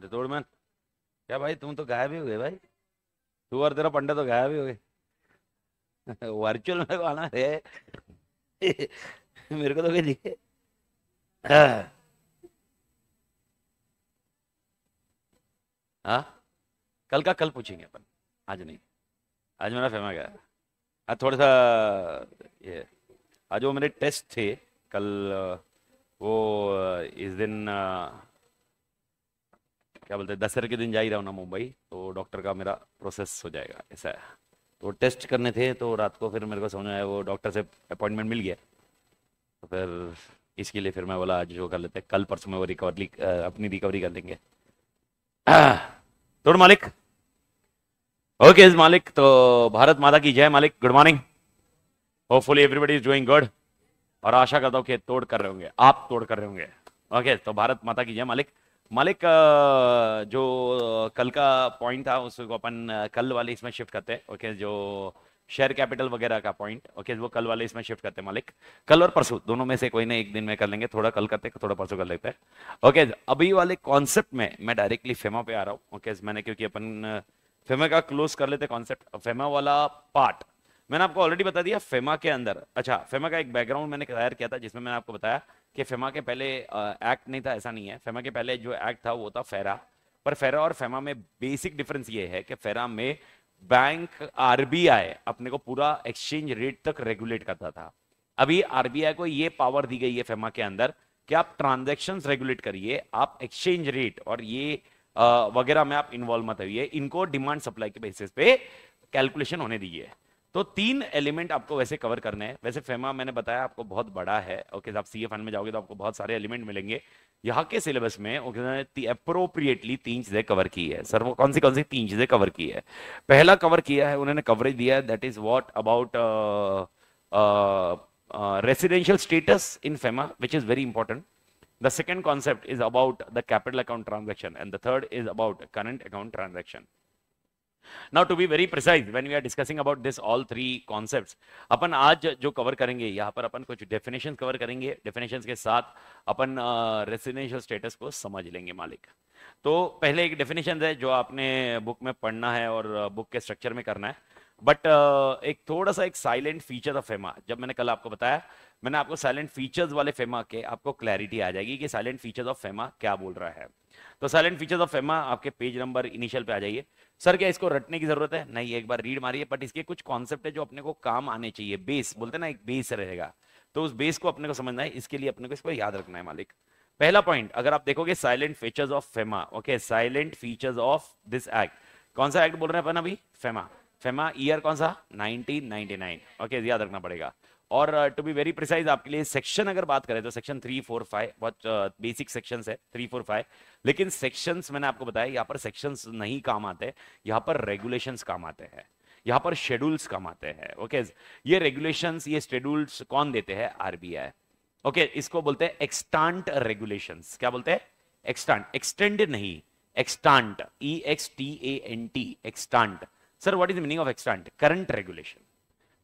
अरे तोड़ मैन क्या भाई तुम तो गायब ही हो गए भाई तू और तेरा पंडा तो गायब ही हो गए वर्चुअल में आना है मेरे को तो कहीं दिखे हाँ।, हाँ कल का कल पूछेंगे अपन आज नहीं आज मेरा फेमा गया आज थोड़ा सा ये आज वो मेरे टेस्ट थे कल वो इस दिन क्या बोलते हैं दशहरे के दिन जा ही रहा हूँ ना मुंबई तो डॉक्टर का मेरा प्रोसेस हो जाएगा ऐसा है तो टेस्ट करने थे तो रात को फिर मेरे को समझ आया वो डॉक्टर से अपॉइंटमेंट मिल गया तो फिर इसके लिए फिर मैं बोला आज जो कर लेते हैं कल परसों में वो रिकवरी अपनी रिकवरी कर लेंगे तोड़ मालिक ओके इज मालिक तो भारत माता की जय मालिक good morning hopefully everybody is doing good और आशा करता हूँ कि तोड़ कर रहे होंगे आप तोड़ कर रहे होंगे ओके okay, तो भारत माता की जय मालिक मालिक जो कल का पॉइंट था उसको अपन कल वाले इसमें शिफ्ट करते हैं ओके जो शेयर कैपिटल वगैरह का पॉइंट ओके वो कल वाले इसमें शिफ्ट करते हैं मालिक कल और परसों दोनों में से कोई ना एक दिन में कर लेंगे थोड़ा कल करते थोड़ा परसों कर लेते हैं ओके अभी वाले कॉन्सेप्ट में मैं डायरेक्टली फेमा पे आ रहा हूँ ओके मैंने क्योंकि अपन फेमा का क्लोज कर लेते कॉन्सेप्ट फेमा वाला पार्ट मैंने आपको ऑलरेडी बता दिया फेमा के अंदर अच्छा फेमा का एक बैकग्राउंड मैंने तैयार किया था जिसमें मैंने आपको बताया कि फेमा के पहले एक्ट नहीं था ऐसा नहीं है फेमा के पहले जो एक्ट था वो था फेरा पर फेरा और फेमा में बेसिक डिफरेंस ये है कि फेरा में बैंक आरबीआई अपने को पूरा एक्सचेंज रेट तक रेगुलेट करता था अभी आरबीआई को ये पावर दी गई है फेमा के अंदर कि आप ट्रांजेक्शन रेगुलेट करिए आप एक्सचेंज रेट और ये वगैरह में आप इन्वॉल्व मत होइए इनको डिमांड सप्लाई के बेसिस पे कैलकुलेशन होने दीजिए तो तीन एलिमेंट आपको वैसे कवर करने हैं वैसे फेमा मैंने बताया आपको बहुत बड़ा है ओके आप सी ए में जाओगे तो आपको बहुत सारे एलिमेंट मिलेंगे यहाँ के सिलेबस में अप्रोप्रिएटली तीन चीजें कवर की है सर वो कौन सी कौन सी तीन चीजें कवर की है पहला कवर किया है उन्होंने कवरेज दिया है that is what about residential status in FEMA which is very important the second concept is about the capital account transaction and the third is about current account transaction now to be very precise when we are discussing about this all three concepts अपन आज जो cover करेंगे यहाँ पर अपन कुछ definition cover करेंगे definition के साथ अपन रेसिडेंशियल uh, स्टेटस को समझ लेंगे मालिक तो पहले एक डेफिनेशन है जो आपने बुक में पढ़ना है और बुक के स्ट्रक्चर में करना है बट uh, एक थोड़ा सा एक साइलेंट फीचर ऑफ फेमा जब मैंने कल आपको बताया मैंने आपको साइलेंट फीचर्स वाले फेमा के आपको क्लैरिटी आ जाएगी कि साइलेंट फीचर्स ऑफ फेमा क्या बोल रहा है तो साइलेंट फीचर्स ऑफ फेमा आपके पेज नंबर इनिशियल पे आ जाइए सर क्या इसको रटने की जरूरत है नहीं एक बार रीड मारिए बट इसके कुछ कॉन्सेप्ट है जो अपने को काम आने चाहिए बेस बोलते ना एक बेस रहेगा तो उस बेस को अपने को समझना है इसके लिए अपने को इसको याद रखना है मालिक पहला पॉइंट अगर आप देखोगे silent features of FEMA okay silent features of this act कौन सा एक्ट बोल रहे हैं अपन अभी फेमा फेमा ईयर कौन सा 1999 ओके okay, याद रखना पड़ेगा और टू बी वेरी प्रिसाइज आपके लिए सेक्शन अगर बात करें तो सेक्शन थ्री फोर फाइव बहुत बेसिक सेक्शंस है थ्री फोर फाइव लेकिन सेक्शंस मैंने आपको बताया यहाँ पर सेक्शंस नहीं काम आते यहाँ पर रेगुलेशंस काम आते हैं यहाँ पर शेड्यूल्स काम आते हैं ओके ये रेगुलेशंस ये शेड्यूल्स कौन देते हैं आरबीआई ओके इसको बोलते हैं एक्सटांट रेगुलेशन क्या बोलते हैं एक्सटांट एक्सटेंड नहीं extant E X T A N T extant sir what is meaning of extant current regulation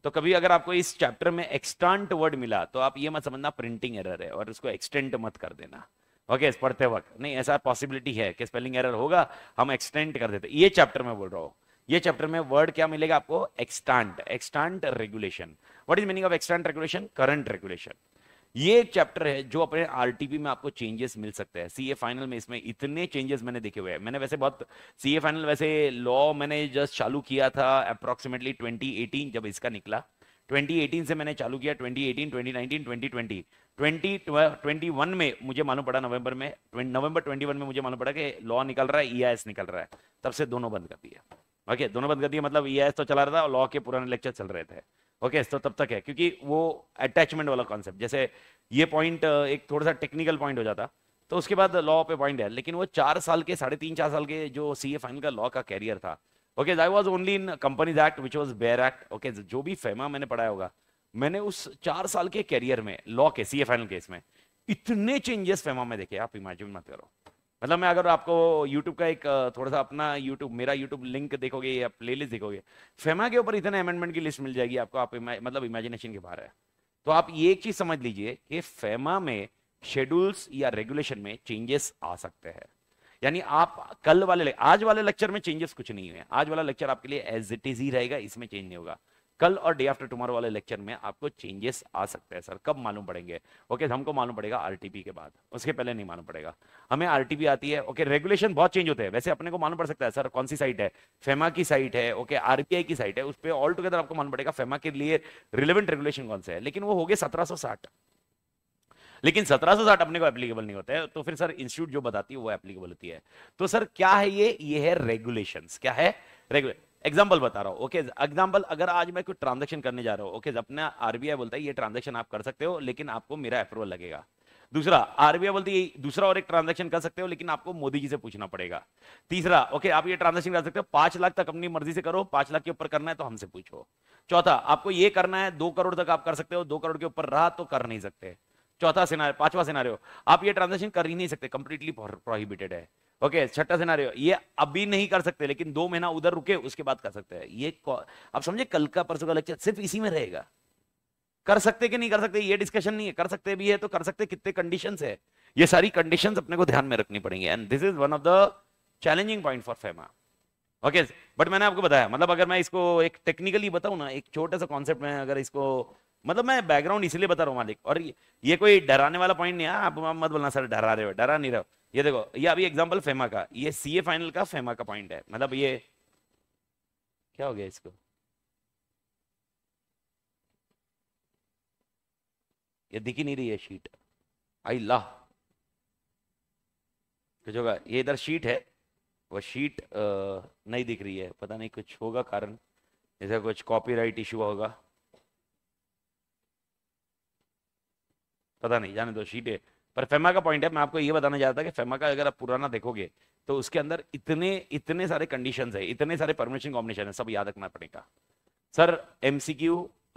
तो कभी अगर आपको इस चैप्टर में एक्सटांट वर्ड मिला तो आप ये मत समझना प्रिंटिंग एरर है और उसको एक्सटेंट मत कर देना ओके okay, पढ़ते वक्त नहीं ऐसा पॉसिबिलिटी है कि स्पेलिंग एरर होगा हम एक्सटेंट कर देते ये चैप्टर में बोल रहा हूँ ये चैप्टर में वर्ड क्या मिलेगा आपको extant extant regulation what is meaning of extant regulation current regulation ये एक चैप्टर है जो अपने आरटीपी में आपको चेंजेस मिल सकते हैं सीए फाइनल में इसमें इतने चेंजेस मैंने देखे हुए हैं मैंने वैसे बहुत सीए फाइनल वैसे लॉ मैंने जस्ट चालू किया था अप्रोक्सीमेटली 2018 जब इसका निकला 2018 से मैंने चालू किया 2018 2019 2020 21 में मुझे मालूम पड़ा नवंबर में नवंबर 21 में मुझे मालूम पड़ा कि लॉ निकल रहा है ई e निकल रहा है तब से दोनों बंद कर दिया ओके दोनों बंद कर दिया मतलब ई e तो चला रहा था और लॉ के पुराने लेक्चर चल रहे थे ओके okay, तो तब तक है क्योंकि वो अटैचमेंट वाला कॉन्सेप्ट जैसे ये पॉइंट एक थोड़ा सा टेक्निकल पॉइंट हो जाता तो उसके बाद लॉ पे पॉइंट है लेकिन वो चार साल के साढ़े तीन चार साल के जो सी ए फाइनल का लॉ का कैरियर था okay I was only in companies act which was bare act okay जो भी फेमा मैंने पढ़ाया होगा मैंने उस चार साल के कैरियर में लॉ के सी ए फाइनल केस में इतने चेंजेस फेमा में देखे आप इमेजिन मत करो मतलब मैं अगर आपको YouTube का एक थोड़ा सा अपना YouTube मेरा YouTube लिंक देखोगे या लिस्ट देखोगे फेमा के ऊपर इतने अमेंडमेंट की लिस्ट मिल जाएगी आपको आप इमा, मतलब इमेजिनेशन के बाहर है तो आप ये एक चीज समझ लीजिए कि फेमा में शेड्यूल्स या रेगुलेशन में चेंजेस आ सकते हैं यानी आप कल वाले आज वाले लेक्चर में चेंजेस कुछ नहीं हुए आज वाला लेक्चर आपके लिए एज इट इज ही रहेगा इसमें चेंज नहीं होगा कल और डे आफ्टर टुमारो वाले लेक्चर में आपको चेंजेस आ सकते हैं सर कब मालूम पड़ेंगे ओके okay, हमको मालूम पड़ेगा आरटीपी के बाद उसके पहले नहीं मालूम पड़ेगा हमें आरटीपी आती है ओके okay, रेगुलेशन बहुत चेंज होते हैं वैसे अपने को मालूम पड़ सकता है सर कौन सी साइट है फेमा e की साइट है ओके okay, आरबीआई की साइट है उस पर ऑल टुगेदर आपको मालूम पड़ेगा फेमा e के लिए रिलेवेंट रेगुलेशन कौन सा है लेकिन वो हो गए सत्रह लेकिन सत्रह साठ अपने को एप्लीकेबल नहीं होता है तो फिर सर इंस्टीट्यूट जो बताती है वो एप्लीकेबल होती है तो सर क्या है ये ये है रेगुलेशंस क्या है रेगुलेशन एग्जाम्पल बता रहा हूँ ओके एग्जाम्पल अगर आज मैं कोई ट्रांजेक्शन करने जा रहा हूँ ओके अपना आरबीआई बोलता है ये ट्रांजेक्शन आप कर सकते हो लेकिन आपको मेरा अप्रूवल लगेगा दूसरा आरबीआई बोलती है दूसरा और एक ट्रांजेक्शन कर सकते हो लेकिन आपको मोदी जी से पूछना पड़ेगा तीसरा ओके आप ये ट्रांजेक्शन कर सकते हो पांच लाख तक अपनी मर्जी से करो पांच लाख के ऊपर करना है तो हमसे पूछो चौथा आपको ये करना है दो करोड़ तक आप कर सकते हो दो करोड़ के ऊपर रहा तो कर नहीं सकते चौथा सिनारे पांचवा सिनारियो आप ये ट्रांजेक्शन कर ही नहीं सकते कंप्लीटली प्रोहिबिटेड है ओके okay, छठा सिनारियो ये अभी नहीं कर सकते लेकिन दो महीना उधर रुके उसके बाद कर सकते हैं ये आप समझे कल का परसों का लेक्चर सिर्फ इसी में रहेगा कर सकते कि नहीं कर सकते ये डिस्कशन नहीं है कर सकते भी है तो कर सकते कितने कंडीशन है ये सारी कंडीशन अपने को ध्यान में रखनी पड़ेंगी and this is one of the challenging point for FEMA okay but मैंने आपको बताया मतलब अगर मैं इसको एक टेक्निकली बताऊं ना एक छोटा सा कॉन्सेप्ट में अगर इसको मतलब मैं बैकग्राउंड इसलिए बता रहा हूँ मालिक और ये, ये कोई डराने वाला पॉइंट नहीं है आप मत बोलना सर डरा रहे हो डरा नहीं रहे हो ये देखो ये अभी एग्जाम्पल फेमा का ये सी फाइनल का फेमा का पॉइंट है मतलब ये क्या हो गया इसको ये दिख ही नहीं रही है शीट आई ला कुछ होगा ये इधर शीट है वो शीट नहीं दिख रही है पता नहीं कुछ होगा कारण इधर कुछ कॉपीराइट इशू होगा पता नहीं जाने दो शीट है पर फेमा का पॉइंट है मैं आपको ये बताना चाहता था कि फेमा का अगर आप पुराना देखोगे तो उसके अंदर इतने इतने सारे कंडीशन है इतने सारे परमिशन कॉम्बिनेशन है सब याद रखना पड़ेगा सर एम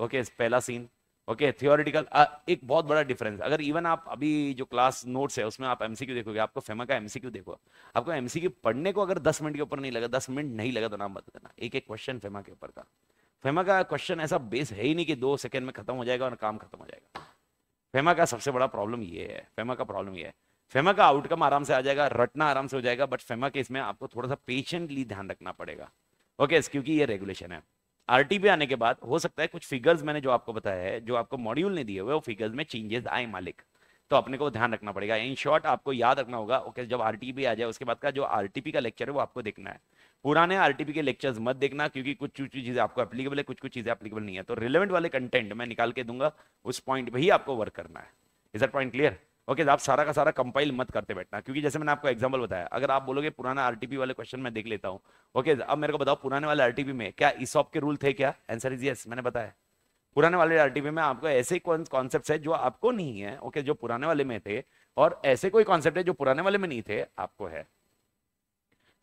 ओके पहला सीन ओके थियोरिटिकल एक बहुत बड़ा डिफरेंस अगर इवन आप अभी जो क्लास नोट्स है उसमें आप एमसीक्यू देखोगे आपको फेमा का एमसीक्यू देखो आपको एमसीक्यू पढ़ने को अगर दस मिनट के ऊपर नहीं लगा दस मिनट नहीं लगा तो नाम बता देना एक एक क्वेश्चन फेमा के ऊपर का फेमा का क्वेश्चन ऐसा बेस है ही नहीं कि दो सेकेंड में खत्म हो जाएगा और काम खत्म हो जाएगा फेमा का सबसे बड़ा प्रॉब्लम ये है फेमा का प्रॉब्लम ये है फेमा का आउटकम आराम से आ जाएगा रटना आराम से हो जाएगा बट फेमा के इसमें आपको थोड़ा सा पेशेंटली ध्यान रखना पड़ेगा ओके okay, क्योंकि ये रेगुलेशन है आरटीपी आने के बाद हो सकता है कुछ फिगर्स मैंने जो आपको बताया है जो आपको मॉड्यूल ने दिए हुए वो फिगर्स में चेंजेस आए मालिक तो अपने को ध्यान रखना पड़ेगा इन शॉर्ट आपको याद रखना होगा ओके जब आर आ जाए उसके बाद का जो आर का लेक्चर है वो आपको देखना है पुराने आर के लेक्चर्स मत देखना क्योंकि कुछ कुछ चीज़ें आपको एप्लीकेबल है कुछ कुछ चीज़ें एप्लीकेबल नहीं है तो रिलेवेंट वाले कंटेंट मैं निकाल के दूंगा उस पॉइंट पर ही आपको वर्क करना है is that point clear okay आप सारा का सारा कंपाइल मत करते बैठना क्योंकि जैसे मैंने आपको एग्जाम्पल बताया अगर आप बोलोगे पुराना आरटीपी वाले क्वेश्चन मैं देख लेता हूँ ओके अब मेरे को बताओ पुराने वाले आरटीपी में क्या सॉप के रूल थे क्या आंसर इज यस मैंने बताया पुराने वाले आरटीपी में आपको ऐसे कॉन्सेप्ट है जो आपको नहीं है ओके जो पुराने वाले में थे और ऐसे कोई कॉन्सेप्ट है जो पुराने वाले में नहीं थे आपको है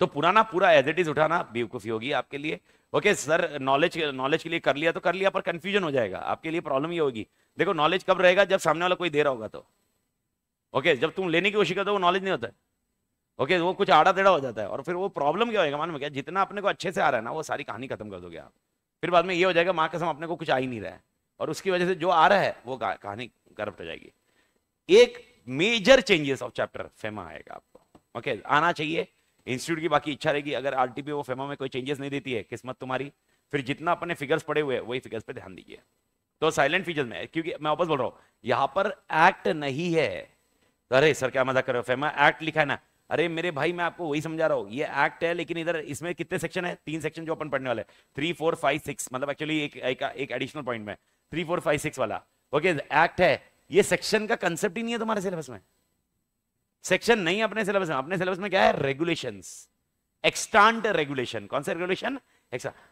तो पुराना पूरा एज इट इज उठाना बेवकूफी होगी आपके लिए ओके सर नॉलेज नॉलेज के लिए कर लिया तो कर लिया पर कंफ्यूजन हो जाएगा आपके लिए प्रॉब्लम ये होगी देखो नॉलेज कब रहेगा जब सामने वाला कोई दे रहा होगा तो ओके जब तुम लेने की कोशिश करते हो वो नॉलेज नहीं होता है ओके वो कुछ आड़ा टेढ़ा हो जाता है और फिर वो प्रॉब्लम क्या होगा मालूम क्या जितना अपने को अच्छे से आ रहा है ना वो सारी कहानी खत्म कर दोगे आप फिर बाद में ये हो जाएगा माँ कसम अपने को कुछ आ ही नहीं रहा है और उसकी वजह से जो आ रहा है वो कहानी करप्ट हो जाएगी एक major changes of chapter FEMA आएगा आपको ओके आना चाहिए इंस्टीट्यूट की बाकी इच्छा रहेगी अगर आर वो फेमा में कोई चेंजेस नहीं देती है किस्मत तुम्हारी फिर जितना अपने फिगर्स पड़े हुए वही फिगर्स पर ध्यान दीजिए तो साइलेंट फीचर्स में क्योंकि मैं वापस बोल रहा हूँ यहाँ पर एक्ट नहीं है अरे सर क्या मजा कर रहे हो फेमा एक्ट लिखा है ना अरे मेरे भाई मैं आपको वही समझा रहा हूँ ये एक्ट है लेकिन इधर इसमें कितने सेक्शन है तीन सेक्शन जो अपन पढ़ने वाले थ्री फोर फाइव सिक्स मतलब एक्चुअली एक एक, एक एडिशनल पॉइंट में थ्री फोर फाइव सिक्स वाला ओके एक्ट है ये सेक्शन का कंसेप्ट ही नहीं है तुम्हारे सिलेबस में सेक्शन नहीं अपने सिलेबस में अपने सिलेबस में क्या है रेगुलेशन एक्सटांट रेगुलेशन कौन सा रेगुलेशन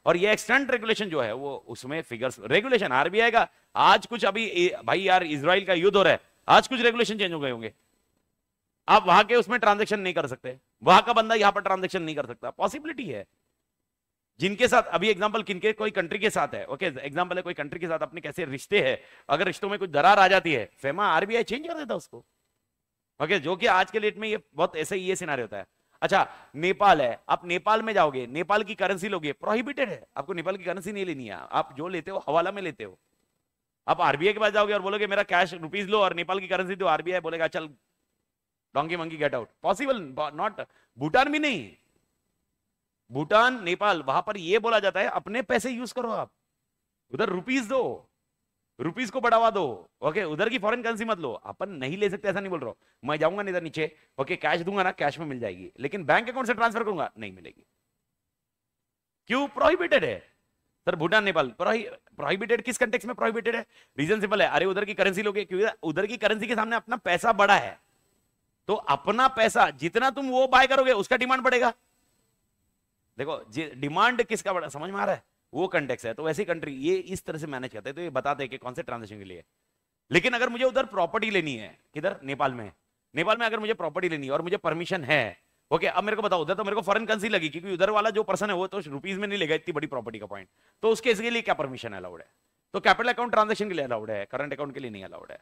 और ये एक्सटेंट रेगुलेशन जो है वो उसमें फिगर्स रेगुलेशन आरबीआई का आज कुछ अभी भाई यार इसराइल का युद्ध हो रहा है आज कुछ रेगुलेशन चेंज हो गए होंगे आप वहां के उसमें ट्रांजेक्शन नहीं कर सकते वहां का बंदा यहां पर ट्रांजेक्शन नहीं कर सकता पॉसिबिलिटी है जिनके साथ अभी एग्जाम्पल किनके कोई कंट्री के साथ है ओके एग्जाम्पल है कोई कंट्री के साथ अपने कैसे रिश्ते हैं अगर रिश्तों में कुछ दरार आ जाती है फेमा आरबीआई चेंज कर देता उसको ओके जो कि आज के डेट में ये बहुत ऐसे ही ये सिनारे होता है अच्छा नेपाल है आप नेपाल में जाओगे नेपाल की करेंसी लोगे प्रोहिबिटेड है आपको नेपाल की करेंसी नहीं लेनी है आप जो लेते हो हवाला में लेते हो आप आरबीआई के पास जाओगे और बोलोगे मेरा कैश रुपीज लो और नेपाल की करेंसी दो आरबीआई बोलेगा चल डोंगी मंगी get out possible not Bhutan भी नहीं भूटान नेपाल वहां पर यह बोला जाता है अपने पैसे यूज करो आप उधर रुपीज दो रुपीज को बढ़ावा दो ओके उधर की फॉरेन करेंसी मत लो अपन नहीं ले सकते ऐसा नहीं बोल रहा हूं मैं जाऊंगा इधर नीचे ओके कैश दूंगा ना कैश में मिल जाएगी लेकिन बैंक अकाउंट से ट्रांसफर करूंगा नहीं मिलेगी क्यों प्रोहिबिटेड है सर भूटान नेपाल प्रोहिबिटेड किस कंटेक्स में प्रोहिबिटेड है रीजन सिंपल है अरे उधर की करेंसी लोगे क्योंकि उधर की करेंसी के सामने अपना पैसा बड़ा है तो अपना पैसा जितना तुम वो बाय करोगे उसका डिमांड बढ़ेगा देखो डिमांड किसका बढ़ा समझ में आ रहा है वो कंटेक्स है तो वैसी कंट्री ये इस तरह से मैनेज करते हैं तो ये बताते हैं कि कौन से ट्रांजेक्शन के लिए लेकिन अगर मुझे उधर प्रॉपर्टी लेनी है किधर नेपाल में नेपाल में अगर मुझे प्रॉपर्टी लेनी है और मुझे परमिशन है ओके अब मेरे को बताओ उधर तो मेरे को फॉरन करेंसी लगी क्योंकि उधर वाला जो पर्सन है वो तो रुपीज में नहीं लेगा इतनी बड़ी प्रॉपर्टी का पॉइंट तो उसके इसके लिए क्या परमिशन अलाउड है तो कैपिटल अकाउंट ट्रांजेक्शन के लिए अलाउड है करंट अकाउंट के लिए नहीं अलाउड है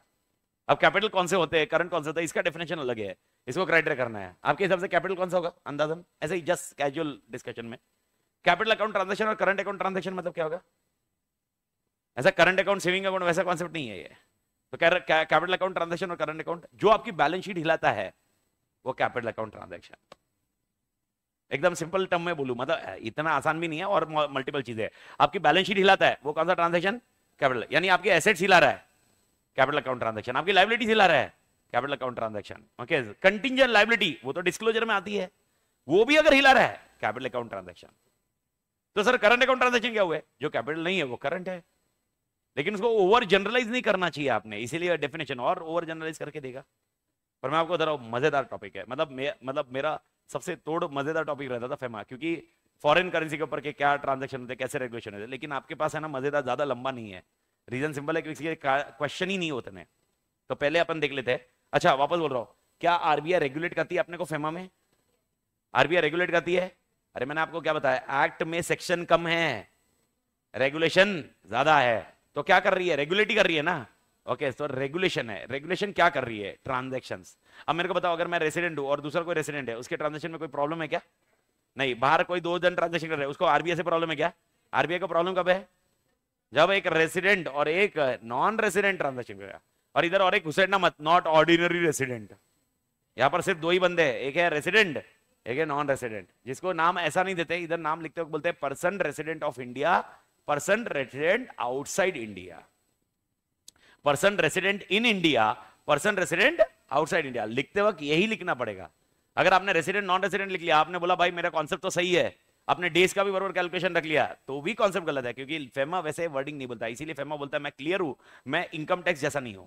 अब कैपिटल कौन से होते हैं करंट कौन से होता है इसका डेफिनेशन अलग है इसको क्राइटेरिया करना है आपके हिसाब से कैपिटल कौन सा होगा अंदाजन ऐसे ही जस्ट कैजुअल डिस्कशन में कैपिटल अकाउंट ट्रांजेक्शन और करंट अकाउंट ट्रांजेक्शन मतलब क्या होगा ऐसा करंट अकाउंट सेविंग अकाउंट वैसा कॉन्सेप्ट नहीं है ये तो कैपिटल अकाउंट ट्रांजेक्शन और करंट अकाउंट जो आपकी बैलेंस शीट हिलाता है वो कैपिटल अकाउंट ट्रांजेक्शन एकदम सिंपल टर्म में बोलू मतलब इतना आसान भी नहीं है और मल्टीपल चीजें आपकी बैलेंस शीट हिलाता है वो कौन सा ट्रांजेक्शन कैपिटल यानी आपके एसेट्स हिला रहा है कैपिटल अकाउंट ट्रांजेक्शन आपकी लाइबिलिटी से ला रहा है capital account transaction okay contingent liability वो तो डिस्क्लोजर में आती है वो भी अगर हिला रहा है कैपिटल अकाउंट ट्रांजेक्शन तो सर करंट अकाउंट ट्रांजेक्शन क्या हुआ है जो कैपिटल नहीं है वो करंट है लेकिन उसको ओवर जनरलाइज नहीं करना चाहिए आपने इसीलिए डेफिनेशन और ओवर जनरलाइज करके देगा पर मैं आपको जरा मजेदार टॉपिक है मतलब मे, मतलब मेरा सबसे तोड़ मजेदार टॉपिक रहता था फेमा क्योंकि फॉरेन करेंसी के ऊपर के क्या ट्रांजेक्शन होते कैसे रेगुलेशन होते लेकिन आपके पास है ना मजेदार ज्यादा लंबा नहीं है रीजन सिंपल है क्योंकि क्वेश्चन ही नहीं होते हैं तो पहले अपन देख लेते हैं अच्छा वापस बोल रहा हूँ क्या आरबीआई रेगुलेट करती है अपने को फेमा में आरबीआई रेगुलेट करती है अरे मैंने आपको क्या बताया एक्ट में सेक्शन कम है रेगुलेशन ज्यादा है तो क्या कर रही है रेगुलेट कर रही है ना ओके सो रेगुलेशन है रेगुलेशन क्या कर रही है ट्रांजेक्शन अब मेरे को बताओ अगर मैं रेसिडेंट हूँ और दूसरा कोई रेसिडेंट है उसके ट्रांजेक्शन में कोई प्रॉब्लम है क्या नहीं बाहर कोई दो जन ट्रांजेक्शन कर रहे हैं उसको आरबीआई से प्रॉब्लम है क्या आरबीआई का प्रॉब्लम कब है जब एक रेसिडेंट और एक नॉन रेसिडेंट ट्रांजेक्शन करेगा और इधर और एक ना मत नॉट ऑर्डिनरी रेसिडेंट यहाँ पर सिर्फ दो ही बंदे हैं एक है रेसिडेंट एक है नॉन रेसिडेंट जिसको नाम ऐसा नहीं देते इधर नाम लिखते वक्त बोलते हैं person resident of India person resident outside India person resident in India person resident outside India लिखते वक्त यही लिखना पड़ेगा अगर आपने रेसिडेंट नॉन रेसिडेंट लिख लिया आपने बोला भाई मेरा कॉन्सेप्ट तो सही है आपने डेज का भी बरबर कैलकुलेशन रख लिया तो भी कॉन्सेप्ट गलत है क्योंकि फेमा वैसे वर्डिंग नहीं बोलता इसीलिए फेमा बोलता है मैं क्लियर हूं मैं इनकम टैक्स जैसा नहीं हूं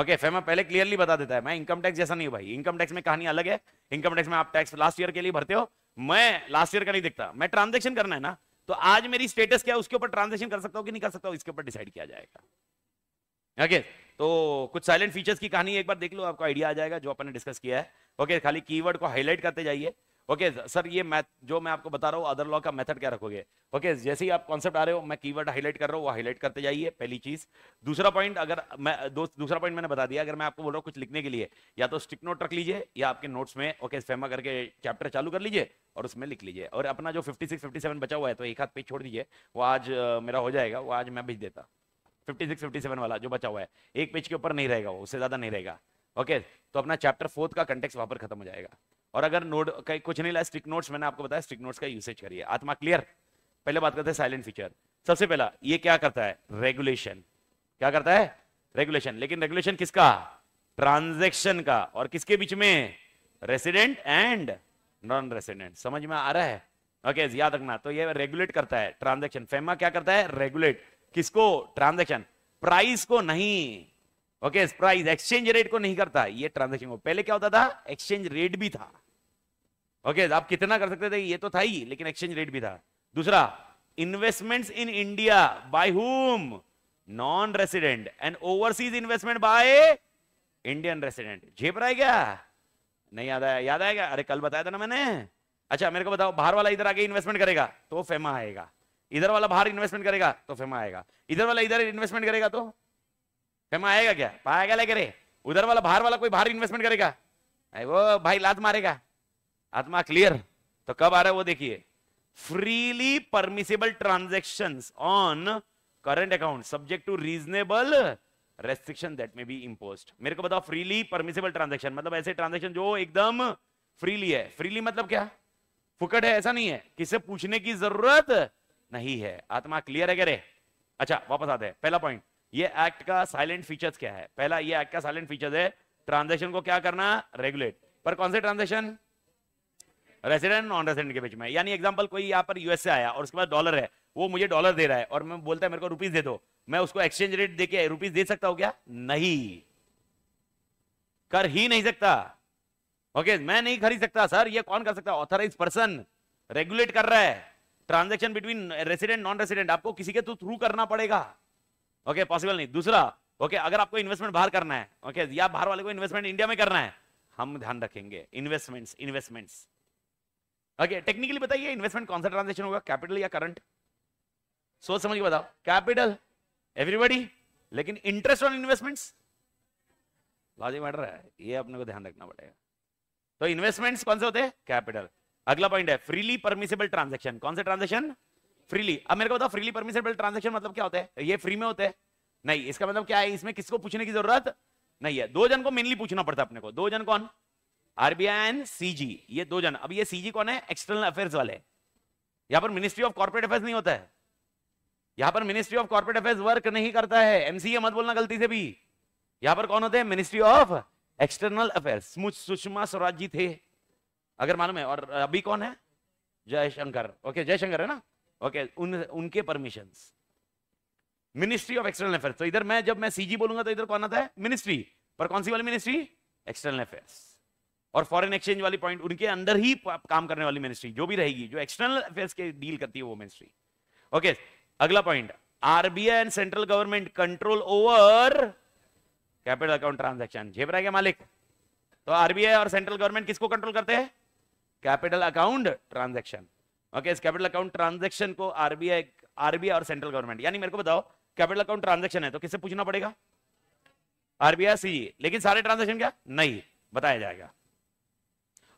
ओके okay, फेमा पहले क्लियरली बता देता है मैं इनकम टैक्स जैसा नहीं हूं भाई इनकम टैक्स में कहानी अलग है इनकम टैक्स में आप टैक्स लास्ट ईयर के लिए भरते हो मैं लास्ट ईयर का नहीं देखता मैं ट्रांजेक्शन करना है ना तो आज मेरी स्टेटस क्या है उसके ऊपर ट्रांजेक्शन कर सकता हूँ कि नहीं कर सकता हूँ इसके ऊपर डिसाइड किया जाएगा ओके okay, तो कुछ साइलेंट फीचर्स की कहानी एक बार देख लो आपको आइडिया आ जाएगा जो आपने डिस्कस किया है ओके okay, खाली कीवर्ड को हाईलाइट करते जाइए ओके okay, सर ये मैथ जो मैं आपको बता रहा हूँ अदर लॉ का मेथड क्या रखोगे ओके okay, जैसे ही आप कॉन्सेप्ट आ रहे हो मैं कीवर्ड हाईलाइट कर रहा हूँ वो हाईलाइट करते जाइए पहली चीज दूसरा पॉइंट अगर मैं दो दूसरा पॉइंट मैंने बता दिया अगर मैं आपको बोल रहा हूँ कुछ लिखने के लिए या तो स्टिक नोट रख लीजिए या आपके नोट्स में ओके okay, फेमा करके चैप्टर चालू कर लीजिए और उसमें लिख लीजिए और अपना जो फिफ्टी सिक्स फिफ्टी सेवन बचा हुआ है तो एक हाथ पे छोड़ दीजिए वो आज मेरा हो जाएगा वो आज मैं भेज देता फिफ्टी सिक्स फिफ्टी सेवन वाला जो बचा हुआ है एक पेज के ऊपर नहीं रहेगा वो उससे ज्यादा नहीं रहेगा ओके तो अपना चैप्टर फोर्थ का कंटेक्स वहां पर खत्म हो जाएगा और अगर नोट का कुछ नहीं लाया स्ट्रिक नोट्स मैंने आपको बताया स्ट्रिक नोट्स का यूसेज करिए आत्मा क्लियर पहले बात करते हैं साइलेंट फीचर सबसे पहला ये क्या करता है रेगुलेशन क्या करता है रेगुलेशन लेकिन रेगुलेशन किसका ट्रांजेक्शन का और किसके बीच में रेसिडेंट एंड नॉन रेसिडेंट समझ में आ रहा है ओके okay, याद रखना तो ये रेगुलेट करता है ट्रांजेक्शन फेमा क्या करता है रेगुलेट किसको ट्रांजेक्शन प्राइस को नहीं okay okay, price exchange rate को नहीं करता ये ट्रांजेक्शन को पहले क्या होता था एक्सचेंज रेट भी था ओके आप कितना कर सकते थे ये तो था ही लेकिन एक्सचेंज रेट भी था दूसरा इन्वेस्टमेंट्स इन इंडिया बाय हुम non resident and overseas investment by Indian resident झेप रहा है क्या नहीं याद आया याद क्या अरे कल बताया था ना मैंने अच्छा मेरे को बताओ बाहर वाला इधर आगे इन्वेस्टमेंट करेगा तो फेमा आएगा इधर वाला बाहर इन्वेस्टमेंट करेगा तो फेमा आएगा इधर वाला इधर इन्वेस्टमेंट करेगा तो फेमा आएगा क्या पाएगा लेकर उधर वाला बाहर वाला कोई बाहर इन्वेस्टमेंट करेगा वो भाई लात मारेगा आत्मा क्लियर तो कब आ रहा है वो देखिए freely permissible transaction on current account subject to reasonable restriction that may be impose मेरे को बताओ फ्रीली परमिसेबल ट्रांजेक्शन मतलब ऐसे ट्रांजेक्शन जो एकदम फ्रीली है फ्रीली मतलब क्या फुकट है ऐसा नहीं है किसे पूछने की जरूरत नहीं है आत्मा क्लियर है कह रहे अच्छा वापस आते हैं पहला पॉइंट ये एक्ट का साइलेंट फीचर्स क्या है पहला ये एक्ट का साइलेंट फीचर्स है ट्रांजेक्शन को क्या करना रेगुलेट पर कौन से ट्रांजेक्शन रेसिडेंट नॉन रेसिडेंट के बीच में यानी एग्जाम्पल कोई यहाँ पर यूएस से आया और उसके पास डॉलर है वो मुझे डॉलर दे रहा है और मैं बोलता है मेरे को रुपीज दे दो मैं उसको एक्सचेंज रेट दे के रुपीज दे सकता हूँ क्या नहीं कर ही नहीं सकता ओके okay, मैं नहीं खरीद सकता सर ये कौन कर सकता ऑथराइज पर्सन रेगुलेट कर रहा है transaction between resident non resident आपको किसी के थ्रू करना पड़ेगा ओके okay, पॉसिबल नहीं दूसरा ओके okay, अगर आपको इन्वेस्टमेंट बाहर करना है ओके okay, या बाहर वाले को इन्वेस्टमेंट इंडिया में करना है हम ध्यान रखेंगे इन्वेस्टमेंट्स इन्वेस्टमेंट्स ओके टेक्निकली बताइए इन्वेस्टमेंट कौन सा ट्रांजेक्शन होगा कैपिटल या करंट सोच समझ के बताओ कैपिटल एवरीबडी लेकिन interest on investment logic matter है ये अपने को ध्यान रखना पड़ेगा तो इन्वेस्टमेंट्स कौन से होते हैं कैपिटल अगला पॉइंट है फ्रीली परमिसेबल ट्रांजेक्शन कौन से ट्रांजेक्शन फ्रीली अब मेरे को बताओ फ्रीली परमिसेबल ट्रांजेक्शन मतलब क्या होता है ये फ्री में होते हैं नहीं इसका मतलब क्या है इसमें किसको पूछने की जरूरत नहीं है दो जन को मेनली पूछना पड़ता है अपने को दो जन कौन आरबीआई एंड सीजी ये दो जन अब ये सीजी कौन है एक्सटर्नल अफेयर्स वाले यहां पर मिनिस्ट्री ऑफ कॉर्पोरेट अफेयर्स नहीं होता है यहां पर ministry of corporate affairs work नहीं करता है एमसीए मत बोलना गलती से भी यहां पर कौन होते हैं ministry of external affairs Sushma Swaraj ji थे अगर मालूम है और अभी कौन है जयशंकर ओके जयशंकर है ना ओके उन उनके permission ministry of external affairs तो इधर मैं जब मैं सीजी बोलूंगा तो इधर कौन आता है मिनिस्ट्री पर कौन सी वाली मिनिस्ट्री एक्सटर्नल अफेयर्स और फॉरेन एक्सचेंज वाली पॉइंट उनके अंदर ही काम करने वाली मिनिस्ट्री जो भी रहेगी जो एक्सटर्नल अफेयर्स के डील करती है वो मिनिस्ट्री ओके अगला point RBI and central government control over capital account transaction झेपरा के मालिक तो आरबीआई और सेंट्रल गवर्नमेंट किसको कंट्रोल करते हैं कैपिटल अकाउंट ट्रांजेक्शन ओके इस कैपिटल अकाउंट ट्रांजेक्शन को आरबीआई आरबीआई और सेंट्रल गवर्नमेंट यानी मेरे को बताओ कैपिटल अकाउंट ट्रांजेक्शन है तो किससे पूछना पड़ेगा आरबीआई सी e. लेकिन सारे ट्रांजेक्शन क्या नहीं बताया जाएगा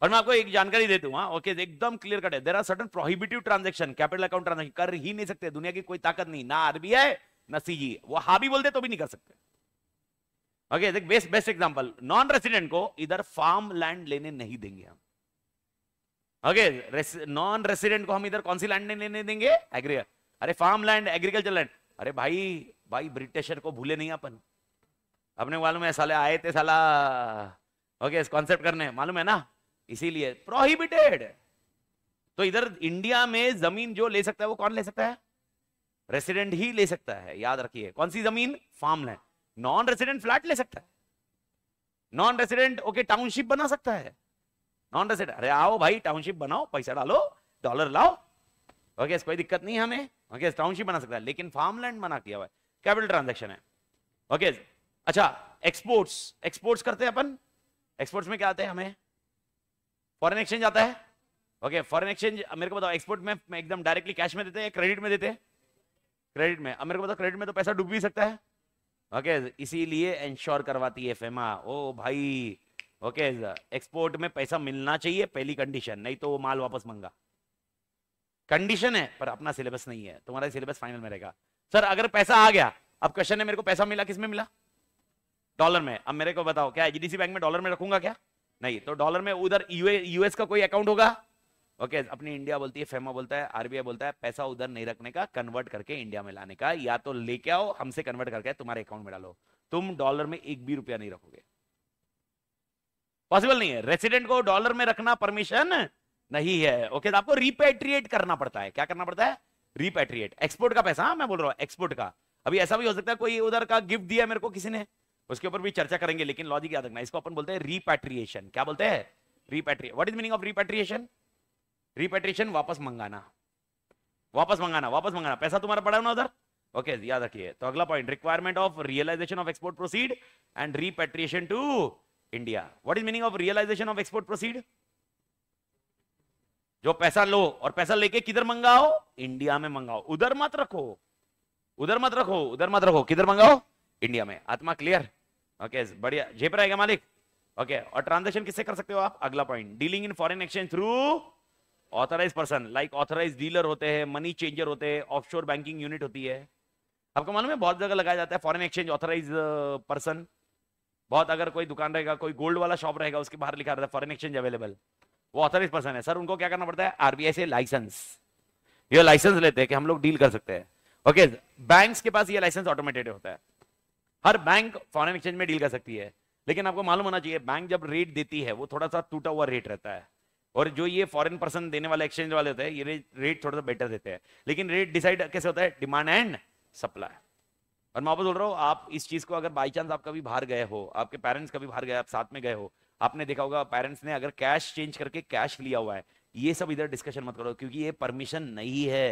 और मैं आपको एक जानकारी देता हूँ हाँ, ओके एकदम क्लियर कट है there are certain prohibitive transaction capital account transaction कर ही नहीं सकते दुनिया की कोई ताकत नहीं ना आरबीआई ना सीजी e। वो हा भी बोलते तो भी नहीं कर सकते ओके देख best best example non resident को इधर फार्म लैंड लेने नहीं देंगे हम ओके नॉन रेसिडेंट को हम इधर कौन सी लैंड लेने देंगे एग्री अरे फार्म लैंड एग्रीकल्चर लैंड अरे भाई भाई ब्रिटिशर को भूले नहीं अपन अपने मालूम है साले आए थे साला ओके इस कॉन्सेप्ट करने मालूम है ना इसीलिए प्रोहिबिटेड तो इधर इंडिया में जमीन जो ले सकता है वो कौन ले सकता है रेसिडेंट ही ले सकता है याद रखिए कौन सी जमीन farm land non resident flat ले सकता है नॉन रेसिडेंट ओके टाउनशिप बना सकता है नॉन रेसिडेंट अरे आओ भाई टाउनशिप बनाओ पैसा डालो डॉलर लाओ ओके okay, कोई दिक्कत नहीं हमें ओके टाउनशिप बना सकता है लेकिन फार्म लैंड बना किया हुआ है कैपिटल ट्रांजेक्शन है ओके अच्छा एक्सपोर्ट्स एक्सपोर्ट्स करते हैं अपन एक्सपोर्ट्स में क्या आते हैं हमें फॉरन एक्सचेंज आता है ओके फॉरन एक्सचेंज मेरे को बताओ एक्सपोर्ट में एकदम डायरेक्टली कैश में देते हैं क्रेडिट में देते हैं क्रेडिट में अब मेरे को बताओ क्रेडिट में तो पैसा डूब भी सकता है ओके okay, इसीलिए इंश्योर करवाती है फेमा ओ भाई ओके okay, एक्सपोर्ट में पैसा मिलना चाहिए पहली कंडीशन नहीं तो वो माल वापस मंगा कंडीशन है पर अपना सिलेबस नहीं है तुम्हारा सिलेबस फाइनल में रहेगा सर अगर पैसा आ गया अब क्वेश्चन है मेरे को पैसा मिला किसमें मिला डॉलर में अब मेरे को बताओ क्या एचडीसी बैंक में डॉलर में रखूंगा क्या नहीं तो डॉलर में उधर यूएस का कोई अकाउंट होगा ओके okay, अपनी इंडिया बोलती है फेमा बोलता है आरबीआई बोलता है पैसा उधर नहीं रखने का कन्वर्ट करके इंडिया में लाने का या तो लेके आओ हमसे कन्वर्ट करके तुम्हारे अकाउंट में डालो तुम डॉलर में एक भी रुपया नहीं रखोगे पॉसिबल नहीं है रेसिडेंट को डॉलर में रखना परमिशन नहीं है ओके okay, तो आपको रिपेट्रिएट करना पड़ता है क्या करना पड़ता है रिपेट्रिएट एक्सपोर्ट का पैसा हाँ, मैं बोल रहा हूँ एक्सपोर्ट का अभी ऐसा भी हो सकता है कोई उधर का गिफ्ट दिया मेरे को किसी ने उसके ऊपर भी चर्चा करेंगे लेकिन लॉजिक याद रखना इसको अपन बोलते हैं रिपेट्रिएशन क्या बोलते हैं repatriate what is meaning of repatriation repatriation वापस मंगाना वापस मंगाना वापस मंगाना पैसा तुम्हारा पड़ा ना उधर ओके okay, याद रखिए तो अगला point requirement of realisation of export proceed and repatriation to India what is meaning of realisation of export proceed जो पैसा लो और पैसा लेके किधर मंगाओ इंडिया में मंगाओ उधर मत रखो उधर मत रखो उधर मत रखो किधर मंगाओ इंडिया में आत्मा क्लियर ओके बढ़िया झेप रहेगा मालिक ओके और ट्रांजेक्शन किससे कर सकते हो आप अगला point dealing in foreign exchange through authorise person like authorise dealer होते हैं मनी चेंजर होते हैं शोर बैंकिंग यूनिट होती है आपको मालूम है बहुत जगह लगाया जाता है फॉरन एक्सचेंज ऑथराइज पर्सन बहुत अगर कोई दुकान रहेगा कोई गोल्ड वाला शॉप रहेगा उसके बाहर लिखा रहता है फॉरन एक्सचेंज अवेलेबल वो ऑथराइज पर्सन है सर उनको क्या करना पड़ता है आरबीआई से लाइसेंस ये लाइसेंस लेते हैं कि हम लोग डील कर सकते हैं ओके okay, बैंक्स के पास ये लाइसेंस ऑटोमेटेड होता है हर बैंक फॉरेन एक्सचेंज में डील कर सकती है लेकिन आपको मालूम होना चाहिए बैंक जब रेट देती है वो थोड़ा सा टूटा हुआ रेट रहता है और जो ये फॉरेन पर्सन देने वाले एक्सचेंज वाले होते हैं ये रेट थोड़ा सा बेटर देते हैं लेकिन रेट डिसाइड कैसे होता है डिमांड एंड सप्लाई और मैं आपको बोल रहा हूँ आप इस चीज़ को अगर बाई चांस आप कभी बाहर गए हो आपके पेरेंट्स कभी बाहर गए आप साथ में गए हो आपने देखा होगा पेरेंट्स ने अगर कैश चेंज करके कैश लिया हुआ है ये सब इधर डिस्कशन मत करो क्योंकि ये परमिशन नहीं है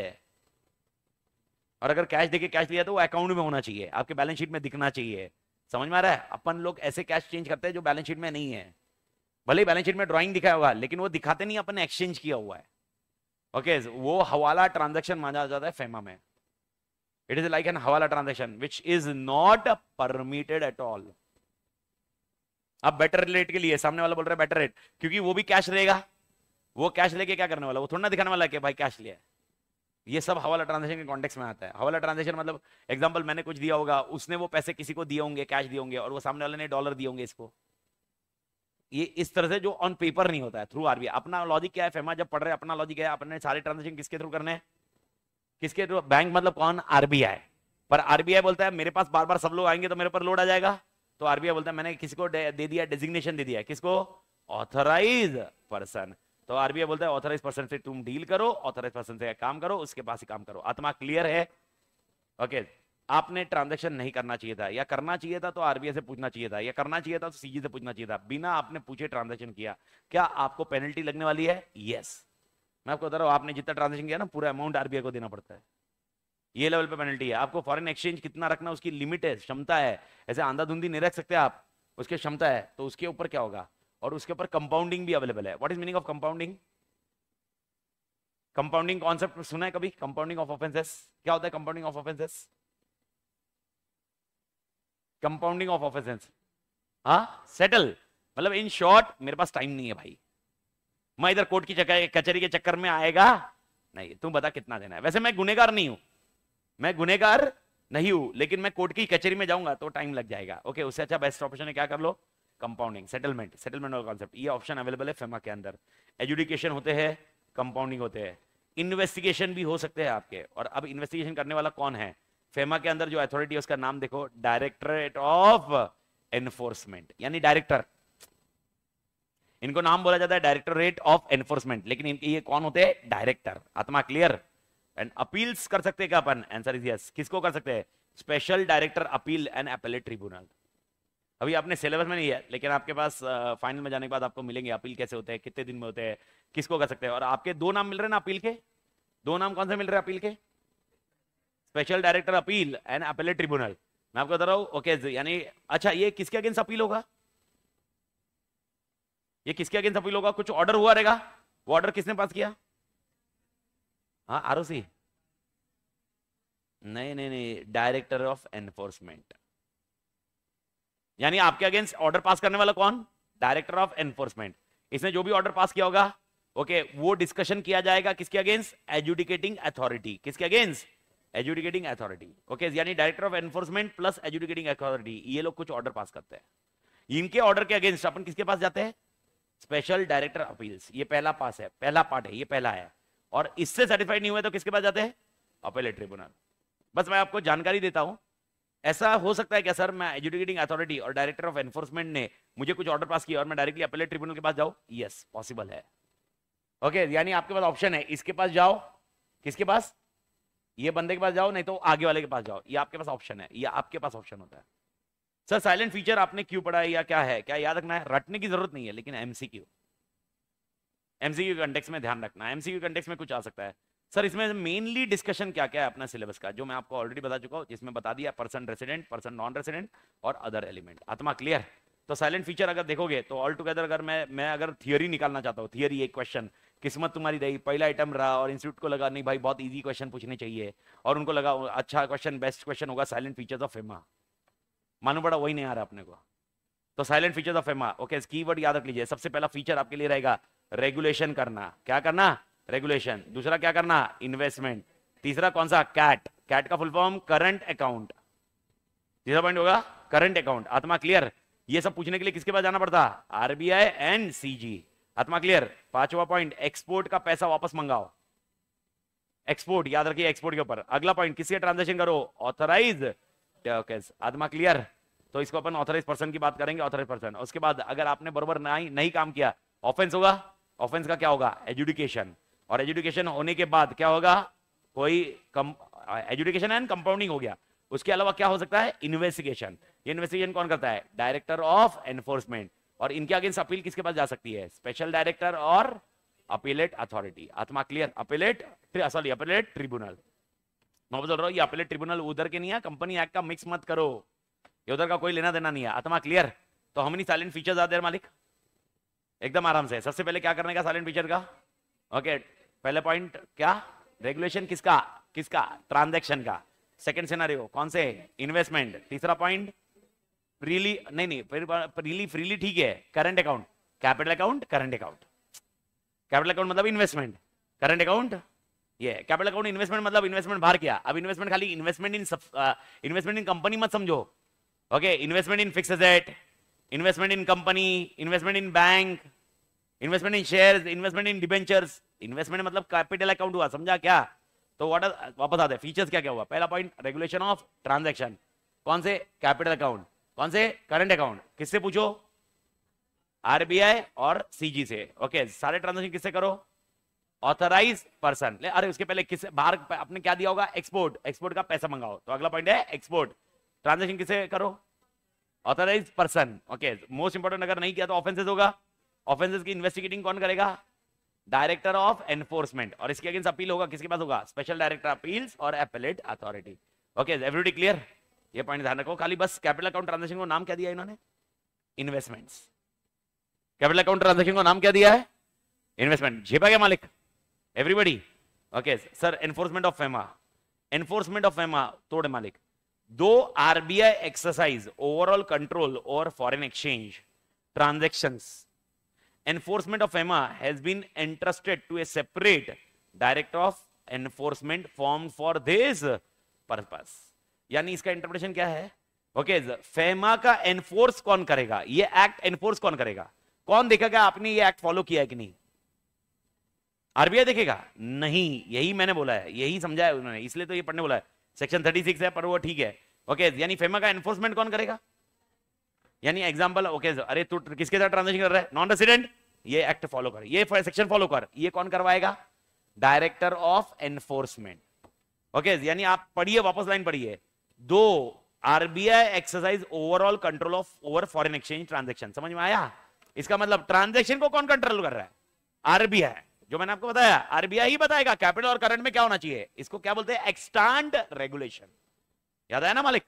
और अगर कैश देके कैश लिया तो वो अकाउंट में होना चाहिए आपके बैलेंस शीट में दिखना चाहिए समझ में आ रहा है अपन लोग ऐसे कैश चेंज करते हैं जो बैलेंस शीट में नहीं है भले बैलेंस शीट में ड्राइंग दिखाया हुआ लेकिन वो दिखाते नहीं अपन एक्सचेंज किया हुआ है ओके okay, वो हवाला ट्रांजेक्शन माना जाता है फेमा में it is like an hawala transaction which is not permitted at all अब बेटर रेट के लिए सामने वाला बोल रहा है बेटर रेट क्योंकि वो भी कैश रहेगा वो कैश लेके क्या करने वाला वो थोड़ा ना दिखाने वाला है कि भाई कैश लिया है ये सब हवाला ट्रांजेक्शन के कॉन्टेक्स में आता है हवाला ट्रांजेक्शन मतलब एग्जाम्पल मैंने कुछ दिया होगा उसने वो पैसे किसी को दिए होंगे कैश दिए होंगे और वो सामने वाले ने डॉलर दिए होंगे इसको ये इस तरह से जो ऑन पेपर नहीं होता है थ्रू आरबीआई अपना लॉजिक क्या है फेमा जब पढ़ रहे अपना लॉजिक है अपने सारे ट्रांजेक्शन किसके थ्रू करने किसके थ्रू बैंक मतलब कौन आरबीआई पर आरबीआई बोलता है मेरे पास बार बार सब लोग आएंगे तो मेरे पर लोड आ जाएगा तो आरबीआई बोलता है मैंने किसी को दे दिया डेजिग्नेशन दे दिया किसको ऑथराइज पर्सन तो आरबीआई बोलता है ऑथराइज पर्सन से तुम डील करो ऑथराइज पर्सन से काम करो उसके पास ही काम करो आत्मा क्लियर है ओके आपने ट्रांजेक्शन नहीं करना चाहिए था या करना चाहिए था तो आरबीआई से पूछना चाहिए था या करना चाहिए था तो सीजी से पूछना चाहिए था बिना आपने पूछे ट्रांजेक्शन किया क्या आपको पेनल्टी लगने वाली है यस मैं आपको बता रहा हूँ आपने जितना ट्रांजेक्शन किया ना पूरा अमाउंट आरबीआई को देना पड़ता है ये लेवल पे पेनल्टी है आपको फॉरेन एक्सचेंज कितना रखना उसकी लिमिट है क्षमता है ऐसे आंधा धुंधी नहीं रख सकते आप उसकी क्षमता है तो उसके ऊपर क्या होगा और उसके ऊपर कंपाउंडिंग भी अवेलेबल है what is meaning of compounding compounding concept सुना है कभी कंपाउंडिंग ऑफ ऑफेंसेस क्या होता है compounding of offences compounding of offences हाँ सेटल मतलब इन शॉर्ट मेरे पास टाइम नहीं है भाई मैं इधर कोर्ट की कचहरी के चक्कर में आएगा नहीं तुम बता कितना देना है वैसे मैं गुनेगार नहीं हूं मैं गुनेगार नहीं हूं लेकिन मैं कोर्ट की कचहरी में जाऊंगा तो टाइम लग जाएगा ओके उससे अच्छा बेस्ट ऑप्शन है क्या कर लो कंपाउंडिंग सेटलमेंट सेटलमेंट और कॉन्सेप्ट ये ऑप्शन अवेलेबल है फेमा के अंदर एजुकेशन होते हैं कंपाउंडिंग होते हैं इन्वेस्टिगेशन भी हो सकते हैं आपके और अब इन्वेस्टिगेशन करने वाला कौन है फेमा के अंदर जो अथॉरिटी है उसका नाम देखो डायरेक्टरेट ऑफ एनफोर्समेंट यानी डायरेक्टर इनको नाम बोला जाता है डायरेक्टरेट ऑफ एनफोर्समेंट लेकिन इनके ये कौन होते हैं डायरेक्टर आत्मा क्लियर एंड अपील्स कर सकते हैं क्या अपन आंसर इज यस किसको कर सकते हैं special director appeal and appellate tribunal अभी आपने सिलेबस में नहीं है लेकिन आपके पास फाइनल में जाने के बाद आपको मिलेंगे अपील कैसे होते हैं कितने दिन में होते हैं किसको कर सकते हैं और आपके दो नाम मिल रहे हैं ना अपील के दो नाम कौन से मिल रहे हैं अपील के special director appeal and appellate tribunal मैं आपको बता रहा हूँ ओके यानी अच्छा ये किसके अगेंस्ट अपील होगा ये किसके अगेंस्ट अपील होगा कुछ ऑर्डर हुआ रहेगा वो ऑर्डर किसने पास किया हाँ आर नहीं नहीं नहीं डायरेक्टर ऑफ एनफोर्समेंट यानी आपके अगेंस्ट ऑर्डर पास करने वाला कौन डायरेक्टर ऑफ एनफोर्समेंट इसने जो भी ऑर्डर पास किया होगा ओके okay, वो डिस्कशन किया जाएगा किसके अगेंस्ट एजुडिकेटिंग अथॉरिटी किसके अगेंस्ट एजुडिकेटिंग अथॉरिटी ओके यानी director of enforcement plus adjudicating authority ये लोग कुछ ऑर्डर पास करते हैं इनके ऑर्डर के अगेंस्ट अपन किसके पास जाते हैं स्पेशल डायरेक्टर अपील्स ये पहला पास है पहला पार्ट है ये पहला है और इससे सर्टिफाइड नहीं हुए तो किसके पास जाते हैं अपेलेट ट्रिब्यूनल बस मैं आपको जानकारी देता हूं ऐसा हो सकता है क्या सर मैं एजुकेटिंग अथॉरिटी और डायरेक्टर ऑफ एनफोर्समेंट ने मुझे कुछ ऑर्डर पास किया और मैं डायरेक्टली अपेलेट ट्रिब्यूनल के पास जाओ यस पॉसिबल है ओके okay, यानी आपके पास ऑप्शन है इसके पास जाओ किसके पास ये बंदे के पास जाओ नहीं तो आगे वाले के पास जाओ ये आपके पास ऑप्शन है ये आपके पास ऑप्शन होता है सर साइलेंट फीचर आपने क्यों पढ़ा है या क्या है क्या याद रखना है रटने की जरूरत नहीं है लेकिन एमसीक्यू एमसीक्यू कंटेक्स में ध्यान रखना एमसीक्यू कंटेक्स में कुछ आ सकता है सर इसमें मेनली डिस्कशन क्या क्या है अपना सिलेबस का जो मैं आपको ऑलरेडी बता चुका हूँ जिसमें बता दिया person resident person non resident और अदर एलिमेंट आत्मा क्लियर तो साइलेंट फीचर अगर देखोगे तो ऑल टुगेदर अगर मैं मैं अगर थियोरी निकालना चाहता हूँ थियोरी एक क्वेश्चन किस्मत तुम्हारी रही पहला आइटम रहा और इंस्टीट्यूट को लगा नहीं भाई बहुत ईजी क्वेश्चन पूछने चाहिए और उनको लगा अच्छा क्वेश्चन बेस्ट क्वेश्चन होगा साइलेंट फीचर्स ऑफ फेमा मानो बड़ा वही नहीं आ रहा अपने को तो silent features of FEMA okay की याद रख लीजिए सबसे पहला फीचर आपके लिए रहेगा रेगुलेशन करना क्या करना रेगुलेशन दूसरा क्या करना इन्वेस्टमेंट तीसरा कौन सा कैट कैट का फुल फॉर्म करंट अकाउंट तीसरा पॉइंट होगा करंट अकाउंट आत्मा क्लियर ये सब पूछने के लिए किसके पास जाना पड़ता आरबीआई एंड सीजी आत्मा क्लियर पांचवा पॉइंट एक्सपोर्ट का पैसा वापस मंगाओ एक्सपोर्ट याद रखिए एक्सपोर्ट के ऊपर अगला पॉइंट किसके ट्रांजेक्शन करो ऑथराइज आत्मा क्लियर तो इसको अपन ऑथराइज पर्सन की बात करेंगे ऑथराइज पर्सन उसके बाद अगर आपने बरबर नहीं, नहीं काम किया ऑफेंस होगा ऑफेंस का क्या होगा एजुडिकेशन और एजुकेशन होने के बाद क्या होगा कोई एजुकेशन एंड कंपाउंडिंग हो गया उसके अलावा क्या हो सकता है इन्वेस्टिगेशन ये इन्वेस्टिगेशन कौन करता है डायरेक्टर ऑफ एनफोर्समेंट और इनके अगेंस्ट अपील किसके पास जा सकती है स्पेशल डायरेक्टर और अपीलेट अथॉरिटी आत्मा clear appellate sorry appellate tribunal मैं बोल रहा हूँ ये अपीलेट ट्रिब्यूनल उधर के नहीं है कंपनी एक्ट का मिक्स मत करो ये उधर का कोई लेना देना नहीं है आत्मा क्लियर तो हम साइलेंट फीचर्स आते हैं मालिक एकदम आराम से सबसे पहले क्या करने का साइलेंट फीचर का ओके पहला पॉइंट क्या रेगुलेशन किसका किसका ट्रांजेक्शन का सेकेंड सिनारियो कौन से इन्वेस्टमेंट तीसरा पॉइंट फ्रीली नहीं नहीं फ्रीली फ्रीली ठीक है current account capital account current account capital account मतलब इन्वेस्टमेंट करंट अकाउंट ये कैपिटल अकाउंट इन्वेस्टमेंट मतलब इन्वेस्टमेंट बाहर किया अब इन्वेस्टमेंट खाली investment in investment in company मत समझो okay investment in fix asset investment in company investment in bank investment in share investment in debentures investment मतलब capital account हुआ समझा क्या तो वॉट आर वापस आते फीचर्स क्या क्या हुआ पहला पॉइंट रेगुलेशन ऑफ ट्रांजेक्शन कौन से कैपिटल अकाउंट कौन से करंट अकाउंट किससे पूछो आरबीआई और सीजी से ओके okay, सारे ट्रांजेक्शन किससे करो ऑथराइज पर्सन ले अरे उसके पहले किससे बाहर आपने क्या दिया होगा एक्सपोर्ट एक्सपोर्ट का पैसा मंगाओ तो अगला पॉइंट है एक्सपोर्ट ट्रांजेक्शन किससे करो authorise person okay most important अगर नहीं किया तो ऑफेंसेज होगा ऑफेंसेस की इन्वेस्टिगेटिंग कौन करेगा डायरेक्टर ऑफ एनफोर्समेंट और इसके अगेंस्ट अपील होगा किसके पास होगा स्पेशल डायरेक्टर अपील्स और appellate authority okay everybody clear ये पॉइंट ध्यान रखो खाली बस कैपिटल अकाउंट ट्रांजेक्शन को नाम क्या दिया इन्होंने इन्वेस्टमेंट्स कैपिटल अकाउंट ट्रांजेक्शन को नाम क्या दिया है इन्वेस्टमेंट झेपा क्या मालिक everybody okay sir enforcement of FEMA enforcement of FEMA तोड़े मालिक दो आरबीआई एक्सरसाइज ओवरऑल कंट्रोल और foreign exchange transactions enforcement of EMA has been entrusted to a separate director of enforcement formed for this purpose. यानी इसका interpretation क्या है okay okay, FEMA का enforce कौन करेगा ये एक्ट एनफोर्स कौन करेगा कौन देखेगा आपने ये एक्ट फॉलो किया है कि नहीं आरबीआई देखेगा नहीं यही मैंने बोला है यही समझाया उन्होंने इसलिए तो ये पढ़ने बोला है सेक्शन 36 है पर वो ठीक है ओके यानी फेमा का एनफोर्समेंट कौन करेगा यानी एग्जाम्पल ओके अरे तू किसके साथ ट्रांजेक्शन कर रहा है नॉन रेसिडेंट ये एक्ट फॉलो कर ये सेक्शन फॉलो कर ये कौन करवाएगा डायरेक्टर ऑफ एनफोर्समेंट ओके यानी आप पढ़िए वापस लाइन पढ़िए दो RBI exercise overall control of over foreign exchange transaction समझ में आया इसका मतलब ट्रांजेक्शन को कौन कंट्रोल कर रहा है आरबीआई जो मैंने आपको बताया आरबीआई ही बताएगा कैपिटल और करंट में क्या होना चाहिए इसको क्या बोलते हैं एक्सटांड रेगुलेशन याद है ना मालिक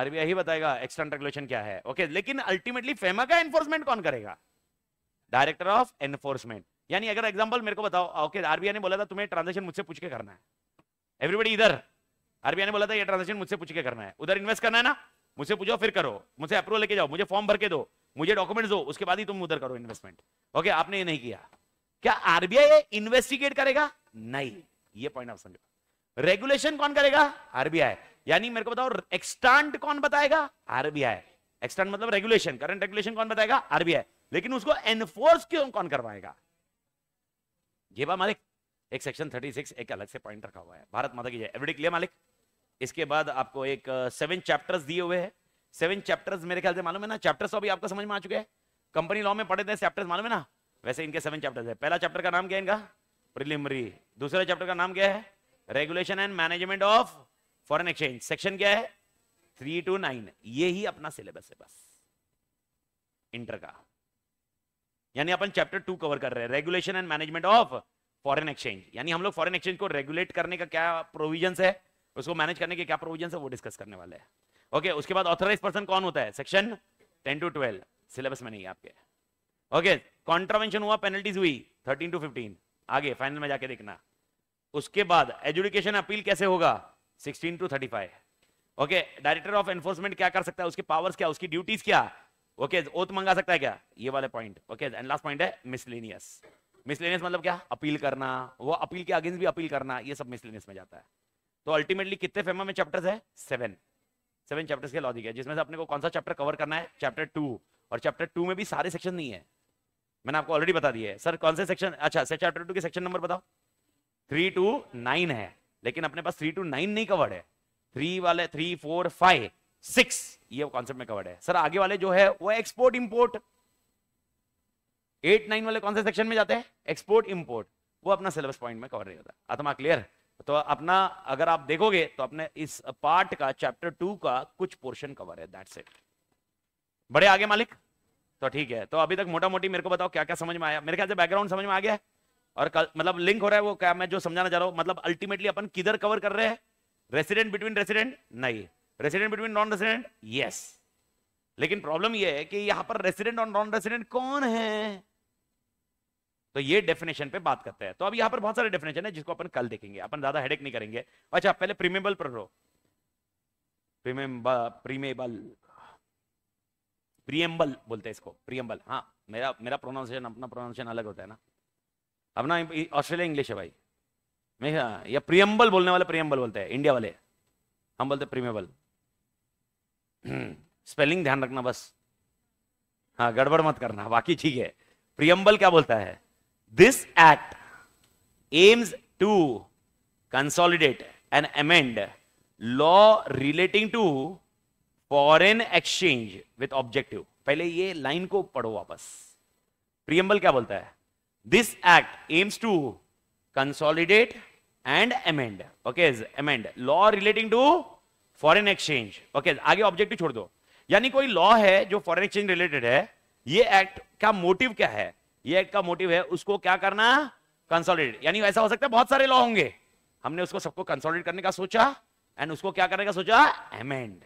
आरबीआई ही बताएगा एक्सटर्नल रेगुलेशन क्या है ओके okay, लेकिन अल्टीमेटली फेमा का एनफोर्समेंट कौन करेगा डायरेक्टर ऑफ एनफोर्समेंट यानी अगर एग्जांपल मेरे को बताओ ओके okay, आरबीआई ने बोला था तुम्हें ट्रांजेक्शन मुझसे पूछ के करना है एवरीबडी इधर आरबीआई ने बोला था ये ट्रांजेक्शन मुझसे पूछ के करना है उधर इन्वेस्ट करना है ना मुझसे पूछो फिर करो मुझे अप्रूवल लेके जाओ मुझे फॉर्म भर के दो मुझे डॉक्यूमेंट दो उसके बाद ही तुम उधर करो इन्वेस्टमेंट ओके okay, आपने ये नहीं किया क्या आरबीआई इन्वेस्टिगेट करेगा नहीं ये पॉइंट आप समझो रेगुलेशन कौन करेगा आरबीआई यानी मेरे को बताओ एक्सटांट कौन बताएगा आरबीआई एक्सटांट मतलब रेगुलेशन करंट रेगुलेशन कौन बताएगा आरबीआई लेकिन उसको एनफोर्स क्यों कौन करवाएगा ये बात मालिक एक सेक्शन 36 एक अलग से पॉइंट रखा हुआ है भारत माता की जय एवरीडे क्लियर मालिक इसके बाद आपको एक सेवन चैप्टर्स दिए हुए हैं सेवन चैप्टर्स मेरे ख्याल से मालूम है ना चैप्टर्स अभी आपको समझ में आ चुके हैं कंपनी लॉ में पढ़े थे चैप्टर्स मालूम है ना वैसे इनके सेवन चैप्टर्स है पहला चैप्टर का नाम क्या है इनका प्रिलिमरी दूसरा चैप्टर का नाम क्या है regulation and management of foreign exchange section क्या है थ्री टू नाइन ये ही अपना सिलेबस है बस इंटर का यानी अपन चैप्टर टू कवर कर रहे हैं regulation and management of foreign exchange यानी हम लोग फॉरेन एक्सचेंज को रेगुलेट करने का क्या प्रोविजन है उसको मैनेज करने के क्या प्रोविजन है वो डिस्कस करने वाले हैं ओके okay, उसके बाद ऑथोराइज पर्सन कौन होता है section ten to twelve syllabus में नहीं है आपके ओके okay, कॉन्ट्रावेंशन हुआ पेनल्टीज हुई थर्टीन टू फिफ्टीन आगे फाइनल में जाके देखना उसके बाद एजुकेशन अपील कैसे होगा sixteen to thirty five okay director of enforcement क्या कर सकता है उसके पावर्स क्या उसकी ड्यूटीज क्या ओके okay, ओत मंगा सकता है क्या ये वाले point okay and last point है मिसलेनियस मिसलेनियस मतलब क्या अपील करना वो अपील के अगेंस्ट भी अपील करना ये सब मिसलेनियस में जाता है तो अल्टीमेटली कितने फेमा में चैप्टर्स है सेवन सेवन चैप्टर्स के लॉजिक है जिसमें से अपने को कौन सा चैप्टर कवर करना है चैप्टर टू और चैप्टर टू में भी सारे सेक्शन नहीं है मैंने आपको ऑलरेडी बता दिया है सर कौन से सेक्शन अच्छा सर चैप्टर टू के सेक्शन नंबर बताओ थ्री टू नाइन है लेकिन अपने पास थ्री टू नाइन नहीं कवर्ड है थ्री वाले थ्री फोर फाइव सिक्स ये कॉन्सेप्ट में कवर्ड है सर आगे वाले जो है वो एक्सपोर्ट इंपोर्ट एट नाइन वाले कौन से सेक्शन में जाते हैं एक्सपोर्ट इंपोर्ट वो अपना सिलेबस पॉइंट में कवर नहीं होता आत्मा क्लियर तो अपना अगर आप देखोगे तो अपने इस पार्ट का चैप्टर टू का कुछ पोर्शन कवर है दैट्स इट बड़े आगे मालिक तो ठीक है तो अभी तक मोटा मोटी मेरे को बताओ क्या क्या समझ में आया मेरे ख्याल से बैकग्राउंड समझ में आ गया है और कल मतलब लिंक हो रहा है वो क्या मैं जो समझाना चाह रहा हूँ मतलब अल्टीमेटली अपन किधर कवर कर रहे हैं रेसिडेंट बिटवीन रेसिडेंट नहीं resident between non resident yes लेकिन प्रॉब्लम ये है कि यहां पर रेसिडेंट और नॉन रेसिडेंट कौन है तो ये डेफिनेशन पे बात करते हैं तो अब यहां पर बहुत सारे डेफिनेशन है जिसको अपन कल देखेंगे अपन ज्यादा हेडेक नहीं करेंगे अच्छा पहले प्रीमियबल पर रहो प्रीमेबल प्रियम्बल बोलते हैं इसको प्रियम्बल हाँ मेरा मेरा प्रोनाउंसिएशन अपना प्रोनाउंसिएशन अलग होता है ना अब ना ऑस्ट्रेलिया इंग्लिश है भाई मैं हाँ, या प्रियम्बल बोलने वाले प्रियम्बल बोलते हैं इंडिया वाले हम बोलते प्रियम्बल स्पेलिंग ध्यान रखना बस हाँ गड़बड़ मत करना बाकी ठीक है प्रियम्बल क्या बोलता है this act aims to consolidate and amend law relating to foreign exchange with objective पहले ये लाइन को पढ़ो वापस प्रियम्बल क्या बोलता है This act aims to consolidate and amend. Okay, amend. Law relating to foreign exchange okay आगे objective छोड़ दो यानी कोई लॉ है जो फॉरेन एक्सचेंज रिलेटेड है ये एक्ट का मोटिव क्या है ये एक्ट का मोटिव है उसको क्या करना कंसोलिडेट यानी ऐसा हो सकता है बहुत सारे लॉ होंगे हमने उसको सबको कंसोलिडेट करने का सोचा एंड उसको क्या करने का सोचा एमेंड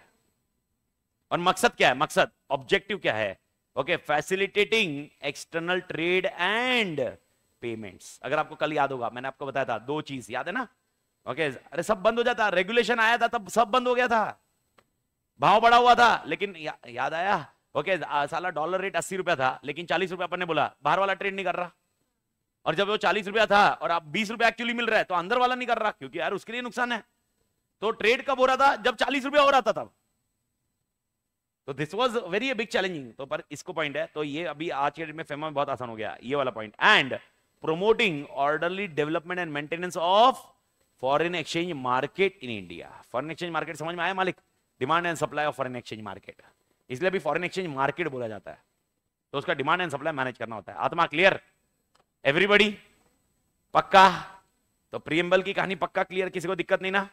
और मकसद क्या है मकसद ऑब्जेक्टिव क्या है okay facilitating external trade and payments अगर आपको कल याद होगा मैंने आपको बताया था दो चीज याद है ना ओके okay, अरे सब बंद हो जाता रेगुलेशन आया था तब सब बंद हो गया था भाव बढ़ा हुआ था लेकिन या, याद आया ओके okay, साला डॉलर रेट अस्सी रुपया था लेकिन चालीस रुपया अपन ने बोला बाहर वाला ट्रेड नहीं कर रहा और जब वो चालीस रुपया था और आप बीस रुपया एक्चुअली मिल रहा है तो अंदर वाला नहीं कर रहा क्योंकि यार उसके लिए नुकसान है तो ट्रेड कब हो रहा था जब चालीस रुपया हो रहा था तब तो this was very big challenging तो पर इसको पॉइंट है तो ये अभी आज के डेट में फेमस बहुत आसान हो गया ये वाला point and promoting orderly development and maintenance of foreign exchange market in India foreign exchange market समझ में आया मालिक demand and supply of foreign exchange market इसलिए भी फॉरेन एक्सचेंज मार्केट बोला जाता है तो उसका डिमांड एंड सप्लाई मैनेज करना होता है आत्मा क्लियर एवरीबडी पक्का तो प्रियम्बल की कहानी पक्का क्लियर किसी को दिक्कत नहीं ना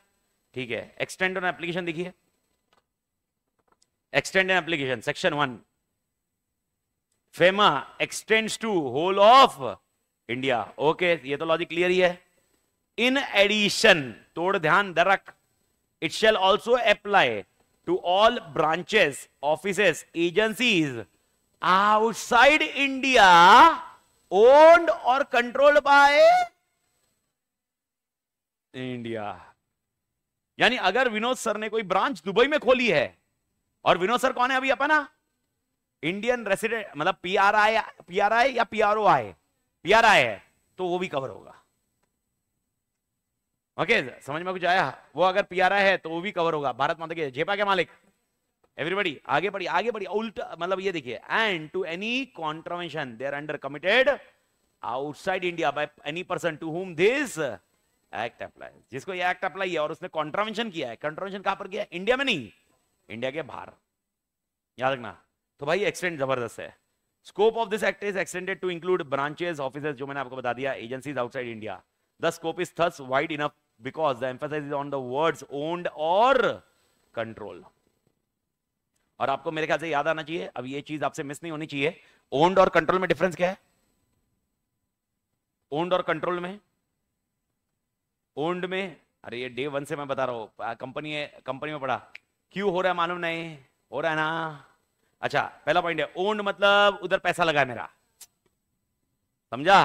ठीक है एक्सटेंड एप्लीकेशन देखिए extended application section 1 fema extends to whole of india okay ye to logic clear hi hai in addition tod dhyan darak it shall also apply to all branches offices agencies outside india owned or controlled by India यानी अगर Vinod sir ने कोई branch Dubai में खोली है और Vinod sir कौन है अभी अपना इंडियन रेसिडेंट मतलब P R I P R I या P R O P R I है तो वो भी कवर होगा ओके okay, समझ में कुछ आया वो अगर पी आर आई है तो वो भी कवर होगा भारत माता के जेपा के मालिक एवरीबडी आगे बढ़ी आगे बढ़ी उल्टा मतलब ये देखिए and to any contravention thereunder committed outside India by any person to whom this act apply जिसको ये एक्ट अप्लाई है और उसने कॉन्ट्रोवेंशन किया है कॉन्ट्रोवेंशन कहां पर किया इंडिया में नहीं इंडिया के बाहर याद रखना तो भाई एक्सटेंड जबरदस्त है scope of this act is extended to include branches office जो मैंने आपको बता दिया agencies outside India the scope is thus wide enough because the emphasis is on the words owned or control और आपको मेरे ख्याल से याद आना चाहिए अब ये चीज आपसे मिस नहीं होनी चाहिए ओन्ड और कंट्रोल में डिफरेंस क्या है ओन्ड और कंट्रोल में ओन्ड में अरे ये डे वन से मैं बता रहा हूं कंपनी कंपनी में पढ़ा क्यों हो रहा है मालूम नहीं हो रहा है ना अच्छा पहला पॉइंट है ओन्ड मतलब उधर पैसा लगा है मेरा समझा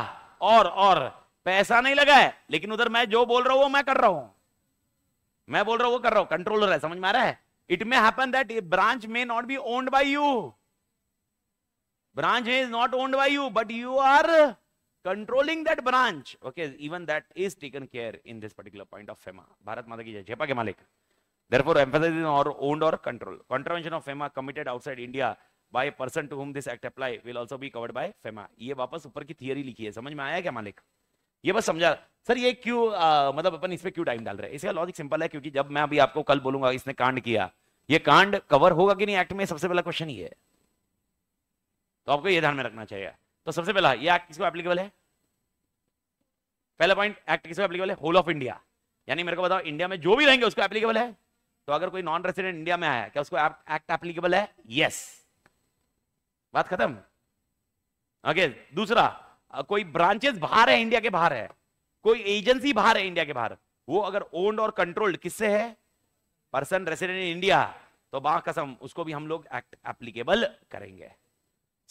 और और पैसा नहीं लगा है लेकिन उधर मैं जो बोल रहा हूं वो मैं कर रहा हूं मैं बोल रहा हूं वो कर रहा हूं कंट्रोलर है समझ में आ रहा है it may happen that branch may not be owned by you branch is not owned by you but you are controlling that branch okay even that is taken care in this particular point of FEMA Bharat माता की जय जयपा के मालिक Therefore, emphasis is on owned or control Contravention of FEMA committed outside India by a person to whom this act apply will also be covered by FEMA. ye wapas upar ki theory likhi hai samajh mein aaya kya malik ये बस समझा sir ये क्यों आ, मतलब अपन इस इसमें क्यों time डाल रहे हैं इसका लॉजिक सिंपल है क्योंकि जब मैं अभी आपको कल बोलूंगा इसने कांड किया ये कांड कवर होगा कि नहीं एक्ट में सबसे पहला क्वेश्चन ही है तो आपको ये ध्यान में रखना चाहिए तो सबसे पहला ये एक्ट किसको एप्लीकेबल है पहला पॉइंट एक्ट किसको एप्लीकेबल है होल ऑफ इंडिया यानी मेरे को बताओ इंडिया में जो भी रहेंगे उसको एप्लीकेबल है तो अगर कोई नॉन रेसिडेंट इंडिया में आया क्या उसको एक्ट एप्लीकेबल है यस yes. बात खत्म ओके दूसरा कोई ब्रांचेस बाहर है इंडिया के बाहर है कोई एजेंसी बाहर है इंडिया के बाहर वो अगर ओन्ड और कंट्रोल्ड किससे है पर्सन रेसिडेंट इन इंडिया तो बाह कसम उसको भी हम लोग एक्ट एप्लीकेबल करेंगे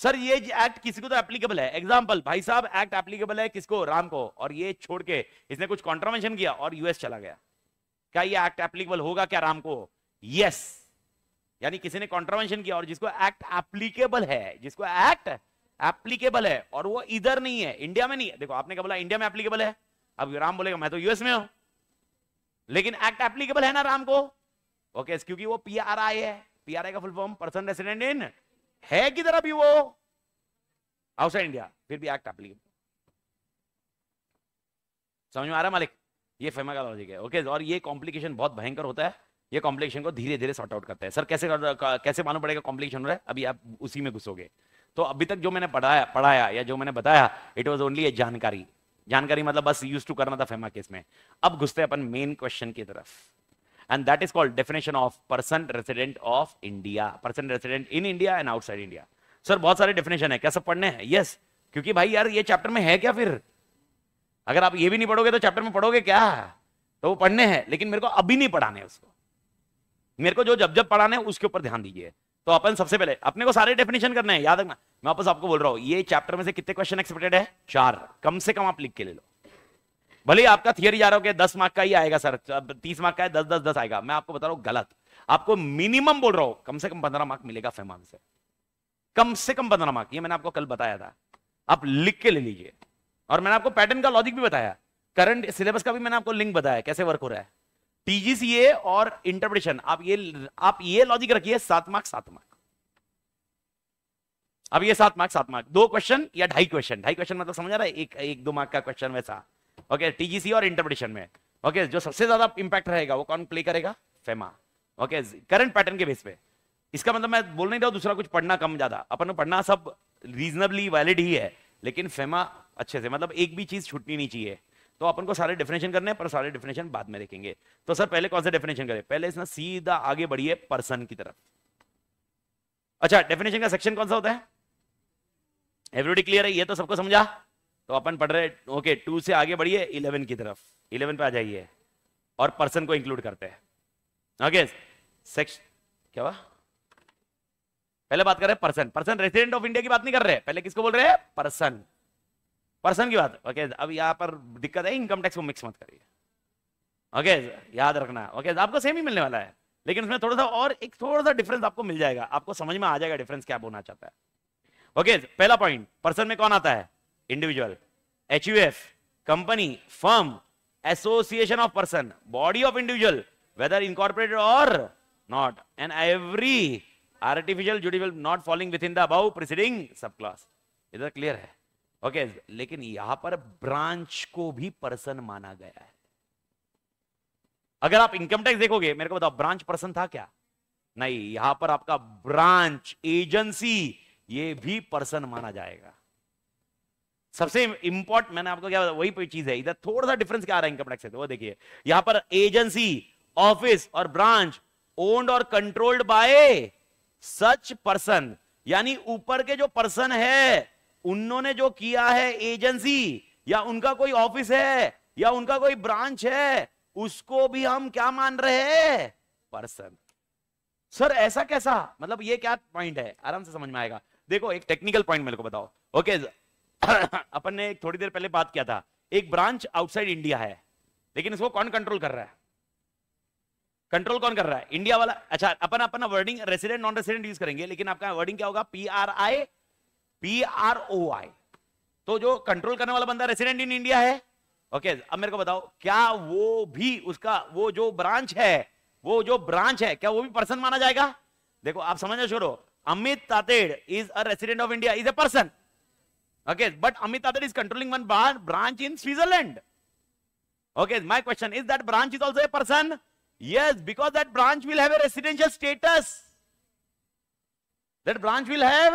सर ये एक्ट किसी को तो एप्लीकेबल है एग्जाम्पल भाई साहब एक्ट एप्लीकेबल है किसको राम को और ये छोड़ के इसने कुछ कॉन्ट्रोवेंशन किया और यूएस चला गया क्या ये एक्ट एप्लीकेबल होगा क्या राम को यस यानी किसी ने कॉन्ट्रावेंशन किया और जिसको एक्ट एप्लीकेबल है जिसको एक्ट एप्लीकेबल है और वो इधर नहीं है इंडिया में नहीं है देखो आपने क्या बोला इंडिया में एप्लीकेबल है अब राम बोलेगा मैं तो यूएस में हूं लेकिन एक्ट एप्लीकेबल है ना राम को ओके okay, क्योंकि वो पी आर आई है पीआरआई का full form person resident in है किधर अभी वो आउटसाइड इंडिया फिर भी एक्ट एप्लीकेबल समझ में आ रहा मालिक ये फेमा लॉजिक है ओके और ये कॉम्प्लिकेशन बहुत भयंकर होता है ये कॉम्प्लिकेशन को धीरे धीरे सॉर्ट आउट करते हैं सर कैसे कर, कैसे मालूम पड़ेगा कॉम्प्लिकेशन हो रहा है अभी आप उसी में घुसोगे तो अभी तक जो मैंने पढ़ाया पढ़ाया या जो मैंने बताया इट वॉज ओनली ए जानकारी जानकारी मतलब बस यूज टू करना था फेमा केस में अब घुसते अपन मेन क्वेश्चन की तरफ and that is called definition of person resident of India person resident in India and outside India sir बहुत सारे डेफिनेशन है क्या सब पढ़ने हैं यस yes. क्योंकि भाई यार ये चैप्टर में है क्या फिर अगर आप ये भी नहीं पढ़ोगे तो चैप्टर में पढ़ोगे क्या तो वो पढ़ने हैं लेकिन मेरे को अभी नहीं पढ़ाने उसको मेरे को जो जब जब पढ़ाने उसके ऊपर ध्यान दीजिए तो अपन सबसे पहले अपने को सारे डेफिनेशन करने हैं याद रखना मैं वापस आपको बोल रहा हूँ ये चैप्टर में से कितने क्वेश्चन एक्सपेक्टेड है चार कम से कम आप लिख के ले लो भले आपका थियरी जा रहा हो दस मार्क का ही आएगा सर तीस मार्क का है दस दस दस आएगा मैं आपको बता रहा हूँ गलत आपको मिनिमम बोल रहा हूँ कम से कम पंद्रह मार्क मिलेगा फेमान से कम से कम पंद्रह मार्क ये मैंने आपको कल बताया था आप लिख के ले लीजिए और मैंने आपको पैटर्न का लॉजिक भी बताया करंट सिलेबस का भी मैंने आपको लिंक बताया कैसे वर्क हो रहा है टीजीसीए और इंटरप्रिटेशन आप ये आप ये लॉजिक रखिए सात मार्क सात मार्क अब ये सात मार्क सात मार्क दो क्वेश्चन या ढाई क्वेश्चन ढाई क्वेश्चन मतलब समझ आ रहा है एक एक दो मार्क का क्वेश्चन वैसा ओके टीजीसी और इंटरप्रिटेशन में ओके जो सबसे ज्यादा इंपैक्ट रहेगा वो कौन प्ले करेगा फेमा ओके करंट पैटर्न के बेस पे इसका मतलब मैं बोल नहीं रहा दूसरा कुछ पढ़ना कम ज्यादा अपन पढ़ना सब रीजनेबली वैलिड ही है लेकिन फेमा अच्छे से मतलब एक भी चीज़ छुटनी नहीं चाहिए तो अपन को सारे डेफिनेशन करने हैं पर सारे डेफिनेशन बाद में देखेंगे तो सर पहले कौन सा डेफिनेशन करें पहले इसमें सीधा आगे बढ़िए पर्सन की तरफ अच्छा डेफिनेशन का सेक्शन कौन सा होता है एवरीडी क्लियर है ये तो सबको समझा तो अपन पढ़ रहे ओके टू से आगे बढ़िए इलेवन की तरफ इलेवन पे आ जाइए और पर्सन को इंक्लूड करते हैं ओके सेक्शन क्या हुआ पहले बात कर रहे हैं person person resident of India की बात नहीं कर रहे पहले किसको बोल रहे हैं पर्सन पर्सन की बात है ओके अब यहाँ पर दिक्कत है इनकम टैक्स को मिक्स मत करिए ओके याद रखना ओके आपको सेम ही मिलने वाला है लेकिन उसमें थोड़ा सा और एक थोड़ा सा डिफरेंस आपको मिल जाएगा आपको समझ में आ जाएगा डिफरेंस क्या बोलना चाहता है ओके पहला पॉइंट पर्सन में कौन आता है individual H company firm association of person body of individual whether incorporated or not an every artificial juridical not following with in the above preceding sub class इधर क्लियर है okay लेकिन यहां पर branch को भी पर्सन माना गया है अगर आप इनकम टैक्स देखोगे मेरे को बताओ ब्रांच पर्सन था क्या नहीं यहां पर आपका ब्रांच एजेंसी ये भी पर्सन माना जाएगा सबसे इंपॉर्टेंट मैंने आपको क्या वही चीज है इधर थोड़ा सा डिफरेंस क्या आ रहा है इनकम टैक्स से वो देखिए यहां पर agency office or branch owned or controlled by such person यानी ऊपर के जो पर्सन है उन्होंने जो किया है एजेंसी या उनका कोई ऑफिस है या उनका कोई ब्रांच है उसको भी हम क्या मान रहे पर्सन सर ऐसा कैसा मतलब ये क्या पॉइंट है आराम से समझ में आएगा देखो एक टेक्निकल पॉइंट मेरे को बताओ ओके अपन ने एक थोड़ी देर पहले बात किया था एक ब्रांच आउटसाइड इंडिया है लेकिन इसको कौन कंट्रोल कर रहा है कंट्रोल कौन कर रहा है इंडिया वाला अच्छा अपन अपना wording resident non resident use करेंगे लेकिन आपका वर्डिंग क्या होगा P R I P R O I तो जो कंट्रोल करने वाला बंदा रेसिडेंट इन इंडिया है ओके okay, अब मेरे को बताओ क्या वो भी उसका वो जो ब्रांच है वो जो ब्रांच है क्या वो भी पर्सन माना जाएगा देखो आप समझना छोड़ो Amit Tated is a resident of India is a person okay but Amit Tated is controlling one branch in Switzerland okay my question is that branch is also a person yes because that branch will have a residential status that branch will have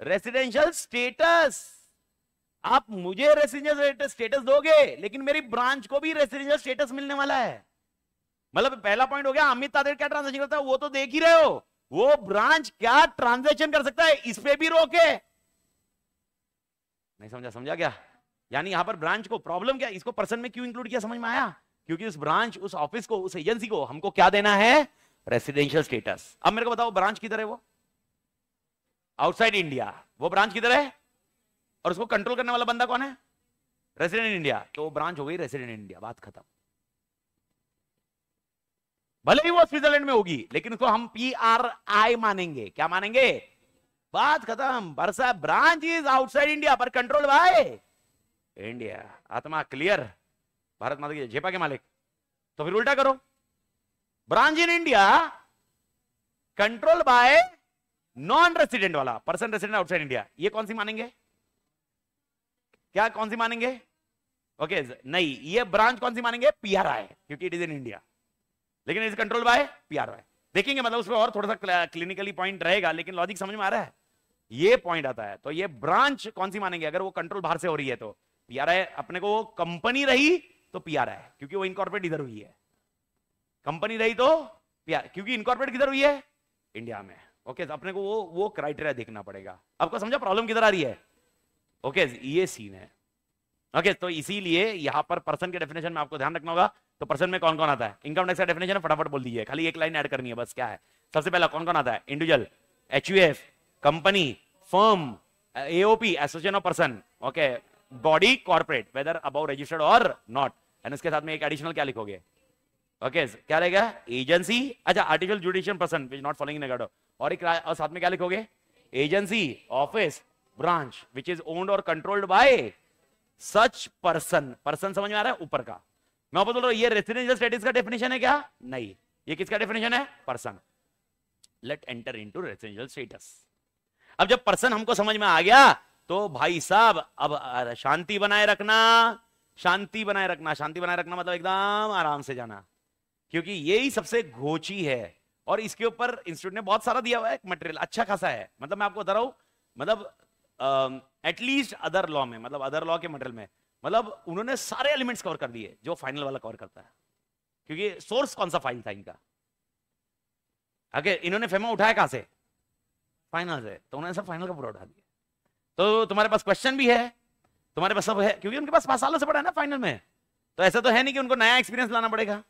residential status आप मुझे residential status दोगे लेकिन मेरी branch को भी residential status मिलने वाला है मतलब पहला पॉइंट हो गया अमित तादेड़ क्या ट्रांजेक्शन करता है वो तो देख ही रहे हो वो ब्रांच क्या ट्रांजेक्शन कर सकता है इस पे भी रोके नहीं समझा समझा क्या यानी यहां पर ब्रांच को प्रॉब्लम क्या इसको पर्सन में क्यों इंक्लूड किया समझ में आया क्योंकि उस ब्रांच उस ऑफिस को उस एजेंसी को हमको क्या देना है रेसिडेंशियल स्टेटस अब मेरे को बताओ ब्रांच किधर है वो आउटसाइड इंडिया वो ब्रांच किधर है और उसको कंट्रोल करने वाला बंदा कौन है रेसिडेंट इंडिया तो ब्रांच हो गई रेसिडेंट इंडिया बात खत्म भले ही वो स्विट्जरलैंड में होगी लेकिन उसको हम पी आर आई मानेंगे क्या मानेंगे बात खत्म बरसा ब्रांच इज आउटसाइड इंडिया पर कंट्रोल बाय इंडिया आत्मा क्लियर भारत माता की जेपा के मालिक तो फिर उल्टा करो branch in India control by non resident वाला पर्सन रेसिडेंट आउटसाइड इंडिया ये कौन सी मानेंगे क्या कौन सी मानेंगे ओके okay, नहीं ये ब्रांच कौन सी मानेंगे पीआरआई क्योंकि इट इज इन इंडिया लेकिन इज कंट्रोल बाय पीआरआई देखेंगे मतलब उसमें और थोड़ा सा क्लिनिकली पॉइंट रहेगा लेकिन लॉजिक समझ में आ रहा है ये पॉइंट आता है तो ये ब्रांच कौन सी मानेंगे अगर वो कंट्रोल बाहर से हो रही है तो पीआरआई अपने को वो कंपनी रही तो पीआरआई क्योंकि वो इनकॉर्पोरेट इधर हुई है कंपनी रही तो पीआर क्योंकि इनकॉर्पोरेट किधर हुई है इंडिया में ओके okay, तो अपने को वो वो क्राइटेरिया देखना पड़ेगा आपको समझा प्रॉब्लम किधर आ रही है ओके okay, ये सीन है ओके okay, तो इसीलिए यहां पर पर्सन के डेफिनेशन में आपको ध्यान रखना होगा तो पर्सन में कौन कौन आता है इनकम टैक्स का डेफिनेशन फटाफट बोल दीजिए खाली एक लाइन ऐड करनी है बस क्या है सबसे पहला कौन कौन आता है individual H company firm AOP association of person okay body corporate whether about registered or not and उसके साथ में एक एडिशनल क्या लिखोगे ओके क्या रहेगा एजेंसी अच्छा article judicial person which not following नगर और एक और साथ में क्या लिखोगे agency office branch which is owned or controlled by such person person समझ में आ रहा है ऊपर का मैं बोल रहा हूं ये रेसिडेंशियल स्टेटस का डेफिनेशन है क्या नहीं ये किसका डेफिनेशन है person let enter in to residential status अब जब पर्सन हमको समझ में आ गया तो भाई साहब अब शांति बनाए रखना शांति बनाए रखना शांति बनाए रखना मतलब एकदम आराम से जाना क्योंकि यही सबसे घोची है और इसके ऊपर इंस्टीट्यूट ने बहुत सारा दिया हुआ है मटेरियल अच्छा खासा है मतलब मैं आपको बता रहा हूं मतलब एटलीस्ट अदर लॉ में मतलब अदर लॉ के मटेरियल में मतलब उन्होंने सारे एलिमेंट्स कवर कर दिए जो फाइनल वाला कवर करता है क्योंकि सोर्स कौन सा फाइल था इनका अगर इन्होंने फेमा उठाया कहां से फाइनल से तो उन्होंने सब फाइनल का पूरा उठा दिया तो तुम्हारे पास क्वेश्चन भी है तुम्हारे पास सब है क्योंकि उनके पास पास सालों से पड़ा है ना फाइनल में तो ऐसा तो है नहीं कि उनको नया एक्सपीरियंस लाना पड़ेगा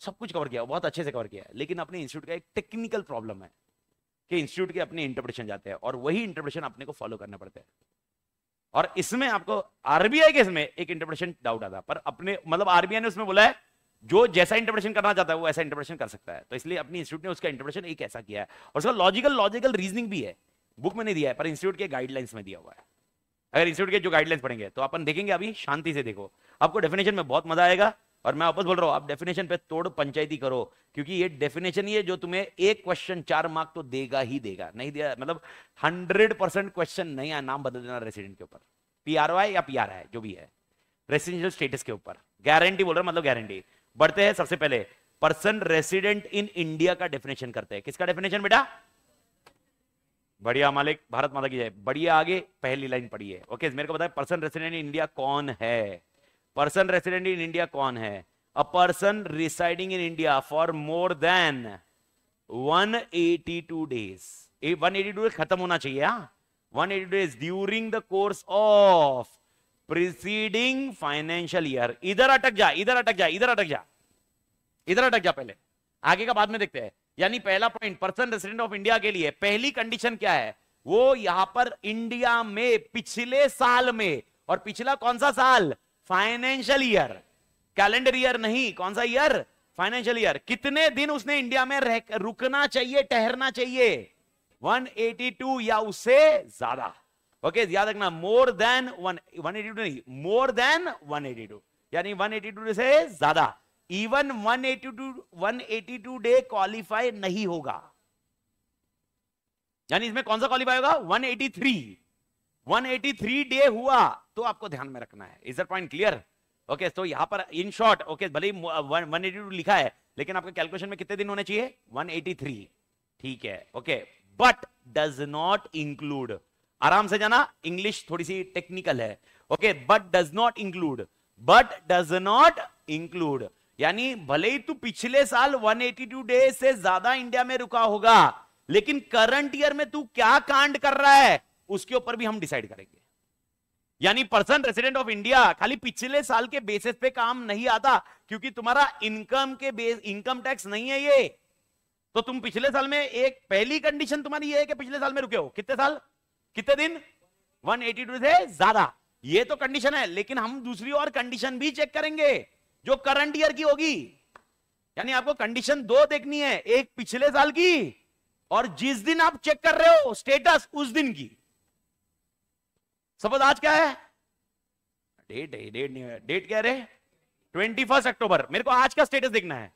सब कुछ कवर किया बहुत अच्छे से कवर किया लेकिन अपने इंस्टीट्यूट का एक टेक्निकल प्रॉब्लम है कि इंस्टीट्यूट के अपने इंटरप्रिटेशन जाते हैं और वही इंटरप्रिटेशन अपने को फॉलो करना पड़ता है और इसमें आपको आरबीआई के इसमें एक इंटरप्रिटेशन डाउट आता पर अपने मतलब आरबीआई ने उसमें बोला है जो जैसा इंटरप्रिटेशन करना चाहता है वो ऐसा इंटरप्रिटेशन कर सकता है तो इसलिए अपनी इंस्टीट्यूट ने उसका इंटरप्रिटेशन एक ऐसा किया है और उसका लॉजिकल लॉजिकल रीजनिंग भी है बुक में नहीं दिया है पर इंस्टीट्यूट के गाइडलाइंस में दिया हुआ है अगर इंस्टीट्यूट के जो गाइडलाइंस पढ़ेंगे तो अपन देखेंगे अभी शांति से देखो आपको डेफिनेशन में बहुत मजा आएगा और मैं वापस बोल रहा हूं आप डेफिनेशन पे तोड़ पंचायती करो क्योंकि ये डेफिनेशन ही है जो तुम्हें एक क्वेश्चन चार मार्क तो देगा ही देगा नहीं दिया मतलब हंड्रेड परसेंट क्वेश्चन नहीं आया नाम बदल देना रेसिडेंट के ऊपर पी आर या पी आर जो भी है रेसिडेंशियल स्टेटस के ऊपर गारंटी बोल रहा मतलब गारंटी बढ़ते हैं सबसे पहले पर्सन रेसिडेंट इन इंडिया का डेफिनेशन करते हैं किसका डेफिनेशन बेटा बढ़िया मालिक भारत माता की जाए बढ़िया आगे पहली लाइन पढ़ी है ओके मेरे को बताया पर्सन रेसिडेंट इन इंडिया कौन है पर्सन रेसिडेंट इन इंडिया कौन है a person residing in India for more than 182 days a 182 days खत्म होना चाहिए हा? 182 days during the course of preceding financial year इधर अटक जा इधर अटक जा इधर अटक जा इधर अटक जा पहले आगे का बाद में देखते हैं यानी पहला point person resident of India के लिए पहली कंडीशन क्या है वो यहां पर इंडिया में पिछले साल में और पिछला कौन सा साल फाइनेंशियल ईयर कैलेंडर ईयर नहीं कौन सा ईयर फाइनेंशियल ईयर कितने दिन उसने इंडिया में रह, रुकना चाहिए ठहरना चाहिए 182 या उससे ज्यादा ओके याद रखना मोर देन 182 नहीं मोर देन 182 यानी 182 से ज्यादा इवन 182 182 डे क्वालिफाई नहीं होगा यानी इसमें कौन सा क्वालिफाई होगा 183 183 डे हुआ तो आपको ध्यान में रखना है इज पॉइंट क्लियर ओके तो यहाँ पर इन शॉर्ट ओके भले वन एटी टू लिखा है लेकिन आपके कैलकुलेशन में कितने दिन होने चाहिए वन एटी थ्री ठीक है okay but does not include आराम से जाना इंग्लिश थोड़ी सी टेक्निकल है okay but does not include but does not include यानी भले ही तू पिछले साल 182 एटी डे से ज्यादा इंडिया में रुका होगा लेकिन करंट ईयर में तू क्या कांड कर रहा है उसके ऊपर भी हम डिसाइड करेंगे यानी पर्सन रेसिडेंट ऑफ इंडिया खाली पिछले साल के बेसिस पे काम नहीं आता क्योंकि तुम्हारा इनकम के बेस इनकम टैक्स नहीं है ये तो तुम पिछले साल में एक पहली कंडीशन तुम्हारी ये है कि पिछले साल में रुके हो कितने साल कितने दिन 182 से ज्यादा ये तो कंडीशन है लेकिन हम दूसरी और कंडीशन भी चेक करेंगे जो करंट ईयर की होगी यानी आपको कंडीशन दो देखनी है एक पिछले साल की और जिस दिन आप चेक कर रहे हो स्टेटस उस दिन की सपोज आज क्या है डेट है डेट नहीं है डेट क्या रहे ट्वेंटी फर्स्ट अक्टूबर मेरे को आज का स्टेटस देखना है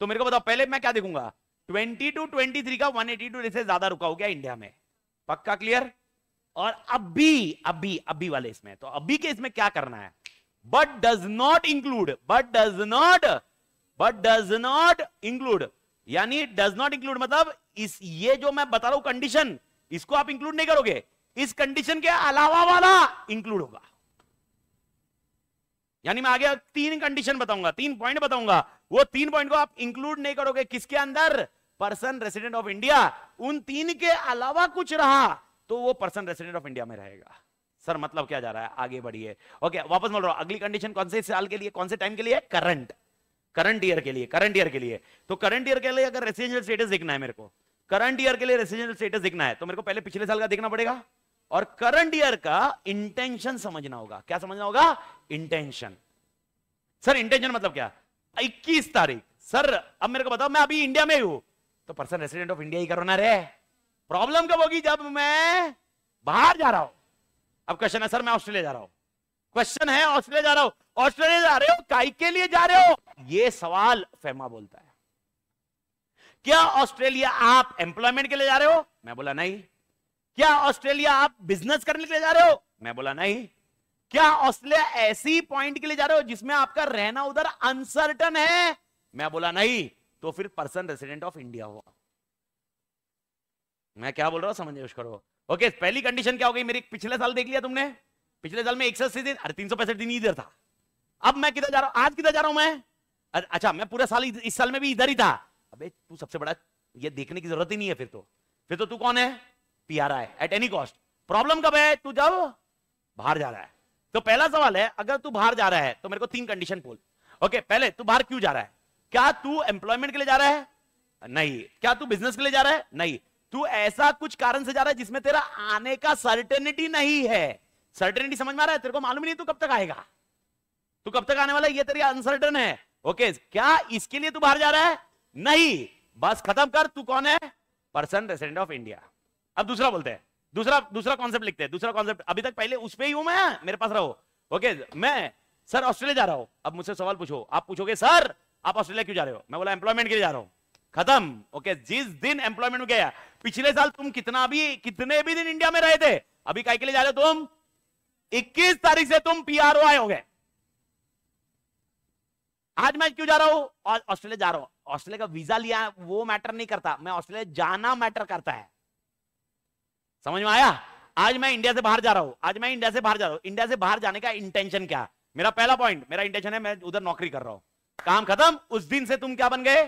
तो मेरे को बताओ पहले मैं क्या देखूंगा ट्वेंटी टू ट्वेंटी थ्री का वन एटी टू से ज्यादा रुका हो गया इंडिया में पक्का क्लियर और अभी अभी अभी वाले इसमें तो अभी के इसमें क्या करना है but does not include but does not but does not include यानी डज नॉट इंक्लूड मतलब इस ये जो मैं बता रहा हूं कंडीशन इसको आप इंक्लूड नहीं करोगे इस कंडीशन के अलावा वाला इंक्लूड होगा यानी मैं आगे तीन कंडीशन बताऊंगा तीन पॉइंट बताऊंगा वो तीन पॉइंट को आप इंक्लूड नहीं करोगे किसके अंदर पर्सन रेसिडेंट ऑफ इंडिया उन तीन के अलावा कुछ रहा तो वो पर्सन रेसिडेंट ऑफ इंडिया में रहेगा सर मतलब क्या जा रहा है आगे बढ़िए ओके वापस बोल रहा हूं अगली कंडीशन कौन से साल के लिए कौन से टाइम के लिए करंट करंट ईयर के लिए करंट ईयर के लिए तो करंट ईयर के लिए अगर रेसिडेंशियल स्टेटस देखना है मेरे को करंट ईयर के लिए रेसिडेंशियल स्टेटस देखना है तो मेरे को पहले पिछले साल का देखना पड़ेगा और करंट ईयर का इंटेंशन समझना होगा क्या समझना होगा इंटेंशन सर इंटेंशन मतलब क्या 21 तारीख सर अब मेरे को बताओ मैं अभी इंडिया में ही हूं तो पर्सन रेसिडेंट ऑफ इंडिया ही करो ना रे प्रॉब्लम कब होगी जब मैं बाहर जा रहा हूं अब क्वेश्चन है सर मैं ऑस्ट्रेलिया जा रहा हूं क्वेश्चन है ऑस्ट्रेलिया जा रहा हूं ऑस्ट्रेलिया जा रहे हो काई के लिए जा रहे हो ये सवाल फेमा बोलता है क्या ऑस्ट्रेलिया आप एम्प्लॉयमेंट के लिए जा रहे हो मैं बोला नहीं क्या ऑस्ट्रेलिया आप बिजनेस करने के लिए जा रहे हो मैं बोला नहीं क्या ऑस्ट्रेलिया ऐसी पॉइंट के लिए जा रहे हो जिसमें आपका रहना उधर अनसर्टन है मैं बोला नहीं तो फिर पर्सन रेसिडेंट ऑफ इंडिया हुआ मैं क्या बोल रहा हूं समझे करो ओके पहली कंडीशन क्या हो गई मेरी पिछले साल देख लिया तुमने पिछले साल में एक सौ दिन अरे तीन सौ पैंसठ दिन इधर था अब मैं किधर जा रहा हूं आज किधर जा रहा हूं मैं अच्छा मैं पूरा साल इस साल में भी इधर ही था अबे तू सबसे बड़ा ये देखने की जरूरत ही नहीं है फिर तो फिर तो तू कौन है पी आ रहा है एट एनी कॉस्ट प्रॉब्लम कब है तू जब बाहर जा रहा है तो पहला सवाल है अगर तू बाहर जा रहा है तो मेरे को तीन कंडीशन बोल ओके पहले तू बाहर क्यों जा रहा है क्या तू एम्प्लॉयमेंट के लिए जा रहा है नहीं क्या तू बिजनेस के लिए जा रहा है नहीं तू ऐसा कुछ कारण से जा रहा है जिसमें तेरा आने का सर्टेनिटी नहीं है सर्टेनिटी समझ में आ रहा है तेरे को मालूम नहीं तू कब तक आएगा तू कब तक आने वाला ये तेरी अनसर्टन है ओके क्या इसके लिए तू बाहर जा रहा है नहीं बस खत्म कर तू कौन है पर्सन रेसिडेंट ऑफ इंडिया अब दूसरा बोलते हैं दूसरा दूसरा कॉन्सेप्ट लिखते हैं दूसरा कॉन्सेप्ट अभी तक पहले उस पर ही हूं मैं मेरे पास रहो ओके मैं सर ऑस्ट्रेलिया जा रहा हूं अब मुझसे सवाल पूछो आप पूछोगे सर आप ऑस्ट्रेलिया क्यों जा रहे हो मैं बोला एम्प्लॉयमेंट के लिए जा रहा हूं खत्म ओके जिस दिन एम्प्लॉयमेंट गया पिछले साल तुम कितना भी कितने भी दिन इंडिया में रहे थे अभी काय के लिए जा रहे हो तुम 21 तारीख से तुम ओ आए हो गए आज मैं क्यों जा रहा हूं ऑस्ट्रेलिया जा रहा हूं ऑस्ट्रेलिया का वीजा लिया वो मैटर नहीं करता मैं ऑस्ट्रेलिया जाना मैटर करता है समझ में आया आज मैं इंडिया से बाहर जा रहा हूं आज मैं इंडिया से बाहर जा रहा हूं इंडिया से बाहर जाने का इंटेंशन क्या मेरा पहला पॉइंट मेरा इंटेंशन है मैं उधर नौकरी कर रहा हूं काम खत्म उस दिन से तुम क्या बन गए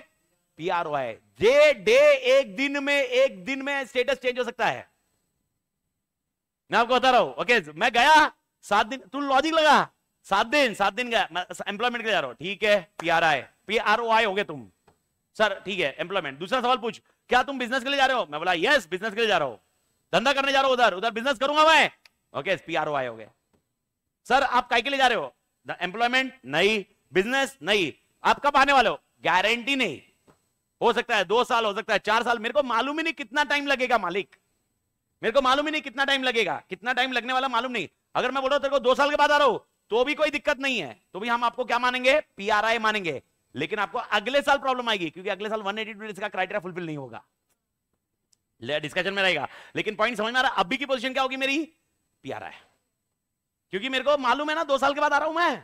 पी आर ओ जे डे एक दिन में एक दिन में स्टेटस चेंज हो सकता है मैं आपको बता रहा हूं ओके मैं गया सात दिन तू लॉजिक लगा सात दिन सात दिन गया एम्प्लॉयमेंट के लिए जा रहा हूं ठीक है P R I P R O I हो गए तुम सर ठीक है एम्प्लॉयमेंट दूसरा सवाल पूछ क्या तुम बिजनेस के लिए जा रहे हो मैं बोला यस बिजनेस के लिए जा रहा हूं धंधा करने जा रहा हूं उधर उधर बिजनेस करूंगा मैं ओके पी आर ओ आए हो गए सर आप काय के लिए जा रहे हो एम्प्लॉयमेंट नहीं बिजनेस नहीं आप कब आने वाले हो गारंटी नहीं हो सकता है दो साल हो सकता है चार साल मेरे को मालूम ही नहीं कितना टाइम लगेगा मालिक मेरे को मालूम ही नहीं कितना टाइम लगेगा कितना टाइम लगने वाला मालूम नहीं अगर मैं बोल रहा हूं तेरे को दो साल के बाद आ रहा हूं तो भी कोई दिक्कत नहीं है तो भी हम आपको क्या मानेंगे आई मानेंगे लेकिन आपको अगले साल प्रॉब्लम आएगी क्योंकि अगले साल वन एटी का क्राइटेरिया फुलफिल नहीं होगा डिस्कशन में रहेगा लेकिन पॉइंट समझ में आ रहा अभी की पोजीशन क्या होगी मेरी प्यारा है क्योंकि मेरे को मालूम है ना दो साल के बाद आ रहा हूं मैं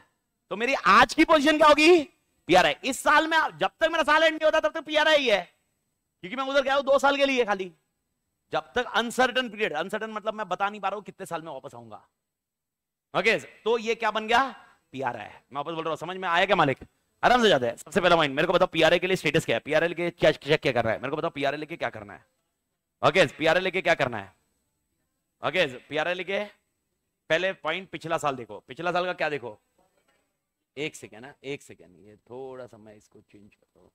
तो मेरी आज की पोजीशन क्या होगी प्यारा है इस साल में जब तक मेरा साल एंड नहीं होता तब तक प्यारा ही है क्योंकि मैं उधर गया हूं दो साल के लिए खाली जब तक अनसर्टन पीरियड अनसर्टन मतलब मैं बता नहीं पा रहा हूं कितने साल में वापस आऊंगा ओके तो ये क्या बन गया पीआर है मैं वापस बोल रहा हूं समझ में आया क्या मालिक आराम से जाते हैं सबसे पहला माइंड मेरे को बताओ पीआरए के लिए स्टेटस क्या है पीआरए के चेक क्या करना है मेरे को बताओ पीआरए लेके क्या करना है अगेंस्ट पीआरए लेके क्या करना है अगेंस्ट पीआरए लेके पहले पॉइंट पिछला साल देखो पिछला साल का क्या देखो एक सेकेंड ना हाँ, एक सेकेंड ये थोड़ा सा मैं इसको चेंज कर दो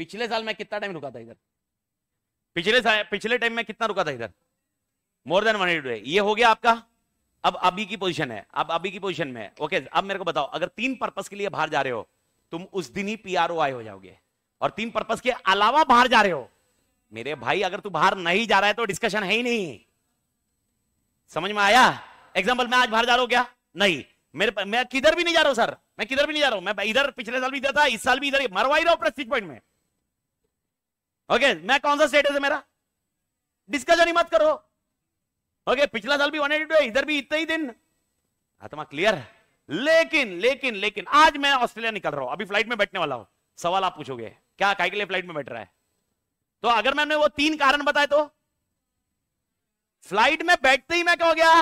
पिछले साल मैं कितना टाइम रुका था इधर पिछले साल पिछले टाइम में कितना रुका था इधर मोर देन वन ये हो गया आपका अब अभी की पोजीशन है अब अभी की पोजीशन में ओके अब मेरे को बताओ अगर तीन पर्पस के लिए बाहर जा रहे हो तुम उस दिन ही पीआरओआई हो जाओगे और तीन पर्पस के अलावा बाहर जा रहे हो मेरे भाई अगर तू बाहर नहीं जा रहा है तो डिस्कशन है ही नहीं समझ में आया एग्जाम्पल मैं आज बाहर जा रहा हूं क्या नहीं मेरे मैं किधर भी नहीं जा रहा हूं सर मैं किधर भी नहीं जा रहा हूं मैं इधर पिछले साल भी इधर था इस साल भी इधर मरवा ही रहा हूं प्रेस्टीज पॉइंट में ओके मैं कौन सा स्टेटस है मेरा डिस्कशन ही मत करो ओके पिछला साल भी वन एटी टू है इधर भी इतने ही दिन आत्मा क्लियर है लेकिन लेकिन लेकिन आज मैं ऑस्ट्रेलिया निकल रहा हूं अभी फ्लाइट में बैठने वाला हूं सवाल आप पूछोगे क्या काय के लिए फ्लाइट में बैठ रहा है तो अगर मैंने वो तीन कारण बताए तो फ्लाइट में बैठते ही मैं क्या हो गया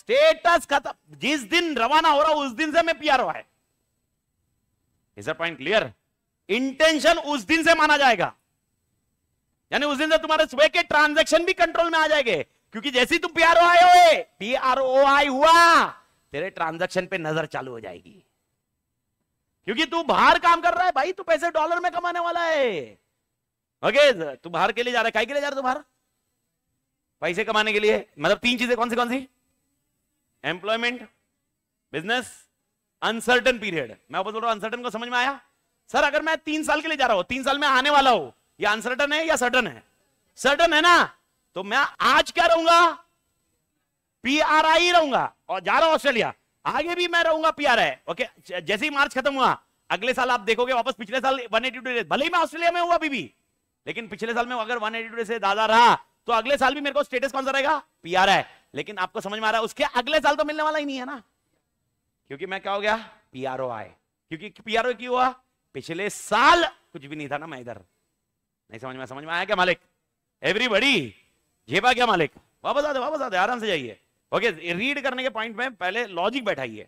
स्टेटस खत्म जिस दिन रवाना हो रहा उस दिन से मैं पीआर है इज पॉइंट क्लियर इंटेंशन उस दिन से माना जाएगा यानी उस दिन से तुम्हारे सुबह के ट्रांजेक्शन भी कंट्रोल में आ जाएंगे क्योंकि जैसे ही तुम पी आर ओ आई हो पी आर ओ आई हुआ तेरे ट्रांजेक्शन पे नजर चालू हो जाएगी क्योंकि तू बाहर काम कर रहा है भाई तू पैसे डॉलर में कमाने वाला है ओके तू बाहर के लिए जा रहा है कहीं के लिए जा रहा है तू बाहर पैसे कमाने के लिए मतलब तीन चीजें कौन सी कौन सी एम्प्लॉयमेंट बिजनेस अनसर्टन पीरियड मैं बोल रहा हूं अनसर्टन को समझ में आया सर अगर मैं तीन साल के लिए जा रहा हूं तीन साल में आने वाला हूं ये अनसर्टन है या सर्टन है सर्टन है ना तो मैं आज क्या रहूंगा पी आर आई रहूंगा और जा रहा हूं ऑस्ट्रेलिया आगे भी मैं रहूंगा पी आर आई ओके जैसे ही मार्च खत्म हुआ अगले साल आप देखोगे वापस पिछले साल वन एटी टू डेज भले ही मैं ऑस्ट्रेलिया में हुआ अभी भी लेकिन पिछले साल में अगर वन एटी टू डेज से ज्यादा रहा तो अगले साल भी मेरे को स्टेटस कौन सा रहेगा पी आर आई लेकिन आपको समझ में आ रहा है उसके अगले साल तो मिलने वाला ही नहीं है ना क्योंकि मैं क्या हो गया पी आर ओ आए क्योंकि पी आर ओ क्यों हुआ पिछले साल कुछ भी नहीं था ना मैं इधर नहीं समझ में समझ में आया क्या मालिक एवरीबडी झेपा क्या मालिक वापस आते वापस आते आराम से जाइए ओके रीड करने के पॉइंट में पहले लॉजिक बैठाइए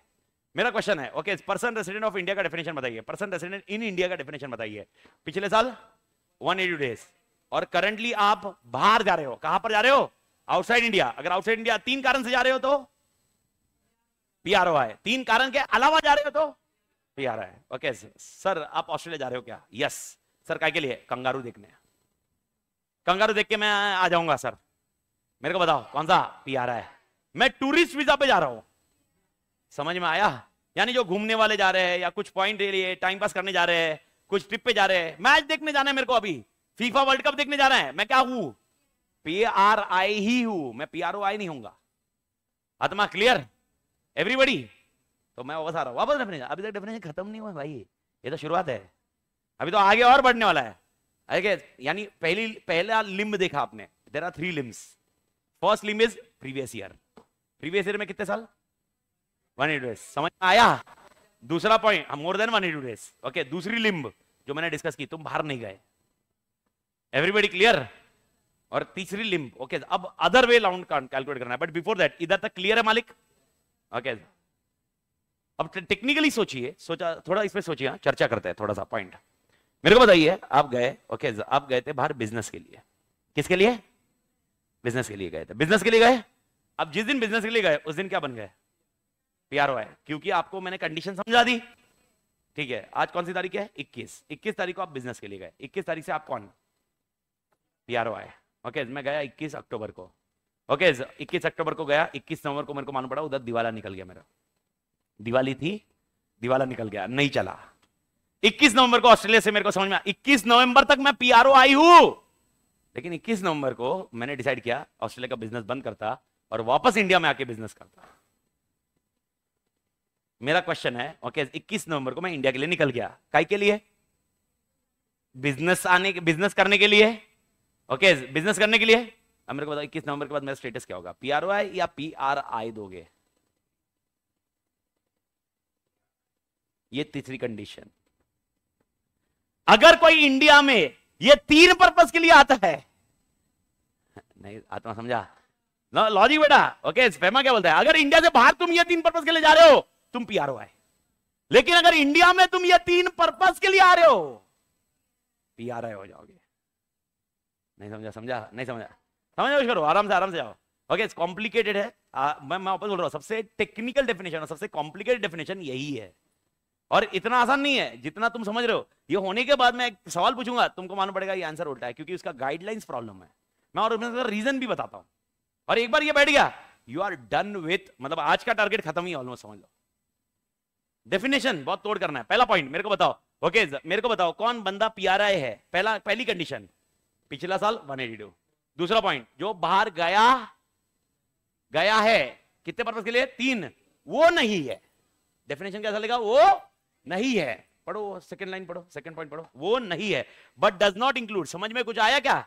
मेरा क्वेश्चन है okay person resident of India का डेफिनेशन बताइए पर्सन रेसिडेंट इन इंडिया का डेफिनेशन बताइए पिछले साल 180 डेज और करंटली आप बाहर जा रहे हो कहां पर जा रहे हो आउटसाइड इंडिया अगर आउटसाइड इंडिया तीन कारण से जा रहे हो तो पीआरओ आए तीन कारण के अलावा जा रहे हो तो पीआर आए ओके सर आप ऑस्ट्रेलिया जा रहे हो क्या यस सर क्या के लिए कंगारू देखने कंगारू देख के मैं आ जाऊंगा सर मेरे को बताओ कौन सा पी आ रहा है मैं टूरिस्ट वीजा पे जा रहा हूं समझ में आया यानी जो घूमने वाले जा रहे हैं या कुछ पॉइंट ले लिए टाइम पास करने जा रहे हैं कुछ ट्रिप पे जा रहे हैं मैच देखने जाना है मेरे को अभी फीफा वर्ल्ड कप देखने रहे हैं मैं क्या हूं पी आर आई ही हूं मैं पी आर ओ आई नहीं हूंगा आत्मा क्लियर एवरीबडी तो मैं वापस आ रहा हूं वापस अभी तक डेफिनेशन खत्म नहीं हुआ भाई ये तो शुरुआत है अभी तो आगे और बढ़ने वाला है यानी पहली पहला लिम्ब देखा आपने there are three limbs first limb is previous year previous year में कितने साल वन एटी डेज समझ में आया दूसरा point more than one eighty days okay दूसरी लिम्ब जो मैंने डिस्कस की तुम बाहर नहीं गए एवरीबडी क्लियर और तीसरी लिम्ब ओके okay, अब अदर वे लाउंड कैलकुलेट करना है बट बिफोर दैट इधर तक क्लियर है मालिक ओके okay. अब टेक्निकली सोचिए सोचा थोड़ा इसमें सोचिए हाँ, चर्चा करते हैं थोड़ा सा पॉइंट मेरे को बताइए आप गए ओके okay, आप गए थे बाहर बिजनेस के लिए किसके लिए बिजनेस के लिए गए थे बिजनेस के लिए गए अब जिस दिन बिजनेस के लिए गए उस दिन क्या बन गए पीआरओ आए क्योंकि आपको मैंने कंडीशन समझा दी ठीक है आज कौन सी तारीख है इक्कीस इक्कीस तारीख को आप बिजनेस के लिए गए इक्कीस तारीख से आप कौन पीआरओ है ओके मैं गया इक्कीस अक्टूबर को ओके इक्कीस अक्टूबर को गया इक्कीस नवंबर को मेरे को मालूम पड़ा उधर दिवाला निकल गया मेरा दिवाली थी दिवाला निकल गया नहीं चला 21 नवंबर को ऑस्ट्रेलिया से मेरे को समझ में आया 21 नवंबर तक मैं पीआरओ आई हूं लेकिन 21 नवंबर को मैंने डिसाइड किया ऑस्ट्रेलिया का बिजनेस बंद करता और वापस इंडिया में आके बिजनेस करता मेरा क्वेश्चन है ओके okay, 21 नवंबर को मैं इंडिया के लिए निकल गया काय के लिए बिजनेस आने के बिजनेस करने के लिए ओके बिजनेस करने के लिए अब मेरे को बताओ इक्कीस नवंबर के बाद मेरा स्टेटस क्या होगा पी आर ओ आई या पी आर आई दोगे ये तीसरी कंडीशन अगर कोई इंडिया में ये तीन पर्पस के लिए आता है नहीं आत्मा समझा लॉजिक बेटा ओके फेमा क्या बोलता है अगर इंडिया से बाहर तुम ये तीन पर्पस के लिए जा रहे हो तुम पी आर आए लेकिन अगर इंडिया में तुम ये तीन पर्पस के लिए आ रहे हो पी आर हो जाओगे नहीं समझा समझा नहीं समझा कुछ करो आराम से आराम से आओ ओके कॉम्प्लिकेटेड है आ, मैं मैं वापस बोल रहा हूँ सबसे टेक्निकल डेफिनेशन और सबसे कॉम्प्लिकेटेड डेफिनेशन यही है और इतना आसान नहीं है जितना तुम समझ रहे हो ये होने के बाद मैं एक सवाल पूछूंगा तुमको मानना पड़ेगा ये आंसर उल्टा है क्योंकि उसका गाइडलाइंस प्रॉब्लम है मैं और उसमें रीजन भी बताता हूं और एक बार ये बैठ गया यू आर डन विथ मतलब आज का टारगेट खत्म ही ऑलमोस्ट समझ लो डेफिनेशन बहुत तोड़ करना है पहला पॉइंट मेरे को बताओ ओके मेरे को बताओ कौन बंदा पी आर आई है पहला पहली कंडीशन पिछला साल वन एटी टू दूसरा पॉइंट जो बाहर गया गया है कितने पर्पज के लिए तीन वो नहीं है डेफिनेशन कैसा लेगा वो नहीं है पढ़ो सेकंड लाइन पढ़ो सेकंड पॉइंट पढ़ो वो नहीं है बट डज नॉट इंक्लूड समझ में कुछ आया क्या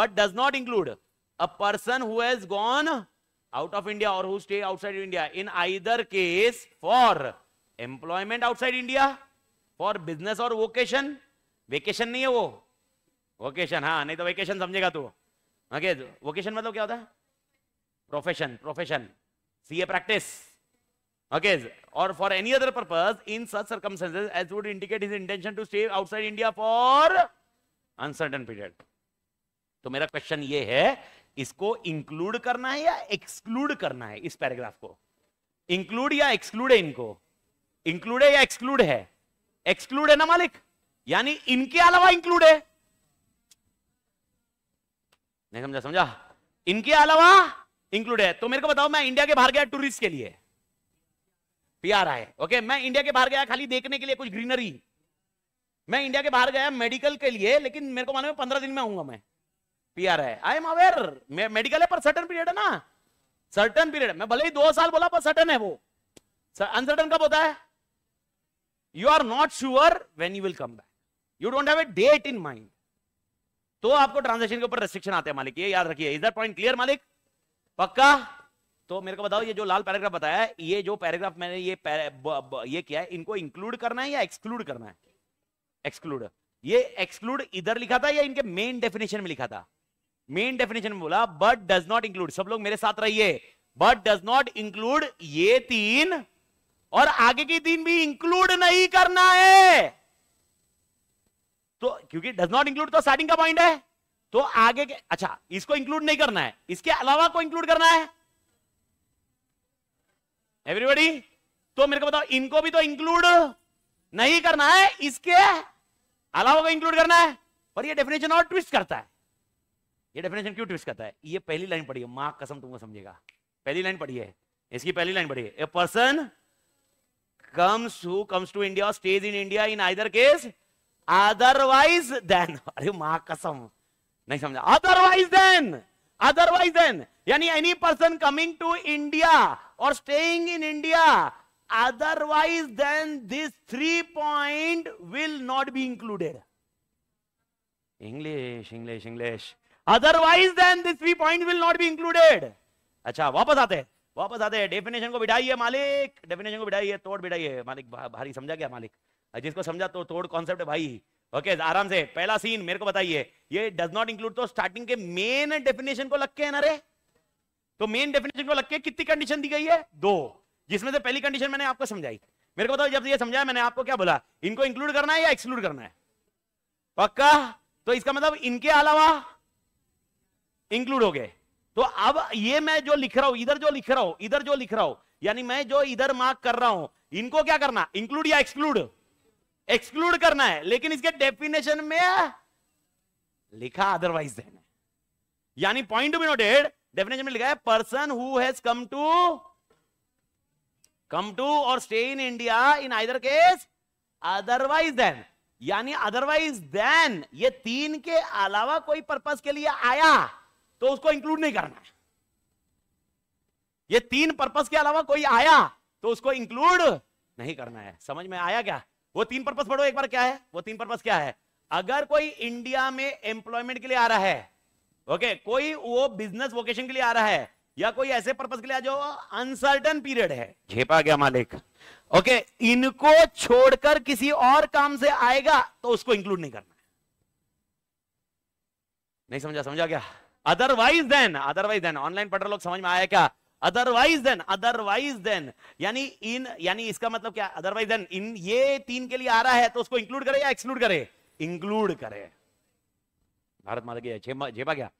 but does not include a person who has gone out of India or who stay outside India in either case for employment outside India for business और वोकेशन वेकेशन नहीं है वो vocation हाँ नहीं तो वेकेशन समझेगा तू ओके वोकेशन मतलब क्या होता है profession profession C A practice Okay, or for any other purpose in such circumstances as would indicate his intention to stay outside India for uncertain period. तो मेरा क्वेश्चन ये है इसको इंक्लूड करना है या एक्सक्लूड करना है इस पैराग्राफ को इंक्लूड या एक्सक्लूड है इनको इंक्लूड है या एक्सक्लूड है एक्सक्लूड है ना मालिक यानी इनके अलावा इंक्लूड है नहीं समझा समझा इनके अलावा इंक्लूड है तो मेरे को बताओ मैं इंडिया के बाहर गया टूरिस्ट के लिए प्यार आए ओके मैं इंडिया के बाहर गया खाली देखने के लिए कुछ ग्रीनरी मैं इंडिया के बाहर गया मेडिकल के लिए लेकिन मेरे को मालूम है पंद्रह दिन में आऊंगा मैं पीआर है आई एम अवेयर मेडिकल है पर सर्टन पीरियड है ना सर्टन पीरियड मैं भले ही दो साल बोला पर सर्टन है वो अनसर्टन कब होता है you are not sure when you will come back you don't have a date in mind तो आपको ट्रांजेक्शन के ऊपर रेस्ट्रिक्शन आते हैं मालिक ये याद रखिए इज दैट पॉइंट क्लियर मालिक पक्का तो मेरे को बताओ ये जो लाल पैराग्राफ बताया ये जो पैराग्राफ मैंने ये ये किया है इनको इंक्लूड करना है या एक्सक्लूड करना है एक्सक्लूड ये एक्सक्लूड इधर लिखा था या इनके मेन डेफिनेशन में लिखा था मेन डेफिनेशन में बोला बट डज नॉट इंक्लूड सब लोग मेरे साथ रहिए बट डज नॉट इंक्लूड ये तीन और आगे की तीन भी इंक्लूड नहीं करना है तो क्योंकि डज नॉट इंक्लूड तो स्टार्टिंग का पॉइंट है तो आगे के अच्छा इसको इंक्लूड नहीं करना है इसके अलावा को इंक्लूड करना है एवरीबडी तो मेरे को बताओ इनको भी तो इंक्लूड नहीं करना है इसके अलावा को इंक्लूड करना है पर ये डेफिनेशन और ट्विस्ट करता है ये डेफिनेशन क्यों ट्विस्ट करता है ये पहली लाइन पढ़िए मां कसम तुमको समझेगा पहली लाइन पढ़िए इसकी पहली लाइन पढ़िए a person comes who comes to India stays in India in either case otherwise than अरे मां कसम नहीं समझा अदरवाइज देन अदरवाइज देन यानी any person coming to India or staying in India otherwise than this three point will not be included English English English otherwise than this three point will not be included अच्छा वापस आते हैं वापस आते हैं definition को बिठाइए मालिक definition को बिठाइए तोड़ बिठाइए मालिक भारी समझा गया मालिक जिसको समझा तो तोड़ कॉन्सेप्ट है भाई ओके okay, आराम से पहला सीन मेरे को बताइए ये डज नॉट इंक्लूड तो स्टार्टिंग के मेन डेफिनेशन को लग के है ना रे तो मेन डेफिनेशन को लग के कितनी कंडीशन दी गई है दो जिसमें से पहली कंडीशन मैंने आपको समझाई मेरे को बताओ जब ये समझाया मैंने आपको क्या बोला इनको इंक्लूड करना है या एक्सक्लूड करना है पक्का तो इसका मतलब इनके अलावा इंक्लूड हो गए तो अब ये मैं जो लिख रहा हूं इधर जो लिख रहा हूं इधर जो लिख रहा हूं यानी मैं जो इधर मार्क कर रहा हूं इनको क्या करना इंक्लूड या एक्सक्लूड एक्सक्लूड करना है लेकिन इसके डेफिनेशन में लिखा अदरवाइज देना यानी पॉइंट बी नोटेड डेफिनेशन में लिखा है person who has come to come to or stay in India in either case otherwise than यानी अदरवाइज देन ये तीन के अलावा कोई पर्पस के लिए आया तो उसको इंक्लूड नहीं करना है ये तीन पर्पस के अलावा कोई आया तो उसको इंक्लूड नहीं करना है समझ में आया क्या वो तीन पर्पस पढ़ो एक बार क्या है वो तीन पर्पस क्या है अगर कोई इंडिया में एम्प्लॉयमेंट के लिए आ रहा है ओके okay, कोई वो बिजनेस वोकेशन के लिए आ रहा है या कोई ऐसे पर्पस के लिए जो अनसर्टन पीरियड है झेपा गया मालिक ओके okay, इनको छोड़कर किसी और काम से आएगा तो उसको इंक्लूड नहीं करना नहीं समझा समझा क्या otherwise than otherwise than online पढ़ लोग समझ में आया क्या अदरवाइज देन अदरवाइज देन यानी इन यानी इसका मतलब क्या अदरवाइज देन इन ये तीन के लिए आ रहा है तो उसको इंक्लूड करे या एक्सक्लूड करे इंक्लूड करे भारत माता की झेपा गया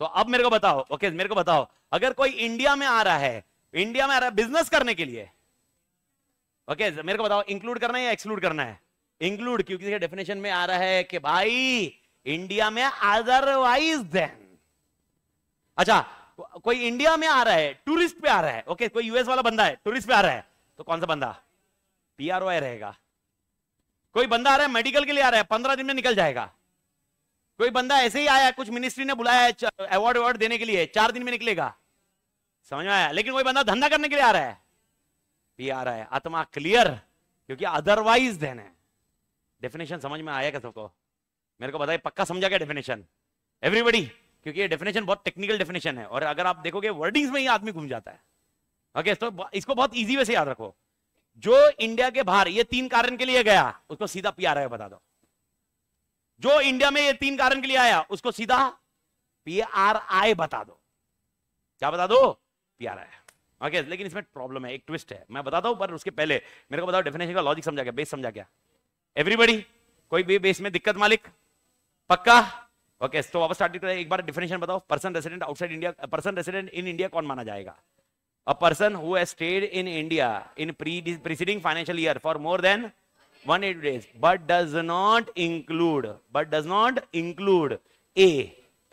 तो अब मेरे को बताओ ओके मेरे को बताओ अगर कोई इंडिया में आ रहा है इंडिया में आ रहा है बिजनेस करने के लिए ओके मेरे को बताओ इंक्लूड करना है या एक्सक्लूड करना है इंक्लूड क्योंकि डेफिनेशन में आ रहा है कि भाई इंडिया में अदरवाइज देन अच्छा कोई इंडिया में आ रहा है टूरिस्ट पे आ रहा है ओके कोई यूएस वाला बंदा है टूरिस्ट पे आ रहा है तो कौन सा बंदा पी पीआरओआई रहेगा कोई बंदा आ रहा है मेडिकल के लिए आ रहा है पंद्रह दिन में निकल जाएगा कोई बंदा ऐसे ही आया कुछ मिनिस्ट्री ने बुलाया है अवार्ड अवार्ड देने के लिए चार दिन में निकलेगा समझ में आया लेकिन कोई बंदा धंधा करने के लिए आ रहा है पी आ रहा है आत्मा क्लियर क्योंकि अदरवाइज देन है डेफिनेशन समझ में आया क्या सबको मेरे को बताइए पक्का समझा क्या डेफिनेशन एवरीबडी क्योंकि ये डेफिनेशन बहुत टेक्निकल डेफिनेशन है और अगर आप देखोगे वर्डिंग्स में ही आदमी घूम जाता है ओके okay, तो इसको बहुत इजी वे से याद रखो जो इंडिया के बाहर ये तीन कारण के लिए गया उसको सीधा पी आर आई बता दो जो इंडिया में ये तीन कारण के लिए आया उसको सीधा पी आर आई बता दो क्या बता दो पी आर आई ओके लेकिन इसमें प्रॉब्लम है एक ट्विस्ट है मैं बताता हूं पर उसके पहले मेरे को बताओ डेफिनेशन का लॉजिक समझा गया बेस समझा गया एवरीबडी कोई भी बेस में दिक्कत मालिक पक्का ओके तो वापस स्टार्टिंग करें एक बार डिफिनेशन बताओ person resident outside India person resident in India कौन माना जाएगा a person who stayed in India in preceding financial year for more than one eight days but does not include but does not include a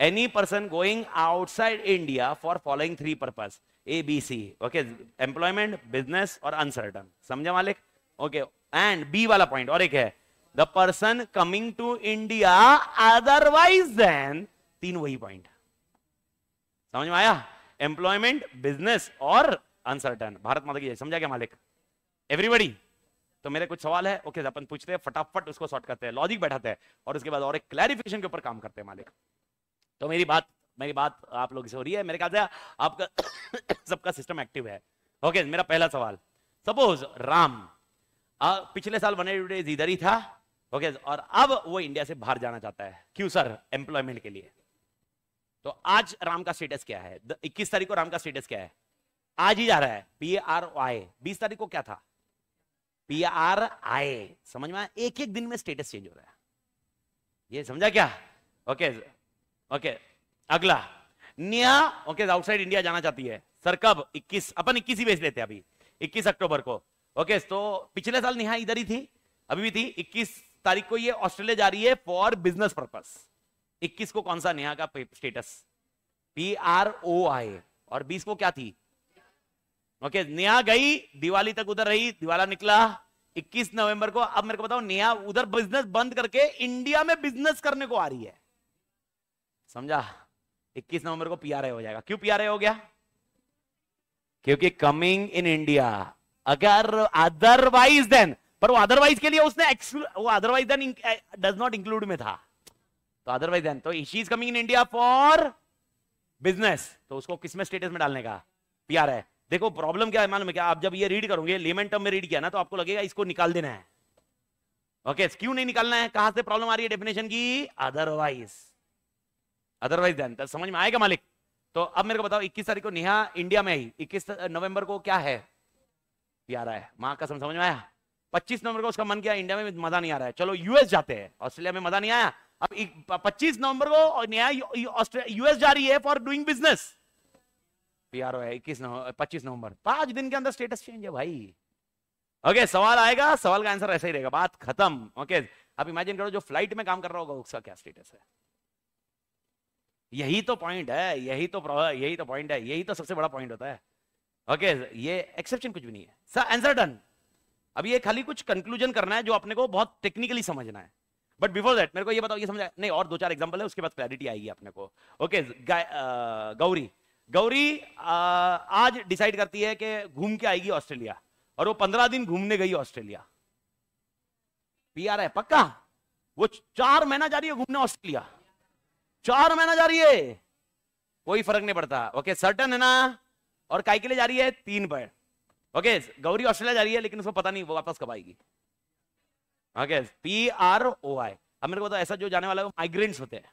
any person going outside India for following three purpose A B C okay employment business or uncertain समझे मालिक okay and B वाला point और एक है the person coming to India otherwise then तीन वही point समझ में आया employment business or uncertain Bharat माता की समझा क्या मालिक एवरीबडी तो मेरे कुछ सवाल है ओके अपन पूछते हैं फटाफट उसको सॉर्ट करते हैं लॉजिक बैठाते हैं और उसके बाद और एक क्लैरिफिकेशन के ऊपर काम करते हैं मालिक तो मेरी बात मेरी बात आप लोग से हो रही है मेरे ख्याल से आपका सबका सिस्टम एक्टिव है ओके मेरा पहला सवाल सपोज राम आ, पिछले साल वन डेज इधर ही था ओके okay, और अब वो इंडिया से बाहर जाना चाहता है क्यों सर एम्प्लॉयमेंट के लिए तो आज राम का स्टेटस क्या है इक्कीस तारीख को राम का स्टेटस क्या है आज ही जा रहा है पी आर आई बीस तारीख को क्या था पी आर आई समझ में एक एक दिन में स्टेटस चेंज हो रहा है ये समझा क्या ओके okay, ओके okay, अगला निया ओके आउटसाइड इंडिया जाना चाहती है सर कब 21 अपन 21 ही बेच लेते हैं अभी 21 अक्टूबर को ओके okay, तो पिछले साल निहा इधर ही थी अभी भी थी तारीख को ये ऑस्ट्रेलिया जा रही है फॉर बिजनेस पर्पस 21 को कौन सा नेहा का status P R O I और 20 को क्या थी ओके okay, नेहा गई दिवाली तक उधर रही दिवाला निकला 21 नवंबर को अब मेरे को बताओ नेहा उधर बिजनेस बंद करके इंडिया में बिजनेस करने को आ रही है समझा 21 नवंबर को पीआरए हो जाएगा क्यों पीआरए हो गया क्योंकि कमिंग इन इंडिया अगर अदरवाइज देन पर वो अदरवाइज के लिए उसने वो otherwise than does not include में था तो अदरवाइज देन तो is coming in India for business तो उसको किस में स्टेटस में डालने का पीआर है देखो प्रॉब्लम क्या है मालूम है क्या आप जब ये रीड करोगे लेमन टर्म में रीड किया ना तो आपको लगेगा इसको निकाल देना है ओके okay, क्यों नहीं निकालना है कहां से प्रॉब्लम आ रही है डेफिनेशन की अदरवाइज अदरवाइज देन तो समझ में आएगा मालिक तो अब मेरे को बताओ 21 तारीख को नेहा इंडिया में आई 21 नवंबर को क्या है प्यारा है मां का समझ में आया पच्चीस नवंबर को उसका मन किया इंडिया में मजा नहीं आ रहा है चलो यूएस जाते हैं ऑस्ट्रेलिया में मजा नहीं आया अब पच्चीस नवंबर को नया यूएस जा रही है फॉर डूइंग बिजनेस पीआरओ है इक्कीस नवंबर पच्चीस नवंबर पांच दिन के अंदर स्टेटस चेंज है भाई ओके okay, सवाल आएगा सवाल का आंसर ऐसा ही रहेगा बात खत्म ओके okay, अब इमेजिन करो जो फ्लाइट में काम कर रहा होगा उसका क्या स्टेटस है यही तो पॉइंट है यही तो यही तो पॉइंट है यही तो सबसे बड़ा पॉइंट होता है ओके okay, ये एक्सेप्शन कुछ भी नहीं है सर आंसर डन अब ये खाली कुछ कंक्लूजन करना है जो अपने को बहुत टेक्निकली समझना है बट बिफोर दैट मेरे को ये बताओ ये समझा नहीं और दो चार एग्जाम्पल है उसके बाद क्लैरिटी आएगी अपने को ओके गौरी गौरी आज डिसाइड करती है कि घूम के आएगी ऑस्ट्रेलिया और वो पंद्रह दिन घूमने गई ऑस्ट्रेलिया आर है पक्का वो चार महीना जा रही है घूमने ऑस्ट्रेलिया चार महीना जा रही है कोई फर्क नहीं पड़ता ओके सर्टन है ना और काय के लिए जा रही है तीन पर ओके गौरी ऑस्ट्रेलिया जा रही है लेकिन उसको पता नहीं वो वापस कब आएगी okay P R O I अब मेरे को ऐसा जो जाने वाला है वो माइग्रेंट्स होते हैं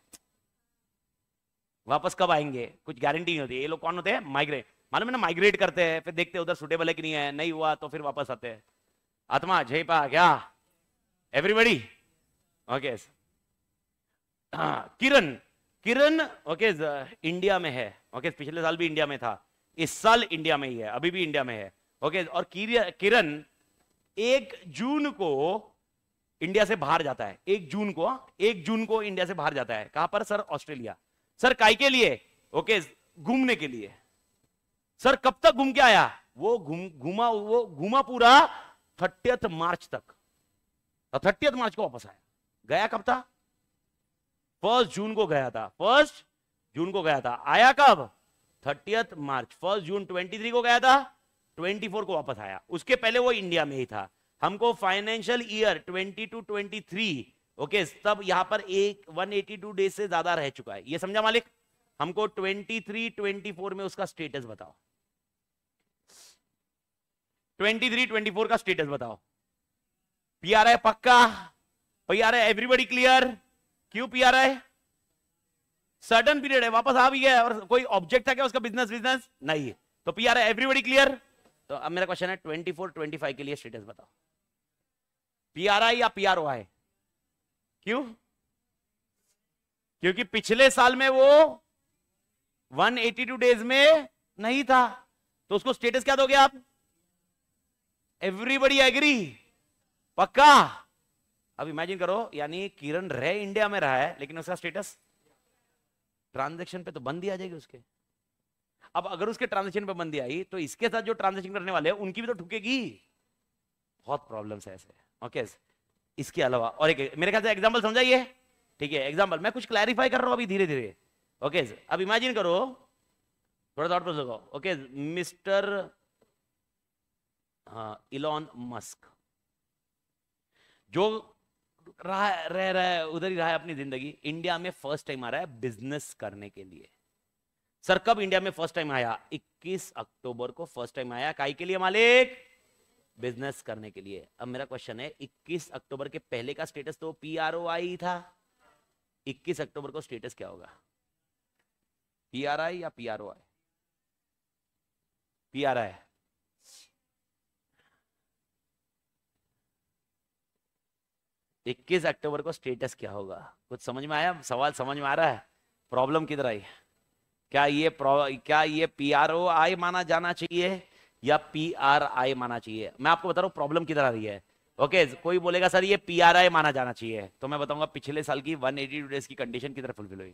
वापस कब आएंगे कुछ गारंटी नहीं होती ये लोग कौन होते हैं माइग्रेट मालूम है ना माइग्रेट करते हैं फिर देखते उधर सुटेबल है कि नहीं है नहीं हुआ तो फिर वापस आते हैं आत्मा जय पा क्या एवरीबडी ओके हाँ, किरण किरण ओके इंडिया में है ओके okay, पिछले साल भी इंडिया में था इस साल इंडिया में ही है अभी भी इंडिया में है ओके और किरण एक जून को इंडिया से बाहर जाता है एक जून को एक जून को इंडिया से बाहर जाता है कहां पर सर ऑस्ट्रेलिया सर काय के लिए ओके घूमने के लिए सर कब तक घूम के आया वो घूम घूमा वो घूमा पूरा थर्टियथ मार्च तक थर्टियथ तो मार्च को वापस आया गया कब था फर्स्ट जून को गया था फर्स्ट जून को गया था आया कब thirtieth March first June twenty three को गया था 24 को वापस आया उसके पहले वो इंडिया में ही था हमको फाइनेंशियल ईयर 22 23 ओके तब यहां पर एक 182 डेज से ज्यादा रह चुका है ये समझा मालिक हमको 23 24 में उसका स्टेटस बताओ 23 24 का स्टेटस बताओ पी आर आई पक्का P R I everybody clear क्यों P R I sudden period है वापस आ भी गया और कोई ऑब्जेक्ट था क्या उसका बिजनेस बिजनेस नहीं तो P R I everybody clear तो अब मेरा क्वेश्चन है ट्वेंटी फोर ट्वेंटी फाइव के लिए स्टेटस बताओ पी आर आई या पी आर ओ आई क्यों क्योंकि पिछले साल में वो 182 डेज में नहीं था तो उसको स्टेटस क्या दोगे आप एवरीबडी एग्री पक्का अब इमेजिन करो यानी किरण रे इंडिया में रहा है लेकिन उसका स्टेटस ट्रांजैक्शन पे तो बंद ही आ जाएगी उसके अब अगर उसके ट्रांजेक्शन पर बंदी आई तो इसके साथ जो ट्रांजेक्शन करने वाले हैं उनकी भी तो ठुकेगी बहुत प्रॉब्लम है ऐसे ओके इसके अलावा और एक मेरे ख्याल से एग्जाम्पल समझाइए ठीक है एग्जाम्पल मैं कुछ क्लैरिफाई कर रहा हूँ अभी धीरे धीरे ओके अब इमेजिन करो थोड़ा थॉट प्रोसेस लगाओ ओके मिस्टर इलॉन मस्क जो रहा रह रहा है उधर ही रहा है अपनी जिंदगी इंडिया में फर्स्ट टाइम आ रहा है बिजनेस करने के लिए सर कब इंडिया में फर्स्ट टाइम आया 21 अक्टूबर को फर्स्ट टाइम आया काई के लिए मालिक बिजनेस करने के लिए अब मेरा क्वेश्चन है 21 अक्टूबर के पहले का स्टेटस तो पी आर ओ आई था 21 अक्टूबर को स्टेटस क्या होगा पी आर आई या P R O I P R I इक्कीस अक्टूबर को स्टेटस क्या होगा कुछ समझ में आया सवाल समझ में आ रहा है प्रॉब्लम किधर आई है क्या ये क्या ये पी आर ओ आई माना जाना चाहिए या पी आर आई माना चाहिए मैं आपको बता रहा हूँ प्रॉब्लम किधर आ रही है ओके okay, कोई बोलेगा सर ये पी आर आई माना जाना चाहिए तो मैं बताऊंगा पिछले साल की वन एटी टू डेज की कंडीशन किधर फुलफिल हुई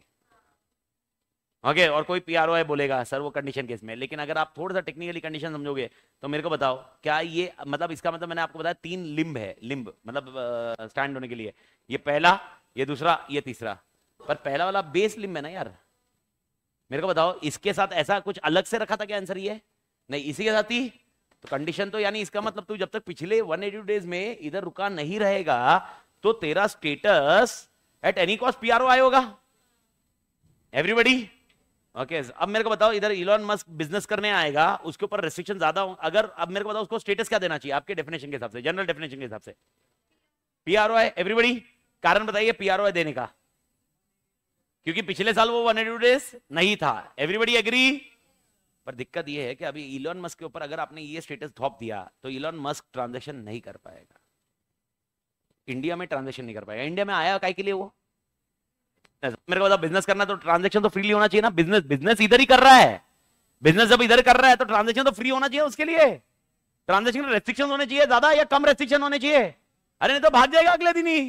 ओके okay, और कोई पी आर ओ आई बोलेगा सर वो कंडीशन केस में लेकिन अगर आप थोड़ा सा टेक्निकली कंडीशन समझोगे तो मेरे को बताओ क्या ये मतलब इसका मतलब मैंने आपको बताया तीन लिम्ब है लिम्ब मतलब स्टैंड होने के लिए ये पहला ये दूसरा ये तीसरा पर पहला वाला बेस लिम्ब है ना यार मेरे को बताओ इसके साथ ऐसा कुछ अलग से रखा था क्या आंसर ये नहीं इसी के साथ ही तो कंडीशन तो यानी इसका मतलब तू जब तक पिछले 180 डेज में इधर रुका नहीं रहेगा तो तेरा status at any cost PRO आए होगा एवरीबडी ओके अब मेरे को बताओ इधर इलॉन मस्क बिजनेस करने आएगा उसके ऊपर रेस्ट्रिक्शन ज्यादा हो अगर अब मेरे को बताओ उसको स्टेटस क्या देना चाहिए आपके डेफिनेशन के हिसाब से जनरल डेफिनेशन के हिसाब से पीआरओ है एवरीबडी कारण बताइए पीआरओ है देने का क्योंकि पिछले साल वो वन डेज नहीं था एवरीबडी एग्री पर दिक्कत ये है कि अभी इलॉन मस्क के ऊपर अगर आपने ये स्टेटस थॉप दिया तो इलॉन मस्क ट्रांजेक्शन नहीं कर पाएगा इंडिया में ट्रांजेक्शन नहीं कर पाएगा इंडिया में आया काय के लिए वो मेरे को बिजनेस करना तो ट्रांजेक्शन तो फ्रीली होना चाहिए ना बिजनेस बिजनेस इधर ही कर रहा है बिजनेस जब इधर कर रहा है तो ट्रांजेक्शन तो फ्री होना चाहिए उसके लिए ट्रांजेक्शन रेस्ट्रिक्शन होने चाहिए ज्यादा या कम रेस्ट्रिक्शन होने चाहिए अरे नहीं तो भाग जाएगा अगले दिन ही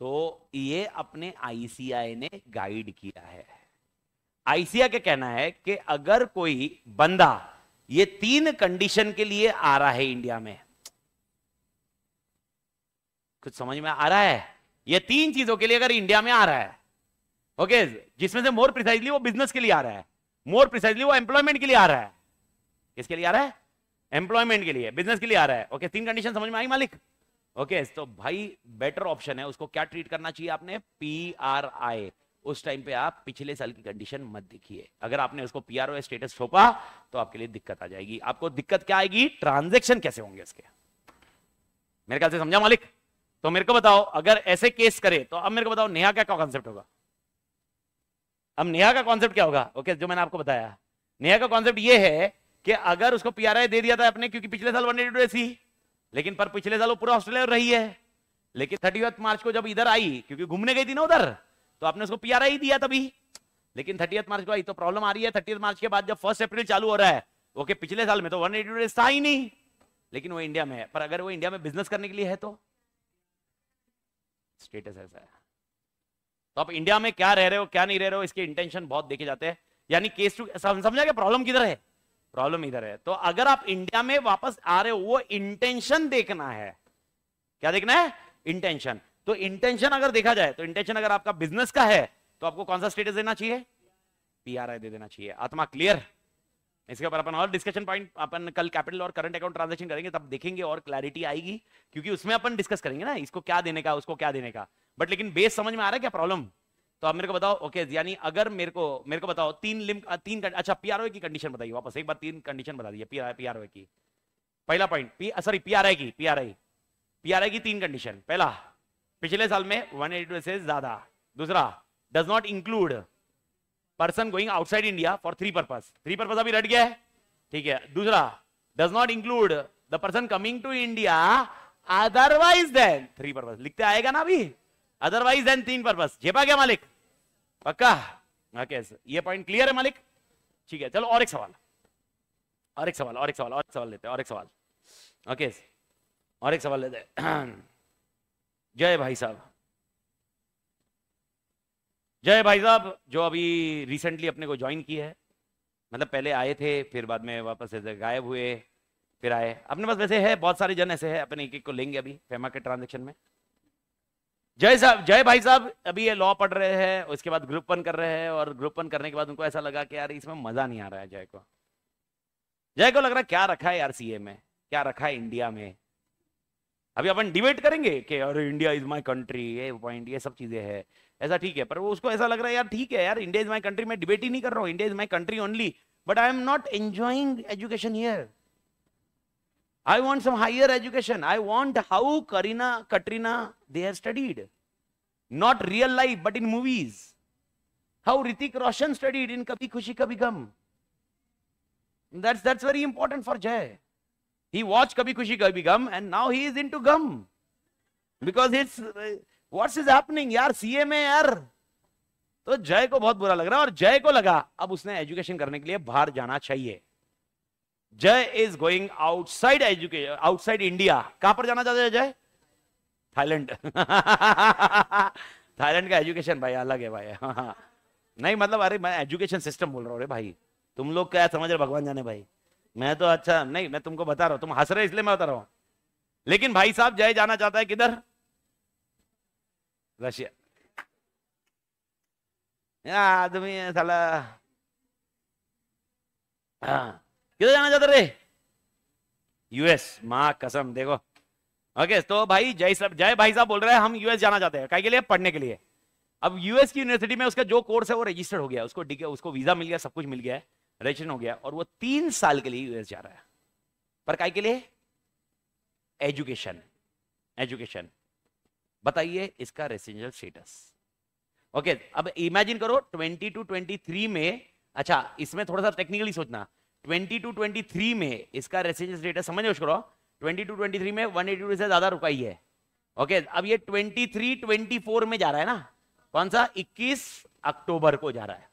तो ये अपने आईसीआई ने गाइड किया है आईसीआई का कहना है कि अगर कोई बंदा ये तीन कंडीशन के लिए आ रहा है इंडिया में कुछ समझ में आ रहा है ये तीन चीजों के लिए अगर इंडिया में आ रहा है ओके जिसमें से मोर प्रिसाइजली वो बिजनेस के लिए आ रहा है मोर प्रिसाइजली वो एम्प्लॉयमेंट के लिए आ रहा है किसके लिए आ रहा है एम्प्लॉयमेंट के लिए बिजनेस के लिए आ रहा है ओके तीन कंडीशन समझ में आई मालिक ओके okay, तो भाई बेटर ऑप्शन है उसको क्या ट्रीट करना चाहिए आपने पी आर आई उस टाइम पे आप पिछले साल की कंडीशन मत दिखिए अगर आपने उसको पी आर ओ स्टेटस छोपा तो आपके लिए दिक्कत आ जाएगी आपको दिक्कत क्या आएगी ट्रांजेक्शन कैसे होंगे इसके मेरे ख्याल से समझा मालिक तो मेरे को बताओ अगर ऐसे केस करे तो अब मेरे को बताओ नेहा का क्या कॉन्सेप्ट होगा अब नेहा का कॉन्सेप्ट क्या होगा ओके okay, जो मैंने आपको बताया नेहा का कॉन्सेप्ट यह है कि अगर उसको पी दे दिया था अपने क्योंकि पिछले साल वन एटी टू लेकिन पर पिछले साल वो पूरा ऑस्ट्रेलिया रही है लेकिन थर्टी मार्च को जब इधर आई क्योंकि घूमने गई थी ना उधर तो आपने उसको पी ही दिया तभी लेकिन थर्टी मार्च को आई तो प्रॉब्लम आ रही है थर्टी मार्च के बाद जब फर्स्ट अप्रैल चालू हो रहा है ओके पिछले साल में तो वन एटी डेज था ही नहीं लेकिन वो इंडिया में है पर अगर वो इंडिया में बिजनेस करने के लिए है तो स्टेटस ऐसा है तो आप इंडिया में क्या रह रहे हो क्या नहीं रह रहे हो इसके इंटेंशन बहुत देखे जाते हैं यानी केस टू समझा क्या प्रॉब्लम किधर है प्रॉब्लम इधर है तो अगर आप इंडिया में वापस आ रहे हो वो इंटेंशन देखना है क्या देखना है इंटेंशन तो इंटेंशन अगर देखा जाए तो इंटेंशन अगर आपका बिजनेस का है तो आपको कौन सा स्टेटस देना चाहिए पीआरआई दे देना चाहिए आत्मा क्लियर इसके ऊपर अपन और डिस्कशन पॉइंट अपन कल कैपिटल और करंट अकाउंट ट्रांजेक्शन करेंगे तब देखेंगे और क्लैरिटी आएगी क्योंकि उसमें अपन डिस्कस करेंगे ना इसको क्या देने का उसको क्या देने का बट लेकिन बेस समझ में आ रहा है क्या प्रॉब्लम तो आप मेरे को बताओ ओके यानी अगर मेरे को मेरे को बताओ तीन लिम तीन अच्छा पीआरओ की कंडीशन बताइए वापस एक बार तीन कंडीशन बता दीजिए पीआरओ की पहला पॉइंट पी सॉरी पीआरआई की पीआरआई पीआरआई की तीन कंडीशन पहला पिछले साल में वन एटी से ज्यादा दूसरा does not include person going outside India for three purpose three purpose अभी रट गया है ठीक है दूसरा does not include the person coming to India otherwise then three purpose लिखते आएगा ना अभी अदरवाइज देन तीन पर्पस झेपा गया मालिक पक्का ओके ये पॉइंट क्लियर है मालिक ठीक है चलो और एक सवाल और एक सवाल और एक सवाल और एक सवाल लेते हैं और एक सवाल ओके और एक सवाल लेते हैं जय भाई साहब जय भाई साहब जो अभी रिसेंटली अपने को ज्वाइन किया है मतलब पहले आए थे फिर बाद में वापस ऐसे गायब हुए फिर आए अपने पास वैसे है बहुत सारे जन ऐसे हैं अपने एक एक को लेंगे अभी फेमा के ट्रांजेक्शन में जय साहब जय भाई साहब अभी ये लॉ पढ़ रहे हैं उसके बाद ग्रुप वन कर रहे हैं और ग्रुप वन करने के बाद उनको ऐसा लगा कि यार इसमें मजा नहीं आ रहा है जय को जय को लग रहा है क्या रखा है यार सीए में क्या रखा है इंडिया में अभी अपन डिबेट करेंगे कि अरे इंडिया इज माई कंट्री ये पॉइंट ये सब चीजें है ऐसा ठीक है पर वो उसको ऐसा लग रहा है यार ठीक है यार इंडिया इज माई कंट्री मैं डिबेट ही नहीं कर रहा हूँ India is my country only but I am not enjoying education here I want some higher education. I want how Karina, Katrina, they have studied. Not real life, but in movies. How Ritik Roshan studied in Kabhi Khushi Kabhi Gham. That's, that's very important for Jay. He watched Kabhi Khushi Kabhi Gham and now he is into gham Because it's, what's is happening? यार CA में यार तो जय को बहुत बुरा लग रहा है और जय को लगा अब उसने एजुकेशन करने के लिए बाहर जाना चाहिए Jai is going outside education outside India कहां पर जाना चाहते हैं जय थाईलैंड थाईलैंड का एजुकेशन भाई अलग है भाई नहीं मतलब अरे मैं एजुकेशन सिस्टम बोल रहा हूँ भाई तुम लोग क्या समझ रहे भगवान जाने भाई मैं तो अच्छा नहीं मैं तुमको बता रहा हूँ तुम हंस रहे इसलिए मैं बता रहा हूँ लेकिन भाई साहब जय जाना चाहता है किधर रशिया आदमी है साला हाँ किधर जाना चाहते रे यूएस माँ कसम देखो ओके तो भाई जय सब जय भाई साहब बोल रहे हैं हम यूएस जाना चाहते हैं कहीं के लिए पढ़ने के लिए अब यूएस की यूनिवर्सिटी में उसका जो कोर्स है वो रजिस्टर्ड हो गया उसको उसको वीजा मिल गया सब कुछ मिल गया रजिस्टर हो गया और वो तीन साल के लिए यूएस जा रहा है पर काय के लिए एजुकेशन एजुकेशन बताइए इसका रेसिडेंशियल स्टेटस ओके अब इमेजिन करो ट्वेंटी टू थ्री में अच्छा इसमें थोड़ा सा टेक्निकली सोचना ट्वेंटी टू ट्वेंटी थ्री में इसका रेसिडेंस डेटा समझ में करो ट्वेंटी टू ट्वेंटी थ्री में वन एटी टू से ज्यादा रुका ही है ओके अब ये ट्वेंटी थ्री ट्वेंटी फोर में जा रहा है ना कौन सा इक्कीस अक्टूबर को जा रहा है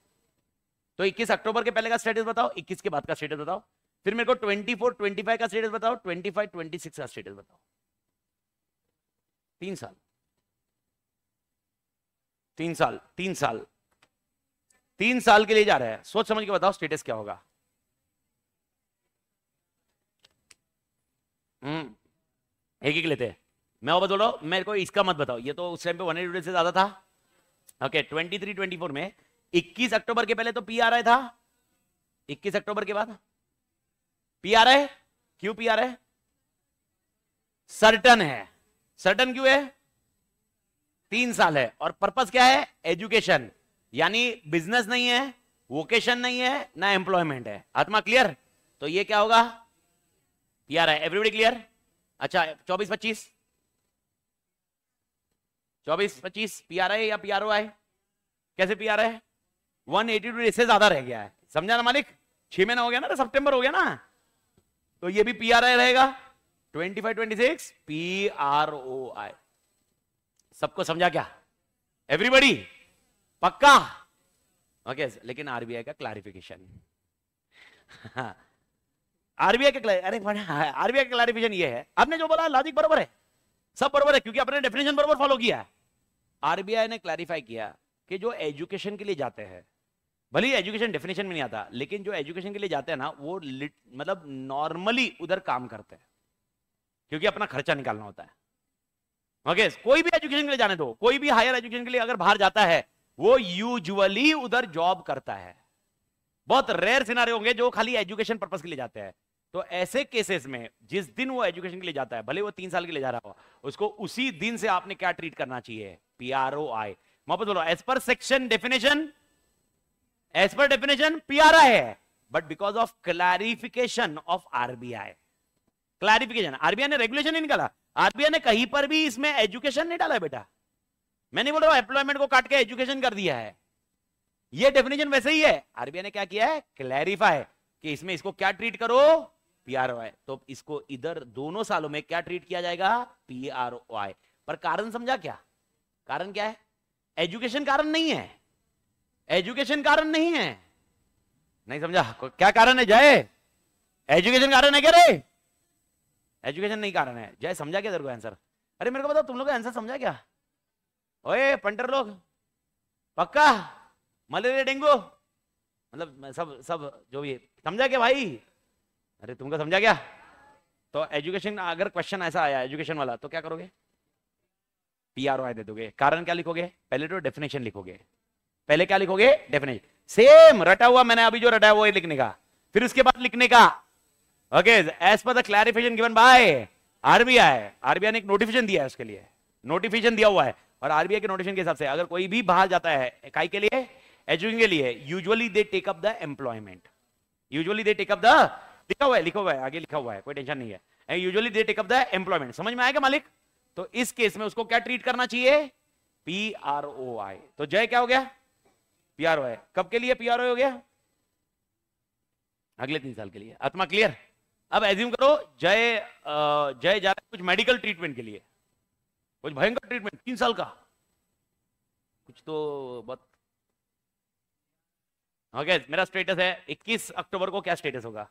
तो इक्कीस अक्टूबर के पहले का स्टेटस बताओ इक्कीस के बाद का स्टेटस बताओ फिर मेरे को ट्वेंटी फोर ट्वेंटी फाइव का स्टेटस बताओ ट्वेंटी फाइव ट्वेंटी सिक्स का स्टेटस बताओ तीन साल तीन साल तीन साल तीन साल के लिए जा रहा है सोच समझ के बताओ स्टेटस क्या होगा हम्म। एक एक लेते हैं मैं वो रहा हूं मेरे को इसका मत बताओ ये तो उस टाइम पे वन से ज्यादा था okay twenty three twenty four में इक्कीस अक्टूबर के पहले तो पी आ रहा था इक्कीस अक्टूबर के बाद पी आ रहा है क्यों पी आ रहा है सर्टन है सर्टन क्यों है तीन साल है और पर्पस क्या है एजुकेशन यानी बिजनेस नहीं है वोकेशन नहीं है ना एम्प्लॉयमेंट है आत्मा क्लियर तो ये क्या होगा क्लियर है एवरीबडी क्लियर अच्छा चौबीस पच्चीस चौबीस पच्चीस पी आर आई या पी आर ओ आई कैसे P R I one eighty two days ज्यादा रह गया है समझा ना मालिक छह महीना हो गया ना तो सितंबर हो गया ना तो ये भी पी आर आई रहेगा twenty five twenty six P R O I सबको समझा क्या एवरीबडी पक्का ओके okay, लेकिन आरबीआई का क्लैरिफिकेशन आरबीआई अरे आरबीआई का क्लैरिफिकेशन ये है आपने जो बोला लॉजिक बराबर है सब बराबर है क्योंकि आपने डेफिनेशन बराबर फॉलो किया है आरबीआई ने क्लैरिफाई किया कि जो एजुकेशन के लिए जाते हैं भले ही एजुकेशन डेफिनेशन में नहीं आता लेकिन जो एजुकेशन के लिए जाते हैं ना वो मतलब नॉर्मली उधर काम करते हैं क्योंकि अपना खर्चा निकालना होता है ओके कोई भी एजुकेशन के लिए जाने दो कोई भी हायर एजुकेशन के लिए अगर बाहर जाता है वो यूजुअली उधर जॉब करता है बहुत रेयर सिनारे होंगे जो खाली एजुकेशन पर्पज के लिए जाते हैं तो ऐसे केसेस में जिस दिन वो एजुकेशन के लिए जाता है भले वो तीन साल के लिए जा रहा हो उसको उसी दिन से आपने क्या ट्रीट करना चाहिए पी आर ओ आई मोहब्बत बोलो as per section definition as per definition P R I है but because of clarification of RBI clarification RBI ने रेगुलेशन नहीं निकाला आरबीआई ने कहीं पर भी इसमें एजुकेशन नहीं डाला बेटा मैं नहीं बोल रहा हूं एम्प्लॉयमेंट को काट के एजुकेशन कर दिया है ये डेफिनेशन वैसे ही है आरबीआई ने क्या किया है क्लैरिफाई कि इसमें इसको क्या ट्रीट करो पी आर वाई तो इसको इधर दोनों सालों में क्या ट्रीट किया जाएगा पी आर वाई पर कारण समझा क्या कारण क्या है एजुकेशन कारण नहीं है एजुकेशन कारण नहीं है नहीं समझा क्या कारण है जय एजुकेशन कारण है क्या रे एजुकेशन नहीं कारण है जय समझा क्या तेरे को आंसर अरे मेरे को बताओ तुम लोग आंसर समझा क्या ओए पंटर लोग पक्का मलेरिया डेंगू मतलब सब सब जो भी समझा क्या भाई अरे तुमको समझा क्या तो एजुकेशन अगर क्वेश्चन ऐसा आया एजुकेशन वाला तो क्या करोगे पी आर ओ दे दोगे कारण क्या लिखोगे पहले तो डेफिनेशन लिखोगे पहले क्या लिखोगे डेफिनेशन सेम रटा हुआ मैंने अभी जो रटा हुआ वो लिखने का फिर उसके बाद लिखने का okay as per the clarification given by RBI RBI ने एक नोटिफिकेशन दिया है उसके लिए नोटिफिकेशन दिया हुआ है और आरबीआई के नोटिफिकेशन के हिसाब से अगर कोई भी बाहर जाता है इकाई के लिए एजुकेशन के लिए usually they take up the employment usually they take up the लिखा हुआ है लिखा हुआ है आगे लिखा हुआ है कोई टेंशन नहीं है usually they take up the employment समझ में आएगा मालिक तो इस केस में उसको क्या ट्रीट करना चाहिए पी आर ओ आई तो जय क्या हो गया पी आर ओ आई कब के लिए पी आर ओ हो गया अगले तीन साल के लिए आत्मा क्लियर अब एज्यूम करो जय जय जा रहा है कुछ मेडिकल ट्रीटमेंट के लिए कुछ भयंकर ट्रीटमेंट तीन साल का कुछ तो बात ओके हाँ मेरा स्टेटस है 21 अक्टूबर को क्या स्टेटस होगा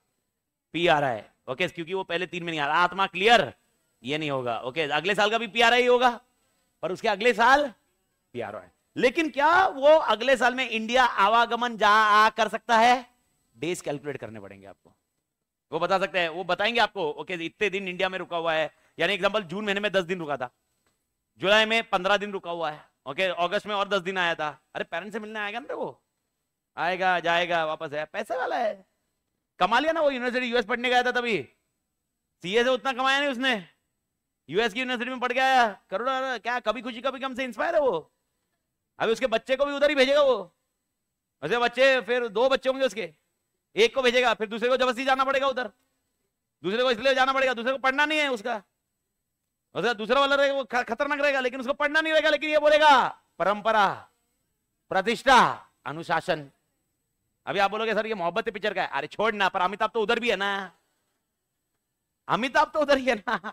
पी आ रहा है ओके क्योंकि वो पहले तीन में नहीं आ रहा आत्मा क्लियर ये नहीं होगा ओके अगले साल का भी पी आ रहा ही होगा पर उसके अगले साल पी आ रहा है लेकिन क्या वो अगले साल में इंडिया आवागमन जा आ कर सकता है डेज कैलकुलेट करने पड़ेंगे आपको वो बता सकते हैं वो बताएंगे आपको ओके इतने दिन इंडिया में रुका हुआ है यानी एग्जाम्पल जून महीने में दस दिन रुका था जुलाई में पंद्रह दिन रुका हुआ है ओके अगस्त में और दस दिन आया था अरे पेरेंट्स से मिलने आएगा ना वो आएगा जाएगा वापस आया पैसे वाला है कमा लिया ना वो यूनिवर्सिटी यूएस पढ़ने गया था तभी सीए से उतना कमाया नहीं उसने यूएस की यूनिवर्सिटी में पढ़ गया करोड़ क्या कभी खुशी कभी कम से इंस्पायर है वो अभी उसके बच्चे को भी उधर ही भेजेगा वो वैसे बच्चे फिर दो बच्चे होंगे उसके एक को भेजेगा फिर दूसरे को जबरदस्ती जाना पड़ेगा उधर दूसरे को इसलिए जाना पड़ेगा दूसरे को पढ़ना नहीं है उसका वैसे दूसरा वाला रहेगा वो खतरनाक रहेगा लेकिन उसको पढ़ना नहीं रहेगा लेकिन ये बोलेगा परंपरा प्रतिष्ठा अनुशासन अभी आप बोलोगे सर ये मोहब्बत पिक्चर का है अरे छोड़ना पर अमिताभ तो उधर भी है ना अमिताभ तो उधर ही है ना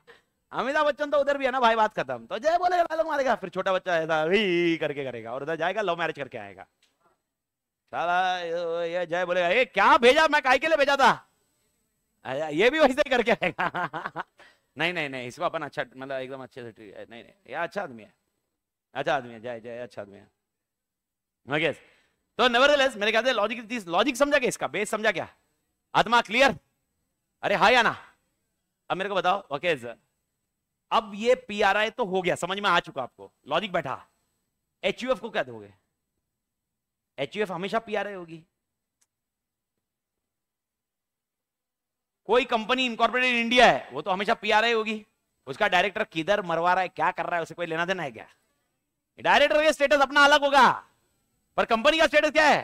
अमिताभ बच्चन तो उधर भी है ना भाई बात खत्म तो जय बोले मारेगा फिर छोटा बच्चा ऐसा भी करके करेगा और उधर जाएगा लव मैरिज करके आएगा ये जय बोलेगा ये क्या भेजा मैं काय के लिए भेजा था ये भी वैसे ही करके आएगा नहीं नहीं नहीं इसको अपन अच्छा मतलब एकदम अच्छे से नहीं नहीं ये अच्छा आदमी है अच्छा आदमी है जय जय अच्छा आदमी है ओके तो नेवरलेस मेरे ख्याल से लॉजिक लॉजिक समझा क्या इसका बेस समझा क्या आत्मा क्लियर अरे हाय आना अब मेरे को बताओ ओके सर अब ये पी आर आई तो हो गया समझ में आ चुका आपको लॉजिक बैठा एच को क्या दोगे एच हमेशा पी आर आई होगी कोई कंपनी इनकॉर्पोरेटेड इन इंडिया है वो तो हमेशा पी आर आई होगी उसका डायरेक्टर किधर मरवा रहा है क्या कर रहा है उसे कोई लेना देना है क्या डायरेक्टर का स्टेटस अपना अलग होगा पर कंपनी का स्टेटस क्या है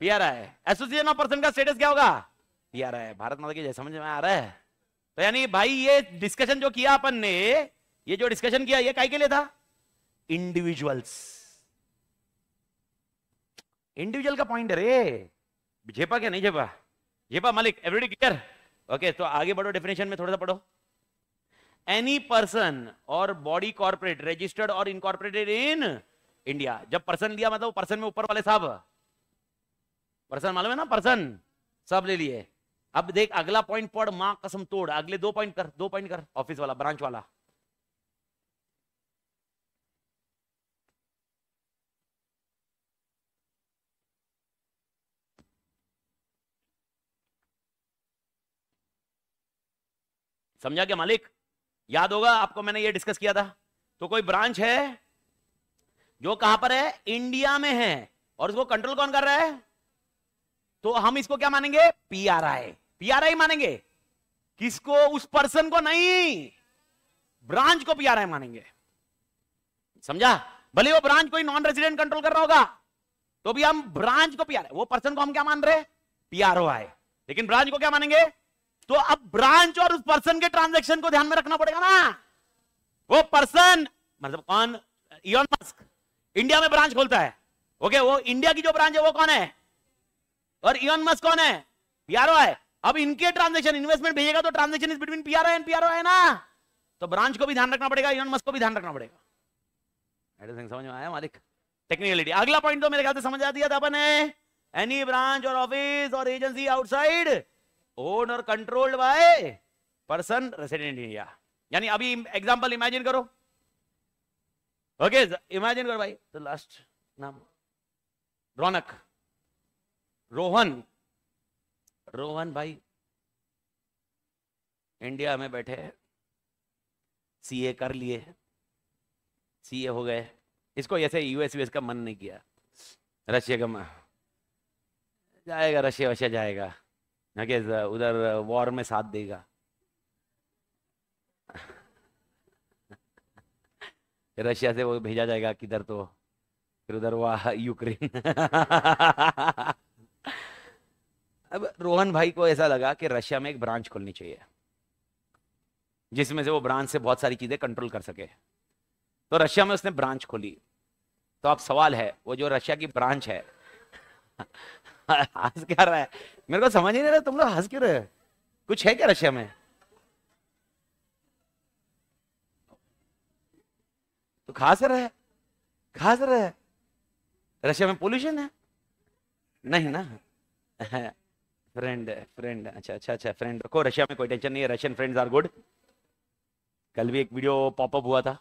पीआर है एसोसिएशन ऑफ पर्सन का स्टेटस क्या होगा पीआर है भारत माता की जय समझ में आ रहा है तो यानी भाई ये डिस्कशन जो किया अपन ने ये जो डिस्कशन किया ये काय के लिए था इंडिविजुअल्स इंडिविजुअल का पॉइंट अरे झेपा क्या नहीं झेपा झेपा मालिक एवरीडी क्लियर ओके तो आगे बढ़ो डेफिनेशन में थोड़ा सा पढ़ो एनी पर्सन और बॉडी कॉर्पोरेट रजिस्टर्ड और इनकॉर्पोरेटेड इन इंडिया जब पर्सन लिया मतलब पर्सन में ऊपर वाले साहब पर्सन मालूम है ना पर्सन सब ले लिए अब देख अगला पॉइंट पढ़ मां कसम तोड़ अगले दो पॉइंट कर दो पॉइंट कर ऑफिस वाला ब्रांच वाला समझा क्या मालिक याद होगा आपको मैंने ये डिस्कस किया था तो कोई ब्रांच है जो कहां पर है इंडिया में है और उसको कंट्रोल कौन कर रहा है तो हम इसको क्या मानेंगे पीआरआई पीआरआई मानेंगे किसको उस पर्सन को नहीं ब्रांच को पीआरआई मानेंगे समझा भले वो ब्रांच कोई नॉन रेसिडेंट कंट्रोल कर रहा होगा तो भी हम ब्रांच को पीआर वो पर्सन को हम क्या मान रहे आर पीआरओ आए लेकिन ब्रांच को क्या मानेंगे तो अब ब्रांच और उस पर्सन के ट्रांजेक्शन को ध्यान में रखना पड़ेगा ना वो पर्सन मतलब कौन इलॉन मस्क इंडिया में ब्रांच खोलता है ओके वो इंडिया की जो ब्रांच है वो कौन है और इन मस्क कौन है पीआरओ है अब इनके ट्रांजेक्शन इन्वेस्टमेंट भेजेगा तो transaction is between PRO and PRO है ना तो ब्रांच को भी ध्यान रखना पड़ेगा इन मस्क को भी ध्यान रखना पड़ेगा समझ में आया मालिक टेक्निकलिटी अगला पॉइंट तो मेरे ख्याल से समझ आ दिया था अपने एनी ब्रांच और ऑफिस और एजेंसी आउटसाइड ओन और controlled by person resident India यानी अभी एग्जांपल इमेजिन करो ओके इमेजिन कर भाई द लास्ट नाम रौनक रोहन रोहन भाई इंडिया में बैठे सीए कर लिए सीए हो गए इसको ऐसे यूएस यूएस का मन नहीं किया रशिया का जाएगा रशिया वशिया जाएगा ओके उधर वॉर uh, में साथ देगा रशिया से वो भेजा जाएगा किधर तो फिर उधर वो यूक्रेन अब रोहन भाई को ऐसा लगा कि रशिया में एक ब्रांच खोलनी चाहिए जिसमें से वो ब्रांच से बहुत सारी चीज़ें कंट्रोल कर सके तो रशिया में उसने ब्रांच खोली तो अब सवाल है वो जो रशिया की ब्रांच है हंस क्या रहा है मेरे को समझ ही नहीं रहा तुम लोग हंस क्यों रहे कुछ है क्या रशिया में तो खा रहे है रहे रशिया में पोल्यूशन है नहीं ना फ्रेंड फ्रेंड अच्छा अच्छा अच्छा फ्रेंड रखो रशिया में कोई टेंशन नहीं है रशियन फ्रेंड्स आर गुड कल भी एक वीडियो पॉपअप हुआ था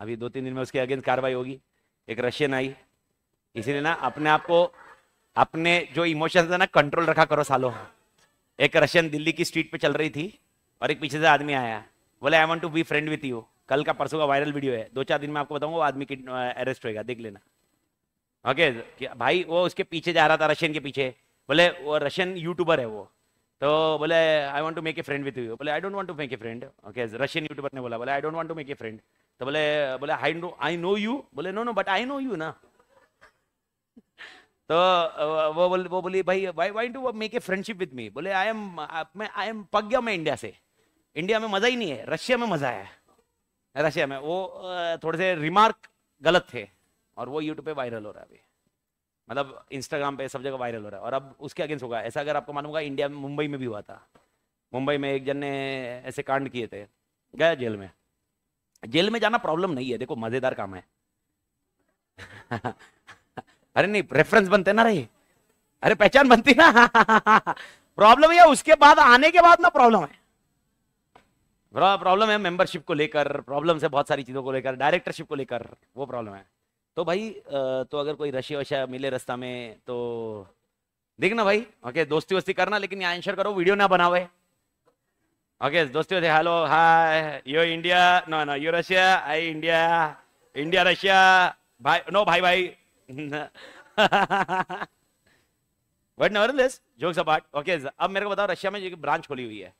अभी दो तीन दिन में उसके अगेंस्ट कार्रवाई होगी एक रशियन आई इसीलिए ना अपने आप को अपने जो इमोशन है ना कंट्रोल रखा करो सालो एक रशियन दिल्ली की स्ट्रीट पे चल रही थी और एक पीछे से आदमी आया बोले I want to be friend with you कल का परसों का वायरल वीडियो है दो चार दिन में आपको बताऊंगा वो आदमी अरेस्ट होएगा देख लेना ओके भाई वो उसके पीछे जा रहा था रशियन के पीछे बोले वो रशियन यूट्यूबर है वो तो बोले I want to make a friend with you बोले I don't want to make a friend okay Russian YouTuber ने बोला बोले I don't want to make a friend तो बोले बोले I know I know you बोले no no but I know you ना तो वो बोले वो बोली भाई why why to make a friendship with me बोले आई एम मैं आई एम पग गया मैं इंडिया से इंडिया में मजा ही नहीं है रशिया में मजा आया रशिया में वो थोड़े से रिमार्क गलत थे और वो यूट्यूब पे वायरल हो रहा है अभी मतलब इंस्टाग्राम पे सब जगह वायरल हो रहा है और अब उसके अगेंस्ट होगा ऐसा अगर आपको मालूम होगा इंडिया में मुंबई में भी हुआ था मुंबई में एक जन ने ऐसे कांड किए थे गया जेल में जेल में जाना प्रॉब्लम नहीं है देखो मजेदार काम है अरे नहीं रेफरेंस बनते ना रही अरे पहचान बनती ना प्रॉब्लम यह उसके बाद आने के बाद ना प्रॉब्लम है बड़ा प्रॉब्लम है मेंबरशिप को लेकर प्रॉब्लम्स है बहुत सारी चीज़ों को लेकर डायरेक्टरशिप को लेकर वो प्रॉब्लम है तो भाई तो अगर कोई रशिया वशिया मिले रास्ता में तो देखना भाई ओके दोस्ती वोस्ती करना लेकिन आंसर करो वीडियो ना बनावे ओके दोस्ती वोस्ती hello hi yo India no no yo Russia I India India Russia भाई नो भाई भाई बट नवर लेस जोक्स अपार्ट ओके अब मेरे को बताओ रशिया में जो ब्रांच खोली हुई है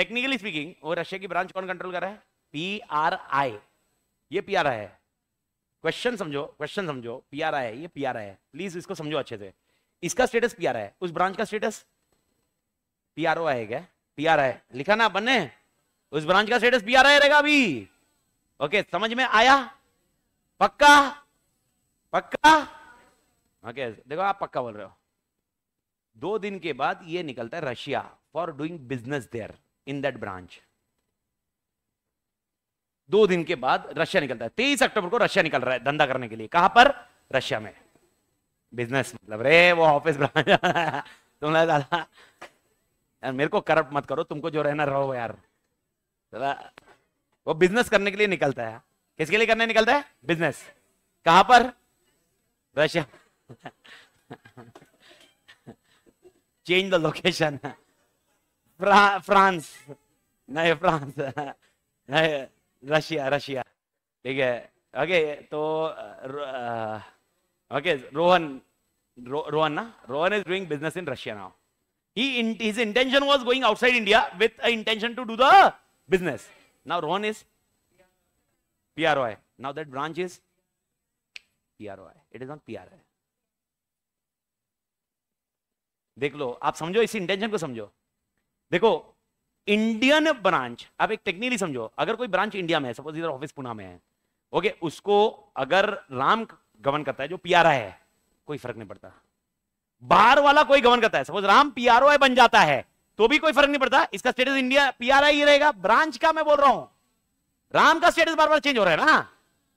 टेक्निकली स्पीकिंग वो रशिया की ब्रांच कौन कंट्रोल कर रहा है पी आर आई ये पी आर आई है क्वेश्चन समझो क्वेश्चन समझो पी आर आई है ये पी आर आई है प्लीज इसको समझो अच्छे से इसका स्टेटस पी आर आई है उस ब्रांच का status P R O I क्या पी आर आई लिखा ना अपन ने उस ब्रांच का स्टेटस पी आर आई रहेगा अभी ओके समझ में आया पक्का पक्का ओके देखो आप पक्का बोल रहे हो दो दिन के बाद ये निकलता है Russia for doing business there in that branch दो दिन के बाद रशिया निकलता है तेईस अक्टूबर को रशिया निकल रहा है धंधा करने के लिए कहां पर रशिया में बिजनेस मतलब रे वो ऑफिस ब्रांच तुम दादा यार मेरे को करप्ट मत करो तुमको जो रहना रहो यार वो बिजनेस करने के लिए निकलता है किसके लिए करने निकलता है बिजनेस कहां पर Russia change the location France नहीं फ्रांस नहीं रशिया रशिया ठीक है ओके तो ओके रोहन रोहन ना Rohan is doing business in Russia now his intention was going outside India with a intention to do the business now Rohan is P R OI now that branch is P R OI it is not P R O देख लो आप समझो इस intention को समझो देखो Indian branch आप एक टेक्निकली समझो अगर कोई ब्रांच इंडिया में है सपोज इधर ऑफिस पुणे में है ओके उसको अगर राम गवर्न करता है जो पीआरआई है कोई फर्क नहीं पड़ता बाहर वाला कोई गवर्न करता है सपोज राम पीआरओ बन जाता है तो भी कोई फर्क नहीं पड़ता इसका स्टेटस इंडिया पीआरआई ही रहेगा ब्रांच का मैं बोल रहा हूं राम का स्टेटस बार बार चेंज हो रहा है ना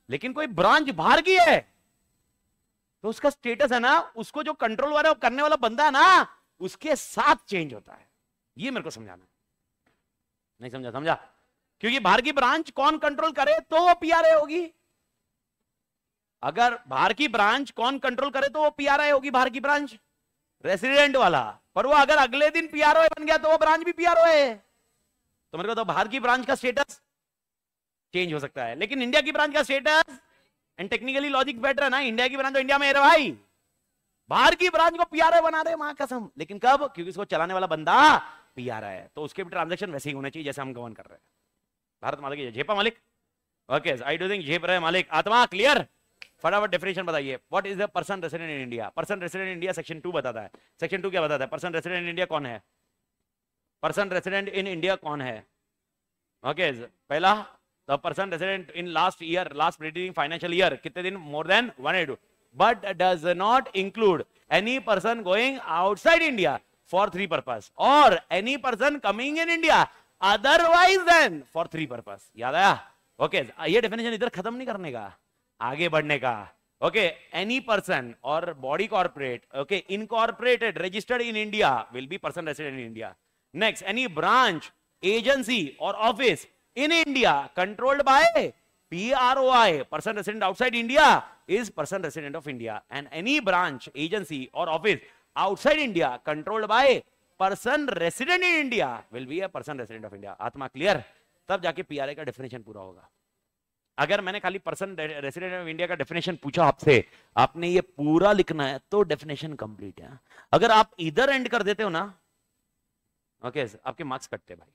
लेकिन कोई ब्रांच बाहर की है तो उसका स्टेटस है ना उसको जो कंट्रोल वाला करने वाला बंदा है ना उसके साथ चेंज होता है ये मेरे को समझाना नहीं समझा समझा क्योंकि बाहर की ब्रांच कौन कंट्रोल करे तो वो पीआरए होगी अगर बाहर की ब्रांच कौन कंट्रोल करे तो वो पीआरए होगी बाहर की ब्रांच रेसिडेंट वाला पर वो अगर अगले दिन पीआरओ बन गया तो वो ब्रांच भी पीआरओ है तो मेरे को तो बाहर की ब्रांच का स्टेटस चेंज हो सकता है लेकिन इंडिया की ब्रांच का status and technically logic better है ना इंडिया की ब्रांच तो इंडिया में है भाई बाहर की ब्रांच को पीआरओ बना रहे मां कसम लेकिन कब क्योंकि उसको चलाने वाला बंदा पी आ रहा है तो उसके भी ट्रांजेक्शन वैसे ही होना चाहिए जैसे हम गवर्न कर रहे हैं भारत मालिक की झेपा मालिक ओके आई डू थिंक झेप रहे मालिक आत्मा क्लियर फटाफट डेफिनेशन बताइए what is the person resident in India person resident in India section two बताता है सेक्शन टू क्या बताता है पर्सन रेसिडेंट इन इंडिया कौन है पर्सन रेसिडेंट इन इंडिया कौन है ओके पहला the person resident in last year last preceding financial year कितने दिन more than one eighty two but does not include any person going outside India for three purpose और any person coming in India otherwise then for three purpose याद आया okay ये definition इधर खत्म नहीं करने का आगे बढ़ने का ओके एनी पर्सन और body corporate okay incorporated registered in India will be person resident in India next any branch agency और office in India controlled by PROI person resident outside India is person resident of India and any branch agency और office outside India, controlled by person resident in India, will be a person resident of India. आत्मा clear तब जाके PRA का definition पूरा होगा अगर मैंने खाली पर्सन रेसिडेंट ऑफ इंडिया का डेफिनेशन पूछा आपसे आपने ये पूरा लिखना है तो डेफिनेशन कंप्लीट है अगर आप इधर एंड कर देते हो ना ओके okay, आपके मार्क्स कटते भाई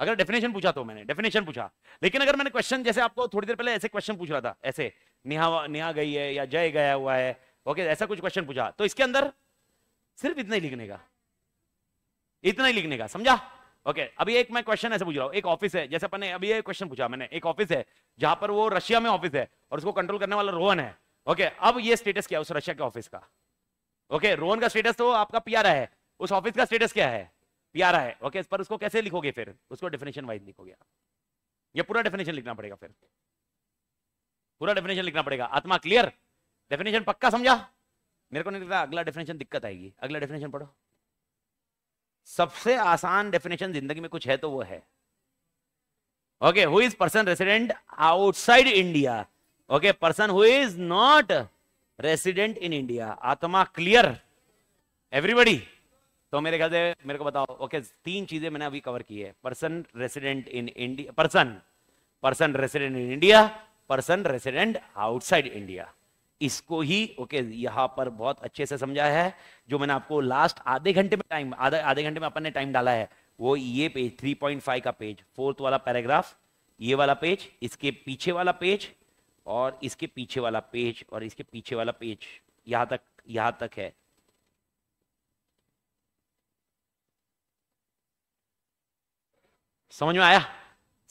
अगर डेफिनेशन पूछा तो मैंने डेफिनेशन पूछा लेकिन अगर मैंने क्वेश्चन जैसे आपको थोड़ी देर पहले ऐसे क्वेश्चन पूछ रहा था ऐसे निहा निहा गई है या जय गया हुआ है ओके okay, ऐसा कुछ क्वेश्चन पूछा तो इसके अंदर सिर्फ इतना ही लिखने का इतना ही लिखने का समझा ओके okay, अभी एक मैं क्वेश्चन ऐसे पूछ रहा हूँ एक ऑफिस है जैसे अपने अभी एक क्वेश्चन पूछा मैंने एक ऑफिस है जहां पर वो रशिया में ऑफिस है और उसको कंट्रोल करने वाला रोहन है ओके okay, अब ये स्टेटस क्या है उस रशिया के ऑफिस का ओके okay, रोहन का स्टेटस तो आपका प्यारा है उस ऑफिस का स्टेटस क्या है प्यारा है ओके okay, पर उसको कैसे लिखोगे फिर उसको डेफिनेशन वाइज लिखोगे ये पूरा डेफिनेशन लिखना पड़ेगा फिर पूरा डेफिनेशन लिखना पड़ेगा आत्मा क्लियर डेफिनेशन पक्का समझा मेरे को नहीं लगता अगला डेफिनेशन दिक्कत आएगी अगला डेफिनेशन पढ़ो सबसे आसान डेफिनेशन जिंदगी में कुछ है तो वो है okay who is person resident outside India okay person who is not resident in India आत्मा क्लियर एवरीबडी तो मेरे ख्याल से मेरे को बताओ ओके okay, तीन चीजें मैंने अभी कवर की है person resident in India person person resident in India person resident outside India इसको ही ओके okay, पर बहुत अच्छे से समझा है जो मैंने आपको लास्ट आधे घंटे में टाइम आधे घंटे में अपन ने टाइम डाला है वो ये पेज 3.5 का पेज फोर्थ वाला पैराग्राफ ये वाला पेज इसके पीछे वाला पेज और इसके पीछे वाला पेज और इसके पीछे वाला पेज यहां तक यहां तक है समझ में आया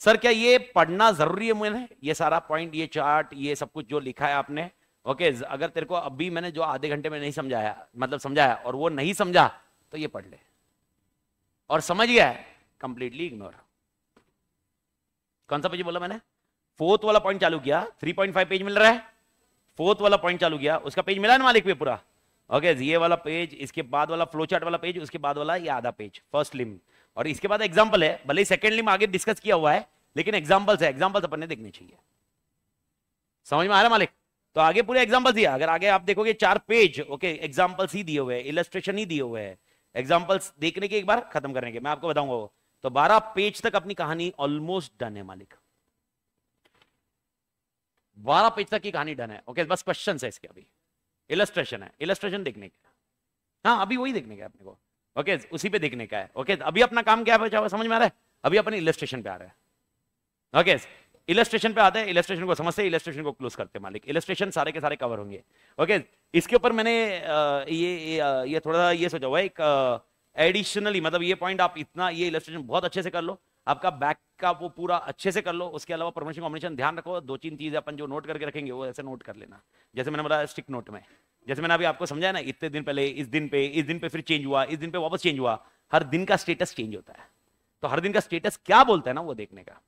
सर क्या ये पढ़ना जरूरी है मैंने ये सारा पॉइंट ये चार्ट ये सब कुछ जो लिखा है आपने ओके अगर तेरे को अभी मैंने जो आधे घंटे में नहीं समझाया मतलब समझाया और वो नहीं समझा तो ये पढ़ ले और समझ गया है कंप्लीटली इग्नोर कौन सा पेज बोला मैंने फोर्थ वाला पॉइंट चालू किया थ्री पॉइंट फाइव पेज मिल रहा है फोर्थ वाला पॉइंट चालू किया उसका पेज मिला ना मालिक पे पूरा ओके okay, ये वाला पेज इसके बाद वाला फ्लो चार्ट वाला पेज उसके बाद वाला ये आधा पेज फर्स्ट लिम और इसके बाद एग्जाम्पल है भले ही सेकंड लिम आगे डिस्कस किया हुआ है लेकिन एग्जाम्पल्स है एग्जाम्पल्स अपने देखने चाहिए समझ में आ रहा मालिक तो आगे पूरे एग्जाम्पल दिया अगर आगे आप देखोगे चार पेज ओके एग्जाम्पल्स ही दिए हुए हैं इलस्ट्रेशन ही दिए हुए हैं एग्जाम्पल्स देखने के एक बार खत्म करने के मैं आपको बताऊंगा वो तो बारह पेज तक अपनी कहानी ऑलमोस्ट डन है मालिक बारह पेज तक की कहानी डन है ओके बस क्वेश्चन है इसके अभी इलस्ट्रेशन है इलस्ट्रेशन देखने के हाँ अभी वही देखने का अपने को ओके उसी पे देखने का है ओके अभी अपना काम क्या हुआ समझ में आ रहा है अभी अपन इलस्ट्रेशन पे आ रहा है ओके इलस्ट्रेशन पे आते हैं इलेस्ट्रेशन को समझते हैं इलेस्ट्रेशन को क्लोज करते हैं मालिक इलेस्ट्रेशन सारे के सारे कवर होंगे ओके इसके ऊपर मैंने ये ये थोड़ा सा ये सोचा हुआ एक एडिशनली मतलब ये पॉइंट आप इतना ये इलेस्ट्रेशन बहुत अच्छे से कर लो आपका बैक का वो पूरा अच्छे से कर लो उसके अलावा परमिशन कॉम्बिनेशन ध्यान रखो दो तीन चीज़ अपन जो नोट करके रखेंगे वो ऐसे नोट कर लेना जैसे मैंने बोला स्टिक नोट में जैसे मैंने अभी आपको समझाया ना इतने दिन पहले इस दिन पे इस दिन पे फिर चेंज हुआ इस दिन पे वापस चेंज हुआ हर दिन का स्टेटस चेंज होता है तो हर दिन का स्टेटस क्या बोलता है ना वो देखने का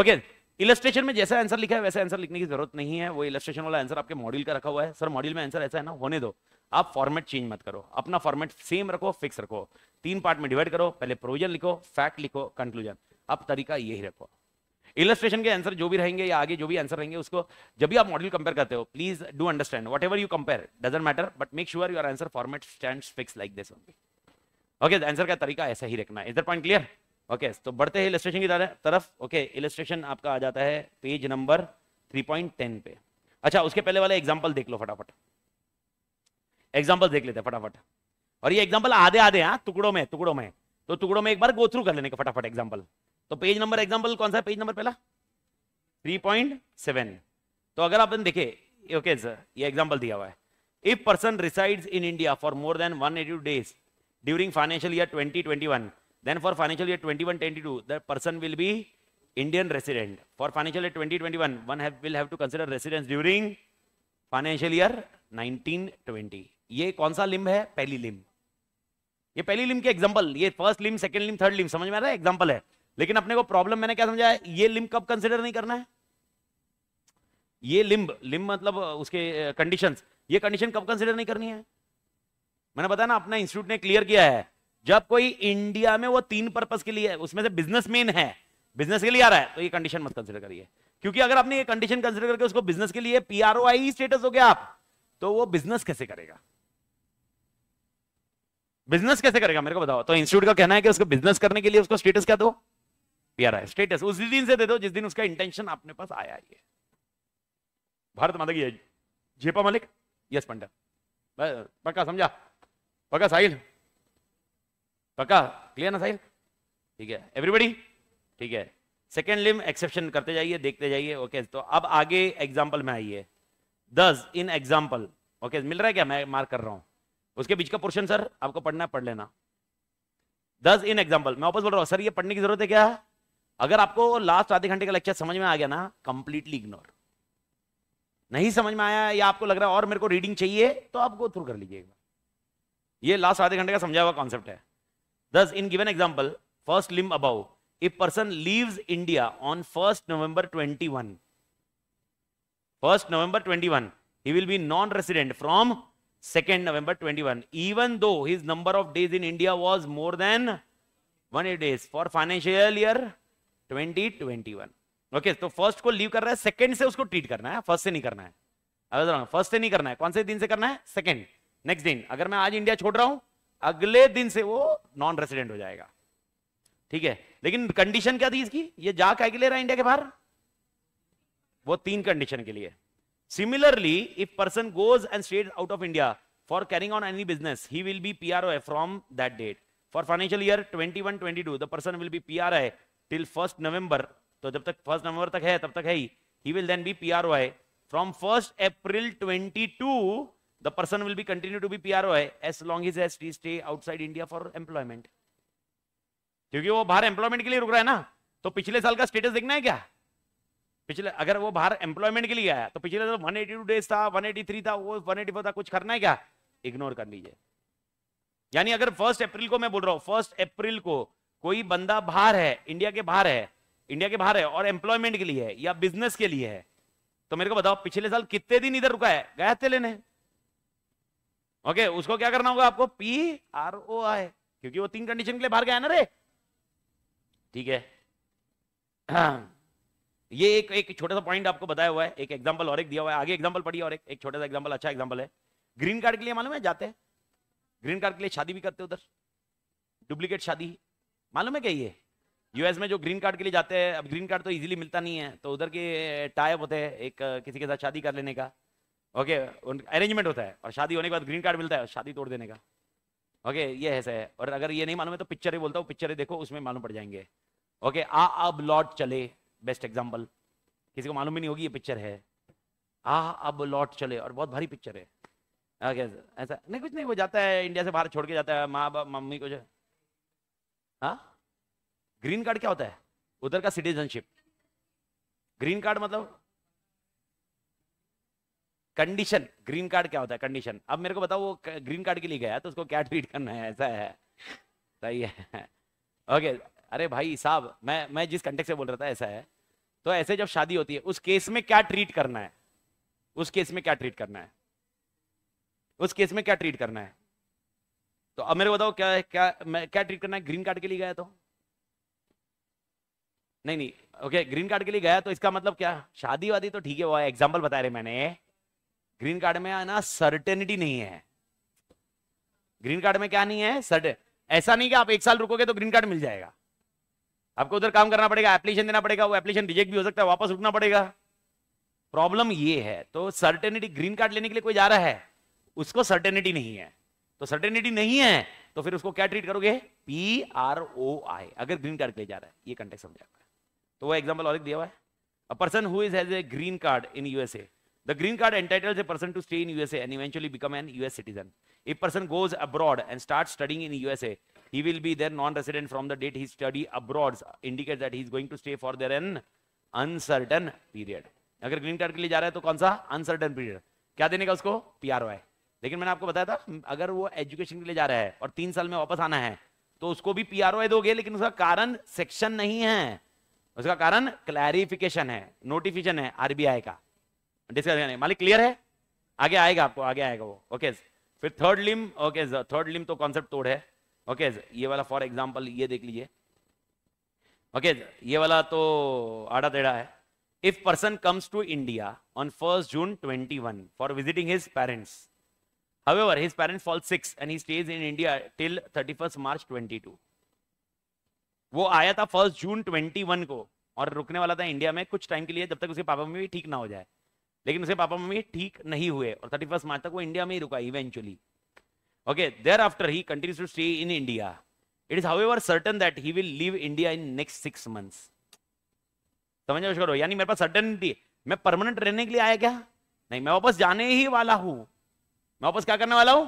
ओके okay, इलस्ट्रेशन में जैसा आंसर लिखा है वैसे आंसर लिखने की जरूरत नहीं है वो इलस्ट्रेशन वाला आंसर आपके मॉड्यूल का रखा हुआ है सर मॉड्यूल में आंसर ऐसा है ना होने दो आप फॉर्मेट चेंज मत करो अपना फॉर्मेट सेम रखो फिक्स रखो तीन पार्ट में डिवाइड करो पहले प्रोविजन लिखो फैक्ट लिखो कंक्लूजन अब तरीका यही रखो इलस्ट्रेशन के आंसर जो भी रहेंगे या आगे जो भी आंसर रहेंगे उसको जब भी आप मॉड्यूल कंपेयर करते हो please do understand whatever you compare doesn't matter but make sure your answer format stand fix like this okay answer का तरीका ऐसा ही रखना इधर पॉइंट क्लियर ओके तो बढ़ते हैं इलेस्ट्रेशन की तरफ ओके इलेस्ट्रेशन आपका आ जाता है पेज नंबर 3.10 पे अच्छा उसके पहले वाला एग्जाम्पल देख लो फटाफट एग्जाम्पल देख लेते हैं फटाफट और ये एग्जाम्पल आधे आधे हैं हाँ, टुकड़ों में टुकड़ों में तो टुकड़ों में एक बार गो थ्रू कर लेने का फटाफट एग्जाम्पल तो पेज नंबर एग्जाम्पल कौन सा है पेज नंबर पहला 3.7 तो अगर आपने देखे ओके सर ये एग्जाम्पल दिया हुआ है if person resides in India for more than 182 days during financial year 2021 Then for financial year 21-22, the person will be Indian resident. For financial year 2021, one have, will have to consider residence during financial year 1920. ये कौन सा limb है पहली limb ये पहली limb के example ये first limb second limb third limb समझ में आ रहा है एग्जांपल है लेकिन अपने को प्रॉब्लम मैंने क्या समझा है ये लिम्ब कब कंसिडर नहीं करना है ये लिम्ब लिम्ब मतलब उसके कंडीशंस ये कंडीशन कब कंसिडर नहीं करनी है मैंने बताया ना अपना इंस्टीट्यूट ने क्लियर किया है जब कोई इंडिया में वो तीन पर्पज के लिए उसमें से बिजनेसमैन है बिजनेस के लिए आ रहा है तो ये कंडीशन मत कंसिडर करिए क्योंकि अगर आपने ये कंडीशन कंसिडर करके उसको बिजनेस के लिए पीआरओ आई स्टेटस हो गया आप तो वो बिजनेस कैसे करेगा बिजनेस कैसे करेगा मेरे को बताओ तो इंस्टीट्यूट का कहना है कि उसको बिजनेस करने के लिए उसको स्टेटस क्या दो पीआर आई स्टेटस उस दिन से दे दो जिस दिन उसका इंटेंशन अपने पास आया ये भारत माता की जेपा मलिक यस पंडित पक्का समझा पक्का साहिल पक्का क्लियर ना साहिल ठीक है एवरीबडी ठीक है सेकेंड लिम एक्सेप्शन करते जाइए देखते जाइए ओके तो अब आगे एग्जाम्पल में आइए दस इन एग्जाम्पल ओके मिल रहा है क्या मैं मार्क कर रहा हूँ उसके बीच का पोर्शन सर आपको पढ़ना है पढ़ लेना दस इन एग्जाम्पल मैं वापस बोल रहा हूँ सर ये पढ़ने की जरूरत है क्या अगर आपको लास्ट आधे घंटे का लेक्चर समझ में आ गया ना कंप्लीटली इग्नोर नहीं समझ में आया या आपको लग रहा है और मेरे को रीडिंग चाहिए तो आप गो थ्रू कर लीजिए एक बार ये लास्ट आधे घंटे का समझा हुआ कॉन्सेप्ट है Thus, in given example, first limb above, if person leaves India on 1st November 21, 1st November 21, he will be non-resident from 2nd November 21, even though his number of days in India was more than 180 days for financial year 2021. Okay okay, तो first को leave कर रहा है second से उसको treat करना है first से नहीं करना है फर्स्ट से नहीं करना है कौन से दिन से करना है सेकंड नेक्स्ट दिन अगर मैं आज इंडिया छोड़ रहा हूं अगले दिन से वो नॉन रेसिडेंट हो जाएगा ठीक है लेकिन कंडीशन क्या थी इसकी ये जा कह के ले रहा इंडिया के बाहर वो तीन कंडीशन के लिए similarly if person goes and state out of India for carrying on any business he will be P R from that date for financial year twenty one twenty two the person will be P R I till first November तो जब तक first November तक है तब तक है he will then be P R I from first April twenty two the person will be continue to be PROI as long as he stay outside India for employment. kyunki wo bahar employment ke liye ruk raha hai na to pichle saal ka status dekhna hai kya pichle agar wo bahar employment ke liye aaya to pichle saal 182 days tha 183 tha wo 184 tha kuch karna hai kya ignore kar lijiye यानी अगर first April को मैं बोल रहा हूँ first April को कोई बंदा बाहर है इंडिया के बाहर है इंडिया के बाहर है और एम्प्लॉयमेंट के लिए है या बिजनेस के लिए है तो मेरे को बताओ पिछले साल कितने दिन इधर रुका है गया थे लेने ओके okay, उसको क्या करना होगा आपको पी आर ओ आई क्योंकि वो तीन कंडीशन के लिए बाहर गया ना रे ठीक है ये एक एक छोटा सा पॉइंट आपको बताया हुआ है एक एग्जांपल और एक दिया हुआ है आगे एग्जांपल पढ़िए और एक, एक छोटा सा एग्जांपल अच्छा एग्जांपल है ग्रीन कार्ड के लिए मालूम है जाते हैं ग्रीन कार्ड के लिए शादी भी करते उधर डुप्लीकेट शादी मालूम है क्या ये यूएस में जो ग्रीन कार्ड के लिए जाते हैं अब ग्रीन कार्ड तो इजीली मिलता नहीं है तो उधर के टाइप होते हैं एक किसी के साथ शादी कर लेने का ओके अरेंजमेंट होता है और शादी होने के बाद ग्रीन कार्ड मिलता है शादी तोड़ देने का ओके ये ऐसा है और अगर ये नहीं मालूम है तो पिक्चर ही बोलता हूँ पिक्चर देखो उसमें मालूम पड़ जाएंगे ओके आ अब लौट चले बेस्ट एग्जाम्पल किसी को मालूम ही नहीं होगी ये पिक्चर है आ अब लौट चले और बहुत भारी पिक्चर है ओके ऐसा नहीं कुछ नहीं वो जाता है इंडिया से बाहर छोड़ के जाता है माँ बाप मम्मी को जो हाँ ग्रीन कार्ड क्या होता है उधर का सिटीजनशिप ग्रीन कार्ड मतलब कंडीशन ग्रीन कार्ड क्या होता है कंडीशन अब मेरे को बताओ वो ग्रीन कार्ड के लिए गया तो उसको क्या ट्रीट करना है ऐसा है सही है ओके अरे भाई साहब मैं मैं जिस कंटेक्ट से बोल रहा था ऐसा है तो ऐसे जब शादी होती है उस केस में क्या ट्रीट करना है उस केस में क्या ट्रीट करना है उस केस में क्या ट्रीट करना है तो अब मेरे को बताओ क्या क्या मैं क्या ट्रीट करना है ग्रीन कार्ड के लिए गया तो नहीं नहीं ओके ग्रीन कार्ड के लिए गया तो इसका मतलब क्या शादी वादी तो ठीक है वो एग्जाम्पल बता रहे मैंने ग्रीन कार्ड में ना सर्टेनिटी नहीं है ग्रीन कार्ड में क्या नहीं है सर्ट ऐसा नहीं कि आप एक साल रुकोगे तो ग्रीन कार्ड मिल जाएगा आपको उधर काम करना पड़ेगा एप्लीकेशन देना पड़ेगा वो एप्लीकेशन रिजेक्ट भी हो सकता है वापस उठना पड़ेगा प्रॉब्लम ये है तो सर्टेनिटी ग्रीन कार्ड लेने के लिए कोई जा रहा है उसको सर्टेनिटी नहीं है तो सर्टेनिटी नहीं है तो फिर उसको क्या ट्रीट करोगे पी आर ओ आई अगर ग्रीन कार्ड के लिए जा रहा है ये कंटेक्ट समझा तो वो एग्जाम्पल और दिया हुआ है a person who is has a green card in USA The green card entitles a person to stay in USA and eventually become an US citizen. If person goes abroad and starts studying in USA, he will be there non-resident from the date he study abroad indicates that he is going to stay for there an uncertain period. अगर green card के लिए जा रहा है तो कौन सा uncertain period क्या देने का उसको पीआरओआई लेकिन मैंने आपको बताया था अगर वो एजुकेशन के लिए जा रहा है और तीन साल में वापस आना है तो उसको भी पीआरओआई दोगे लेकिन उसका कारण सेक्शन नहीं है उसका कारण क्लैरिफिकेशन है नोटिफिकेशन है आरबीआई का डिस्कस करने मालिक क्लियर है आगे आएगा आपको आगे आएगा वो ओके फिर third limb okay third limb तो कॉन्सेप्ट तोड़ है ओके ये वाला फॉर एग्जाम्पल ये देख लीजिए ओके ये वाला तो आड़ा टेढ़ा है if person comes to India on first June twenty one for visiting his parents However, his parents fall sick and he stays in India till 31st March 22. वो आया था फर्स्ट जून 21 को और रुकने वाला था इंडिया में कुछ टाइम के लिए जब तक उसके पापा मम्मी भी ठीक ना हो जाए लेकिन उसे पापा मम्मी ठीक नहीं हुए और थर्टी फर्स्ट मार्च तक वो इंडिया में ही रुका eventually okay thereafter he continue to stay in India it is how certain that he will leave India in next six months समझ करो यानी मेरे पास सर्टनिटी मैं परमानेंट रहने के लिए आया क्या नहीं मैं वापस जाने ही वाला हूं मैं वापस क्या करने वाला हूं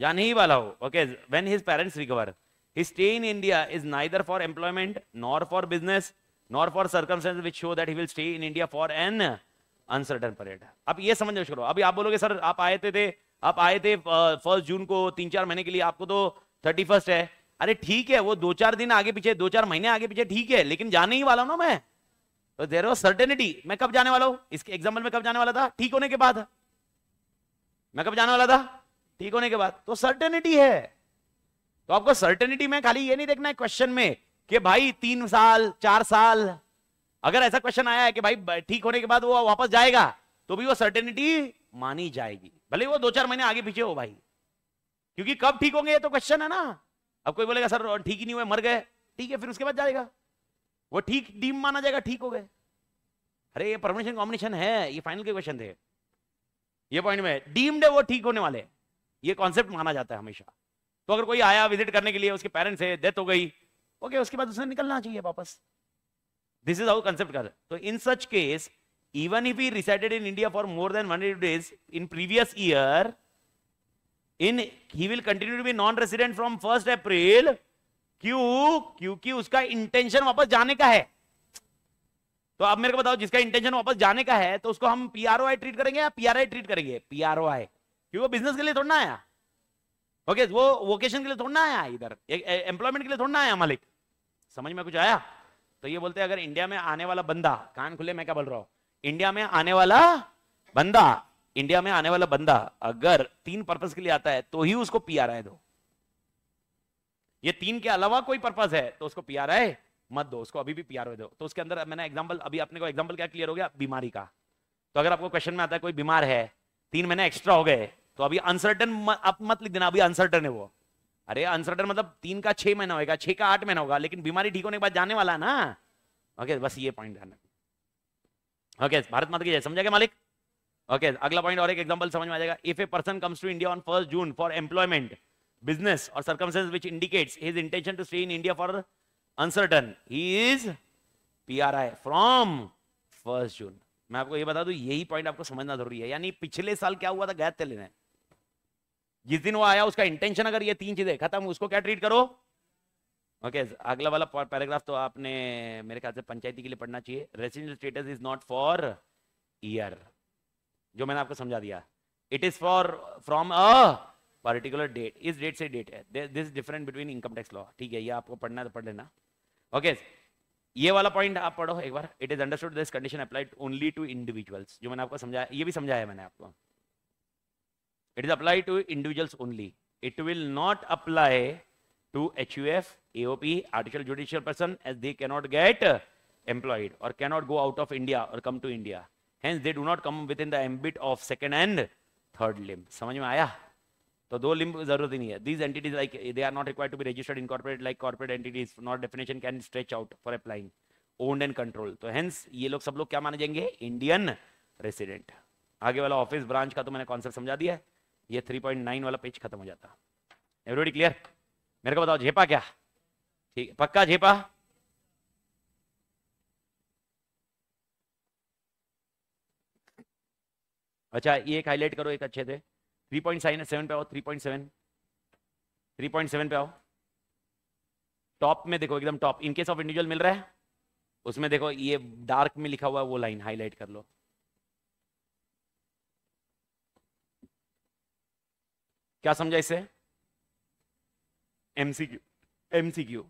जाने ही वाला हूं okay when his parents recover he stay in India is neither for employment nor for business nor for circumstances which show that he will stay in India for an uncertain period आप ये समझ करो अभी आप बोलोगे sir आप आए थे, आप आए थे फर्स्ट जून को तीन चार महीने के लिए आपको तो थर्टी फर्स्ट है अरे ठीक है वो दो चार दिन आगे पीछे दो चार महीने आगे पीछे ठीक है लेकिन जाने ही वाला हूं ना मैं देर वॉज सर्टेनिटी मैं कब जाने वाला हूं इसके एग्जाम्पल में कब जाने वाला था ठीक होने के बाद मैं कब जाने वाला था ठीक होने के बाद तो सर्टेनिटी है तो आपको सर्टेनिटी में खाली ये नहीं देखना है क्वेश्चन में कि भाई तीन साल चार साल अगर ऐसा क्वेश्चन आया है कि भाई ठीक होने के बाद वो वापस जाएगा तो भी वो सर्टेनिटी मानी जाएगी भले वो दो चार महीने आगे पीछे हो भाई क्योंकि कब ठीक होंगे ये तो क्वेश्चन है ना अब कोई बोलेगा सर ठीक ही नहीं हुए मर गए ठीक है फिर उसके बाद जाएगा वो ठीक डीम माना जाएगा ठीक हो गए अरे ये परमिशन कॉम्बिनेशन है ये फाइनल के क्वेश्चन थे ये पॉइंट में डीम्ड है वो ठीक होने वाले ये कॉन्सेप्ट माना जाता है हमेशा तो अगर कोई आया विजिट करने के लिए उसके पेरेंट्स है डेथ हो गई ओके उसके बाद उसने निकलना चाहिए वापस This is how concept comes. So in such case, even if he resided in India for more than 100 days in previous year, in he will continue to be non-resident from 1st April. क्यों क्योंकि उसका intention वापस जाने का है तो आप मेरे को बताओ जिसका इंटेंशन वापस जाने का है तो उसको हम पीआरओआई ट्रीट करेंगे या पीआरआई ट्रीट करेंगे पीआरओआई क्योंकि वो बिजनेस के लिए थोड़ा आया ओके वो वोकेशन के लिए थोड़ा आया इधर एम्प्लॉयमेंट के लिए थोड़ा आया मालिक समझ में कुछ आया तो ये बोलते हैं अगर इंडिया में आने वाला बंदा कान खुले मैं क्या बोल रहा हूं इंडिया में आने वाला बंदा इंडिया में आने वाला बंदा अगर तीन पर्पज के लिए आता है तो ही उसको पी आर आई दो ये तीन के अलावा कोई पर्पज है तो उसको पी आर आई मत दो उसको अभी भी पी दो तो उसके अंदर मैंने एग्जांपल अभी अपने को एग्जांपल क्या क्लियर हो गया बीमारी का तो अगर आपको क्वेश्चन में आता है कोई बीमार है तीन महीने एक्स्ट्रा हो गए तो अभी अनसर्टन आप मत लिख देना अभी अनसर्टन है वो अरे अनसर्टन मतलब तीन का छह महीना होगा छह का आठ महीना होगा लेकिन बीमारी ठीक होने के बाद जाने वाला है ना ओके बस ये पॉइंट ध्यान रखना ओके भारत माता की जय समझा गया मालिक ओके अगला पॉइंट और एक एग्जांपल समझ में आ जाएगा if a person comes to India on first June for employment business और circumstances which indicates his intention to stay in India for uncertain he is P R I from first June मैं आपको ये बता दू यही point आपको समझना जरूरी है यानी पिछले साल क्या हुआ था गैर तेल जिस दिन वो आया उसका इंटेंशन अगर ये तीन चीजें खत्म उसको क्या ट्रीट करो ओके okay, अगला वाला पैराग्राफ तो आपने मेरे ख्याल से पंचायती के लिए पढ़ना चाहिए residential status is not for year जो मैंने आपको समझा दिया it is for from a particular date इस डेट से डेट है this different between income tax law ठीक है ये आपको पढ़ना तो पढ़ लेना ओके okay, ये वाला पॉइंट आप पढ़ो एक बार it is understood this condition applied only to individuals जो मैंने आपको समझाया ये भी समझाया मैंने आपको It is applied to individuals only. It will not apply to HUF, AOP, artificial judicial person as they cannot get employed or cannot go out of India or come to India. Hence, they do not come within the ambit of second and third limb. समझ में आया? तो दो limb जरूरत ही नहीं है these entities like they are not required to be registered incorporate like corporate entities not definition can stretch out for applying owned and control तो हेंस ये लोग सब लोग क्या माने जाएंगे इंडियन रेसिडेंट आगे वाला ऑफिस ब्रांच का तो मैंने कॉन्सेप्ट समझा दिया है ये 3.9 वाला पेज खत्म हो जाता एवरीबडी क्लियर मेरे को बताओ झेपा क्या ठीक पक्का झेपा अच्छा ये एक हाईलाइट करो एक अच्छे थे थ्री पॉइंट सेवन पे आओ three point seven three point seven पे आओ टॉप में देखो एकदम top in case of individual मिल रहा है उसमें देखो ये डार्क में लिखा हुआ है वो लाइन हाईलाइट कर लो क्या समझा इसे एमसीक्यू एमसीक्यू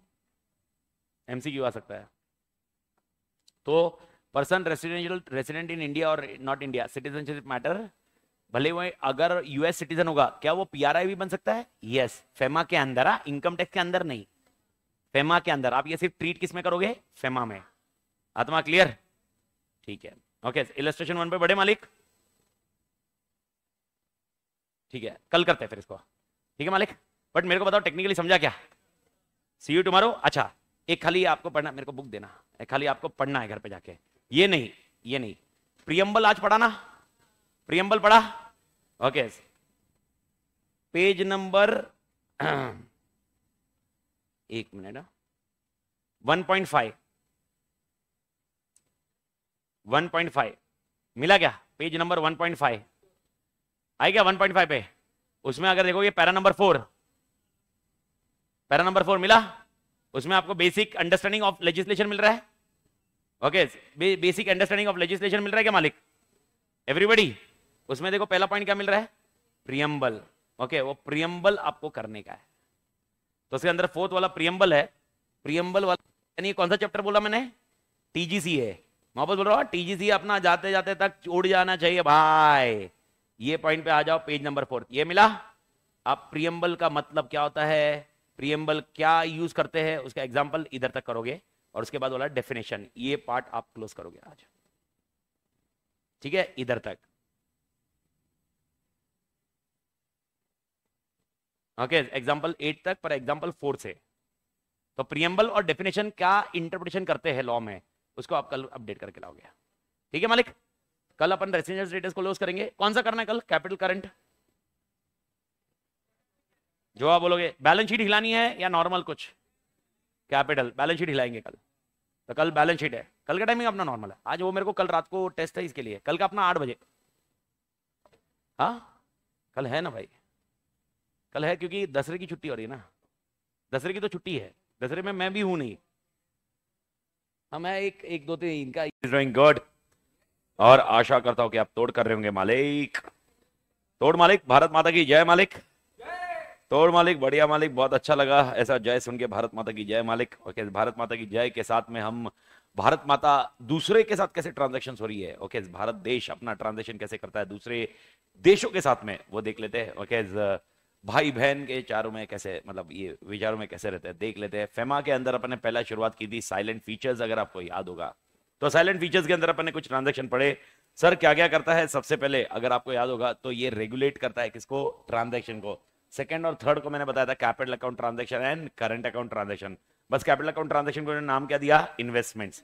एमसीक्यू आ सकता है तो person residential resident in India और नॉट इंडिया सिटीजनशिप मैटर भले वो अगर यूएस सिटीजन होगा क्या वो पीआरआई भी बन सकता है यस फेमा के अंदर इनकम हाँ, टैक्स के अंदर नहीं फेमा के अंदर आप ये सिर्फ ट्रीट किस में करोगे फेमा में आत्मा क्लियर ठीक है ओके इलेट्रेशन वन पे बड़े मालिक ठीक है कल करते हैं फिर इसको ठीक है मालिक बट मेरे को बताओ टेक्निकली समझा क्या सी यू टुमारो अच्छा एक खाली आपको पढ़ना मेरे को बुक देना एक खाली आपको पढ़ना है घर पे जाके ये नहीं ये नहीं प्रियम्बल आज पढ़ा ना प्रियम्बल पढ़ा ओके पेज नंबर एक minute one point five one point five मिला क्या page number one point five आई क्या 1.5 पे उसमें अगर देखो ये para number four para number four मिला उसमें आपको बेसिक अंडरस्टैंडिंग ऑफ लेजिस्लेशन मिल रहा है okay basic understanding of legislation मिल रहा है क्या मालिक एवरीबडी उसमें देखो पहला पॉइंट क्या मिल रहा है प्रियम्बल ओके okay, वो प्रियम्बल आपको करने का है तो उसके अंदर फोर्थ वाला प्रियम्बल है प्रियम्बल वाला यानी कौन सा चैप्टर बोला मैंने टीजीसी है मैं बोल रहा हूँ टीजीसी अपना जाते जाते तक उड़ जाना चाहिए भाई ये पॉइंट पे आ जाओ पेज नंबर फोर्थ ये मिला अब प्रियम्बल का मतलब क्या होता है प्रियम्बल क्या यूज करते हैं उसका एग्जाम्पल इधर तक करोगे और उसके बाद वाला डेफिनेशन ये पार्ट आप क्लोज करोगे आज ठीक है इधर तक ओके एग्जाम्पल एट तक पर एग्जाम्पल फोर से तो प्रियम्बल और डेफिनेशन क्या इंटरप्रिटेशन करते हैं लॉ में उसको आप कल अपडेट करके लाओगे ठीक है मालिक कल अपन रेसिडेंशियल स्टेटस को क्लोज करेंगे कौन सा करना है कल कैपिटल करंट जो आप बोलोगे बैलेंस शीट हिलानी है या नॉर्मल कुछ कैपिटल बैलेंस शीट हिलाएंगे कल तो कल बैलेंस शीट है कल का टाइमिंग अपना नॉर्मल है आज वो मेरे को कल रात को टेस्ट है इसके लिए कल का अपना आठ बजे हाँ कल है ना भाई कल है क्योंकि दसरे की छुट्टी हो रही है ना दसरे की तो छुट्टी है दसरे में मैं भी हूं नहीं हाँ मैं एक एक दो तीन इनका ड्रॉइंग गॉड और आशा करता हूं कि आप तोड़ कर रहे होंगे मालिक तोड़ मालिक भारत माता की जय मालिक तोड़ मालिक बढ़िया मालिक बहुत अच्छा लगा ऐसा जय सुन के भारत माता की जय मालिक ओके भारत माता की जय के साथ में हम भारत माता दूसरे के साथ कैसे ट्रांजेक्शन हो रही है ओके भारत देश अपना ट्रांजेक्शन कैसे करता है दूसरे देशों के साथ में वो देख लेते हैं ओके भाई बहन के चारों में कैसे मतलब ये विचारों में कैसे रहते हैं देख लेते हैं फेमा के अंदर अपने पहला शुरुआत की थी साइलेंट फीचर्स अगर आपको याद होगा तो साइलेंट फीचर्स के अंदर अपने कुछ ट्रांजेक्शन पढ़े सर क्या क्या करता है सबसे पहले अगर आपको याद होगा तो ये रेगुलेट करता है किसको ट्रांजेक्शन को सेकेंड और थर्ड को मैंने बताया था capital account transaction and current account transaction बस कैपिटल अकाउंट ट्रांजेक्शन को नाम क्या दिया इन्वेस्टमेंट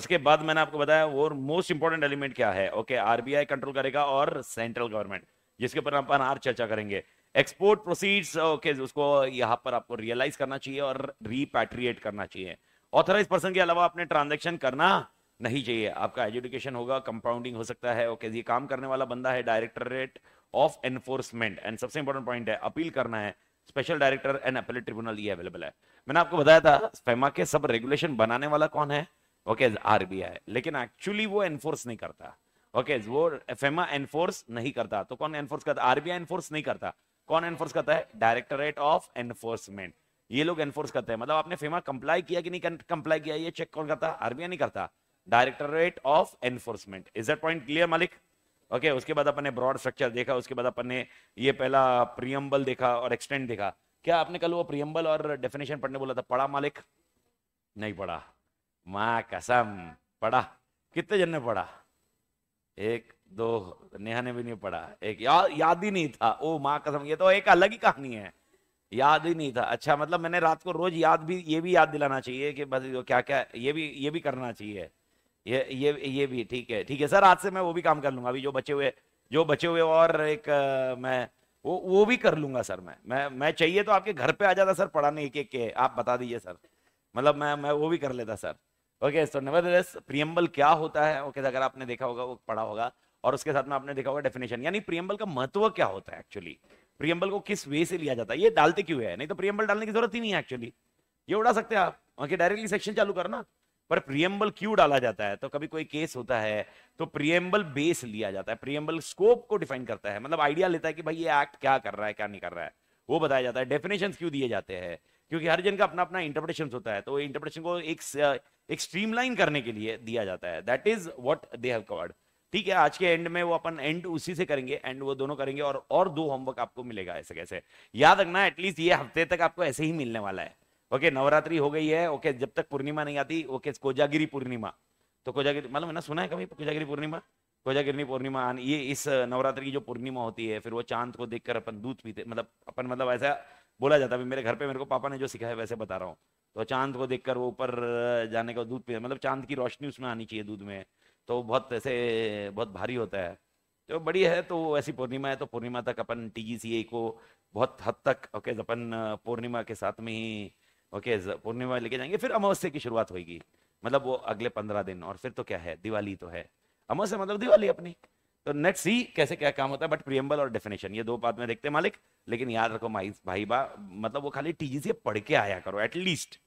उसके बाद मैंने आपको बताया और मोस्ट इंपॉर्टेंट एलिमेंट क्या है ओके आरबीआई कंट्रोल करेगा और सेंट्रल गवर्नमेंट जिसके ऊपर अपन आर चर्चा करेंगे एक्सपोर्ट प्रोसीड्स ओके उसको यहाँ पर आपको रियलाइज करना चाहिए और रिपैट्रिएट करना चाहिए ऑथराइज पर्सन के अलावा आपने ट्रांजेक्शन करना नहीं चाहिए आपका एजुकेशन होगा कंपाउंडिंग हो सकता है ओके ये काम करने वाला बंदा है डायरेक्टरेट ऑफ एनफोर्समेंट एंड सबसे इंपॉर्टेंट पॉइंट है अपील करना है special director and appeal tribunal ये अवेलेबल है मैंने आपको बताया था फेमा के सब रेगुलेशन बनाने वाला कौन है ओके आरबीआई लेकिन एक्चुअली वो एनफोर्स नहीं करता ओके वो फेमा एनफोर्स नहीं करता तो कौन एनफोर्स करता आरबीआई एनफोर्स नहीं करता कौन एनफोर्स करता है डायरेक्टरेट ऑफ एनफोर्समेंट ये लोग एनफोर्स करते हैं मतलब आपने फेमा कंप्लाई किया कि नहीं कंप्लाई किया ये चेक कौन करता आरबीआई नहीं करता directorate of enforcement is that point clear मालिक ओके okay, उसके बाद अपन ने ब्रॉड स्ट्रक्चर देखा उसके बाद अपन ने ये पहला प्रियम्बल देखा और एक्सटेंड देखा क्या आपने कल वो प्रियम्बल और डेफिनेशन पढ़ने बोला था पढ़ा मालिक नहीं पढ़ा माँ कसम पढ़ा कितने जन ने पढ़ा एक दो नेहा ने भी नहीं पढ़ा एक या, याद ही नहीं था ओ माँ कसम ये तो एक अलग ही कहानी है याद ही नहीं था अच्छा मतलब मैंने रात को रोज याद भी ये भी याद दिलाना चाहिए कि बस क्या क्या ये भी ये भी करना चाहिए ये ये ये भी ठीक है ठीक है सर आज से मैं वो भी काम कर लूंगा अभी जो बचे हुए जो बचे हुए और एक आ, मैं वो वो भी कर लूंगा सर मैं मैं मैं चाहिए तो आपके घर पे आ जाता सर पढ़ाने एक एक के आप बता दीजिए सर मतलब मैं मैं वो भी कर लेता सर ओके सो नवर प्रियम्बल क्या होता है ओके अगर आपने देखा होगा वो पढ़ा होगा और उसके साथ में आपने देखा होगा डेफिनेशन यानी प्रियम्बल का महत्व क्या होता है एक्चुअली प्रियम्बल को किस वे से लिया जाता है ये डालते क्यों है नहीं तो प्रियम्बल डालने की जरूरत ही नहीं है एक्चुअली ये उड़ा सकते हैं आप ओके डायरेक्टली सेक्शन चालू करना पर प्रियम्बल क्यों डाला जाता है तो कभी कोई केस होता है तो प्रियम्बल बेस लिया जाता है प्रियम्बल स्कोप को डिफाइन करता है मतलब आइडिया लेता है कि भाई ये एक्ट क्या कर रहा है क्या नहीं कर रहा है वो बताया जाता है डेफिनेशन क्यों दिए जाते हैं क्योंकि हर जन का अपना अपना इंटरप्रिटेशन होता है तो इंटरप्रिटेशन को एक एक स्ट्रीमलाइन करने के लिए दिया जाता है that is what they have covered ठीक है आज के एंड में वो अपन एंड उसी से करेंगे एंड वो दोनों करेंगे और और दो होमवर्क आपको मिलेगा ऐसे कैसे याद रखना एटलीस्ट ये हफ्ते तक आपको ऐसे ही मिलने वाला है ओके नवरात्रि हो गई है ओके जब तक पूर्णिमा नहीं आती ओके कोजागिरी पूर्णिमा तो कोजागिरी मालूम है ना सुना है कभी कोजागिरी पूर्णिमा कोजागिरी पूर्णिमा ये इस नवरात्रि की जो पूर्णिमा होती है फिर वो चांद को देखकर अपन दूध पीते मतलब अपन मतलब ऐसा बोला जाता है मेरे घर पे मेरे को पापा ने जो सिखाया वैसे बता रहा हूँ तो चांद को देखकर वो ऊपर जाने का दूध पीते मतलब चांद की रोशनी उसमें आनी चाहिए दूध में तो बहुत ऐसे बहुत भारी होता है तो बड़ी है तो ऐसी पूर्णिमा है तो पूर्णिमा तक अपन टी को बहुत हद तक ओके अपन पूर्णिमा के साथ में ही ओके पूर्णिमा लेके जाएंगे फिर अमावस्या की शुरुआत होगी मतलब वो अगले पंद्रह दिन और फिर तो क्या है दिवाली तो है अमावस्या मतलब दिवाली अपनी तो नेट सी कैसे क्या काम होता है बट प्रियम्बल और डेफिनेशन ये दो बात में देखते हैं मालिक लेकिन याद रखो माई भाई बा मतलब वो खाली टीजी से पढ़ के आया करो एटलीस्ट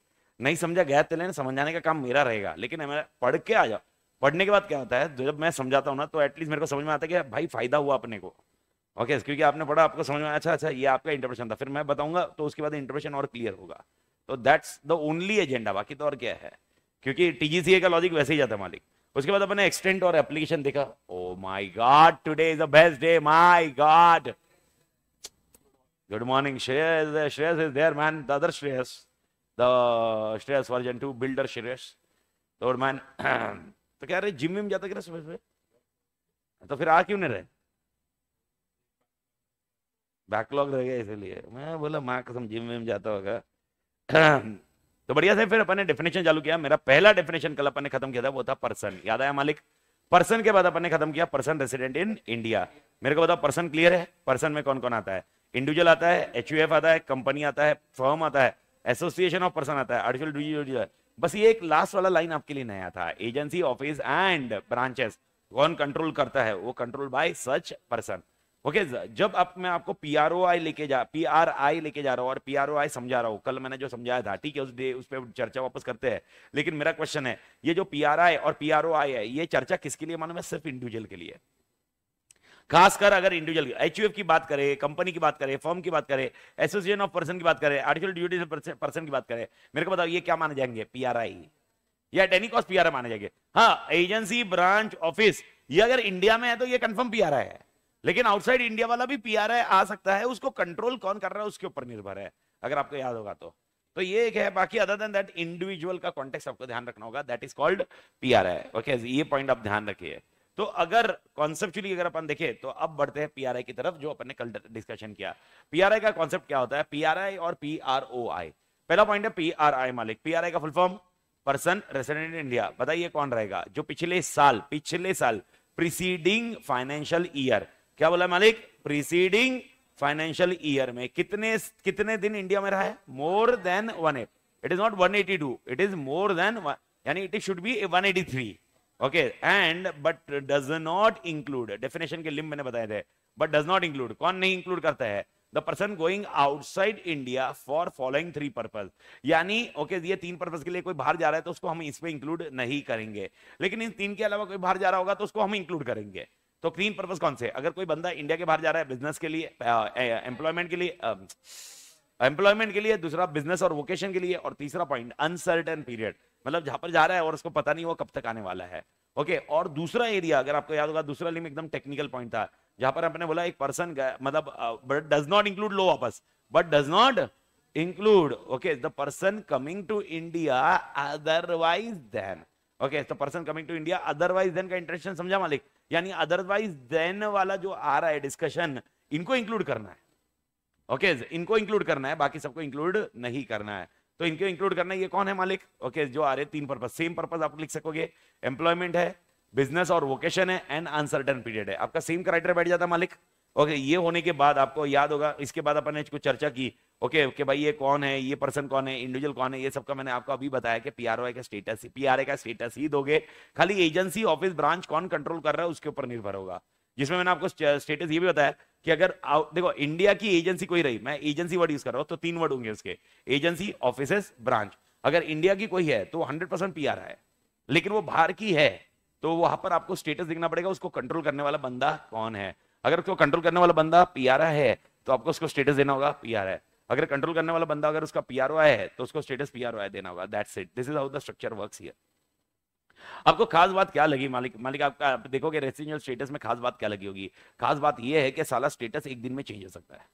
नहीं समझा गया तेल समझाने का काम मेरा रहेगा लेकिन पढ़ के आ जाओ पढ़ने के बाद क्या होता है जब मैं समझाता हूँ ना तो एटलीस्ट मेरे को समझ में आता है कि भाई फायदा हुआ अपने को ओके okay, क्योंकि आपने पढ़ा आपको समझ में अच्छा अच्छा ये आपका इंटरप्रेशन था फिर मैं बताऊंगा तो उसके बाद इंटरप्रेशन और क्लियर होगा तो दैट्स द ओनली एजेंडा बाकी तो और क्या है क्योंकि टीजीसीए का लॉजिक वैसे ही जाता है मालिक उसके बाद अपने एक्सटेंट और एप्लीकेशन देखा oh my god today is the best day my god good morning Shreyas Shreyas is there man the other Shreyas the Shreyas version two builder Shreyas तो मैन तो क्या रहे जिम में जाता क्या सुबह सुबह तो फिर आ क्यों नहीं रहे बैकलॉग रह गया इसलिए मैं बोला मैं कसम जिम में जाता होगा तो बढ़िया से फिर अपन ने डेफिनेशन चालू किया मेरा पहला डेफिनेशन कल अपन ने खत्म किया था वो था पर्सन याद आया मालिक पर्सन के बाद अपन ने खत्म किया पर्सन रेसिडेंट इन इंडिया मेरे को बताओ पर्सन क्लियर है पर्सन में कौन कौन आता है इंडिविजुअल आता है एच आता है कंपनी आता है फर्म आता है एसोसिएशन ऑफ पर्सन आता है आर्टिफिशियल बस ये एक लास्ट वाला लाइन आपके लिए नया था एजेंसी ऑफिस एंड ब्रांचेस कौन कंट्रोल करता है वो control by such person okay okay, जब आप मैं आपको पी आर ओ आई लेके जा पी आर आई लेके जा रहा हूँ और पी आर ओ आई समझा रहा हूँ कल मैंने जो समझाया था ठीक है उस डे उस पर चर्चा वापस करते हैं लेकिन मेरा क्वेश्चन है ये जो पी आर आई और पी आर ओ आई है ये चर्चा किसके लिए मानो मैं सिर्फ इंडिविजुअल के लिए खासकर अगर इंडिविजुअल एच यू एफ की बात करें कंपनी की बात करें फॉर्म की बात करें एसोसिएशन ऑफ पर्सन की बात करें आर्टिफिशियल ड्यूटी पर्सन की बात करें मेरे को बताओ ये क्या माने जाएंगे पी आर आई या डेनी कॉस्ट पी आर आई माने जाएंगे हाँ एजेंसी ब्रांच ऑफिस ये अगर इंडिया में है तो ये कन्फर्म पी आर आई है लेकिन आउटसाइड इंडिया वाला भी है आ सकता है उसको कंट्रोल कौन कर रहा है उसके ऊपर निर्भर है अगर आपको याद होगा तो तो ये एक है बाकी अदर देन दैट इंडिविजुअल का कॉन्टेक्स्ट आपको ध्यान रखना होगा that is called PRI okay ये पॉइंट आप ध्यान रखिए तो अगर कॉन्सेप्चुअली अगर अपन देखें तो अब बढ़ते हैं पीआरआई की तरफ जो अपन ने कल डिस्कशन किया पीआरआई का कॉन्सेप्ट क्या होता है पीआरआई और पीआरओआई पहला पॉइंट है पीआरआई मालिक पीआरआई का full form person resident in India बताइए कौन रहेगा जो पिछले साल पिछले साल प्रीसीडिंग फाइनेंशियल ईयर क्या बोला मालिक प्रीसीडिंग फाइनेंशियल ईयर में कितने कितने दिन इंडिया में रहा है more than one eight it is not one eighty two it is more than यानी it should be one eighty three okay and but does not include definition के लिम मैंने बताए थे बट डज नॉट इंक्लूड कौन नहीं include करता है the person going outside India for following three purpose यानी ओके okay, ये तीन पर्पज के लिए कोई बाहर जा रहा है तो उसको हम इसमें इंक्लूड नहीं करेंगे लेकिन इन तीन के अलावा कोई बाहर जा रहा होगा तो उसको हम इंक्लूड करेंगे तो क्लीन पर्पज कौन से अगर कोई बंदा इंडिया के बाहर जा रहा है बिजनेस के लिए एम्प्लॉयमेंट के लिए एम्प्लॉयमेंट के लिए दूसरा बिजनेस और वोकेशन के लिए और तीसरा पॉइंट अनसर्टन पीरियड मतलब जहां पर जा रहा है और उसको पता नहीं वो कब तक आने वाला है ओके okay, और दूसरा एरिया अगर आपको याद होगा दूसरा लिंक एकदम टेक्निकल पॉइंट था जहां पर आपने बोला एक पर्सन मतलब बट डज नॉट इंक्लूड लो वापस but does not include okay the person coming to India otherwise than okay तो person coming to India otherwise than का इंटरेक्शन समझा मालिक यानी अदरवाइज देन वाला जो आ रहा है डिस्कशन इनको इंक्लूड करना है ओके okay, इनको इंक्लूड करना है बाकी सबको इंक्लूड नहीं करना है तो इनको इंक्लूड करना है ये कौन है मालिक ओके okay, जो आ रहे तीन पर्पज सेम पर्पज आप लिख सकोगे एम्प्लॉयमेंट है बिजनेस और वोकेशन है एंड अनसर्टन पीरियड है आपका सेम क्राइटेरिया बैठ जाता है मालिक ओके okay, ये होने के बाद आपको याद होगा इसके बाद अपने कुछ चर्चा की ओके okay, okay, भाई ये कौन है ये पर्सन कौन है इंडिविजुअल कौन है ये सबका मैंने आपको अभी बताया कि पीआरओ का स्टेटस पीआरए का स्टेटस ही दोगे खाली एजेंसी ऑफिस ब्रांच कौन कंट्रोल कर रहा है उसके ऊपर निर्भर होगा जिसमें मैंने आपको स्टेटस ये भी बताया कि अगर देखो इंडिया की एजेंसी कोई रही मैं एजेंसी वर्ड यूज कर रहा हूँ तो तीन वर्ड होंगे उसके एजेंसी ऑफिस ब्रांच अगर इंडिया की कोई है तो हंड्रेड परसेंट पी है लेकिन वो बाहर की है तो वहां पर आपको स्टेटस दिखना पड़ेगा उसको कंट्रोल करने वाला बंदा कौन है अगर उसको कंट्रोल करने वाला बंदा पी है तो आपको उसको स्टेटस देना होगा पी है अगर कंट्रोल करने वाला बंदा अगर उसका पी आर है तो उसको स्टेटस पी आर देना होगा that's it this is how the structure works here आपको खास बात क्या लगी मालिक मालिक आपका आप देखोगे रेसिडेंशियल स्टेटस में खास बात क्या लगी होगी खास बात यह है कि साला स्टेटस एक दिन में चेंज हो सकता है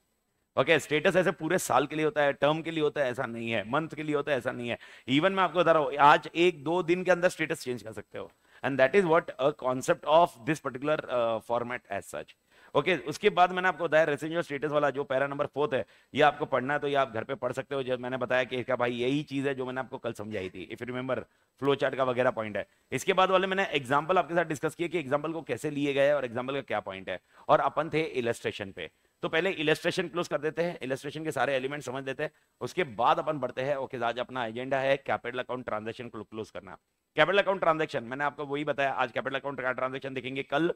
ओके okay, स्टेटस ऐसे पूरे साल के लिए होता है टर्म के लिए होता है ऐसा नहीं है मंथ के लिए होता है ऐसा नहीं है इवन मैं आपको बता रहा हूं आज एक दो दिन के अंदर स्टेटस चेंज कर सकते हो and that is what a concept of this particular format as such okay उसके बाद मैंने आपको बताया रेसेंजर स्टेटस वाला जो पैरा नंबर फोर्थ है ये आपको पढ़ना है तो ये आप घर पे पढ़ सकते हो जब मैंने बताया कि इसका भाई यही चीज़ है जो मैंने आपको कल समझाई थी इफ रिमेंबर फ्लो चार्ट का वगैरह पॉइंट है इसके बाद वाले मैंने एग्जाम्पल आपके साथ डिस्कस किया कि एग्जाम्पल को कैसे लिए गए और एग्जाम्पल का क्या पॉइंट है और अपन थे इलेस्ट्रेशन पे तो पहले इलेस्ट्रेशन क्लोज कर देते हैं इलेस्ट्रेशन के सारे एलिमेंट समझ देते हैं उसके बाद अपन बढ़ते हैं ओके आज अपना एजेंडा है कैपिटल अकाउंट ट्रांजेक्शन क्लोज करना कैपिटल अकाउंट ट्रांजेक्शन मैंने आपको वही बताया आज कैपिटल अकाउंट का ट्रांजेक्शन देखेंगे कल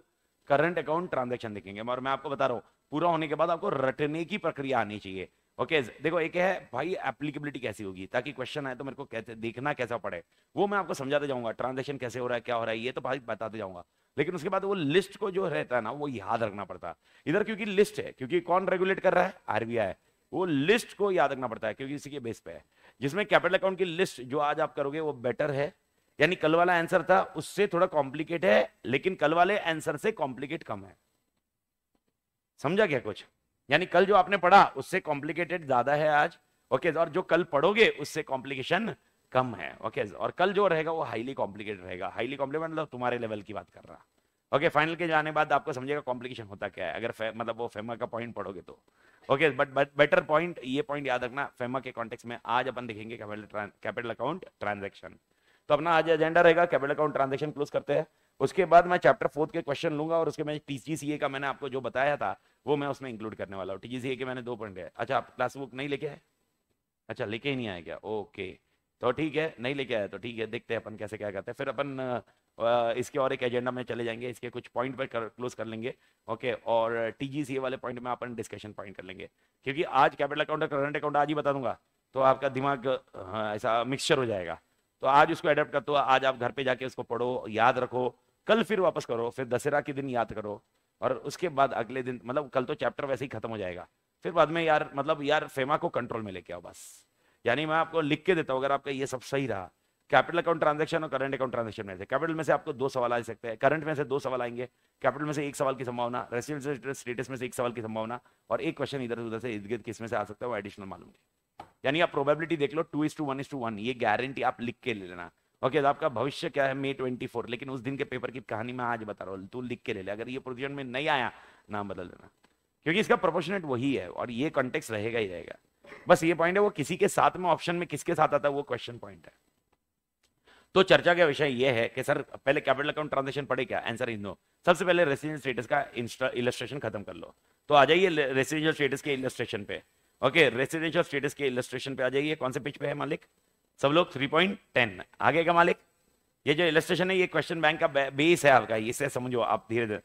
करंट अकाउंट ट्रांजेक्शन देखेंगे और मैं आपको बता रहा हूँ पूरा होने के बाद आपको रटने की प्रक्रिया आनी चाहिए ओके okay, देखो एक है भाई एप्लीकेबिलिटी कैसी होगी ताकि क्वेश्चन आए तो मेरे को कैसे देखना कैसा पड़े वो मैं आपको समझाते जाऊंगा ट्रांजेक्शन कैसे हो रहा है क्या हो रहा है ये तो भाई बताते जाऊंगा लेकिन उसके बाद वो लिस्ट को जो रहता है ना वो याद रखना पड़ता है इधर क्योंकि लिस्ट है क्योंकि कौन रेगुलेट कर रहा है आरबीआई वो लिस्ट को याद रखना पड़ता है क्योंकि इसी के बेस पे है जिसमें कैपिटल अकाउंट की लिस्ट जो आज आप करोगे वो बेटर है यानी कल वाला आंसर था उससे थोड़ा कॉम्प्लिकेट है लेकिन कल वाले आंसर से कॉम्प्लिकेट कम है समझा क्या कुछ यानी कल जो आपने पढ़ा उससे कॉम्प्लिकेटेड ज्यादा है आज ओके और जो कल पढ़ोगे उससे कॉम्प्लिकेशन कम है ओके और कल जो रहेगा वो हाईली कॉम्प्लिकेटेड रहेगा हाईली कॉम्प्लीमेंट मतलब तुम्हारे लेवल की बात कर रहा ओके okay, फाइनल के जाने बाद आपको समझेगा कॉम्प्लिकेशन होता क्या है अगर मतलब वो फेमा का पॉइंट पढ़ोगे तो ओके बट बेटर पॉइंट ये पॉइंट याद रखना फेमा के कॉन्टेक्स्ट में आज अपन देखेंगे कैपिटल अकाउंट ट्रांजेक्शन तो अपना आज एजेंडा रहेगा कैपिटल अकाउंट ट्रांजेक्शन क्लोज करते हैं उसके बाद मैं चैप्टर फोर्थ के क्वेश्चन लूंगा और उसके मैं टीजीसीए का मैंने आपको जो बताया था वो मैं उसमें इंक्लूड करने वाला हूँ टीजीसीए के मैंने दो पॉइंट है अच्छा आप क्लास बुक नहीं लेके आए अच्छा लेके ही नहीं आए क्या ओके तो ठीक है नहीं लेके आया तो ठीक है देखते हैं अपन कैसे क्या करते हैं फिर अपन इसके और एक एजेंडा में चले जाएंगे इसके कुछ पॉइंट पर क्लोज कर लेंगे ओके और टीजीसीए वाले पॉइंट में अपन डिस्कशन पॉइंट कर लेंगे क्योंकि आज कैपिटल अकाउंट और करंट अकाउंट आज ही बता दूंगा तो आपका दिमाग हाँ, ऐसा मिक्सचर हो जाएगा तो आज उसको एडेप्ट करते हो आज आप घर पे जाके उसको पढ़ो याद रखो कल फिर वापस करो फिर दशहरा के दिन याद करो और उसके बाद अगले दिन मतलब कल तो चैप्टर वैसे ही खत्म हो जाएगा फिर बाद में यार मतलब यार फेमा को कंट्रोल में लेके आओ बस यानी मैं आपको लिख के देता हूँ अगर आपका ये सब सही रहा कैपिटल अकाउंट ट्रांजेक्शन और करंट अकाउंट ट्रांजेक्शन में से कैपिटल में से आपको दो सवाल आ सकते हैं करंट में से दो सवाल आएंगे कैपिटल में से एक सवाल की संभावना रेसिडेंशियल स्टेटस में से एक सवाल की संभावना और एक क्वेश्चन इधर उधर से इर्द गिर्द किस में से आ सकता है वो एडिशनल मालूम है यानी आप प्रोबेबिलिटी देख लो two is two one is two one ये गारंटी आप लिख के ले लेना ओके तो आपका भविष्य क्या है मे ट्वेंटी फोर लेकिन उस दिन के पेपर की कहानी मैं आज बता रहा हूँ तू लिख के ले ले अगर ये प्रोविजन में नहीं आया नाम बदल देना क्योंकि इसका प्रोपोर्शनेट वही है और ये कॉन्टेक्स रहेगा ही रहेगा बस ये पॉइंट है वो किसी के साथ में ऑप्शन में किसके साथ आता है वो क्वेश्चन पॉइंट है तो चर्चा का विषय ये है कि सर पहले कैपिटल अकाउंट ट्रांजेक्शन पड़े क्या आंसर इज नो सबसे पहले रेसिडेंशियल स्टेटस का इलस्ट्रेशन खत्म कर लो तो आ जाइए रेसिडेंशियल स्टेटस के इलस्ट्रेशन पे ओके रेसिडेंशियल स्टेटस के इलेस्ट्रेशन पे आ जाइए कौन से पिच पे है मालिक सब लोग थ्री पॉइंट टेन आगे का मालिक ये जो इलेस्ट्रेशन है ये क्वेश्चन बैंक का बेस है आपका इसे समझो आप धीरे धीरे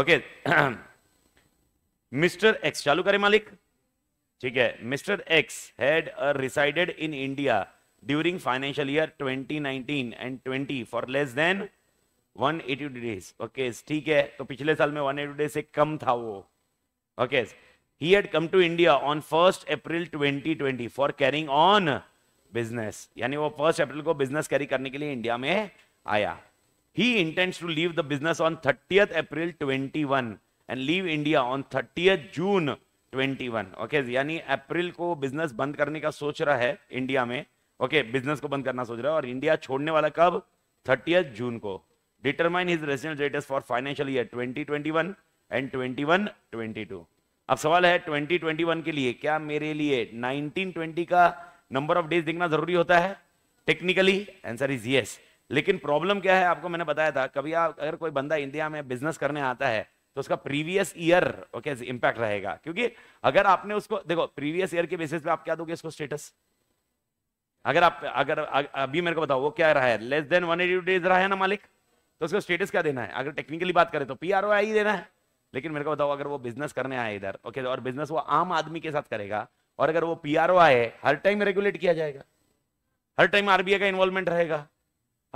ओके मिस्टर एक्स चालू करें मालिक ठीक है mister X had resided in India during financial year 2019 and 20 for less than 180 days okay ठीक है तो पिछले साल में 180 डेज से कम था वो okay okay. He had come to India on 1st April 2020 for carrying on business. यानी वो 1st April को business carry करने के लिए इंडिया में आया. He intends to leave the business on 30th April 21 and leave India on 30th June 21. Okay, यानी अप्रैल को बिजनेस बंद करने का सोच रहा है इंडिया में. ओके okay, बिजनेस को बंद करना सोच रहा है और इंडिया छोड़ने वाला कब थर्टी जून को determine his resident status for financial year 2021 and 2122 अब सवाल है 2021 के लिए क्या मेरे लिए 1920 का नंबर ऑफ डेज देखना जरूरी होता है टेक्निकली आंसर इज यस लेकिन प्रॉब्लम क्या है आपको मैंने बताया था कभी आप अगर कोई बंदा इंडिया में बिजनेस करने आता है तो उसका प्रीवियस ईयर ओके इंपैक्ट रहेगा क्योंकि अगर आपने उसको देखो प्रीवियस ईयर के बेसिस पे आप क्या दोगे इसको स्टेटस अगर आप अगर अभी मेरे को बताओ वो क्या रहा है लेस देन वन डेज रहा है ना मालिक तो उसको स्टेटस क्या देना है अगर टेक्निकली बात करें तो पी आर ओ आई देना है लेकिन मेरे को बताओ अगर वो बिजनेस करने आए इधर ओके तो और बिजनेस वो आम आदमी के साथ करेगा और अगर वो पी आए हर टाइम रेगुलेट किया जाएगा हर टाइम आरबीआई का इन्वॉल्वमेंट रहेगा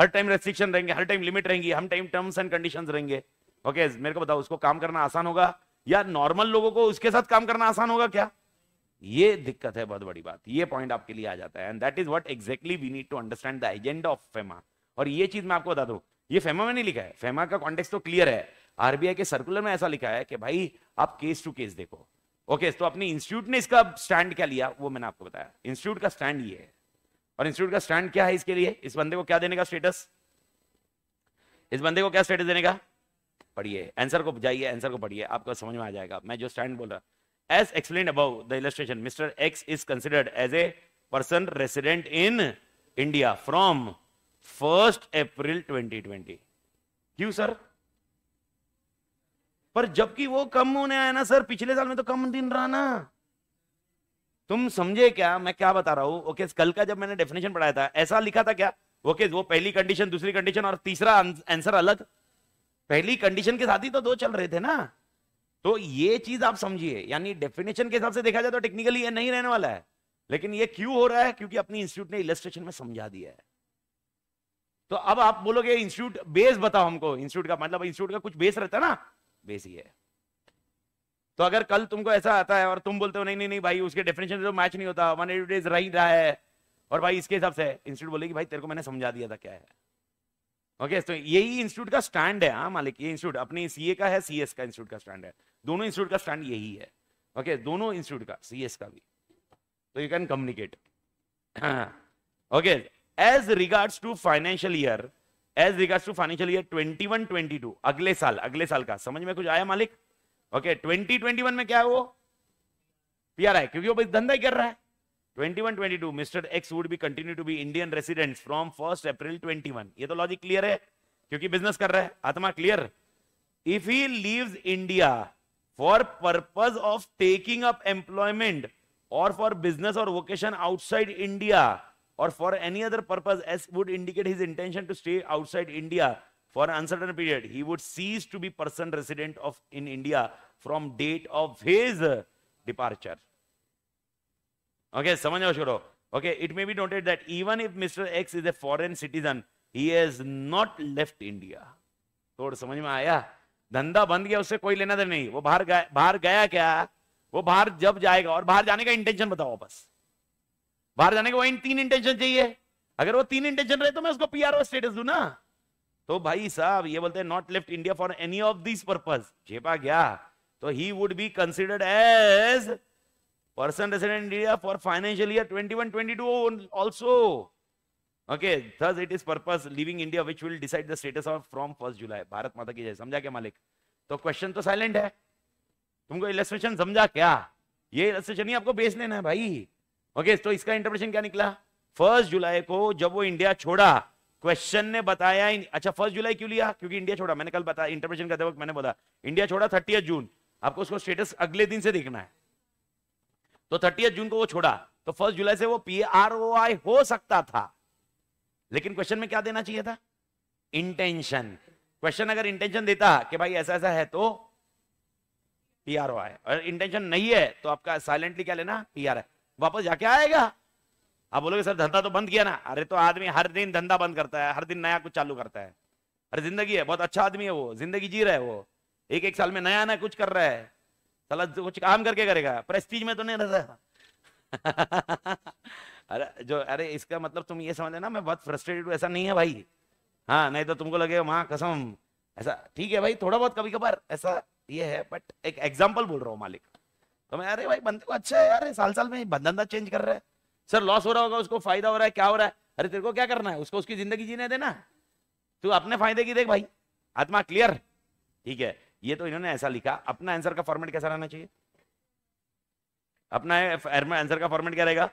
हर टाइम रेस्ट्रिक्शन रहेंगे हर टाइम लिमिट रहेंगी हम टाइम टर्म्स एंड कंडीशन रहेंगे ओके मेरे को बताओ उसको काम करना आसान होगा या नॉर्मल लोगों को उसके साथ काम करना आसान होगा क्या ये दिक्कत है बहुत बड़ी बात ये पॉइंट आपके लिए आ जाता है and that is what exactly we need to understand the agenda of FEMA और ये चीज मैं आपको बता दूं ये फेमा e में नहीं लिखा है फेमा e का कॉन्टेक्स्ट तो क्लियर है आरबीआई के सर्कुलर में ऐसा लिखा है कि भाई आप केस टू केस देखो ओके okay, तो अपने इंस्टीट्यूट ने इसका स्टैंड क्या लिया वो मैंने आपको बताया इंस्टीट्यूट का स्टैंड ये है और इंस्टीट्यूट का स्टैंड क्या है इसके लिए इस बंदे को क्या देने का स्टेटस इस बंदे को क्या स्टेटस देने का पढ़िए आंसर को जाइए आंसर को पढ़िए आपको समझ में आ जाएगा मैं जो स्टैंड बोल रहा as explain about the illustration mister X is considered as a person resident in India from first April twenty क्यों सर पर जबकि वो कम होने आया ना सर पिछले साल में तो कम दिन रहा ना तुम समझे क्या मैं क्या बता रहा हूं ओके कल का जब मैंने डेफिनेशन पढ़ाया था ऐसा लिखा था क्या ओके वो पहली कंडीशन दूसरी कंडीशन और तीसरा आंसर अलग पहली कंडीशन के साथ ही तो दो चल रहे थे ना तो ये चीज आप समझिए यानी डेफिनेशन के हिसाब से देखा जाए तो टेक्निकली ये नहीं रहने वाला है लेकिन ये क्यों हो रहा है क्योंकि अपनी इंस्टीट्यूट ने इलेस्ट्रेशन में समझा दिया है तो अब आप बोलोगे इंस्टीट्यूट बेस बताओ हमको इंस्टीट्यूट का मतलब इंस्टीट्यूट का कुछ बेस रहता है ना बेसी है तो अगर कल तुमको ऐसा आता है और तुम बोलते हो नहीं नहीं नहीं भाई उसके डेफिनेशन से तो मैच नहीं होता वन एटी डेज रही रहा है और भाई इसके हिसाब से इंस्टीट्यूट बोलेगी भाई तेरे को मैंने समझा दिया था क्या है ओके okay, तो यही इंस्टीट्यूट का स्टैंड है हाँ मालिक ये इंस्टीट्यूट अपने सीए का है सीएस का इंस्टीट्यूट का स्टैंड है दोनों इंस्टीट्यूट का स्टैंड यही है ओके okay, दोनों इंस्टीट्यूट का सीएस का भी तो you can communicate okay as regards to financial year as regard to financial year 21 22 अगले साल अगले साल का समझ में कुछ आया मालिक ओके okay, 2021 में क्या है वो पीआरआई क्योंकि वो धंधा ही कर रहा है 21 22 mister X would be continue to be Indian residents from first April 21 ये तो लॉजिक क्लियर है क्योंकि बिजनेस कर रहा है आत्मा clear if he leaves India for purpose of taking up employment और फॉर बिजनेस और vocation outside India or for any other purpose as would indicate his intention to stay outside India for an uncertain period, he would cease to be person resident of in India from date of his departure. Okay, samajh chalo Okay, it may be noted that even if Mr. X is a foreign citizen, he has not left India. thoda samajh mein aaya धंधा बंद गया उससे कोई लेना देना नहीं वो बाहर गया बाहर गया क्या वो बाहर जब जाएगा और बाहर जाने का इंटेंशन बताओ वापस बाहर जाने के वो इन तीन इंटेंशन चाहिए अगर वो तीन इंटेंशन रहे तो मैं उसको पीआरओ स्टेटस दू ना तो भाई साहब ये बोलते हैं not left India for any of this purpose झेपा गया तो he would be considered as person resident India for financial year twenty one twenty two also okay thus it is purpose leaving India which will decide the status of from first July Bharat माता की जय समझा क्या मालिक तो question तो silent है तुमको इलेक्ट्रेशन समझा क्या ये इलेक्ट्रेशन ही आपको बेस लेना है भाई ओके तो इसका इंटरप्रिटेशन क्या निकला फर्स्ट जुलाई को जब वो इंडिया छोड़ा क्वेश्चन ने बताया अच्छा फर्स्ट जुलाई क्यों लिया क्योंकि इंडिया छोड़ा मैंने कल बताया इंटरप्रेशन करते वक्त मैंने बोला इंडिया छोड़ा थर्टी जून आपको उसको स्टेटस अगले दिन से देखना है तो थर्टी जून को वो छोड़ा तो फर्स्ट जुलाई से वो पी आर ओ आई हो सकता था लेकिन क्वेश्चन में क्या देना चाहिए था इंटेंशन क्वेश्चन अगर इंटेंशन देता कि भाई ऐसा ऐसा है तो पी आर ओ आई और इंटेंशन नहीं है तो आपका साइलेंटली क्या लेना पी आर आई वापस जाके आएगा आप बोलोगे सर धंधा तो बंद किया ना अरे तो आदमी हर दिन धंधा बंद करता है हर दिन नया कुछ चालू करता है अरे जिंदगी है बहुत अच्छा आदमी है वो जिंदगी जी रहा है वो एक एक साल में नया नया कुछ कर रहा है साला कुछ काम करके करेगा प्रेस्टीज में तो नहीं रहता अरे जो अरे इसका मतलब तुम ये समझ लेना मैं बहुत फ्रस्ट्रेटेड हूँ ऐसा नहीं है भाई हाँ नहीं तो तुमको लगेगा वहां कसम ऐसा ठीक है भाई थोड़ा बहुत कभी कभार ऐसा ये है बट एक एग्जाम्पल बोल रहा हूँ मालिक तो मैं अरे भाई बंदे को अच्छा है यार साल साल में धंधा चेंज कर रहा है सर लॉस हो रहा होगा उसको फायदा हो रहा है क्या हो रहा है अरे तेरे को क्या करना है उसको उसकी जिंदगी जीने देना तू अपने फायदे की देख भाई आत्मा क्लियर ठीक है ये तो इन्होंने ऐसा लिखा अपना आंसर का फॉर्मेट कैसा रहना चाहिए अपना आंसर का फॉर्मेट क्या रहेगा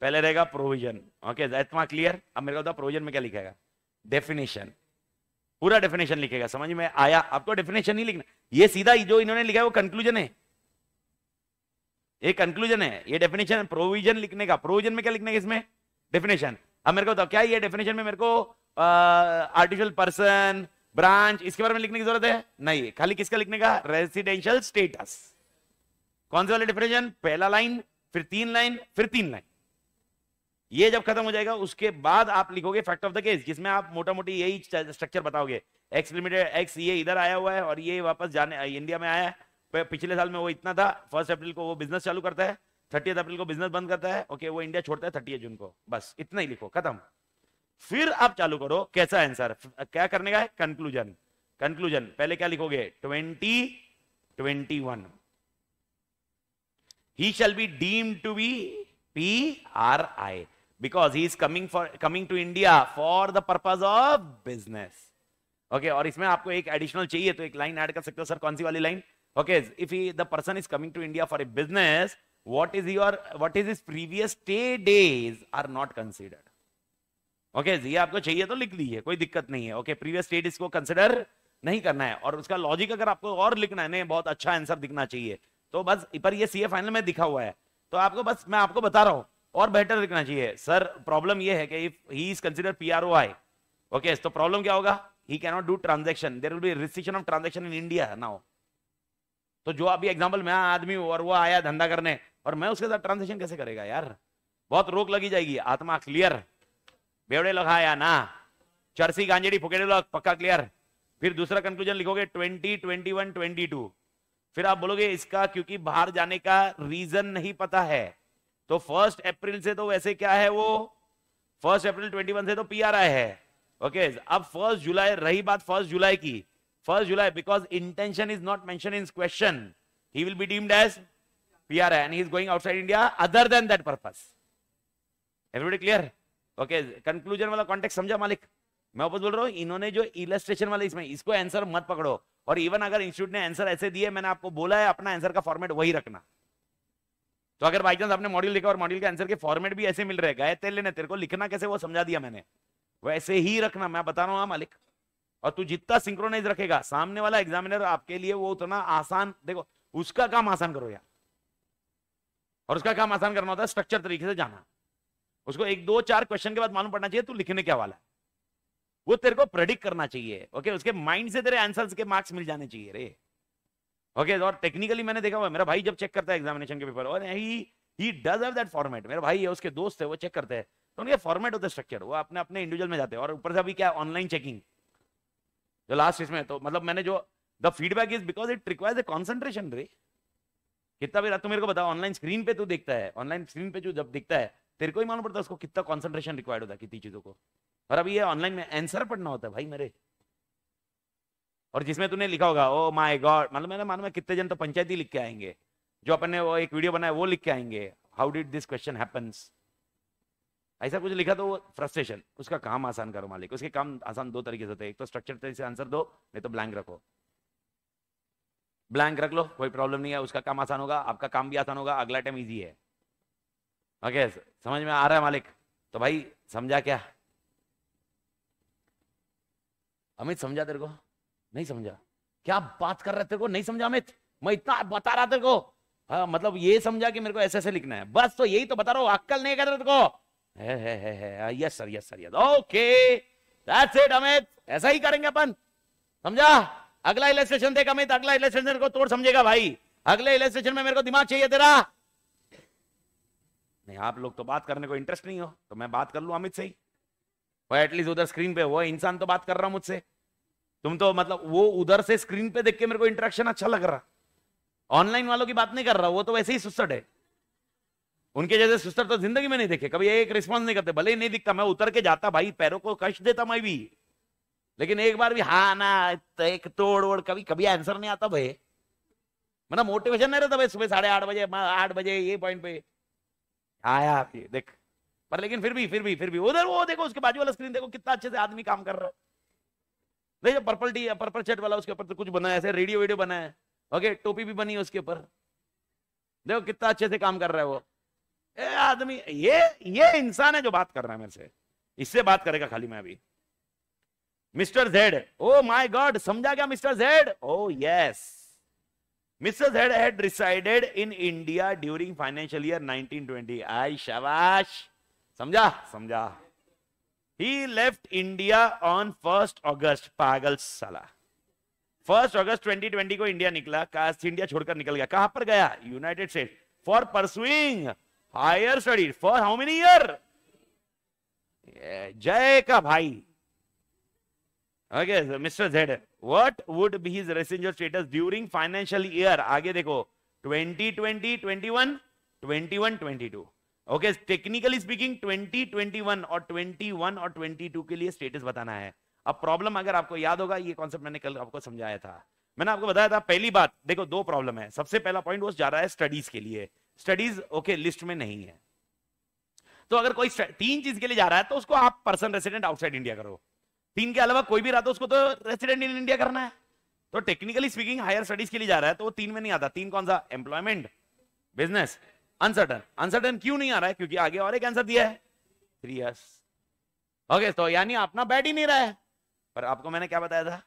पहले रहेगा प्रोविजन ओके आत्मा क्लियर अब मेरे को बताओ प्रोविजन में क्या लिखेगा डेफिनेशन पूरा डेफिनेशन लिखेगा समझ में आया आपको डेफिनेशन नहीं लिखना ये सीधा जो इन्होंने लिखा है वो कंक्लूजन है ये कंक्लूजन है ये डेफिनेशन प्रोविजन लिखने का प्रोविजन में क्या लिखने का इसमें डेफिनेशन अब मेरे को बताओ क्या ये डेफिनेशन में मेरे को आर्टिफिशियल पर्सन ब्रांच इसके बारे में लिखने की जरूरत है नहीं खाली किसका लिखने का रेसिडेंशियल स्टेटस कौन से वाले डेफिनेशन पहला लाइन फिर तीन लाइन फिर तीन लाइन ये जब खत्म हो जाएगा उसके बाद आप लिखोगे फैक्ट ऑफ द केस जिसमें आप मोटा मोटी यही स्ट्रक्चर बताओगे एक्स लिमिटेड एक्स ये इधर आया हुआ है और ये वापस जाने इंडिया में आया है पिछले साल में वो इतना था फर्स्ट अप्रैल को वो बिजनेस चालू करता है थर्टी अप्रैल को बिजनेस बंद करता है ओके वो इंडिया छोड़ता है थर्टी जून को बस इतना ही लिखो खत्म फिर आप चालू करो कैसा आंसर क्या करने का है कंक्लूजन कंक्लूजन पहले क्या लिखोगे twenty twenty one he shall be deem to be P R I because he is coming for coming to India for the purpose of business okay और इसमें आपको एक एडिशनल चाहिए तो एक लाइन ऐड कर सकते हो सर कौन सी वाली line Okay, if he, the person is coming to India for a business, what is your what is his previous stay days are not considered. Okay okay, जी आपको चाहिए तो लिख लीजिए कोई दिक्कत नहीं है ओके प्रीवियस स्टेट इसको कंसिडर नहीं करना है और उसका लॉजिक अगर आपको और लिखना है नहीं बहुत अच्छा आंसर दिखना चाहिए तो बस पर ये सीए फाइनल में दिखा हुआ है तो आपको बस मैं आपको बता रहा हूँ और बेटर लिखना चाहिए सर प्रॉब्लम ये है कि if he is consider P R O I okay तो प्रॉब्लम क्या होगा he cannot do transaction there will be restriction of transaction in India now तो जो अभी एग्जाम्पल मैं आदमी हूँ और वो आया धंधा करने और मैं उसके साथ ट्रांजेक्शन कैसे करेगा यार बहुत रोक लगी जाएगी आत्मा क्लियर बेवड़े लगाया हाँ ना चरसी गांजेड़ी फुकेड़े लोग पक्का क्लियर फिर दूसरा कंक्लूजन लिखोगे twenty twenty one twenty two फिर आप बोलोगे इसका क्योंकि बाहर जाने का रीजन नहीं पता है तो फर्स्ट अप्रैल से तो वैसे क्या है वो फर्स्ट अप्रैल ट्वेंटी वन से तो पी आर आई है ओके अब फर्स्ट जुलाई रही बात फर्स्ट जुलाई की 1st July because intention is not mentioned in question. He will be deemed as PR and he is going outside India other than that purpose. Everybody clear? okay conclusion wala context samjha malik मैं वापस बोल रहा हूँ इन्होंने जो illustration वाला इसमें इसको आंसर मत पकड़ो और इवन अगर इंस्टीट्यूट ने आंसर ऐसे दिए मैंने आपको बोला है अपना आंसर का फॉर्मेट वही रखना तो अगर बाई चांस आपने मॉड्यूल लिखा और मॉड्यूल के आंसर के फॉर्मेट भी ऐसे मिल रहे गए तेल लेने तेरे को लिखना कैसे वो समझा दिया मैंने वैसे ही रखना मैं बता रहा हूँ मालिक और तू जितना सिंक्रोनाइज रखेगा सामने वाला एग्जामिनर आपके लिए वो उतना आसान देखो उसका काम आसान करो यार और उसका काम आसान करना होता है स्ट्रक्चर तरीके से जाना उसको एक दो चार क्वेश्चन के बाद मालूम पड़ना चाहिए तू लिखने क्या वाला है वो तेरे को प्रेडिक्ट करना चाहिए ओके उसके माइंड से तेरे आंसर्स के मार्क्स मिल जाने चाहिए रे ओके और टेक्निकली मैंने देखा हुआ मेरा भाई जब चेक करता है एग्जामिनेशन के पेपर और he he does have that format मेरा भाई है उसके दोस्त है वो चेक करते हैं तो उनके फॉर्मेट होते स्ट्रक्चर वो अपने अपने इंडिविजुअल में जाते हैं और ऊपर से अभी क्या ऑनलाइन चेकिंग जो लास्ट इसमें तो मतलब मैंने जो the feedback is because it requires a concentration रे कितना भी तू मेरे को बता ऑनलाइन स्क्रीन पे तू देखता है ऑनलाइन स्क्रीन पे जो जब दिखता है तेरे को ही मालूम पड़ता है उसको कितना कॉन्सेंट्रेशन रिक्वायर्ड होता है कितनी चीजों को और अभी ये ऑनलाइन में आंसर पढ़ना होता है भाई मेरे और जिसमें तूने लिखा होगा ओ माय गॉड मतलब मैंने मालूम है कितने जन तो पंचायती लिख के आएंगे जो अपने वो एक वीडियो बनाया वो लिख के आएंगे how did this question happens ऐसा कुछ लिखा तो वो फ्रस्ट्रेशन उसका काम आसान करो मालिक उसके काम आसान दो तरीके से होते हैं एक तो स्ट्रक्चर तरीके से आंसर दो नहीं तो ब्लैंक रखो ब्लैंक रख लो कोई प्रॉब्लम नहीं है उसका काम आसान होगा आपका काम भी आसान होगा अगला टाइम इजी है ओके समझ में आ रहा है मालिक तो भाई समझा क्या अमित समझा तेरे को नहीं समझा क्या बात कर रहे तेरे को नहीं समझा अमित मैं इतना बता रहा तेरे को हाँ मतलब ये समझा कि मेरे को ऐसे ऐसे लिखना है बस तो यही तो बता रहा हूँ अक्कल नहीं कर तेरे को yes sir yes sir yes okay that's it Amit ऐसा ही करेंगे अपन समझा अगला इलेस्ट्रेशन देख अमित अगला इलेस्ट्रेशन को तोड़ समझेगा भाई अगले इलेस्ट्रेशन में मेरे को दिमाग चाहिए तेरा नहीं आप लोग तो बात करने को इंटरेस्ट नहीं हो तो मैं बात कर लू अमित से ही एटलीस्ट उधर स्क्रीन पे वो इंसान तो बात कर रहा मुझसे तुम तो मतलब वो उधर से स्क्रीन पे देख के मेरे को इंटरेक्शन अच्छा लग रहा ऑनलाइन वालों की बात नहीं कर रहा वो तो वैसे ही सुसट है उनके जैसे सिस्टर तो जिंदगी में नहीं देखे कभी एक रिस्पॉन्स नहीं करते भले ही नहीं दिखता मैं उतर के जाता भाई पैरों को कष्ट देता मैं भी लेकिन एक बार भी हाँ ना तो एक तोड़ वोड़ कभी कभी आंसर नहीं आता भाई मतलब मोटिवेशन नहीं रहता भाई सुबह साढ़े आठ बजे आठ बजे ये पॉइंट पे आया हाँ आप देख पर लेकिन फिर भी फिर भी फिर भी उधर वो देखो उसके बाजू वाला स्क्रीन देखो कितना अच्छे से आदमी काम कर रहा है देखो पर्पल टी पर्पल शर्ट वाला उसके ऊपर तो कुछ बना है ऐसे रेडियो वीडियो बना है ओके टोपी भी बनी है उसके ऊपर देखो कितना अच्छे से काम कर रहा है वो आदमी ये ये इंसान है जो बात कर रहा है मेरे से इससे बात करेगा खाली मैं अभी mister Z oh my god समझा गया mister Z oh yes mister Z had resided in India during financial year 1920 I शाबाश समझा समझा he left India on first August पागल साला फर्स्ट अगस्त 2020 को इंडिया निकला कास्ट इंडिया छोड़कर निकल गया कहां पर गया United State for pursuing higher study for how many year जय का भाई okay mister Z what would be his residential status during financial year आगे देखो 2020 21 21 22 ओके टेक्निकली स्पीकिंग 2021 और 21 और 22 के लिए स्टेटस बताना है अब प्रॉब्लम अगर आपको याद होगा ये कॉन्सेप्ट मैंने कल आपको समझाया था मैंने आपको बताया था पहली बात देखो दो प्रॉब्लम है सबसे पहला पॉइंट वो जा रहा है स्टडीज के लिए स्टडीज ओके लिस्ट में नहीं है तो अगर कोई तीन चीज के लिए जा रहा है तो उसको आप पर्सन रेसिडेंट आउटसाइड इंडिया करो तीन के अलावा कोई भी रहा तो उसको तो रेसिडेंट इन इंडिया करना है तो टेक्निकली स्पीकिंग हायर स्टडीज के लिए जा रहा है तो वो तीन में नहीं आता तीन कौन सा एम्प्लॉयमेंट बिजनेस अनसर्टन अनसर्टन क्यों नहीं आ रहा है क्योंकि आगे और एक आंसर दिया है थ्री ईयर्स ओके तो यानी अपना बैठ ही नहीं रहा है पर आपको मैंने क्या बताया था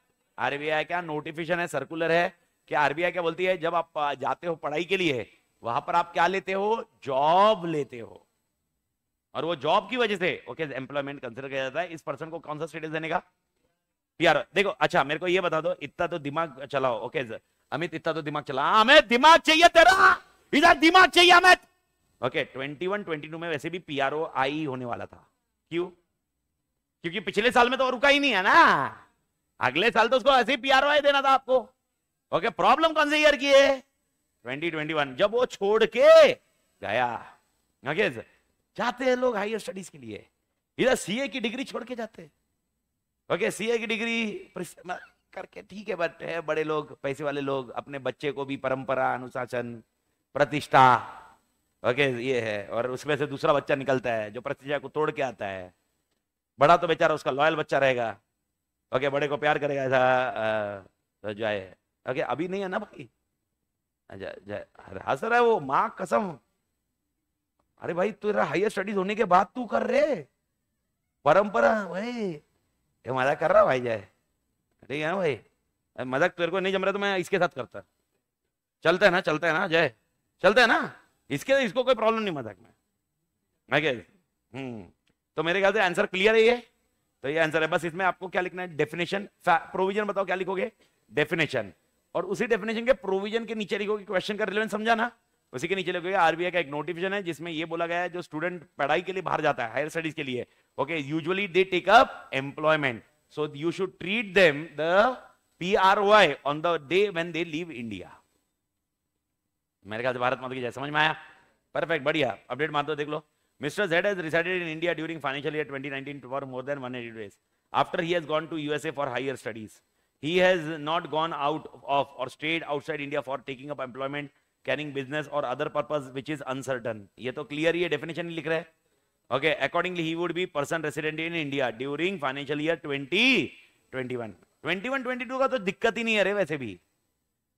आरबीआई क्या नोटिफिकेशन है सर्कुलर है कि आरबीआई क्या बोलती है जब आप जाते हो पढ़ाई के लिए वहां पर आप क्या लेते हो जॉब लेते हो और वो जॉब की वजह से ओके एम्प्लॉयमेंट कंसिडर किया जाता है इस पर्सन को कौन सा स्टेटस देने का प्यार देखो अच्छा मेरे को ये बता दो इतना तो दिमाग चलाओ ओके अमित इतना तो दिमाग चला हमें हाँ, दिमाग चाहिए तेरा इधर दिमाग चाहिए Amit okay twenty one twenty two में वैसे भी पीआरओ आई होने वाला था क्यों क्योंकि पिछले साल में तो रुका ही नहीं है ना अगले साल तो उसको ऐसे ही पीआरओ आई देना था आपको ओके प्रॉब्लम कौन से ईयर की है 2021 जब वो छोड़ के गया जाते हैं लोग हायर स्टडीज के लिए इधर सीए की डिग्री छोड़ के जाते हैं ओके सीए की डिग्री करके ठीक है बट है बड़े लोग पैसे वाले लोग अपने बच्चे को भी परंपरा अनुशासन प्रतिष्ठा ओके ये है और उसमें से दूसरा बच्चा निकलता है जो प्रतिष्ठा को तोड़ के आता है बड़ा तो बेचारा उसका लॉयल बच्चा रहेगा ओके बड़े को प्यार करेगा ऐसा तो जो है ओके अभी नहीं है ना भाई हंस रहा है वो माँ कसम अरे भाई तेरा हायर स्टडीज होने के बाद तू कर रहे परंपरा भाई ये मजा कर रहा भाई जाए ठीक है ना भाई मजाक तेरे को नहीं जम रहा तो मैं इसके साथ करता चलता है ना चलता है ना जय चलता है ना इसके इसको कोई प्रॉब्लम नहीं मजाक में मैं क्या हम्म तो मेरे ख्याल से आंसर क्लियर है ये तो ये आंसर है बस इसमें आपको क्या लिखना है डेफिनेशन प्रोविजन बताओ क्या लिखोगे डेफिनेशन और उसी डेफिनेशन के प्रोविजन के नीचे लिखोगे क्वेश्चन का रिलेवेंस समझाना उसी के नीचे लिखोगे आरबीआई का एक नोटिफिकेशन है जिसमें यह बोला गया है जो स्टूडेंट पढ़ाई के लिए बाहर जाता है हायर स्टडीज के लिए okay usually they take up employment so you should treat them the P R Y on the day when they leave India मेरे ख्याल से भारत माता की जाए समझ में आया परफेक्ट बढ़िया अपडेट मार दो देख लो mister Z has resided in India during financial year 2019 for more than 180 days after he has gone to USA for higher studies He has not gone out of or stayed outside India for taking up employment, carrying business or other purpose which is uncertain. ye to clear ये definition likh raha hai Okay, accordingly he would be person resident in India during financial year 20 21, 22 का तो दिक्कत ही नहीं है रे वैसे भी.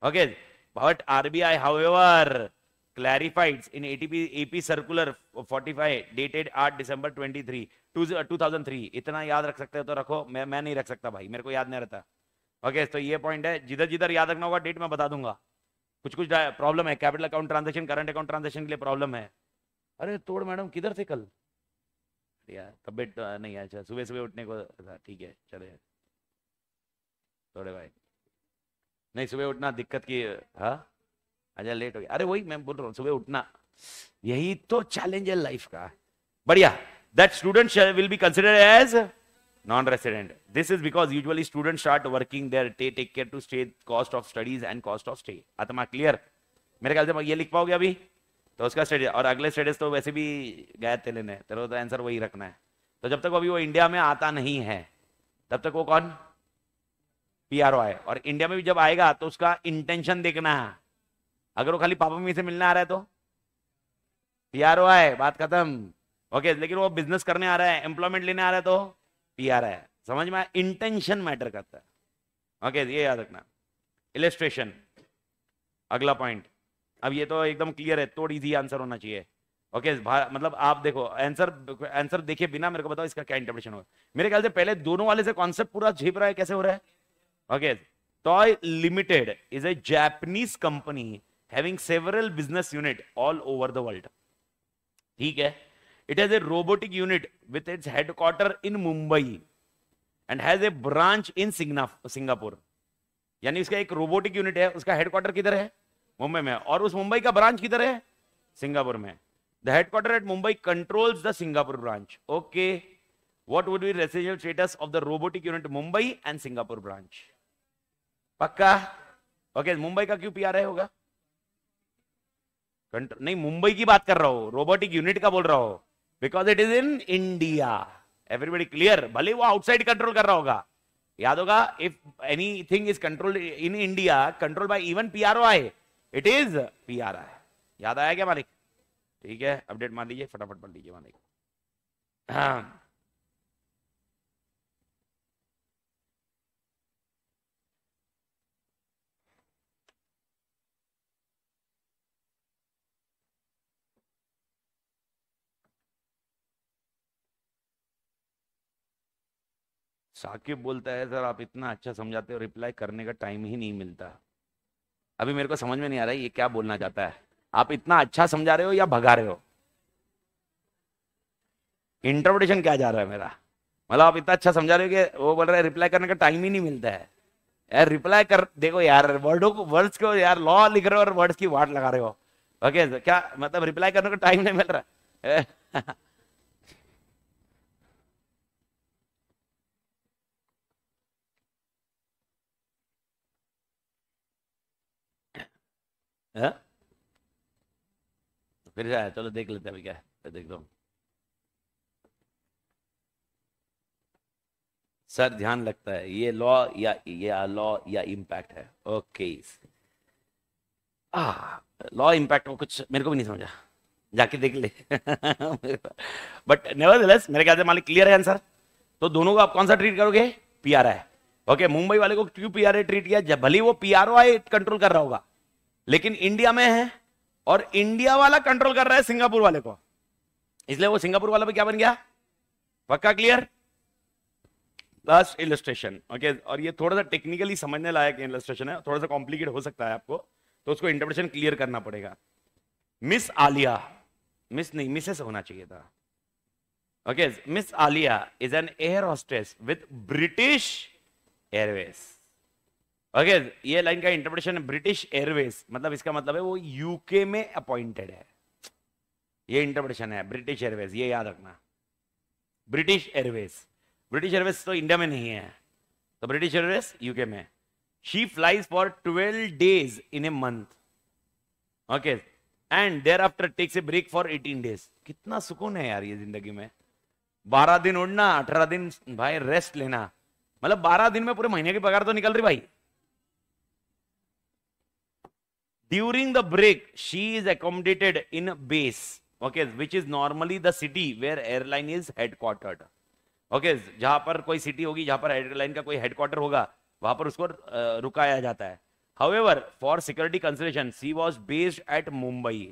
Okay, but RBI however clarified in ATP AP circular 45 dated 8 December 23 2003 इतना याद रख सकते हो तो रखो मैं मैं नहीं रख सकता भाई मेरे को याद नहीं रहता ओके तो ये पॉइंट है जिधर जिधर याद रखना होगा डेट मैं बता दूंगा कुछ कुछ प्रॉब्लम है capital account transaction current account transaction के लिए प्रॉब्लम है अरे तोड़ मैडम किधर थे कल यार तबियत तो, नहीं है अच्छा सुबह सुबह उठने को अच्छा, ठीक है चले थोड़े भाई नहीं सुबह उठना दिक्कत की हाँ अच्छा लेट हो गया अरे वही मैं बोल रहा हूँ सुबह उठना यही तो चैलेंज है लाइफ का बढ़िया that student will be consider as non-resident. This is because usually students start working there. They take care to stay cost of studies and cost of stay. Atma clear? मेरे ख्याल से ये लिख पाओगे अभी तो उसका स्टेटस और अगले स्टेटस तो वैसे भी गए थे लेने तेरे तो आंसर वही रखना है तो जब तक अभी वो इंडिया में आता नहीं है तब तक वो कौन पी आर आए और इंडिया में भी जब आएगा तो उसका इंटेंशन देखना है अगर वो खाली पापा मम्मी से मिलने आ रहा है तो पी आर ओ आए बात खत्म ओके लेकिन वो बिजनेस करने आ रहा है एम्प्लॉयमेंट लेने आ रहा है तो पी आ रहा है समझ में आया इंटेंशन मैटर करता है ओके ये याद रखना इलेस्ट्रेशन अगला पॉइंट अब ये तो एकदम क्लियर है थोड़ी इजी आंसर होना चाहिए ओके मतलब आप देखो आंसर आंसर देखे बिना मेरे को बताओ इसका क्या इंटरप्रिटेशन होगा मेरे ख्याल से पहले दोनों वाले से कॉन्सेप्ट पूरा झेप रहा है कैसे हो रहा है okay Toy limited is a Japanese company having several business unit all over the world ठीक है It has a robotic unit with its headquarter in Mumbai and has a branch in Singapore. यानी इसका एक robotic unit है उसका headquarter किधर है मुंबई में और उस मुंबई का ब्रांच किधर है सिंगापुर में the headquarter at Mumbai controls the Singapore branch okay what would be residual status of the robotic unit Mumbai and Singapore branch? पक्का ओके मुंबई का क्यों पी आर आई होगा नहीं मुंबई की बात कर रहा हो रोबोटिक यूनिट का बोल रहा हो because it is in India everybody clear भले वो आउटसाइड कंट्रोल कर रहा होगा याद होगा if anything is control in India control by even P R O I it is P R I याद आया क्या मालिक ठीक है अपडेट मान लीजिए फटाफट मान लीजिए मालिक हाँ साकिब बोलता है सर आप इतना अच्छा समझाते हो रिप्लाई करने का टाइम ही नहीं मिलता अभी मेरे को समझ में नहीं आ रहा है ये क्या बोलना चाहता है आप इतना अच्छा समझा रहे हो या भगा रहे हो इंटरप्रिटेशन क्या जा रहा है मेरा मतलब आप इतना अच्छा समझा रहे हो कि वो बोल रहा है रिप्लाई करने का टाइम ही नहीं मिलता है यार रिप्लाई कर देखो यार वर्डों को वर्ड्स को यार लॉ लिख रहे हो और वर्ड्स की वाट लगा रहे हो ओके तो क्या मतलब रिप्लाई करने का टाइम नहीं मिल रहा है हाँ? तो है फिर आया चलो देख लेते हैं अभी क्या है देख लो सर ध्यान लगता है ये लॉ या ये लॉ या इम्पैक्ट है ओके लॉ इम्पैक्ट को कुछ मेरे को भी नहीं समझा जाके देख ले बट नेवरदलेस मेरे ख्याल से क्लियर है आंसर तो दोनों को आप कौन सा ट्रीट करोगे P R I okay Mumbai वाले को क्यों पी आर आई ट्रीट किया जब भले वो P R O I control कर रहा होगा लेकिन इंडिया में है और इंडिया वाला कंट्रोल कर रहा है सिंगापुर वाले को इसलिए वो सिंगापुर वाला पे क्या बन गया पक्का क्लियर प्लस इलस्ट्रेशन ओके और ये थोड़ा सा टेक्निकली समझने लायक इलस्ट्रेशन है थोड़ा सा कॉम्प्लिकेट हो सकता है आपको तो उसको इंटरप्रेशन क्लियर करना पड़ेगा मिस आलिया मिस नहीं मिसेस होना चाहिए था okay miss Alia is an air hostess with British Airways okay ये लाइन का इंटरप्रिटेशन ब्रिटिश एयरवेज मतलब इसका मतलब है वो यूके में अपॉइंटेड है ये इंटरप्रिटेशन है ब्रिटिश एयरवेज ये याद रखना ब्रिटिश एयरवेज ब्रिटिश एयरवेज तो इंडिया में नहीं है तो ब्रिटिश एयरवेज यूके में she flies for twelve days in a month okay and thereafter takes a break for eighteen days कितना सुकून है यार ये जिंदगी में बारह दिन उड़ना अठारह दिन भाई रेस्ट लेना मतलब बारह दिन में पूरे महीने की पगार तो निकल रही भाई During the break, she is accommodated in base, okay, which is normally the city where airline is headquartered. Okay okay, जहां पर कोई सिटी होगी जहां पर एयरलाइन का कोई हेडक्वार्टर होगा वहां पर उसको रुकाया जाता है however for security consideration she was based at Mumbai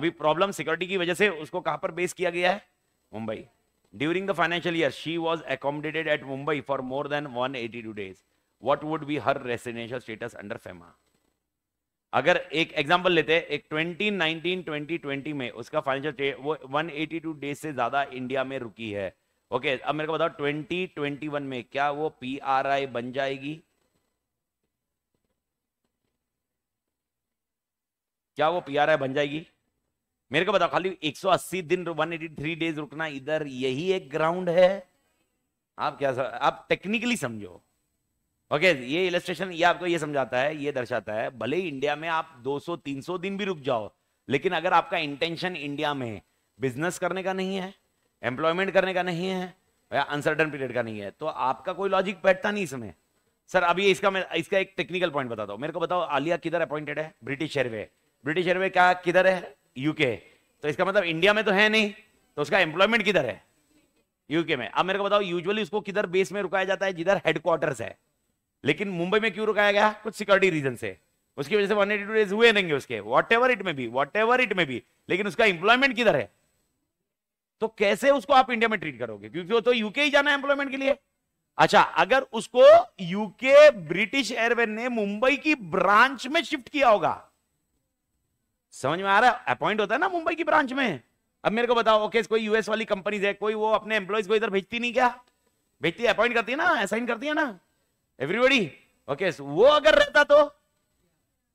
अभी प्रॉब्लम सिक्योरिटी की वजह से उसको कहां पर बेस किया गया है Mumbai during the financial year she was accommodated at Mumbai for more than one eighty two days what would be her residential status under FEMA अगर एक एग्जांपल लेते हैं एक 2019 2020 में उसका फाइनेंशियल वो 182 डेज से ज्यादा इंडिया में रुकी है ओके अब मेरे को बताओ 2021 में क्या वो पीआरआई बन जाएगी क्या वो पीआरआई बन जाएगी मेरे को बताओ खाली 180 दिन 183 डेज रुकना इधर यही एक ग्राउंड है आप क्या आप टेक्निकली समझो ओके ये इलेस्ट्रेशन ये आपको ये समझाता है ये दर्शाता है भले ही इंडिया में आप 200-300 दिन भी रुक जाओ लेकिन अगर आपका इंटेंशन इंडिया में बिजनेस करने का नहीं है एम्प्लॉयमेंट करने का नहीं है या अनसर्टन पीरियड का नहीं है तो आपका कोई लॉजिक बैठता नहीं इसमें सर अभी इसका मैं इसका एक टेक्निकल पॉइंट बताता हूँ मेरे को बताओ आलिया किधर अपॉइंटेड है ब्रिटिश एयरवे ब्रिटिश एयरवे क्या किधर है यूके तो इसका मतलब इंडिया में तो है नहीं तो उसका एम्प्लॉयमेंट किधर है यूके में अब मेरे को बताओ यूजुअली उसको किधर बेस में रुकाया जाता है जिधर हेडक्वार्टर्स है लेकिन मुंबई में क्यों रुकाया गया कुछ सिक्योरिटी रीजन से उसकी वजह से वन एटी टू डेज हुए नहीं उसके वॉट एवर इट में भी वॉट एवर इट में भी लेकिन उसका इंप्लॉयमेंट किधर है तो कैसे उसको आप इंडिया में ट्रीट करोगे क्योंकि वो तो यूके ही जाना है एम्प्लॉयमेंट के लिए अच्छा अगर उसको यूके ब्रिटिश एयरवेज ने मुंबई की ब्रांच में शिफ्ट किया होगा समझ में आ रहा है अपॉइंट होता है ना मुंबई की ब्रांच में अब मेरे को बताओ ओके कोई यूएस वाली कंपनीज है कोई वो अपने एम्प्लॉयज को इधर भेजती नहीं क्या भेजती अपॉइंट करती है ना असाइन करती है ना एवरीबडी ओके okay, so वो अगर रहता तो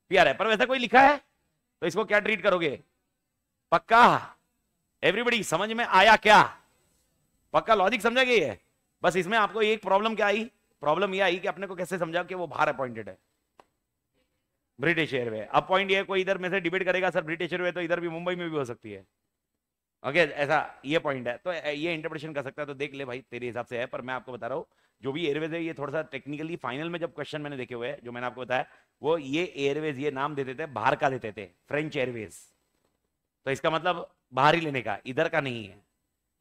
प्यार है पर वैसा कोई लिखा है तो इसको क्या ट्रीट करोगे पक्का एवरीबडी समझ में आया क्या पक्का लॉजिक समझा गई है बस इसमें आपको एक प्रॉब्लम क्या आई प्रॉब्लम ये आई कि अपने को कैसे समझा कि वो बाहर अपॉइंटेड है ब्रिटिश एयरवे अब पॉइंट ये कोई इधर में से डिबेट करेगा सर ब्रिटिश एयरवे तो इधर भी मुंबई में भी हो सकती है ओके okay, ऐसा ये पॉइंट है तो ये इंटरप्रिटेशन कर सकता है तो देख ले भाई तेरे हिसाब से है पर मैं आपको बता रहा हूँ जो भी एयरवेज है ये थोड़ा सा टेक्निकली फाइनल में जब क्वेश्चन मैंने देखे हुए जो मैंने आपको बताया वो ये एयरवेज ये नाम देते थे बाहर का देते थे फ्रेंच एयरवेज तो इसका मतलब बाहर ही लेने का इधर का नहीं है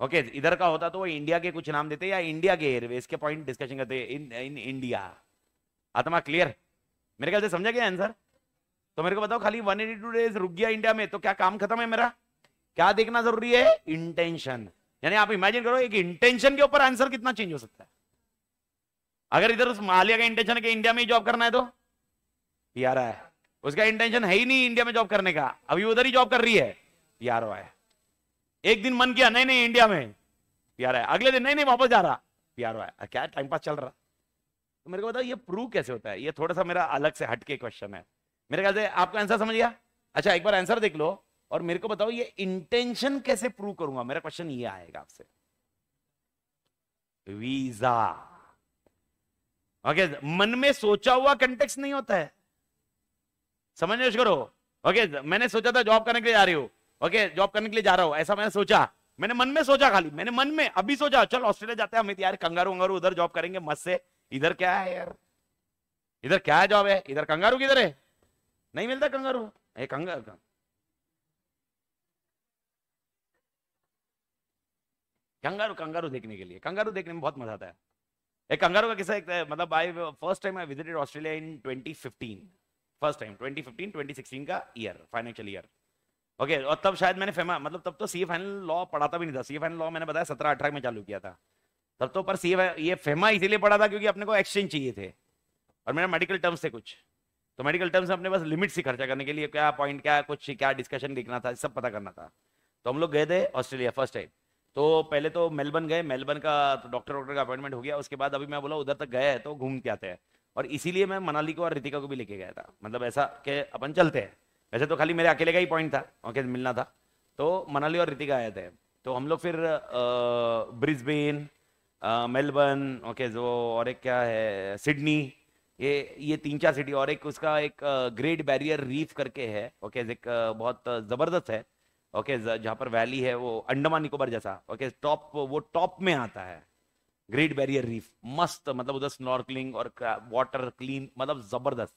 ओके okay, इधर का होता तो वो इंडिया के कुछ नाम देते या इंडिया के एयरवेज के पॉइंट डिस्कशन करते इन इन इंडिया आत्मा क्लियर मेरे ख्याल से समझा गया आंसर तो मेरे को बताओ खाली 182 डेज रुक गया इंडिया में तो क्या काम खत्म है मेरा क्या देखना जरूरी है इंटेंशन यानी आप इमेजिन करो एक इंटेंशन के ऊपर आंसर कितना चेंज हो सकता है अगर इधर उस मालिया का इंटेंशन है कि इंडिया में ही जॉब करना है तो प्यारा है उसका इंटेंशन है ही नहीं इंडिया में जॉब करने का अभी उधर ही जॉब कर रही है पीआर है एक दिन मन किया नहीं नहीं इंडिया में प्यारा है अगले दिन नहीं नहीं वापस जा रहा पीआर है क्या टाइम पास चल रहा तो मेरे को बताओ ये प्रूव कैसे होता है ये थोड़ा सा मेरा अलग से हटके क्वेश्चन है मेरे ख्याल से आपका आंसर समझ गया अच्छा एक बार आंसर देख लो और मेरे को बताओ ये इंटेंशन कैसे प्रूव करूंगा मेरा क्वेश्चन ये आएगा आपसे वीजा ओके मन में सोचा हुआ कंटेक्स नहीं होता है समझने करो ओके मैंने सोचा था जॉब करने के लिए जा रही हो ओके जॉब करने के लिए जा रहा हो ऐसा मैंने सोचा मैंने मन में सोचा खाली मैंने मन में अभी सोचा चल ऑस्ट्रेलिया जाते हैं अमित यार कंगारू वंगारू उधर जॉब करेंगे मस्त से इधर क्या है यार इधर क्या है जॉब है इधर कंगारू किधर है नहीं मिलता कंगारू ये कंगारू कंगारू कंगारू देखने के लिए कंगारू देखने में बहुत मजा आता है एक कंगारू का किस्सा एक मतलब I first time I visited Australia in 2015 first time 2015 2016 का ईयर फाइनेंशियल ईयर ओके और तब शायद मैंने फेमा मतलब तब तो सी फाइनल लॉ पढ़ाता भी नहीं था सी फाइनल लॉ मैंने बताया सत्रह अठारह में चालू किया था तब तो पर सी ये फेमा इसीलिए पढ़ा था क्योंकि अपने को एक्सचेंज चाहिए थे और मेरा मेडिकल टर्म्स थे कुछ तो मेडिकल टर्म्स अपने पास लिमिट से खर्चा करने के लिए क्या पॉइंट क्या कुछ क्या डिस्कशन लिखना था सब पता करना था तो हम लोग गए थे ऑस्ट्रेलिया फर्स्ट टाइम तो पहले तो मेलबर्न गए मेलबर्न का तो डॉक्टर वॉक्टर का अपॉइंटमेंट हो गया उसके बाद अभी मैं बोला उधर तक गए तो घूम के आते हैं और इसीलिए मैं मनाली को और रितिका को भी लेके गया था मतलब ऐसा कि अपन चलते हैं वैसे तो खाली मेरे अकेले का ही पॉइंट था ओके मिलना था तो मनाली और रितिका आए थे तो हम लोग फिर ब्रिस्बेन मेलबर्न ओके जो और एक क्या है सिडनी ये ये तीन चार सिटी और एक उसका एक ग्रेट बैरियर रीफ करके है ओके एक बहुत ज़बरदस्त है ओके जहां पर वैली है वो अंडमान निकोबार जैसा ओके टॉप वो टॉप में आता है ग्रेट बैरियर रीफ मस्त मतलब उधर स्नॉर्कलिंग और वाटर क्लीन मतलब जबरदस्त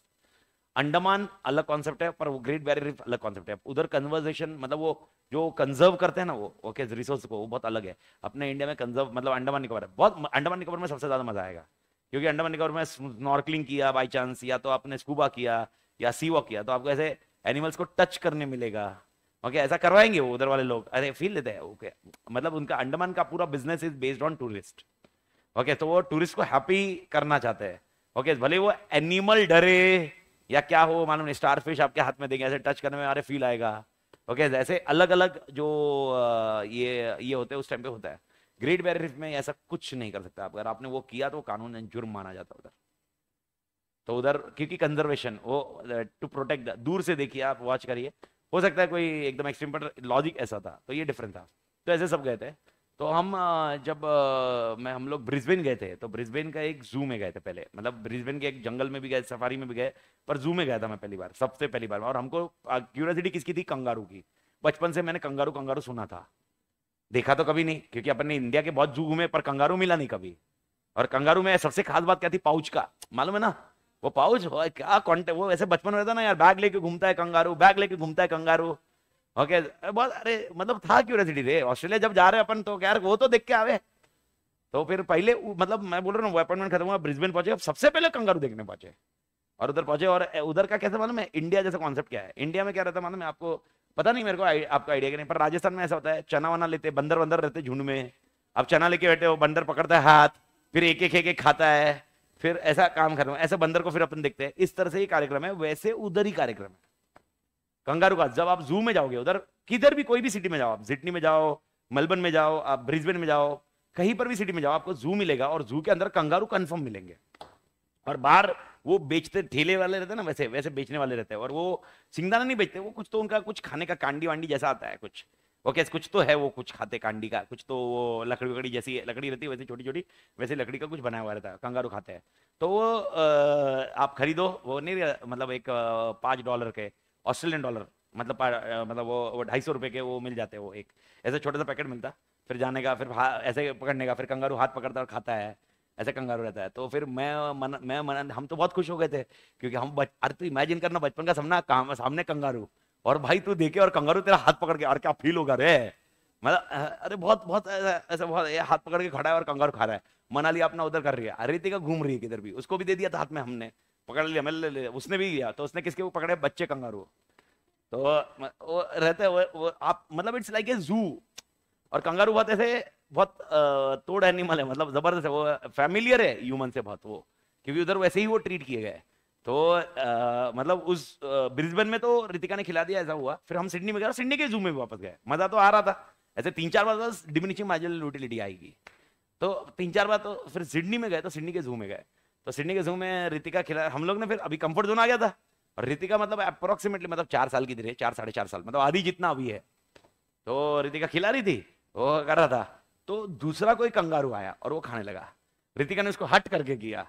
अंडमान अलग कॉन्सेप्ट है पर वो ग्रेट बैरियर रीफ अलग कॉन्सेप्ट है उधर कन्वर्जेशन मतलब वो जो कंजर्व करते हैं ना वो ओके रिसोर्स को वो बहुत अलग है अपने इंडिया में कंजर्व मतलब अंडमान निकोबार है बहुत अंडमान निकोबार में सबसे ज्यादा मजा आएगा क्योंकि अंडमान निकोबार में स्नॉर्कलिंग किया बाई चांस या तो आपने स्कूबा किया या सी वॉक किया तो आपको ऐसे एनिमल्स को टच करने मिलेगा ओके ऐसा करवाएंगे वो उधर वाले लोग अरे फील लेते हैं ओके मतलब उनका अंडमान का पूरा business is based on tourist okay तो वो टूरिस्ट को हैप्पी करना चाहते हैं ओके भले वो एनिमल डरे या क्या हो मालूम स्टार फिश आपके हाथ में देंगे ऐसे टच करने में अरे फील आएगा ओके ऐसे अलग अलग जो ये ये होते हैं उस टाइम पे होता है ग्रेट बैरियर रिफ में ऐसा कुछ नहीं कर सकता आप अगर आपने वो किया तो कानून जुर्म माना जाता उधर तो उधर क्योंकि कंजर्वेशन वो टू प्रोटेक्ट दूर से देखिए आप वॉच करिए हो सकता है कोई एकदम एक्सट्रीम पर लॉजिक ऐसा था तो ये डिफरेंट था तो ऐसे सब गए थे तो हम जब मैं हम लोग ब्रिस्बेन गए थे तो ब्रिस्बेन का एक जू में गए थे पहले मतलब ब्रिस्बेन के एक जंगल में भी गए सफारी में भी गए पर जू में गया था मैं पहली बार सबसे पहली बार और हमको क्यूरियोसिटी किसकी थी कंगारू की बचपन से मैंने कंगारू कंगारू सुना था देखा तो कभी नहीं क्योंकि अपने इंडिया के बहुत जू घूमे पर कंगारू मिला नहीं कभी और कंगारू में सबसे खास बात क्या थी पाउच का मालूम है ना वो पाउच हो क्या कॉन्टे वो वैसे बचपन में था ना यार बैग लेके घूमता है कंगारू बैग लेके घूमता है कंगारू ओके बहुत अरे मतलब था क्यूरियोसिटी रे ऑस्ट्रेलिया जब जा रहे अपन तो यार वो तो देख के आवे तो फिर पहले मतलब मैं बोल रहा हूँ वो अपॉइंटमेंट खत्म हुआ ब्रिस्बेन पहुंचे सबसे पहले कंगारू देखने पहुंचे और उधर पहुंचे और उधर का कैसे मालूम है इंडिया जैसा कॉन्सेप्ट क्या है इंडिया में क्या रहता है मालूम है आपको पता नहीं मेरे को आपका आइडिया नहीं पर राजस्थान में ऐसा होता है चना वना लेते बंदर बंदर रहते झुंड में आप चना लेके बैठे हो बंदर पकड़ता है हाथ फिर एक एक एक खाता है फिर ऐसा काम कर रहा ऐसे बंदर को फिर अपन देखते हैं इस तरह से ही कार्यक्रम है वैसे उधर ही कार्यक्रम है कंगारू का जब आप जू में जाओगे उधर किधर भी कोई भी सिटी में जाओ आप सिडनी में जाओ मेलबर्न में जाओ आप ब्रिस्बेन में जाओ कहीं पर भी सिटी में जाओ आपको जू मिलेगा और जू के अंदर कंगारू कन्फर्म मिलेंगे और बाहर वो बेचते ठेले वाले रहते हैं ना वैसे वैसे बेचने वाले रहते हैं और वो सिंगदाना नहीं बेचते वो कुछ तो उनका कुछ खाने का कांडी वांडी जैसा आता है कुछ ओके okay, कुछ तो है वो कुछ खाते कांडी का कुछ तो वो लकड़ी वकड़ी जैसी लकड़ी रहती है वैसे छोटी छोटी वैसे लकड़ी का कुछ बनाया हुआ रहता है कंगारू खाते हैं तो वो आप खरीदो वो नहीं मतलब एक पाँच डॉलर के ऑस्ट्रेलियन डॉलर मतलब मतलब वो ढाई सौ रुपये के वो मिल जाते हैं वो एक ऐसे छोटा सा पैकेट मिलता फिर जाने का फिर ऐसे पकड़ने का फिर कंगारू हाथ पकड़ता और खाता है ऐसे कंगारू रहता है तो फिर मैं मन मैं मन हम तो बहुत खुश हो गए थे क्योंकि हम बच अरे तो इमेजिन करना बचपन का सामना सामने कंगारू और भाई तू देखे और कंगारू तेरा हाथ पकड़ के और क्या फील होगा रे मतलब अरे बहुत बहुत ऐसा बहुत हाथ पकड़ के खड़ा है और कंगारू खा रहा है मनाली अपना उधर कर रही है अरितिका घूम रही है किधर भी उसको भी दे दिया था हाथ में हमने पकड़ लिया मैं ले लिया उसने भी किया तो उसने किसके को पकड़े बच्चे कंगारू तो वो रहते वो, वो आप मतलब इट्स लाइक ए जू और कंगारू बहुत ऐसे बहुत तोड़ एनिमल है मतलब जबरदस्त है वो फैमिलियर है ह्यूमन से बहुत वो क्योंकि उधर वैसे ही वो ट्रीट किए गए तो आ, मतलब उस ब्रिस्बेन में तो रितिका ने खिला दिया ऐसा हुआ फिर हम सिडनी में गए सिडनी के जू में वापस गए मजा तो आ रहा था ऐसे तीन चार बार तो डिमिनिशिंग मार्जिनल यूटिलिटी आएगी तो तीन चार बार तो फिर सिडनी में गए तो सिडनी के जू में गए तो सिडनी के जू में रितिका खिला हम लोग ने फिर अभी कंफर्ट जोन आ गया था और रितिका मतलब अप्रोक्सीमेटली मतलब चार साल की धीरे चार साढ़े चार साल मतलब आधी जितना अभी है तो रितिका खिला रही थी वो कर रहा था तो दूसरा कोई कंगारू आया और वो खाने लगा रितिका ने उसको हट करके किया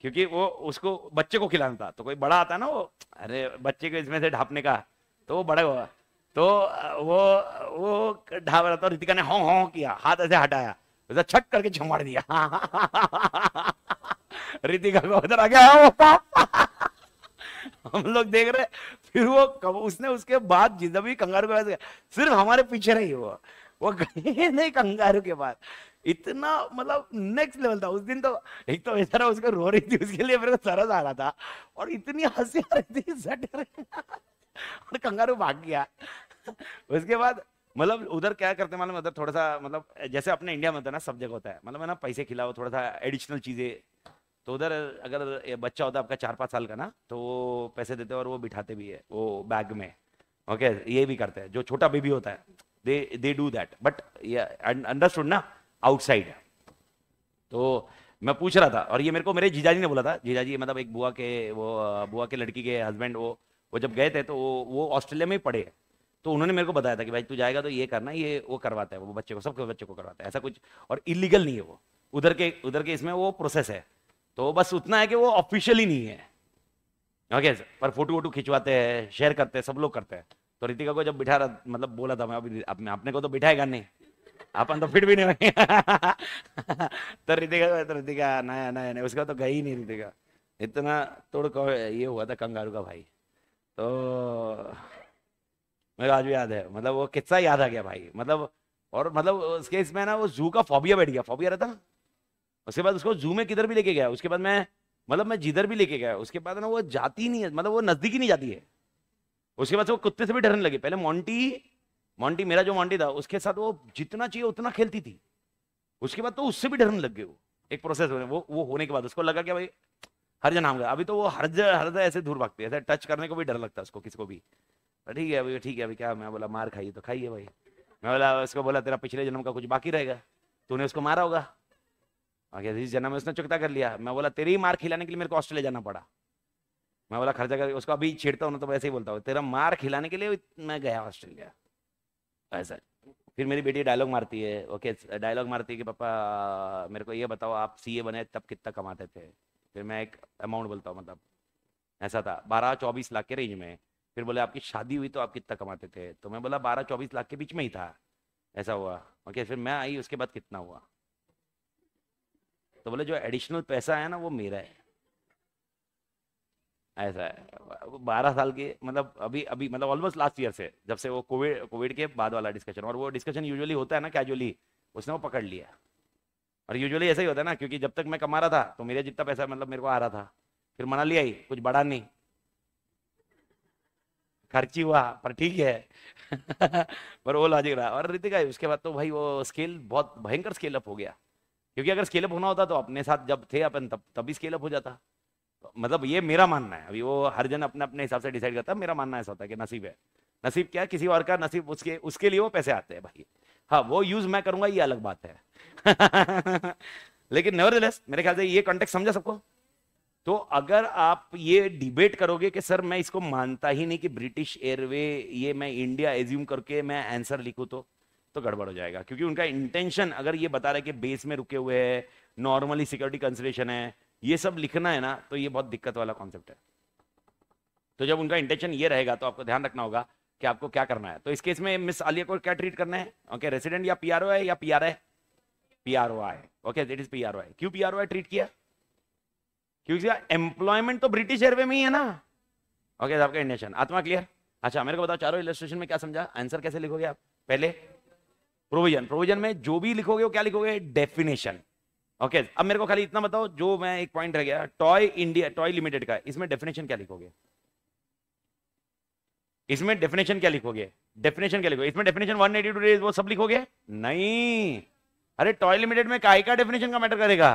क्योंकि वो उसको बच्चे को खिलाना था तो कोई बड़ा आता ना वो अरे बच्चे को इसमें से ढापने का तो वो बड़ा हुआ तो वो वो ढाप रहा था रितिका ने हों हों किया हाथ ऐसे हटाया उसे छट करके छो दिया रितिका को उधर आ गया वो हम लोग देख रहे फिर वो कब उसने उसके बाद जिंदा भी कंगारू के पास सिर्फ हमारे पीछे रही वो वो गई नहीं कंगारू के पास इतना मतलब नेक्स्ट लेवल था उस दिन तो एक तो बेचारा उसको रो रही थी उसके लिए मेरे को तरस आ रहा था और इतनी हंसी आ रही थी और कंगारू भाग गया उसके बाद मतलब उधर क्या करते मालूम उधर थोड़ा सा मतलब जैसे अपने इंडिया में होता है ना सब जगह होता है मतलब है ना पैसे खिलाओ थोड़ा सा एडिशनल चीजें तो उधर अगर ये बच्चा होता है आपका चार पाँच साल का ना तो वो पैसे देते हैं और वो बिठाते भी है वो बैग में ओके ये भी करते हैं जो छोटा बेबी होता है they they do that but ये अंडरस्टूड ना आउटसाइड है तो मैं पूछ रहा था और ये मेरे को मेरे जीजाजी ने बोला था जीजाजी मतलब एक बुआ के वो बुआ के लड़की के हस्बैंड वो वो जब गए थे तो वो वो ऑस्ट्रेलिया में ही पढ़े तो उन्होंने मेरे को बताया था कि भाई तू जाएगा तो ये करना ये वो करवाता है वो बच्चे को सबके बच्चे को करवाता है ऐसा कुछ और इलीगल नहीं है वो उधर के उधर के इसमें वो प्रोसेस है तो बस उतना है कि वो ऑफिशियली नहीं है ओके पर फोटो वोटो खिंचवाते हैं शेयर करते हैं सब लोग करते हैं तो रितिका को जब बिठा रहा मतलब बोला था मैं अभी अपने को तो बिठाएगा नहीं अपन तो फिट भी नहीं तो रितिका तो रितिका नया नया नया उसका तो गई ही नहीं रितिका इतना तोड़ को ये हुआ था कंगारू का भाई तो मेरे आज भी याद है मतलब वो किस्सा याद आ गया भाई मतलब और मतलब उसके इसमें ना वो जू का फॉबिया बैठ गया फॉबिया रहता उसके बाद उसको जू में किधर भी लेके गया उसके बाद मैं मतलब मैं जिधर भी लेके गया उसके बाद ना वो जाती नहीं है मतलब वो नजदीक ही नहीं जाती है उसके बाद वो कुत्ते से भी डरने लगे पहले मोंटी मॉन्टी मेरा जो मॉन्टी था उसके साथ वो जितना चाहिए उतना खेलती थी उसके बाद तो उससे भी डरने लग गए वो एक प्रोसेस होने वो वो होने के बाद उसको लगा कि भाई हर जन हम गए अभी तो वो हर जगह हर जगह ऐसे दूर भागती है ऐसे टच करने को भी डर लगता है उसको किसी को भी ठीक है अभी ठीक है अभी क्या मैं बोला मार खाइए तो खाइए भाई मैं बोला उसको बोला तेरा पिछले जन्म का कुछ बाकी रहेगा तूने उसको मारा होगा आगे इस जन्म में उसने चुकता कर लिया मैं बोला तेरी मार खिलाने के लिए मेरे को ऑस्ट्रेलिया जाना पड़ा मैं बोला खर्चा कर उसको अभी छेड़ता हूँ ना तो वैसे ही बोलता हूँ तेरा मार खिलाने के लिए मैं गया ऑस्ट्रेलिया ऐसा फिर मेरी बेटी डायलॉग मारती है ओके डायलॉग मारती है कि पापा मेरे को ये बताओ आप सीए बने तब कितना कमाते थे फिर मैं एक अमाउंट बोलता हूँ मतलब ऐसा था बारह चौबीस लाख के रेंज में फिर बोले आपकी शादी हुई तो आप कितना कमाते थे तो मैं बोला बारह चौबीस लाख के बीच में ही था ऐसा हुआ ओके फिर मैं आई उसके बाद कितना हुआ तो बोले जो एडिशनल पैसा है ना वो मेरा है ऐसा है बारह साल के मतलब अभी अभी मतलब ऑलमोस्ट लास्ट ईयर से जब से वो कोविड कोविड के बाद वाला डिस्कशन और वो डिस्कशन यूजुअली होता है ना कैजुअली उसने वो पकड़ लिया और यूजुअली ऐसा ही होता है ना क्योंकि जब तक मैं कमा रहा था तो मेरे जितना पैसा मतलब मेरे को आ रहा था फिर मना लिया ही कुछ बड़ा नहीं खर्ची हुआ पर ठीक है पर वो लॉजिक रहा और ऋतिका उसके बाद तो भाई वो स्केल बहुत भयंकर स्केल अप हो गया क्योंकि अगर स्केल अप होना होता तो अपने साथ जब थे अपन तब तभी स्केल अप हो जाता मतलब ये मेरा मानना है अभी वो हर जन अपने अपने हिसाब से डिसाइड करता है मेरा मानना ऐसा होता है कि नसीब है नसीब क्या किसी और का नसीब उसके उसके लिए वो पैसे आते हैं भाई हाँ वो यूज मैं करूंगा ये अलग बात है लेकिन नेवर मेरे ख्याल से ये कॉन्टेक्ट समझा सबको तो अगर आप ये डिबेट करोगे कि सर मैं इसको मानता ही नहीं कि ब्रिटिश एयरवे ये मैं इंडिया एज्यूम करके मैं आंसर लिखूँ तो तो गड़बड़ हो जाएगा क्योंकि उनका इंटेंशन अगर ये बता रहे कि बेस में रुके हुए है नॉर्मली सिक्योरिटी कंसिडरेशन है ये सब लिखना है ना तो ये बहुत दिक्कत वाला कॉन्सेप्ट है तो जब उनका इंटेंशन ये रहेगा तो आपको ध्यान रखना होगा कि आपको क्या करना है तो इस केस में मिस आलिया को क्या ट्रीट करना है ओके रेसिडेंट या पी है या पी है पी है ओके दिट इज पी है क्यों पी ट्रीट किया क्योंकि एम्प्लॉयमेंट तो ब्रिटिश एयरवे में ही है ना ओके okay, आपका इंडेशन आत्मा क्लियर अच्छा मेरे को बताओ चारों इलेस्ट्रेशन में क्या समझा आंसर कैसे लिखोगे आप पहले प्रोविजन प्रोविजन में जो भी लिखोगे वो क्या लिखोगे डेफिनेशन ओके okay, अब मेरे को खाली इतना बताओ जो मैं एक पॉइंट रह गया टॉय इंडिया टॉय लिमिटेड का इसमें डेफिनेशन क्या लिखोगे इसमें डेफिनेशन क्या लिखोगे डेफिनेशन क्या लिखोगे इसमें डेफिनेशन वन एटी डेज वो सब लिखोगे नहीं अरे टॉय लिमिटेड में काय का डेफिनेशन का मैटर करेगा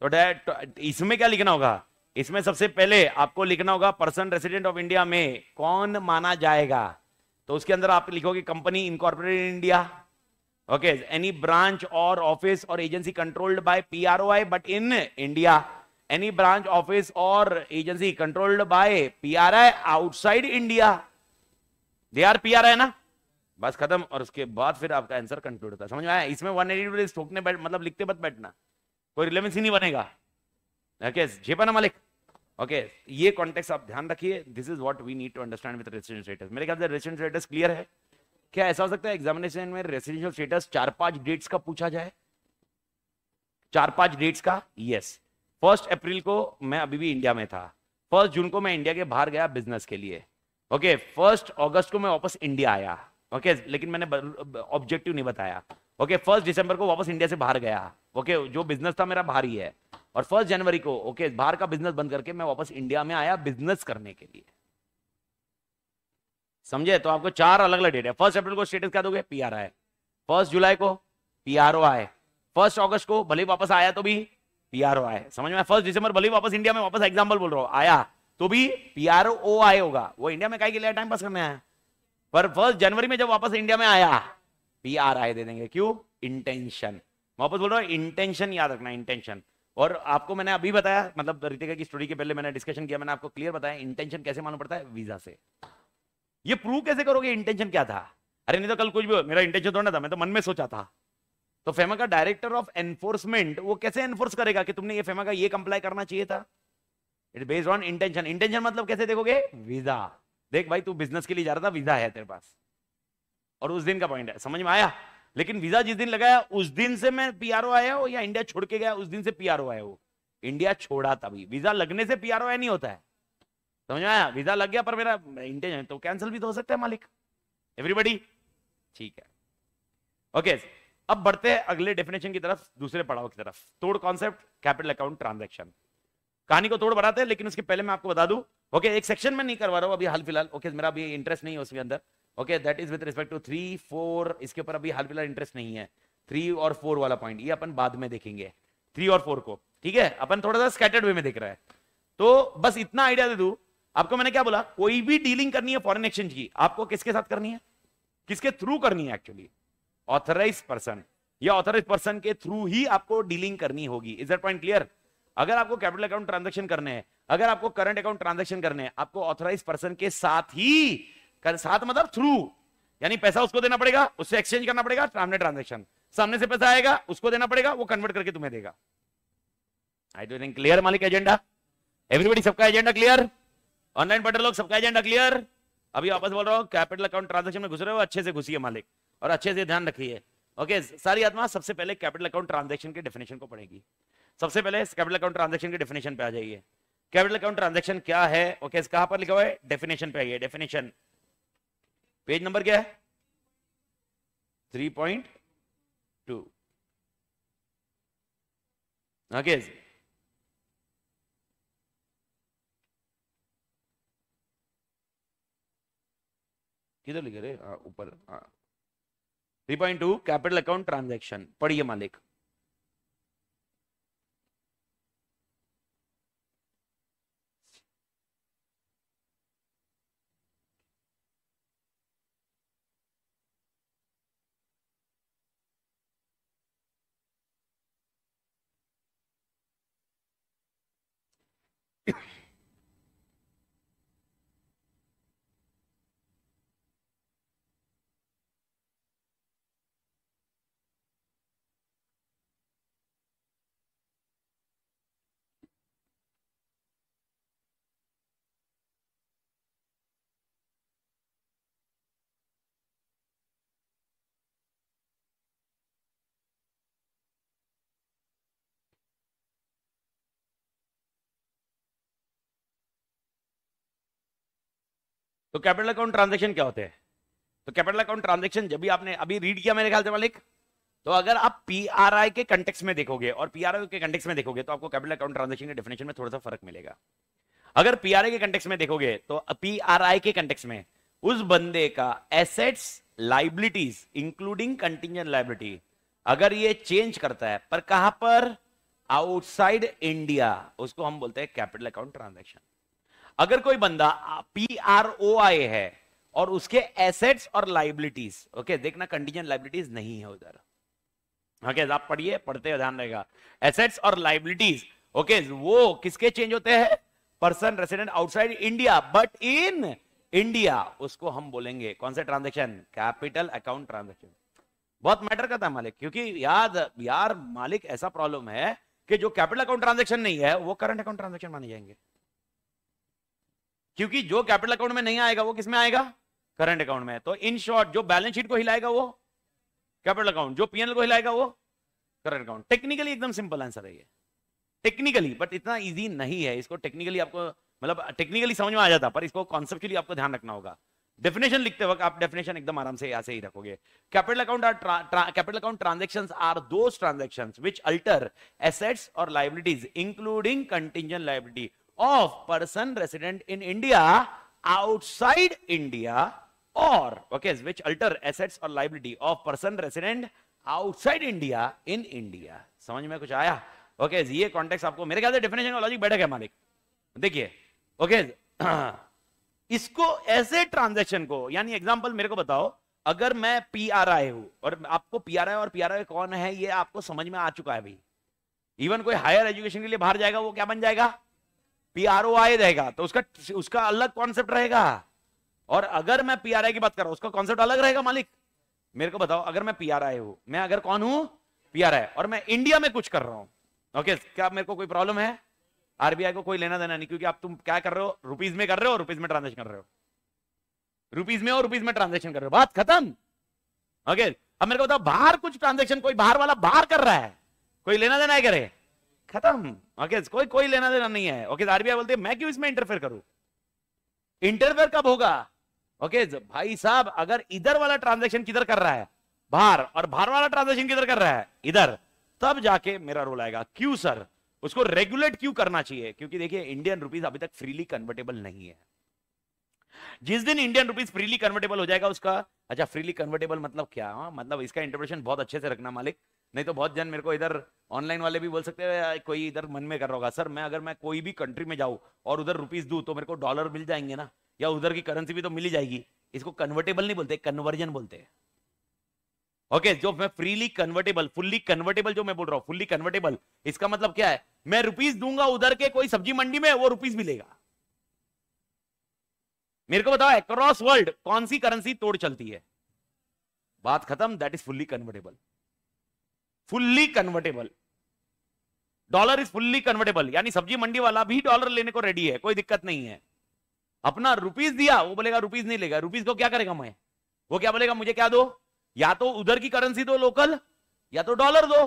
तो, तो इसमें क्या लिखना होगा इसमें सबसे पहले आपको लिखना होगा पर्सन रेसिडेंट ऑफ इंडिया में कौन माना जाएगा तो उसके अंदर आप लिखोगे company incorporated India Okay, any branch or office or agency controlled by PROI, but in India, any branch, office or agency controlled by PRI outside India, they are PRI ना बस खत्म और उसके बाद फिर आपका आंसर कंक्लूड होता है समझ में आया इसमें वन एटी ठोकने बैठ मतलब लिखते मत बैठना कोई रिलेवेंस ही नहीं बनेगा ओके झेपाना मालिक ओके ये कॉन्टेक्स्ट आप ध्यान रखिए this is what we need to understand with resident status मेरे ख्याल से रेसिडेंट स्टेटस क्लियर है क्या ऐसा हो सकता है एग्जामिनेशन में रेसिडेंशियल स्टेटस चार पांच डेट्स का पूछा जाए चार पांच डेट्स का यस फर्स्ट अप्रैल को मैं अभी भी इंडिया में था फर्स्ट जून को मैं इंडिया के बाहर गया बिजनेस के लिए ओके फर्स्ट अगस्त को मैं वापस इंडिया आया ओके okay, लेकिन मैंने ऑब्जेक्टिव नहीं बताया ओके फर्स्ट दिसंबर को वापस इंडिया से बाहर गया ओके okay, जो बिजनेस था मेरा बाहर ही है और फर्स्ट जनवरी को ओके okay, बाहर का बिजनेस बंद करके मैं वापस इंडिया में आया बिजनेस करने के लिए समझे तो आपको चार अलग अलग डेट है फर्स्ट अप्रैल को स्टेटस क्या दोगे P R I first July को पी आर ओ आए फर्स्ट ऑगस्ट को भले वापस आया तो भी पी आर ओ आए समझ में फर्स्ट दिसंबर भले वापस इंडिया में वापस एग्जाम्पल बोल रहा हूँ आया तो भी पी आर ओ आए होगा वो इंडिया में कहीं के लिए टाइम पास करने आया पर फर्स्ट जनवरी में जब वापस इंडिया में आया पी आर आए दे देंगे क्यों इंटेंशन वापस बोल रहा हूँ इंटेंशन याद रखना इंटेंशन और आपको मैंने अभी बताया मतलब रितिका की स्टोरी के पहले मैंने डिस्कशन किया मैंने आपको क्लियर बताया इंटेंशन कैसे मालूम पड़ता है वीजा से ये प्रूव कैसे करोगे इंटेंशन क्या था अरे नहीं तो कल कुछ भी मेरा इंटेंशन थोड़ा था मैं तो मन में सोचा था तो फेमा का डायरेक्टर ऑफ एनफोर्समेंट वो कैसे एनफोर्स करेगा कि तुमने ये फेमा का ये कंप्लाई करना चाहिए था it based on intention intention मतलब कैसे देखोगे वीजा देख भाई तू बिजनेस के लिए जा रहा था वीजा है तेरे पास और उस दिन का पॉइंट है समझ में आया लेकिन वीजा जिस दिन लगाया उस दिन से मैं पीआरओ आया हो या इंडिया छोड़ के गया उस दिन से पीआरओ आया हो इंडिया छोड़ा तभी वीजा लगने से पीआरओ नहीं होता है समझ में आया वीजा लग गया पर मेरा इंटेंशन तो कैंसिल भी तो हो सकता है मालिक एवरीबडी ठीक है ओके okay, अब बढ़ते हैं अगले डेफिनेशन की तरफ दूसरे पड़ाव की तरफ तोड़ कॉन्सेप्ट कैपिटल अकाउंट ट्रांजेक्शन कहानी को तोड़ बढ़ाते हैं लेकिन उसके पहले मैं आपको बता दू ओके okay, एक सेक्शन में नहीं करवा रहा हूं अभी हाल फिलहाल ओके okay, मेरा अभी इंटरेस्ट नहीं है उसके अंदर okay that is with respect to three four इसके ऊपर अभी हाल फिलहाल इंटरेस्ट नहीं है थ्री और फोर वाला पॉइंट ये अपन बाद में देखेंगे थ्री और फोर को ठीक है अपन थोड़ा सा स्कैटर्ड वे में देख रहा है तो बस इतना आइडिया दे दू आपको मैंने क्या बोला कोई भी डीलिंग करनी है फॉरेन एक्सचेंज की आपको किसके साथ करनी है किसके थ्रू करनी है एक्चुअली ऑथराइज पर्सन या ऑथराइज पर्सन के थ्रू ही आपको डीलिंग करनी होगी इज दैट पॉइंट क्लियर अगर आपको कैपिटल अकाउंट ट्रांजेक्शन करने है अगर आपको करंट अकाउंट ट्रांजेक्शन करने है आपको ऑथराइज पर्सन के साथ ही कर, साथ मतलब थ्रू यानी पैसा उसको देना पड़ेगा उससे एक्सचेंज करना पड़ेगा सामने ट्रांजेक्शन सामने से पैसा आएगा उसको देना पड़ेगा वो कन्वर्ट करके तुम्हें देगा आई डोट थिंक क्लियर मालिक एजेंडा एवरीबडी सबका एजेंडा क्लियर ऑनलाइन पढ़ रहे लोग सबका एजेंडा क्लियर अभी वापस बोल रहा हूँ कैपिटल अकाउंट ट्रांजेक्शन में घुस रहे हो अच्छे से घुसिए मालिक और अच्छे से ध्यान रखिए ओके सारी आत्मा सबसे पहले कैपिटल अकाउंट ट्रांजेक्शन के डेफिनेशन को पढ़ेगी सबसे पहले कैपिटल अकाउंट ट्रांजेक्शन के डेफिनेशन पे आ जाइए कैपिटल अकाउंट ट्रांजेक्शन क्या है ओके okay, कहां पर लिखा हुआ है डेफिनेशन पे आइए डेफिनेशन पेज नंबर क्या है थ्री पॉइंट टू ओके किधर लिखे रे ऊपर three point two capital account transaction पढ़िए मालिक तो कैपिटल अकाउंट ट्रांजेक्शन क्या होते हैं तो कैपिटल अकाउंट ट्रांजेक्शन जब भी आपने अभी रीड किया मेरे ख्याल से मालिक तो अगर आप पीआरआई के कंटेक्स में देखोगे और पीआरआई के कंटेक्स में देखोगे तो आपको कैपिटल अकाउंट ट्रांजेक्शन के डेफिनेशन में थोड़ा सा फर्क मिलेगा अगर पीआरआई के कंटेक्स में देखोगे तो पीआरआई के कंटेक्स में उस बंदे का assets liabilities including contingent liability अगर ये चेंज करता है पर कहा पर आउटसाइड इंडिया उसको हम बोलते हैं कैपिटल अकाउंट ट्रांजेक्शन अगर कोई बंदा पी आर ओ आई है और उसके एसेट्स और लाइबिलिटीज ओके देखना कंटीजन लाइबिलिटीज नहीं है उधर ओके आप पढ़िए पढ़ते ध्यान रहेगा एसेट्स और लाइबिलिटीज ओके वो किसके चेंज होते हैं person resident outside India but in India उसको हम बोलेंगे कौन से ट्रांजेक्शन कैपिटल अकाउंट ट्रांजेक्शन बहुत मैटर करता है मालिक क्योंकि याद यार मालिक ऐसा प्रॉब्लम है कि जो कैपिटल अकाउंट ट्रांजेक्शन नहीं है वो करंट अकाउंट ट्रांजेक्शन माने जाएंगे क्योंकि जो कैपिटल अकाउंट में नहीं आएगा वो किसमें आएगा करंट अकाउंट में तो इन शॉर्ट जो बैलेंस शीट को हिलाएगा वो कैपिटल अकाउंट जो पीएनएल को हिलाएगा वो करंट अकाउंट टेक्निकली एकदम सिंपल आंसर है ये टेक्निकली बट इतना इजी नहीं है इसको टेक्निकली आपको मतलब टेक्निकली समझ में आ जाता पर इसको कॉन्सेप्चुअली आपको ध्यान रखना होगा डेफिनेशन लिखते वक्त आप डेफिनेशन एकदम आराम से ऐसे ही रखोगे capital account are capital account transaction are दो ट्रांजेक्शन विच अल्टर एसेट्स और liabilities including contingent liability of person resident in India outside India or okay which alter assets or liability of person resident outside India in India समझ में कुछ आया okay okay, ये context आपको मेरे ख्याल से डेफिनेशन का लॉजिक बैठक है मालिक देखिए ओके okay, इसको ऐसे ट्रांजेक्शन को यानी एग्जांपल मेरे को बताओ अगर मैं पीआरआई हूं और आपको पीआरआई और पीआरआई कौन है ये आपको समझ में आ चुका है भाई इवन कोई हायर एजुकेशन के लिए बाहर जाएगा वो क्या बन जाएगा पी आर ओ आई रहेगा तो उसका उसका अलग कॉन्सेप्ट रहेगा और अगर मैं पी आर आई की बात कर रहा हूं उसका कॉन्सेप्ट अलग रहेगा मालिक मेरे को बताओ अगर मैं पी आर आई हूं मैं अगर कौन हूं पी आर आई और मैं इंडिया में कुछ कर रहा हूं ओके क्या मेरे को कोई प्रॉब्लम है आरबीआई को कोई लेना देना नहीं क्योंकि आप तुम क्या कर रहे हो रुपीज में कर रहे हो रुपीज में ट्रांजेक्शन कर रहे हो रुपीज में और रुपीज में ट्रांजेक्शन कर रहे हो बात खत्म ओके अब मेरे को बताओ बाहर कुछ ट्रांजेक्शन कोई बाहर वाला बाहर कर रहा है कोई लेना देना है करे खत्म ओके कोई कोई लेना देना नहीं है ओके आरबीआई बोलते है, मैं क्यों इसमें इंटरफेयर करूं इंटरफेयर कब होगा ओके भाई साहब अगर इधर वाला ट्रांजेक्शन किधर कर रहा है बाहर और बाहर वाला ट्रांजेक्शन किधर कर रहा है इधर तब जाके मेरा रोल आएगा क्यों सर उसको रेगुलेट क्यों करना चाहिए क्योंकि देखिए इंडियन रुपीज अभी तक फ्रीली कन्वर्टेबल नहीं है जिस दिन इंडियन रुपीज फ्रीली कन्वर्टेबल हो जाएगा उसका अच्छा फ्रीली कन्वर्टेबल मतलब क्या हा? मतलब इसका इंटरप्रेशन बहुत अच्छे से रखना मालिक नहीं तो बहुत जन मेरे को इधर ऑनलाइन वाले भी बोल सकते हैं कोई इधर मन में कर रहा होगा सर मैं अगर मैं कोई भी कंट्री में जाऊँ और उधर रुपीज दू तो मेरे को डॉलर मिल जाएंगे ना या उधर की करेंसी भी तो मिली जाएगी इसको कन्वर्टेबल नहीं बोलते कन्वर्जन बोलते हैं ओके okay, जो मैं फ्रीली कन्वर्टेबल फुल्ली कन्वर्टेबल जो मैं बोल रहा हूँ फुल्ली कन्वर्टेबल इसका मतलब क्या है मैं रुपीज दूंगा उधर के कोई सब्जी मंडी में वो रुपीज मिलेगा मेरे को बताओ अक्रॉस वर्ल्ड कौन सी करेंसी तोड़ चलती है बात खत्म that is fully convertible fully convertible dollar is fully convertible यानी सब्जी मंडी वाला भी डॉलर लेने को रेडी है कोई दिक्कत नहीं है अपना रुपीज दिया वो बोलेगा रुपीज नहीं लेगा रुपीज को क्या करेगा मैं वो क्या बोलेगा मुझे क्या दो या तो उधर की करेंसी दो लोकल या तो डॉलर दो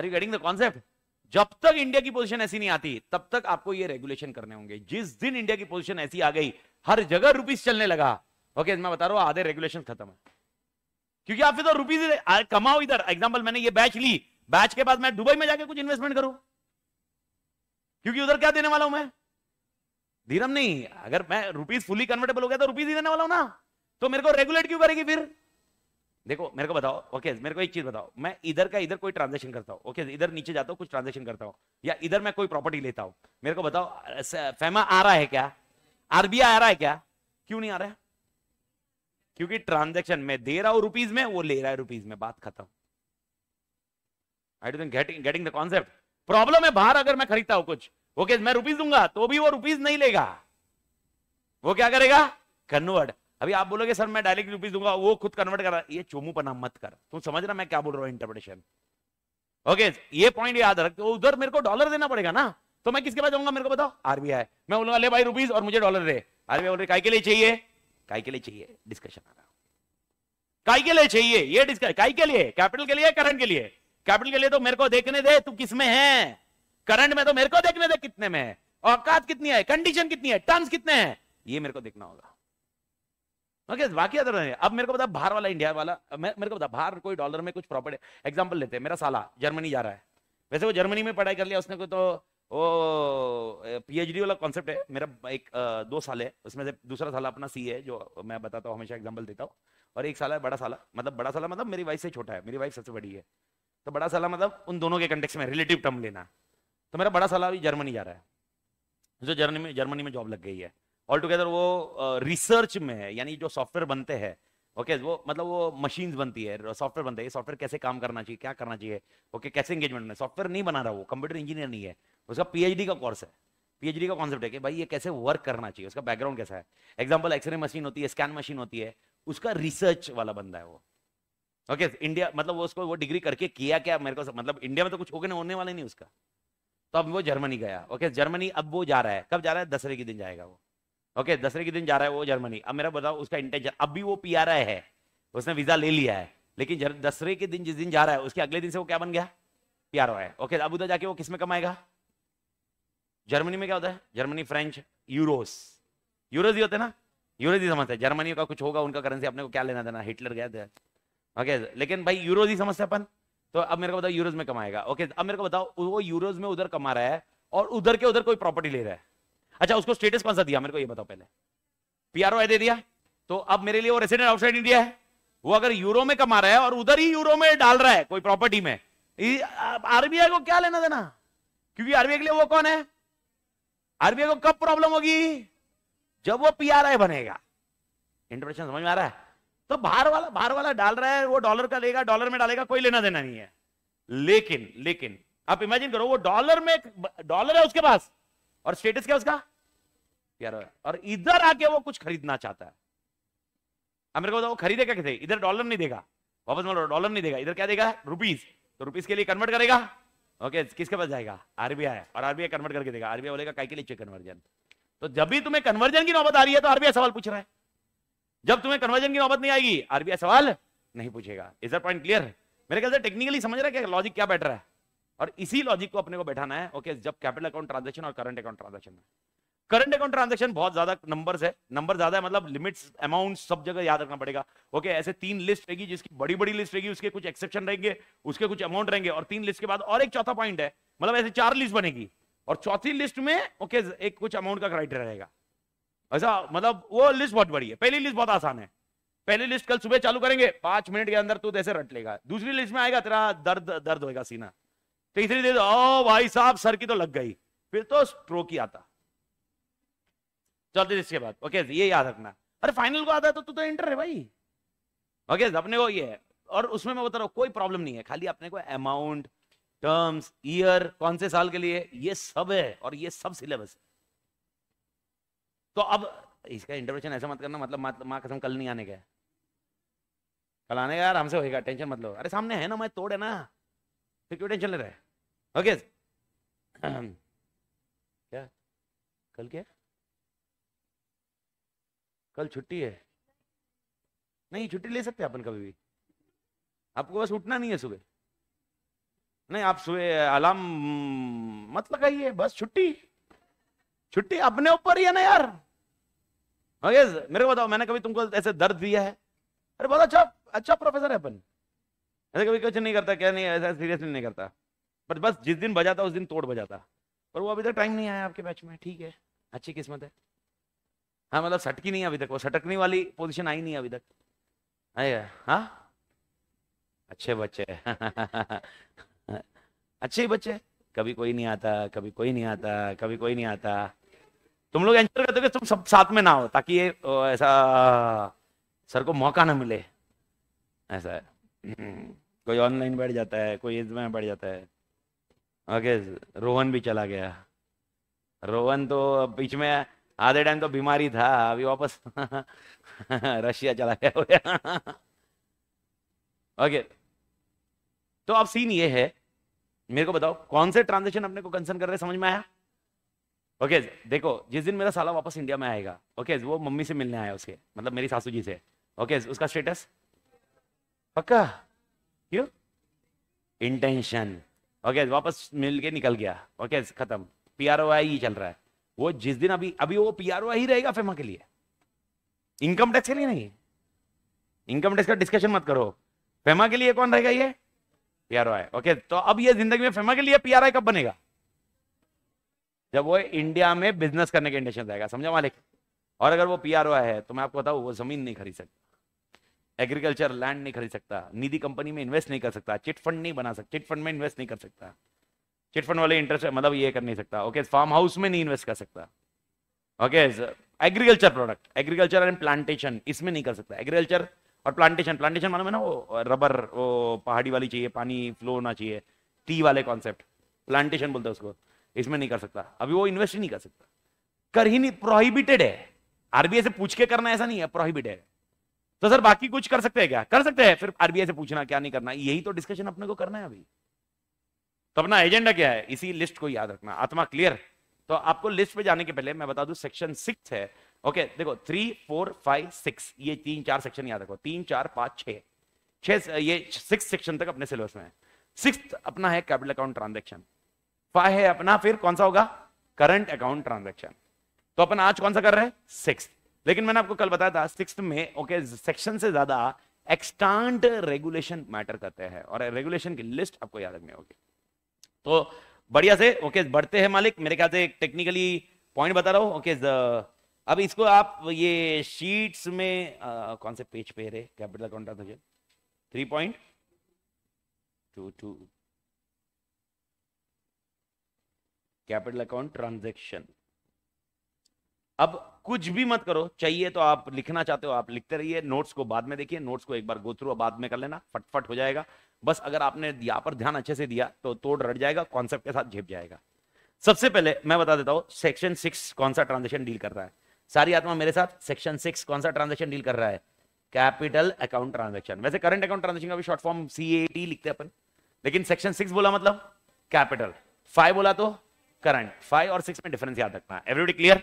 are you getting the concept जब तक इंडिया की पोजीशन ऐसी नहीं आती तब तक आपको ये रेगुलेशन करने होंगे जिस दिन इंडिया की पोजीशन ऐसी आ गई हर जगह रुपीज चलने लगा ओके okay, मैं बता रहा हूं आधे रेगुलेशन खत्म है क्योंकि आप इधर रुपीज कमाओ इधर एग्जाम्पल मैंने ये बैच ली बैच के बाद मैं दुबई में जाके कुछ इन्वेस्टमेंट करूं क्योंकि उधर क्या देने वाला हूं मैं धीरम नहीं अगर मैं रुपीज फुली कन्वर्टेबल हो गया तो रुपीज ही देने वाला हूं ना तो मेरे को रेगुलेट क्यों करेगी फिर देखो मेरे को बताओ ओके मेरे को एक चीज बताओ मैं इधर का इधर कोई ट्रांजेक्शन करता हूँ ओके इधर नीचे जाता हूँ कुछ ट्रांजेक्शन करता हूँ या इधर मैं कोई प्रॉपर्टी लेता हूँ मेरे को बताओ फेमा आ रहा है क्या आरबीआई आ रहा है क्या क्यों नहीं आ रहा है क्योंकि ट्रांजेक्शन में दे रहा हूं रुपीज में वो ले रहा है रुपीज में बात खत्म आई डोट getting getting the concept problem है बाहर अगर मैं खरीदता हूं कुछ ओके मैं रुपीज दूंगा तो भी वो रुपीज नहीं लेगा वो क्या करेगा कन्वर्ट अभी आप बोलोगे सर मैं डायरेक्ट रुपीज दूंगा वो खुद कन्वर्ट कर रहा है ये चोमूपना मत कर तुम समझ रहा मैं क्या बोल रहा हूं इंटरप्रिटेशन ओके okay, ये पॉइंट याद रख तो उधर मेरे को डॉलर देना पड़ेगा ना तो मैं किसके पास जाऊंगा मेरे को बताओ आरबीआई मैं बोलूंगा ले भाई रुपीज और मुझे डॉलर दे आरबीआई बोल रही के लिए चाहिए काय के लिए चाहिए डिस्कशन आ रहा काय के लिए चाहिए ये डिस्कशन काय के लिए कैपिटल के लिए करंट के लिए कैपिटल के लिए तो मेरे को देखने दे तू किसमें है करंट में तो मेरे को देखने दे कितने में है औकात कितनी है कंडीशन कितनी है टर्म्स कितने हैं ये मेरे को देखना होगा ओके बाकी अदर अब मेरे को बता बाहर वाला इंडिया वाला मेरे को बता बाहर कोई डॉलर में कुछ प्रॉपर्टी एग्जांपल लेते हैं मेरा साला जर्मनी जा रहा है वैसे वो जर्मनी में पढ़ाई कर लिया उसने को तो वो पीएचडी वाला कॉन्सेप्ट है मेरा एक दो साल है उसमें से दूसरा साल अपना सी है जो मैं बताता हूँ हमेशा एग्जाम्पल देता हूँ और एक साल है बड़ा साला मतलब बड़ा साला मतलब मेरी वाइफ से छोटा है मेरी वाइफ सबसे बड़ी है तो बड़ा साला मतलब उन दोनों के कंटेक्स में रिलेटिव टर्म लेना तो मेरा बड़ा साला अभी जर्मनी जा रहा है जो जर्मनी में जर्मनी में जॉब लग गई है ऑल टुगेदर वो रिसर्च में है यानी जो सॉफ्टवेयर बनते हैं ओके okay, वो मतलब वो मशीन बनती है सॉफ्टवेयर बनता है सॉफ्टवेयर कैसे काम करना चाहिए क्या करना चाहिए ओके okay, कैसे एंगेजमेंट में सॉफ्टवेयर नहीं बना रहा वो कंप्यूटर इंजीनियर नहीं है उसका पीएचडी का कोर्स है पीएचडी का कॉन्सेप्ट है कि भाई ये कैसे वर्क करना चाहिए उसका बैकग्राउंड कैसा है एग्जाम्पल एक्सरे मशीन होती है स्कैन मशीन होती है उसका रिसर्च वाला बंदा है वो ओके okay, इंडिया मतलब वो उसको वो डिग्री करके किया क्या मेरे को मतलब इंडिया में तो कुछ होके होने वाला नहीं उसका तो अब वो जर्मनी गया ओके जर्मनी अब वो जा रहा है कब जा रहा है दसरे के दिन जाएगा वो ओके दसरे के दिन जा रहा है वो जर्मनी अब मेरा बताओ उसका इंटेंशन अब भी वो पी है उसने वीजा ले लिया है लेकिन दसरे के दिन जिस दिन जा रहा है उसके अगले दिन से वो क्या बन गया पी है ओके अब उधर जाके वो किसमें कमाएगा जर्मनी में क्या होता है जर्मनी फ्रेंच यूरोस यूरोज ही होते ना यूरोज ही समझते जर्मनी का कुछ होगा उनका करेंसी अपने को क्या लेना देना हिटलर गया था ओके लेकिन भाई यूरोज ही समझते अपन तो अब मेरे को बताओ यूरोज में कमाएगा ओके अब मेरे को बताओ वो यूरोज में उधर कमा रहा है और उधर के उधर कोई प्रॉपर्टी ले रहा है अच्छा उसको स्टेटस कौन सा दिया मेरे को ये बताओ पहले पीआरओ दे दिया तो अब मेरे लिए वो रेसिडेंट आउटसाइड इंडिया है वो अगर यूरो में कमा रहा है और उधर ही यूरो में डाल रहा है कोई प्रॉपर्टी में आरबीआई को क्या लेना देना क्योंकि आरबीआई के लिए वो कौन है आरबीआई को कब प्रॉब्लम होगी जब वो पी बनेगा इंटरप्रेशन समझ में आ रहा है तो बाहर वाला बाहर वाला डाल रहा है वो डॉलर का लेगा डॉलर में डालेगा कोई लेना देना नहीं है लेकिन लेकिन आप इमेजिन करो वो डॉलर में डॉलर है उसके पास और स्टेटस क्या उसका ग्यारह है और इधर आके वो कुछ खरीदना चाहता है अब मेरे को बताओ खरीदेगा कैसे इधर डॉलर नहीं देगा वापस मतलब डॉलर नहीं देगा इधर क्या देगा रुपीज तो रुपीज के लिए कन्वर्ट करेगा ओके किसके पास जाएगा आरबीआई और आरबीआई कन्वर्ट करके देगा आरबीआई बोलेगा काय के लिए कन्वर्जन तो जब भी तुम्हें कन्वर्जन की नौबत आ रही है तो आरबीआई सवाल पूछ रहा है जब तुम्हें कन्वर्जन की नौबत नहीं आएगी आरबीआई सवाल नहीं पूछेगा इस पॉइंट क्लियर मेरे ख्याल से टेक्निकली समझ रहा है क्या लॉजिक क्या बैठ रहा है और इसी लॉजिक को अपने को बैठाना है ओके जब कैपिटल अकाउंट ट्रांजेक्शन और करंट अकाउंट ट्रांजेक्शन में करंट अकाउंट ट्रांजेक्शन बहुत ज्यादा नंबर्स है नंबर ज्यादा है मतलब लिमिट्स अमाउंट सब जगह याद रखना पड़ेगा ओके ऐसे तीन लिस्ट रहेगी जिसकी बड़ी बड़ी लिस्ट रहेगी उसके कुछ एक्सेप्शन रहेंगे उसके कुछ अमाउंट रहेंगे और तीन लिस्ट के बाद और एक चौथा पॉइंट है मतलब ऐसे चार लिस्ट बनेगी और चौथी लिस्ट में ओके एक कुछ अमाउंट का क्राइटेरिया रहेगा ऐसा मतलब वो लिस्ट बहुत बड़ी है पहली लिस्ट बहुत आसान है पहली लिस्ट कल सुबह चालू करेंगे पांच मिनट के अंदर तू तो ऐसे रट लेगा दूसरी लिस्ट में आएगा तेरा दर्द दर्द होगा सीना तीसरी तो दे दो ओ भाई साहब सर की तो लग गई फिर तो स्ट्रोक ही आता चौथी इसके बाद ओके ये याद रखना अरे फाइनल को आता तो तू तो इंटर है भाई ओके अपने को ये है और उसमें मैं बता रहा हूँ कोई प्रॉब्लम नहीं है खाली अपने को अमाउंट टर्म्स ईयर कौन से साल के लिए ये सब है और ये सब सिलेबस है तो अब इसका इंटरव्यूशन ऐसा मत करना मतलब माँ मा कसम कल नहीं आने का कल आने का यार हमसे होएगा टेंशन मतलब अरे सामने है ना मैं तोड़ है ना फिर क्यों टेंशन ले रहा है ओके um, क्या कल क्या कल छुट्टी है नहीं छुट्टी ले सकते अपन कभी भी आपको बस उठना नहीं है सुबह नहीं आप सुबह अलार्म मत लगाइए बस छुट्टी छुट्टी अपने ऊपर ही है ना यार ओके मेरे को बताओ मैंने कभी तुमको ऐसे दर्द दिया है अरे बहुत अच्छा अच्छा प्रोफेसर है अपन ऐसे कभी कुछ नहीं करता क्या नहीं ऐसा सीरियसली नहीं करता पर बस जिस दिन बजा था उस दिन तोड़ बजा था पर वो अभी तक टाइम नहीं आया आपके मैच में ठीक है अच्छी किस्मत है हाँ मतलब सटकी नहीं अभी तक वो सटकने वाली पोजिशन आई नहीं अभी तक आएगा हाँ अच्छे बच्चे अच्छे ही बच्चे कभी कोई नहीं आता कभी कोई नहीं आता कभी कोई नहीं आता तुम लोग एंसर करते हो तुम सब साथ में ना हो ताकि ये ऐसा सर को मौका ना मिले ऐसा है कोई ऑनलाइन बैठ जाता है कोई इसमें बैठ जाता है ओके रोहन भी चला गया रोहन तो बीच में आधे टाइम तो बीमारी था अभी वापस रशिया चला गया ओके तो अब सीन ये है मेरे को बताओ कौन से ट्रांजेक्शन अपने को कंसर्न कर रहे समझ में आया ओके okay, देखो जिस दिन मेरा साला वापस इंडिया में आएगा ओके okay, वो मम्मी से मिलने आया उसके मतलब मेरी सासू जी से ओके okay, उसका स्टेटस पक्का क्यों इंटेंशन ओके वापस मिल के निकल गया ओके खत्म पी आर ओ आई ही चल रहा है वो जिस दिन अभी अभी वो पी आर ओ आई ही रहेगा फेमा के लिए इनकम टैक्स के लिए नहीं इनकम टैक्स का डिस्कशन मत करो फेमा के लिए कौन रहेगा ये P R O I okay तो अब ये जिंदगी में फेमा के लिए पी आर आई कब बनेगा जब वो इंडिया में बिजनेस करने के इंटेंशन जाएगा समझा मालिक और अगर वो पी आर ओ आई है तो मैं आपको बताऊँ वो जमीन नहीं खरीद सकता एग्रीकल्चर लैंड नहीं खरीद सकता निधि कंपनी में इन्वेस्ट नहीं कर सकता चिट फंड नहीं बना सकता चिट फंड में इन्वेस्ट नहीं कर सकता चिट फंड वाले इंटरेस्ट मतलब ये कर नहीं सकता ओके फार्म हाउस में नहीं इन्वेस्ट कर सकता okay agriculture product agriculture and plantation इसमें नहीं कर सकता एग्रीकल्चर और प्लांटेशन प्लांटेशन मालूम है ना वो रबर वो पहाड़ी वाली चाहिए पानी फ्लो होना चाहिए टी वाले कॉन्सेप्ट प्लांटेशन बोलते हैं उसको इसमें नहीं कर सकता अभी वो इन्वेस्ट ही नहीं कर सकता कर ही नहीं प्रोहिबिटेड है आरबीआई से पूछ के करना ऐसा नहीं है प्रोहिबिटेड है तो सर बाकी कुछ कर सकते हैं क्या कर सकते हैं फिर आरबीआई से पूछना क्या नहीं करना यही तो डिस्कशन अपने को करना है अभी तो अपना एजेंडा क्या है इसी लिस्ट को याद रखना आत्मा क्लियर तो आपको लिस्ट पे जाने के पहले मैं बता दू सेक्शन सिक्स है ओके देखो थ्री फोर फाइव सिक्स ये तीन चार सेक्शन याद रखो तीन चार पांच छह ये सिक्स सेक्शन तक अपने सिलेबस में सिक्स अपना है कैपिटल अकाउंट ट्रांजेक्शन फाइव है अपना फिर कौन सा होगा करंट अकाउंट ट्रांजेक्शन तो अपन आज कौन सा कर रहे हैं सिक्स लेकिन मैंने आपको कल बताया था सिक्स में ओके सेक्शन से ज्यादा एक्सटांट रेगुलेशन मैटर करते हैं और रेगुलेशन की लिस्ट आपको याद रखनी होगी तो बढ़िया से ओके बढ़ते हैं मालिक मेरे ख्याल से टेक्निकली पॉइंट बता रहा हूँ ओके अब इसको आप ये शीट्स में आ, कौन से पेज पे रहे capital account three point two two capital account transaction अब कुछ भी मत करो चाहिए तो आप लिखना चाहते हो आप लिखते रहिए नोट्स को बाद में देखिए नोट्स को एक बार गो थ्रू बाद में कर लेना फटफट हो जाएगा बस अगर आपने यहां पर ध्यान अच्छे से दिया तो तोड़ रट जाएगा कॉन्सेप्ट के साथ झेप जाएगा सबसे पहले मैं बता देता हूं सेक्शन सिक्स कौन सा ट्रांजेक्शन डील कर रहा है सारी आत्मा मेरे साथ सेक्शन सिक्स कौन सा ट्रांजेक्शन डील कर रहा है कैपिटल अकाउंट ट्रांजेक्शन वैसे करंट अकाउंट ट्रांजेक्शन का भी शॉर्ट फॉर्म सी लिखते हैं अपन लेकिन सेक्शन सिक्स बोला मतलब कैपिटल फाइव बोला तो करंट फाइव और सिक्स में डिफरेंस याद रखना है एवरीबडी क्लियर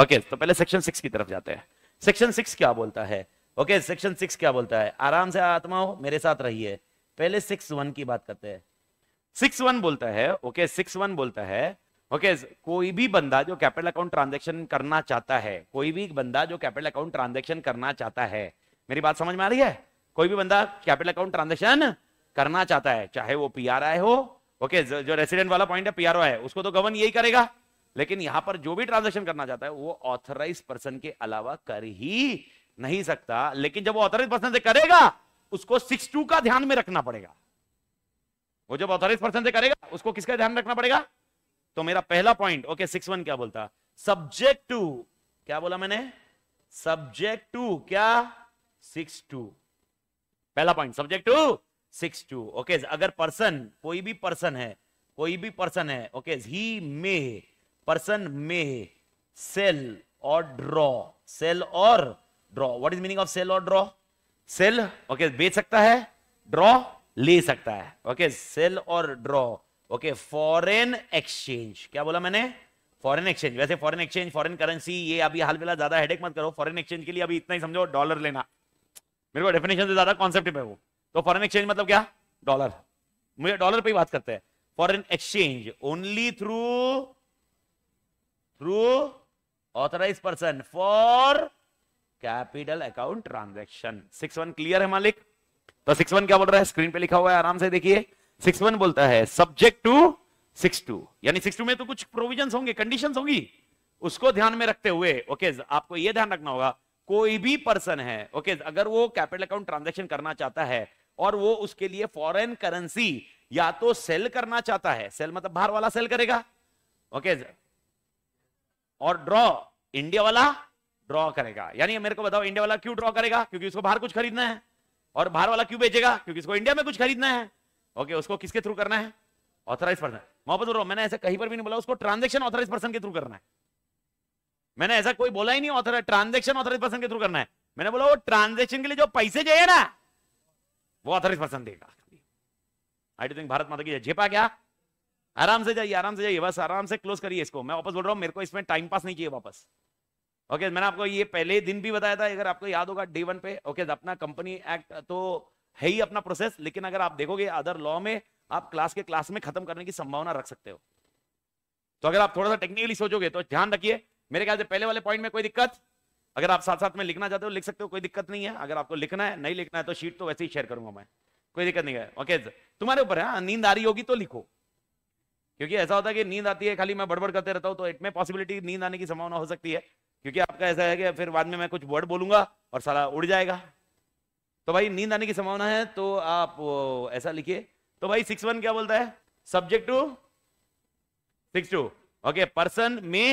ओके तो पहले सेक्शन सिक्स की तरफ जाते हैं सेक्शन सिक्स क्या बोलता है ओके सेक्शन सिक्स क्या बोलता है आराम से आत्मा हो मेरे साथ रहिए पहले सिक्स वन की बात करते हैं सिक्स वन बोलता है ओके सिक्स वन बोलता है ओके okay, कोई भी बंदा जो कैपिटल अकाउंट ट्रांजेक्शन करना चाहता है कोई भी बंदा जो कैपिटल अकाउंट ट्रांजेक्शन करना चाहता है मेरी बात समझ में आ रही है कोई भी बंदा कैपिटल अकाउंट ट्रांजेक्शन करना चाहता है चाहे वो पी आर आई हो ओके okay, जो रेसिडेंट वाला पॉइंट है पी आर ओ है उसको तो गवर्न यही करेगा लेकिन यहां पर जो भी ट्रांजेक्शन करना चाहता है वो ऑथराइज पर्सन के अलावा कर ही नहीं सकता लेकिन जब वो ऑथराइज पर्सन से करेगा उसको सिक्स टू का ध्यान में रखना पड़ेगा वो जब ऑथराइज पर्सन से करेगा उसको किसका ध्यान रखना पड़ेगा तो मेरा पहला पॉइंट ओके सिक्स वन क्या बोलता सब्जेक्ट टू क्या बोला मैंने सब्जेक्ट टू क्या सिक्स टू पहला point subject to six two okay अगर पर्सन कोई भी पर्सन है कोई भी पर्सन है okay he may person may sell और ड्रॉ सेल और draw what is meaning of sell और ड्रॉ सेल ओके बेच सकता है ड्रॉ ले सकता है ओके okay, सेल और ड्रॉ ओके फॉरेन एक्सचेंज क्या बोला मैंने फॉरेन एक्सचेंज वैसे फॉरेन एक्सचेंज फॉरेन करेंसी ये अभी हाल फिलहाल ज्यादा हेडेक मत करो फॉरेन एक्सचेंज के लिए अभी इतना ही समझो डॉलर लेना मेरे को डेफिनेशन से ज्यादा कॉन्सेप्ट है वो तो फॉरेन एक्सचेंज मतलब क्या डॉलर मुझे डॉलर पे ही बात करते हैं foreign exchange only through through authorise person for capital account transaction six one clear है मालिक तो सिक्स वन क्या बोल रहा है स्क्रीन पे लिखा हुआ है आराम से देखिए सिक्स वन बोलता है सब्जेक्ट टू सिक्स टू यानी सिक्स टू में तो कुछ प्रोविजन होंगे कंडीशन होंगी उसको ध्यान में रखते हुए ओके okay, आपको यह ध्यान रखना होगा कोई भी पर्सन है ओके okay, अगर वो कैपिटल अकाउंट ट्रांजेक्शन करना चाहता है और वो उसके लिए फॉरेन करेंसी या तो सेल करना चाहता है सेल मतलब बाहर वाला सेल करेगा ओके okay, और ड्रॉ इंडिया वाला ड्रॉ करेगा यानी मेरे को बताओ इंडिया वाला क्यों ड्रॉ करेगा क्योंकि उसको बाहर कुछ खरीदना है और बाहर वाला क्यों बेचेगा क्योंकि उसको इंडिया में कुछ खरीदना है ओके उसको किसके थ्रू करना है ऑथराइज पर्सन मोहब्बत रहो मैंने ऐसा कहीं पर भी नहीं बोला उसको ट्रांजेक्शन ऑथराइज पर्सन के थ्रू करना है मैंने ऐसा कोई बोला ही नहीं ऑथराइज ट्रांजेक्शन ऑथराइज पर्सन के थ्रू करना है मैंने बोला वो ट्रांजेक्शन के लिए जो पैसे चाहिए ना वो ऑथराइज पर्सन देगा आई डू थिंक भारत माता की जेपा क्या आराम से जाइए आराम से जाइए बस आराम से क्लोज करिए इसको मैं वापस बोल रहा हूँ मेरे को इसमें टाइम पास नहीं किया वापस ओके okay, मैंने आपको ये पहले दिन भी बताया था अगर आपको याद होगा डे वन पे ओके okay, अपना कंपनी एक्ट तो है ही अपना प्रोसेस लेकिन अगर आप देखोगे अदर लॉ में आप क्लास के क्लास में खत्म करने की संभावना रख सकते हो तो अगर आप थोड़ा सा टेक्निकली सोचोगे तो ध्यान रखिए मेरे ख्याल से पहले वाले पॉइंट में कोई दिक्कत अगर आप साथ साथ में लिखना चाहते हो लिख सकते हो कोई दिक्कत नहीं है अगर आपको लिखना है नहीं लिखना है तो शीट तो वैसे ही शेयर करूंगा मैं कोई दिक्कत नहीं है ओके तुम्हारे ऊपर है हाँ, नींद आ रही होगी तो लिखो क्योंकि ऐसा होता है कि नींद आती है खाली मैं बड़बड़ करते रहता हूँ तो इट में पॉसिबिलिटी नींद आने की संभावना हो सकती है क्योंकि आपका ऐसा है कि फिर बाद में मैं कुछ वर्ड बोलूंगा और सारा उड़ जाएगा तो भाई नींद आने की संभावना है तो आप ऐसा लिखिए तो भाई सिक्स वन क्या बोलता है subject to six two okay person may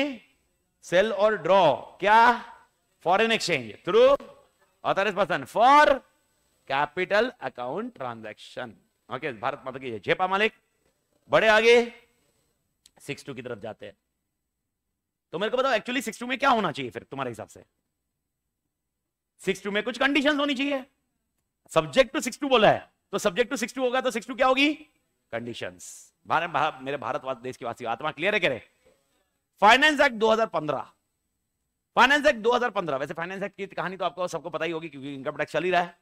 sell और ड्रॉ क्या foreign exchange through authorise person for capital account transaction okay Bharat माता की जयपा मालिक बड़े आगे सिक्स टू की तरफ जाते हैं तो मेरे को बताओ एक्चुअली सिक्स टू में क्या होना चाहिए फिर तुम्हारे हिसाब से सिक्स टू में कुछ कंडीशन होनी चाहिए सब्जेक्ट टू सिक्स टू बोला है तो सब्जेक्ट टू सिक्स टू होगा तो सिक्स टू क्या होगी कंडीशन भारत भार, मेरे भारत देश की वासी आत्मा क्लियर है कह रहे फाइनेंस एक्ट 2015 फाइनेंस एक्ट 2015 वैसे फाइनेंस एक्ट की कहानी तो आपको सबको पता ही होगी क्योंकि इनकम टैक्स चल ही रहा है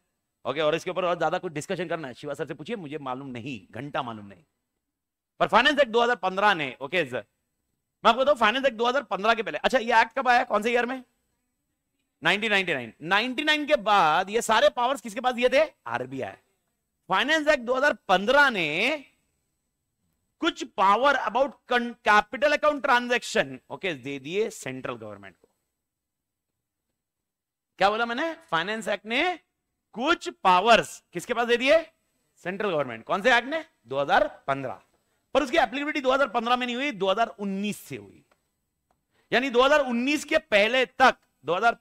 ओके और इसके ऊपर और ज्यादा कुछ डिस्कशन करना है शिवा सर से पूछिए मुझे मालूम नहीं घंटा मालूम नहीं पर फाइनेंस एक्ट 2015 ने ओके okay, सर मैं आपको बताऊं फाइनेंस एक्ट 2015 के पहले अच्छा ये एक्ट कब आया कौन से ईयर में 1999 99 के बाद ये सारे पावर्स किसके पास दिए थे आरबीआई फाइनेंस एक्ट 2015 ने कुछ power about capital account transaction okay दे दिए सेंट्रल गवर्नमेंट को क्या बोला मैंने फाइनेंस एक्ट ने कुछ पावर्स किसके पास दे दिए सेंट्रल गवर्नमेंट कौन से एक्ट ने 2015 पर उसकी एप्लीकेबिलिटी 2015 में नहीं हुई 2019 से हुई यानी 2019 के पहले तक 2000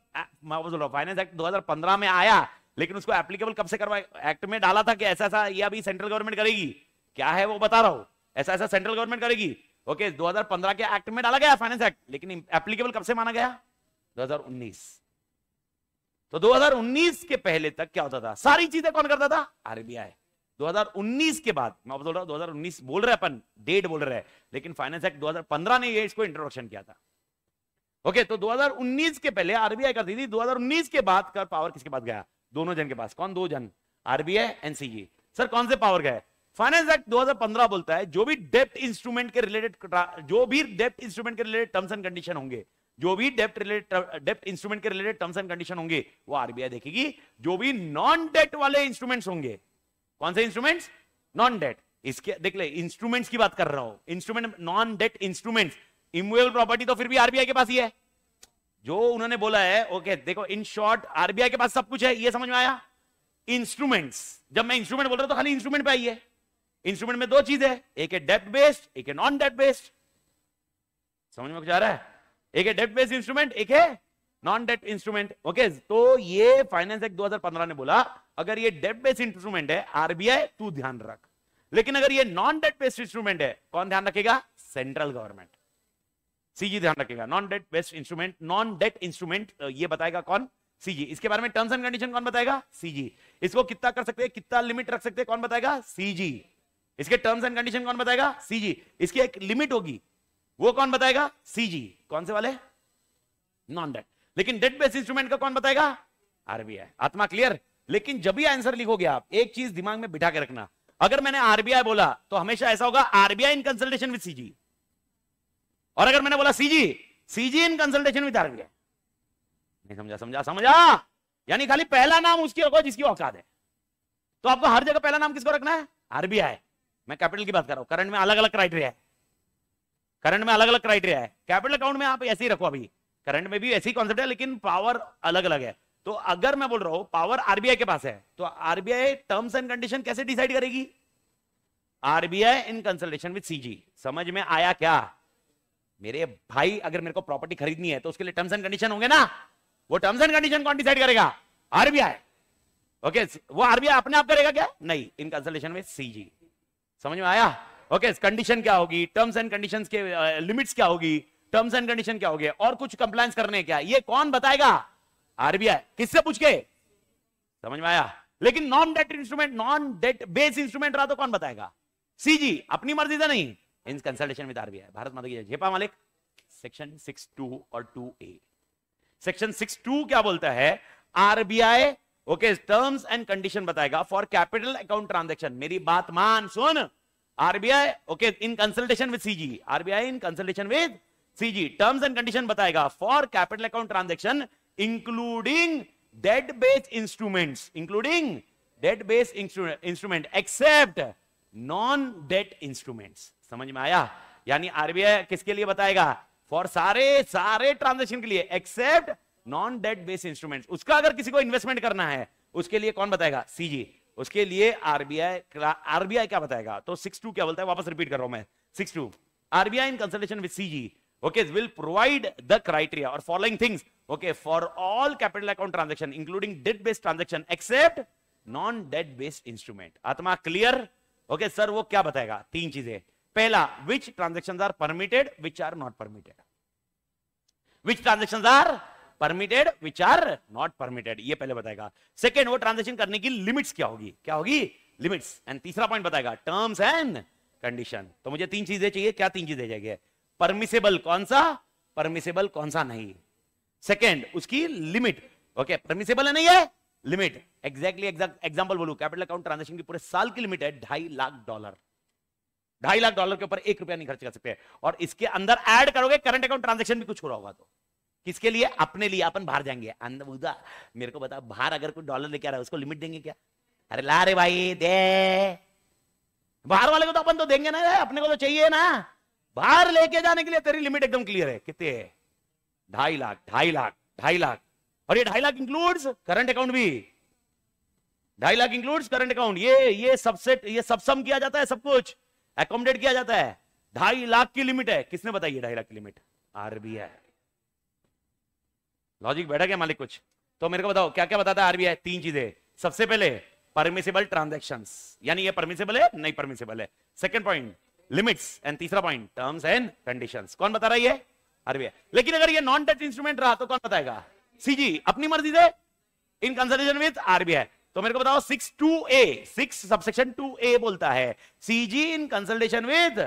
फाइनेंस एक्ट 2015 में आया लेकिन उसको एप्लीकेबल कब से करवाया एक्ट में डाला था कि ऐसा ऐसा ये अभी सेंट्रल गवर्नमेंट करेगी क्या है वो बता रहा हूं ऐसा ऐसा सेंट्रल गवर्नमेंट करेगी ओके okay, 2015 के एक्ट में डाला गया फाइनेंस एक्ट लेकिन एप्लीकेबल कब से माना गया 2019 तो 2019 के पहले तक क्या होता था सारी चीजें कौन करता था आरबीआई 2019 के बाद मैं बोल रहा हूं 2019 बोल रहे अपन डेट बोल रहे हैं लेकिन फाइनेंस एक्ट 2015 ने ये इसको इंट्रोडक्शन किया था ओके तो 2019 के पहले आरबीआई करती थी 2019 के बाद कर पावर किसके पास गया दोनों जन के पास कौन दो जन आरबीआई एनसीए सर कौन से पावर गए फाइनेंस एक्ट 2015 बोलता है जो भी डेप्ट इंस्ट्रूमेंट के रिलेटेड जो भी डेप्ट इंस्ट्रूमेंट के रिलेटेड टर्म्स एंड कंडीशन होंगे जो भी डेप्ट रिलेटेड डेप्ट इंस्ट्रूमेंट के रिलेटेड टर्म्स एंड कंडीशन होंगे वो आरबीआई देखेगी जो भी नॉन डेट वाले इंस्ट्रूमेंट्स होंगे कौन से इंस्ट्रूमेंट्स नॉन डेट इसके देख ले इंस्ट्रूमेंट्स की बात कर रहा हूं instrument non debt instruments immovable property तो फिर भी आरबीआई के पास ही है जो उन्होंने बोला है ओके okay, देखो इन शॉर्ट आरबीआई के पास सब कुछ है ये समझ में आया इंस्ट्रूमेंट्स जब मैं इंस्ट्रूमेंट बोल रहा हूं तो खाली इंस्ट्रूमेंट पे आई है इंस्ट्रूमेंट में दो चीज है एक है डेप्थ बेस्ड एक है नॉन डेट बेस्ड समझ में कुछ आ रहा है एक है डेप्थ बेस्ड इंस्ट्रूमेंट एक है नॉन डेट इंस्ट्रूमेंट ओके तो ये फाइनेंस एक्ट 2015 ने बोला अगर ये डेट बेस्ड इंस्ट्रूमेंट है आरबीआई तू ध्यान रख लेकिन अगर ये नॉन डेट बेस्ड इंस्ट्रूमेंट है कौन ध्यान रखेगा सेंट्रल गवर्नमेंट सीजी ध्यान रखेगा non debt based instrument non debt instrument ये बताएगा कौन सीजी इसके बारे में टर्म्स एंड कंडीशन कौन बताएगा सीजी इसको कितना कर सकते हैं कितना लिमिट रख सकते हैं कौन बताएगा सीजी इसके टर्म्स एंड कंडीशन कौन बताएगा सीजी इसकी एक लिमिट होगी वो कौन बताएगा सीजी कौन से वाले नॉन डेट लेकिन डेट बेस्ड इंस्ट्रूमेंट का कौन बताएगा आरबीआई आत्मा क्लियर लेकिन जब भी आंसर लिखोगे आप एक चीज दिमाग में बिठा के रखना अगर मैंने आरबीआई बोला तो हमेशा ऐसा होगा RBI in consultation with CG और अगर मैंने बोला CG CG in consultation with RBI नहीं समझा समझा समझा यानी खाली पहला नाम उसकी रखो जिसकी औकात है तो आपको हर जगह पहला नाम किसको रखना है आरबीआई मैं कैपिटल की बात कर रहा हूं करंट में अलग अलग क्राइटेरिया है करंट में अलग अलग क्राइटेरिया है कैपिटल अकाउंट में आप ऐसे ही रखो अभी करंट में भी ऐसी कॉन्सेप्ट है लेकिन पावर अलग अलग है तो अगर मैं बोल रहा हूं पावर आरबीआई के पास है तो आरबीआई टर्म्स एंड कंडीशन कैसे डिसाइड करेगी RBI in consultation with CG समझ में आया क्या मेरे भाई अगर मेरे को प्रॉपर्टी खरीदनी है तो उसके लिए टर्म्स एंड कंडीशन होंगे ना वो टर्म्स एंड कंडीशन कौन डिसाइड करेगा आरबीआई ओके वो आरबीआई अपने आप करेगा क्या नहीं इन कंसल्टेशन विद सीजी समझ में आया ओके okay, कंडीशन क्या होगी टर्म्स एंड कंडीशंस के लिमिट्स uh, क्या होगी टर्म्स एंड कंडीशन क्या होगी और कुछ कंप्लाइंस करने क्या ये कौन बताएगा आरबीआई किससे पूछ के समझ में आया लेकिन non debt instrument non debt base instrument रहा तो कौन बताएगा सीजी अपनी मर्जी से नहीं in consultation with RBI Bharat माता की झेपा मालिक सेक्शन सिक्स टू और two A section six two क्या बोलता है RBI okay terms and condition बताएगा फॉर कैपिटल अकाउंट ट्रांजेक्शन मेरी बात मान सुन RBI okay in consultation with CG RBI in consultation with CG terms and condition बताएगा for capital account transaction including debt base instrument including debt base instrument except non debt instruments समझ में आया यानी RBI किसके लिए बताएगा for सारे सारे ट्रांजेक्शन के लिए except non debt base instrument उसका अगर किसी को इन्वेस्टमेंट करना है उसके लिए कौन बताएगा सीजी उसके लिए आरबीआई आरबीआई क्या बताएगा तो सिक्स टू क्या बोलता है वापस रिपीट कर रहा हूं मैं six two RBI in consultation with CG okay will provide the criteria or following things okay for all capital account transaction including debt based transaction except non debt based instrument atma clear okay sir wo kya batayega teen cheeze pehla which transactions are permitted which are not permitted which transactions are permitted which are not permitted ये पहले बताएगा second वो transaction करने की limits क्या होगी क्या होगी लिमिट्स एंड तीसरा पॉइंट बताएगा टर्म्स एंड कंडीशन तो मुझे तीन चीजें चाहिए क्या तीन चीजें चाहिए परमिसेबल कौन सा परमिसेबल कौन सा नहीं सेकेंड उसकी लिमिट ओके परमिसेबल है नहीं है लिमिट एग्जैक्टली एग्जाम्पल बोलू कैपिटल अकाउंट ट्रांजेक्शन की पूरे साल की लिमिट है ढाई लाख डॉलर ढाई लाख डॉलर के ऊपर एक रुपया नहीं खर्च कर सकते और इसके अंदर ऐड करोगे करंट अकाउंट ट्रांजेक्शन भी कुछ हो रहा होगा तो किसके लिए अपने लिए अपन बाहर जाएंगे अंदर मेरे को बता बाहर अगर कोई डॉलर लेके आ रहा है उसको लिमिट देंगे क्या अरे ला रे भाई दे बाहर वाले को तो अपन तो देंगे ना अपने को तो चाहिए ना बाहर लेके जाने के लिए तेरी लिमिट एकदम क्लियर है कितने है ढाई लाख ढाई लाख ढाई लाख और ये ढाई लाख इंक्लूड्स करंट अकाउंट भी ढाई लाख इंक्लूड्स करंट अकाउंट ये ये सबसेट ये सब सम किया जाता है सब कुछ अकोमोडेट किया जाता है ढाई लाख की लिमिट है किसने बताई ढाई लाख की लिमिट आरबीआई लॉजिक बैठा क्या मालिक कुछ तो मेरे को बताओ क्या क्या बताता है आरबीआई तीन चीजें सबसे पहले परमिसेबल ट्रांजेक्शन यानी ये परमिसेबल है नहीं परमिसेबल है सेकेंड पॉइंट लिमिट्स एंड तीसरा पॉइंट टर्म्स एंड कंडीशंस कौन बता रहा है आरबीआई लेकिन अगर ये नॉन टच इंस्ट्रूमेंट रहा तो कौन बताएगा सीजी अपनी मर्जी से इन कंसल्टेशन विद आरबीआई तो मेरे को बताओ six two A six subsection two A बोलता है CG in consultation with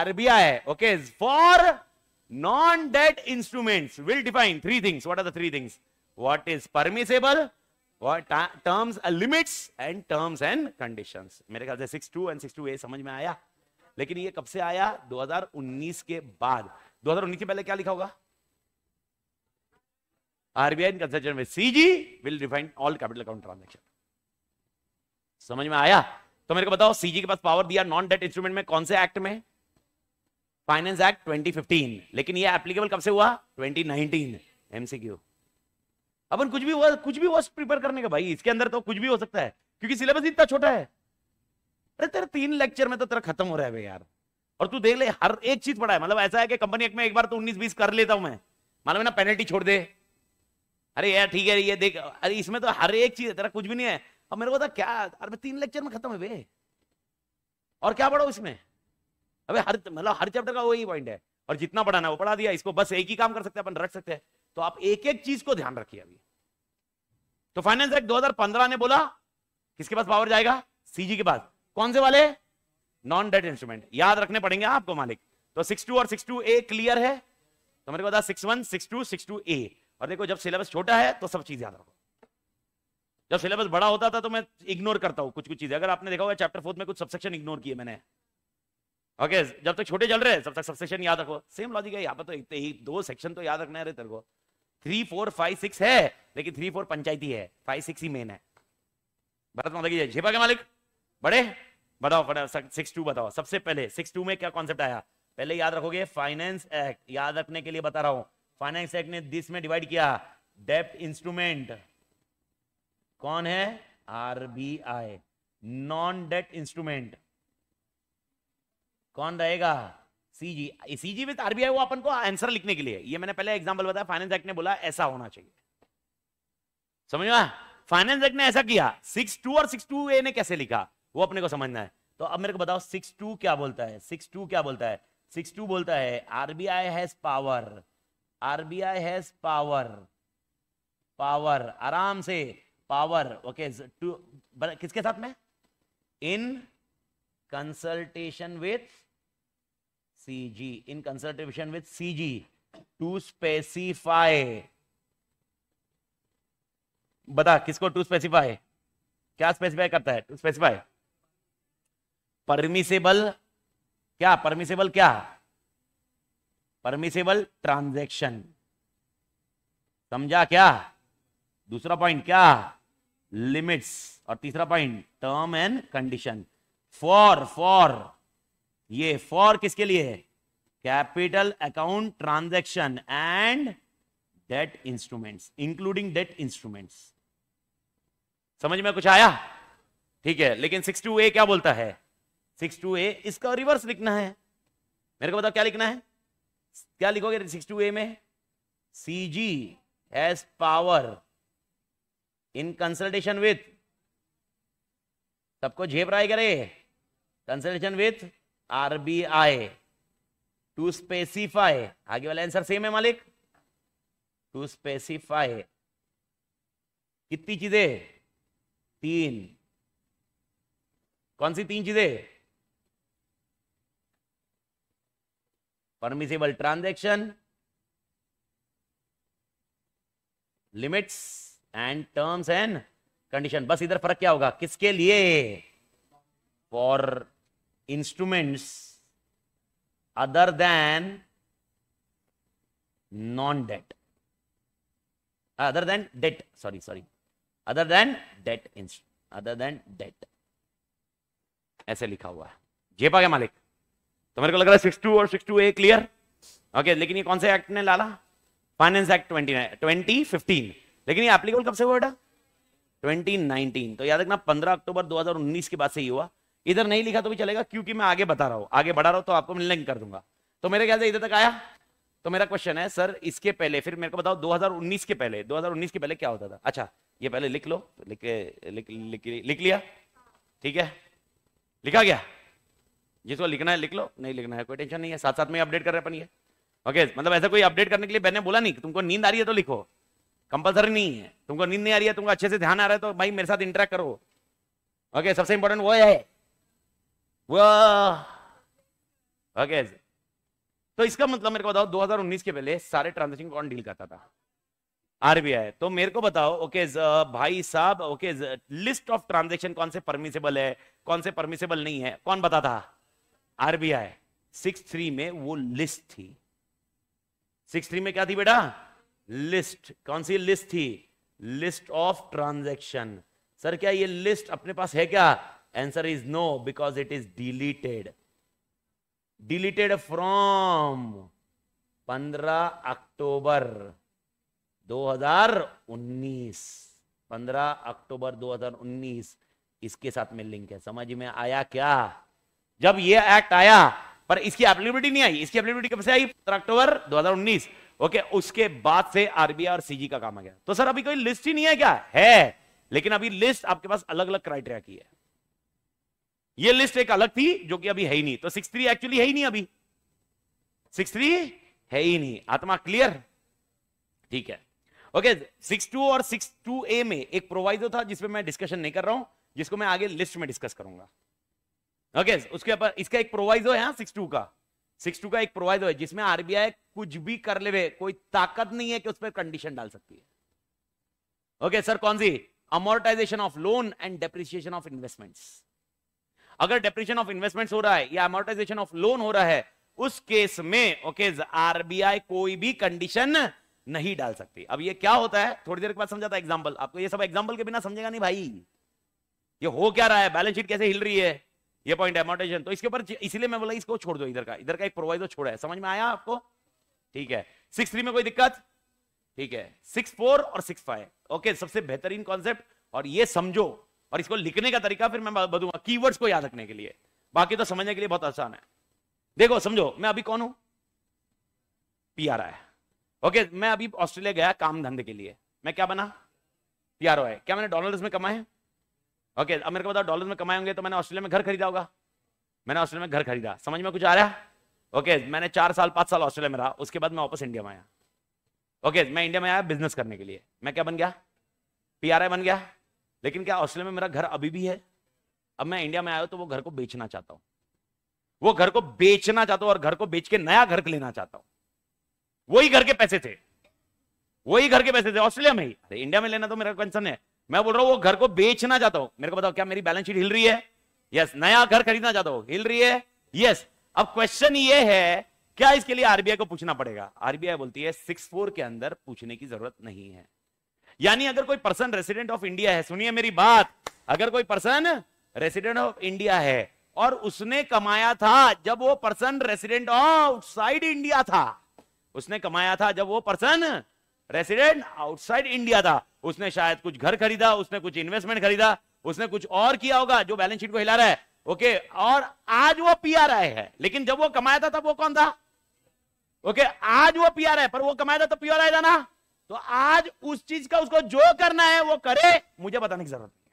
RBI okay for non debt instruments will define three things what are the three things what is permissible what terms limits and terms and conditions मेरे ख्याल से 62 and ए समझ में आया लेकिन ये कब से आया 2019 के बाद 2019 के पहले क्या लिखा होगा आरबीआई इन में CG will define all capital account transaction समझ में आया तो मेरे को बताओ सीजी के पास पावर दिया नॉन डेट इंस्ट्रूमेंट में कौन से एक्ट में फाइनेंस एक्ट 2015 लेकिन ये एप्लीकेबल कब से हुआ 2019 एमसीक्यू अपन कुछ भी हुआ कुछ भी हुआ प्रिपेयर करने का भाई इसके अंदर तो कुछ भी हो सकता है क्योंकि सिलेबस इतना छोटा है अरे तेरे तीन लेक्चर में तो तेरा खत्म हो रहा है यार और तू देख ले हर एक चीज पढ़ा है मतलब ऐसा है कि कंपनी एक में एक बार तो उन्नीस बीस कर लेता हूं मैं मतलब ना पेनल्टी छोड़ दे अरे यार ठीक है ये देख अरे इसमें तो हर एक चीज है तेरा कुछ भी नहीं है अब मेरे को था तो क्या अरे तीन लेक्चर में खत्म है बे और क्या पढ़ो इसमें अबे हर मतलब हर चैप्टर का वही पॉइंट है और जितना पढ़ाना वो पढ़ा दिया इसको बस एक ही काम कर सकते हैं अपन रख सकते हैं तो आप एक एक चीज को ध्यान रखिए अभी तो फाइनेंस एक्ट 2015 ने बोला किसके पास पावर जाएगा सीजी के पास कौन से वाले नॉन डेट इंस्ट्रूमेंट याद रखने पड़ेंगे आपको मालिक तो सिक्स टू और सिक्स टू ए क्लियर है तो मेरे को बता six one six two six two A और देखो जब सिलेबस छोटा है तो सब चीज याद रखो जब सिलेबस बड़ा होता था तो मैं इग्नोर करता हूँ कुछ कुछ चीजें अगर आपने देखा होगा चैप्टर फोर्थ में कुछ सबसेक्शन इग्नोर किए मैंने ओके okay, जब तक छोटे चल रहे हैं तब तक सबसेक्शन याद रखो सेम लॉजिक है यहाँ पर तो एक ही दो सेक्शन तो याद रखना है तेरे को थ्री फोर फाइव सिक्स है लेकिन थ्री फोर पंचायती है फाइव सिक्स ही मेन है भारत माता की जय झेपा के मालिक बड़े बताओ फटाफट सिक्स टू बताओ सबसे पहले सिक्स टू में क्या कॉन्सेप्ट आया पहले याद रखोगे फाइनेंस एक्ट याद रखने के लिए बता रहा हूं फाइनेंस एक्ट ने दिस में डिवाइड किया डेप्ट इंस्ट्रूमेंट कौन है आरबीआई नॉन डेट इंस्ट्रूमेंट कौन रहेगा सीजी सीजी विद आरबीआई वो अपन को आंसर लिखने के लिए ये मैंने पहले एग्जांपल बताया फाइनेंस एक्ट ने बोला ऐसा होना चाहिए समझ में फाइनेंस एक्ट ने ऐसा किया सिक्स टू और सिक्स टू ए ने कैसे लिखा वो अपने को समझना है तो अब मेरे को बताओ सिक्स टू क्या बोलता है सिक्स टू क्या बोलता है सिक्स टू बोलता है RBI has power RBI has power power आराम से पावर ओके टू किसके साथ में in consultation with C G in consultation with C G to specify बता किसको टू स्पेसिफाई क्या स्पेसिफाई करता है टू स्पेसिफाई परमिसेबल क्या परमिसेबल क्या परमिसेबल ट्रांजेक्शन समझा क्या दूसरा पॉइंट क्या लिमिट्स और तीसरा point term and condition for for ये फॉर किसके लिए है capital account transaction and date instruments including debt instruments समझ में कुछ आया ठीक है लेकिन सिक्स टू ए क्या बोलता है सिक्स टू ए इसका रिवर्स लिखना है मेरे को बताओ क्या लिखना है क्या लिखोगे सिक्स टू ए में C G has power in consultation with सबको झेप राय करे consultation with RBI to specify आगे वाला आंसर सेम है मालिक टू स्पेसिफाई कितनी चीजें तीन कौन सी तीन चीजें permissible transaction limits and terms and condition बस इधर फर्क क्या होगा किसके लिए for instruments other than non debt other than debt sorry sorry other than debt other than debt ऐसे लिखा हुआ है जेपा के मालिक तो मेरे को लग रहा है सिक्स टू और six two A clear okay लेकिन ये कौन सा एक्ट ने लाला finance act twenty twenty fifteen लेकिन ये एप्लीकेबल कब से हुआ बेटा नाइनटीन तो याद रखना पंद्रह अक्टूबर दो हजार उन्नीस के बाद से ही हुआ इधर नहीं लिखा तो भी चलेगा क्योंकि मैं आगे बता रहा हूँ आगे बढ़ा रहा हूँ तो आपको मैं लिंक कर दूंगा तो मेरे ख्याल से इधर तक आया तो मेरा क्वेश्चन है सर इसके पहले फिर मेरे को बताओ 2019 के पहले 2019 के पहले क्या होता था अच्छा ये पहले लिख लो तो लिख लिख लिख, लिख लिया ठीक है लिखा गया जिसको तो लिखना है लिख लो नहीं लिखना है कोई टेंशन नहीं है साथ साथ में अपडेट कर रहे अपन ये ओके मतलब ऐसा कोई अपडेट करने के लिए मैंने बोला नहीं तुमको नींद आ रही है तो लिखो कंपलसरी नहीं है तुमको नींद नहीं आ रही है तुमको अच्छे से ध्यान आ रहा है तो भाई मेरे साथ इंटरेक्ट करो ओके सबसे इंपॉर्टेंट वो है वो ओके तो इसका मतलब मेरे को बताओ 2019 के पहले सारे ट्रांजेक्शन कौन डील करता था आरबीआई तो मेरे को बताओ ओके भाई साहब ओके लिस्ट ऑफ ट्रांजेक्शन कौन से परमिसेबल है कौन से परमिसेबल नहीं है कौन बताता आरबीआई सिक्स थ्री में वो लिस्ट थी सिक्स थ्री में क्या थी बेटा लिस्ट कौन सी लिस्ट थी लिस्ट ऑफ ट्रांजेक्शन सर क्या ये लिस्ट अपने पास है क्या answer is no because it is deleted deleted from 15 October 2019 15 October 2019 इसके साथ में लिंक है समझ में आया क्या जब ये एक्ट आया पर इसकी एप्लीबिलिटी नहीं आई इसकी एप्लीबिलिटी कब से आई पंद्रह अक्टूबर 2019 ओके उसके बाद से आरबीआई और सीजी का काम आ गया तो सर अभी कोई लिस्ट ही नहीं है क्या है लेकिन अभी लिस्ट आपके पास अलग अलग क्राइटेरिया की है ये लिस्ट एक अलग थी जो कि अभी है ही नहीं तो सिक्स थ्री एक्चुअली है ही नहीं अभी सिक्स थ्री है ही नहीं आत्मा क्लियर ठीक है ओके सिक्स टू और सिक्स टू ए में एक प्रोवाइजो था जिसपे मैं डिस्कशन नहीं कर रहा हूं जिसको मैं आगे लिस्ट में डिस्कस करूंगा ओके okay, उसके ऊपर इसका एक प्रोवाइजो है सिक्स हाँ, टू का सिक्स टू का एक प्रोवाइजो है जिसमें आरबीआई कुछ भी कर ले कोई ताकत नहीं है कि उस पर कंडीशन डाल सकती है ओके सर कौन सी amortisation of loan and depreciation of investments अगर डेप्रिशन ऑफ इन्वेस्टमेंट्स हो रहा है या अमोर्टाइजेशन ऑफ लोन हो रहा है उस केस में ओके आरबीआई कोई भी कंडीशन नहीं डाल सकती अब ये क्या होता है थोड़ी देर के बाद समझाता एग्जाम्पल आपको ये सब एग्जाम्पल के बिना समझेगा नहीं भाई ये हो क्या रहा है बैलेंस शीट कैसे हिल रही है ये पॉइंट एमोटेशन तो इसके ऊपर इसलिए मैं बोला इसको छोड़ दो इधर का इधर का एक प्रोवाइजो छोड़ा है समझ में आया आपको ठीक है सिक्स थ्री में कोई दिक्कत ठीक है सिक्स फोर और सिक्स फाइव ओके सबसे बेहतरीन कॉन्सेप्ट और ये समझो और इसको लिखने का तरीका फिर मैं बदूंगा वर्ड्स को याद रखने के लिए बाकी तो समझने के लिए बहुत आसान है देखो समझो मैं अभी कौन हूं आर है ओके मैं अभी ऑस्ट्रेलिया गया काम धंधे के लिए मैं क्या बना पीआरओ है क्या मैंने डॉलर्स में कमाए हैं ओके अब मेरे को बताओ डॉलर में कमाए होंगे तो मैंने ऑस्ट्रेलिया में घर खरीदा होगा मैंने ऑस्ट्रेलिया में घर खरीदा समझ में कुछ आ रहा है ओके मैंने चार साल पांच साल ऑस्ट्रेलिया में रहा उसके बाद मैं वापस इंडिया में आया ओके मैं इंडिया में आया बिजनेस करने के लिए मैं क्या बन गया पी बन गया लेकिन क्या ऑस्ट्रेलिया में मेरा घर अभी भी है अब मैं इंडिया में आया तो वो घर को बेचना चाहता हूँ वो घर को बेचना चाहता हूँ और घर को बेच के नया घर लेना चाहता हूँ वही घर के पैसे थे वही घर के पैसे थे ऑस्ट्रेलिया में ही अरे इंडिया में लेना तो मेरा कंसर्न है मैं बोल रहा हूं वो घर को बेचना चाहता हूं मेरे को बताओ क्या मेरी बैलेंस शीट हिल रही है यस yes. नया घर खरीदना चाहता हूं हिल रही है यस yes. अब क्वेश्चन ये है क्या इसके लिए आरबीआई को पूछना पड़ेगा आरबीआई बोलती है सिक्स फोर के अंदर पूछने की जरूरत नहीं है यानी अगर कोई पर्सन रेसिडेंट ऑफ इंडिया है सुनिए मेरी बात अगर कोई पर्सन रेसिडेंट ऑफ इंडिया है और उसने कमाया था जब वो person resident of side India था उसने कमाया था जब वो पर्सन रेसिडेंट आउटसाइड इंडिया था उसने शायद कुछ घर खरीदा उसने कुछ इन्वेस्टमेंट खरीदा उसने कुछ और किया होगा जो बैलेंस शीट को हिला रहा है ओके और आज वो पी आर आई है लेकिन जब वो कमाया था तब वो कौन था ओके आज वो पी आर आई पर वो कमाया था तो पी आर आई था ना तो आज उस चीज का उसको जो करना है वो करे मुझे बताने की जरूरत नहीं है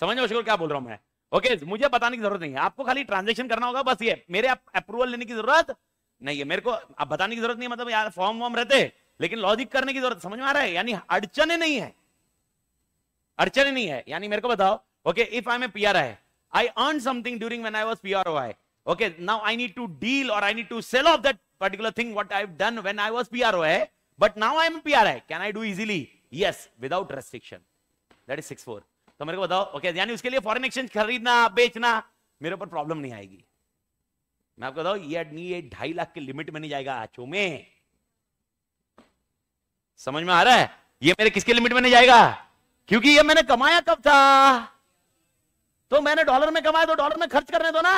समझ मुश्किल क्या बोल रहा हूं मैं ओके मुझे बताने की जरूरत नहीं है आपको खाली ट्रांजेक्शन करना होगा बस ये मेरे अप्रूवल लेने की जरूरत नहीं है मेरे को आप बताने की जरूरत नहीं मतलब यार फॉर्म वॉर्म रहते लेकिन लॉजिक करने की जरूरत समझ में आ रहा है यानी अड़चने नहीं है अड़चने नहीं है यानी मेरे को बताओ okay if I am a P R I I earn something during when I was P R okay now I need to deal or I need to sell off that I done when I was P R but now I am P R can I do easily yes without restriction that is six four तो मेरे को बताओ okay okay, यानी उसके लिए foreign exchange खरीदना बेचना मेरे ऊपर प्रॉब्लम नहीं आएगी मैं आपको बताऊ ये नहीं ये ढाई लाख के लिमिट में नहीं जाएगा आचो में समझ में आ रहा है ये मेरे किसके लिमिट में नहीं जाएगा क्योंकि ये मैंने कमाया कब था तो मैंने डॉलर में कमाया तो डॉलर में खर्च करने दो ना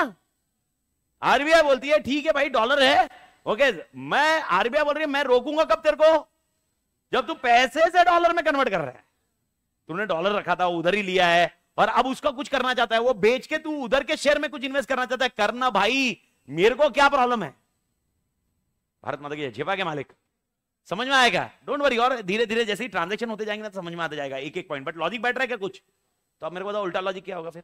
आरबीआई बोलती है ठीक है भाई डॉलर है ओके मैं आरबीआई बोल रही है मैं रोकूंगा कब तेरे को जब तू पैसे से डॉलर में कन्वर्ट कर रहा है तूने डॉलर रखा था उधर ही लिया है और अब उसका कुछ करना चाहता है वो बेच के तू उधर के शेयर में कुछ इन्वेस्ट करना चाहता है करना भाई मेरे को क्या प्रॉब्लम है भारत माता की झेपा के मालिक समझ में आएगा डोंट वरी और धीरे धीरे जैसे ही ट्रांजेक्शन होते जाएंगे ना तो समझ में आता जाएगा एक एक पॉइंट बट लॉजिक बैठ रहा है क्या कुछ तो अब मेरे को बताओ उल्टा लॉजिक क्या होगा फिर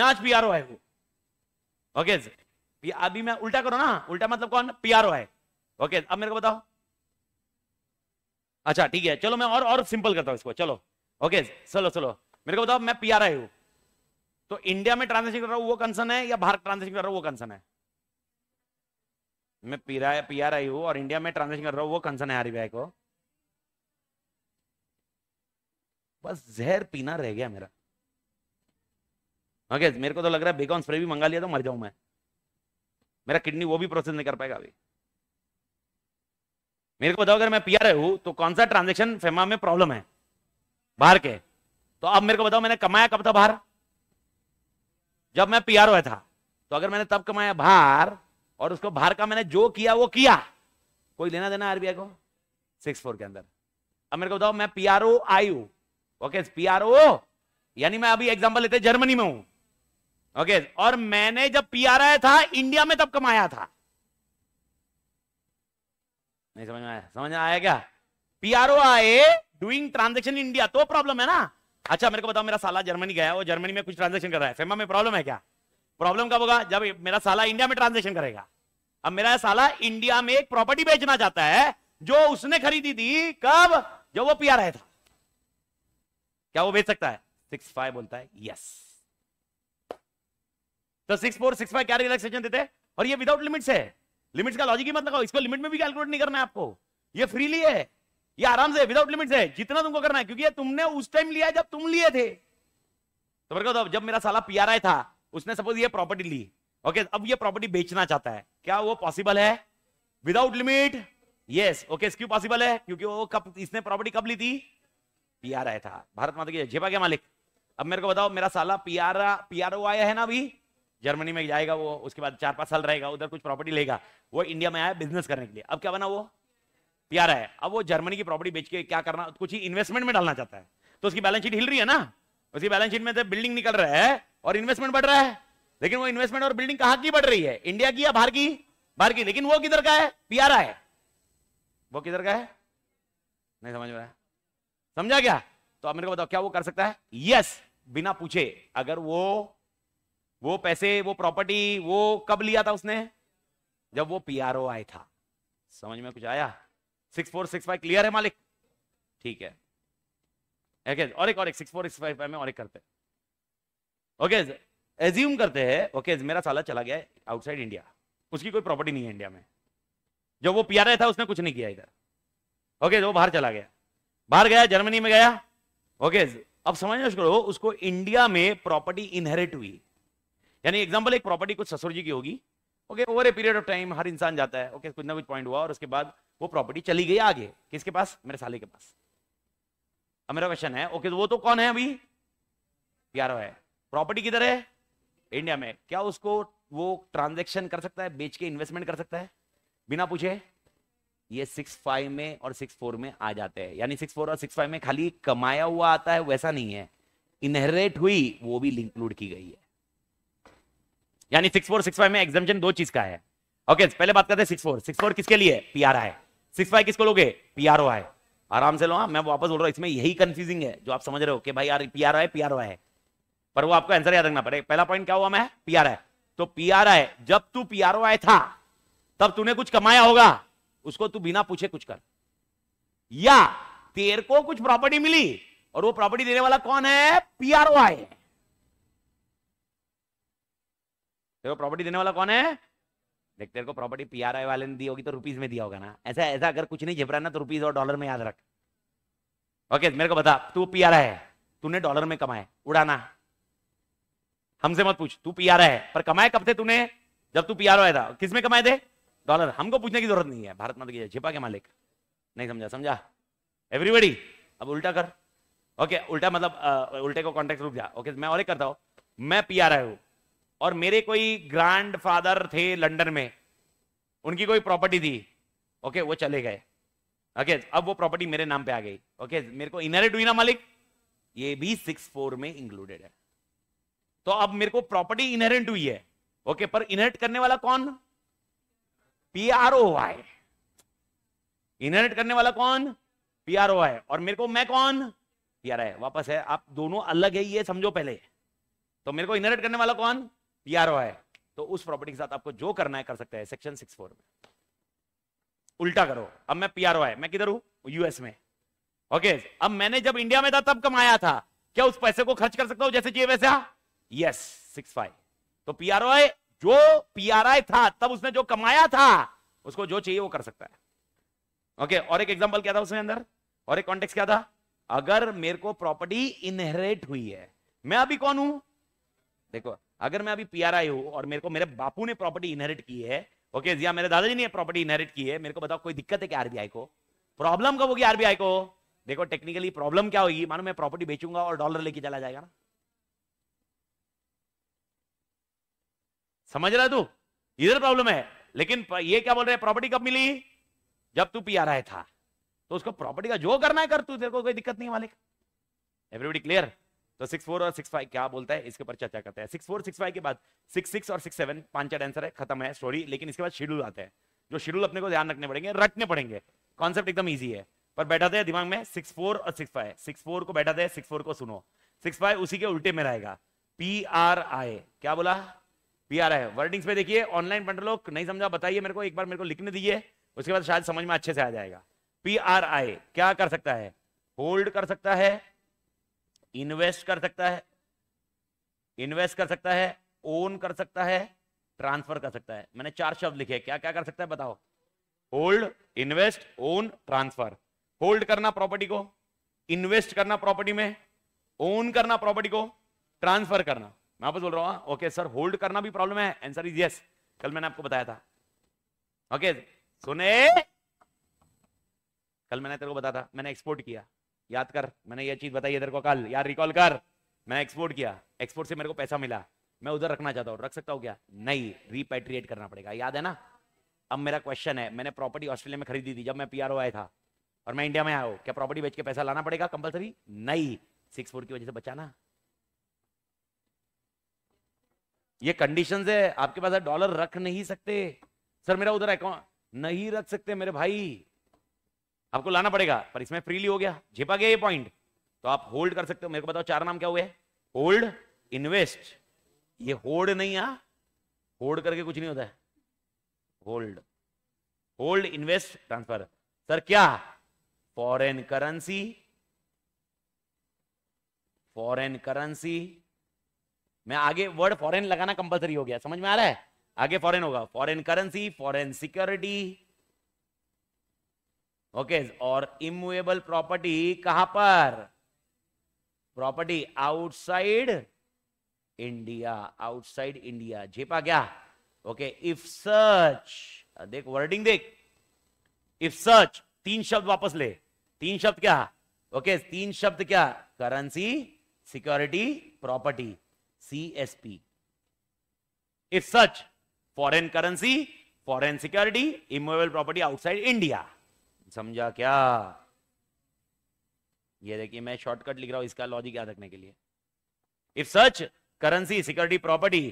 मैं आज ओ है ओके अभी मैं उल्टा करो ना उल्टा मतलब कौन ओ है ओके अब मेरे को बताओ अच्छा ठीक है चलो मैं और और सिंपल करता हूं इसको चलो ओके चलो चलो मेरे को बताओ मैं आई हूं तो इंडिया में ट्रांजेक्शन कर रहा हूं वो कंसर्न है या बाहर ट्रांजेक्शन कर रहा हूं वो कंसर्न है मैं पीरा पी आर आई हूं और इंडिया में ट्रांजेक्शन कर रहा हूं वो कंसर्न है आरबीआई को बस जहर पीना रह गया मेरा ओके मेरे को तो लग रहा है बेकॉन स्प्रे भी मंगा लिया तो मर जाऊं मैं मेरा किडनी वो भी प्रोसेस नहीं कर पाएगा अभी मेरे को बताओ अगर मैं पीआर हूं तो कौन सा ट्रांजेक्शन फेमा में प्रॉब्लम है बाहर के तो अब मेरे को बताओ मैंने कमाया कब था बाहर जब मैं पी पीआरओ था तो अगर मैंने तब कमाया भार और उसको भार का मैंने जो किया वो किया कोई लेना देना आरबीआई को सिक्स फोर के अंदर अब मेरे को बताओ मैं पी आर ओ आई हूं ओके ओ यानी मैं अभी एग्जाम्पल लेते जर्मनी में हूं ओके और मैंने जब पी आर आया था इंडिया में तब कमाया था नहीं समझ में आया समझ में आया क्या P R O I doing transaction India तो प्रॉब्लम है ना अच्छा मेरे को बताओ मेरा साला जर्मनी गया वो जर्मनी में कुछ ट्रांजेक्शन कर रहा है फेमा में प्रॉब्लम है क्या प्रॉब्लम कब होगा जब मेरा साला इंडिया में ट्रांजेक्शन करेगा अब मेरा साला इंडिया में एक प्रॉपर्टी बेचना चाहता है जो उसने खरीदी थी कब जब वो पिया रहे था क्या वो बेच सकता है सिक्स फाइव बोलता है यस तो सिक्स फोर सिक्स फाइव क्या रिलैक्सेशन देते और ये विदाउट लिमिट्स है लिमिट्स का लॉजिक ही मत लगाओ इसको लिमिट में भी कैलकुलेट नहीं करना है आपको ये फ्रीली है ये आराम से विदाउट लिमिट है जितना तुमको करना है क्योंकि ये तुमने उस टाइम लिया जब तुम लिए थे तो मेरे तो जब मेरा साला पीआरआई था उसने सपोज ये प्रॉपर्टी ली ओके okay, अब ये प्रॉपर्टी बेचना चाहता है क्या वो पॉसिबल है विदाउट लिमिट यस ओके क्यों पॉसिबल है क्योंकि वो कब इसने प्रॉपर्टी कब ली थी पी पीआरआई था भारत माता की झेपा क्या मालिक अब मेरे को बताओ मेरा साला P P R R O आया है ना अभी जर्मनी में जाएगा वो उसके बाद चार पांच साल रहेगा उधर कुछ प्रॉपर्टी लेगा वो इंडिया में आया बिजनेस करने के लिए अब क्या बना वो प्यारा है अब वो जर्मनी की प्रॉपर्टी बेच के क्या करना कुछ ही इन्वेस्टमेंट में डालना चाहता है तो उसकी बैलेंस शीट हिल रही है ना उसी बैलेंस शीट में से तो बिल्डिंग निकल रहा है और इन्वेस्टमेंट बढ़ रहा है लेकिन वो इन्वेस्टमेंट और बिल्डिंग कहां की बढ़ रही है इंडिया की या बाहर की बाहर की लेकिन वो किधर का है प्यारा है वो किधर का है नहीं समझ रहा आया समझा क्या तो आप मेरे को बताओ क्या वो कर सकता है यस बिना पूछे अगर वो वो पैसे वो प्रॉपर्टी वो कब लिया था उसने जब वो पीआरओ आया था समझ में कुछ आया six four six five clear है मालिक ठीक है ओके और एक और एक six four six five five में और एक करते ओके एज्यूम करते हैं ओके मेरा साला चला गया है आउटसाइड इंडिया उसकी कोई प्रॉपर्टी नहीं है इंडिया में जो वो पीआरए था उसने कुछ नहीं किया इधर ओके वो बाहर चला गया बाहर गया जर्मनी में गया ओके अब समझना करो उसको इंडिया में प्रॉपर्टी इनहेरिट हुई यानी एग्जाम्पल एक प्रॉपर्टी कुछ ससुर जी की होगी okay over a period of time हर इंसान जाता है ओके कुछ ना कुछ पॉइंट हुआ और उसके बाद वो प्रॉपर्टी चली गई आगे किसके पास मेरे साले के पास अब मेरा क्वेश्चन है ओके तो वो तो कौन है अभी प्यारो है प्रॉपर्टी किधर है इंडिया में क्या उसको वो ट्रांजेक्शन कर सकता है बेच के इन्वेस्टमेंट कर सकता है बिना पूछे ये सिक्स फाइव में और सिक्स फोर में आ जाते हैं यानी सिक्स फोर और सिक्स फाइव में खाली कमाया हुआ आता है वैसा नहीं है इनहेरिट हुई वो भी इंक्लूड की गई है यानी सिक्स फोर सिक्स फाइव में एग्जामेशन दो चीज का है ओके okay, पहले बात करते हैं सिक्स फोर सिक्स फोर किसके लिए P R I six five किसको लोगे पी आर ओ आई आराम से लो हाँ मैं वापस बोल रहा हूँ इसमें यही कंफ्यूजिंग है जो आप समझ रहे हो कि भाई यार P R O I P R O है पर वो आपको आंसर याद रखना पड़ेगा पहला पॉइंट क्या हुआ मैं पी आर आई तो पी आर आई जब तू पी आर ओ आई था तब तूने कुछ कमाया होगा उसको तू बिना पूछे कुछ कर या तेरे को कुछ प्रॉपर्टी मिली और वो प्रॉपर्टी देने वाला कौन है P R O I property देने वाला कौन है देख तेरे को प्रॉपर्टी पी आर आई वाले ने दी होगी तो रुपीज में दिया होगा ना ऐसा ऐसा अगर कुछ नहीं झिपरा ना तो रुपीज और डॉलर में याद रख ओके मेरे को बता तू पी पीआरआई है तूने डॉलर में कमाए उड़ाना हमसे मत पूछ तू पी पीआरआई है पर कमाए कब थे तूने जब तू पी आर आया था किस में कमाए थे डॉलर हमको पूछने की जरूरत नहीं है भारत मत की छिपा के मालिक नहीं समझा समझा एवरीबडी अब उल्टा कर ओके okay, उल्टा मतलब आ, उल्टे को कॉन्टेक्ट रुक जा ओके okay, मैं और एक करता हूँ मैं पी आर आई हूँ और मेरे कोई ग्रैंड फादर थे लंदन में उनकी कोई प्रॉपर्टी थी ओके वो चले गए ओके अब वो प्रॉपर्टी मेरे नाम पे आ गई ओके मेरे को इनहेरिट हुई ना मालिक ये भी सिक्स फोर में इंक्लूडेड है तो अब मेरे को प्रॉपर्टी इनहेरिट हुई है ओके पर इनहेरिट करने वाला कौन पी आर ओ आए इनहेरिट करने वाला कौन पी आर ओ आए और मेरे को मैं कौन पी आर आए वापस है आप दोनों अलग है ये समझो पहले तो मेरे को इनहेरिट करने वाला कौन पीआरओ है तो उस प्रॉपर्टी के साथ आपको जो करना है कर सकते हैं सेक्शन सिक्स फोर में उल्टा करो अब मैं पीआरओ है मैं किधर हूं यूएस में ओके अब मैंने जब इंडिया में था तब कमाया था क्या उस पैसे को खर्च कर सकता हूं जैसे चाहिए वैसा यस सिक्स फाइव तो पीआरओ जो पीआरआई था तब उसने जो कमाया था उसको जो चाहिए वो कर सकता है ओके okay, और एक एग्जांपल क्या था उसमें अंदर और एक कॉन्टेक्स्ट क्या था अगर मेरे को प्रॉपर्टी इनहेरिट हुई है मैं अभी कौन हूं देखो अगर मैं अभी पी आर आई हूं और मेरे को मेरे बापू ने प्रॉपर्टी इनहेरिट की है ओके जिया मेरे दादाजी ने प्रॉपर्टी इनहेरिट की है मेरे को बताओ कोई दिक्कत है क्या आरबीआई को प्रॉब्लम कब होगी आरबीआई को देखो टेक्निकली प्रॉब्लम क्या होगी मानो मैं प्रॉपर्टी बेचूंगा और डॉलर लेके चला जाएगा ना समझ रहा तू इधर प्रॉब्लम है लेकिन ये क्या बोल रहे हैं प्रॉपर्टी कब मिली जब तू पी आर था तो उसको प्रॉपर्टी का जो करना है कर तू तेरे को कोई दिक्कत नहीं मालिक एवरीबडी क्लियर तो सिक्स फोर और सिक्स फाइव क्या बोलता है इसके ऊपर चर्चा करते हैं सिक्स फोर सिक्स फाइव के बाद सिक्स सिक्स और सिक्स सेवन पांच चार आंसर है खत्म है स्टोरी लेकिन इसके बाद शेड्यूल आते हैं जो शेड्यूल अपने को ध्यान रखने पड़ेंगे रटने पड़ेंगे कॉन्सेप्ट एकदम ईजी है पर बैठाते हैं दिमाग में सिक्स फोर और सिक्स फाइव सिक्स फोर को बैठाते हैं सिक्स फोर को सुनो सिक्स फाइव उसी के उल्टे में रहेगा पी आर आई क्या बोला पी आर आई वर्डिंग्स में देखिए ऑनलाइन पढ़ लो नहीं समझा बताइए मेरे को एक बार मेरे को लिखने दीजिए उसके बाद शायद समझ में अच्छे से आ जाएगा पी आर आई क्या कर सकता है होल्ड कर सकता है इन्वेस्ट कर सकता है इन्वेस्ट कर सकता है ओन कर सकता है ट्रांसफर कर सकता है मैंने चार शब्द लिखे क्या क्या कर सकता है बताओ hold invest own transfer hold करना प्रॉपर्टी को इन्वेस्ट करना प्रॉपर्टी में ओन करना प्रॉपर्टी को ट्रांसफर करना मैं आपको बोल रहा हूं हाँ, ओके सर होल्ड करना भी प्रॉब्लम है आंसर इज यस कल मैंने आपको बताया था ओके okay, सुने कल मैंने तेरे को बताया था मैंने एक्सपोर्ट किया याद कर मैंने ये चीज बताई इधर को कल यार रिकॉल कर मैं एक्सपोर्ट किया एक्सपोर्ट से मेरे को पैसा मिला मैं उधर रखना चाहता हूँ रख सकता हूँ क्या नहीं रिपेट्रिएट करना पड़ेगा याद है ना अब मेरा क्वेश्चन है मैंने प्रॉपर्टी ऑस्ट्रेलिया में खरीदी थी जब मैं पीआरओ आया था और मैं इंडिया में आया हूँ क्या प्रॉपर्टी बेच के पैसा लाना पड़ेगा कंपलसरी नहीं सिक्स फोर की वजह से बचाना ये कंडीशन है आपके पास डॉलर रख नहीं सकते सर मेरा उधर अकाउंट नहीं रख सकते मेरे भाई आपको लाना पड़ेगा पर इसमें फ्रीली हो गया झेपा गया ये पॉइंट तो आप होल्ड कर सकते हो मेरे को बताओ चार नाम क्या हुए होल्ड इन्वेस्ट ये होल्ड नहीं आ होल्ड करके कुछ नहीं होता है hold hold invest transfer sir क्या फॉरेन करेंसी फॉरेन करेंसी मैं आगे वर्ड फॉरेन लगाना कंपलसरी हो गया समझ में आ रहा है आगे फॉरेन होगा foreign currency foreign security okay और इमुएबल प्रॉपर्टी कहां पर property outside India outside India झेपा क्या ओके इफ सच देख वर्डिंग देख इफ सच तीन शब्द वापस ले तीन शब्द क्या ओके okay, तीन शब्द क्या currency security property C S P if such foreign currency foreign security immovable property outside India समझा क्या ये देखिए मैं शॉर्टकट लिख रहा हूं इसका लॉजिक याद रखने के लिए if such currency security property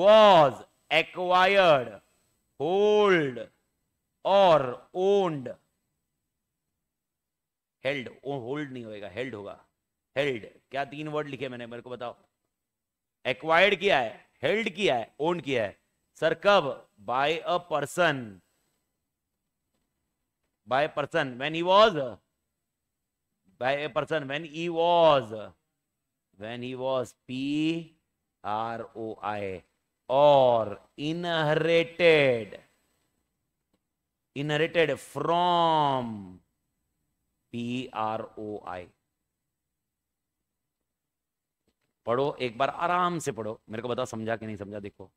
was acquired hold और ओन्ड हेल्ड होल्ड नहीं होएगा हेल्ड होगा हेल्ड क्या तीन वर्ड लिखे मैंने मेरे को बताओ एक्वायर्ड किया है हेल्ड किया है ओन किया है सर कब by a person by a person when he was by a person when he was when he was p r o i or inherited inherited from p r o i पढ़ो एक बार आराम से पढ़ो मेरे को बताओ समझा कि नहीं समझा देखो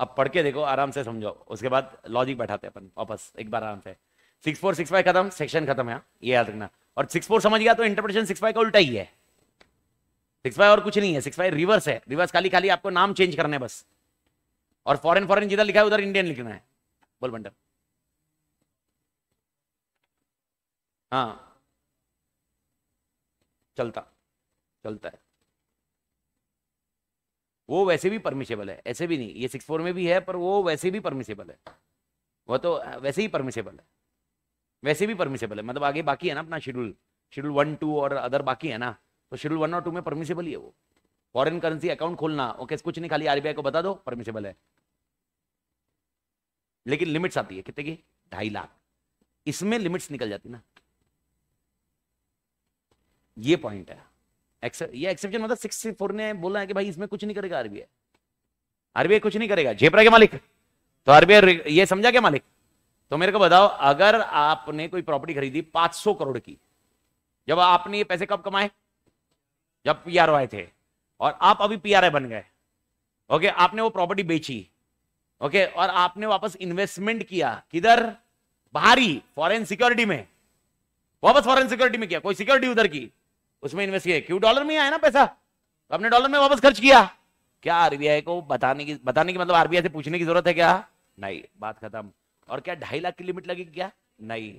अब पढ़ के देखो आराम से समझो उसके बाद लॉजिक बैठाते अपन वापस एक बार आराम से सिक्स फोर सिक्स फाइव खत्म सेक्शन खत्म है हाँ, ये याद रखना और सिक्स फोर समझ गया तो इंटरप्रिटेशन सिक्स फाइव का उल्टा ही है सिक्स फाइव और कुछ नहीं है सिक्स फाइव रिवर्स है रिवर्स खाली खाली आपको नाम चेंज करना है बस और फॉरन फॉरन जिधर लिखा है उधर इंडियन लिखना है बोल बंटर हाँ चलता चलता है वो वैसे भी परमिशेबल है ऐसे भी नहीं ये सिक्स फोर में भी है पर वो वैसे भी परमिशेबल है वो तो हाँ, वैसे ही परमिशेबल है वैसे भी परमिशेबल है मतलब आगे बाकी है ना अपना शेड्यूल शेड्यूल वन टू और अदर बाकी है ना तो शेड्यूल वन और टू में परमिशेबल ही है वो फॉरेन करेंसी अकाउंट खोलना ओके कुछ नहीं खाली आरबीआई को बता दो परमिशेबल है लेकिन लिमिट्स आती है कितने की ढाई लाख इसमें लिमिट्स निकल जाती ना ये पॉइंट है ये एक्सेप्शन मतलब सिक्स फोर ने बोला है कि भाई इसमें कुछ नहीं करेगा आरबीआई आरबीआई कुछ नहीं करेगा झेपरा के मालिक तो आरबीआई ये समझा क्या मालिक तो मेरे को बताओ अगर आपने कोई प्रॉपर्टी खरीदी 500 करोड़ की जब आपने ये पैसे कब कमाए जब पी आए थे और आप अभी पी बन गए ओके आपने वो प्रॉपर्टी बेची ओके और आपने वापस इन्वेस्टमेंट किया किधर बाहरी फॉरेन सिक्योरिटी में वापस फॉरेन सिक्योरिटी में किया कोई सिक्योरिटी उधर की उसमें इन्वेस्ट किया क्यों डॉलर में आया ना पैसा तो आपने डॉलर में वापस खर्च किया क्या आरबीआई को बताने की बताने की मतलब आरबीआई से पूछने की जरूरत है क्या नहीं बात खत्म और क्या ढाई लाख की लिमिट लगी क्या नहीं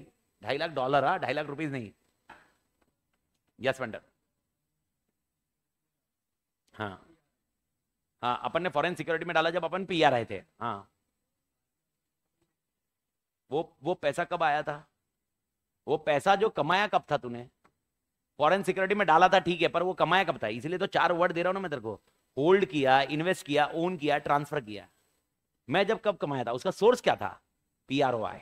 ढाई लाख डॉलर हाँ ढाई लाख रुपीज नहीं यस वेंडर हाँ हाँ अपन ने फॉरेन सिक्योरिटी में डाला जब अपन पी आर आए थे हाँ वो वो पैसा कब आया था वो पैसा जो कमाया कब था तूने फॉरेन सिक्योरिटी में डाला था ठीक है पर वो कमाया कब था इसलिए तो चार वर्ड दे रहा हूँ ना मैं तेरे को होल्ड किया इन्वेस्ट किया ओन किया ट्रांसफर किया मैं जब कब कमाया था उसका सोर्स क्या था पी आर ओ आई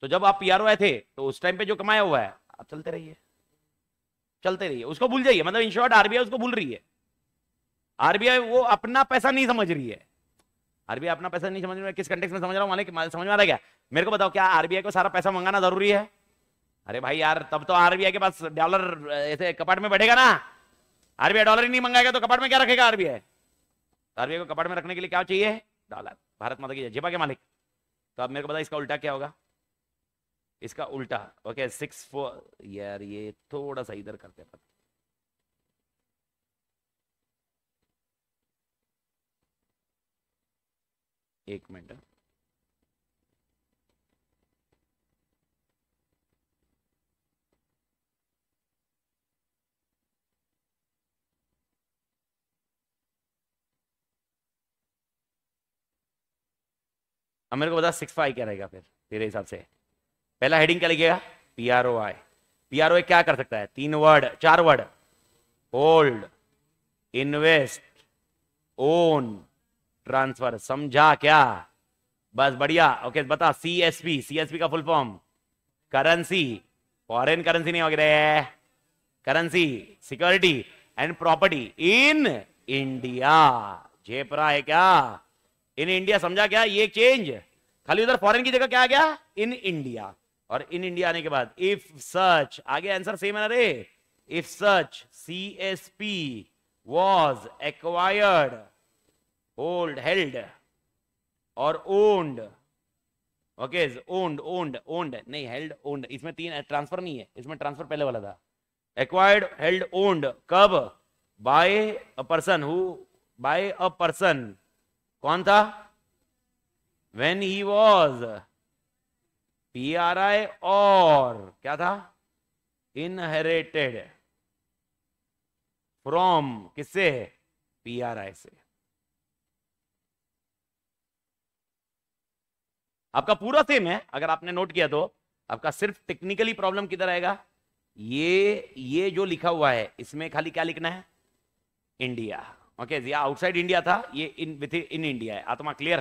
तो जब आप पी आर ओ आए थे तो उस टाइम पे जो कमाया हुआ है आप चलते रहिए चलते रहिए उसको भूल जाइए मतलब इन शॉर्ट आरबीआई उसको भूल रही है आरबीआई वो अपना पैसा नहीं समझ रही है आरबीआई अपना पैसा नहीं समझ रही है किस कंटेक्स में समझ रहा हूँ मालिक समझ में आ रहा है क्या मेरे को बताओ क्या आरबीआई को सारा पैसा मंगाना जरूरी है अरे भाई यार तब तो आरबीआई के पास डॉलर ऐसे कपाट में बैठेगा ना आरबीआई डॉलर ही नहीं मंगाएगा तो कपाट में क्या रखेगा आरबीआई आरबीआई को कपाट में रखने के लिए क्या चाहिए डॉलर भारत माता की जय जेबा के मालिक तो अब मेरे को बता इसका उल्टा क्या होगा इसका उल्टा ओके सिक्स फोर यार ये थोड़ा सा इधर करते हैं एक मिनट अब मेरे को बता सिक्स फाइव क्या रहेगा फिर तेरे हिसाब से पहला हेडिंग क्या लिखेगा P R O I P R O क्या कर सकता है तीन वर्ड चार word hold invest own transfer समझा क्या बस बढ़िया ओके बता C S P C S P का full form currency foreign currency नहीं वगैरह currency security and property in India जेपरा है क्या इन इंडिया समझा क्या ये चेंज खाली उधर फॉरेन की जगह क्या आ गया इन इंडिया और इन इंडिया आने के बाद इफ सच आगे आंसर सेम है ना रे if such C S P was acquired hold held और owned okay owned owned owned नहीं हेल्ड ओन्ड इसमें तीन ट्रांसफर नहीं है इसमें ट्रांसफर पहले वाला था एक्वायर्ड हेल्ड ओन्ड कब by a person who by a person कौन था when he was P R I और क्या था इनहेरिटेड फ्रॉम किससे पी आर आई से आपका पूरा सेम है अगर आपने नोट किया तो आपका सिर्फ टेक्निकली प्रॉब्लम किधर आएगा ये ये जो लिखा हुआ है इसमें खाली क्या लिखना है इंडिया ओके आउटसाइड इंडिया था हाँ। ये इन विथ इन इंडिया है आत्मा क्लियर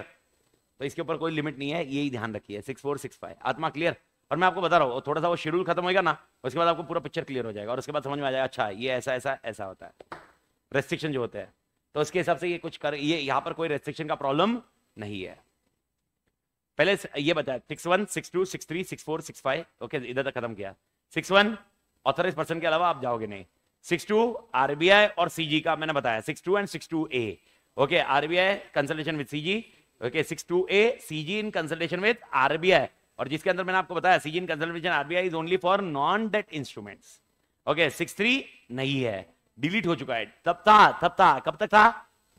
तो इसके ऊपर कोई लिमिट नहीं है यही ध्यान रखिए सिक्स फोर सिक्स फाइव आत्मा क्लियर और मैं आपको बता रहा हूँ थोड़ा सा वो शेड्यूल खत्म होगा ना उसके बाद आपको पूरा पिक्चर क्लियर हो जाएगा और उसके बाद समझ में आ जाएगा अच्छा ये ऐसा ऐसा ऐसा होता है रेस्ट्रिक्शन जो होते हैं तो उसके हिसाब से ये कुछ कर ये यहाँ पर कोई रेस्ट्रिक्शन का प्रॉब्लम नहीं है पहले ये बताया six one six two six three six four six five okay इधर तक खत्म किया सिक्स वन ऑथराइज पर्सन के अलावा आप जाओगे नहीं सिक्स टू आरबीआई और सीजी का मैंने बताया six two and six two A okay RBI consultation with CG okay six two A CG in consultation with RBI और जिसके अंदर मैंने आपको बताया CG in consultation RBI is only for non debt instrument okay six three नहीं है delete हो चुका है तब था तब था कब तक था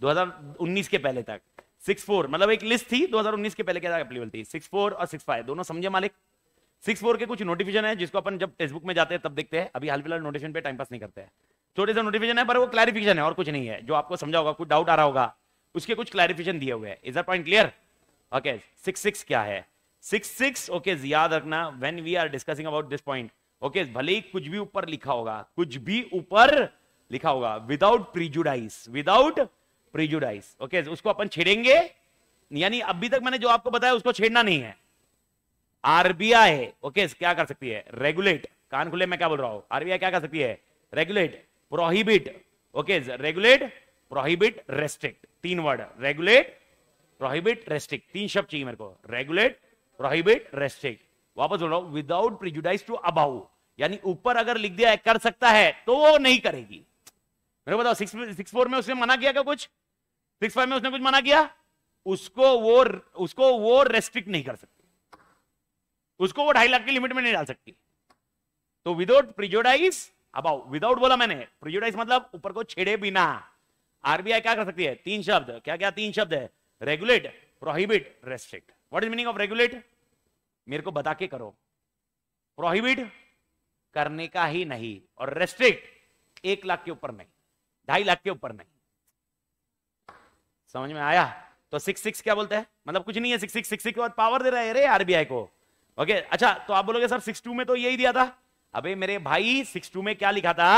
2019 के पहले तक सिक्स फोर मतलब एक लिस्ट थी 2019 के पहले क्या अप्लीबल थी सिक्स फोर और सिक्स फाइव दोनों समझे मालिक सिक्स फोर के कुछ नोटिफिकेशन है जिसको अपन जब फेसबुक में जाते हैं तब देखते हैं अभी हाल फिलहाल नोटिफिकेशन पे टाइम पास नहीं करते हैं छोटे से नोटिफिकेशन है पर वो क्लैरिफिकेशन है और कुछ नहीं है जो आपको समझा होगा कुछ डाउट आ रहा होगा उसके कुछ क्लैरिफिकेशन दिए हुए हैं is point clear okay six six क्या है सिक्स सिक्स ओके याद रखना when we are discussing about this point okay भले ही कुछ भी ऊपर लिखा होगा कुछ भी ऊपर लिखा होगा without prejudice without prejudice okay उसको अपन छेड़ेंगे यानी अभी तक मैंने जो आपको बताया उसको छेड़ना नहीं है आरबीआई ओके क्या कर सकती है रेगुलेट कान खुले मैं क्या बोल रहा हूं आरबीआई क्या कर सकती है regulate prohibit okay regulate prohibit restrict तीन वर्ड रेगुलेट प्रोहिबिट रेस्ट्रिक्ट तीन शब्द चाहिए मेरे को रेगुलेट प्रोहिबिट रेस्ट्रिक्ट वापस बोल रहा हूं विदाउट प्रिजुडाइज टू अबाउ यानी ऊपर अगर लिख दिया है कर सकता है तो वो नहीं करेगी मेरे को बताओ सिक्स सिक्स फोर में उसने मना किया क्या कुछ सिक्स फाइव में उसने कुछ मना किया उसको वो उसको वो रेस्ट्रिक्ट नहीं कर सकता उसको वो ढाई लाख की लिमिट में नहीं डाल सकती तो विदाउट प्रिजोडाइज अब विदाउट बोला मैंने प्रिजोडाइज मतलब ऊपर को छेड़े बिना आरबीआई क्या कर सकती है तीन शब्द क्या क्या तीन शब्द है regulate prohibit restrict what is meaning of regulate मेरे को बता के करो प्रोहिबिट करने का ही नहीं और रेस्ट्रिक्ट एक लाख के ऊपर नहीं ढाई लाख के ऊपर नहीं समझ में आया तो सिक्स सिक्स क्या बोलते हैं मतलब कुछ नहीं है सिक्स सिक्स सिक्स की पावर दे रहा है अरे आरबीआई को ओके okay, अच्छा तो आप बोलोगे सर सिक्स टू में तो यही दिया था अबे मेरे भाई सिक्स टू में क्या लिखा था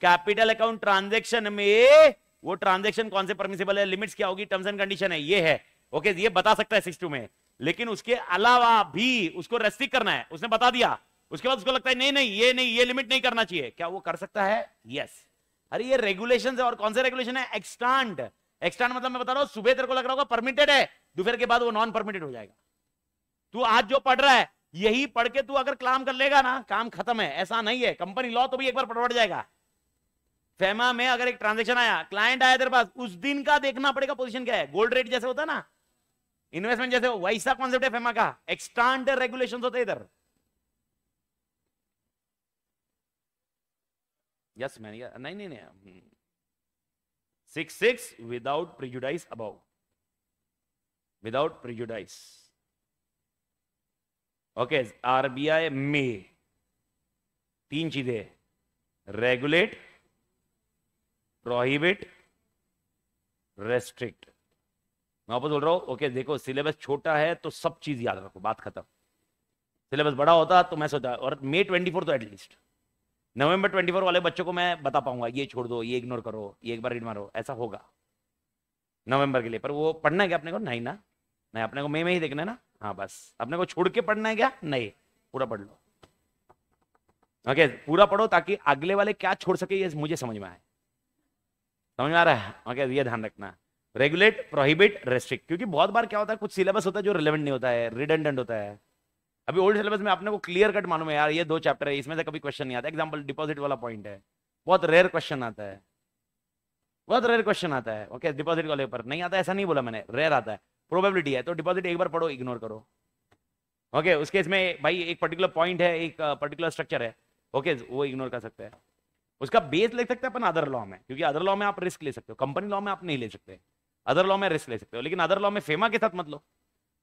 कैपिटल अकाउंट ट्रांजेक्शन में वो ट्रांजेक्शन कौन से परमिशेबल है लिमिट्स क्या होगी टर्म्स एंड कंडीशन है ये है ओके okay, ये बता सकता है सिक्स टू में लेकिन उसके अलावा भी उसको रेस्ट्रिक करना है उसने बता दिया उसके बाद उसको लगता है नहीं नहीं ये नहीं ये लिमिट नहीं करना चाहिए क्या वो कर सकता है यस yes. अरे ये रेगुलेशन है और कौन से रेगुलेशन है एक्सटांड एक्सटांड मतलब मैं बता रहा हूं सुबह तेरे को लग रहा होगा परमिटेड है दोपहर के बाद वो नॉन परमिटेड हो जाएगा तू आज जो पढ़ रहा है यही पढ़ के तू अगर क्लाम कर लेगा ना काम खत्म है ऐसा नहीं है कंपनी लॉ तो भी एक बार पटवट जाएगा फेमा में अगर एक ट्रांजेक्शन आया क्लाइंट आया तेरे पास उस दिन का देखना पड़ेगा पोजिशन क्या है गोल्ड रेट जैसे होता ना इन्वेस्टमेंट जैसे वैसा कॉन्सेप्ट है फेमा का एक्सटांड रेगुलेशन होते इधर यस मैन नहीं नहीं नहीं six six without prejudice about without prejudice okay RBI में तीन चीजें रेगुलेट प्रोहिबिट रेस्ट्रिक्ट मैं आपको बोल रहा हूँ ओके देखो सिलेबस छोटा है तो सब चीज याद रखो बात खत्म सिलेबस बड़ा होता तो मैं सोचा और मे ट्वेंटी फोर तो एटलीस्ट नवंबर ट्वेंटी फोर वाले बच्चों को मैं बता पाऊंगा ये छोड़ दो ये इग्नोर करो ये एक बार रीड मारो ऐसा होगा नवंबर के लिए पर वो पढ़ना है क्या अपने को नहीं ना नहीं अपने को मई में ही देखना है ना हाँ बस अपने को छोड़ के पढ़ना है क्या नहीं पूरा पढ़ लो ओके पूरा पढ़ो ताकि अगले वाले क्या छोड़ सके ये मुझे समझ में आए समझ में आ रहा है ओके ये ध्यान रखना रेगुलेट प्रोहिबिट रेस्ट्रिक्ट क्योंकि बहुत बार क्या होता है कुछ सिलेबस होता है जो रिलेवेंट नहीं होता है रिडेंडेंट होता है अभी ओल्ड सिलेबस में आपने को क्लियर कट मालूम है यार ये दो चैप्टर है इसमें से कभी क्वेश्चन नहीं आता एग्जाम्पल डिपोजिट वाला पॉइंट है बहुत रेयर क्वेश्चन आता है बहुत रेयर क्वेश्चन आता है ओके डिपॉजिट वाले पर नहीं आता ऐसा नहीं बोला मैंने रेयर आता है प्रोबेबिलिटी है तो डिपॉजिट एक बार पढ़ो इग्नोर करो ओके okay, उसके इसमें भाई एक पर्टिकुलर पॉइंट है एक पर्टिकुलर uh, स्ट्रक्चर है ओके okay, वो इग्नोर कर सकते हैं उसका बेस ले सकते हैं अपन अदर लॉ में क्योंकि अदर लॉ में आप रिस्क ले सकते हो कंपनी लॉ में आप नहीं ले सकते अदर लॉ में रिस्क ले सकते हो लेकिन अदर लॉ में फेमा के साथ मत लो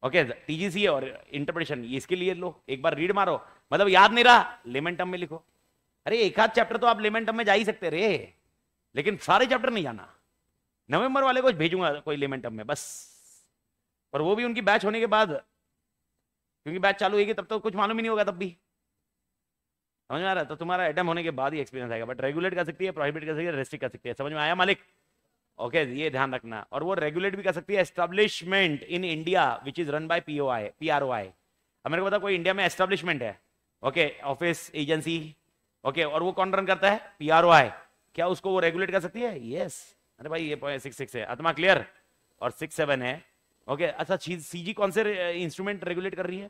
ओके okay, टीजीसी और इंटरप्रिटेशन इसके लिए लो एक बार रीड मारो मतलब याद नहीं रहा लेमेंटम में लिखो अरे एक आध चैप्टर तो आप लेमेंटम में जा ही सकते रे लेकिन सारे चैप्टर नहीं जाना नवंबर वाले को भेजूंगा कोई लेमेंटम में बस पर वो भी उनकी बैच होने के बाद क्योंकि बैच चालू होगी तब तो कुछ मालूम ही नहीं होगा तब भी समझ में आ रहा है तो तुम्हारा एडम होने के बाद ही एक्सपीरियंस आएगा बट रेगुलेट कर सकती है प्रोहिबिट कर सकती है रेस्ट्रिक कर सकती है समझ में आया मालिक ओके ये ध्यान रखना और वो रेगुलेट भी कर सकती है establishment in India which is run by O I अब मेरे को पता कोई इंडिया में एस्टेब्लिशमेंट है ओके ऑफिस एजेंसी ओके और वो कौन रन करता है पी आर ओ आई क्या उसको वो रेगुलेट कर सकती है यस yes. अरे भाई ये सिक्स सिक्स है आत्मा क्लियर और सिक्स सेवन है ओके अच्छा सीजी कौन से इंस्ट्रूमेंट रेगुलेट कर रही है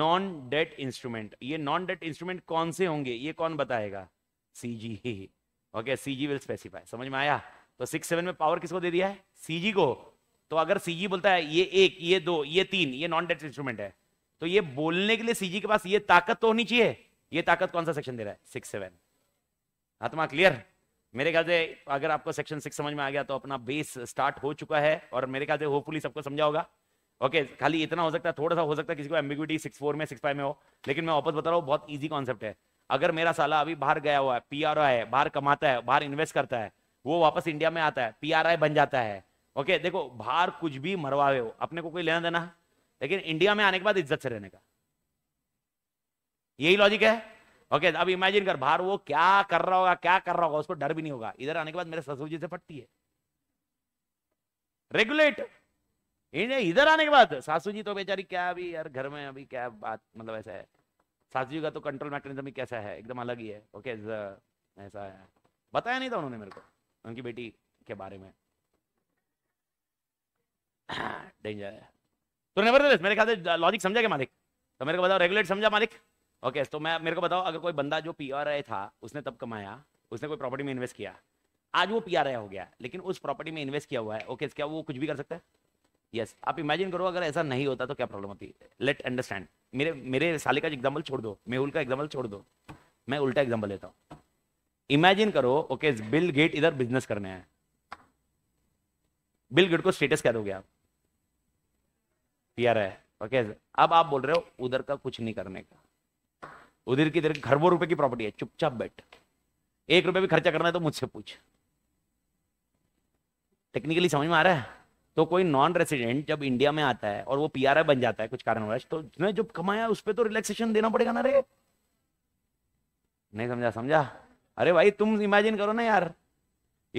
नॉन डेट इंस्ट्रूमेंट ये नॉन डेट इंस्ट्रूमेंट कौन से होंगे ये कौन बताएगा CG okay CG will specify समझ में आया तो सिक्स सेवन में पावर किसको दे दिया है सीजी को तो अगर सीजी बोलता है ये एक ये दो ये तीन ये नॉन डेट इंस्ट्रूमेंट है तो ये बोलने के लिए सीजी के पास ये ताकत तो होनी चाहिए ये ताकत कौन सा सेक्शन दे रहा है सिक्स सेवन आत्मा क्लियर मेरे ख्याल से अगर आपको सेक्शन सिक्स समझ में आ गया तो अपना बेस स्टार्ट हो चुका है और मेरे ख्याल से होपफुली सबको समझा होगा ओके okay, खाली इतना हो सकता है थोड़ा सा हो सकता है किसी को एम्बिग्यूटी सिक्स फोर में सिक्स फाइव में हो लेकिन मैं वापस बता रहा हूँ बहुत ईजी कॉन्सेप्ट है अगर मेरा साला अभी बाहर गया हुआ है पी आर है बाहर कमाता है बाहर इन्वेस्ट करता है वो वापस इंडिया में आता है पी आर आई बन जाता है ओके okay, देखो बाहर कुछ भी मरवावे हो अपने को कोई लेना देना लेकिन इंडिया में आने के बाद इज्जत से रहने का यही लॉजिक है ओके अब इमेजिन कर बाहर वो क्या कर रहा होगा क्या कर रहा होगा उसको डर भी नहीं होगा इधर आने के बाद मेरे ससुर जी से फटती है रेगुलेट इधर आने के बाद सासू जी तो बेचारी क्या अभी यार घर में अभी क्या बात मतलब ऐसा है सासू जी का तो कंट्रोल मैकेनिज्म कैसा है एकदम अलग ही है ओके ऐसा है बताया नहीं था उन्होंने मेरे को उनकी बेटी के बारे में डेंजर है तो नेवर मेरे ख्याल से लॉजिक समझा क्या मालिक तो मेरे को बताओ रेगुलेट समझा मालिक ओके तो मैं मेरे को बताओ अगर कोई बंदा जो पी आर था उसने तब कमाया उसने कोई प्रॉपर्टी में इन्वेस्ट किया आज वो पी आर हो गया लेकिन उस प्रॉपर्टी में इन्वेस्ट किया हुआ है ओके क्या वो कुछ भी कर सकता है यस yes, आप इमेजिन करो अगर ऐसा नहीं होता तो क्या प्रॉब्लम होती लेट अंडरस्टैंड मेरे मेरे साले का एग्जाम्पल छोड़ दो मेहुल का एग्जाम्पल छोड़ दो मैं उल्टा एग्जाम्पल लेता हूँ इमेजिन करो ओके okay, बिल गेट इधर बिजनेस करने हैं बिल गेट को स्टेटस क्या दोगे आप पी आर है ओके अब आप बोल रहे हो उधर का कुछ नहीं करने का उधर की इधर खरबों रुपए की प्रॉपर्टी है चुपचाप बैठ एक रुपए भी खर्चा करना है तो मुझसे पूछ टेक्निकली समझ में आ रहा है तो कोई नॉन रेसिडेंट जब इंडिया में आता है और वो पी बन जाता है कुछ कारणवश तो उसने जो कमाया उस पर तो रिलैक्सेशन देना पड़ेगा ना रे नहीं समझा समझा अरे भाई तुम इमेजिन करो ना यार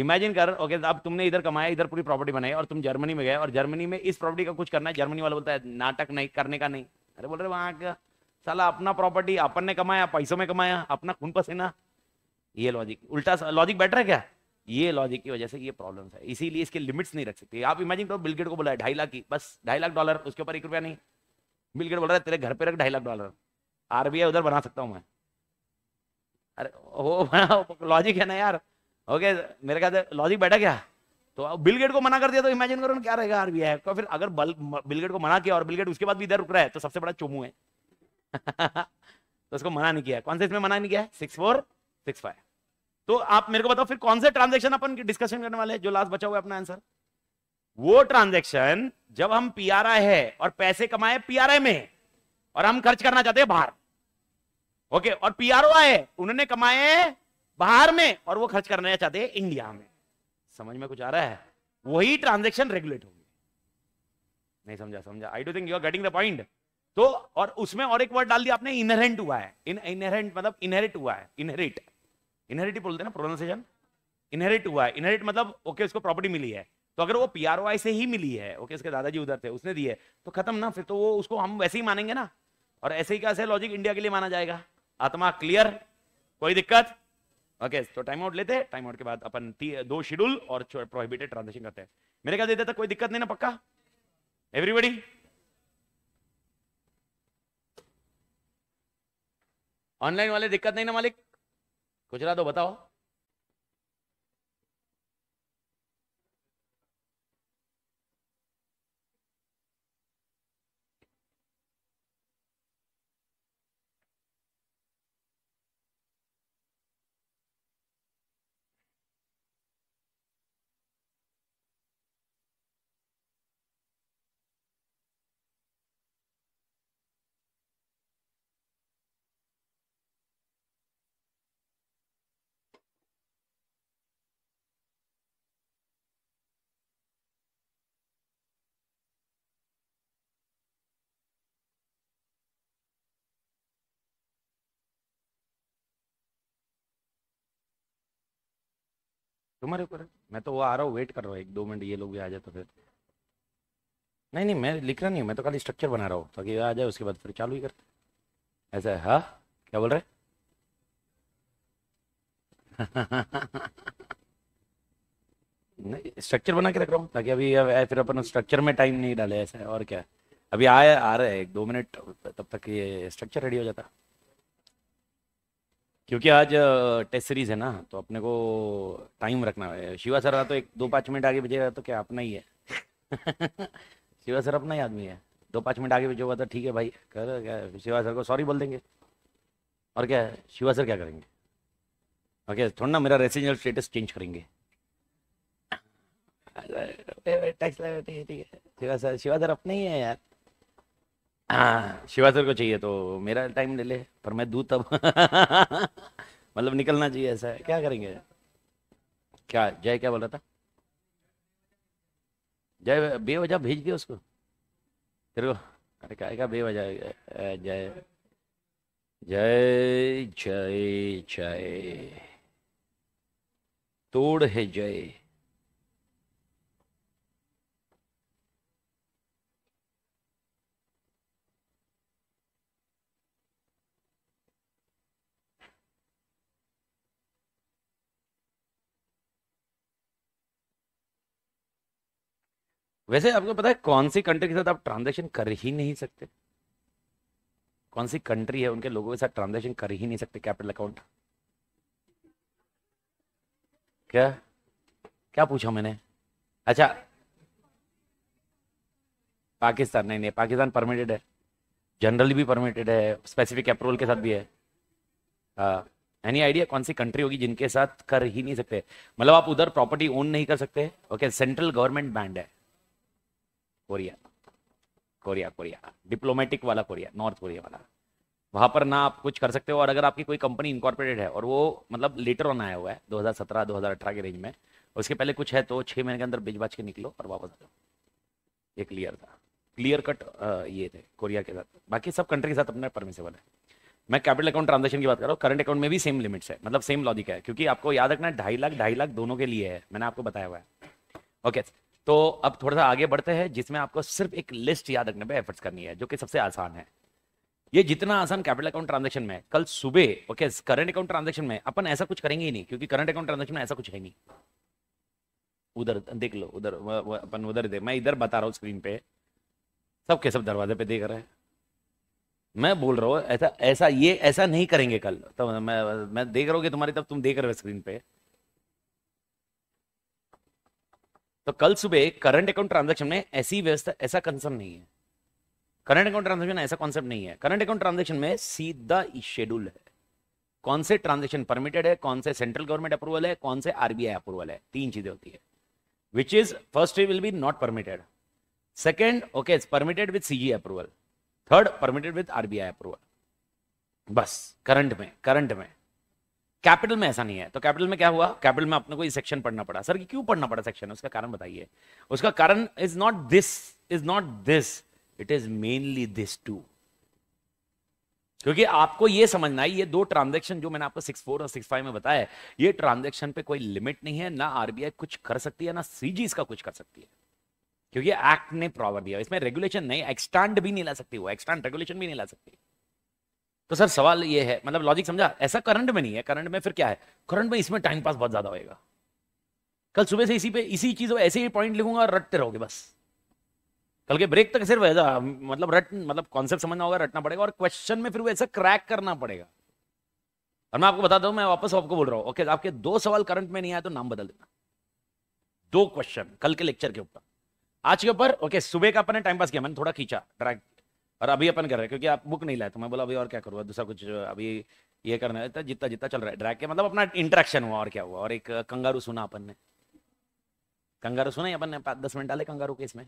इमेजिन कर ओके अब तुमने इधर कमाया इधर पूरी प्रॉपर्टी बनाई और तुम जर्मनी में गए और जर्मनी में इस प्रॉपर्टी का कुछ करना है जर्मनी वाला बोलता है नाटक नहीं करने का नहीं अरे बोल रहे वहां का साला अपना प्रॉपर्टी अपन ने कमाया पैसों में कमाया अपना खून पसीना ये लॉजिक उल्टा लॉजिक बेटर है क्या ये लॉजिक की वजह से ये प्रॉब्लम है इसीलिए इसके लिमिट्स नहीं रख सकते आप इमेजिन करो बिलगेट को बोला ढाई लाख की बस ढाई लाख डॉलर उसके ऊपर एक रुपया नहीं बिलगेट बोल रहा है तेरे घर पे रख ढाई लाख डॉलर आरबीआई उधर बना सकता हूँ मैं अरे वो लॉजिक है ना यार ओके मेरे ख्याल लॉजिक बैठा क्या तो बिलगेट को मना कर दिया तो इमेजिन करो क्या रहेगा आरबीआई का तो फिर अगर बिलगेट को मना किया और बिलगेट उसके बाद भी इधर रुक रहा है तो सबसे बड़ा चोमू है तो उसको मना नहीं किया कौन से इसमें मना नहीं किया सिक्स फोर सिक्स फाइव तो आप मेरे को बताओ फिर कौन से ट्रांजेक्शन अपन डिस्कशन करने वाले जो लास्ट बचा हुआ है अपना आंसर वो ट्रांजेक्शन जब हम पीआरआई है और पैसे कमाए पीआरआई में और हम खर्च करना चाहते हैं बाहर ओके okay, और पीआरओ आए उन्होंने कमाए बाहर में और वो खर्च करना चाहते हैं इंडिया में समझ में कुछ आ रहा है वही ट्रांजेक्शन रेगुलेट होगी नहीं समझा समझा I don't think you are getting the point तो और उसमें और एक वर्ड डाल दिया आपने इनहेरेंट हुआ है इन इनहेरेंट मतलब इनहेरिट हुआ है इनहेरिट इनहेरिट ही बोलते हैं ना प्रोनाउंसिएशन इनहेरिट हुआ है इनहेरिट मतलब ओके उसको प्रॉपर्टी मिली है तो अगर वो पी आर ओ आई से ही मिली है ओके उसके दादाजी उधर थे उसने दिए तो खत्म ना फिर तो वो उसको हम वैसे ही मानेंगे ना और ऐसे ही कैसे लॉजिक इंडिया के लिए माना जाएगा आत्मा क्लियर कोई दिक्कत ओके तो टाइम आउट लेते हैं टाइम आउट के बाद अपन दो शेड्यूल और प्रोहिबिटेड ट्रांजेक्शन करते हैं मेरे ख्याल देते तक कोई दिक्कत नहीं ना पक्का एवरीबडी ऑनलाइन वाले दिक्कत नहीं ना मालिक रहा तो बताओ तुम्हारे ऊपर मैं तो वो आ रहा हूँ वेट कर रहा हूँ एक दो मिनट ये लोग भी आ जाए तो फिर नहीं नहीं मैं लिख रहा नहीं मैं तो खाली स्ट्रक्चर बना रहा हूँ ताकि आ जाए उसके बाद फिर चालू ही करते ऐसा है हाँ क्या बोल रहे नहीं स्ट्रक्चर बना के रख रहा हूँ ताकि अभी फिर अपन स्ट्रक्चर में टाइम नहीं डाले ऐसा है और क्या अभी आए आ रहे हैं एक दो मिनट तब तक ये स्ट्रक्चर रेडी हो जाता क्योंकि आज टेस्ट सीरीज है ना तो अपने को टाइम रखना है शिवा सर तो एक दो पाँच मिनट आगे भेजेगा तो क्या अपना ही है शिवा सर अपना ही आदमी है दो पाँच मिनट आगे भेजो हुआ तो ठीक है भाई कर क्या शिवा सर को सॉरी बोल देंगे और क्या शिवा सर क्या करेंगे ओके थोड़ा ना मेरा रेसिजनल स्टेटस चेंज करेंगे शिवा सर शिवा सर अपना ही है यार हाँ शिवा सर को चाहिए तो मेरा टाइम ले ले पर मैं दू तब मतलब निकलना चाहिए ऐसा है क्या करेंगे क्या जय क्या बोल रहा था जय बेवजह भेज दिया उसको तेरे को अरे क्या क्या बेवजह जय जय जय जय तोड़ है जय वैसे आपको पता है कौन सी कंट्री के साथ आप ट्रांजेक्शन कर ही नहीं सकते कौन सी कंट्री है उनके लोगों के साथ ट्रांजेक्शन कर ही नहीं सकते कैपिटल अकाउंट क्या क्या पूछा मैंने अच्छा पाकिस्तान नहीं नहीं पाकिस्तान परमिटेड है जनरली भी परमिटेड है स्पेसिफिक अप्रूवल के साथ भी है एनी आइडिया कौन सी कंट्री होगी जिनके साथ कर ही नहीं सकते मतलब आप उधर प्रॉपर्टी ओन नहीं कर सकते ओके सेंट्रल गवर्नमेंट बैंड है कोरिया कोरिया कोरिया डिप्लोमेटिक वाला कोरिया नॉर्थ कोरिया वाला वहाँ पर ना आप कुछ कर सकते हो और अगर आपकी कोई कंपनी इंकॉर्पोरेटेड है और वो मतलब लेटर ऑन आया हुआ है 2017 2018 के रेंज में उसके पहले कुछ है तो छः महीने के अंदर बेच के निकलो और वापस आ जाओ ये क्लियर था क्लियर कट ये थे कोरिया के साथ बाकी सब कंट्री के साथ अपना परमिसेबल है मैं कैपिटल अकाउंट ट्रांजेक्शन की बात कर रहा हूँ करंट अकाउंट में भी सेम लिमिट्स है मतलब सेम लॉजिक है क्योंकि आपको याद रखना है ढाई लाख ढाई लाख दोनों के लिए है मैंने आपको बताया हुआ है ओके okay, तो अब थोड़ा सा आगे बढ़ते हैं जिसमें आपको सिर्फ एक लिस्ट याद रखने पर एफर्ट्स करनी है जो कि सबसे आसान है ये जितना आसान कैपिटल अकाउंट ट्रांजेक्शन में कल सुबह ओके करंट अकाउंट ट्रांजेक्शन में अपन ऐसा कुछ करेंगे ही नहीं क्योंकि करंट अकाउंट ट्रांजेक्शन में ऐसा कुछ है नहीं उधर देख लो उधर अपन उधर देख मैं इधर बता रहा हूँ स्क्रीन पे सब के सब दरवाजे पे देख रहे हैं मैं बोल रहा हूँ ऐसा ऐसा ये ऐसा नहीं करेंगे कल तो मैं मैं देख रहा हूँ कि तुम्हारी तब तुम देख रहे हो स्क्रीन पे तो कल सुबह करंट अकाउंट ट्रांजेक्शन में ऐसी व्यवस्था ऐसा कंसर्न नहीं है करंट अकाउंट ट्रांजेक्शन ऐसा कॉन्सेप्ट नहीं है करंट अकाउंट ट्रांजेक्शन में सीधा शेड्यूल है कौन से ट्रांजेक्शन परमिटेड है कौन से सेंट्रल गवर्नमेंट अप्रूवल है कौन से आरबीआई अप्रूवल है तीन चीजें होती है which is first will be not permitted second okay permitted with CG approval third permitted with RBI approval बस करंट में करंट में कैपिटल में ऐसा नहीं है तो कैपिटल में क्या हुआ कैपिटल में अपने को ये सेक्शन पढ़ना पड़ा सर क्यों पढ़ना पड़ा सेक्शन उसका कारण बताइए उसका कारण is not this is not this it is mainly this two क्योंकि आपको ये समझना है ये दो ट्रांजेक्शन जो मैंने आपको सिक्स फोर और सिक्स फाइव में बताया ये ट्रांजेक्शन पे कोई लिमिट नहीं है ना आरबीआई कुछ कर सकती है ना सीजी इसका कुछ कर सकती है क्योंकि एक्ट ने प्रॉवर दिया इसमें रेगुलेशन नहीं एक्सटैंड भी नहीं ला सकती वो एक्सटैंड रेगुलेशन भी नहीं ला सकती तो सर सवाल ये है मतलब लॉजिक समझा ऐसा करंट में नहीं है करंट में फिर क्या है करंट में इसमें टाइम पास बहुत ज्यादा होएगा कल सुबह से इसी पे इसी चीज ऐसे ही पॉइंट लिखूंगा और रटते रहोगे बस कल के ब्रेक तक सिर्फ ऐसा मतलब रट मतलब कॉन्सेप्ट समझना होगा रटना पड़ेगा और क्वेश्चन में फिर ऐसा क्रैक करना पड़ेगा और मैं आपको बताता हूं मैं वापस आपको बोल रहा हूं ओके आपके दो सवाल करंट में नहीं आया तो नाम बदल देना दो क्वेश्चन कल के लेक्चर के ऊपर आज के ऊपर ओके सुबह का अपने टाइम पास किया मैंने थोड़ा खींचा ड्रैग और अभी अपन कर रहे हैं क्योंकि आप बुक नहीं लाए तो मैं बोला अभी और क्या करूँगा दूसरा कुछ अभी ये करना है तो जितना जितना चल रहा है ड्रैग के मतलब अपना इंटरेक्शन हुआ और क्या हुआ और एक कंगारू सुना अपन ने कंगारू सुना ही अपन ने दस मिनट डाले कंगारू के इसमें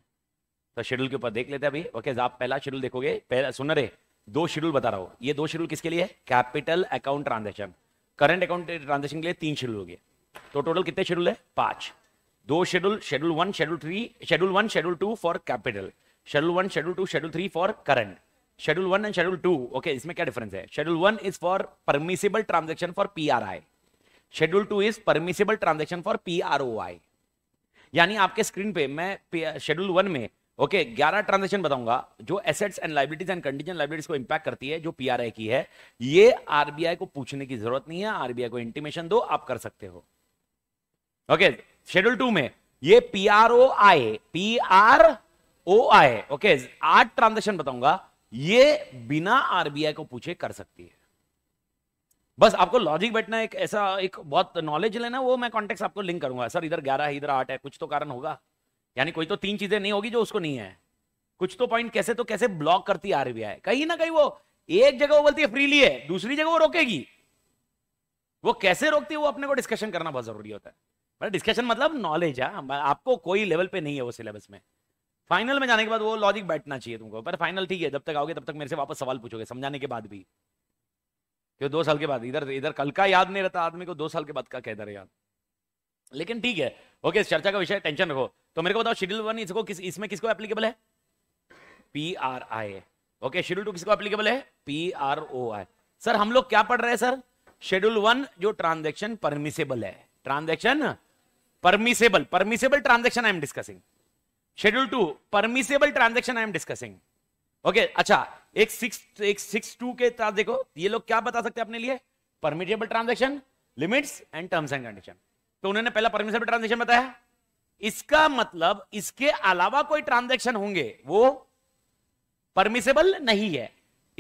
तो शेड्यूल के ऊपर देख लेते हैं अभी ओके आप पहला शेड्यूल देखोगे पहला सुन रहे दो शेड्यूल बता रहा हूँ ये दो शेड्यूल किसके लिए capital account transaction current account transaction के लिए तीन शेड्यूल हो गए तो टोटल कितने शेड्यूल है पाँच दो schedule schedule one schedule three schedule one schedule two for capital schedule one schedule two schedule three for current schedule one and schedule two okay इसमें क्या डिफरेंस है schedule one is for permissible transaction for P R I schedule two is permissible transaction for P R O I यानी आपके screen पे मैं schedule one में okay ग्यारह transaction बताऊंगा जो assets and liabilities and condition liabilities को impact करती है जो पी आर आई की है ये आरबीआई को पूछने की जरूरत नहीं है आरबीआई को इंटीमेशन दो आप कर सकते हो ओके शेड्यूल टू में ये P R O I P R O I okay आठ ट्रांजेक्शन बताऊंगा ये बिना आरबीआई को पूछे कर सकती है बस आपको लॉजिक बैठना एक ऐसा एक बहुत नॉलेज लेना वो मैं कॉन्टेक्ट आपको लिंक करूंगा सर इधर ग्यारह है इधर आठ है कुछ तो कारण होगा यानी कोई तो तीन चीजें नहीं होगी जो उसको नहीं है कुछ तो पॉइंट कैसे तो कैसे ब्लॉक करती है आरबीआई कहीं ना कहीं वो एक जगह वो बोलती है फ्रीली है दूसरी जगह वो रोकेगी वो कैसे रोकती है वो अपने को डिस्कशन करना बहुत जरूरी होता है डिस्कशन मतलब नॉलेज मतलब है हाँ। आपको कोई लेवल पे नहीं है वो सिलेबस में फाइनल में जाने के बाद वो लॉजिक बैठना चाहिए तुमको पर फाइनल ठीक है जब तक आओगे तब तक मेरे से वापस सवाल पूछोगे समझाने के बाद भी क्यों दो साल के बाद इधर इधर कल का याद नहीं रहता आदमी को दो साल के बाद का कहता है याद लेकिन ठीक है ओके इस चर्चा का विषय टेंशन रखो तो मेरे को बताओ शेड्यूल वन इसको किस इसमें किसको एप्लीकेबल है P R I okay schedule two किसको एप्लीकेबल है P R O I sir हम लोग क्या पढ़ रहे हैं सर शेड्यूल वन जो ट्रांजेक्शन परमिसेबल है transaction permissible permissible transaction I am discussing schedule two permissible transaction I am discussing okay अच्छा एक सिक्स एक सिक्स टू के साथ देखो ये लोग क्या बता सकते हैं अपने लिए permittable transaction limits and terms and condition तो उन्होंने पहला परमिसेबल ट्रांजेक्शन बताया इसका मतलब इसके अलावा कोई ट्रांजेक्शन होंगे वो परमिसेबल नहीं है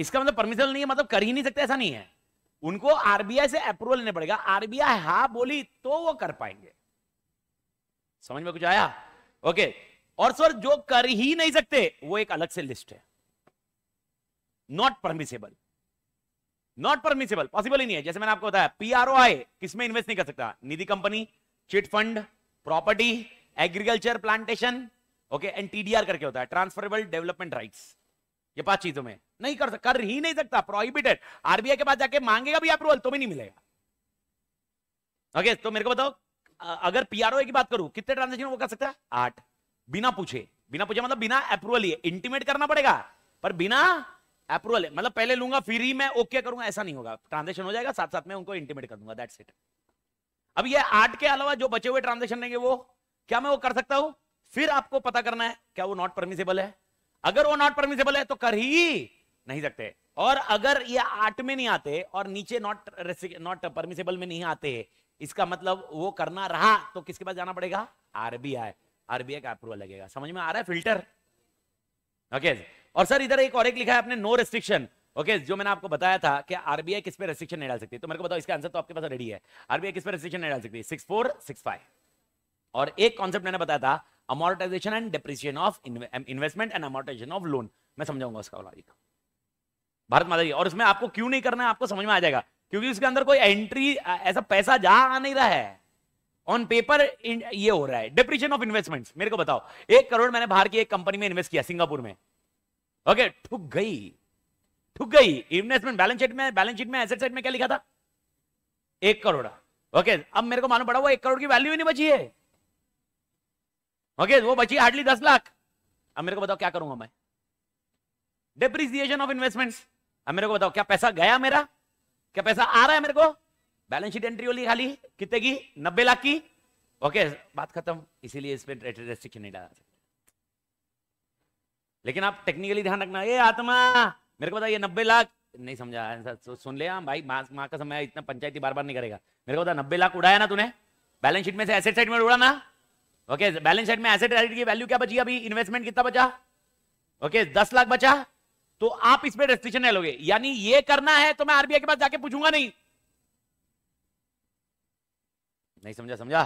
इसका मतलब परमिसेबल नहीं है मतलब कर ही नहीं सकते ऐसा नहीं है उनको आरबीआई से अप्रूवल लेना पड़ेगा आरबीआई हा बोली तो वो कर पाएंगे समझ में कुछ आया ओके okay. और सर जो कर ही नहीं सकते वो एक अलग से लिस्ट है not permissible not permissible possible ही नहीं है जैसे मैंने आपको बताया पीआरओ आए किसमें इन्वेस्ट नहीं कर सकता nidhi company chit fund property agriculture plantation okay and करके होता है ट्रांसफरेबल डेवलपमेंट राइट ये पांच चीजों में नहीं कर सकता कर ही नहीं सकता प्रोहिबिटेड आरबीआई के पास जाके मांगेगा भी अप्रूवल तो भी नहीं मिलेगा ओके okay, तो मेरे को बताओ अगर पीआरओ की बात करूं कितने ट्रांजेक्शन वो कर सकता है आठ बिना पूछे बिना पूछे मतलब बिना अप्रूवल लिए इंटीमेट करना पड़ेगा पर बिना अप्रूवल मतलब पहले लूंगा फिर ही मैं ओके करूंगा ऐसा नहीं होगा ट्रांजेक्शन हो जाएगा साथ साथ में उनको इंटीमेट कर दूंगा दैट्स इट अब ये आठ के अलावा जो बचे हुए ट्रांजेक्शन रहेंगे वो क्या मैं वो कर सकता हूं फिर आपको पता करना है क्या वो नॉट परमिसेबल है अगर वो नॉट परमिसेबल है तो कर ही नहीं सकते और अगर ये आठ में नहीं आते और नीचे नॉट नॉट परमिसेबल में नहीं आते इसका मतलब वो करना रहा तो किसके पास जाना पड़ेगा आरबीआई आरबीआई का अप्रूवल लगेगा समझ में आ रहा है फिल्टर ओके okay, और सर इधर एक और एक लिखा है आपने नो रेस्ट्रिक्शन ओके जो मैंने आपको बताया था कि आरबीआई किस पे रेस्ट्रिक्शन नहीं डाल सकती तो मेरे को बताओ इसका आंसर तो आपके पास रेडी है आरबीआई किस पे रेस्ट्रिक्शन नहीं डाल सकती सिक्स फोर सिक्स फाइव और एक कॉन्सेप्ट मैंने बताया था amortization and depreciation of investment and amortization of loan मैं समझाऊंगा उसका लॉजिक भारत माता जी और उसमें आपको क्यों नहीं करना है आपको समझ में आ जाएगा क्योंकि उसके अंदर कोई एंट्री ऐसा पैसा जा नहीं रहा है ऑन पेपर ये हो रहा है डिप्रीशन ऑफ इन्वेस्टमेंट मेरे को बताओ एक करोड़ मैंने बाहर की एक कंपनी में इन्वेस्ट किया सिंगापुर में ओके ठुक गई ठुक गई इन्वेस्टमेंट बैलेंस शीट में बैलेंस शीट में एसेट साइड में क्या लिखा था एक करोड़ ओके अब मेरे को मालूम पड़ा वो एक करोड़ की वैल्यू ही नहीं बची है ओके वो बची हार्डली दस लाख अब मेरे को बताओ क्या करूंगा मैं डिप्रिसिएशन ऑफ इन्वेस्टमेंट्स अब मेरे को बताओ क्या पैसा गया मेरा क्या पैसा आ रहा है मेरे को बैलेंस शीट एंट्री होली खाली कितने की नब्बे लाख की ओके बात खत्म इसीलिए इस पर रेस्ट्रिक्शन नहीं डाला लेकिन आप टेक्निकली ध्यान रखना ये आत्मा मेरे को बताइए नब्बे लाख नहीं समझा आंसर सुन लिया हाँ, भाई माँ मा का समय इतना पंचायती बार बार नहीं करेगा मेरे को बता नब्बे लाख उड़ाया ना तूने बैलेंस शीट में से एसेट साइड में उड़ा ना ओके बैलेंस शीट में एसेट साइड की वैल्यू क्या बची अभी इन्वेस्टमेंट कितना बचा ओके दस लाख बचा तो आप इसमें रेस्ट्रिक्शन नहीं लोगे यानी ये करना है तो मैं आरबीआई के पास जाके पूछूंगा नहीं नहीं समझा समझा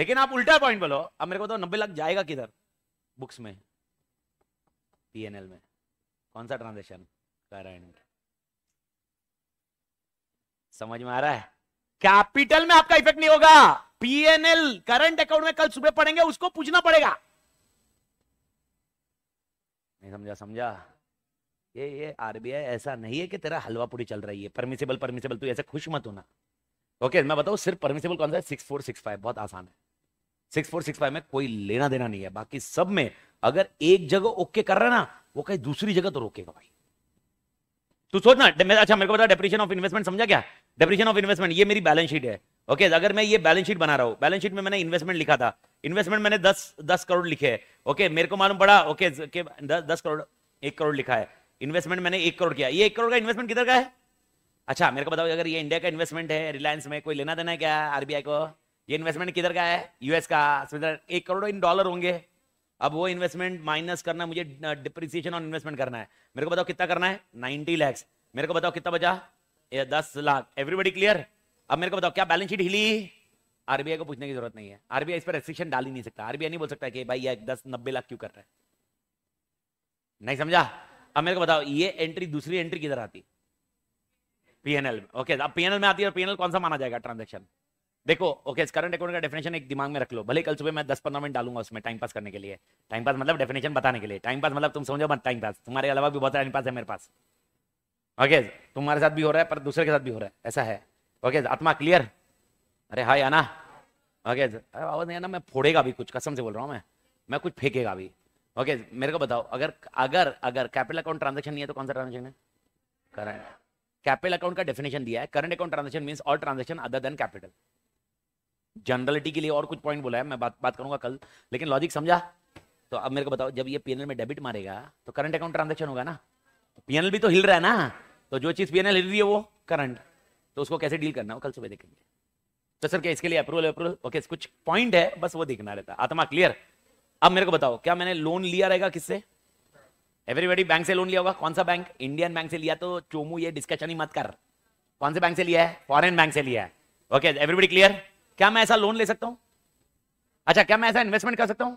लेकिन आप उल्टा पॉइंट बोलो अब मेरे को तो नब्बे लाख जाएगा किधर बुक्स में पीएनएल में कौन सा ट्रांजेक्शन करंट समझ में आ रहा है कैपिटल में आपका इफेक्ट नहीं होगा पीएनएल करंट अकाउंट में कल सुबह पढ़ेंगे उसको पूछना पड़ेगा नहीं समझा समझा ये ये आरबीआई ऐसा नहीं है कि तेरा हलवा पूरी चल रही है परमिसेबल परमिसेबल तू ऐसे खुश मत होना ओके okay, मैं बताऊँ सिर्फ परमिसेबल कौन सा है सिक्स फोर सिक्स फाइव बहुत आसान है सिक्स फोर सिक्स फाइव में कोई लेना देना नहीं है बाकी सब में अगर एक जगह ओके कर रहा ना वो कहीं दूसरी जगह तो रोकेगा भाई तू सोचना अच्छा मेरे को बता डेप्रिशन ऑफ इन्वेस्टमेंट समझा क्या डेप्रिशन ऑफ इन्वेस्टमेंट ये मेरी बैलेंस शीट है ओके okay, अगर मैं ये बैलेंस शीट बना रहा हूँ बैलेंस शीट में मैंने इन्वेस्टमेंट लिखा था इन्वेस्टमेंट मैंने दस दस करोड़ लिखे है ओके okay, मेरे को मालूम पड़ा ओके okay, दस करोड़ एक करोड़ लिखा है इन्वेस्टमेंट मैंने एक करोड़ किया ये एक करोड़ का इन्वेस्टमेंट किधर का है अच्छा मेरे को बताओ अगर ये इंडिया का इन्वेस्टमेंट है रिलायंस में कोई लेना देना है क्या आरबीआई को ये इन्वेस्टमेंट किधर का है यूएस का एक करोड़ इन डॉलर होंगे अब वो इन्वेस्टमेंट माइनस करना मुझे डिप्रिसिएशन ऑन इन्वेस्टमेंट करना है मेरे को बताओ कितना करना है नाइनटी लैक्स मेरे को बताओ कितना बचा ये दस लाख एवरीबडी क्लियर अब मेरे को बताओ क्या बैलेंस शीट हिली आरबीआई को पूछने की जरूरत नहीं है आरबीआई इस पर रेस्ट्रिक्शन डाल ही नहीं सकता आरबीआई नहीं बोल सकता कि भाई ये दस नब्बे लाख क्यों कर रहा है नहीं समझा अब मेरे को बताओ ये एंट्री दूसरी एंट्री किधर आती पीएनएल ओके अब पीएनएल में आती है पीएनएल कौन सा माना जाएगा ट्रांजेक्शन देखो ओके करंट अकाउंट का डेफिनेशन एक दिमाग में रख लो भले कल सुबह मैं दस पंद्रह मिनट डालूंगा उसमें टाइम पास करने के लिए टाइम पास मतलब डेफिनेशन बताने के लिए टाइम पास मतलब तुम समझो मत टाइम पास तुम्हारे अलावा भी बहुत टाइम पास है मेरे पास ओके तुम्हारे साथ भी हो रहा है पर दूसरे के साथ भी हो रहा है ऐसा है ओके आत्मा क्लियर अरे हाई आना ओके आवाज नहीं आना मैं फोड़ेगा भी कुछ कसम से बोल रहा हूँ मैं मैं कुछ फेंकेगा भी ओके मेरे को बताओ अगर अगर अगर कैपिटल अकाउंट ट्रांजेक्शन नहीं है तो कौन सा ट्रांजेक्शन है करंट कैपिटल अकाउंट का डेफिनेशन दिया है current account transaction mean all transaction other than capital generality के लिए और कुछ पॉइंट बोला है मैं बात बात करूंगा कल लेकिन लॉजिक समझा तो अब मेरे को बताओ जब ये पीएनएल में डेबिट मारेगा तो करंट अकाउंट ट्रांजेक्शन होगा ना पीएनएल भी तो हिल रहा है ना तो जो चीज पीएनएल हिल रही है वो करंट तो उसको कैसे डील करना हो कल सुबह देखेंगे तो सर क्या इसके लिए अप्रूवल अप्रूवल ओके कुछ पॉइंट है बस वो देखना रहता आत्मा क्लियर अब मेरे को बताओ क्या मैंने लोन लिया रहेगा किससे एवरीबडी बैंक से लोन लिया होगा कौन सा बैंक इंडियन बैंक से लिया तो चोमू ये डिस्कशन ही मत कर कौन से बैंक से लिया है फॉरेन बैंक से लिया है ओके एवरीबडी क्लियर क्या मैं ऐसा लोन ले सकता हूं अच्छा क्या मैं ऐसा इन्वेस्टमेंट कर सकता हूं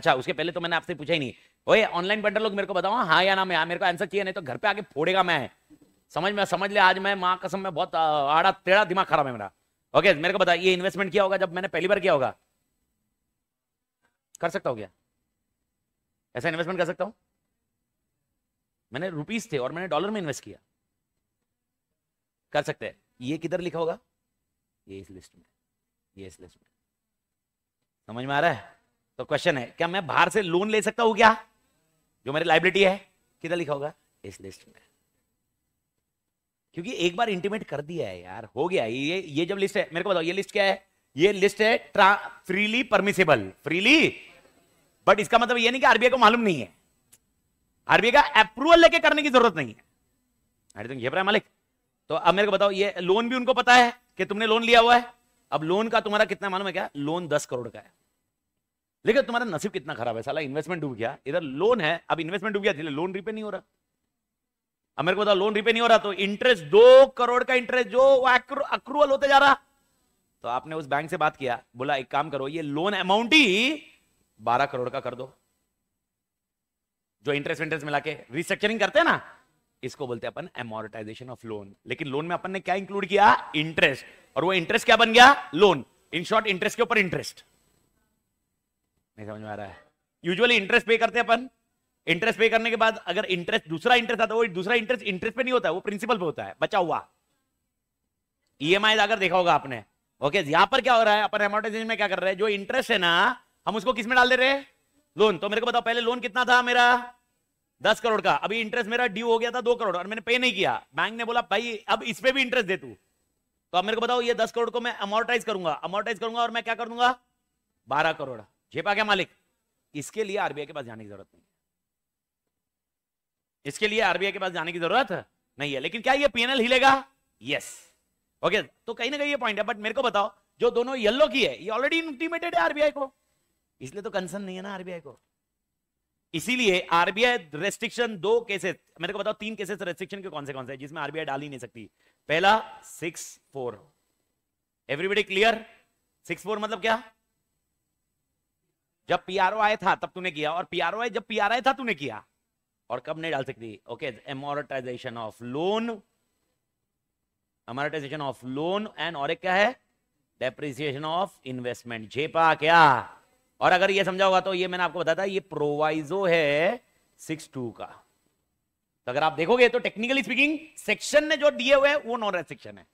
अच्छा उसके पहले तो मैंने आपसे पूछा ही नहीं ऑनलाइन पंडर लोग मेरे को बताओ हाँ या ना मैं हाँ, मेरे को आंसर चाहिए नहीं तो घर पे आके फोड़ेगा मैं समझ में समझ ले आज मैं माँ कसम में बहुत आड़ा टेढ़ा दिमाग खराब है मेरा ओके मेरे को बता ये इन्वेस्टमेंट किया होगा जब मैंने पहली बार किया होगा कर सकता हूँ क्या ऐसा इन्वेस्टमेंट कर सकता हूँ मैंने रुपीज थे और मैंने डॉलर में इन्वेस्ट किया कर सकते हैं ये किधर लिखा होगा ये इस लिस्ट में ये इस लिस्ट में समझ में आ रहा है तो क्वेश्चन है क्या मैं बाहर से लोन ले सकता हूं क्या जो मेरी लाइबिलिटी है किधर लिखा होगा इस लिस्ट में क्योंकि एक बार इंटीमेट कर दिया है यार हो गया ये ये जब लिस्ट है मेरे को बताओ ये लिस्ट क्या है ये लिस्ट है फ्रीली परमिसेबल फ्रीली बट इसका मतलब ये नहीं कि आरबीआई को मालूम नहीं है आरबीआई का अप्रूवल लेके करने की जरूरत नहीं है आई थिंक पर मालिक तो अब मेरे को बताओ ये लोन भी उनको पता है कि तुमने लोन लिया हुआ है अब लोन का तुम्हारा कितना मालूम है क्या लोन दस करोड़ का है लेकिन तुम्हारा नसीब कितना खराब है साला इन्वेस्टमेंट डूब गया इधर लोन है अब इन्वेस्टमेंट डूब गया लोन रिपे नहीं हो रहा अब मेरे को बताओ लोन रिपे नहीं हो रहा तो इंटरेस्ट दो करोड़ का इंटरेस्ट जो अक्रूवल होते जा रहा तो आपने उस बैंक से बात किया बोला एक काम करो ये लोन अमाउंट ही बारह करोड़ का कर दो जो इंटरेस्ट इंटरेस्ट मिला के रिस्ट्रक्चरिंग करते हैं ना इसको बोलते हैं अपन एमोरटाइजेशन ऑफ लोन लेकिन लोन में अपन ने क्या इंक्लूड किया इंटरेस्ट और वो इंटरेस्ट क्या बन गया लोन इन शॉर्ट इंटरेस्ट के ऊपर इंटरेस्ट नहीं समझ में आ रहा है यूजुअली इंटरेस्ट पे करते हैं अपन इंटरेस्ट पे करने के बाद अगर इंटरेस्ट दूसरा इंटरेस्ट आता है वो दूसरा इंटरेस्ट इंटरेस्ट पे नहीं होता है वो प्रिंसिपल पे होता है बचा हुआ ईएमआई e अगर देखा होगा आपने ओके यहां पर क्या हो रहा है अपन एमोटाइजेशन में क्या कर रहे हैं जो इंटरेस्ट है ना हम उसको किस में डाल दे रहे हैं लोन तो मेरे को बताओ पहले लोन कितना था मेरा दस करोड़ का अभी इंटरेस्ट मेरा ड्यू हो गया था दो करोड़ और मैंने पे नहीं किया बैंक ने बोला भाई अब इस पे भी इंटरेस्ट दे तू तो अब मेरे को बताओ ये दस करोड़ को मैं अमोर्टाइज करूंगा अमोर्टाइज करूंगा और मैं क्या कर दूंगा बारह करोड़ झेपा क्या मालिक इसके लिए आरबीआई के पास जाने की जरूरत नहीं इसके लिए आरबीआई के पास जाने की जरूरत नहीं है लेकिन क्या ये पीएनएल हिलेगा यस ओके तो कहीं ना कहीं ये पॉइंट है बट मेरे को बताओ जो दोनों येल्लो की है ये ऑलरेडी इंटीमेटेड है आरबीआई को इसलिए तो कंसर्न नहीं है ना आरबीआई को इसीलिए आरबीआई रेस्ट्रिक्शन दो केसेस मेरे को बताओ तीन केसेस रेस्ट्रिक्शन के कौन से कौन से जिसमें आरबीआई डाल ही नहीं सकती पहला six four everybody clear six four मतलब क्या जब पीआरओ आया था तब तूने किया और पीआरओ आए जब पीआर आया था तूने किया और कब नहीं डाल सकती okay amortization of loan amortization of loan and और एक क्या है डेप्रिसिएशन ऑफ इन्वेस्टमेंट झेपा क्या और अगर ये समझा होगा तो ये मैंने आपको बताया था ये प्रोवाइजो है सिक्स टू का तो अगर आप देखोगे तो टेक्निकली स्पीकिंग सेक्शन ने जो दिए हुए वो नॉन रेड सेक्शन है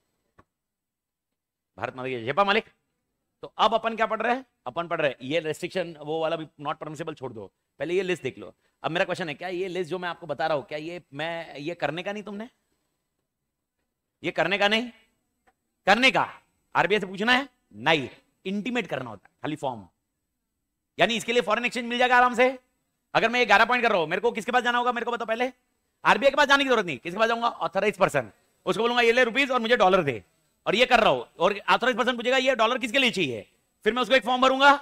भारत माता की मालिक तो अब अपन क्या पढ़ रहे हैं अपन पढ़ रहे हैं ये रेस्ट्रिक्शन वो वाला भी नॉट परमिसेबल छोड़ दो पहले ये लिस्ट देख लो अब मेरा क्वेश्चन है क्या ये लिस्ट जो मैं आपको बता रहा हूं क्या ये मैं ये करने का नहीं तुमने ये करने का नहीं करने का आरबीआई से पूछना है नहीं इंटीमेट करना होता है खाली फॉर्म यानी इसके लिए फॉरन एक्सचेंज मिल जाएगा आराम से अगर मैं ग्यारह पॉइंट कर रहा हूं मेरे को किसके पास जाना होगा मेरे को बताओ पहले आरबीआई के पास जाने की जरूरत नहीं किसके पास जाऊंगा ऑथराइज पर्सन उसको बोलूंगा ये ले रुपीज और मुझे डॉलर दे और ये कर रहा हूं और ऑथराइज पर्सन पूछेगा ये डॉलर किसके लिए चाहिए फिर मैं उसको एक फॉर्म भरूंगा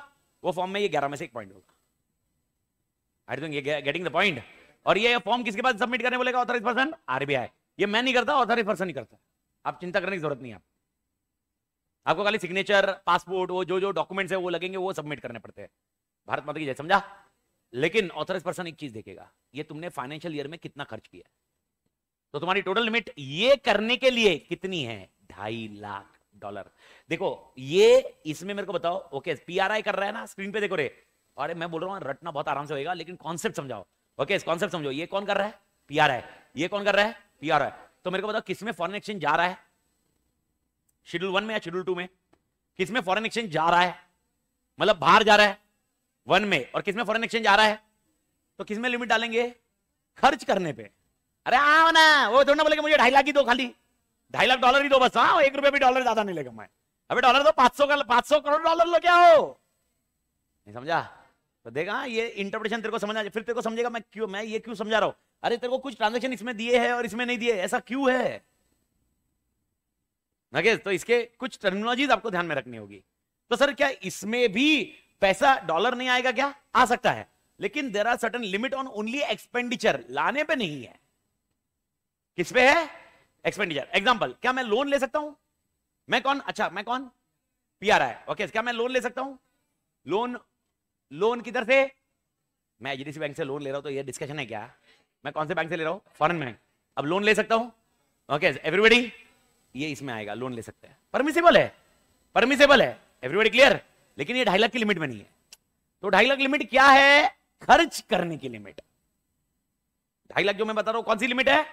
वो फॉर्म में ये ग्यारह में से एक पॉइंट होगा आई थिंक ये गेटिंग द पॉइंट और ये फॉर्म किसके पास सबमिट करने बोलेगा ऑथराइज पर्सन आरबीआई ये मैं नहीं करता ऑथराइज पर्सन ही करता आप चिंता करने की जरूरत नहीं आप आपको खाली सिग्नेचर पासपोर्ट वो जो जो डॉक्यूमेंट्स है वो लगेंगे वो सबमिट करने पड़ते हैं भारत माता की जय समझा लेकिन ऑथराइज पर्सन एक चीज देखेगा ये तुमने फाइनेंशियल ईयर में कितना खर्च किया तो तुम्हारी टोटल लिमिट ये करने के लिए कितनी है ढाई लाख डॉलर देखो ये इसमें मेरे को बताओ ओके पीआरआई कर रहा है ना स्क्रीन पे देखो रे अरे मैं बोल रहा हूँ रटना बहुत आराम से होगा लेकिन कॉन्सेप्ट समझाओ ओके इस कॉन्सेप्ट समझो ये कौन कर रहा है पीआरआई ये कौन कर रहा है पीआरआई तो मेरे को बताओ किसमें फॉरन एक्सचेंज जा रहा है शेड्यूल वन में या शेड्यूल टू में किसमें फॉरन एक्सचेंज जा रहा है मतलब बाहर जा रहा है वन में और किसमें फॉरेन एक्सचेंज आ रहा है तो किसमें लिमिट डालेंगे खर्च करने पे अरे आओ ना वो थोड़ा बोले मुझे ढाई लाख ही दो खाली ढाई लाख डॉलर ही दो बस हाँ एक रुपया भी डॉलर ज्यादा नहीं लेगा मैं अभी डॉलर दो पांच सौ पांच सौ करोड़ डॉलर लो क्या हो नहीं समझा तो देखा हाँ, ये इंटरप्रिटेशन तेरे को समझ आ फिर तेरे को समझेगा मैं क्यों मैं ये क्यों समझा रहा हूं अरे तेरे को कुछ ट्रांजेक्शन इसमें दिए है और इसमें नहीं दिए ऐसा क्यों है नगेश तो इसके कुछ टर्मिनोलॉजीज आपको ध्यान में रखनी होगी तो सर क्या इसमें भी पैसा डॉलर नहीं आएगा क्या आ सकता है लेकिन there are certain limit on only expenditure लाने पे नहीं है किस पे है एक्सपेंडिचर एग्जाम्पल क्या मैं लोन ले सकता हूं मैं कौन अच्छा मैं कौन पीआर है ओके क्या मैं लोन ले सकता हूं लोन लोन किधर से मैं सी बैंक से लोन ले रहा हूं तो ये डिस्कशन है क्या मैं कौन से बैंक से ले रहा हूं फॉरन बैंक अब लोन ले सकता हूं ओके एवरीबडी ये इसमें आएगा लोन ले सकते हैं परमिसिबल है परमिसेबल है एवरीबडी क्लियर लेकिन ये ढाई लाख की लिमिट में नहीं है तो ढाई लाख लिमिट क्या है खर्च करने की लिमिट ढाई लाख जो मैं बता रहा हूं कौन सी लिमिट है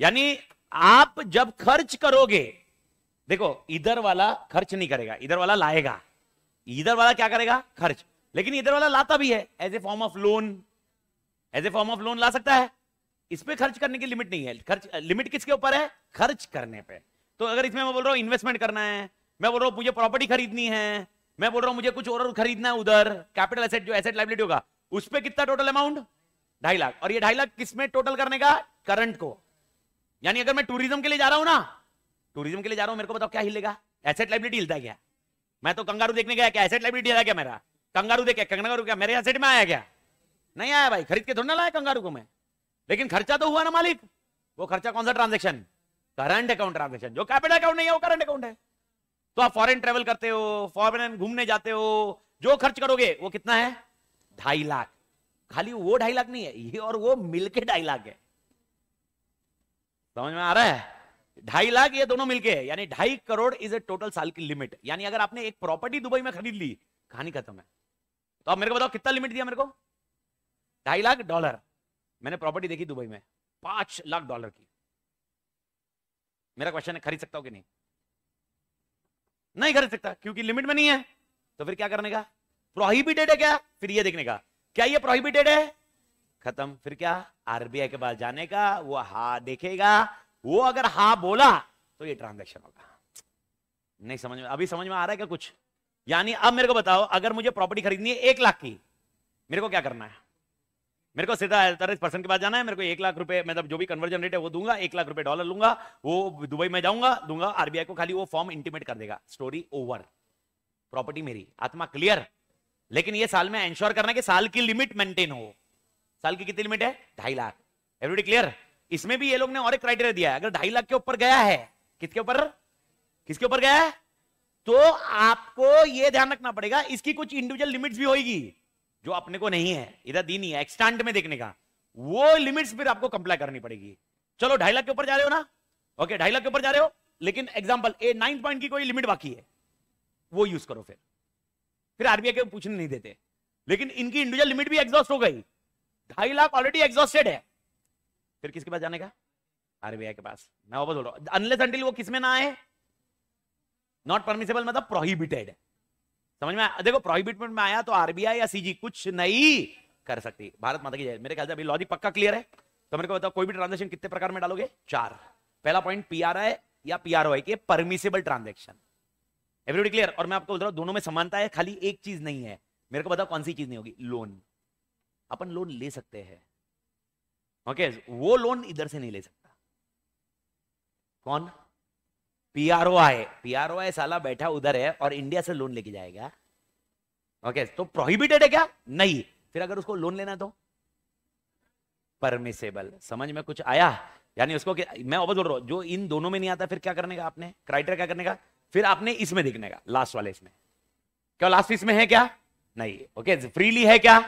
यानी आप जब खर्च करोगे देखो इधर वाला खर्च नहीं करेगा इधर वाला लाएगा इधर वाला क्या करेगा खर्च लेकिन इधर वाला लाता भी है as a form of loan as a form of loan ला सकता है इस पे खर्च करने की लिमिट नहीं है खर्च लिमिट किसके ऊपर है खर्च करने पे तो अगर इसमें मैं बोल रहा हूं इन्वेस्टमेंट करना है मैं बोल रहा हूं मुझे प्रॉपर्टी खरीदनी है मैं बोल रहा हूं मुझे कुछ और खरीदना है उधर कैपिटल एसेट जो एसेट लाइबिलिटी होगा उस पर कितना टोटल अमाउंट ढाई लाख और ये ढाई लाख किसमें टोटल करने का करंट को यानी अगर मैं टूरिज्म के लिए जा रहा हूं ना टूरिज्म के लिए जा रहा हूं मेरे को बताओ क्या हिलेगा एसेट लाइबिलिटी हिलता क्या मैं तो कंगारू देखने गया क्या एसेट लाइबिलिटी हिला क्या मेरा कंगारू देखे कंगारू क्या मेरे एसेट में आया क्या नहीं आया भाई खरीद के थोड़ा ना लाया कंगारू को मैं लेकिन खर्चा तो हुआ ना मालिक वो खर्चा कौन सा ट्रांजेक्शन करंट अकाउंट ट्रांजेक्शन जो कैपिटल अकाउंट नहीं है वो करंट अकाउंट है तो आप फॉरेन ट्रेवल करते हो फॉरेन घूमने जाते हो जो खर्च करोगे वो कितना है ढाई लाख खाली वो ढाई लाख नहीं है ये और वो मिलके ढाई लाख है समझ में आ रहा है ढाई लाख ये दोनों मिलके है यानी ढाई करोड़ इज ए टोटल साल की लिमिट यानी अगर आपने एक प्रॉपर्टी दुबई में खरीद ली कहानी खत्म है तो आप मेरे को बताओ कितना लिमिट दिया मेरे को ढाई लाख डॉलर मैंने प्रॉपर्टी देखी दुबई में पांच लाख डॉलर की मेरा क्वेश्चन है खरीद सकता हूं कि नहीं नहीं खरीद सकता क्योंकि लिमिट में नहीं है तो फिर क्या करने का प्रोहिबिटेड है क्या फिर ये देखने का क्या ये प्रोहिबिटेड है खत्म फिर क्या आरबीआई के पास जाने का वो हा देखेगा वो अगर हा बोला तो ये ट्रांजेक्शन होगा नहीं समझ में अभी समझ में आ रहा है क्या कुछ यानी अब मेरे को बताओ अगर मुझे प्रॉपर्टी खरीदनी है एक लाख की मेरे को क्या करना है मेरे को सीधा अड़तालीस परसेंट के बाद जाना है मेरे को एक लाख रुपए मतलब जो भी कन्वर्जन रेट है वो दूंगा एक लाख रुपए डॉलर लूंगा वो दुबई में जाऊंगा दूंगा आरबीआई को खाली वो फॉर्म इंटीमेट कर देगा स्टोरी ओवर प्रॉपर्टी मेरी आत्मा क्लियर लेकिन ये साल में एंश्योर करना कि साल की लिमिट मेंटेन हो साल की कितनी लिमिट है ढाई लाख एवरीडी क्लियर इसमें भी ये लोग ने और एक क्राइटेरिया दिया है अगर ढाई लाख के ऊपर गया है किसके ऊपर किसके ऊपर गया है तो आपको यह ध्यान रखना पड़ेगा इसकी कुछ इंडिविजुअल लिमिट्स भी होगी जो अपने को नहीं है इधर दी नहीं है एक्सटेंट में देखने का वो लिमिट्स फिर आपको कंप्लाई करनी पड़ेगी चलो ढाई लाख के ऊपर जा रहे हो ना ओके ढाई लाख के ऊपर जा रहे हो लेकिन एग्जाम्पल ए नाइन पॉइंट की कोई लिमिट बाकी है वो यूज करो फिर फिर आरबीआई के पूछने नहीं देते लेकिन इनकी इंडिविजुअल लिमिट भी एग्जॉस्ट हो गई ढाई लाख ऑलरेडी एग्जॉस्टेड है फिर किसके पास जाने का आरबीआई के पास मैं वापस बोल रहा हूं अनलेस अंटिल वो किसमें ना आए नॉट परमिसेबल मतलब प्रोहिबिटेड है समझ में आया देखो प्रोहिबिटमेंट में आया तो आरबीआई या सीजी कुछ नहीं कर सकती भारत माता की जय मेरे ख्याल से अभी लॉजिक पक्का क्लियर है तो मेरे को बताओ कोई भी ट्रांजेक्शन कितने प्रकार में डालोगे चार पहला पॉइंट पी आर आई या पी आर ओ आई के परमिसेबल ट्रांजेक्शन एवरीबडी क्लियर और मैं आपको बोल रहा हूं दोनों में समानता है खाली एक चीज नहीं है मेरे को बताओ कौन सी चीज नहीं होगी लोन अपन लोन ले सकते हैं ओके okay, वो लोन इधर से नहीं ले सकता कौन पीआरओ आए पीआरओ आए साला बैठा उधर है और इंडिया से लोन लेके जाएगा ओके तो प्रोहिबिटेड है क्या नहीं फिर अगर उसको लोन लेना तो परमिसेबल समझ में कुछ आया यानी उसको कि, मैं बोल रहा हूं जो इन दोनों में नहीं आता फिर क्या करने का आपने क्राइटेरिया क्या करने का फिर आपने इसमें दिखने का लास्ट वाले इसमें क्या लास्ट इसमें है क्या नहीं ओके फ्रीली है क्या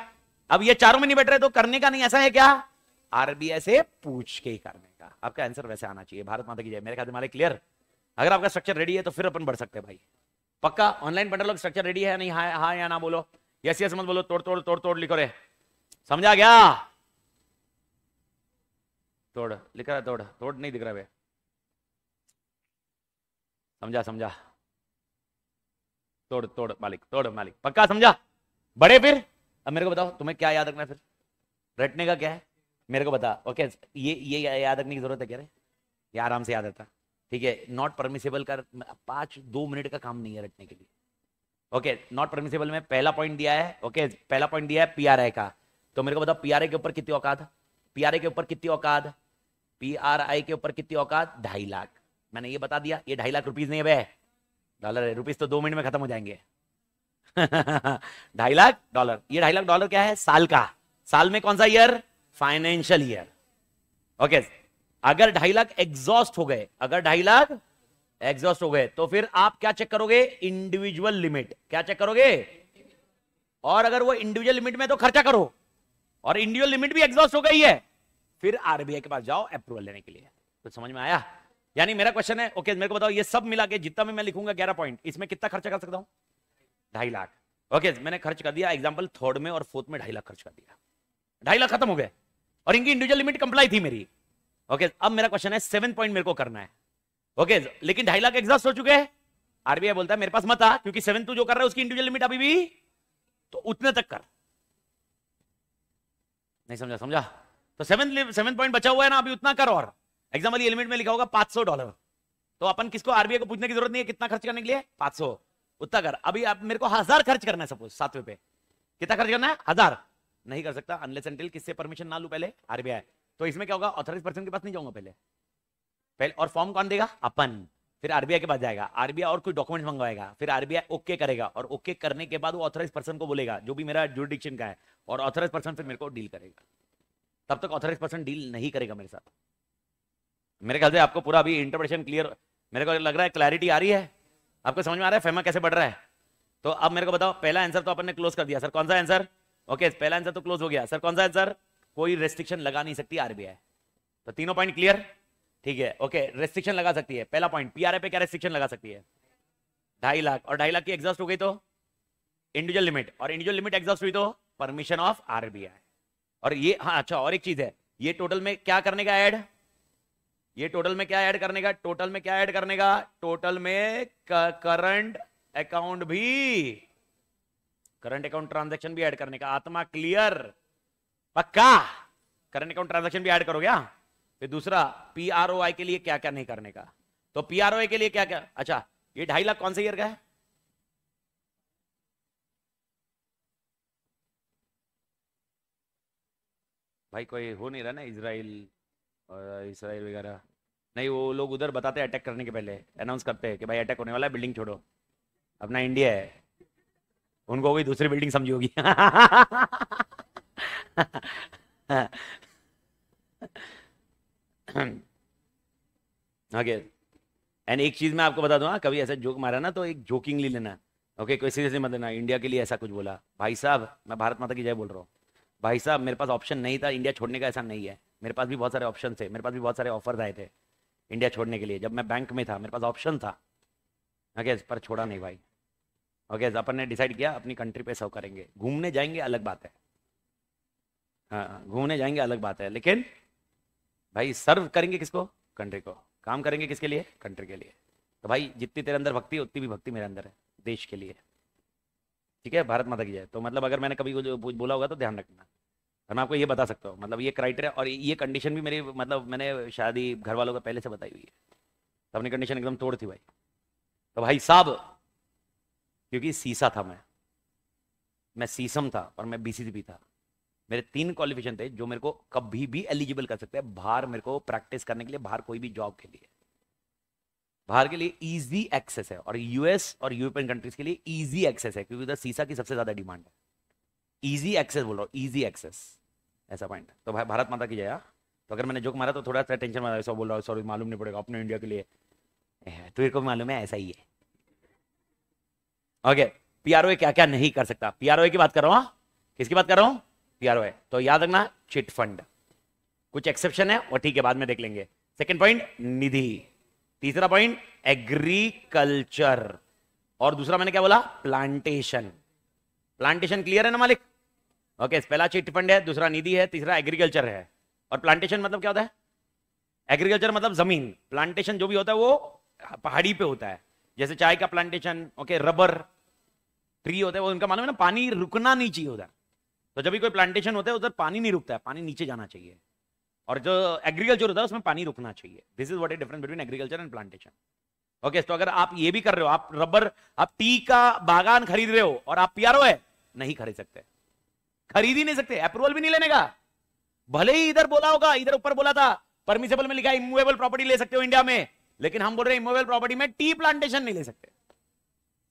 अब ये चारों में नहीं बैठ रहे तो करने का नहीं ऐसा है क्या आरबीआई से पूछ के ही करने का आपका आंसर वैसे आना चाहिए भारत माता की जय मेरे ख्याल में क्लियर अगर आपका स्ट्रक्चर रेडी है तो फिर अपन बढ़ सकते हैं भाई पक्का ऑनलाइन पंडा लोग स्ट्रक्चर रेडी है नहीं हाँ हाँ या ना बोलो यस यस मत बोलो तोड़ तोड़ तोड़ तोड़ लिखो रे समझा गया तोड़ लिख रहा तोड़ तोड़ नहीं दिख रहा भाई समझा समझा तोड़ तोड़ मालिक तोड़ मालिक पक्का समझा बड़े फिर अब मेरे को बताओ तुम्हें क्या याद रखना फिर रटने का क्या है मेरे को बता ओके ये ये याद रखने की जरूरत है क्या रे ये आराम से याद रहता ठीक है नॉट परमिसेबल का पांच दो मिनट का काम नहीं है रटने के लिए ओके नॉट परमिसेबल में पहला पॉइंट दिया है ओके okay, पहला पॉइंट दिया है पीआरआई का तो मेरे को बताओ पीआरआई के ऊपर कितनी औकात पीआरआई के ऊपर कितनी औकात पीआरआई के ऊपर कितनी औकात ढाई लाख मैंने ये बता दिया ये ढाई लाख रुपीज नहीं है वह डॉलर है रुपीज तो दो मिनट में खत्म हो जाएंगे ढाई लाख डॉलर ये ढाई लाख डॉलर क्या है साल का साल में कौन सा ईयर फाइनेंशियल ईयर ओके अगर ढाई लाख एग्जॉस्ट हो गए अगर ढाई लाख एग्जॉस्ट हो गए तो फिर आप क्या चेक करोगे इंडिविजुअल लिमिट क्या चेक करोगे और अगर वो इंडिविजुअल लिमिट में तो खर्चा करो और इंडिविजुअल लिमिट भी एग्जॉस्ट हो गई है फिर आरबीआई के पास जाओ अप्रूवल लेने के लिए कुछ तो समझ में आया यानी मेरा क्वेश्चन है ओके मेरे को बताओ ये सब मिला के जितना भी मैं लिखूंगा ग्यारह पॉइंट इसमें कितना खर्चा कर सकता हूं ढाई लाख ओके मैंने खर्च कर दिया एग्जाम्पल थर्ड में और फोर्थ में ढाई लाख खर्च कर दिया ढाई लाख खत्म हो गए और इनकी इंडिविजुअल लिमिट कंप्लाई थी मेरी ओके अब मेरा क्वेश्चन है सेवन पॉइंट मेरे को करना है ओके लेकिन ढाई लाख एग्जॉस्ट हो चुके हैं आरबीआई बोलता है मेरे पास मत आ क्योंकि सेवन तू जो कर रहा है उसकी इंडिविजुअल लिमिट अभी भी तो उतने तक कर नहीं समझा समझा तो सेवन सेवन पॉइंट बचा हुआ है ना अभी उतना कर और एग्जाम वाली लिमिट में लिखा होगा पांच सौ डॉलर तो अपन किसको आरबीआई को पूछने की जरूरत नहीं है कितना खर्च करने के लिए पांच सौ उतना कर अभी आप मेरे को हजार खर्च करना है सपोज सातवें पे कितना खर्च करना है हजार नहीं कर सकता अनलेस एंटिल किससे परमिशन ना लू पहले आरबीआई तो इसमें क्या होगा ऑथराइज पर्सन के पास नहीं जाऊंगा पहले पहले और फॉर्म कौन देगा अपन फिर आरबीआई के पास जाएगा आरबीआई और कोई डॉक्यूमेंट मंगवाएगा फिर आरबीआई ओके करेगा और ओके करने के बाद वो ऑथराइज पर्सन को बोलेगा जो भी मेरा जुडिक्शन का है और ऑथराइज पर्सन फिर मेरे को डील करेगा तब तक ऑथराइज पर्सन डील नहीं करेगा मेरे साथ मेरे ख्याल से आपको पूरा अभी इंटरप्रेशन क्लियर मेरे को लग रहा है क्लैरिटी आ रही है आपको समझ में आ रहा है फेमा कैसे बढ़ रहा है तो अब मेरे को बताओ पहला आंसर तो अपन ने क्लोज कर दिया सर कौन सा आंसर ओके पहला आंसर तो क्लोज हो गया सर कौन सा आंसर कोई रेस्ट्रिक्शन लगा नहीं सकती आरबीआई तो तीनों पॉइंट क्लियर ठीक है ओके रेस्ट्रिक्शन लगा सकती है पहला पॉइंट पीआरआई पे क्या रेस्ट्रिक्शन लगा सकती है ढाई लाख और ढाई लाख की एग्जॉस्ट हो गई तो इंडिविजुअल लिमिट और इंडिविजुअल लिमिट एग्जॉस्ट हुई तो परमिशन ऑफ आरबीआई और ये हाँ अच्छा और एक चीज है ये टोटल में क्या करने का एड ये टोटल में क्या ऐड करने का टोटल में क्या ऐड करने का टोटल में करंट अकाउंट भी करंट अकाउंट ट्रांजैक्शन भी ऐड करने का आत्मा क्लियर पक्का करंट अकाउंट ट्रांजेक्शन भी ऐड करोगे क्या हाँ? फिर दूसरा पी आर ओ आई के लिए क्या क्या नहीं करने का तो पी आर ओ आई के लिए क्या क्या अच्छा ये ढाई लाख कौन से ईयर का है भाई कोई हो नहीं रहा ना इसराइल और इसराइल वगैरह नहीं वो लोग उधर बताते हैं अटैक करने के पहले अनाउंस करते हैं कि भाई अटैक होने वाला है बिल्डिंग छोड़ो अपना इंडिया है उनको भी दूसरी बिल्डिंग समझी होगी ओके एंड एक चीज मैं आपको बता दूंगा हाँ, कभी ऐसा जोक मारा ना तो एक जोकिंगली लेना ओके okay, कोई सीरियसली मत लेना इंडिया के लिए ऐसा कुछ बोला भाई साहब मैं भारत माता की जय बोल रहा हूँ भाई साहब मेरे पास ऑप्शन नहीं था इंडिया छोड़ने का ऐसा नहीं है मेरे पास भी बहुत सारे ऑप्शन थे मेरे पास भी बहुत सारे ऑफर्स आए थे इंडिया छोड़ने के लिए जब मैं बैंक में था मेरे पास ऑप्शन था ओके okay, पर छोड़ा नहीं भाई ओके okay, अपन ने डिसाइड किया अपनी कंट्री पे सर्व करेंगे घूमने जाएंगे अलग बात है हाँ, हाँ घूमने जाएंगे अलग बात है लेकिन भाई सर्व करेंगे किसको कंट्री को काम करेंगे किसके लिए कंट्री के लिए तो भाई जितनी तेरे अंदर भक्ति उतनी भी भक्ति मेरे अंदर है देश के लिए ठीक है भारत माता की जाए तो मतलब अगर मैंने कभी कुछ बोला होगा तो ध्यान रखना और तो मैं आपको ये बता सकता हूँ मतलब ये क्राइटेरिया और ये कंडीशन भी मेरी मतलब मैंने शादी घर वालों को पहले से बताई हुई है तो अपनी कंडीशन एकदम तोड़ थी भाई तो भाई साहब क्योंकि सीसा था मैं मैं सीसम था और मैं भी था मेरे तीन क्वालिफिकेशन थे जो मेरे को कभी भी एलिजिबल कर सकते हैं बाहर मेरे को प्रैक्टिस करने के लिए बाहर कोई भी जॉब के लिए बाहर के लिए इजी एक्सेस है और यूएस और यूरोपियन कंट्रीज के लिए इजी एक्सेस है क्योंकि उधर सीसा की सबसे ज्यादा डिमांड है इजी एक्सेस बोल रहा हूँ ईजी एक्सेस ऐसा पॉइंट तो भाई भारत माता की जया हाँ। तो अगर मैंने जो मारा तो थोड़ा सा टेंशन मारा ऐसा बोल रहा हूँ सॉरी मालूम नहीं पड़ेगा अपने इंडिया के लिए तुझे तो को मालूम है ऐसा ही है ओके पी क्या क्या नहीं कर सकता पी की बात कर रहा हूँ हाँ। किसकी बात कर रहा हूँ पीआरओ है तो याद रखना चिट फंड कुछ एक्सेप्शन है और ठीक है बाद में देख लेंगे सेकेंड पॉइंट निधि तीसरा पॉइंट एग्रीकल्चर और दूसरा मैंने क्या बोला प्लांटेशन प्लांटेशन क्लियर है ना मालिक ओके okay, पहला चिट फंड है दूसरा निधि है तीसरा एग्रीकल्चर है और प्लांटेशन मतलब क्या होता है एग्रीकल्चर मतलब जमीन प्लांटेशन जो भी होता है वो पहाड़ी पे होता है जैसे चाय का प्लांटेशन ओके रबर ट्री होता है वो उनका मालूम है ना पानी रुकना नहीं चाहिए उधर तो जब भी कोई प्लांटेशन होता है उधर पानी नहीं रुकता है पानी नीचे जाना चाहिए और जो एग्रीकल्चर होता है उसमें पानी रुकना चाहिए this is what a difference between agriculture and plantation okay तो अगर आप ये भी कर रहे हो आप रबर आप टी का बागान खरीद रहे हो और आप पी है नहीं खरीद सकते खरीद ही नहीं सकते अप्रूवल भी नहीं लेने का भले ही इधर बोला होगा इधर ऊपर बोला था परमिसेबल में लिखा इमूवेबल प्रॉपर्टी ले सकते हो इंडिया में लेकिन हम बोल रहे हैं इमूवेबल प्रॉपर्टी में टी प्लांटेशन नहीं ले सकते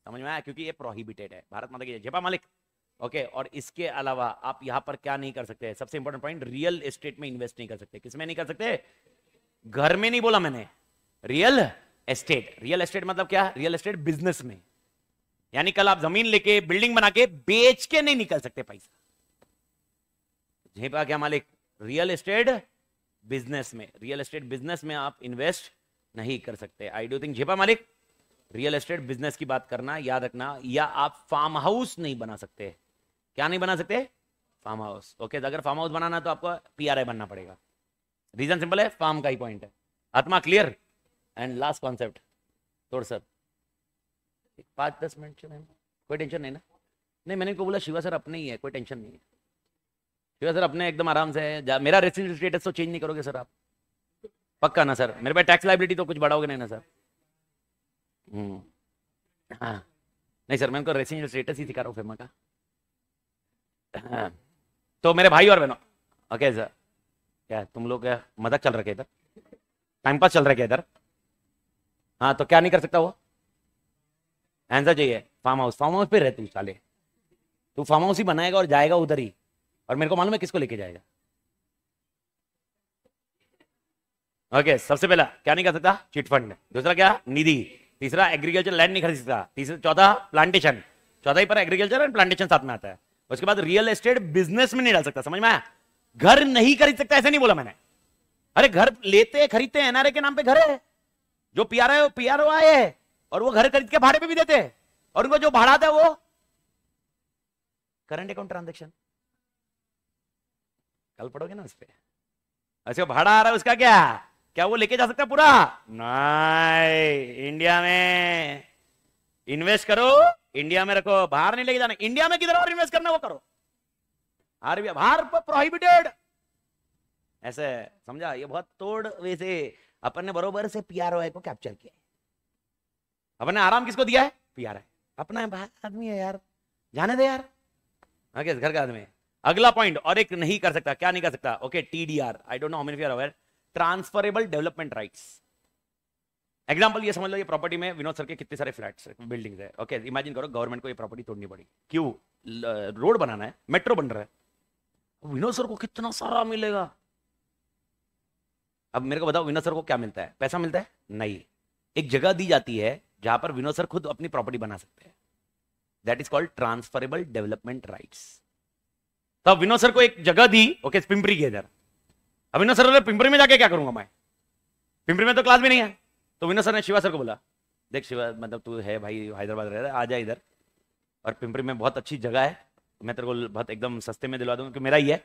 समझ में आया क्योंकि ये प्रोहिबिटेड है भारत माता की जयपा मालिक ओके और इसके अलावा आप यहां पर क्या नहीं कर सकते सबसे इंपॉर्टेंट पॉइंट रियल एस्टेट में इन्वेस्ट नहीं कर सकते किसमें नहीं कर सकते घर में नहीं बोला मैंने रियल एस्टेट रियल एस्टेट मतलब क्या रियल एस्टेट बिजनेस में यानी कल आप जमीन लेके बिल्डिंग बना के बेच के नहीं निकल सकते पैसा झेपा क्या मालिक रियल एस्टेट बिजनेस में रियल एस्टेट बिजनेस में आप इन्वेस्ट नहीं कर सकते आई डू थिंक झेपा मालिक रियल एस्टेट बिजनेस की बात करना याद रखना या आप फार्म हाउस नहीं बना सकते क्या नहीं बना सकते फार्म हाउस ओके अगर फार्म हाउस बनाना है तो आपको पीआरआई बनना पड़ेगा रीजन सिंपल है फार्म का ही पॉइंट है आत्मा क्लियर एंड लास्ट कॉन्सेप्ट तोड़ सर पाँच दस मिनट चले कोई टेंशन नहीं ना नहीं मैंने इनको बोला शिवा सर अपने ही है कोई टेंशन नहीं है शिवा सर अपने एकदम आराम से है मेरा रेसिडेंट स्टेटस तो चेंज नहीं करोगे सर आप पक्का ना सर मेरे पास टैक्स लाइबिलिटी तो कुछ बढ़ाओगे नहीं ना सर हम्म। हाँ नहीं सर मैं उनको रेसिडेंट स्टेटस ही सिखा रहा हूँ फेमा का तो मेरे भाई और बहनों ओके सर क्या तुम लोग क्या मजाक चल रखे इधर टाइम पास चल रखे इधर हाँ तो क्या नहीं कर सकता वो आंसर चाहिए फार्म हाउस फार्म हाउस पे रह तू साले तू फार्म हाउस ही बनाएगा और जाएगा उधर ही और मेरे को मालूम है किसको लेके जाएगा ओके okay, सबसे पहला क्या नहीं कर सकता चिट फंड दूसरा क्या निधि तीसरा एग्रीकल्चर लैंड नहीं खरीद सकता तीसरा चौथा प्लांटेशन चौथा ही पर एग्रीकल्चर एंड प्लांटेशन साथ में आता है उसके बाद रियल एस्टेट बिजनेस में नहीं डाल सकता समझ में आया घर नहीं खरीद सकता ऐसे नहीं बोला मैंने अरे घर लेते खरीदते एनआरए के नाम पे घर है जो आर है वो पीआरओ आए है और वो घर खरीद के भाड़े पे भी देते हैं और उनको जो भाड़ा था वो करंट अकाउंट ट्रांजेक्शन कल पढ़ोगे ना उस पर अच्छा भाड़ा आ रहा है उसका क्या क्या वो लेके जा सकता है पूरा ना इंडिया में इन्वेस्ट करो इंडिया में रखो बाहर नहीं लेके जाना इंडिया में किधर और इन्वेस्ट करना वो करो आरबीआई बाहर प्रोहिबिटेड ऐसे समझा ये बहुत तोड़ वैसे अपन ने बरोबर से पीआरओआई को कैप्चर किया अपन ने आराम किसको दिया है पीआरआई अपना आदमी है यार जाने दे यार आगे हाँ, घर का आदमी अगला पॉइंट और एक नहीं कर सकता क्या नहीं कर सकता okay TDR I don't know how many aware transferable development rights example ये समझ लो ये प्रॉपर्टी में विनोद सर के कितने सारे फ्लैट्स बिल्डिंग्स है ओके इमेजिन करो गवर्नमेंट को ये प्रॉपर्टी तोड़नी पड़ी क्यों रोड बनाना है मेट्रो बन रहा है विनोद सर को कितना सारा मिलेगा अब मेरे को बताओ विनोद सर को क्या मिलता है पैसा मिलता है नहीं एक जगह दी जाती है जहां पर विनोद सर खुद अपनी प्रॉपर्टी बना सकते हैं that is called transferable development rights तो विनोद सर को एक जगह दी ओके पिंपरी के इधर अब विनोद सर पिंपरी में जाके क्या करूंगा मैं पिंपरी में तो क्लास भी नहीं है तो विनोद सर ने शिवा सर को बोला देख शिवा मतलब तू है भाई हैदराबाद रह रहा है आ जा इधर और पिंपरी में बहुत अच्छी जगह है मैं तेरे को बहुत एकदम सस्ते में दिलवा दूंगा क्योंकि मेरा ही है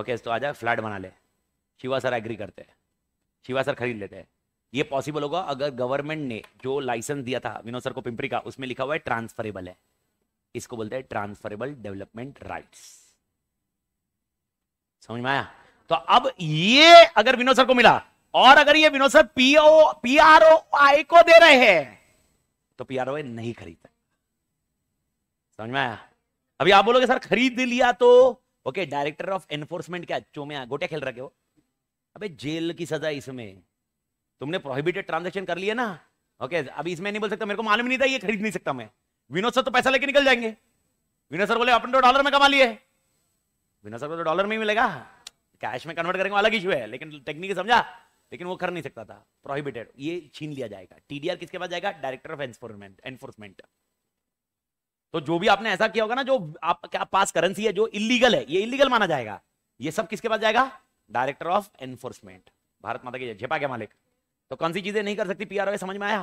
ओके तो आ जा फ्लैट बना ले शिवा सर एग्री करते हैं शिवा सर खरीद लेते हैं ये पॉसिबल होगा अगर गवर्नमेंट ने जो लाइसेंस दिया था विनोद सर को पिंपरी का उसमें लिखा हुआ है ट्रांसफरेबल है इसको बोलते हैं ट्रांसफरेबल डेवलपमेंट राइट्स समझ में आया तो अब ये अगर विनोद सर को मिला और अगर ये Vinod sir PO PRO I को दे रहे हैं तो पीआरओ नहीं खरीद समझ में आया अभी आप बोलोगे सर खरीद लिया तो ओके डायरेक्टर ऑफ एनफोर्समेंट क्या चो में गोटे खेल रखे हो अबे जेल की सजा इसमें तुमने प्रोहिबिटेड ट्रांजेक्शन कर लिया ना ओके अभी इसमें नहीं बोल सकता मेरे को मालूम नहीं था ये खरीद नहीं सकता मैं विनोद सर तो पैसा लेके निकल जाएंगे विनोद सर बोले अपन तो डॉलर में कमा लिए विनोद सर को तो डॉलर में ही मिलेगा कैश में कन्वर्ट करेंगे अलग इशू है लेकिन टेक्निक समझा लेकिन वो कर नहीं सकता था प्रोहिबिटेड ये छीन लिया जाएगा टीडीआर किसके पास जाएगा डायरेक्टर ऑफ एनफोर्समेंट एनफोर्समेंट तो जो भी आपने ऐसा किया होगा ना जो आप क्या पास करेंसी है जो इलीगल है ये इलीगल माना जाएगा ये सब किसके पास जाएगा डायरेक्टर ऑफ एनफोर्समेंट भारत माता की झेपा के मालिक तो कौन सी चीजें नहीं कर सकती पीआरओ समझ में आया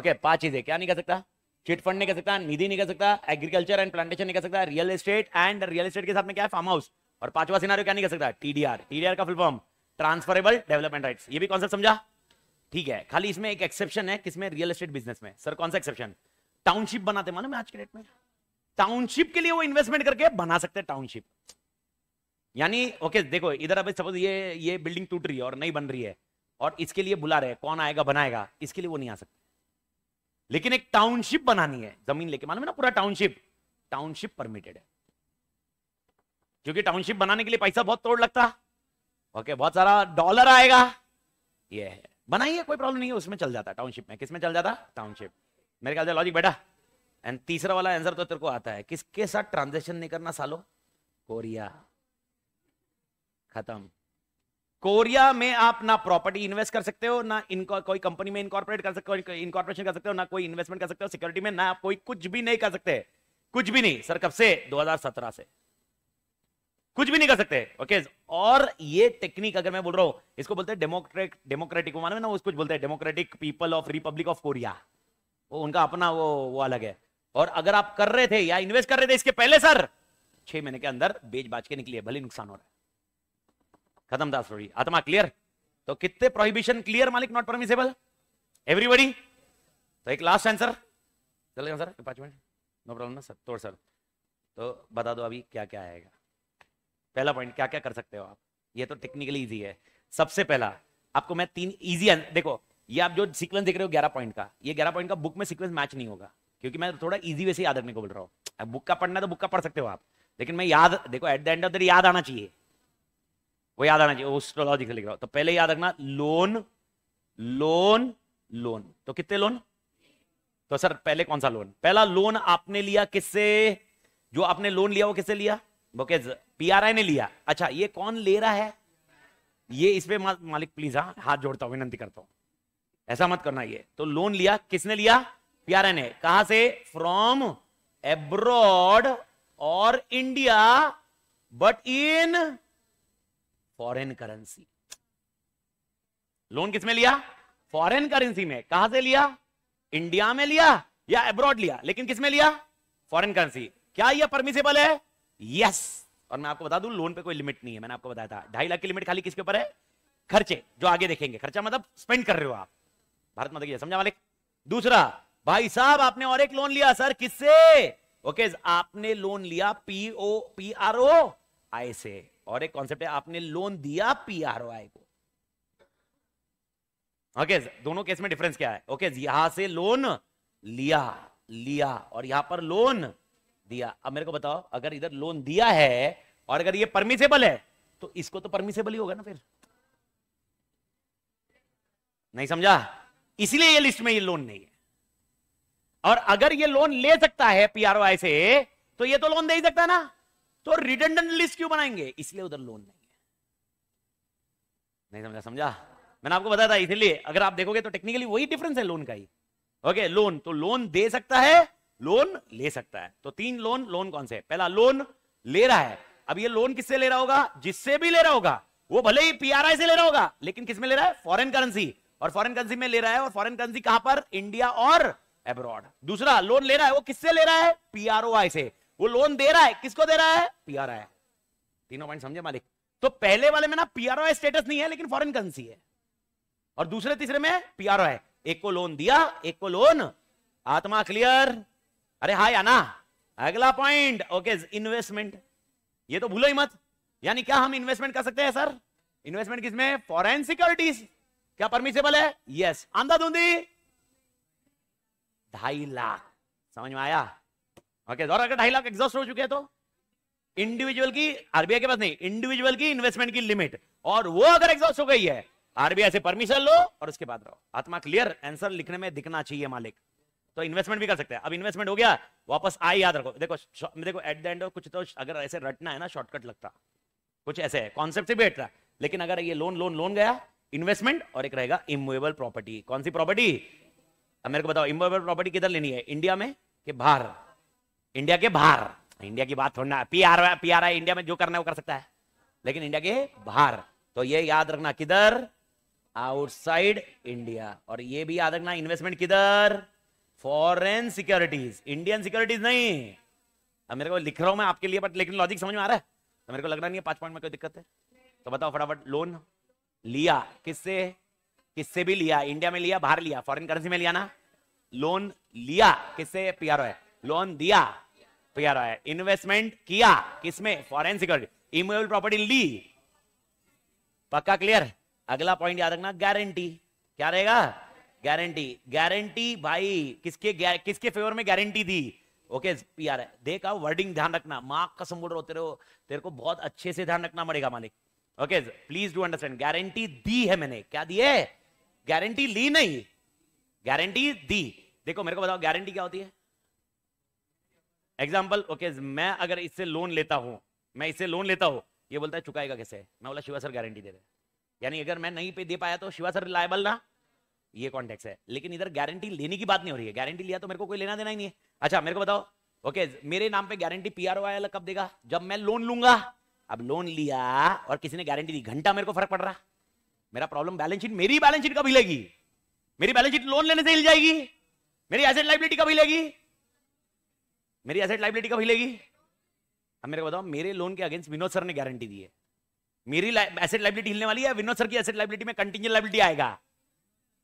ओके पांच चीजें क्या नहीं कर सकता चिट फंड नहीं कर सकता निधि नहीं कर सकता एग्रीकल्चर एंड प्लांटेशन नहीं कर सकता real estate and real estate के साथ में क्या है फार्म हाउस और पांचवा सिनारियो क्या नहीं कर सकता टीडीआर टीडीआर का full form transferable development right ये भी कॉन्सेप्ट समझा ठीक है खाली इसमें एक एक्सेप्शन है किसमें रियल एस्टेट बिजनेस में सर कौन सा एक्सेप्शन टाउनशिप बनाते मानो मैं आज के डेट में टाउनशिप के लिए वो इन्वेस्टमेंट करके बना सकते हैं टाउनशिप यानी ओके देखो इधर अभी सपोज ये ये बिल्डिंग टूट रही है और नहीं बन रही है और इसके लिए बुला रहे कौन आएगा बनाएगा इसके लिए वो नहीं आ सकते लेकिन एक टाउनशिप बनानी है जमीन लेके मालूम है ना पूरा टाउनशिप टाउनशिप परमिटेड है क्योंकि टाउनशिप बनाने के लिए पैसा बहुत तोड़ लगता है ओके बहुत सारा डॉलर आएगा ये है बनाइए कोई प्रॉब्लम नहीं है उसमें चल जाता टाउनशिप में किसमें चल जाता टाउनशिप मेरे ख्याल से लॉजिक बेटा एंड तीसरा वाला आंसर तो तेरे को आता है किसके साथ ट्रांजेक्शन नहीं करना सालो कोरिया खत्म कोरिया में आप ना प्रॉपर्टी इन्वेस्ट कर सकते हो ना इनको कोई कंपनी में इनकॉर्पोरेट कर सकते हो इनकॉर्पोरेशन कर सकते हो ना कोई इन्वेस्टमेंट कर सकते हो सिक्योरिटी में ना आप कोई कुछ भी नहीं कर सकते कुछ भी नहीं सर कब से 2017 से कुछ भी नहीं कर सकते ओके और ये टेक्निक अगर मैं बोल रहा हूं इसको बोलते हैं डेमोक्रेट डेमोक्रेटिक मानो ना उसको कुछ बोलते हैं democratic people of republic of Korea वो उनका अपना वो वो अलग है और अगर आप कर रहे थे या इन्वेस्ट कर रहे थे इसके पहले सर छह महीने के अंदर बेच बाज के निकलिए भले नुकसान हो रहा है खत्म था स्टोरी आत्मा क्लियर तो कितने प्रोहिबिशन क्लियर मालिक नॉट परमिसेबल एवरीबडी तो एक लास्ट आंसर चलेगा सर पांच मिनट नो प्रॉब्लम ना सर तोड़ सर तो बता दो अभी क्या क्या आएगा पहला पॉइंट क्या क्या कर सकते हो आप ये तो टेक्निकली इजी है सबसे पहला आपको मैं तीन इजी देखो ये आप जो सीक्वेंस देख रहे हो ग्यारह पॉइंट का ये ग्यारह पॉइंट का बुक में सीक्वेंस मैच नहीं होगा क्योंकि मैं थोड़ा इजी वैसे याद रखने को बोल रहा हूँ बुक का पढ़ना तो बुक का पढ़ सकते हो आप लेकिन मैं याद देखो at the end of the याद आना चाहिए वो याद आना चाहिए एस्ट्रोलॉजी से लिख रहा हूँ तो पहले याद रखना लोन लोन लोन तो कितने लोन तो सर पहले कौन सा लोन पहला लोन आपने लिया किससे जो आपने लोन लिया वो किससे लिया ओके पीआरआई ने लिया अच्छा ये कौन ले रहा है ये इस पे मा, मालिक प्लीज हाँ हाथ जोड़ता हूं विनंती करता हूं ऐसा मत करना ये तो लोन लिया किसने लिया पीआरआई ने कहा से फ्रॉम एब्रॉड और India but in foreign currency loan किसमें लिया फॉरेन करेंसी में कहा से लिया इंडिया में लिया या एब्रॉड लिया लेकिन किसमें लिया फॉरेन करेंसी क्या यह परमिसेबल है यस और मैं आपको बता दूं लोन पे कोई लिमिट नहीं है मैंने आपको बताया था ढाई लाख की लिमिट खाली किसके ऊपर है खर्चे जो आगे देखेंगे खर्चा मतलब स्पेंड कर रहे हो आप भारत मतलब समझा मालिक दूसरा भाई साहब आपने और एक लोन लिया सर किससे ओके आपने लोन लिया PO P R O I से और एक कॉन्सेप्ट है आपने लोन दिया पी आर ओ आई को ओके दोनों केस में डिफरेंस क्या है ओके यहां से लोन लिया लिया और यहां पर लोन दिया अब मेरे को बताओ अगर इधर लोन दिया है और अगर ये परमिसेबल है तो इसको तो परमिसेबल ही होगा ना फिर नहीं समझा इसलिए ये लिस्ट में ये लोन नहीं है और अगर ये लोन ले सकता है पीआरओआई से तो ये तो लोन दे ही सकता ना तो रिडेंडेंट लिस्ट क्यों बनाएंगे इसलिए उधर लोन नहीं है नहीं समझा समझा मैंने आपको बताया था इसलिए अगर आप देखोगे तो टेक्निकली वही डिफरेंस है लोन का ही ओके लोन तो लोन दे सकता है लोन ले सकता है तो तीन लोन लोन कौन से है पहला लोन ले रहा है अब ये लोन किससे ले रहा होगा जिससे भी ले रहा होगा वो भले ही पीआरआई से ले रहा होगा लेकिन किसमें ले रहा है फॉरेन करेंसी और फॉरेन करेंसी में ले रहा है और फॉरेन करेंसी कहां पर इंडिया और एब्रॉड दूसरा लोन ले रहा है वो किससे ले रहा है पीआरओआई से वो लोन दे रहा है किसको दे रहा है पीआरआई तीनों पॉइंट समझे मालिक तो पहले वाले में ना पीआरओआई स्टेटस नहीं है लेकिन फॉरेन करेंसी है और दूसरे तीसरे में पीआरओ है एक को लोन दिया एक को लोन आत्मा क्लियर अरे हाय आना अगला पॉइंट ओके इन्वेस्टमेंट ये तो भूलो ही मत यानी क्या हम इन्वेस्टमेंट कर सकते हैं सर इन्वेस्टमेंट किसमें फॉरेन सिक्योरिटीज क्या परमिसेबल है यस आंधाधुंधी ढाई लाख समझ में आया ओके okay, अगर ढाई लाख एग्जॉस्ट हो चुके हैं तो इंडिविजुअल की आरबीआई के पास नहीं इंडिविजुअल की इन्वेस्टमेंट की लिमिट और वो अगर एग्जॉस्ट हो गई है आरबीआई से परमिशन लो और उसके बाद रहो आत्मा क्लियर आंसर लिखने में दिखना चाहिए मालिक तो इन्वेस्टमेंट भी कर सकते हैं अब इन्वेस्टमेंट हो गया वापस आई याद रखो देखो देखो एट द एंड कुछ तो अगर ऐसे रटना है ना शॉर्टकट लगता कुछ ऐसे है कॉन्सेप्ट से भी हटता लेकिन अगर ये लोन लोन लोन गया इन्वेस्टमेंट और एक रहेगा इमूवेबल प्रॉपर्टी कौन सी प्रॉपर्टी अब मेरे को बताओ इमूवेबल प्रॉपर्टी किधर लेनी है इंडिया में कि बाहर इंडिया के बाहर इंडिया की बात थोड़ना P R P R I India में जो करना है वो कर सकता है लेकिन इंडिया के बाहर तो ये याद रखना किधर आउटसाइड इंडिया और ये भी याद रखना इन्वेस्टमेंट किधर फॉरेन सिक्योरिटीज इंडियन सिक्योरिटीज नहीं अब मेरे को लिख रहा हूं मैं आपके लिए बट लेकिन लॉजिक समझ में आ रहा है तो मेरे को लग रहा नहीं है पांच पॉइंट में कोई दिक्कत है तो बताओ फटाफट लोन लिया किससे किससे भी लिया इंडिया में लिया बाहर लिया फॉरेन करेंसी में लिया ना लोन लिया किससे पीआरओ है लोन दिया पीआरओ है इन्वेस्टमेंट किया किसमें फॉरेन सिक्योरिटी इमोबल प्रॉपर्टी ली पक्का क्लियर अगला पॉइंट याद रखना गारंटी क्या रहेगा गारंटी गारंटी भाई किसके किसके फेवर में गारंटी दी ओके यार देखा वर्डिंग ध्यान रखना मार्क कसम बोल रहे तेरे को तेरे को बहुत अच्छे से ध्यान रखना पड़ेगा मालिक okay please do understand guarantee दी है मैंने क्या दी है गारंटी ली नहीं गारंटी दी देखो मेरे को बताओ गारंटी क्या होती है एग्जाम्पल ओके okay, मैं अगर इससे लोन लेता हूं मैं इससे लोन लेता हूं ये बोलता है चुकाएगा कैसे मैं बोला शिवा सर गारंटी दे रहे यानी अगर मैं नहीं पे दे पाया तो शिवा सर लाइबल ना ये कॉन्टेक्स है लेकिन इधर गारंटी लेने की बात नहीं हो रही है गारंटी लिया तो मेरे को कोई लेना देना ही नहीं है अच्छा मेरे को बताओ ओके मेरे नाम पे गारंटी पी आर कब देगा जब मैं लोन लूंगा अब लोन लिया और किसी ने गारंटी दी घंटा मेरे को फर्क पड़ रहा मेरा प्रॉब्लम बैलेंस शीट मेरी बैलेंस शीट कभी लेगी मेरी बैलेंस शीट लोन लेने से हिल जाएगी मेरी एसेट लाइबिलिटी कभी लेगी मेरी एसेट लाइबिलिटी कभी लेगी अब मेरे को बताओ मेरे लोन के अगेंस्ट विनोद सर ने गारंटी दी है मेरी एसेट लाइबिलिटी हिलने वाली है विनोद सर की एसेट लाइबिलिटी में कंटिन्यू लाइबिलिटी आएगा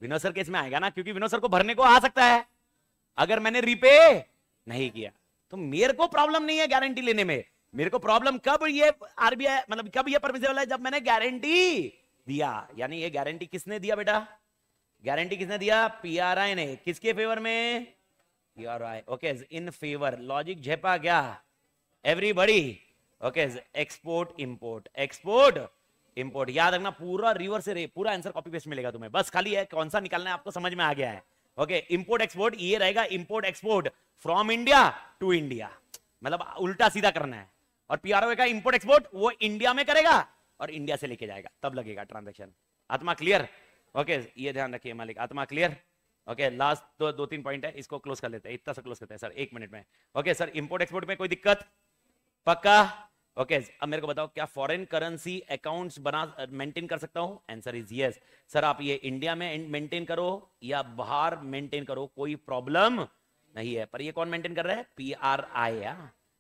विनोद सर के इसमें आएगा ना क्योंकि विनोद सर को भरने को आ सकता है अगर मैंने रिपे नहीं किया तो मेरे को प्रॉब्लम नहीं है गारंटी लेने में मेरे को प्रॉब्लम कब ये आरबीआई मतलब कब ये परमिसेबल है जब मैंने गारंटी दिया यानी ये गारंटी किसने दिया बेटा गारंटी किसने दिया पीआरआई ने किसके फेवर में PRI okay in favour logic झेपा क्या everybody okay export import export import याद रखना पूरा रिवर से पूरा आंसर कॉपी पेस्ट मिलेगा तुम्हें बस खाली है कौन सा निकालना है आपको समझ में आ गया है ओके इंपोर्ट एक्सपोर्ट ये रहेगा import export from India to India मतलब उल्टा सीधा करना है और पीआरओ का इंपोर्ट एक्सपोर्ट वो इंडिया में करेगा और इंडिया से लेके जाएगा तब लगेगा ट्रांजेक्शन आत्मा क्लियर ओके ये ध्यान रखिए मालिक आत्मा क्लियर ओके लास्ट दो दो तीन पॉइंट है इसको क्लोज कर लेते हैं इतना सा क्लोज करते हैं सर एक मिनट में ओके सर इंपोर्ट एक्सपोर्ट में कोई दिक्कत पक्का ओके okay, अब मेरे को बताओ क्या फॉरेन करेंसी अकाउंट्स बना मेंटेन कर सकता हूं आंसर इज यस सर आप ये इंडिया में मेंटेन करो या बाहर मेंटेन करो कोई प्रॉब्लम नहीं है पर ये कौन मेंटेन कर रहा है पी आर आई या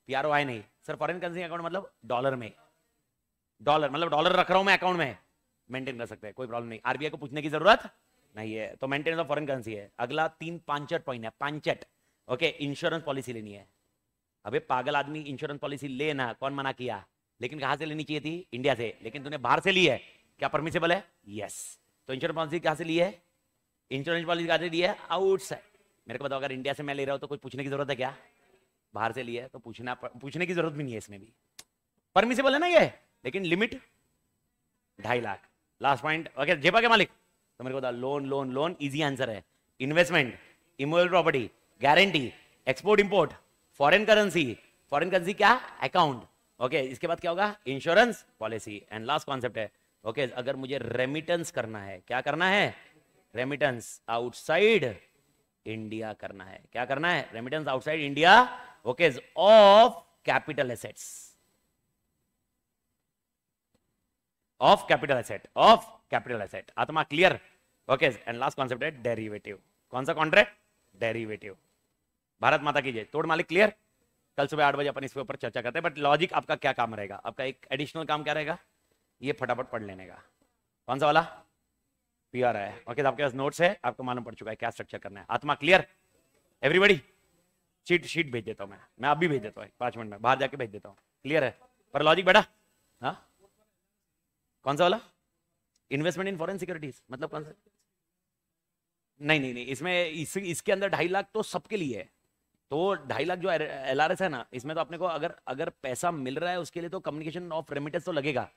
पी आर ओ आई नहीं सर फॉरेन करेंसी अकाउंट मतलब डॉलर में डॉलर मतलब डॉलर रख रहा हूं मैं अकाउंट में मेंटेन कर सकते हैं कोई प्रॉब्लम नहीं आरबीआई को पूछने की जरूरत नहीं है तो मेंटेन ऑफ फॉरन करेंसी है अगला तीन पांचट पॉइंट है पांचट ओके इंश्योरेंस पॉलिसी लेनी है अबे पागल आदमी इंश्योरेंस पॉलिसी ले ना कौन मना किया लेकिन कहां से लेनी चाहिए थी इंडिया से लेकिन तूने बाहर से ली है क्या परमिशेबल है यस तो इंश्योरेंस पॉलिसी कहां से ली है इंश्योरेंस पॉलिसी कहां से ली है आउटसाइड मेरे को बताओ अगर इंडिया से मैं ले रहा हूं तो कुछ पूछने की जरूरत है क्या बाहर से ली है तो पूछना पूछने की जरूरत भी नहीं है इसमें भी परमिशेबल है ना ये लेकिन लिमिट ढाई लाख लास्ट पॉइंट ओके जेपा के मालिक तो मेरे को बताओ loan loan loan easy answer है investment immovable property guarantee export import foreign currency foreign currency क्या अकाउंट ओके okay, इसके बाद क्या होगा insurance policy and last concept है ओके okay, अगर मुझे रेमिटेंस करना है क्या करना है रेमिटेंस आउटसाइड इंडिया करना है क्या करना है remittance outside India okay of capital assets of capital asset of capital asset आत्मा clear okay and last concept है डेरिवेटिव कौन सा कॉन्ट्रैक्ट डेरिवेटिव भारत माता की जय तोड़ मालिक क्लियर कल सुबह आठ बजे अपन इसके ऊपर चर्चा करते हैं बट लॉजिक आपका क्या काम रहेगा आपका एक एडिशनल काम क्या रहेगा ये फटाफट पढ़ लेने का कौन सा वाला पी आर है ओके तो आपके पास नोट्स है आपको मालूम पड़ चुका है क्या स्ट्रक्चर करना है आत्मा क्लियर एवरीबडी शीट शीट भेज देता हूँ मैं मैं अभी भेज देता हूँ पांच मिनट में बाहर जाके भेज देता हूँ क्लियर है पर लॉजिक बेटा हाँ कौन सा वाला इन्वेस्टमेंट इन फॉरेन सिक्योरिटीज मतलब कौन सा नहीं नहीं नहीं इसमें इस, इसके अंदर ढाई लाख तो सबके लिए है तो ढाई लाख जो एल है ना इसमें तो अपने को अगर अगर पैसा मिल रहा है उसके लिए तो कम्युनिकेशन ऑफ रेमिटेंस तो लगेगा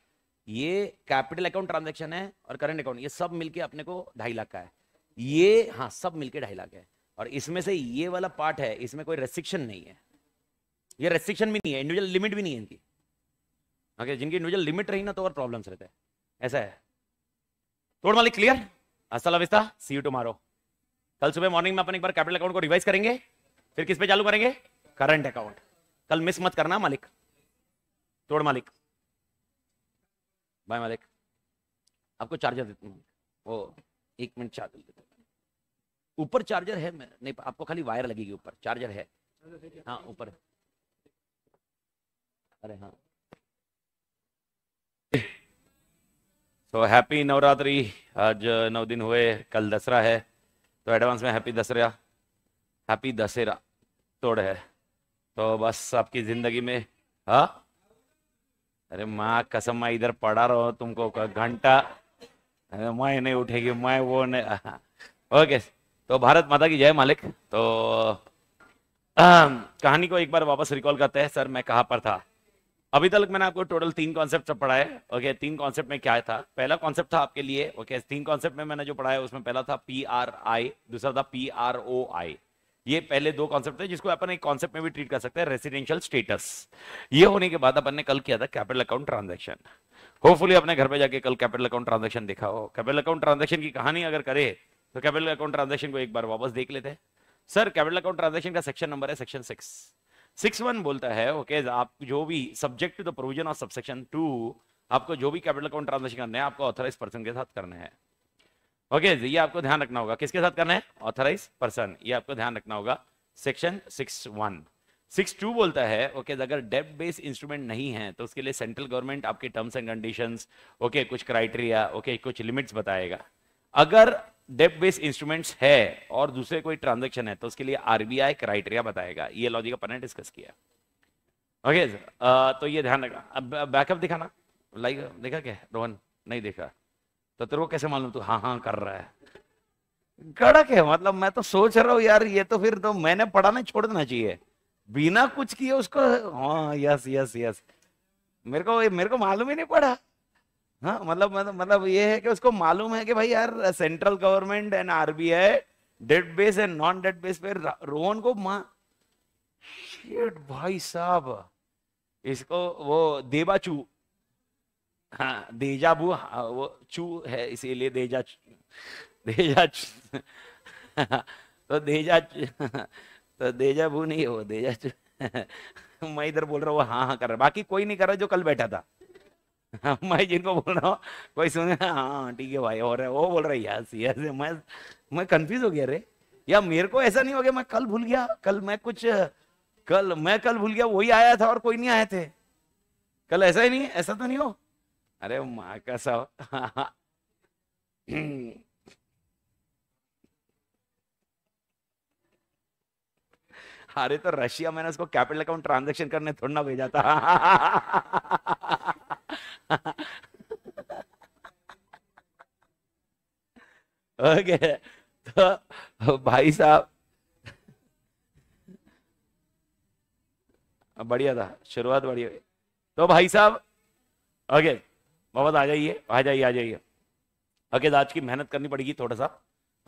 ये कैपिटल अकाउंट ट्रांजेक्शन है और करंट अकाउंट ये सब मिलके अपने को ढाई लाख का है ये हाँ सब मिलके ढाई लाख है और इसमें से ये वाला पार्ट है इसमें कोई रेस्ट्रिक्शन नहीं है ये रेस्ट्रिक्शन भी नहीं है इंडिविजुअल लिमिट भी नहीं है इनकी ओके जिनकी इंडिविजुअल लिमिट रही ना तो और प्रॉब्लम्स रहते हैं ऐसा है तोड़ मालिक क्लियर असल अविस्ता सी यू टुमारो कल सुबह मॉर्निंग में अपन एक बार कैपिटल अकाउंट को रिवाइज करेंगे फिर किस पे चालू करेंगे करंट अकाउंट कल मिस मत करना मालिक तोड़ मालिक बाय मालिक आपको चार्जर देता हूँ वो एक मिनट चार्जर देता ऊपर चार्जर है नहीं आपको खाली वायर लगेगी ऊपर चार्जर है हाँ ऊपर अरे हाँ सो हैप्पी नवरात्रि आज नौ दिन हुए कल दसरा है तो एडवांस में हैप्पी दसरा हैप्पी दशहरा तोड़ है तो बस आपकी जिंदगी में हा? अरे माँ कसम मैं इधर पड़ा हूं तुमको घंटा अरे मैं नहीं उठेगी मैं वो नहीं ओके तो भारत माता की जय मालिक तो कहानी को एक बार वापस रिकॉल करते हैं सर मैं कहाँ पर था अभी तक मैंने आपको टोटल तीन कॉन्सेप्ट पढ़ाए ओके तीन कॉन्सेप्ट में क्या था पहला कॉन्सेप्ट था आपके लिए ओके तीन कॉन्सेप्ट में मैंने जो पढ़ाया उसमें पहला था पी आर आई दूसरा था पी आर ओ आई ये पहले दो कॉन्सेप्ट थे जिसको अपन एक कॉन्सेप्ट में भी ट्रीट कर सकते हैं रेसिडेंशियल स्टेटस ये होने के बाद अपन ने कल किया था कैपिटल अकाउंट ट्रांजेक्शन होपफुली अपने घर पे जाके कल कैपिटल अकाउंट ट्रांजेक्शन देखा हो कैपिटल अकाउंट ट्रांजेक्शन की कहानी अगर करे तो कैपिटल अकाउंट ट्रांजेक्शन को एक बार वापस देख लेते हैं सर कैपिटल अकाउंट ट्रांजेक्शन का सेक्शन नंबर है सेक्शन सिक्स सिक्स वन बोलता है ओके okay, आप जो भी subject to the provision of subsection two आपको जो भी कैपिटल अकाउंट ट्रांजेक्शन करना है आपको ऑथराइज पर्सन के साथ करना है ओके तो ये आपको ध्यान रखना होगा किसके साथ करना है ऑथराइज पर्सन ये आपको ध्यान रखना होगा section six one six two बोलता है ओके okay, तो अगर डेप बेस्ड इंस्ट्रूमेंट नहीं है तो उसके लिए सेंट्रल गवर्नमेंट आपके टर्म्स एंड कंडीशन ओके कुछ क्राइटेरिया ओके okay, कुछ लिमिट्स बताएगा अगर डेप बेस्ड इंस्ट्रूमेंट्स है और दूसरे कोई ट्रांजेक्शन है तो उसके लिए आरबीआई क्राइटेरिया बताएगा ये लॉजिक अपन ने डिस्कस किया ओके okay, तो, तो ये ध्यान रखना बैकअप दिखाना लाइक देखा क्या रोहन नहीं देखा तो तेरे को कैसे मालूम तू हाँ हाँ कर रहा है कड़क है मतलब मैं तो सोच रहा हूँ यार ये तो फिर तो मैंने पढ़ा नहीं छोड़ देना चाहिए बिना कुछ किए उसको हाँ यस यस यस मेरे को मेरे को मालूम ही नहीं पड़ा हाँ मतलब मतलब, मतलब ये है कि उसको मालूम है कि भाई यार central government and RBI debt base and non debt base पे रोहन को मां भाई साहब इसको वो देबाचू हाँ देजाबू हाँ, वो चू है इसीलिए देजा देजा तो देजा तो बू नहीं हो देजा चू मैं इधर बोल रहा हूँ हाँ हाँ कर रहा बाकी कोई नहीं कर रहा जो कल बैठा था मैं जिनको बोल रहा हूँ कोई सुन हाँ ठीक है भाई हो रहा है वो बोल रहा है यस यस मैं मैं कंफ्यूज हो गया रे या मेरे को ऐसा नहीं हो गया मैं कल भूल गया कल मैं कुछ कल मैं कल भूल गया वही आया था और कोई नहीं आए थे कल ऐसा ही नहीं ऐसा तो नहीं हो अरे माँ का साव अरे तो रशिया मैंने उसको कैपिटल अकाउंट ट्रांजैक्शन करने थोड़ा ना भेजा था ओके तो भाई साहब बढ़िया था शुरुआत बढ़िया तो भाई साहब ओके बहुत आ जाइए आ जाइए आ जाइए ओके आज की मेहनत करनी पड़ेगी थोड़ा सा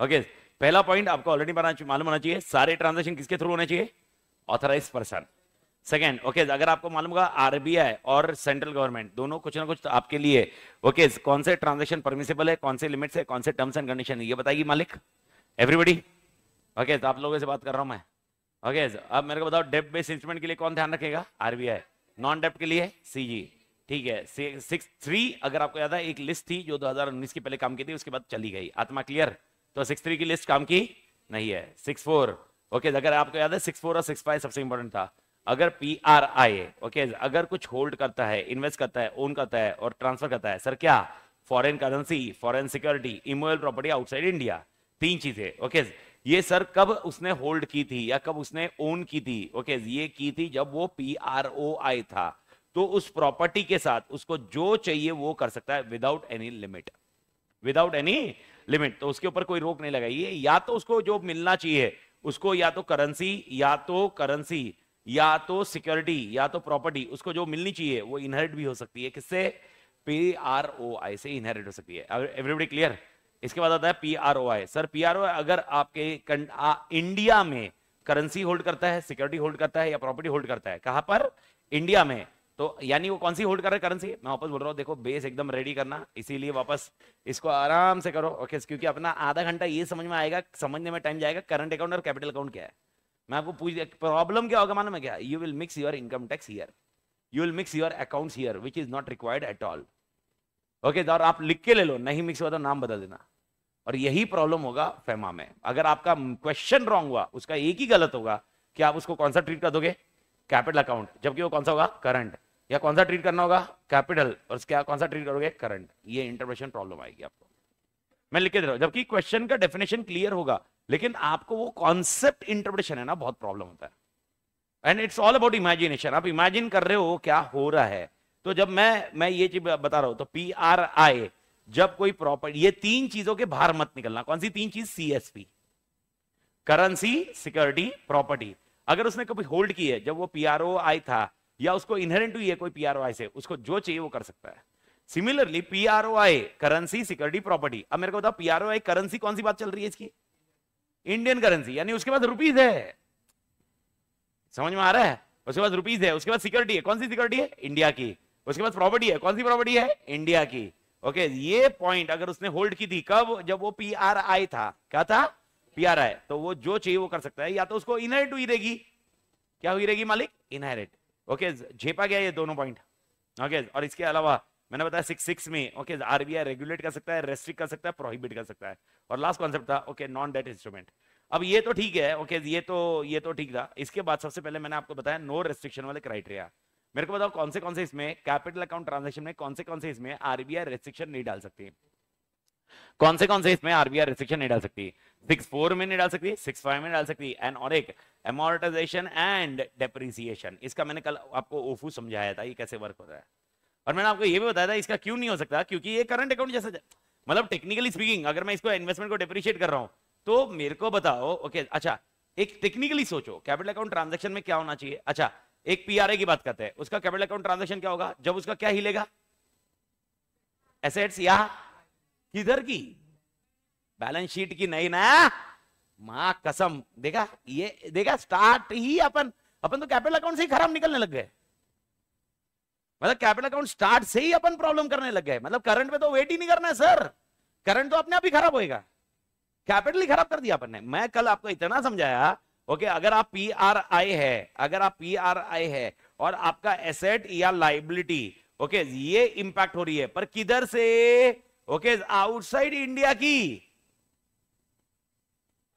ओके पहला पॉइंट आपको ऑलरेडी बना मालूम होना चाहिए सारे ट्रांजेक्शन किसके थ्रू होने चाहिए ऑथराइज पर्सन सेकेंड ओके अगर आपको मालूम होगा आरबीआई और सेंट्रल गवर्नमेंट दोनों कुछ ना कुछ तो आपके लिए ओके okay, कौन से ट्रांजेक्शन परमिसेबल है कौन से लिमिट्स है कौन से टर्म्स एंड कंडीशन है ये बताइए मालिक एवरीबडी ओके okay, तो आप लोगों से बात कर रहा हूं मैं ओके okay, अब मेरे को बताओ डेप्ट बेस्ड इंस्ट्रूमेंट के लिए कौन ध्यान रखेगा आरबीआई नॉन डेप्ट के लिए सीजी ठीक है सिक्स थ्री अगर आपको याद है एक लिस्ट थी जो 2019 के पहले काम की थी उसके बाद चली गई आत्मा क्लियर तो सिक्स थ्री की लिस्ट काम की नहीं है सिक्स फोर ओके अगर आपको याद है सिक्स फोर और सिक्स फाइव सबसे इंपॉर्टेंट था अगर पी आर आई ओके अगर कुछ होल्ड करता है इन्वेस्ट करता है ओन करता है और ट्रांसफर करता है सर क्या foreign currency foreign security immovable property outside India तीन चीजें ओके ये सर कब उसने होल्ड की थी या कब उसने ओन की थी ओके ये की थी जब वो पी आर ओ आई था तो उस प्रॉपर्टी के साथ उसको जो चाहिए वो कर सकता है without any limit without any limit तो उसके ऊपर कोई रोक नहीं लगाइए या तो उसको जो मिलना चाहिए उसको या तो करेंसी या तो करेंसी या तो सिक्योरिटी या तो प्रॉपर्टी उसको जो मिलनी चाहिए वो इनहेरिट भी हो सकती है किससे पी आर ओ आई से इनहेरिट हो सकती है एवरीबडी क्लियर इसके बाद आता है P R O I sir P R O I अगर आपके आ, इंडिया में करेंसी होल्ड करता है सिक्योरिटी होल्ड करता है या प्रॉपर्टी होल्ड करता है कहां पर इंडिया में तो यानी वो कौन सी होल्ड कर रहा है करेंसी मैं वापस बोल रहा हूँ देखो बेस एकदम रेडी करना इसीलिए वापस इसको आराम से करो ओके क्योंकि अपना आधा घंटा ये समझ में आएगा समझने में टाइम जाएगा करंट अकाउंट और कैपिटल अकाउंट क्या है मैं आपको पूछ प्रॉब्लम क्या होगा मालूम है क्या you will mix your income tax here you will mix your account here which is not required at all okay और आप लिख के ले लो नहीं मिक्स हुआ तो नाम बदल देना और यही प्रॉब्लम होगा फेमा में अगर आपका क्वेश्चन रॉन्ग हुआ उसका एक ही गलत होगा कि आप उसको कौन सा ट्रीट कर दोगे कैपिटल अकाउंट जबकि वो कौन सा होगा करंट या कौन सा ट्रीट करना होगा कैपिटल और क्या कौन सा ट्रीट करोगे करंट ये इंटरप्रेशन प्रॉब्लम आएगी आपको मैं लिख के दे रहा हूँ जबकि क्वेश्चन का डेफिनेशन क्लियर होगा लेकिन आपको वो कॉन्सेप्ट इंटरप्रेशन है ना बहुत प्रॉब्लम होता है and it's all about imagination आप इमेजिन कर रहे हो क्या हो रहा है तो जब मैं मैं ये चीज बता रहा हूं तो पी आर आई जब कोई प्रॉपर्टी ये तीन चीजों के बाहर मत निकलना कौन सी तीन चीज C S P currency security property अगर उसने कभी होल्ड की है जब वो पी आई था या उसको इनहेरेंट हुई है कोई पी आई से उसको जो चाहिए वो कर सकता है similarly P I currency security property अब मेरे को बताओ पी आई करेंसी कौन सी बात चल रही है इसकी इंडियन करेंसी यानी उसके पास रुपीज है समझ में आ रहा है उसके पास रुपीज है उसके पास सिक्योरिटी है कौन सी सिक्योरिटी है इंडिया की उसके पास प्रॉपर्टी है कौन सी प्रॉपर्टी है इंडिया की ओके okay, ये पॉइंट अगर उसने होल्ड की थी कब जब वो पी आर आई था क्या था प्यारा है तो वो जो चाहिए वो कर सकता है या तो उसको इनहेरिट हुई रहेगी क्या हुई रहेगी मालिक इनहेरिट ओके झेपा गया ये दोनों पॉइंट ओके और इसके अलावा मैंने बताया सिक्स सिक्स में ओके आरबीआई रेगुलेट कर सकता है रेस्ट्रिक्ट कर सकता है प्रोहिबिट कर सकता है और लास्ट कॉन्सेप्ट था ओके नॉन डेट इंस्ट्रूमेंट अब ये तो ठीक है ओके ये तो ये तो ठीक था इसके बाद सबसे पहले मैंने आपको बताया नो रेस्ट्रिक्शन वाले क्राइटेरिया मेरे को बताओ कौन से कौन से इसमें कैपिटल अकाउंट ट्रांजेक्शन में कौन से कौन से इसमें आरबीआई रेस्ट्रिक्शन नहीं डाल सकती है कौन से कौन से इसमें आरबीआई रिस्ट्रिक्शन नहीं डाल सकती सिक्स फोर में नहीं डाल सकती सिक्स फाइव में डाल सकती एंड और एक एमोरटाइजेशन एंड डेप्रिसिएशन इसका मैंने कल आपको ओफू समझाया था ये कैसे वर्क हो रहा है और मैंने आपको ये भी बताया था इसका क्यों नहीं हो सकता क्योंकि ये करंट अकाउंट जैसा मतलब टेक्निकली स्पीकिंग अगर मैं इसको इन्वेस्टमेंट को डेप्रिशिएट कर रहा हूँ तो मेरे को बताओ ओके अच्छा एक टेक्निकली सोचो कैपिटल अकाउंट ट्रांजेक्शन में क्या होना चाहिए अच्छा एक पी की बात करते हैं उसका कैपिटल अकाउंट ट्रांजेक्शन क्या होगा जब उसका क्या हिलेगा एसेट्स या किधर की बैलेंस शीट की नहीं ना मां कसम देखा ये देखा स्टार्ट ही अपन अपन तो कैपिटल अकाउंट से ही खराब निकलने लग गए मतलब कैपिटल अकाउंट स्टार्ट से ही अपन प्रॉब्लम करने लग गए मतलब करंट पे तो वेट ही नहीं करना है सर करंट तो अपने आप ही खराब होएगा कैपिटल ही खराब कर दिया अपन ने मैं कल आपको इतना समझाया ओके अगर आप पी आर आई है अगर आप पी आर आई है और आपका एसेट या लाइबिलिटी ओके ये इंपैक्ट हो रही है पर किधर से ओके आउटसाइड इंडिया की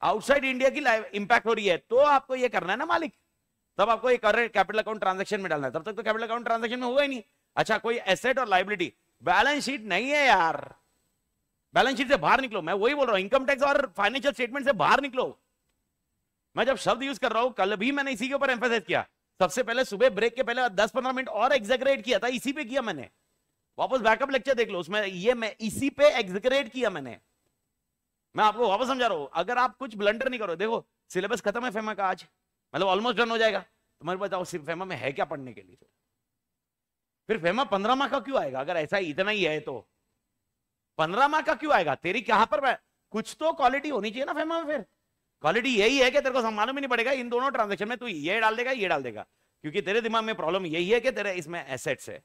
आउटसाइड इंडिया की इंपैक्ट हो रही है तो आपको ये करना है ना मालिक तब आपको ये करेंट कैपिटल अकाउंट ट्रांजेक्शन में डालना है तब तक तो कैपिटल अकाउंट ट्रांजेक्शन में होगा ही नहीं अच्छा कोई एसेट और लाइबिलिटी बैलेंस शीट नहीं है यार बैलेंस शीट से बाहर निकलो मैं वही बोल रहा हूं इनकम टैक्स और फाइनेंशियल स्टेटमेंट से बाहर निकलो मैं जब शब्द यूज कर रहा हूं कल भी मैंने इसी के ऊपर एम्फोसाइज किया सबसे पहले सुबह ब्रेक के पहले दस पंद्रह मिनट और एग्जैगरेट किया था इसी पे किया मैंने वापस बैकअप लेक्चर देख लो उसमें ये मैं इसी पे एग्जिक्रेट किया मैंने मैं आपको वापस समझा रहा हूँ अगर आप कुछ ब्लंडर नहीं करो देखो सिलेबस खत्म है फेमा का आज मतलब ऑलमोस्ट डन हो जाएगा तो मेरे बताओ सिर्फ फेमा में है क्या पढ़ने के लिए फिर फेमा पंद्रह माह का क्यों आएगा अगर ऐसा इतना ही है तो पंद्रह माह का क्यों आएगा तेरी कहां पर कुछ तो क्वालिटी होनी चाहिए ना फेमा में फिर क्वालिटी यही है कि तेरे को मालूम भी नहीं पड़ेगा इन दोनों ट्रांजेक्शन में तू ये डाल देगा ये डाल देगा क्योंकि तेरे दिमाग में प्रॉब्लम यही है कि तेरे इसमें एसेट्स है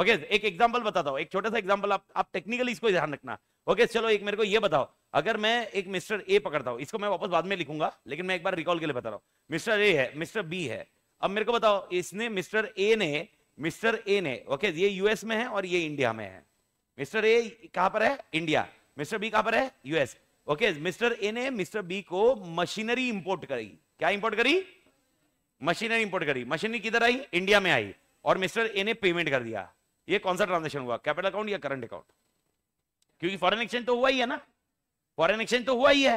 ओके okay, एक एग्जाम्पल बताता हूँ एक छोटा सा एग्जाम्पल आप आप टेक्निकली इसको ध्यान रखना ओके okay, चलो एक मेरे को ये बताओ अगर मैं एक मिस्टर ए पकड़ता हूँ इसको मैं वापस बाद में लिखूंगा लेकिन मैं एक बार रिकॉल के लिए बता रहा हूँ मिस्टर ए है मिस्टर बी है अब मेरे को बताओ इसने मिस्टर ए ने मिस्टर ए ने ओके okay, ये यूएस में है और ये इंडिया में है मिस्टर ए कहाँ पर है इंडिया मिस्टर बी कहाँ पर है यूएस ओके मिस्टर ए ने मिस्टर बी को मशीनरी इंपोर्ट करी क्या इंपोर्ट करी मशीनरी इंपोर्ट करी मशीनरी किधर आई इंडिया में आई और मिस्टर ए ने पेमेंट कर दिया ये कौन सा ट्रांजेक्शन हुआ कैपिटल अकाउंट या करंट अकाउंट क्योंकि फॉरेन एक्सचेंज तो हुआ ही है ना फॉरेन एक्सचेंज तो हुआ ही है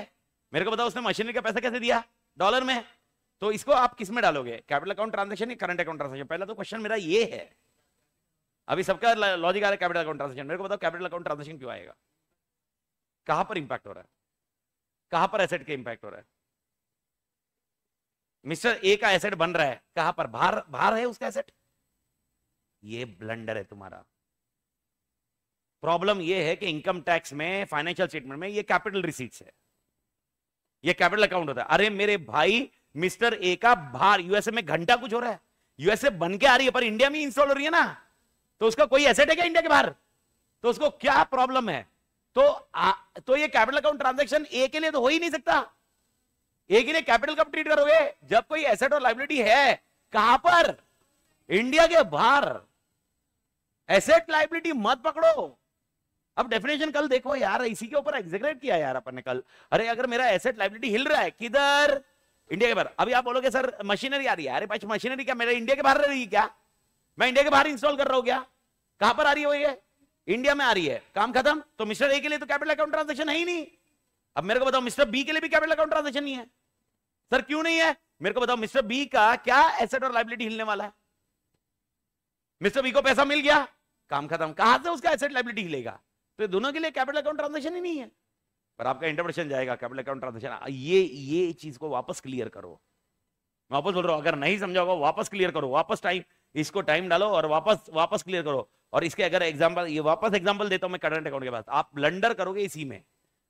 मेरे को बताओ उसने मशीनरी का पैसा कैसे दिया डॉलर में तो इसको आप किस में डालोगे कैपिटल अकाउंट ट्रांजेक्शन या करंट अकाउंट ट्रांजेक्शन पहला तो क्वेश्चन मेरा ये है अभी सबका लॉजिक आ रहा है कैपिटल अकाउंट ट्रांजेक्शन मेरे को बताओ कैपिटल अकाउंट ट्रांजेक्शन क्यों आएगा कहां पर इंपैक्ट हो रहा है कहां पर एसेट के इंपैक्ट हो रहा है मिस्टर ए का एसेट बन रहा है कहां पर भार भार है उसका एसेट ये ब्लंडर है तुम्हारा प्रॉब्लम ये है कि इनकम टैक्स में फाइनेंशियल स्टेटमेंट में ये कैपिटल रिसीट्स है ये कैपिटल अकाउंट होता है अरे मेरे भाई मिस्टर ए का भार यूएसए में घंटा कुछ हो रहा है यूएसए बन के आ रही है पर इंडिया में इंस्टॉल हो रही है ना तो उसका कोई एसेट है क्या इंडिया के बाहर तो उसको क्या प्रॉब्लम है तो आ, तो ये कैपिटल अकाउंट ट्रांजैक्शन ए के लिए तो हो ही नहीं सकता ए के लिए कैपिटल कब ट्रीट करोगे जब कोई एसेट और लाइबिलिटी है कहां पर इंडिया के बाहर एसेट लाइबिलिटी मत पकड़ो अब डेफिनेशन कल देखो यार इसी के ऊपर एग्जेगरेट किया यार अपन ने कल अरे अगर मेरा एसेट लाइबिलिटी हिल रहा है किधर इंडिया के बाहर अभी आप बोलोगे सर मशीनरी आ रही है अरे पाच मशीनरी क्या मेरा इंडिया के बाहर रह रही है क्या मैं इंडिया के बाहर इंस्टॉल कर रहा हूँ क्या कहां पर आ रही है ये इंडिया में आ रही है काम खत्म तो मिस्टर ए के लिए तो कैपिटल अकाउंट ट्रांजेक्शन है ही नहीं अब मेरे को बताओ मिस्टर बी के लिए भी कैपिटल अकाउंट ट्रांजेक्शन नहीं है सर क्यों नहीं है मेरे को बताओ मिस्टर बी का क्या एसेट और लाइबिलिटी हिलने वाला है मिस्टर बी को पैसा मिल गया काम खत्म कहां से उसका एसेट लाइबिलिटी हिलेगा तो ये दोनों के लिए कैपिटल अकाउंट ट्रांजेक्शन ही नहीं है पर आपका इंटरप्रेशन जाएगा कैपिटल अकाउंट ट्रांजेक्शन ये ये चीज को वापस क्लियर करो वापस बोल रहा हूं अगर नहीं समझा होगा वापस क्लियर करो वापस टाइम इसको टाइम डालो और वापस वापस क्लियर करो और इसके अगर एग्जाम्पल ये वापस एग्जाम्पल देता हूँ मैं करंट अकाउंट के पास आप ब्लंडर करोगे इसी में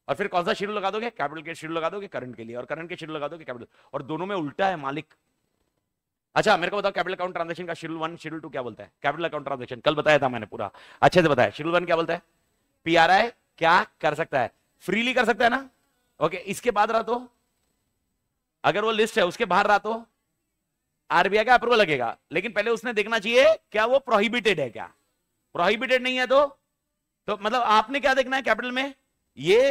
और फिर कौन सा शेड्यूल लगा दोगे कैपिटल के शेड्यूल लगा दोगे करंट के लिए और करंट के शेड्यूल लगा दोगे कैपिटल और दोनों में उल्टा है मालिक अच्छा मेरे को बताओ कैपिटल अकाउंट ट्रांजेक्शन का शेड्यूल वन शेड्यूल टू क्या बोलता है कैपिटल अकाउंट ट्रांजेक्शन कल बताया था मैंने पूरा अच्छे से बताया शेड्यूल वन क्या बोलता है पीआरआई क्या कर सकता है फ्रीली कर सकता है ना ओके इसके बाद रहा तो अगर वो लिस्ट है उसके बाहर रहा तो आरबीआई का अप्रूवल लगेगा लेकिन पहले उसने देखना चाहिए क्या वो प्रोहिबिटेड है क्या प्रोहिबिटेड नहीं है तो तो मतलब आपने क्या देखना है कैपिटल में ये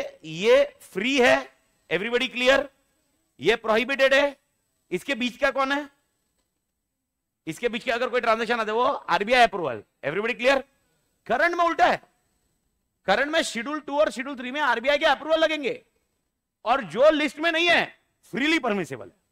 ये फ्री है एवरीबडी क्लियर ये प्रोहिबिटेड है इसके बीच का कौन है इसके बीच के अगर कोई ट्रांजेक्शन आते वो RBI approval everybody clear current में उल्टा है करंट में शेड्यूल टू और शेड्यूल थ्री में आरबीआई के अप्रूवल लगेंगे और जो लिस्ट में नहीं है फ्रीली परमिसेबल है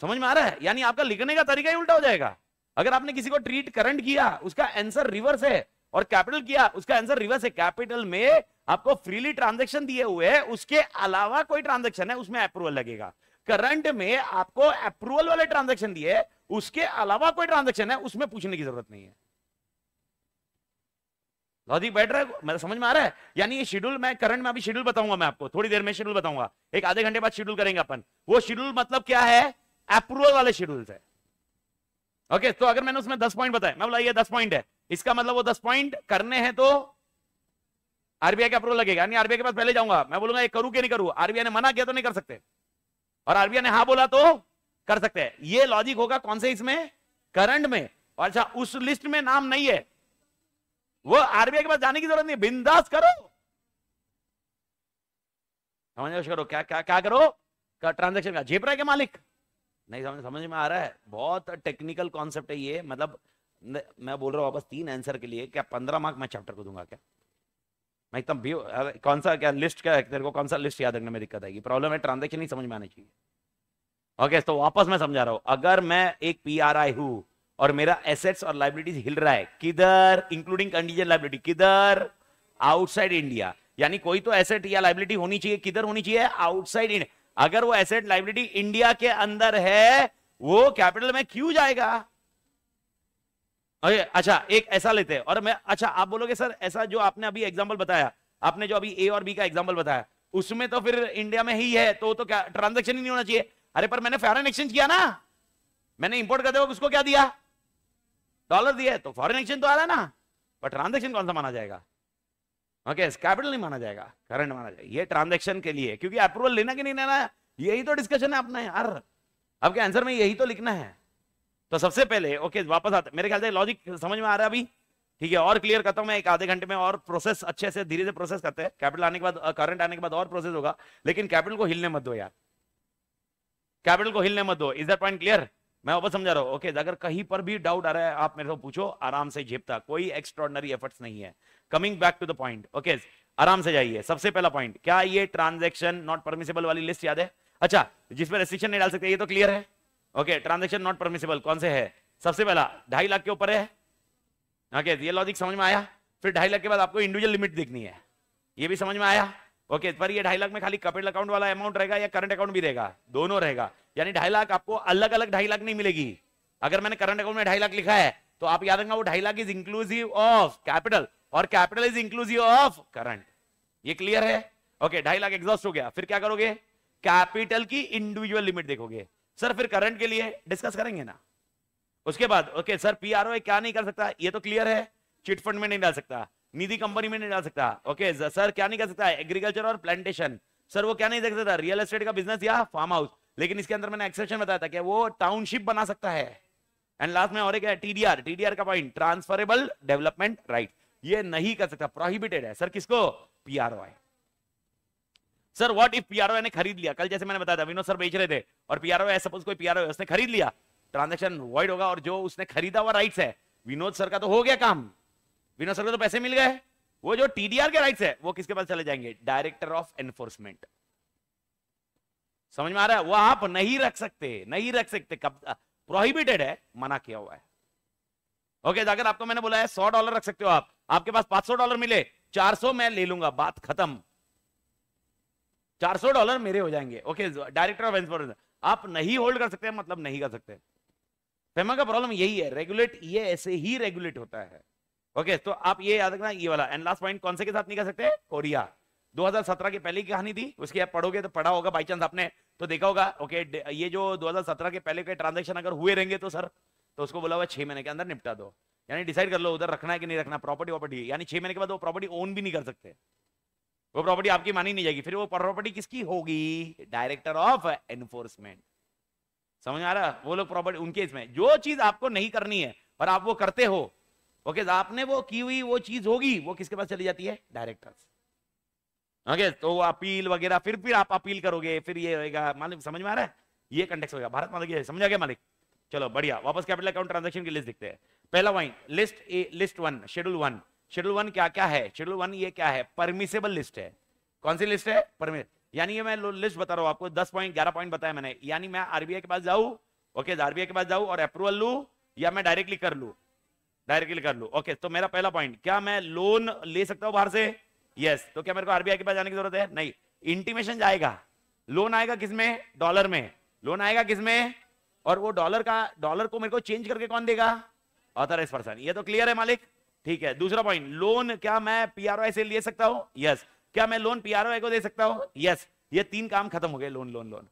समझ में आ रहा है यानी आपका लिखने का तरीका ही उल्टा हो जाएगा अगर आपने किसी को ट्रीट करंट किया उसका आंसर रिवर्स है और कैपिटल किया उसका आंसर रिवर्स है कैपिटल में आपको फ्रीली ट्रांजेक्शन दिए हुए हैं उसके अलावा कोई ट्रांजेक्शन है उसमें अप्रूवल लगेगा करंट में आपको अप्रूवल वाले ट्रांजेक्शन दिए उसके अलावा कोई ट्रांजेक्शन है उसमें पूछने की जरूरत नहीं है लॉजिक बैठ रहा है मैं मतलब समझ में आ रहा है यानी ये शेड्यूल मैं करंट में अभी शेड्यूल बताऊंगा मैं आपको थोड़ी देर में शेड्यूल बताऊंगा एक आधे घंटे बाद शेड्यूल करेंगे अपन वो शेड्यूल मतलब क्या है अप्रूवल वाले शेड्यूल है ओके तो अगर मैंने उसमें दस पॉइंट बताया मैं बोला ये दस पॉइंट है इसका मतलब वो दस पॉइंट करने हैं तो आरबीआई का अप्रूवल लगेगा यानी आरबीआई के पास पहले जाऊंगा मैं बोलूंगा ये करूं कि नहीं करूं आरबीआई ने मना किया तो नहीं कर सकते और आरबीआई ने हा बोला तो कर सकते हैं ये लॉजिक होगा कौन से इसमें करंट में और अच्छा उस लिस्ट में नाम नहीं है वो आरबीआई के पास जाने की जरूरत नहीं बिंदास करो समझ करो क्या क्या क्या करो का ट्रांजेक्शन का जेपरा के मालिक नहीं समझ समझ में आ रहा है बहुत टेक्निकल कॉन्सेप्ट है ये मतलब मैं बोल रहा हूँ वापस तीन आंसर के लिए क्या पंद्रह मार्क मैं चैप्टर को दूंगा क्या मैं एकदम भी कौन सा क्या लिस्ट क्या है तेरे को कौन सा लिस्ट याद रखने में दिक्कत आएगी प्रॉब्लम है ट्रांजेक्शन ही समझ में आना चाहिए ओके तो वापस मैं समझा रहा हूँ अगर मैं एक पी आर आई हूँ और मेरा एसेट्स और लाइबिलिटीज हिल रहा है किधर इंक्लूडिंग कंडीजन लाइबिलिटी किधर आउटसाइड इंडिया यानी कोई तो एसेट या लाइबिलिटी होनी चाहिए किधर होनी चाहिए आउटसाइड इंडिया अगर वो एसेट लाइबिलिटी इंडिया के अंदर है वो कैपिटल में क्यों जाएगा अच्छा एक ऐसा लेते हैं और मैं अच्छा आप बोलोगे सर ऐसा जो आपने अभी एग्जाम्पल बताया आपने जो अभी ए और बी का एग्जाम्पल बताया उसमें तो फिर इंडिया में ही है तो तो क्या ट्रांजेक्शन ही नहीं होना चाहिए अरे पर मैंने फॉरन एक्सचेंज किया ना मैंने इंपोर्ट करते वक्त उसको क्या दिया डॉलर दिया तो फॉरन एक्सचेंज तो आ रहा है ना पर ट्रांजेक्शन कौन सा माना जाएगा ओके okay, कैपिटल नहीं माना जाएगा करंट माना जाएगा ये ट्रांजेक्शन के लिए क्योंकि अप्रूवल लेना कि नहीं लेना यही तो डिस्कशन है अपना यार आपके आंसर में यही तो लिखना है तो सबसे पहले ओके वापस आते मेरे ख्याल से लॉजिक समझ में आ रहा है अभी ठीक है और क्लियर करता हूं मैं एक आधे घंटे में और प्रोसेस अच्छे से धीरे से प्रोसेस करते हैं कैपिटल आने के बाद करंट uh, आने के बाद और प्रोसेस होगा लेकिन कैपिटल को हिलने मत दो यार कैपिटल को हिलने मत दो इज दैट पॉइंट क्लियर मैं वापस समझा रहा हूं ओके अगर कहीं पर भी डाउट आ रहा है आप मेरे को पूछो आराम से झेपता कोई एक्स्ट्रॉर्डनरी एफर्ट्स नहीं है coming back to the point okay आराम से जाइए सबसे पहला पॉइंट क्या ये ट्रांजेक्शन नॉट परमिसेबल वाली लिस्ट याद है अच्छा जिसमें रेस्ट्रिक्शन नहीं डाल सकते ये तो क्लियर है ओके ट्रांजेक्शन नॉट परमिसेबल कौन से है सबसे पहला ढाई लाख के ऊपर है ओके ये लॉजिक समझ में आया फिर ढाई लाख के बाद आपको इंडिविजुअल लिमिट देखनी है ये भी समझ में आया ओके okay, पर ये ढाई लाख में खाली कपेड अकाउंट वाला अमाउंट रहेगा या करंट अकाउंट भी रहेगा दोनों रहेगा यानी ढाई लाख आपको अलग अलग ढाई लाख नहीं मिलेगी अगर मैंने करंट अकाउंट में ढाई लाख लिखा है तो आप याद रखना वो ढाई lakh is inclusive of capital और capital is inclusive of current ये क्लियर है ओके ढाई लाख एग्जॉस्ट हो गया फिर क्या करोगे कैपिटल की इंडिविजुअल लिमिट देखोगे सर फिर करंट के लिए डिस्कस करेंगे ना उसके बाद okay sir P R O क्या नहीं कर सकता ये तो क्लियर है चिट फंड में नहीं डाल सकता निधि कंपनी में नहीं डाल सकता ओके सर क्या नहीं कर सकता एग्रीकल्चर और प्लांटेशन सर वो क्या नहीं देख सकता रियल एस्टेट का बिजनेस या फार्म हाउस लेकिन इसके अंदर मैंने एक्सेप्शन बताया था कि वो टाउनशिप बना सकता है एंड लास्ट में और एक है टीडीआर टीडीआर का पॉइंट ट्रांसफरेबल डेवलपमेंट राइट ये नहीं कर सकता प्रोहिबिटेड है सर किसको PRO I sir what if PRO ने खरीद लिया कल जैसे मैंने बताया था विनोद सर बेच रहे थे और पीआरओ सपोज कोई पीआरओ उसने खरीद लिया ट्रांजेक्शन वॉइड होगा और जो उसने खरीदा हुआ राइट्स है विनोद सर का तो हो गया काम विनोद सर को तो पैसे मिल गए वो जो टीडीआर के राइट है वो किसके पास चले जाएंगे डायरेक्टर ऑफ एनफोर्समेंट समझ में आ रहा है वो आप नहीं रख सकते नहीं रख सकते कब प्रोहिबिटेड है मना किया हुआ है ओके okay, तो अगर आपको मैंने बोला है सौ डॉलर रख सकते हो आप आपके पास पांच सौ डॉलर मिले चार सौ मैं ले लूंगा बात खत्म चार सौ डॉलर मेरे हो जाएंगे ओके डायरेक्टर ऑफ इंश्योरेंस आप नहीं होल्ड कर सकते मतलब नहीं कर सकते फेमा का प्रॉब्लम यही है रेगुलेट ये ऐसे ही रेगुलेट होता है ओके okay, तो आप ये याद रखना ये वाला एंड लास्ट पॉइंट कौन से के साथ नहीं कर सकते कोरिया 2017 के पहले की कहानी थी उसके आप पढ़ोगे तो पढ़ा होगा बाई चांस आपने तो देखा होगा ओके okay, ये जो 2017 के पहले के ट्रांजेक्शन अगर हुए रहेंगे तो सर तो उसको बोला हुआ छह महीने के अंदर निपटा दो यानी डिसाइड कर लो उधर रखना है कि नहीं रखना प्रॉपर्टी वॉपर्टी यानी छह महीने के बाद वो प्रॉपर्टी ओन भी नहीं कर सकते वो प्रॉपर्टी आपकी मानी नहीं जाएगी फिर वो प्रॉपर्टी किसकी होगी डायरेक्टर ऑफ एनफोर्समेंट समझ आ रहा वो लोग प्रॉपर्टी उनके इसमें जो चीज आपको नहीं करनी है पर आप वो करते हो ओके okay, आपने वो की हुई वो चीज होगी वो किसके पास चली जाती है डायरेक्टर्स ओके okay, तो अपील वगैरह फिर फिर आप अपील करोगे फिर ये होएगा मालिक समझ में आ रहा है ये कंटेक्स होगा भारत मालिक आ गया मालिक चलो बढ़िया वापस कैपिटल अकाउंट ट्रांजेक्शन की लिस्ट दिखते हैं पहला one list A list one schedule one schedule one क्या क्या है शेड्यूल वन ये क्या है परमिसेबल लिस्ट है कौन सी लिस्ट है परमि यानी ये मैं लिस्ट बता रहा हूँ आपको दस पॉइंट ग्यारह पॉइंट बताया मैंने यानी मैं आरबीआई के पास जाऊँ ओके आरबीआई के पास जाऊँ और अप्रूवल लू या मैं डायरेक्टली कर लू डायरेक्टली कर लू ओके तो मेरा पहला पॉइंट क्या मैं लोन ले सकता हूँ बाहर से यस तो क्या मेरे को आरबीआई के पास जाने की जरूरत है नहीं इंटीमेशन जाएगा लोन आएगा किसमें डॉलर में लोन आएगा किसमें और वो डॉलर का डॉलर को मेरे को चेंज करके कौन देगा ऑथराइज पर्सन ये तो क्लियर है मालिक ठीक है दूसरा पॉइंट लोन क्या मैं पीआरओ से ले सकता हूं यस yes. क्या मैं लोन पीआरओ को दे सकता हूं यस yes. ये तीन काम खत्म हो गए लोन लोन लोन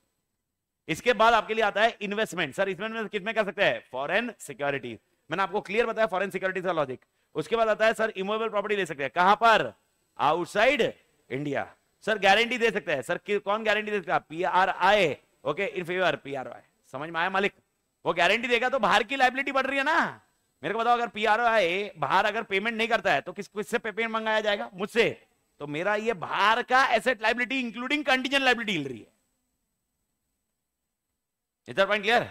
इसके बाद आपके लिए आता है इन्वेस्टमेंट सर इसमें कितने कर सकते हैं फॉरन सिक्योरिटीज मैंने आपको क्लियर बताया फॉरन सिक्योरिटीज का लॉजिक उसके बाद आता है सर इमोबल प्रॉपर्टी ले सकते हैं कहां पर आउटसाइड इंडिया सर गारंटी दे सकते हैं सर कौन गारंटी दे सकता है P R I okay in favour P R I समझ में आया मालिक वो गारंटी देगा तो बाहर की लाइबिलिटी बढ़ रही है ना मेरे को बताओ अगर पी आर आए बाहर अगर पेमेंट नहीं करता है तो किस किससे पेमेंट मंगाया जाएगा मुझसे तो मेरा ये बाहर का asset liability including contingent liability हिल रही है इधर पॉइंट क्लियर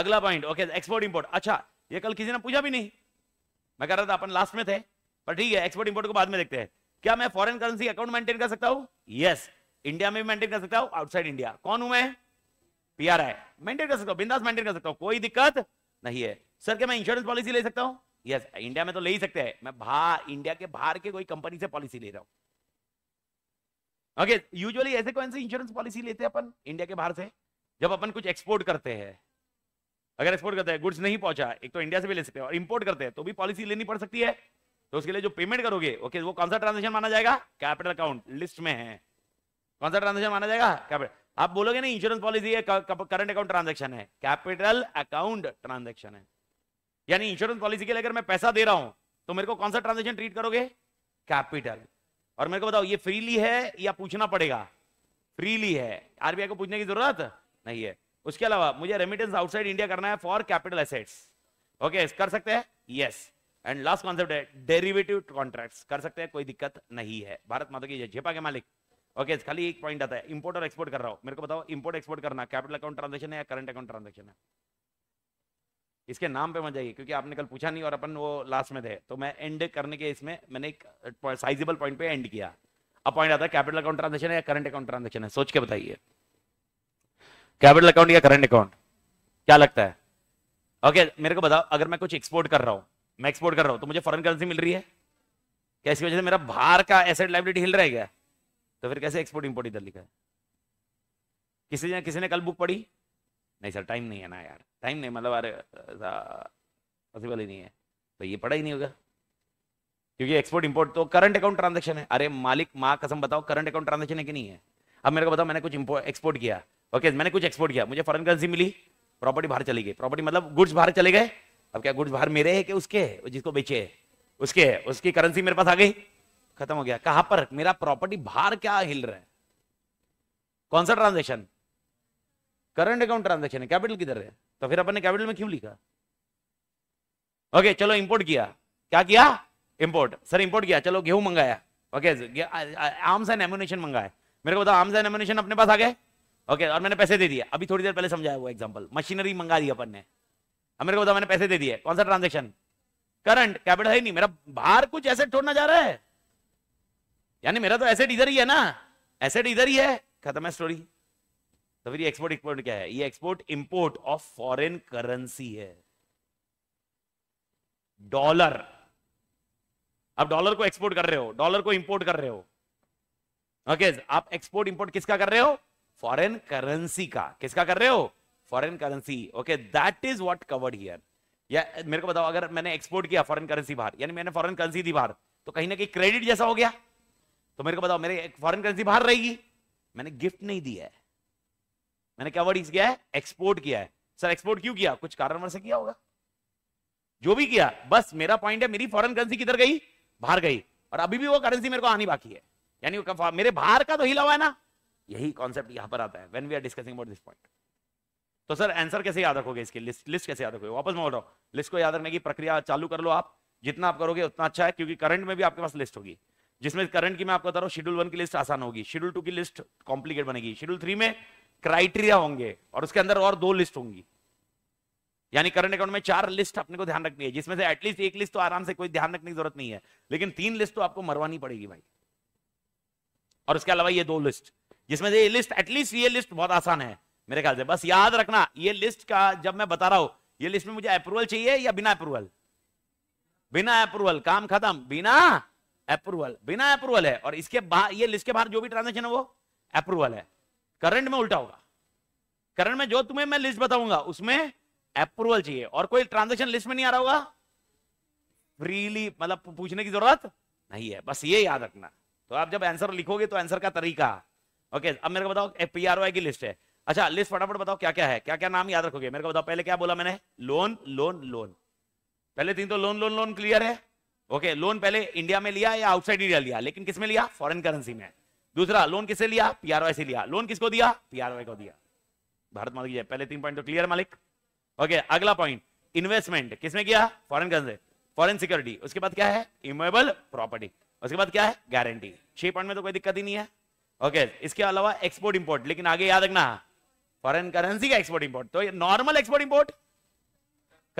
अगला पॉइंट ओके एक्सपोर्ट इंपोर्ट अच्छा ये कल किसी ने पूछा भी नहीं मैं कह रहा था अपन लास्ट में थे पर ठीक है एक्सपोर्ट इंपोर्ट को बाद में देखते हैं क्या मैं फॉरेन करेंसी अकाउंट मेंटेन कर सकता हूं यस इंडिया में भी मेंटेन कर सकता हूं आउटसाइड इंडिया कौन हूं मैं पीआर है मेंटेन कर सकता हूं बिंदास मेंटेन कर सकता हूं कोई दिक्कत नहीं है सर क्या मैं इंश्योरेंस पॉलिसी ले सकता हूँ यस yes, इंडिया में तो ले ही सकते हैं मैं बाहर इंडिया के बाहर के कोई कंपनी से पॉलिसी ले रहा हूँ ओके यूजुअली ऐसे कौन से इंश्योरेंस पॉलिसी लेते हैं अपन इंडिया के बाहर से जब अपन कुछ एक्सपोर्ट करते हैं अगर एक्सपोर्ट करते हैं गुड्स नहीं पहुंचा एक तो इंडिया से भी ले सकते हैं और इंपोर्ट करते हैं तो भी पॉलिसी लेनी पड़ सकती है तो उसके लिए जो पेमेंट करोगे ओके वो कौन सा ट्रांजेक्शन माना जाएगा कैपिटल अकाउंट लिस्ट में है कौन सा ट्रांजेक्शन माना जाएगा कैपिटल आप बोलोगे ना इंश्योरेंस पॉलिसी है करंट अकाउंट ट्रांजेक्शन है कैपिटल अकाउंट ट्रांजेक्शन है यानी इंश्योरेंस पॉलिसी के लिए अगर मैं पैसा दे रहा हूं तो मेरे को कौन सा ट्रांजेक्शन ट्रीट करोगे कैपिटल और मेरे को बताओ ये फ्रीली है या पूछना पड़ेगा फ्रीली है आरबीआई को पूछने की जरूरत नहीं है उसके अलावा मुझे रेमिटेंस आउटसाइड इंडिया करना है फॉर कैपिटल एसेट्स ओके कर सकते हैं यस एंड लास्ट कॉन्सेप्ट है डेरिवेटिव कॉन्ट्रैक्ट्स कर सकते हैं कोई दिक्कत नहीं है भारत माता की जेपा के मालिक ओके okay, खाली एक पॉइंट आता है इंपोर्ट और एक्सपोर्ट कर रहा हूं मेरे को बताओ इंपोर्ट एक्सपोर्ट करना कैपिटल अकाउंट ट्रांजेक्शन है या करंट अकाउंट ट्रांजेक्शन है इसके नाम पे मत जाइए क्योंकि आपने कल पूछा नहीं और अपन वो लास्ट में थे तो मैं एंड करने के इसमें मैंने एक साइजेबल पॉइंट पे एंड किया अब पॉइंट आता है कैपिटल अकाउंट ट्रांजेक्शन है या करंट अकाउंट ट्रांजेक्शन है सोच के बताइए कैपिटल अकाउंट या करंट अकाउंट क्या लगता है ओके मेरे को बताओ अगर मैं कुछ एक्सपोर्ट कर रहा हूं मैं एक्सपोर्ट कर रहा हूं तो मुझे फॉरन करेंसी मिल रही है क्या इसकी वजह से मेरा बाहर का एसेट लाइबिलिटी हिल रहेगा तो फिर कैसे एक्सपोर्ट इम्पोर्ट इधर लिखा है किसी ने किसी ने कल बुक पढ़ी नहीं सर टाइम नहीं है ना यार टाइम नहीं मतलब अरे पॉसिबल ही नहीं है तो ये पड़ा ही नहीं होगा क्योंकि एक्सपोर्ट इंपोर्ट तो करंट अकाउंट ट्रांजेक्शन है अरे मालिक माँ कसम बताओ करंट अकाउंट ट्रांजेक्शन है कि नहीं है अब मेरे को बताओ मैंने कुछ एक्सपोर्ट किया ओके मैंने कुछ एक्सपोर्ट किया मुझे फॉरन करेंसी मिली प्रॉपर्टी बाहर चली गई प्रॉपर्टी मतलब गुड्स बाहर चले गए अब क्या गुड्स बाहर मेरे है कि उसके है जिसको बेचे है उसके है उसकी करेंसी मेरे पास आ गई खत्म हो गया कहां पर मेरा प्रॉपर्टी बाहर क्या हिल रहा है कौन सा ट्रांजेक्शन करंट अकाउंट ट्रांजेक्शन है कैपिटल किधर है तो फिर अपन ने कैपिटल में क्यों लिखा ओके चलो इंपोर्ट किया क्या किया इंपोर्ट सर इंपोर्ट किया चलो गेहूं मंगाया ओके आर्म्स एंड एम्यूनेशन मंगाया मेरे को बताओ आर्म्स एंड एम्यूनेशन अपने पास आ गए ओके और मैंने पैसे दे दिए अभी थोड़ी देर पहले समझाया वो एग्जाम्पल मशीनरी मंगा दी अपन ने अब मेरे को बताओ मैंने पैसे दे दिए कौन सा ट्रांजेक्शन करंट कैपिटल है नहीं मेरा बाहर कुछ एसेट छोड़ना जा रहा है यानी मेरा तो एसेट इधर ही है ना एसेट इधर ही है खत्म है स्टोरी तो फिर ये एक्सपोर्ट एक्सपोर्ट क्या है ये export import of foreign currency है डॉलर आप डॉलर को एक्सपोर्ट कर रहे हो डॉलर को इंपोर्ट कर रहे हो ओके आप एक्सपोर्ट इंपोर्ट किसका कर रहे हो फॉरेन करेंसी का किसका कर रहे हो foreign currency okay that is what covered here या मेरे को बताओ अगर मैंने एक्सपोर्ट किया फॉरेन करेंसी बाहर यानी मैंने फॉरेन करेंसी दी बाहर तो कहीं ना कहीं क्रेडिट जैसा हो गया तो मेरे को बताओ मेरे फॉरेन करेंसी बाहर रहेगी मैंने गिफ्ट नहीं दिया है मैंने क्या वर्ड किया है एक्सपोर्ट किया है सर एक्सपोर्ट क्यों किया कुछ कारण से किया होगा जो भी किया बस मेरा पॉइंट है मेरी फॉरेन करेंसी किधर गई बाहर गई और अभी भी वो करेंसी मेरे को आनी बाकी है यानी मेरे बाहर का तो हिला हुआ है ना यही कॉन्सेप्ट यहां पर आता है when we are discussing about this point तो सर आंसर कैसे याद रखोगे इसकी लिस्ट लिस्ट कैसे याद रखोगे वापस मैं बोल रहा हूँ लिस्ट को याद रखने की प्रक्रिया चालू कर लो आप जितना आप करोगे उतना अच्छा है क्योंकि करंट में भी आपके पास लिस्ट होगी जिसमें करंट की मैं आपको बता रहा हूँ शेड्यूल वन की लिस्ट आसान होगी शेड्यूल टू की लिस्ट कॉम्प्लीकेट बनेगी शेड्यूल थ्री में क्राइटेरिया होंगे और उसके अंदर और दो लिस्ट होंगी यानी करंट अकाउंट में चार लिस्ट अपने को ध्यान रखनी है जिसमें से एटलीस्ट एक लिस्ट तो आराम से कोई ध्यान रखने की जरूरत नहीं है लेकिन तीन लिस्ट तो आपको मरवानी पड़ेगी भाई और उसके अलावा ये दो लिस्ट जिसमें से ये लिस्ट एटलीस्ट ये लिस्ट बहुत आसान है मेरे ख्याल से बस याद रखना ये लिस्ट का जब मैं बता रहा हूं ये लिस्ट में मुझे अप्रूवल चाहिए या बिना अप्रूवल बिना अप्रूवल काम खत्म बिना अप्रूवल बिना अप्रूवल है और इसके बाहर ये लिस्ट के बाहर जो भी ट्रांजेक्शन है वो अप्रूवल है करंट में उल्टा होगा करंट में जो तुम्हें मैं लिस्ट बताऊंगा उसमें अप्रूवल चाहिए और कोई ट्रांजेक्शन लिस्ट में नहीं आ रहा होगा फ्रीली मतलब पूछने की जरूरत नहीं है बस ये याद रखना तो आप जब आंसर लिखोगे तो आंसर का तरीका ओके अब मेरे को बताओ पी आर की लिस्ट है अच्छा लिस्ट फटाफट बताओ क्या क्या है क्या क्या नाम याद रखोगे मेरे को बताओ पहले क्या बोला मैंने लोन लोन लोन पहले तीन तो लोन लोन लोन क्लियर है ओके लोन पहले इंडिया में लिया या आउटसाइड इंडिया लिया लेकिन किसमें लिया फॉरेन करेंसी में दूसरा लोन किसे लिया पीआरवाई से लिया लोन किसको दिया पीआरवाई को दिया भारत मालिक की पहले तीन पॉइंट तो क्लियर मालिक ओके अगला पॉइंट इन्वेस्टमेंट किसमें किया फॉरेन कंसे फॉरेन सिक्योरिटी उसके बाद क्या है इमोएबल प्रॉपर्टी उसके बाद क्या है गारंटी छह पॉइंट में तो कोई दिक्कत ही नहीं है ओके okay, इसके अलावा एक्सपोर्ट इंपोर्ट लेकिन आगे याद रखना फॉरेन करेंसी का एक्सपोर्ट इंपोर्ट तो normal export import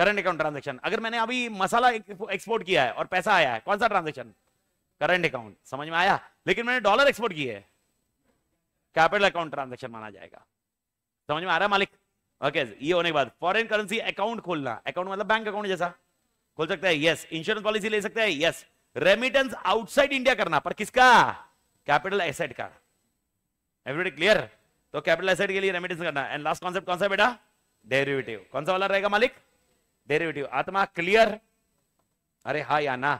current account transaction अगर मैंने अभी मसाला एक्सपोर्ट किया है और पैसा आया है कौन सा ट्रांजेक्शन करंट अकाउंट समझ में आया लेकिन मैंने डॉलर एक्सपोर्ट किए है कैपिटल अकाउंट ट्रांजेक्शन माना जाएगा समझ में आ रहा है मालिक ओके ये होने के बाद फॉरन करेंसी अकाउंट खोलना अकाउंट मतलब बैंक अकाउंट जैसा खोल सकता है यस इंश्योरेंस पॉलिसी ले सकता है यस रेमिटेंस आउटसाइड इंडिया करना पर किसका कैपिटल एसेट का एवरीडे क्लियर तो कैपिटल एसेट के लिए रेमिटेंस करना एंड लास्ट कॉन्सेप्ट कौन सा बेटा डेरिवेटिव कौन सा वाला रहेगा मालिक डेरिवेटिव आत्मा क्लियर अरे हा या ना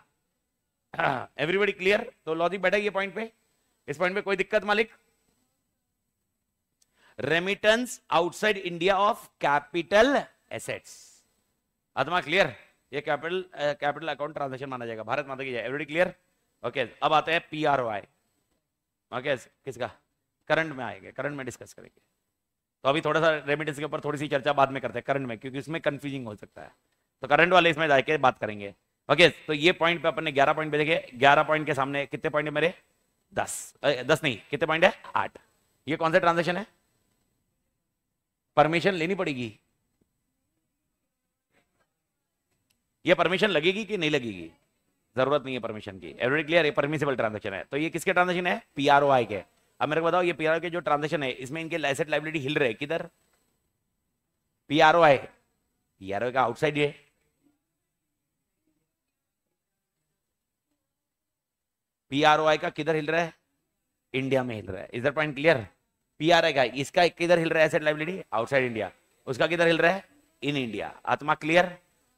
एवरीबडी क्लियर तो लॉजिक बैठा ये पॉइंट पे इस पॉइंट पे कोई दिक्कत मालिक remittance outside India of capital assets आत्मा क्लियर ये कैपिटल कैपिटल अकाउंट ट्रांजेक्शन माना जाएगा भारत माता की जाए एवरीबडी क्लियर ओके अब आते हैं पी आर ओ ओके किसका करंट में आएंगे करंट में डिस्कस करेंगे तो अभी थोड़ा सा रेमिटेंस के ऊपर थोड़ी सी चर्चा बाद में करते हैं करंट में क्योंकि इसमें कंफ्यूजिंग हो सकता है तो करंट वाले इसमें जाके बात करेंगे ओके okay, तो ये पॉइंट पे अपन ने ग्यारह पॉइंट पे देखे ग्यारह पॉइंट के सामने कितने पॉइंट है मेरे दस दस नहीं कितने पॉइंट है आठ ये कौन सा ट्रांजेक्शन है परमिशन लेनी पड़ेगी ये परमिशन लगेगी कि नहीं लगेगी जरूरत नहीं है परमिशन की एवरी क्लियर ये परमिसेबल ट्रांजेक्शन है तो ये किसके ट्रांजेक्शन है आई के अब मेरे को बताओ ये पीआरओ के जो ट्रांजेक्शन है इसमें इनके एसेट लाइबिलिटी हिल रहे किधर आर पीआरओ का आउटसाइड ये पी आर ओ आई का किधर हिल रहा है इंडिया में हिल रहा है इधर point clear P R I का इसका किधर हिल रहा है एसेट लाइबिलिटी आउटसाइड इंडिया उसका किधर हिल रहा है इन इंडिया आत्मा क्लियर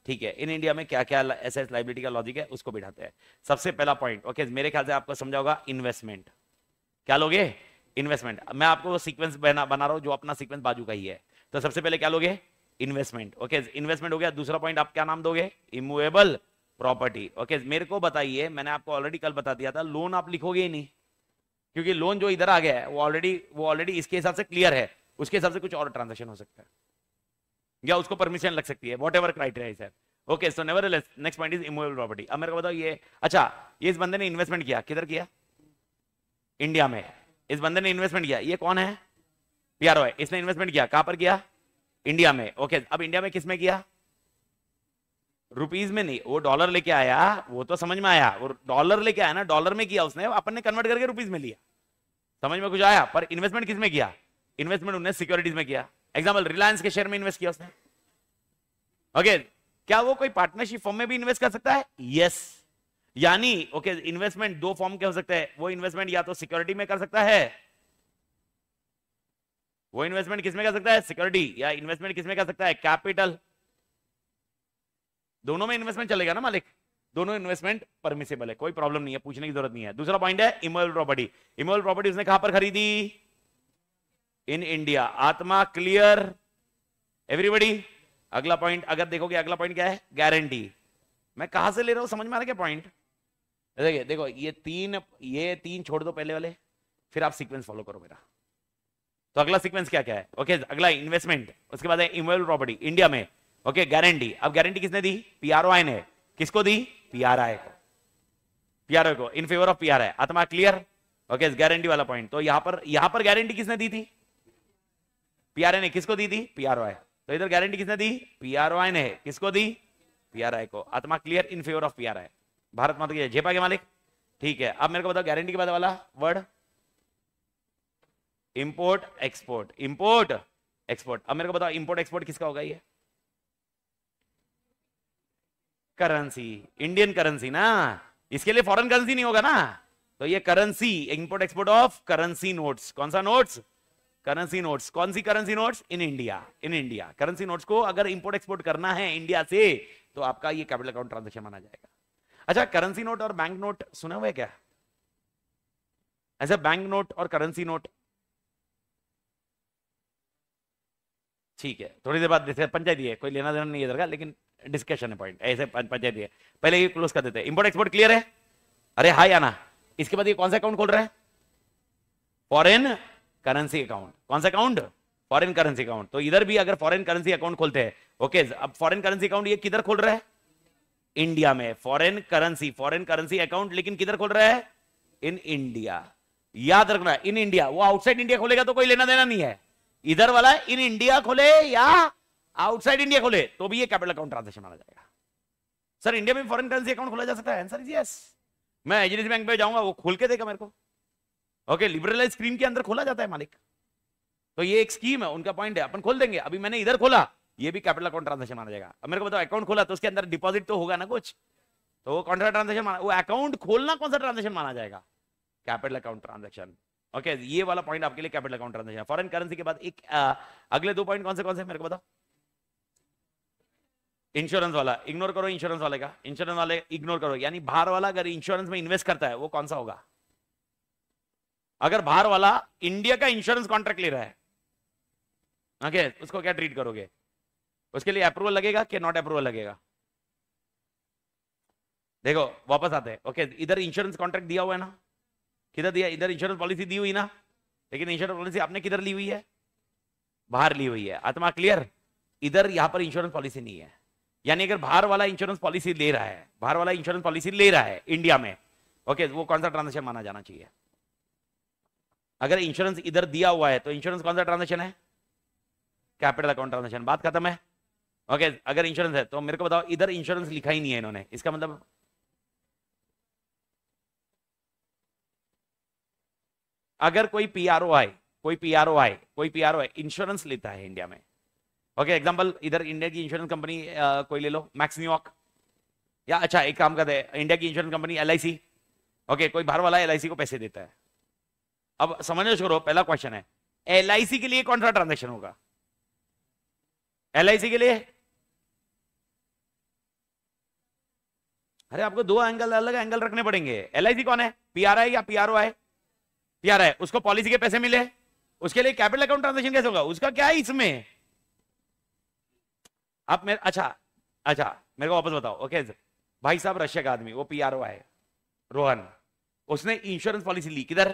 ठीक है इन इंडिया में क्या क्या एसेट लाइबिलिटी का लॉजिक है उसको बिठाते हैं सबसे पहला पॉइंट ओके मेरे ख्याल से आपको समझा होगा इन्वेस्टमेंट क्या लोगे इन्वेस्टमेंट मैं आपको वो सीक्वेंस बना बना रहा हूँ जो अपना सीक्वेंस बाजू का ही है तो सबसे पहले क्या लोगे इन्वेस्टमेंट ओके इन्वेस्टमेंट हो गया दूसरा पॉइंट आप क्या नाम दोगे इमूवेबल प्रॉपर्टी ओके मेरे को बताइए मैंने आपको ऑलरेडी कल बता दिया था लोन आप लिखोगे ही नहीं क्योंकि लोन जो इधर आ गया है वो ऑलरेडी वो ऑलरेडी इसके हिसाब से क्लियर है उसके हिसाब से कुछ और ट्रांजेक्शन हो सकता है या उसको परमिशन लग सकती है वॉट एवर क्राइटेरिया है okay so never next point is immovable property अब मेरे को बताओ ये अच्छा ये इस बंदे ने इन्वेस्टमेंट किया किधर किया इंडिया में इस बंदे ने इन्वेस्टमेंट किया ये कौन है पीआरओ है इसने इन्वेस्टमेंट किया कहां पर किया इंडिया में ओके okay, अब इंडिया में किसमें किया रुपीज में नहीं वो डॉलर लेके आया वो तो समझ में आया वो डॉलर लेके आया ना डॉलर में किया उसने अपन ने कन्वर्ट करके रुपीज में लिया समझ में कुछ आया पर इन्वेस्टमेंट किस में किया इन्वेस्टमेंट उन्हें सिक्योरिटीज में किया एग्जाम्पल रिलायंस के शेयर में इन्वेस्ट किया उसने ओके okay, क्या वो कोई पार्टनरशिप फॉर्म में भी इन्वेस्ट कर सकता है यस yes. यानी ओके इन्वेस्टमेंट दो फॉर्म के हो सकते हैं वो इन्वेस्टमेंट या तो सिक्योरिटी में कर सकता है वो इन्वेस्टमेंट किसमें कर सकता है सिक्योरिटी या इन्वेस्टमेंट किसमें कर सकता है कैपिटल दोनों में इन्वेस्टमेंट चलेगा ना मालिक दोनों इन्वेस्टमेंट परमिसेबल है कोई प्रॉब्लम नहीं है पूछने की जरूरत नहीं है दूसरा पॉइंट है इमोल प्रॉपर्टी इमोल प्रॉपर्टी उसने कहां पर खरीदी इन इंडिया आत्मा क्लियर एवरीबडी अगला पॉइंट अगर देखोगे अगला पॉइंट क्या है गारंटी मैं कहा से ले रहा हूं समझ में आ रहा क्या पॉइंट देखिए देखो ये तीन ये तीन छोड़ दो पहले वाले फिर आप सीक्वेंस फॉलो करो मेरा तो अगला सीक्वेंस क्या क्या है ओके okay, अगला इन्वेस्टमेंट उसके बाद है इमोल प्रॉपर्टी इंडिया में ओके गारंटी अब गारंटी किसने दी आई ने किसको दी पीआरआई को पीआरओ को इन फेवर ऑफ पीआरआई आत्मा क्लियर ओके इस गारंटी वाला पॉइंट तो यहां पर यहां पर गारंटी किसने दी थी पीआरआई ने किसको दी थी पीआरओआई तो इधर गारंटी किसने दी आर ने किसको दी पीआरआई को आत्मा clear in favour of PRI Bharat माता की जेपा के मालिक ठीक है अब मेरे को बताओ गारंटी के बाद वाला word import export import export अब मेरे को बताओ इंपोर्ट एक्सपोर्ट किसका होगा ये करेंसी इंडियन करेंसी ना इसके लिए फॉरेन करेंसी नहीं होगा ना तो ये currency import export of currency notes कौन सा नोट्स करेंसी नोट्स कौन सी currency notes in India in India currency notes को अगर इंपोर्ट एक्सपोर्ट करना है इंडिया से तो आपका ये कैपिटल अकाउंट ट्रांजेक्शन माना जाएगा अच्छा करेंसी नोट और बैंक नोट सुना हुआ है क्या ऐसा बैंक नोट और करेंसी नोट ठीक है थोड़ी देर बाद पंचायत है कोई लेना देना नहीं इधर का लेकिन डिस्कशन है पॉइंट ऐसे पंचायती है पहले ये क्लोज कर देते हैं इंपोर्ट एक्सपोर्ट क्लियर है अरे हाई आना इसके बाद ये कौन सा अकाउंट खोल रहा है फॉरेन करेंसी अकाउंट कौन सा अकाउंट फॉरेन करेंसी अकाउंट तो इधर भी अगर फॉरेन करेंसी अकाउंट खोलते हैं ओके अब फॉरेन करेंसी अकाउंट ये किधर खोल रहा है इंडिया में foreign currency foreign currency account लेकिन किधर खोल रहा है इन इंडिया याद रखना इन इंडिया वो आउटसाइड इंडिया खोलेगा तो कोई लेना देना नहीं है इधर वाला इन इंडिया खोले या आउटसाइड इंडिया खोले तो भी ये कैपिटल अकाउंट ट्रांजेक्शन माना जाएगा सर इंडिया में फॉरेन करेंसी अकाउंट खोला जा सकता है आंसर इज यस मैं एच बैंक में जाऊंगा वो खोल के देगा मेरे को ओके लिबरलाइज स्क्रीम के अंदर खोला जाता है मालिक तो ये एक स्कीम है उनका पॉइंट है अपन खोल देंगे अभी मैंने इधर खोला ये भी कैपिटल अकाउंट ट्रांजेक्शन माना जाएगा अब मेरे को बताओ अकाउंट खोला तो उसके अंदर डिपॉजिट तो होगा ना कुछ तो वो कौन सा ट्रांजेक्शन माना वो अकाउंट खोलना कौन सा ट्रांजेक्शन माना जाएगा कैपिटल अकाउंट ट्रांजेक्शन ओके ये वाला पॉइंट आपके लिए capital account transaction foreign currency के बाद एक आ, अगले दो पॉइंट कौन से कौन से मेरे को बताओ इंश्योरेंस वाला इग्नोर करो इंश्योरेंस वाले का इंश्योरेंस वाले इग्नोर करो यानी बाहर वाला अगर इंश्योरेंस में इन्वेस्ट करता है वो कौन सा होगा अगर बाहर वाला इंडिया का इंश्योरेंस कॉन्ट्रैक्ट ले रहा है ओके okay, उसको क्या ट्रीट करोगे उसके लिए अप्रूवल लगेगा कि नॉट अप्रूवल लगेगा देखो वापस आते हैं ओके okay, इधर इंश्योरेंस कॉन्ट्रैक्ट दिया हुआ है ना किधर दिया इधर इंश्योरेंस पॉलिसी दी हुई ना लेकिन इंश्योरेंस पॉलिसी आपने किधर ली हुई है बाहर ली हुई है आत्मा क्लियर इधर यहां पर इंश्योरेंस पॉलिसी नहीं है यानी अगर बाहर वाला इंश्योरेंस पॉलिसी ले रहा है बाहर वाला इंश्योरेंस पॉलिसी ले रहा है इंडिया में ओके वो कौन सा ट्रांजेक्शन माना जाना चाहिए अगर इंश्योरेंस इधर दिया हुआ है तो इंश्योरेंस कौन सा ट्रांजेक्शन है कैपिटल अकाउंट ट्रांजेक्शन बात खत्म है ओके अगर इंश्योरेंस है तो मेरे को बताओ इधर इंश्योरेंस लिखा ही नहीं है इन्होंने इसका मतलब अगर कोई पी आर ओ आई कोई पी आर ओ आई कोई P R O I insurance लेता है इंडिया में ओके एग्जांपल इधर इंडिया की इंश्योरेंस कंपनी कोई ले लो मैक्स न्यूयॉर्क या अच्छा एक काम करते हैं इंडिया की इंश्योरेंस कंपनी एल ओके कोई बाहर वाला एल को पैसे देता है अब समझना शुरू पहला क्वेश्चन है एल के लिए कौन सा ट्रांजेक्शन होगा एल के लिए अरे आपको दो एंगल अलग एंगल रखने पड़ेंगे एल कौन है पी आर आई या P R O I P R I उसको पॉलिसी के पैसे मिले उसके लिए कैपिटल अकाउंट ट्रांजेक्शन कैसे होगा उसका क्या है इसमें आप मेरे अच्छा अच्छा मेरे को वापस बताओ ओके भाई साहब रशिया का आदमी वो पी आर ओ है रोहन उसने इंश्योरेंस पॉलिसी ली किधर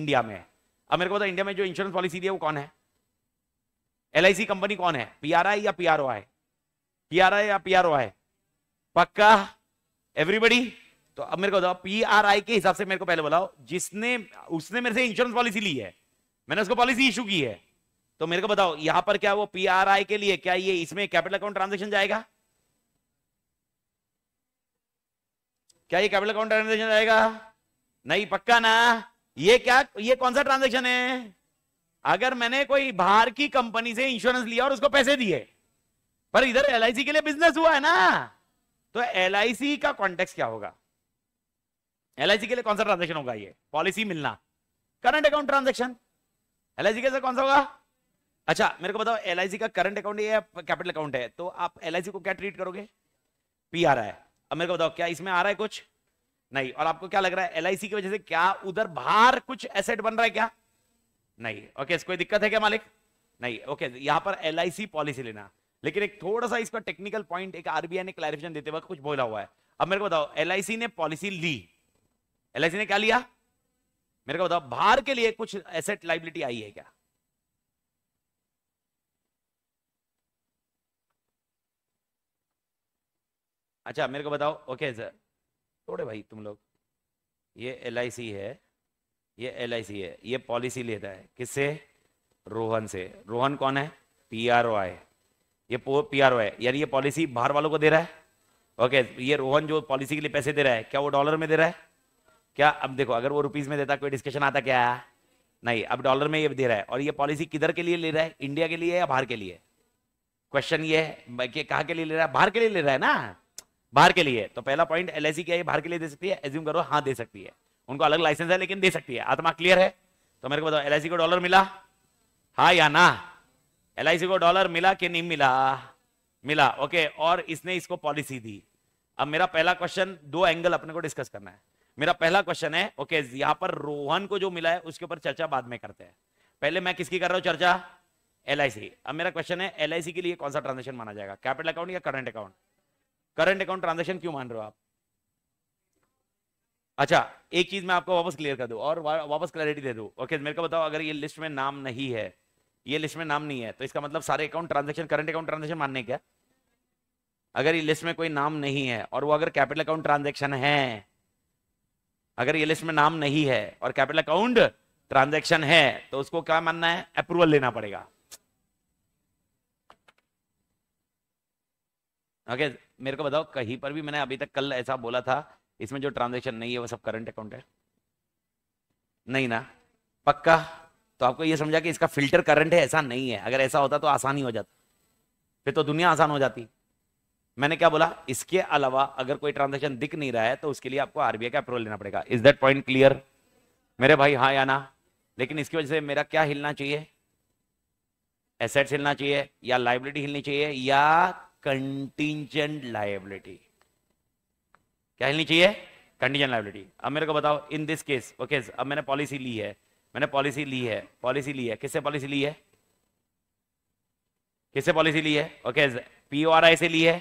इंडिया में अब मेरे को बताओ इंडिया में जो इंश्योरेंस पॉलिसी दी है वो कौन है एल कंपनी कौन है पी आर आई या पी आर ओ है पी आर आई या पी आर ओ है पक्का एवरीबडी तो अब मेरे को बताओ पी आर आई के हिसाब से मेरे को पहले बताओ जिसने उसने मेरे से इंश्योरेंस पॉलिसी ली है मैंने उसको पॉलिसी इशू की है तो मेरे को बताओ यहां पर क्या वो आई के लिए क्या ये इसमें कैपिटल अकाउंट ट्रांजेक्शन जाएगा क्या ये कैपिटल अकाउंट ट्रांजेक्शन जाएगा नहीं पक्का ना ये क्या ये कौन सा ट्रांजेक्शन है अगर मैंने कोई बाहर की कंपनी से इंश्योरेंस लिया और उसको पैसे दिए पर इधर एल के लिए बिजनेस हुआ है ना तो एल का कॉन्टेक्स क्या होगा एल के लिए कौन सा ट्रांजेक्शन होगा ये पॉलिसी मिलना करंट अकाउंट ट्रांजेक्शन एल के लिए कौन सा होगा अच्छा मेरे को बताओ एल का करंट अकाउंट है या कैपिटल अकाउंट है तो आप एल को क्या ट्रीट करोगे पी आ रहा है अब मेरे को बताओ क्या इसमें आ रहा है कुछ नहीं और आपको क्या लग रहा है एल की वजह से क्या उधर बाहर कुछ एसेट बन रहा है क्या नहीं ओके इसको दिक्कत है क्या मालिक नहीं ओके यहां पर एल पॉलिसी लेना लेकिन एक थोड़ा सा इसका टेक्निकल पॉइंट एक आरबीआई ने क्लैरिफिकेशन देते वक्त कुछ बोला हुआ है अब मेरे को बताओ एल ने पॉलिसी ली एल ने क्या लिया मेरे को बताओ बाहर के लिए कुछ एसेट लाइबिलिटी आई है क्या अच्छा मेरे को बताओ ओके सर थोड़े भाई तुम लोग ये एल है ये एल है ये पॉलिसी लेता है किससे रोहन से रोहन कौन है पी आर ओ आई ये पी आर ओ है यानी ये पॉलिसी बाहर वालों को दे रहा है ओके ये रोहन जो पॉलिसी के लिए पैसे दे रहा है क्या वो डॉलर में दे रहा है क्या अब देखो अगर वो रुपीज में देता कोई डिस्कशन आता क्या नहीं अब डॉलर में ये दे रहा है और ये पॉलिसी किधर के लिए ले रहा है इंडिया के लिए या बाहर के लिए क्वेश्चन ये है कि कहाँ के लिए ले रहा है बाहर के लिए ले रहा है ना बाहर के लिए तो पहला पॉइंट एल e क्या सी बाहर के लिए दे सकती है एज्यूम करो हाँ दे सकती है उनको अलग लाइसेंस है लेकिन दे सकती है आत्मा क्लियर है तो मेरे को बताओ एल e को डॉलर मिला हाँ या ना एल e को डॉलर मिला कि नहीं मिला मिला ओके और इसने इसको पॉलिसी दी अब मेरा पहला क्वेश्चन दो एंगल अपने को डिस्कस करना है मेरा पहला क्वेश्चन है ओके यहां पर रोहन को जो मिला है उसके ऊपर चर्चा बाद में करते हैं पहले मैं किसकी कर रहा हूं चर्चा एल अब मेरा क्वेश्चन है एल के लिए कौन सा ट्रांजेक्शन माना जाएगा कैपिटल अकाउंट या current account current account transaction क्यों मान रहे हो आप अच्छा एक चीज मैं आपको वापस क्लियर कर दू और वापस क्लैरिटी दे दू ओके मेरे को बताओ अगर ये लिस्ट में नाम नहीं है ये लिस्ट में नाम नहीं है तो इसका मतलब सारे account transaction current account transaction मानने क्या अगर ये लिस्ट में कोई नाम नहीं है और वो अगर कैपिटल अकाउंट ट्रांजेक्शन है अगर ये लिस्ट में नाम नहीं है और कैपिटल अकाउंट ट्रांजेक्शन है तो उसको क्या मानना है अप्रूवल लेना पड़ेगा ओके okay, मेरे को बताओ कहीं पर भी मैंने अभी तक कल ऐसा बोला था इसमें जो ट्रांजेक्शन नहीं है वो सब करंट अकाउंट है नहीं ना पक्का तो आपको ये समझा कि इसका फिल्टर करंट है ऐसा नहीं है अगर ऐसा होता तो आसानी हो जाता फिर तो दुनिया आसान हो जाती मैंने क्या बोला इसके अलावा अगर कोई ट्रांजेक्शन दिख नहीं रहा है तो उसके लिए आपको आरबीआई का अप्रूवल लेना पड़ेगा इज दैट पॉइंट क्लियर मेरे भाई हाँ या ना लेकिन इसकी वजह से मेरा क्या हिलना चाहिए एसेट्स हिलना चाहिए या लाइबिलिटी हिलनी चाहिए या कंटिजेंट लाइबिलिटी क्या हिलनी चाहिए कंटिजेंट लाइबिलिटी अब मेरे को बताओ इन दिस केस ओके अब मैंने पॉलिसी ली है मैंने पॉलिसी ली है पॉलिसी ली है किससे पॉलिसी ली है किससे पॉलिसी ली है ओके पीओआरआई से ली है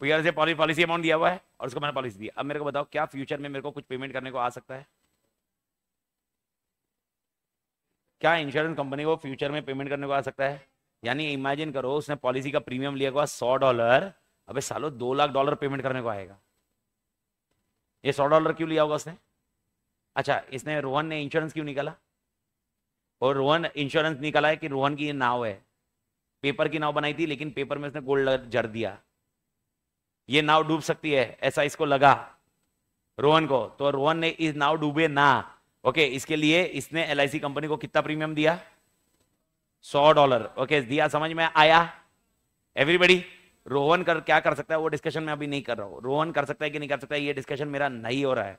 पीआर से पॉलिसी पॉलिसी अमाउंट दिया हुआ है और उसको मैंने पॉलिसी दी अब मेरे को बताओ क्या फ्यूचर में मेरे को कुछ पेमेंट करने को आ सकता है क्या इंश्योरेंस कंपनी को फ्यूचर में पेमेंट करने को आ सकता है यानी इमेजिन करो उसने पॉलिसी का प्रीमियम लिया हुआ सौ डॉलर अबे सालो दो लाख डॉलर पेमेंट करने को आएगा ये सौ डॉलर क्यों लिया होगा उसने अच्छा इसने रोहन ने इंश्योरेंस क्यों निकाला और रोहन इंश्योरेंस निकाला है कि रोहन की नाव है पेपर की नाव बनाई थी लेकिन पेपर में उसने गोल्ड जड़ दिया ये नाव डूब सकती है ऐसा इसको लगा रोहन को तो रोहन ने इस नाव डूबे ना ओके इसके लिए इसने एल कंपनी को कितना प्रीमियम दिया सौ डॉलर ओके दिया समझ में आया एवरीबडी रोहन कर क्या कर सकता है वो डिस्कशन में अभी नहीं कर रहा हूं रोहन कर सकता है कि नहीं कर सकता है ये डिस्कशन मेरा नहीं हो रहा है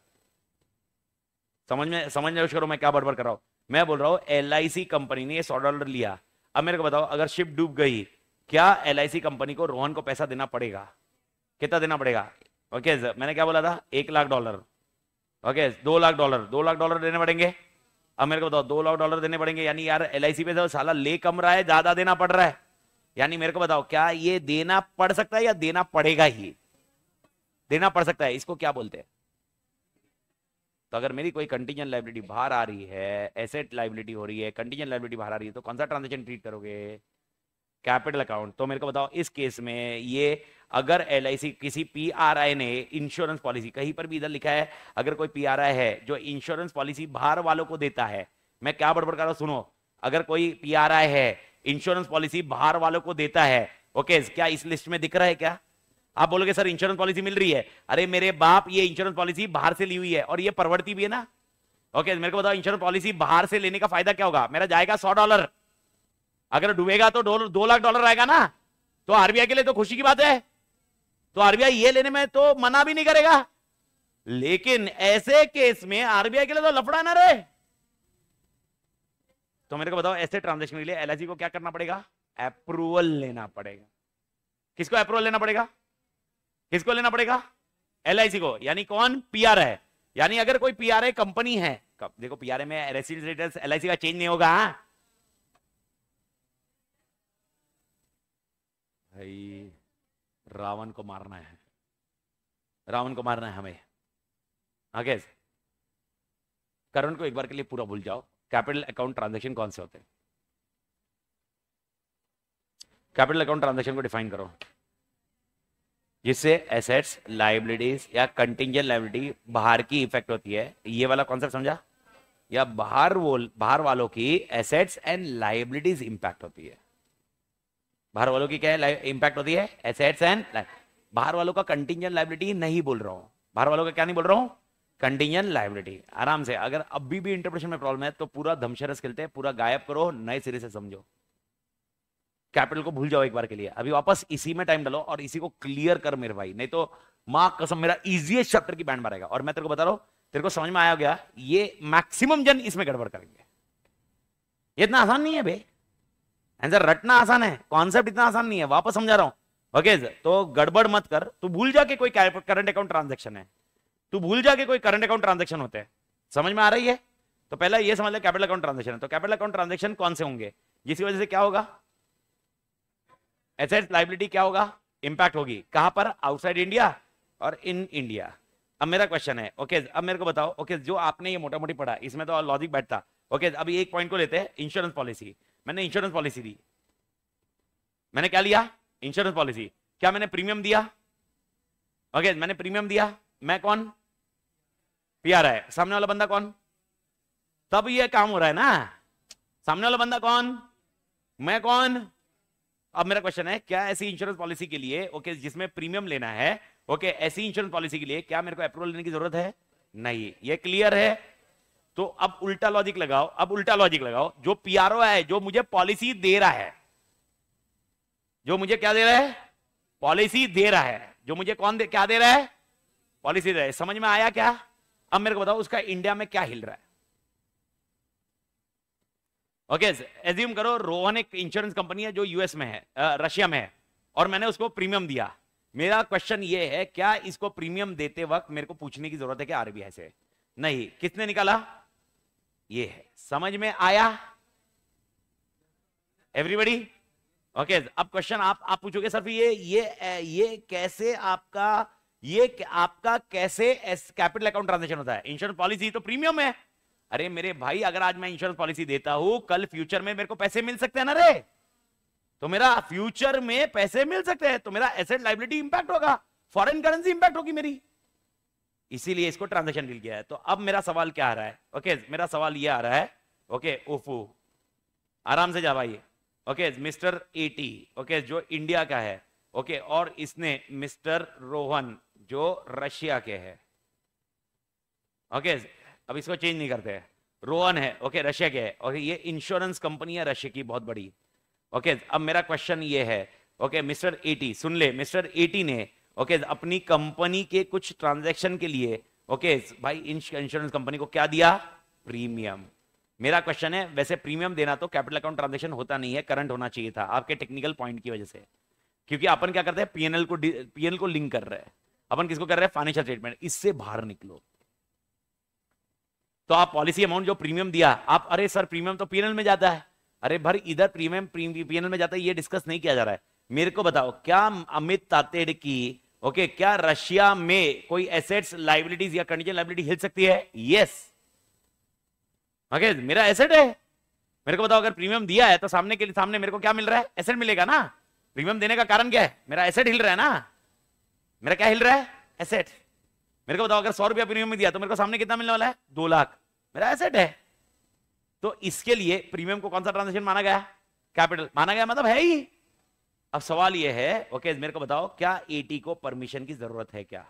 समझ में समझ में करो मैं क्या बड़बड़ कर रहा हूं मैं बोल रहा हूं एल कंपनी ने सौ डॉलर लिया अब मेरे को बताओ अगर शिप डूब गई क्या एल कंपनी को रोहन को पैसा देना पड़ेगा कितना देना पड़ेगा ओके मैंने क्या बोला था एक लाख डॉलर ओके दो लाख डॉलर दो लाख डॉलर देने पड़ेंगे अब मेरे को बताओ दो लाख डॉलर देने पड़ेंगे यानी यार एल पे से साला ले कम रहा है ज्यादा देना पड़ रहा है यानी मेरे को बताओ क्या ये देना पड़ सकता है या देना पड़ेगा ही देना पड़ सकता है इसको क्या बोलते हैं तो अगर मेरी कोई कंटीजेंट लाइबिलिटी बाहर आ रही है एसेट लाइबिलिटी हो रही है कंटीजेंट लाइबिलिटी बाहर आ रही है तो कौन सा ट्रांजेक्शन ट्रीट करोगे कैपिटल अकाउंट तो मेरे को बताओ इस केस में ये अगर एल किसी पी ने इंश्योरेंस पॉलिसी कहीं पर भी इधर लिखा है अगर कोई पी है जो इंश्योरेंस पॉलिसी बाहर वालों को देता है मैं क्या बड़बड़ कर रहा हूं सुनो अगर कोई पी है इंश्योरेंस पॉलिसी बाहर वालों को देता है ओके क्या इस लिस्ट में दिख रहा है क्या आप बोलोगे सर इंश्योरेंस पॉलिसी मिल रही है अरे मेरे बाप ये इंश्योरेंस पॉलिसी बाहर से ली हुई है और ये परवर्ती भी है ना ओके मेरे को बताओ इंश्योरेंस पॉलिसी बाहर से लेने का फायदा क्या होगा मेरा जाएगा सौ डॉलर अगर डूबेगा तो डॉलर दो लाख डॉलर आएगा ना तो आरबीआई के लिए तो खुशी की बात है तो आरबीआई ये लेने में तो मना भी नहीं करेगा लेकिन ऐसे केस में आरबीआई के लिए तो लफड़ा ना रहे तो मेरे को बताओ ऐसे ट्रांजेक्शन के लिए एल को क्या करना पड़ेगा अप्रूवल लेना पड़ेगा किसको अप्रूवल लेना पड़ेगा किसको लेना पड़ेगा एल को यानी कौन पीआर है यानी अगर कोई पीआरए कंपनी है देखो पीआरए में रेसिडेंस का चेंज नहीं होगा हा? भाई रावण को मारना है रावण को मारना है हमें आगे करण को एक बार के लिए पूरा भूल जाओ कैपिटल अकाउंट ट्रांजेक्शन कौन से होते हैं कैपिटल अकाउंट ट्रांजेक्शन को डिफाइन करो जिससे एसेट्स लाइबिलिटीज या कंटिंजन लाइबिलिटी बाहर की इफेक्ट होती है ये वाला कॉन्सेप्ट समझा या बाहर वो बाहर वालों की एसेट्स एंड लाइबिलिटीज इंपैक्ट होती है बाहर वालों की क्या है इंपैक्ट होती है एसेट्स एंड बाहर वालों का कंटिजन लाइबिलिटी नहीं बोल रहा हूं बाहर वालों का क्या नहीं बोल रहा हूं कंटिजन लाइबिलिटी आराम से अगर अभी भी इंटरप्रेशन में प्रॉब्लम है तो पूरा धमशरस खेलते हैं पूरा गायब करो नए सिरे से समझो कैपिटल को भूल जाओ एक बार के लिए अभी वापस इसी में टाइम डालो और इसी को क्लियर कर मेरे भाई नहीं तो माँ कसम मेरा इजिएस्ट चैप्टर की बैंड मारेगा और मैं तेरे को बता रहा हूं तेरे को समझ में आया गया ये मैक्सिमम जन इसमें गड़बड़ करेंगे इतना आसान नहीं है भाई आंसर रटना आसान है कॉन्सेप्ट इतना आसान नहीं है वापस समझा रहा हूँ भगेज तो गड़बड़ मत कर तू भूल जाके कोई करंट अकाउंट ट्रांजेक्शन है तू भूल जाके कोई करंट अकाउंट ट्रांजेक्शन होते हैं समझ में आ रही है तो पहला ये समझ लो कैपिटल अकाउंट ट्रांजेक्शन है तो कैपिटल अकाउंट ट्रांजेक्शन कौन से होंगे जिसकी वजह से क्या होगा एसेट लाइबिलिटी क्या होगा इंपैक्ट होगी कहां पर आउटसाइड इंडिया और इन इंडिया अब मेरा क्वेश्चन है ओके अब मेरे को बताओ ओके जो आपने ये मोटा मोटी पढ़ा इसमें तो लॉजिक बैठता ओके अभी अब एक पॉइंट को लेते हैं इंश्योरेंस पॉलिसी मैंने इंश्योरेंस पॉलिसी दी मैंने क्या लिया इंश्योरेंस पॉलिसी क्या मैंने प्रीमियम दिया ओके मैंने प्रीमियम दिया मैं कौन पीआर है सामने वाला बंदा कौन तब ये काम हो रहा है ना सामने वाला बंदा कौन मैं कौन अब मेरा क्वेश्चन है क्या ऐसी इंश्योरेंस पॉलिसी के लिए ओके जिसमें प्रीमियम लेना है ओके ऐसी इंश्योरेंस पॉलिसी के लिए क्या मेरे को अप्रूवल लेने की जरूरत है नहीं ये क्लियर है तो अब उल्टा लॉजिक लगाओ अब उल्टा लॉजिक लगाओ जो पीआरओ है जो मुझे पॉलिसी दे रहा है जो मुझे क्या दे रहा है पॉलिसी दे रहा है जो मुझे कौन दे क्या दे रहा है पॉलिसी दे रहा है समझ में आया क्या अब मेरे को बताओ उसका इंडिया में क्या हिल रहा है ओके एज्यूम करो रोहन एक इंश्योरेंस कंपनी है जो यूएस में है रशिया में है और मैंने उसको प्रीमियम दिया मेरा क्वेश्चन ये है क्या इसको प्रीमियम देते वक्त मेरे को पूछने की जरूरत है क्या आरबीआई से नहीं किसने निकाला ये है समझ में आया एवरीबडी ओके okay, अब क्वेश्चन आप आप पूछोगे सर ये ये ये कैसे आपका ये आपका कैसे कैपिटल अकाउंट ट्रांजेक्शन होता है इंश्योरेंस पॉलिसी तो प्रीमियम है अरे मेरे भाई अगर आज मैं इंश्योरेंस पॉलिसी देता हूं कल फ्यूचर में मेरे को पैसे मिल सकते हैं ना रे तो मेरा फ्यूचर में पैसे मिल सकते हैं तो मेरा एसेट लाइबिलिटी इंपैक्ट होगा फॉरेन करेंसी इंपैक्ट होगी मेरी इसीलिए इसको ट्रांजेक्शन डील किया है तो अब मेरा सवाल क्या आ रहा है ओके मेरा सवाल ये आ रहा है ओके ओफो आराम से जा भाई ओके मिस्टर एटी ओके जो इंडिया का है ओके okay, और इसने मिस्टर रोहन जो रशिया के है ओके okay, अब इसको चेंज नहीं करते रोहन है ओके okay, रशिया के है और ये इंश्योरेंस कंपनी है रशिया की बहुत बड़ी ओके अब मेरा क्वेश्चन ये है ओके मिस्टर एटी सुन ले मिस्टर एटी ने ओके okay, अपनी कंपनी के कुछ ट्रांजैक्शन के लिए ओके okay, भाई इंश्योरेंस कंपनी को क्या दिया प्रीमियम मेरा क्वेश्चन है वैसे प्रीमियम देना तो कैपिटल अकाउंट ट्रांजेक्शन होता नहीं है करंट होना चाहिए था आपके टेक्निकल पॉइंट की वजह से क्योंकि अपन क्या करते हैं पीएनएल को पीएनएल को लिंक कर रहे हैं अपन किसको कर रहे हैं फाइनेंशियल स्टेटमेंट इससे बाहर निकलो तो आप पॉलिसी अमाउंट जो प्रीमियम दिया आप अरे सर प्रीमियम तो पीएनएल में जाता है अरे भर इधर प्रीमियम पीएनएल में जाता है ये डिस्कस नहीं किया जा रहा है मेरे को बताओ क्या अमित तातेड़ की ओके okay, क्या रशिया में कोई एसेट्स लाइबिलिटीज या कंडीशन लाइबिलिटी हिल सकती है यस yes. ओके okay, मेरा एसेट है मेरे को बताओ अगर प्रीमियम दिया है तो सामने के लिए सामने मेरे को क्या मिल रहा है एसेट मिलेगा ना प्रीमियम देने का कारण क्या है मेरा एसेट हिल रहा है ना मेरा क्या हिल रहा है एसेट मेरे को बताओ अगर सौ रुपया प्रीमियम दिया तो मेरे को सामने कितना मिलने वाला है दो लाख मेरा एसेट है तो इसके लिए प्रीमियम को कौन सा ट्रांजेक्शन माना गया कैपिटल माना गया मतलब है ही अब सवाल यह है ओके मेरे को बताओ क्या एटी को परमिशन की जरूरत है क्या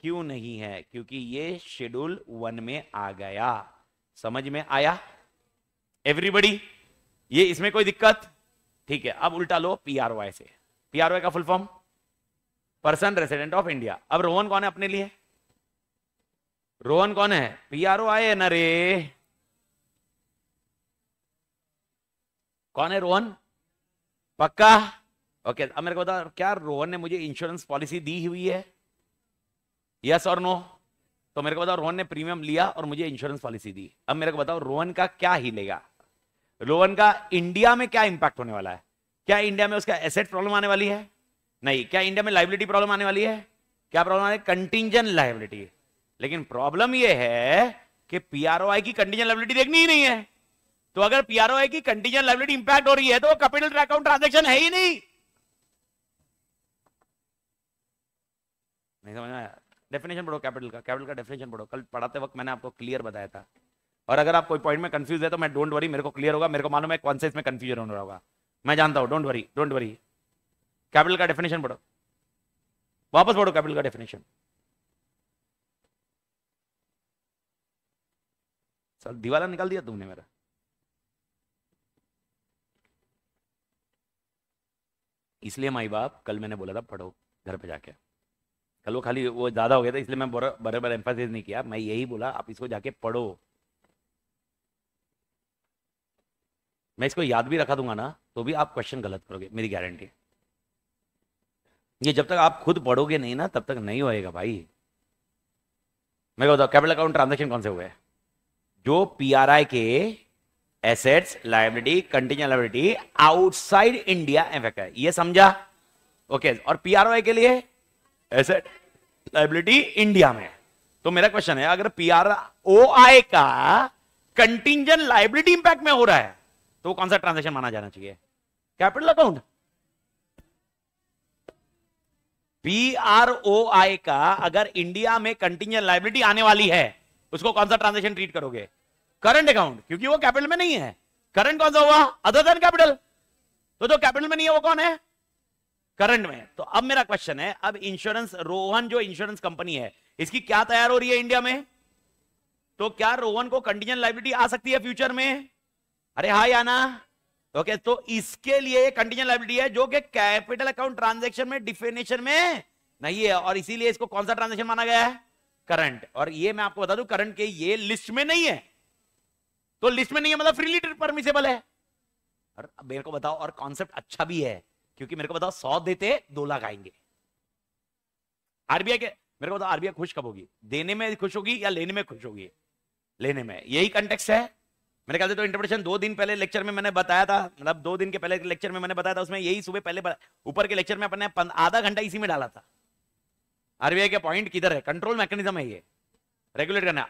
क्यों नहीं है क्योंकि ये शेड्यूल वन में आ गया समझ में आया एवरीबडी ये इसमें कोई दिक्कत ठीक है अब उल्टा लो पीआरवाई से पीआरवाई का full form person resident of India अब रोहन कौन है अपने लिए रोहन कौन है पीआरओ आए नरे कौन है रोहन पक्का ओके अब मेरे को बता क्या रोहन ने मुझे इंश्योरेंस पॉलिसी दी हुई है यस और नो तो मेरे को बताओ रोहन ने प्रीमियम लिया और मुझे इंश्योरेंस पॉलिसी दी अब मेरे को बताओ रोहन का क्या ही लेगा रोहन का इंडिया में क्या इंपैक्ट होने वाला है क्या इंडिया में उसका एसेट प्रॉब्लम आने वाली है नहीं क्या इंडिया में लाइबिलिटी प्रॉब्लम आने वाली है क्या प्रॉब्लम आने कंटिजन लाइबिलिटी लेकिन प्रॉब्लम यह है कि पीआरओआई की कंटिजन लाइबिलिटी देखनी ही नहीं है तो अगर पीआरओ है कि कंटीजन लाइबिलिटी इंपैक्ट हो रही है तो कैपिटल अकाउंट ट्रांजेक्शन है ही नहीं नहीं समझ आया डेफिनेशन पढ़ो कैपिटल का कैपिटल का डेफिनेशन पढ़ो कल पढ़ाते वक्त मैंने आपको क्लियर बताया था और अगर आप कोई पॉइंट में कंफ्यूज है तो मैं डोंट वरी मेरे को क्लियर होगा मेरे को मालूम है कौन से इसमें कंफ्यूजन हो रहा होगा मैं जानता हूं don't worry don't worry capital का डेफिनेशन पढ़ो वापस पढ़ो कैपिटल का डेफिनेशन सर दीवाला निकाल दिया तुमने मेरा इसलिए माई बाप कल मैंने बोला था पढ़ो घर पे जाके कल वो खाली वो ज़्यादा हो गया था इसलिए मैं बड़े एम्फोसिस नहीं किया मैं यही बोला आप इसको जाके पढ़ो मैं इसको याद भी रखा दूंगा ना तो भी आप क्वेश्चन गलत करोगे मेरी गारंटी ये जब तक आप खुद पढ़ोगे नहीं ना तब तक नहीं होएगा भाई मैं बताऊँ कैपिटल अकाउंट ट्रांजेक्शन कौन से हुए जो पी आर आई के assets liability continue liability outside India effect है यह समझा ओके okay, और पीआरओ के लिए एसेट लाइबिलिटी इंडिया में तो मेरा क्वेश्चन है अगर ओ आई का कंटिंजन लाइबिलिटी इंपैक्ट में हो रहा है तो कौन सा ट्रांजेक्शन माना जाना चाहिए कैपिटल अकाउंट ओ आई का अगर इंडिया में कंटिन्यू लाइबिलिटी आने वाली है उसको कौन सा ट्रांजेक्शन ट्रीट करोगे करंट अकाउंट क्योंकि वो कैपिटल में नहीं है करंट कौन सा हुआ अदर देन कैपिटल तो जो कैपिटल में नहीं है वो कौन है करंट में तो अब मेरा क्वेश्चन है अब इंश्योरेंस रोहन जो इंश्योरेंस कंपनी है इसकी क्या तैयार हो रही है इंडिया में तो क्या रोहन को कंटीजन लाइबिलिटी आ सकती है फ्यूचर में अरे हाँ आना ओके तो इसके लिए कंटीजन लाइबिलिटी है जो कि कैपिटल अकाउंट ट्रांजेक्शन में डिफिनेशन में नहीं है और इसीलिए इसको कौन सा ट्रांजेक्शन माना गया है करंट और ये मैं आपको बता दू करंट के ये लिस्ट में नहीं है तो लिस्ट में नहीं है मतलब फ्रीली ट्रिप परमिसेबल है और मेरे को बताओ और कॉन्सेप्ट अच्छा भी है क्योंकि मेरे को बताओ सौ देते दो लाख आएंगे आरबीआई के मेरे को बताओ आरबीआई खुश कब होगी देने में खुश होगी या लेने में खुश होगी लेने में यही कंटेक्स है मेरे ख्याल से तो इंटरप्रिटेशन दो दिन पहले लेक्चर में मैंने बताया था मतलब दो दिन के पहले लेक्चर में मैंने बताया था उसमें यही सुबह पहले ऊपर के लेक्चर में अपने आधा घंटा इसी में डाला था आरबीआई के पॉइंट किधर है कंट्रोल मैकेनिज्म है ये रेगुलेट करना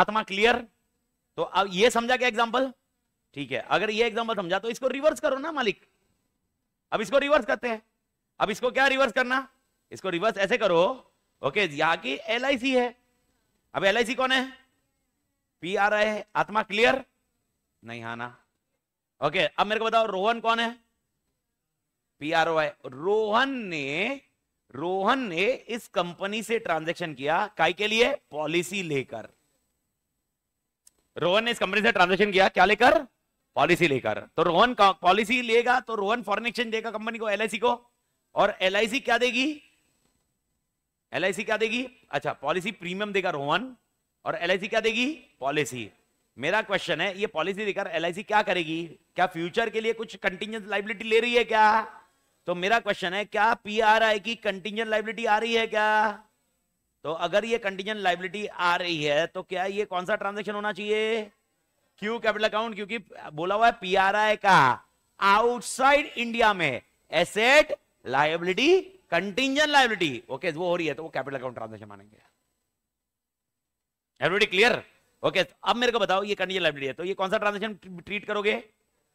आत्मा क्लियर तो अब ये समझा क्या एग्जाम्पल ठीक है अगर ये एग्जाम्पल समझा तो इसको रिवर्स करो ना मालिक अब इसको रिवर्स करते हैं अब इसको क्या रिवर्स करना इसको रिवर्स ऐसे करो ओके यहाँ की एल है अब एल कौन है पी आर आई है आत्मा क्लियर नहीं आना हाँ ओके अब मेरे को बताओ रोहन कौन है P R O I Rohan ने रोहन ने इस कंपनी से ट्रांजैक्शन किया काई के लिए पॉलिसी लेकर रोहन ने इस कंपनी से ट्रांजेक्शन किया क्या लेकर पॉलिसी लेकर तो रोहन पॉलिसी लेगा तो रोहन फॉरन एक्सचेंज देगा कंपनी को एलआईसी को और एलआईसी क्या देगी एलआईसी क्या देगी अच्छा पॉलिसी प्रीमियम देगा रोहन और एलआईसी क्या देगी पॉलिसी मेरा क्वेश्चन है ये पॉलिसी देकर एलआईसी क्या करेगी क्या फ्यूचर के लिए कुछ कंटिजेंट लाइबिलिटी ले रही है क्या तो मेरा क्वेश्चन है क्या पी आर आई की कंटिजेंट लाइबिलिटी आ रही है क्या तो अगर ये कंटीजन लाइबिलिटी आ रही है तो क्या ये कौन सा ट्रांजेक्शन होना चाहिए क्यू कैपिटल अकाउंट क्योंकि बोला हुआ है आई का आउटसाइड इंडिया में asset liability contingent liability okay वो हो रही है तो वो कैपिटल अकाउंट ट्रांजेक्शन मानेंगे एवरीबडी क्लियर ओके अब मेरे को बताओ ये कंटीजन लाइबिलिटी है तो ये कौन सा ट्रांजेक्शन ट्रीट करोगे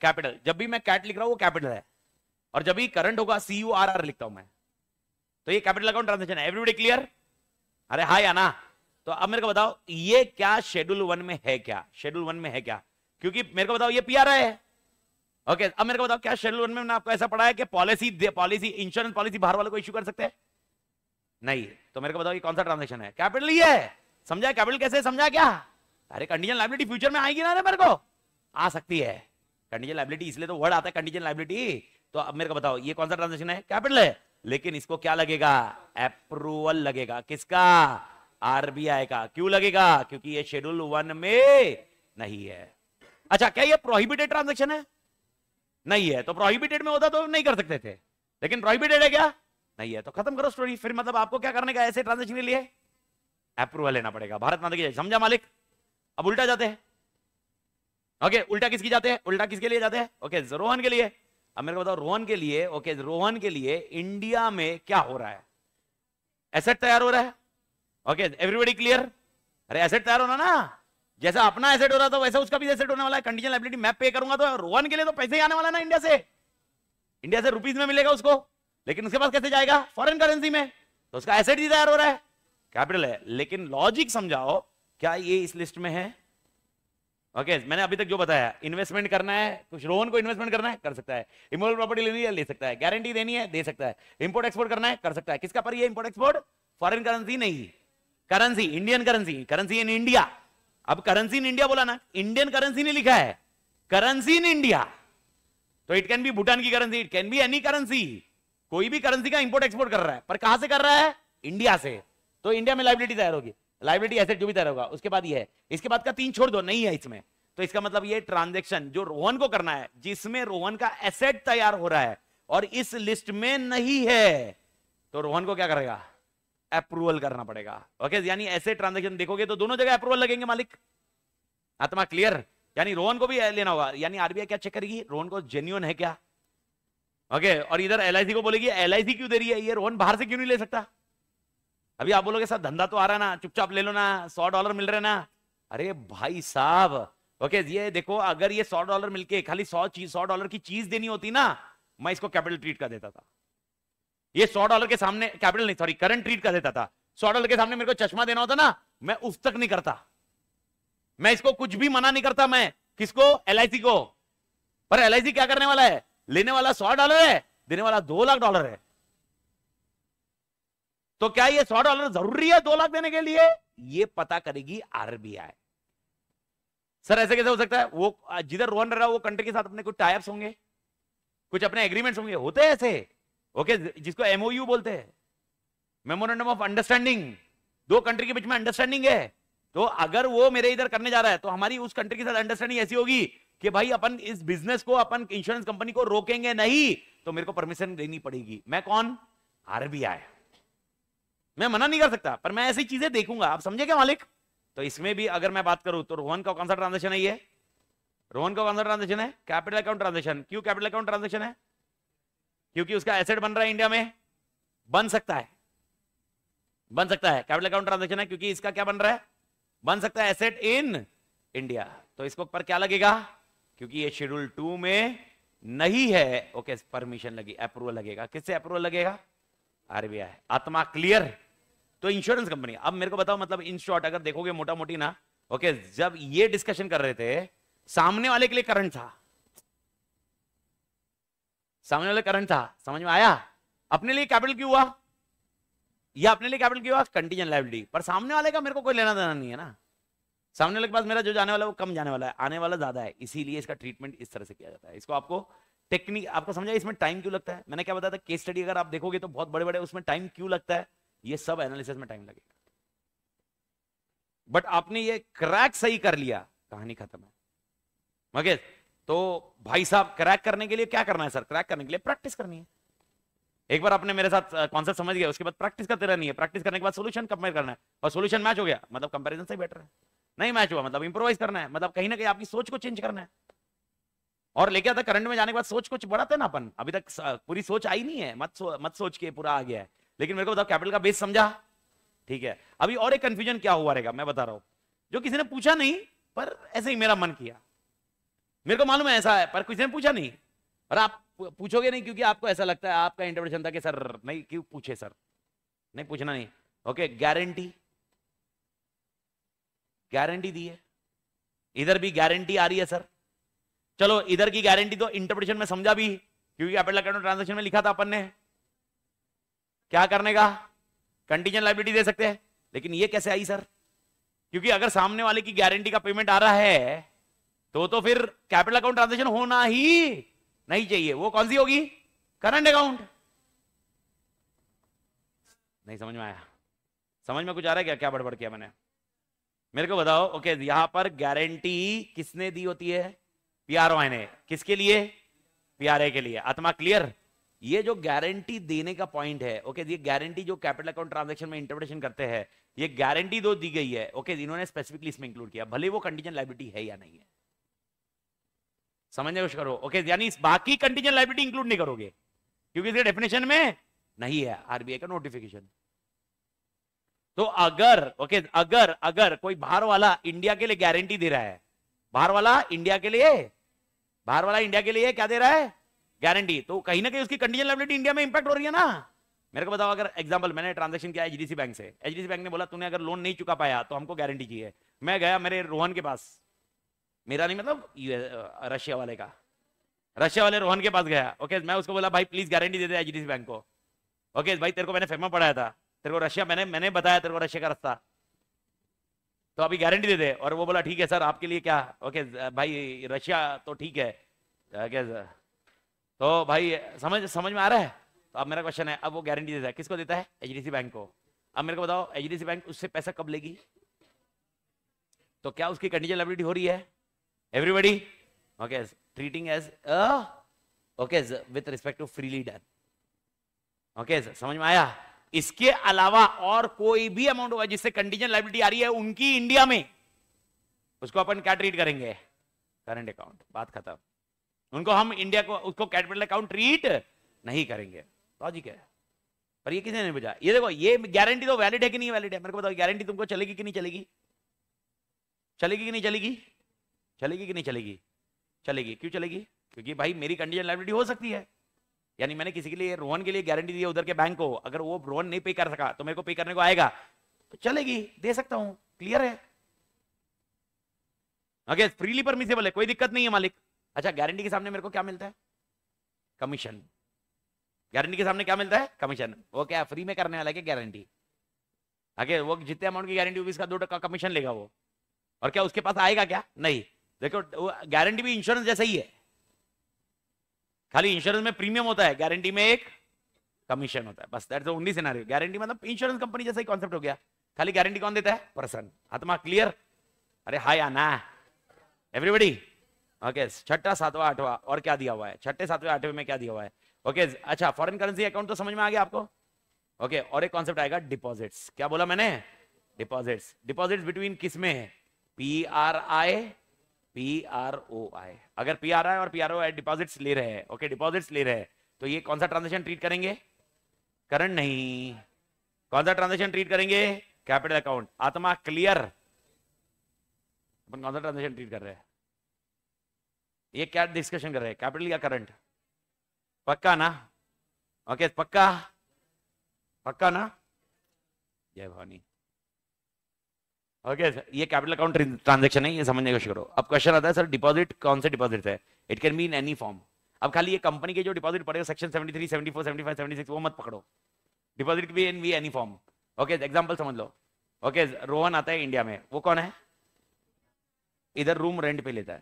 कैपिटल जब भी मैं कैट लिख रहा हूं वो कैपिटल है और जब भी करंट होगा सी आर आर लिखता हूं मैं तो ये कैपिटल अकाउंट ट्रांजेक्शन है एवरीबडी क्लियर अरे हाँ या ना तो अब मेरे को बताओ ये क्या शेड्यूल वन में है क्या शेड्यूल वन में है क्या क्योंकि मेरे को बताओ ये पी आर है ओके अब मेरे को बताओ क्या शेड्यूल वन में आपको ऐसा पढ़ा है कि पॉलिसी पॉलिसी इंश्योरेंस पॉलिसी बाहर वाले को इश्यू कर सकते हैं नहीं तो मेरे को बताओ ये कौन सा ट्रांजेक्शन है कैपिटल ये है समझा कैपिटल कैसे समझा क्या अरे कंडीशन लाइबिलिटी फ्यूचर में आएगी ना मेरे को आ सकती है कंडीशन लाइबिलिटी इसलिए तो वर्ड आता है कंडीशन लाइबिलिटी तो अब मेरे को बताओ ये कौन सा ट्रांजेक्शन है कैपिटल है लेकिन इसको क्या लगेगा अप्रूवल लगेगा किसका आरबीआई का क्यों लगेगा क्योंकि ये शेड्यूल वन में नहीं है अच्छा क्या ये प्रोहिबिटेड ट्रांजेक्शन है नहीं है तो प्रोहिबिटेड में होता तो नहीं कर सकते थे लेकिन प्रोहिबिटेड है क्या नहीं है तो खत्म करो स्टोरी फिर मतलब आपको क्या करने का ऐसे ट्रांजेक्शन के लिए अप्रूवल लेना पड़ेगा भारत माता की समझा मालिक अब उल्टा जाते हैं ओके उल्टा किसकी जाते हैं उल्टा किसके लिए जाते हैं ओके जरोहन के लिए अब मेरे को बताओ रोहन के लिए ओके रोहन के लिए इंडिया में क्या हो रहा है एसेट तैयार हो रहा है ओके एवरीबडी क्लियर अरे एसेट तैयार होना ना जैसा अपना एसेट हो रहा था वैसा उसका भी एसेट होने वाला है कंडीशन लाइबिलिटी मैं पे करूंगा तो रोहन के लिए तो पैसे ही आने वाला ना इंडिया से इंडिया से रुपीज में मिलेगा उसको लेकिन उसके पास कैसे जाएगा फॉरेन करेंसी में तो उसका एसेट ही तैयार हो रहा है कैपिटल है लेकिन लॉजिक समझाओ क्या ये इस लिस्ट में है ओके okay, मैंने अभी तक जो बताया इन्वेस्टमेंट करना है कुछ रोहन को इन्वेस्टमेंट करना है कर सकता है इमोल प्रॉपर्टी लेनी है ले सकता है गारंटी देनी है दे सकता है इंपोर्ट एक्सपोर्ट करना है कर सकता है किसका पर ये इंपोर्ट एक्सपोर्ट फॉरेन करेंसी नहीं currency Indian currency currency in India अब करेंसी इन इंडिया बोला ना इंडियन करेंसी ने लिखा है करेंसी इन इंडिया तो इट कैन बी भूटान की currency it can be any currency कोई भी करेंसी का इंपोर्ट एक्सपोर्ट कर रहा है पर कहा से कर रहा है इंडिया से तो इंडिया में लाइबिलिटी तैयार होगी लाइब्रेटी एसेट जो भी तरह होगा उसके बाद ये है इसके बाद का तीन छोड़ दो नहीं है इसमें तो इसका मतलब ये ट्रांजेक्शन जो रोहन को करना है जिसमें रोहन का एसेट तैयार हो रहा है और इस लिस्ट में नहीं है तो रोहन को क्या करेगा अप्रूवल करना पड़ेगा ओके यानी ऐसे ट्रांजेक्शन देखोगे तो दोनों जगह अप्रूवल लगेंगे मालिक आत्मा क्लियर यानी रोहन को भी लेना होगा यानी आरबीआई क्या चेक करेगी रोहन को जेन्यून है क्या ओके और इधर एलआईसी को बोलेगी एलआईसी क्यों दे रही है ये रोहन बाहर से क्यों नहीं ले सकता अभी आप बोलोगे सर धंधा तो आ रहा ना चुपचाप ले लो ना सौ डॉलर मिल रहे ना अरे भाई साहब ओके ये देखो अगर ये सौ डॉलर मिलके खाली सौ चीज सौ डॉलर की चीज देनी होती ना मैं इसको कैपिटल ट्रीट कर देता था ये सौ डॉलर के सामने कैपिटल नहीं सॉरी करंट ट्रीट कर देता था सौ डॉलर के सामने मेरे को चश्मा देना होता ना मैं उस तक नहीं करता मैं इसको कुछ भी मना नहीं करता मैं किसको एल को पर एल क्या करने वाला है लेने वाला सौ डॉलर है देने वाला दो लाख डॉलर है तो क्या ये सौ डॉलर जरूरी है दो लाख देने के लिए ये पता करेगी आरबीआई सर ऐसे कैसे हो सकता है वो जिधर रोहन रहा वो कंट्री के साथ अपने कुछ टाइप्स होंगे कुछ अपने एग्रीमेंट्स होंगे होते हैं ऐसे ओके जिसको एमओयू बोलते हैं मेमोरेंडम ऑफ अंडरस्टैंडिंग दो कंट्री के बीच में अंडरस्टैंडिंग है तो अगर वो मेरे इधर करने जा रहा है तो हमारी उस कंट्री के साथ अंडरस्टैंडिंग ऐसी होगी कि भाई अपन इस बिजनेस को अपन इंश्योरेंस कंपनी को रोकेंगे नहीं तो मेरे को परमिशन देनी पड़ेगी मैं कौन आरबीआई मैं मना नहीं कर सकता पर मैं ऐसी चीजें देखूंगा आप समझे क्या मालिक तो इसमें भी अगर मैं बात करूं तो रोहन का कौन सा ट्रांजेक्शन है ये रोहन का कौन सा ट्रांजेक्शन है कैपिटल अकाउंट ट्रांजेक्शन क्यों कैपिटल अकाउंट ट्रांजेक्शन है क्योंकि उसका एसेट बन रहा है इंडिया में बन सकता है बन सकता है कैपिटल अकाउंट ट्रांजेक्शन है क्योंकि इसका क्या बन रहा है बन सकता है एसेट इन इंडिया तो इसको पर क्या लगेगा क्योंकि ये शेड्यूल टू में नहीं है ओके परमिशन लगी अप्रूवल लगेगा किससे अप्रूवल लगेगा आरबीआई आत्मा क्लियर तो इंश्योरेंस कंपनी अब मेरे को बताओ मतलब इन शॉर्ट अगर देखोगे मोटा मोटी ना ओके जब ये डिस्कशन कर रहे थे सामने वाले के लिए करंट था सामने वाले करंट था समझ में आया अपने लिए कैपिटल क्यों हुआ या अपने लिए कैपिटल क्यों हुआ कंटीजन लाइबिलिटी पर सामने वाले का मेरे को कोई लेना देना नहीं है ना सामने वाले के पास मेरा जो जाने वाला है वो कम जाने वाला है आने वाला ज्यादा है इसीलिए इसका ट्रीटमेंट इस तरह से किया जाता है इसको आपको टेक्निक आपको समझा इसमें टाइम क्यों लगता है मैंने क्या बताया था केस स्टडी अगर आप देखोगे तो बहुत बड़े बड़े उसमें टाइम क्यों लगता है ये सब एनालिसिस में टाइम लगेगा बट आपने ये क्रैक सही कर लिया कहानी खत्म है मगे तो भाई साहब क्रैक करने के लिए क्या करना है सर क्रैक करने के लिए प्रैक्टिस करनी है एक बार आपने मेरे साथ कॉन्सेप्ट समझ गया उसके बाद प्रैक्टिस करते रहनी है प्रैक्टिस करने के बाद सोल्यूशन कंपेयर करना है और सोल्यूशन मैच हो गया मतलब कंपेरिजन से बेटर है नहीं मैच हुआ मतलब इंप्रोवाइज करना है मतलब कहीं ना कहीं आपकी सोच को चेंज करना है और लेके आता करंट में जाने के बाद सोच कुछ बड़ा था ना अपन अभी तक पूरी सोच आई नहीं है मत सो, मत सोच के पूरा आ गया है लेकिन मेरे को बताओ कैपिटल का बेस समझा ठीक है अभी और एक कंफ्यूजन क्या हुआ रहेगा मैं बता रहा हूं जो किसी ने पूछा नहीं पर ऐसे ही मेरा मन किया मेरे को मालूम है ऐसा है पर किसी ने पूछा नहीं और आप पूछोगे नहीं क्योंकि आपको ऐसा लगता है आपका इंटरप्रेशन था कि सर नहीं क्यों पूछे सर नहीं पूछना नहीं ओके गारंटी गारंटी दी है इधर भी गारंटी आ रही है सर चलो इधर की गारंटी तो इंटरप्रिटेशन में समझा भी क्योंकि कैपिटल अकाउंट ट्रांजेक्शन में लिखा था अपन ने क्या करने का कंटीजन लाइबिलिटी दे सकते हैं लेकिन ये कैसे आई सर क्योंकि अगर सामने वाले की गारंटी का पेमेंट आ रहा है तो तो फिर कैपिटल अकाउंट ट्रांजेक्शन होना ही नहीं चाहिए वो कौन सी होगी करंट अकाउंट नहीं समझ में आया समझ में कुछ आ रहा है क्या क्या बड़बड़ किया मैंने मेरे को बताओ ओके यहां पर गारंटी किसने दी होती है पी आर किसके लिए पी आर ए के लिए आत्मा क्लियर ये जो गारंटी देने का पॉइंट है ओके ये गारंटी जो कैपिटल अकाउंट ट्रांजेक्शन में इंटरप्रिटेशन करते हैं ये गारंटी दो दी गई है ओके इन्होंने स्पेसिफिकली इसमें इंक्लूड किया भले वो कंडीशन लाइबिलिटी है या नहीं है समझने कोशिश करो ओके यानी बाकी कंडीशन लाइबिलिटी इंक्लूड नहीं करोगे क्योंकि इसके डेफिनेशन में नहीं है आरबीआई का नोटिफिकेशन तो अगर ओके अगर अगर कोई बाहर वाला इंडिया के लिए गारंटी दे रहा है बाहर वाला इंडिया के लिए बाहर वाला इंडिया के लिए क्या दे रहा है गारंटी तो कहीं ना कहीं उसकी कंडीशन लाइबिलिटी इंडिया में इंपैक्ट हो रही है ना मेरे को बताओ अगर एग्जाम्पल मैंने ट्रांजेक्शन किया एच बैंक से एच बैंक ने बोला तूने अगर लोन नहीं चुका पाया तो हमको गारंटी चाहिए मैं गया मेरे रोहन के पास मेरा नहीं मतलब रशिया वाले का रशिया वाले रोहन के पास गया ओके मैं उसको बोला भाई प्लीज गारंटी दे दे एच बैंक को ओके भाई तेरे को मैंने फेमा पढ़ाया था तेरे को रशिया मैंने मैंने बताया तेरे को रशिया का रास्ता तो अभी गारंटी दे दे और वो बोला ठीक है सर आपके लिए क्या ओके भाई रशिया तो ठीक है तो भाई समझ समझ में आ रहा है तो अब मेरा क्वेश्चन है अब वो गारंटी देता है किसको देता है एच बैंक को अब मेरे को बताओ एच बैंक उससे पैसा कब लेगी तो क्या उसकी कंडीशन लाइबिलिटी हो रही है everybody okay treating as okay with respect to freely done okay समझ में आया इसके अलावा और कोई भी अमाउंट होगा जिससे कंडीजन लाइबिलिटी आ रही है उनकी इंडिया में उसको अपन क्या ट्रीट करेंगे करंट अकाउंट बात खत्म उनको हम इंडिया को उसको कैपिटल अकाउंट ट्रीट नहीं करेंगे लॉजिक है पर ये किसी ने बुझा ये देखो ये गारंटी तो वैलिड है कि नहीं वैलिड है मेरे को बताओ गारंटी तुमको चलेगी कि नहीं चलेगी चलेगी कि नहीं चलेगी चलेगी कि नहीं चलेगी चलेगी क्यों चलेगी क्योंकि भाई मेरी कंडीशन लाइबिलिटी हो सकती है यानी मैंने किसी के लिए रोहन के लिए गारंटी दी है उधर के बैंक को अगर वो रोहन नहीं पे कर सका तो मेरे को पे करने को आएगा तो चलेगी दे सकता हूं क्लियर है ओके फ्रीली परमिसेबल है कोई दिक्कत नहीं है मालिक अच्छा गारंटी के सामने मेरे को क्या मिलता है कमीशन गारंटी के सामने क्या मिलता है कमीशन वो क्या फ्री में करने वाला है गारंटी अगर वो जितने अमाउंट की गारंटी होगी इसका दो टका कमीशन लेगा वो और क्या उसके पास आएगा क्या नहीं देखो गारंटी भी इंश्योरेंस जैसा ही है खाली इंश्योरेंस में प्रीमियम होता है गारंटी में एक कमीशन होता है बस दैट्स ओनली सिनेरियो गारंटी मतलब इंश्योरेंस कंपनी जैसा ही कॉन्सेप्ट हो गया खाली गारंटी कौन देता है पर्सन आत्मा क्लियर अरे हाय आना एवरीबॉडी ओके छठा सातवां आठवां और क्या दिया हुआ है छठे सातवें आठवें में क्या दिया हुआ है ओके okay, अच्छा फॉरेन करेंसी अकाउंट तो समझ में आ गया आपको ओके okay, और एक कॉन्सेप्ट आएगा डिपॉजिट्स क्या बोला मैंने डिपॉजिट्स डिपॉजिट्स बिटवीन किस में है P R I P R O I अगर पी आर आई और P R O I deposits ले रहे हैं ओके डिपॉजिट ले रहे हैं तो ये कौन सा ट्रांजेक्शन ट्रीट करेंगे करंट नहीं कौन सा ट्रांजेक्शन ट्रीट करेंगे कैपिटल अकाउंट आत्मा क्लियर अपन कौन सा ट्रांजेक्शन ट्रीट कर रहे हैं ये क्या डिस्कशन कर रहे हैं कैपिटल या करंट पक्का ना ओके पक्का पक्का ना जय भवानी ओके okay, ये कैपिटल अकाउंट ट्रांजेक्शन है ये समझने की कोशिश करो अब क्वेश्चन आता है सर डिपॉजिट कौन से डिपॉजिट है it can be in any form अब खाली ये कंपनी के जो डिपॉजिट पड़ेगा सेक्शन 73, 74, 75, 76 वो मत पकड़ो डिपॉजिट भी in we any form okay example समझ लो ओके okay, रोहन आता है इंडिया में वो कौन है इधर रूम रेंट पे लेता है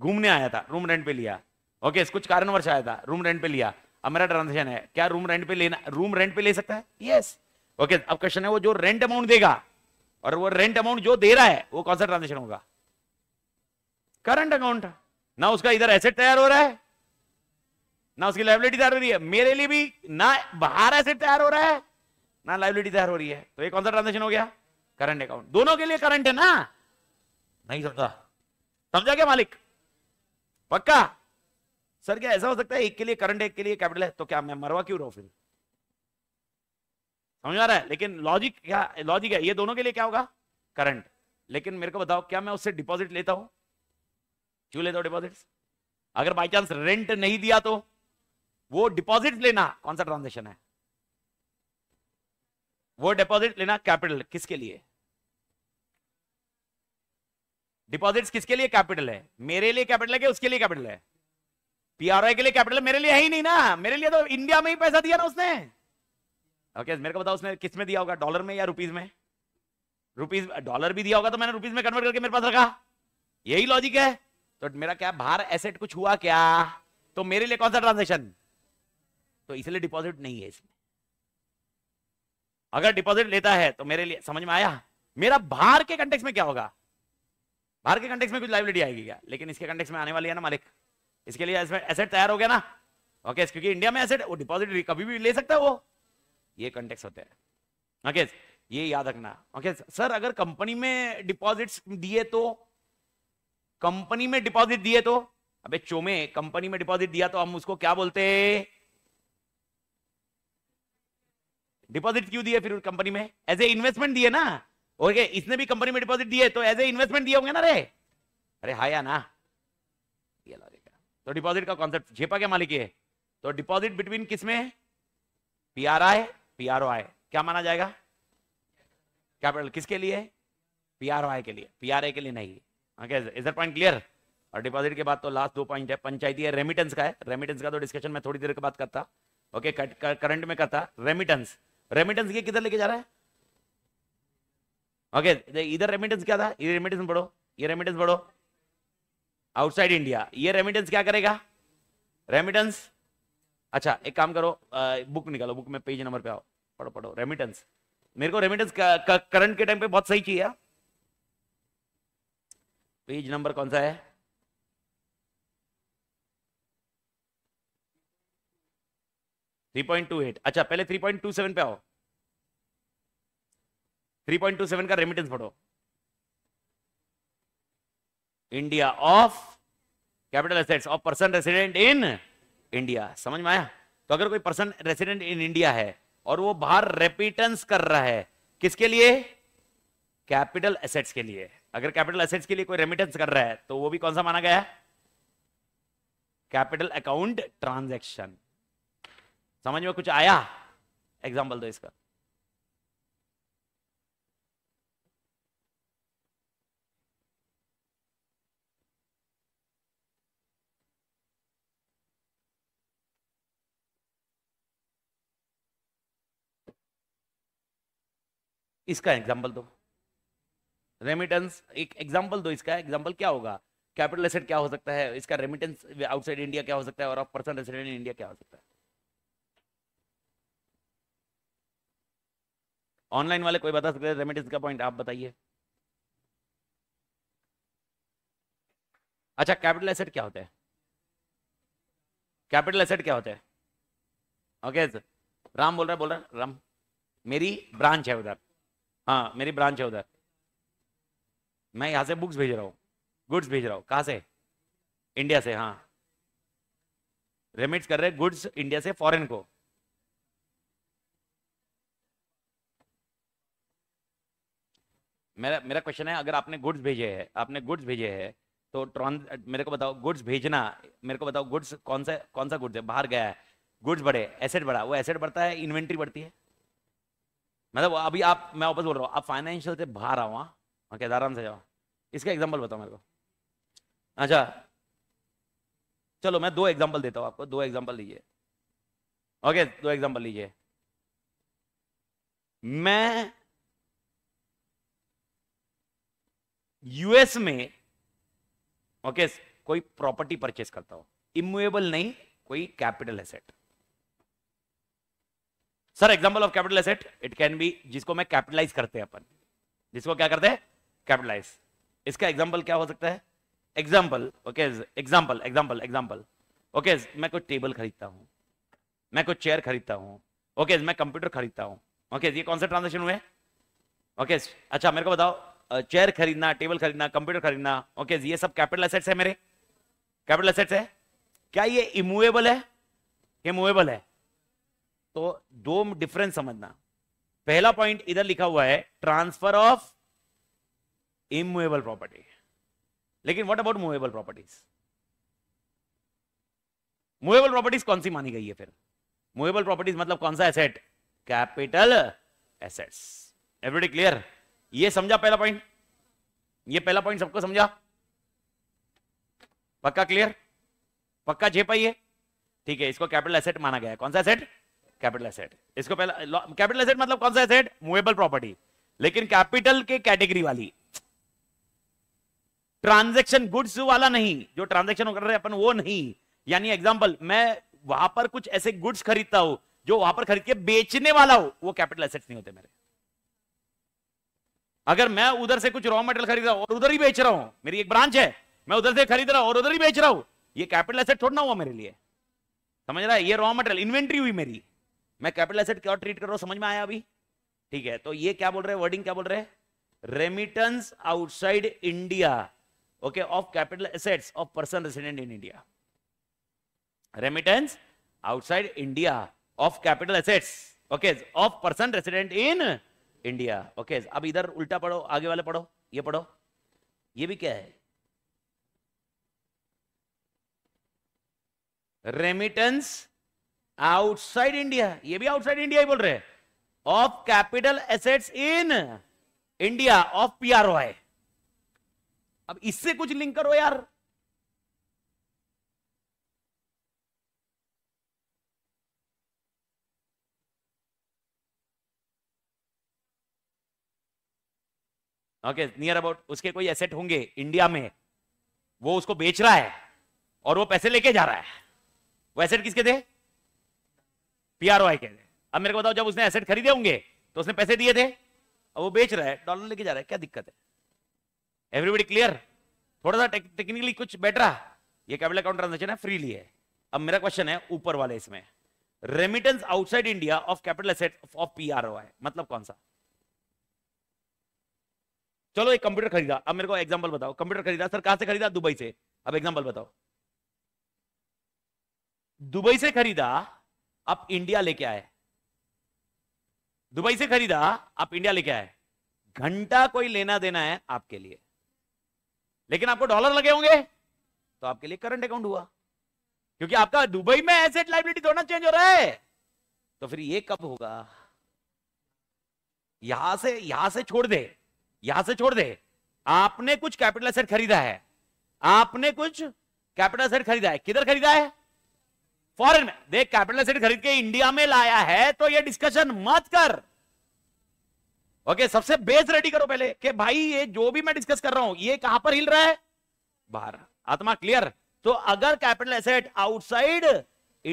घूमने आया था रूम रेंट पे लिया ओके okay, कुछ कारणवर्ष आया था रूम रेंट पे लिया अब मेरा ट्रांजेक्शन है क्या रूम रेंट पे लेना रूम रेंट पे ले सकता है यस ओके अब क्वेश्चन है वो जो रेंट अमाउंट देगा और वो रेंट अमाउंट जो दे रहा है वो कौन सा ट्रांजेक्शन होगा करंट अकाउंट ना उसका इधर एसेट तैयार हो रहा है ना उसकी लाइबिलिटी तैयार हो रही है मेरे लिए भी ना बाहर एसेट तैयार हो रहा है ना लाइबिलिटी तैयार हो रही है तो ये कौन सा ट्रांजेक्शन हो गया करंट अकाउंट दोनों के लिए करंट है ना नहीं समझा समझा क्या मालिक पक्का सर क्या ऐसा हो सकता है एक के लिए करंट एक के लिए कैपिटल है तो क्या मैं मरवा क्यों रहा हूं फिर समझ आ रहा है लेकिन लॉजिक क्या लॉजिक है ये दोनों के लिए क्या होगा करंट लेकिन मेरे को बताओ क्या मैं उससे डिपॉजिट लेता हूं क्यों लेता हूं डिपॉजिट अगर बाई चांस रेंट नहीं दिया तो वो डिपॉजिट लेना कौन सा ट्रांजेक्शन है वो डिपॉजिट लेना कैपिटल किसके लिए डिपॉजिट किसके लिए कैपिटल है मेरे लिए कैपिटल है कि उसके लिए कैपिटल है पीआरआई के लिए कैपिटल मेरे लिए है ही नहीं ना मेरे लिए तो इंडिया में ही पैसा दिया ना उसने ओके मेरे को बताओ उसने किस में दिया होगा डॉलर में या रुपीज में रुपीज डॉलर भी दिया होगा तो मैंने रुपीज में कन्वर्ट करके मेरे पास रखा यही लॉजिक है तो मेरा क्या बाहर एसेट कुछ हुआ क्या तो मेरे लिए कौन सा ट्रांजेक्शन तो इसलिए डिपॉजिट नहीं है इसमें अगर डिपॉजिट लेता है तो मेरे लिए समझ में आया मेरा बाहर के कंटेक्स में क्या होगा बाहर के कंटेक्स में कुछ लाइबिलिटी आएगी क्या लेकिन इसके कंटेक्स में आने वाली है ना मालिक इसके लिए एसेट तैयार हो गया ना ओके क्योंकि इंडिया में एसेट वो डिपॉजिट कभी भी ले सकता है वो ये कंटेक्स होते हैं ओके ये याद रखना ओके सर अगर कंपनी में डिपॉजिट्स दिए तो कंपनी में डिपॉजिट दिए तो अबे चोमे कंपनी में डिपॉजिट दिया तो हम उसको क्या बोलते डिपॉजिट क्यों दिए फिर कंपनी में एज ए इन्वेस्टमेंट दिए ना ओके इसने भी कंपनी में डिपॉजिट दिए तो एज ए इन्वेस्टमेंट दिए होंगे ना रे अरे हाया ना ये लॉजिक है तो डिपॉजिट का कॉन्सेप्ट झेपा क्या मालिक है तो डिपॉजिट बिटवीन किसमें P R I P R O I क्या माना जाएगा कैपिटल किसके लिए पी आर ओ आई के लिए पी आर आई के लिए नहीं ओके इज पॉइंट क्लियर और डिपॉजिट के बाद तो लास्ट दो पॉइंट है पंचायती है रेमिटेंस का है रेमिटेंस का तो डिस्कशन में थोड़ी देर के बाद करता ओके कर, कर, करंट में करता रेमिटेंस रेमिटेंस ये किधर लेके जा रहा है ओके okay, इधर रेमिटेंस क्या था ये रेमिटेंस बढ़ो ये रेमिटेंस बढ़ो आउटसाइड इंडिया ये रेमिटेंस क्या करेगा रेमिटेंस अच्छा एक काम करो आ, बुक निकालो बुक में पेज नंबर पे आओ पढ़ो पढ़ो रेमिटेंस मेरे को रेमिटेंस करंट के टाइम पे बहुत सही चाहिए पेज नंबर कौन सा है थ्री पॉइंट टू एट अच्छा पहले थ्री पॉइंट टू सेवन पे आओ थ्री पॉइंट टू सेवन का रेमिटेंस पढ़ो India of capital assets of person resident in India समझ में आया तो अगर कोई पर्सन रेसिडेंट इन इंडिया है और वो बाहर रेपिटेंस कर रहा है किसके लिए कैपिटल एसेट्स के लिए अगर कैपिटल एसेट्स के लिए कोई रेमिटेंस कर रहा है तो वो भी कौन सा माना गया कैपिटल अकाउंट ट्रांजैक्शन समझ में कुछ आया एग्जांपल दो इसका इसका एग्जाम्पल दो रेमिटेंस एक एग्जाम्पल दो इसका एग्जाम्पल क्या होगा कैपिटल एसेट क्या हो सकता है इसका रेमिटेंस आउटसाइड इंडिया क्या हो सकता है और ऑफ पर्सन रेसिडेंट इंडिया क्या हो सकता है ऑनलाइन वाले कोई बता सकते हैं रेमिटेंस का पॉइंट आप बताइए अच्छा कैपिटल एसेट क्या होता है कैपिटल एसेट क्या होता है ओके राम बोल रहा है बोल रहा है राम मेरी ब्रांच है उधर हाँ मेरी ब्रांच है उधर मैं यहाँ से बुक्स भेज रहा हूँ गुड्स भेज रहा हूँ कहाँ से इंडिया से हाँ रेमिट्स कर रहे गुड्स इंडिया से फॉरेन को मेरा मेरा क्वेश्चन है अगर आपने गुड्स भेजे हैं आपने गुड्स भेजे हैं तो ट्रांस मेरे को बताओ गुड्स भेजना मेरे को बताओ गुड्स कौन सा कौन सा गुड्स है बाहर गया है गुड्स बढ़े एसेट बढ़ा वो एसेट बढ़ता है इन्वेंट्री बढ़ती है मतलब अभी आप मैं वापस बोल रहा हूँ आप फाइनेंशियल से बाहर आओ हाँ आराम से जाओ इसका एग्जाम्पल बताओ मेरे को अच्छा चलो मैं दो एग्जाम्पल देता हूँ आपको दो एग्जाम्पल लीजिए ओके दो एग्जाम्पल लीजिए मैं यूएस में ओके कोई प्रॉपर्टी परचेस करता हूं इमुएबल नहीं कोई capital asset sir example of capital asset it can be जिसको मैं कैपिटलाइज करते हैं अपन जिसको क्या करते हैं कैपिटलाइज इसका एग्जांपल क्या हो सकता है example okay example example example okay मैं कोई टेबल खरीदता हूँ मैं कोई चेयर खरीदता हूँ ओके okay, मैं कंप्यूटर खरीदता हूँ ओके okay, ये कौन से ट्रांजेक्शन हुए ओके okay, अच्छा मेरे को बताओ चेयर खरीदना टेबल खरीदना कंप्यूटर खरीदना ओके ये सब कैपिटल एसेट्स है मेरे कैपिटल एसेट्स है क्या ये इमूवेबल है कि मूवेबल है तो दो डिफरेंस समझना पहला पॉइंट इधर लिखा हुआ है ट्रांसफर ऑफ इमूवेबल प्रॉपर्टी लेकिन what about movable properties movable properties कौन सी मानी गई है फिर मूवेबल प्रॉपर्टीज मतलब कौन सा asset capital assets everyday clear ये समझा पहला पॉइंट ये पहला पॉइंट सबको समझा पक्का क्लियर पक्का जे पाइए ठीक है इसको कैपिटल एसेट माना गया है कौन सा एसेट कैपिटल एसेट इसको पहले कैपिटल एसेट मतलब कौन सा एसेट मूवेबल प्रॉपर्टी लेकिन कैपिटल के कैटेगरी वाली ट्रांजेक्शन गुड्स वाला नहीं जो ट्रांजेक्शन कर रहे अपन वो नहीं यानी एग्जाम्पल मैं वहां पर कुछ ऐसे गुड्स खरीदता हूं जो वहां पर खरीद के बेचने वाला हो वो कैपिटल एसेट नहीं होते मेरे अगर मैं उधर से कुछ रॉ मटेरियल खरीद रहा हूं और उधर ही बेच रहा हूं मेरी एक ब्रांच है मैं उधर से खरीद रहा हूं और उधर ही बेच रहा हूं ये कैपिटल एसेट थोड़ा ना हुआ मेरे लिए समझ रहा है ये रॉ मटेरियल इन्वेंट्री हुई मेरी मैं कैपिटल एसेट क्या ट्रीट कर रहा हूं समझ में आया अभी ठीक है तो ये क्या बोल रहे हैं वर्डिंग क्या बोल रहे हैं remittance outside India okay of capital assets of person resident in India remittance outside India of capital assets okay of person resident in India okay अब इधर उल्टा पढ़ो आगे वाले पढ़ो ये पढ़ो ये भी क्या है रेमिटेंस आउटसाइड इंडिया ये भी आउटसाइड इंडिया ही बोल रहे of capital assets in India of PRO है अब इससे कुछ लिंक करो यार ओके नियर अबाउट उसके कोई एसेट होंगे इंडिया में वो उसको बेच रहा है और वो पैसे लेके जा रहा है वो एसेट किसके थे पीआरओआई कहते हैं अब मेरे को बताओ जब उसने एसेट खरीदे होंगे तो उसने पैसे दिए थे अब वो बेच रहा है डॉलर लेके जा रहा है क्या दिक्कत है एवरीबडी क्लियर थोड़ा सा टेक्निकली कुछ बेटर ये कैपिटल अकाउंट ट्रांजेक्शन है फ्रीली है अब मेरा क्वेश्चन है ऊपर वाले इसमें remittance outside India of capital asset of PROI मतलब कौन सा चलो एक कंप्यूटर खरीदा अब मेरे को एग्जांपल बताओ कंप्यूटर खरीदा सर कहां से खरीदा दुबई से अब एग्जांपल बताओ दुबई से खरीदा आप इंडिया लेके आए दुबई से खरीदा आप इंडिया लेके आए घंटा कोई लेना देना है आपके लिए लेकिन आपको डॉलर लगे होंगे तो आपके लिए करंट अकाउंट हुआ क्योंकि आपका दुबई में एसेट लाइबिलिटी दोनों चेंज हो रहा है तो फिर ये कब होगा यहां से यहां से छोड़ दे यहां से छोड़ दे आपने कुछ कैपिटल एसेट खरीदा है आपने कुछ कैपिटल एसेट खरीदा है किधर खरीदा है फॉरेन में देख कैपिटल एसेट खरीद के इंडिया में लाया है तो ये डिस्कशन मत कर ओके सबसे बेस रेडी करो पहले कि भाई ये जो भी मैं डिस्कस कर रहा हूं ये कहां पर हिल रहा है बाहर आत्मा क्लियर तो अगर कैपिटल एसेट आउटसाइड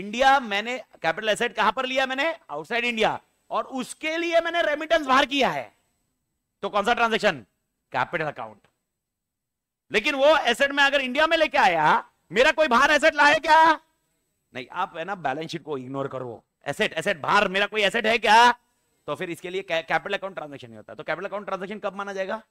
इंडिया मैंने कैपिटल एसेट कहां पर लिया मैंने आउटसाइड इंडिया और उसके लिए मैंने रेमिटेंस बाहर किया है तो कौन सा ट्रांजेक्शन कैपिटल अकाउंट लेकिन वो एसेट में अगर इंडिया में लेके आया मेरा कोई बाहर एसेट लाया क्या नहीं आप है ना बैलेंस शीट को इग्नोर करो एसेट एसेट बाहर मेरा कोई एसेट है क्या तो फिर इसके लिए कैपिटल अकाउंट ट्रांजेक्शन नहीं होता तो कैपिटल अकाउंट ट्रांजेक्शन कब माना जाएगा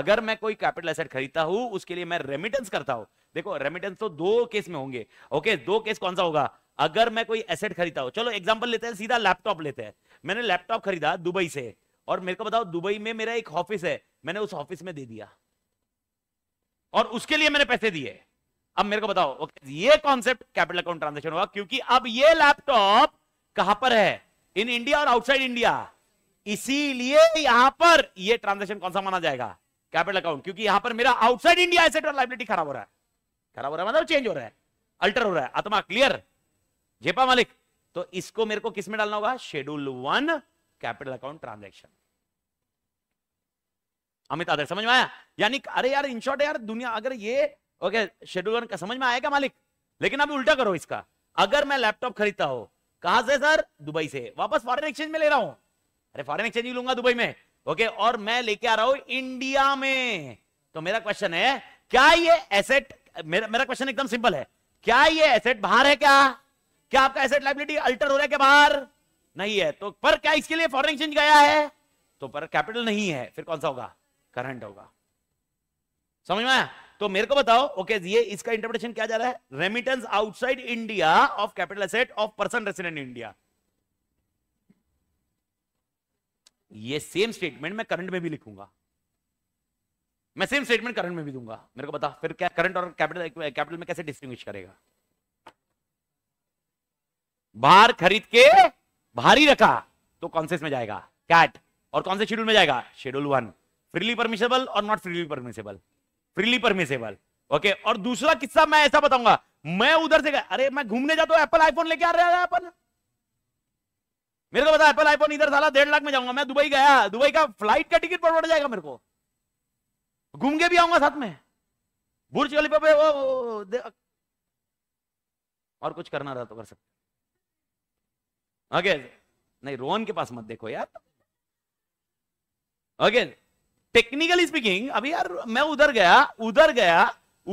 अगर मैं कोई कैपिटल एसेट खरीदता हूं उसके लिए मैं रेमिटेंस करता हूं देखो रेमिटेंस तो दो केस में होंगे ओके दो केस कौन सा होगा अगर मैं कोई एसेट खरीदता हूं चलो एग्जाम्पल लेते हैं सीधा लैपटॉप लेते हैं मैंने लैपटॉप खरीदा दुबई से और मेरे को बताओ दुबई में मेरा एक ऑफिस है मैंने उस ऑफिस में दे दिया और उसके लिए मैंने पैसे दिए अब मेरे को बताओ ओके ये कॉन्सेप्ट कैपिटल अकाउंट ट्रांजेक्शन होगा क्योंकि अब ये लैपटॉप कहां पर है इन इंडिया और आउटसाइड इंडिया इसीलिए यहां पर ये ट्रांजेक्शन कौन सा माना जाएगा कैपिटल अकाउंट क्योंकि यहां पर मेरा आउटसाइड इंडिया एसेट और लाइबिलिटी खराब हो रहा है खराब हो रहा है मतलब चेंज हो रहा है अल्टर हो रहा है आत्मा क्लियर जेपा मालिक तो इसको मेरे को किसमें डालना होगा schedule one capital account transaction अमित आदर समझ में आया यानी अरे यार इन शॉर्ट यार दुनिया अगर ये ओके शेड्यूल वन का समझ में आएगा मालिक लेकिन अभी उल्टा करो इसका अगर मैं लैपटॉप खरीदता हूं कहां से सर दुबई से वापस फॉरेन एक्सचेंज में ले रहा हूं अरे फॉरेन एक्सचेंज ही लूंगा दुबई में ओके और मैं लेके आ रहा हूं इंडिया में तो मेरा क्वेश्चन है क्या ये एसेट मेरा मेरा क्वेश्चन एकदम सिंपल है क्या ये एसेट बाहर है क्या क्या आपका एसेट लाइबिलिटी अल्टर हो रहा है क्या बाहर नहीं है तो पर क्या इसके लिए फॉरन एक्सचेंज गया है तो पर कैपिटल नहीं है फिर कौन सा होगा करंट होगा समझ में आया तो मेरे को बताओ ओके ये इसका इंटरप्रिटेशन क्या जा रहा है remittance outside India of capital asset of person resident India ये सेम स्टेटमेंट मैं करंट में भी लिखूंगा मैं सेम स्टेटमेंट करंट में भी दूंगा मेरे को बता फिर क्या करंट और कैपिटल कैपिटल में कैसे डिस्टिंग्विश करेगा बाहर खरीद के भारी रखा तो कौन से इसमें जाएगा कैट और कौन से शेड्यूल में जाएगा शेड्यूल वन फ्रीली परमिशेबल और नॉट फ्रीली परमिशेबल रिलीपर में ओके और दूसरा किस्सा मैं ऐसा बताऊंगा मैं उधर से अरे मैं घूमने जाता हूं एप्पल आईफोन लेके आ रहा है अपन मेरे को बता एप्पल आईफोन इधर साला डेढ़ लाख में जाऊंगा मैं दुबई गया दुबई का फ्लाइट का टिकट पड़ जाएगा मेरे को घूम के भी आऊंगा साथ में बुर्ज खलीफा पे वो, वो और कुछ करना रहा तो कर सकते ओके नहीं रोहन के पास मत देखो यार ओके टेक्निकली स्पीकिंग अभी यार मैं उधर गया उधर गया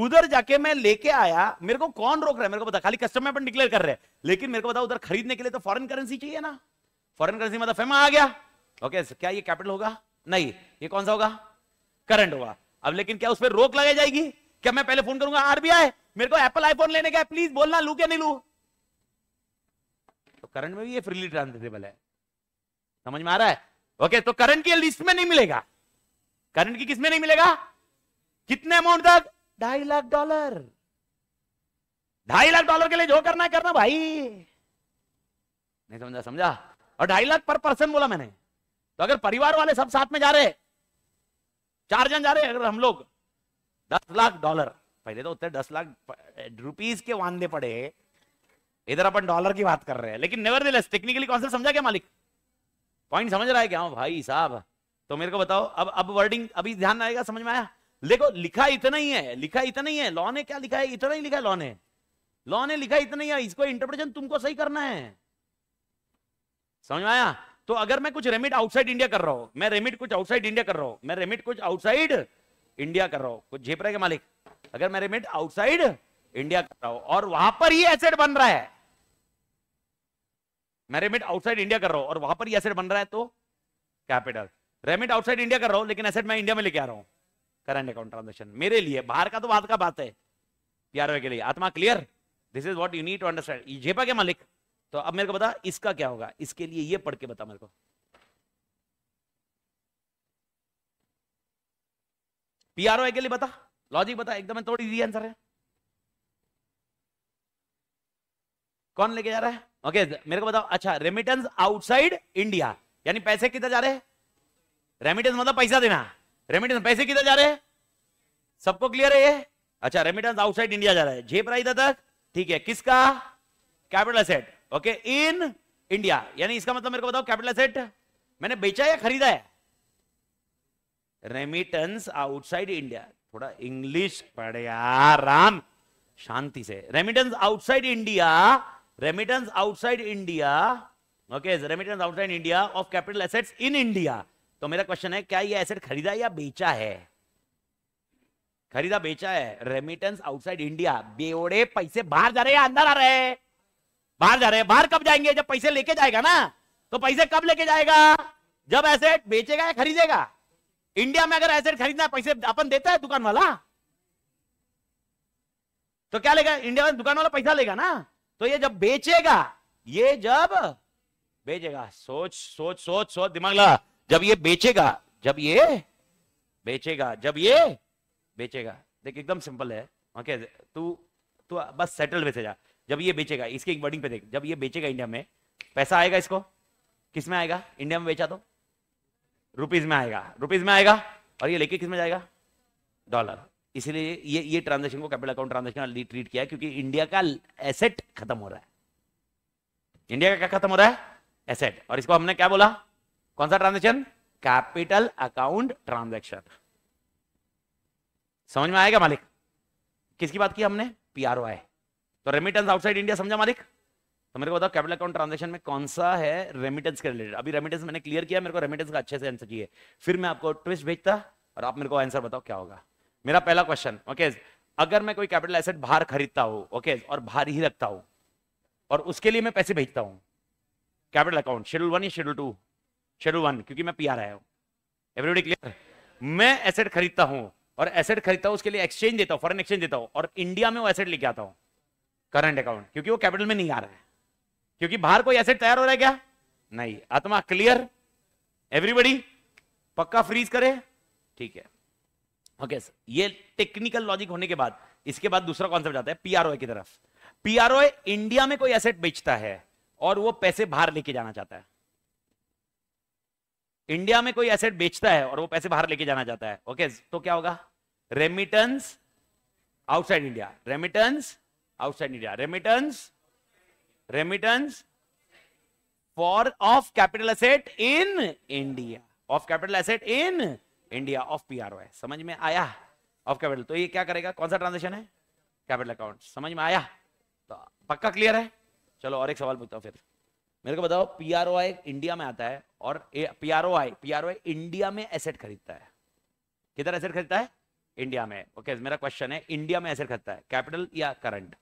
उधर जाके मैं लेके आया मेरे को कौन रोक रहा है मेरे को पता खाली कस्टमर अपन डिक्लेयर कर रहे हैं लेकिन मेरे को पता उधर खरीदने के लिए तो फॉरेन करेंसी चाहिए ना फॉरेन करेंसी मतलब फेमा आ गया ओके okay, क्या ये कैपिटल होगा नहीं ये कौन सा होगा करंट होगा अब लेकिन क्या उस पर रोक लगाई जाएगी क्या मैं पहले फोन करूंगा आरबीआई मेरे को एप्पल आईफोन लेने का प्लीज बोलना लू क्या नहीं लू तो करंट में भी ये फ्रीली ट्रांसफरेबल है समझ में आ रहा है ओके okay, तो करंट की लिस्ट में नहीं मिलेगा करंट की किसमें नहीं मिलेगा कितने अमाउंट तक ढाई लाख डॉलर ढाई लाख डॉलर के लिए जो करना है करना भाई नहीं समझा समझा और ढाई लाख पर पर्सन बोला मैंने तो अगर परिवार वाले सब साथ में जा रहे चार जन जा रहे अगर हम लोग दस लाख डॉलर पहले तो उतने दस लाख रुपीज के वादे पड़े इधर अपन डॉलर की बात कर रहे हैं लेकिन नेवर टेक्निकली सा समझा क्या मालिक पॉइंट समझ रहा है क्या भाई साहब तो मेरे को बताओ अब अब वर्डिंग अभी ध्यान आएगा समझ में आया देखो लिखा इतना ही है लिखा इतना ही है लॉ ने क्या लिखा है इतना ही लिखा है लॉ ने लॉ ने लिखा इतना ही है इसको इंटरप्रिटेशन तुमको सही करना है समझ में आया तो अगर मैं कुछ रेमिट आउटसाइड इंडिया कर रहा हूं मैं रेमिट कुछ आउटसाइड इंडिया कर रहा हूं मैं रेमिट कुछ आउटसाइड इंडिया कर रहा हूं कुछ झेपरा के मालिक अगर मैं रेमिट आउटसाइड इंडिया कर रहा हूं और वहां पर ही एसेट बन रहा है मैं रेमिट आउटसाइड इंडिया कर रहा हूं और वहां पर ही एसेट बन रहा है तो कैपिटल रेमिट आउटसाइड इंडिया कर रहा हूं लेकिन एसेट मैं इंडिया में लेके आ रहा हूं करंट अकाउंट ट्रांजेक्शन मेरे लिए बाहर का तो बात का बात है प्यारवे के लिए आत्मा clear this is what you need to understand जेपा के मालिक तो अब मेरे को बता इसका क्या होगा इसके लिए ये पढ़ के बता मेरे को पीआरओ के लिए बता लॉजिक बता एकदम थोड़ी इजी आंसर है कौन लेके जा रहा है ओके okay, मेरे को बताओ अच्छा रेमिटेंस आउटसाइड इंडिया यानी पैसे किधर जा रहे हैं रेमिटेंस मतलब पैसा देना रेमिटेंस पैसे किधर जा रहे हैं सबको क्लियर है ये अच्छा रेमिटेंस आउटसाइड इंडिया जा रहा है झेप रहा इधर तक ठीक है किसका capital asset okay in India यानी इसका मतलब मेरे को बताओ कैपिटल असेट मैंने बेचा या खरीदा है रेमिटेंस आउटसाइड इंडिया थोड़ा इंग्लिश पढ़े आराम राम शांति से remittance outside India remittance outside India okay remittance outside India of capital assets in India तो मेरा क्वेश्चन है क्या ये एसेट खरीदा या बेचा है खरीदा बेचा है रेमिटेंस आउटसाइड इंडिया बेओड़े पैसे बाहर जा रहे हैं अंदर आ रहे हैं बाहर जा रहे हैं बाहर कब जाएंगे जब पैसे लेके जाएगा ना तो पैसे कब लेके जाएगा जब एसेट बेचेगा या खरीदेगा इंडिया में अगर एसेट खरीदना पैसे अपन देता है दुकान वाला तो क्या लेगा इंडिया में दुकान वाला पैसा लेगा ना तो ये जब बेचेगा ये जब बेचेगा सोच सोच सोच सोच दिमाग ला जब ये बेचेगा जब ये बेचेगा जब ये बेचेगा देख एकदम सिंपल है ओके तू तू बस सेटल में से जा जब ये बेचेगा इसके एक वर्डिंग पे देख जब ये बेचेगा इंडिया में पैसा आएगा इसको किस में आएगा इंडिया में बेचा तो रुपीज में आएगा रुपीज में आएगा और ये लेके किस में जाएगा डॉलर इसलिए ये ये ट्रांजेक्शन को कैपिटल अकाउंट ट्रांजेक्शन ट्रीट किया क्योंकि इंडिया का एसेट खत्म हो रहा है इंडिया का क्या खत्म हो रहा है एसेट और इसको हमने क्या बोला कौन सा ट्रांजेक्शन कैपिटल अकाउंट ट्रांजेक्शन समझ में आएगा मालिक किसकी बात की हमने पीआरओ तो रेमिटेंस आउटसाइड इंडिया समझा मालिक तो मेरे को बताओ कैपिटल अकाउंट ट्रांजेक्शन में कौन सा है रेमिटेंस के रिलेटेड अभी रेमिटेंस मैंने क्लियर किया मेरे को रेमिटेंस का अच्छे से आंसर चाहिए फिर मैं आपको ट्विस्ट भेजता और आप मेरे को आंसर बताओ क्या होगा मेरा पहला क्वेश्चन ओके अगर मैं कोई कैपिटल एसेट बाहर खरीदता हूँ ओके और बाहर ही रखता हूँ और उसके लिए मैं पैसे भेजता हूँ कैपिटल अकाउंट शेड्यूल वन या शेड्यूल टू शेड्यूल वन क्योंकि मैं पी आर आया हूं एवरीबडी क्लियर मैं एसेट खरीदता हूं और एसेट खरीदता हूं उसके लिए एक्सचेंज देता हूं फॉरन एक्सचेंज देता हूं और इंडिया में वो एसेट लेके आता हूं करंट अकाउंट क्योंकि वो कैपिटल में नहीं आ रहा है क्योंकि बाहर कोई एसेट तैयार हो रहा है क्या नहीं आत्मा क्लियर एवरीबडी पक्का फ्रीज करे ठीक है ओके सर ये टेक्निकल लॉजिक होने के बाद इसके बाद दूसरा कॉन्सेप्ट आता है पीआरओ की तरफ पीआरओ इंडिया में कोई एसेट बेचता है और वो पैसे बाहर लेके जाना चाहता है इंडिया में कोई एसेट बेचता है और वो पैसे बाहर लेके जाना चाहता है ओके तो क्या होगा remittance outside India remittance outside India remittance remittance for of capital asset in India of capital asset in India of P R O है समझ में आया ऑफ कैपिटल तो ये क्या करेगा कौन सा ट्रांजेक्शन है कैपिटल अकाउंट समझ में आया तो पक्का क्लियर है चलो और एक सवाल पूछता हूँ फिर मेरे को बताओ P R O I India में आता है और P R O I P R O I India में एसेट खरीदता है किधर एसेट खरीदता है इंडिया में ओके okay, मेरा क्वेश्चन है इंडिया में एसेट खरीदता है कैपिटल या करंट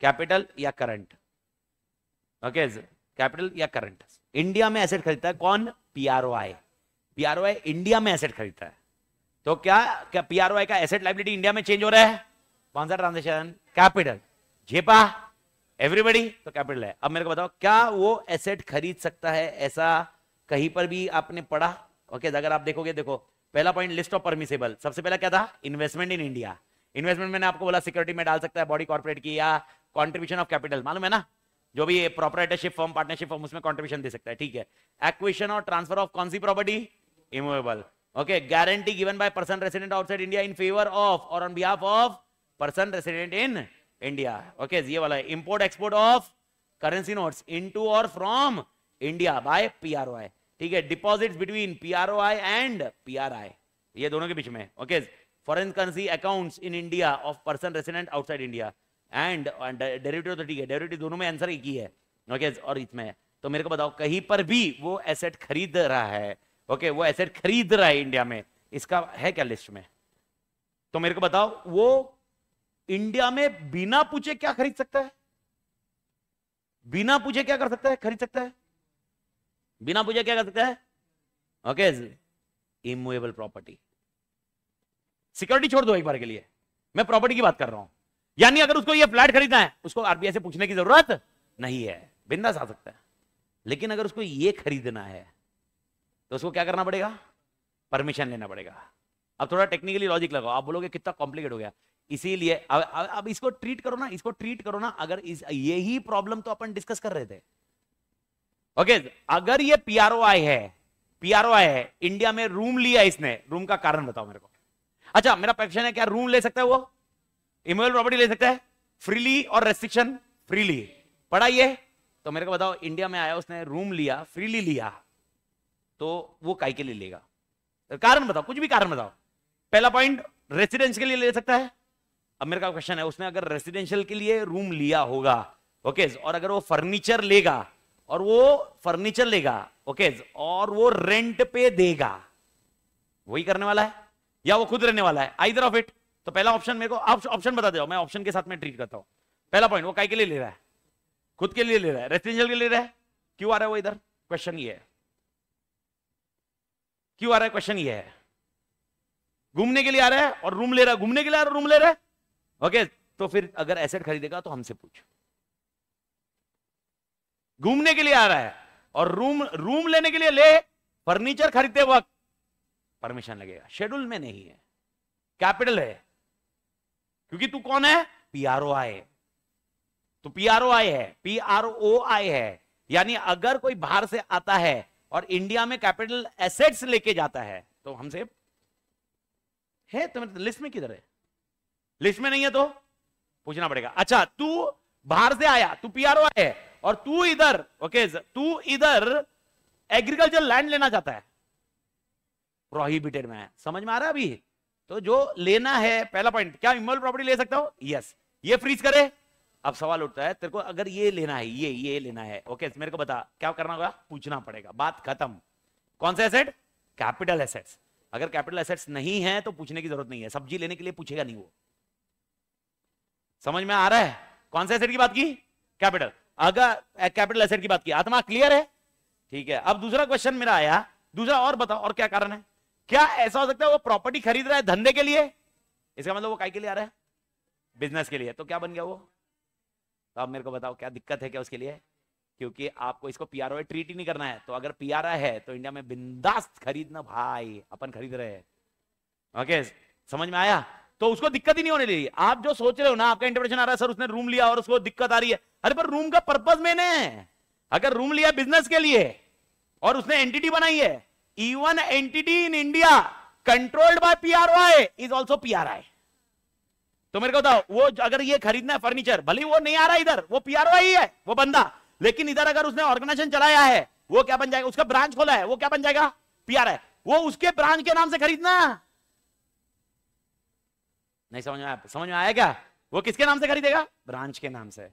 कैपिटल या करंट ओके कैपिटल या करंट इंडिया में एसेट खरीदता है कौन आई पीआरओआई आई इंडिया में एसेट खरीदता है तो क्या क्या आई का एसेट लाइबिलिटी इंडिया में चेंज हो रहा है कौन सा ट्रांजेक्शन कैपिटल जेपा एवरीबडी तो कैपिटल है अब मेरे को बताओ क्या वो एसेट खरीद सकता है ऐसा कहीं पर भी आपने पढ़ा ओके okay, अगर आप देखोगे देखो पहला पॉइंट लिस्ट ऑफ परमिसेबल सबसे पहला क्या था इन्वेस्टमेंट इन इंडिया इन्वेस्टमेंट मैंने आपको बोला सिक्योरिटी में डाल सकता है बॉडी कॉर्पोरेट की या कॉन्ट्रीब्यूशन ऑफ कैपिटल मालूम है ना जो भी प्रोपरेटरशिप फॉर्म पार्टनरशिप फॉर्म उसमें कॉन्ट्रीब्यूशन दे सकता है ठीक है एक्विशन और ट्रांसफर ऑफ कौन सी property immovable okay guarantee given by person resident outside India in favour of और on behalf of person resident in India okay ये वाला import export of currency notes into और फ्रॉम इंडिया बाय पीआरओआई ठीक है deposit between PROI and PRI ये दोनों के बीच में okay foreign currency accounts in India of person resident outside India and derivative तो ठीक है डेरिवेटिव दोनों में आंसर एक ही है ओके okay, और इसमें तो मेरे को बताओ कहीं पर भी वो एसेट खरीद रहा है ओके okay, वो एसेट खरीद रहा है इंडिया में इसका है क्या लिस्ट में तो मेरे को बताओ वो इंडिया में बिना पूछे क्या खरीद सकता है बिना पूछे क्या कर सकता है खरीद सकता है बिना पूछे क्या कर सकता है ओके इमूवेबल प्रॉपर्टी सिक्योरिटी छोड़ दो एक बार के लिए मैं प्रॉपर्टी की बात कर रहा हूं यानी अगर उसको ये फ्लैट खरीदना है उसको आरबीआई से पूछने की जरूरत नहीं है बिंदास आ सकता है लेकिन अगर उसको ये खरीदना है तो उसको क्या करना पड़ेगा परमिशन लेना पड़ेगा अब थोड़ा टेक्निकली लॉजिक लगाओ आप बोलोगे कितना कॉम्प्लिकेट हो गया इसीलिए अब, अब, अब इसको ट्रीट करो ना इसको ट्रीट करो ना अगर इस यही प्रॉब्लम तो अपन डिस्कस कर रहे थे ओके अगर ये पीआरओ आई है पीआरओ आई है इंडिया में रूम लिया इसने रूम का कारण बताओ मेरे को अच्छा मेरा प्रश्न है क्या रूम ले सकता है वो इमोल प्रॉपर्टी ले सकता है फ्रीली और रेस्ट्रिक्शन फ्रीली पढ़ाइए तो मेरे को बताओ इंडिया में आया उसने रूम लिया फ्रीली लिया तो वो काय के लिए लेगा कारण बताओ कुछ भी कारण बताओ पहला पॉइंट रेसिडेंस के लिए ले सकता है अब मेरे का क्वेश्चन है उसने अगर रेसिडेंशियल के लिए रूम लिया होगा ओके और अगर वो फर्नीचर लेगा और वो फर्नीचर लेगा ओके और वो रेंट पे देगा वही करने वाला है या वो खुद रहने वाला है आइदर ऑफ इट तो पहला ऑप्शन मेरे को आप ऑप्शन बता दो मैं ऑप्शन के साथ में ट्रीट करता हूं पहला पॉइंट वो काय के लिए ले रहा है खुद के लिए ले रहा है रेसिडेंशियल के लिए ले रहा है क्यों आ रहा है वो इधर क्वेश्चन ये है क्यों आ रहा है क्वेश्चन ये है घूमने के लिए आ रहा है और रूम ले रहा है घूमने के लिए आ रहा है रूम ले रहा है ओके तो फिर अगर एसेट खरीदेगा तो हमसे पूछ घूमने के लिए आ रहा है और रूम रूम लेने के लिए ले फर्नीचर खरीदते वक्त परमिशन लगेगा शेड्यूल में नहीं है कैपिटल है क्योंकि तू कौन है पी आर ओ आई तो पी आर ओ आई है पी आर ओ आई है यानी अगर कोई बाहर से आता है और इंडिया में कैपिटल एसेट्स लेके जाता है तो हमसे है तुम्हारे तो मतलब लिस्ट में किधर है लिस्ट में नहीं है तो पूछना पड़ेगा अच्छा तू बाहर से आया तू पी ओ आए और तू इधर ओके तू इधर एग्रीकल्चर लैंड लेना चाहता है प्रोहिबिटेड में समझ में आ रहा है अभी तो जो लेना है पहला पॉइंट क्या इमोल प्रॉपर्टी ले सकता हो यस ये फ्रीज करे अब सवाल उठता है तेरे को अगर ये लेना है ये ये लेना है ओके मेरे को बता क्या करना होगा पूछना पड़ेगा बात खत्म कौन सा एसेट कैपिटल एसेट्स अगर कैपिटल एसेट्स नहीं है तो पूछने की जरूरत नहीं है सब्जी लेने के लिए पूछेगा नहीं वो समझ में आ रहा है कौन से एसेट की बात की कैपिटल अगर कैपिटल एसेट की बात की आत्मा क्लियर है ठीक है अब दूसरा क्वेश्चन मेरा आया दूसरा और बताओ और क्या कारण है क्या ऐसा हो सकता है वो प्रॉपर्टी खरीद रहा है धंधे के लिए इसका मतलब वो काय के लिए आ रहा है बिजनेस के लिए तो क्या बन गया वो तो आप मेरे को बताओ क्या दिक्कत है क्या उसके लिए क्योंकि आपको इसको पी आर ट्रीट ही नहीं करना है तो अगर पीआरओ है तो इंडिया में बिंदास्त खरीदना भाई अपन खरीद रहे हैं ओके समझ में आया तो उसको दिक्कत ही नहीं होने लगी आप जो सोच रहे हो ना आपका इंटरप्रेशन आ रहा है सर उसने रूम लिया और उसको दिक्कत आ रही है अरे पर रूम का पर्पज मैंने अगर रूम लिया बिजनेस के लिए और उसने एंटिटी बनाई है even entity in India controlled by P PROI is also also PRI तो मेरे को बताओ वो अगर ये खरीदना है फर्नीचर भले वो नहीं आ रहा इधर वो पीआरओआई ही है वो बंदा लेकिन इधर अगर उसने ऑर्गेनाइजेशन चलाया है वो क्या बन जाएगा उसका ब्रांच खोला है वो क्या बन जाएगा पी पीआरआई वो उसके ब्रांच के नाम से खरीदना नहीं समझ में आया समझ में आया क्या वो किसके नाम से खरीदेगा ब्रांच के नाम से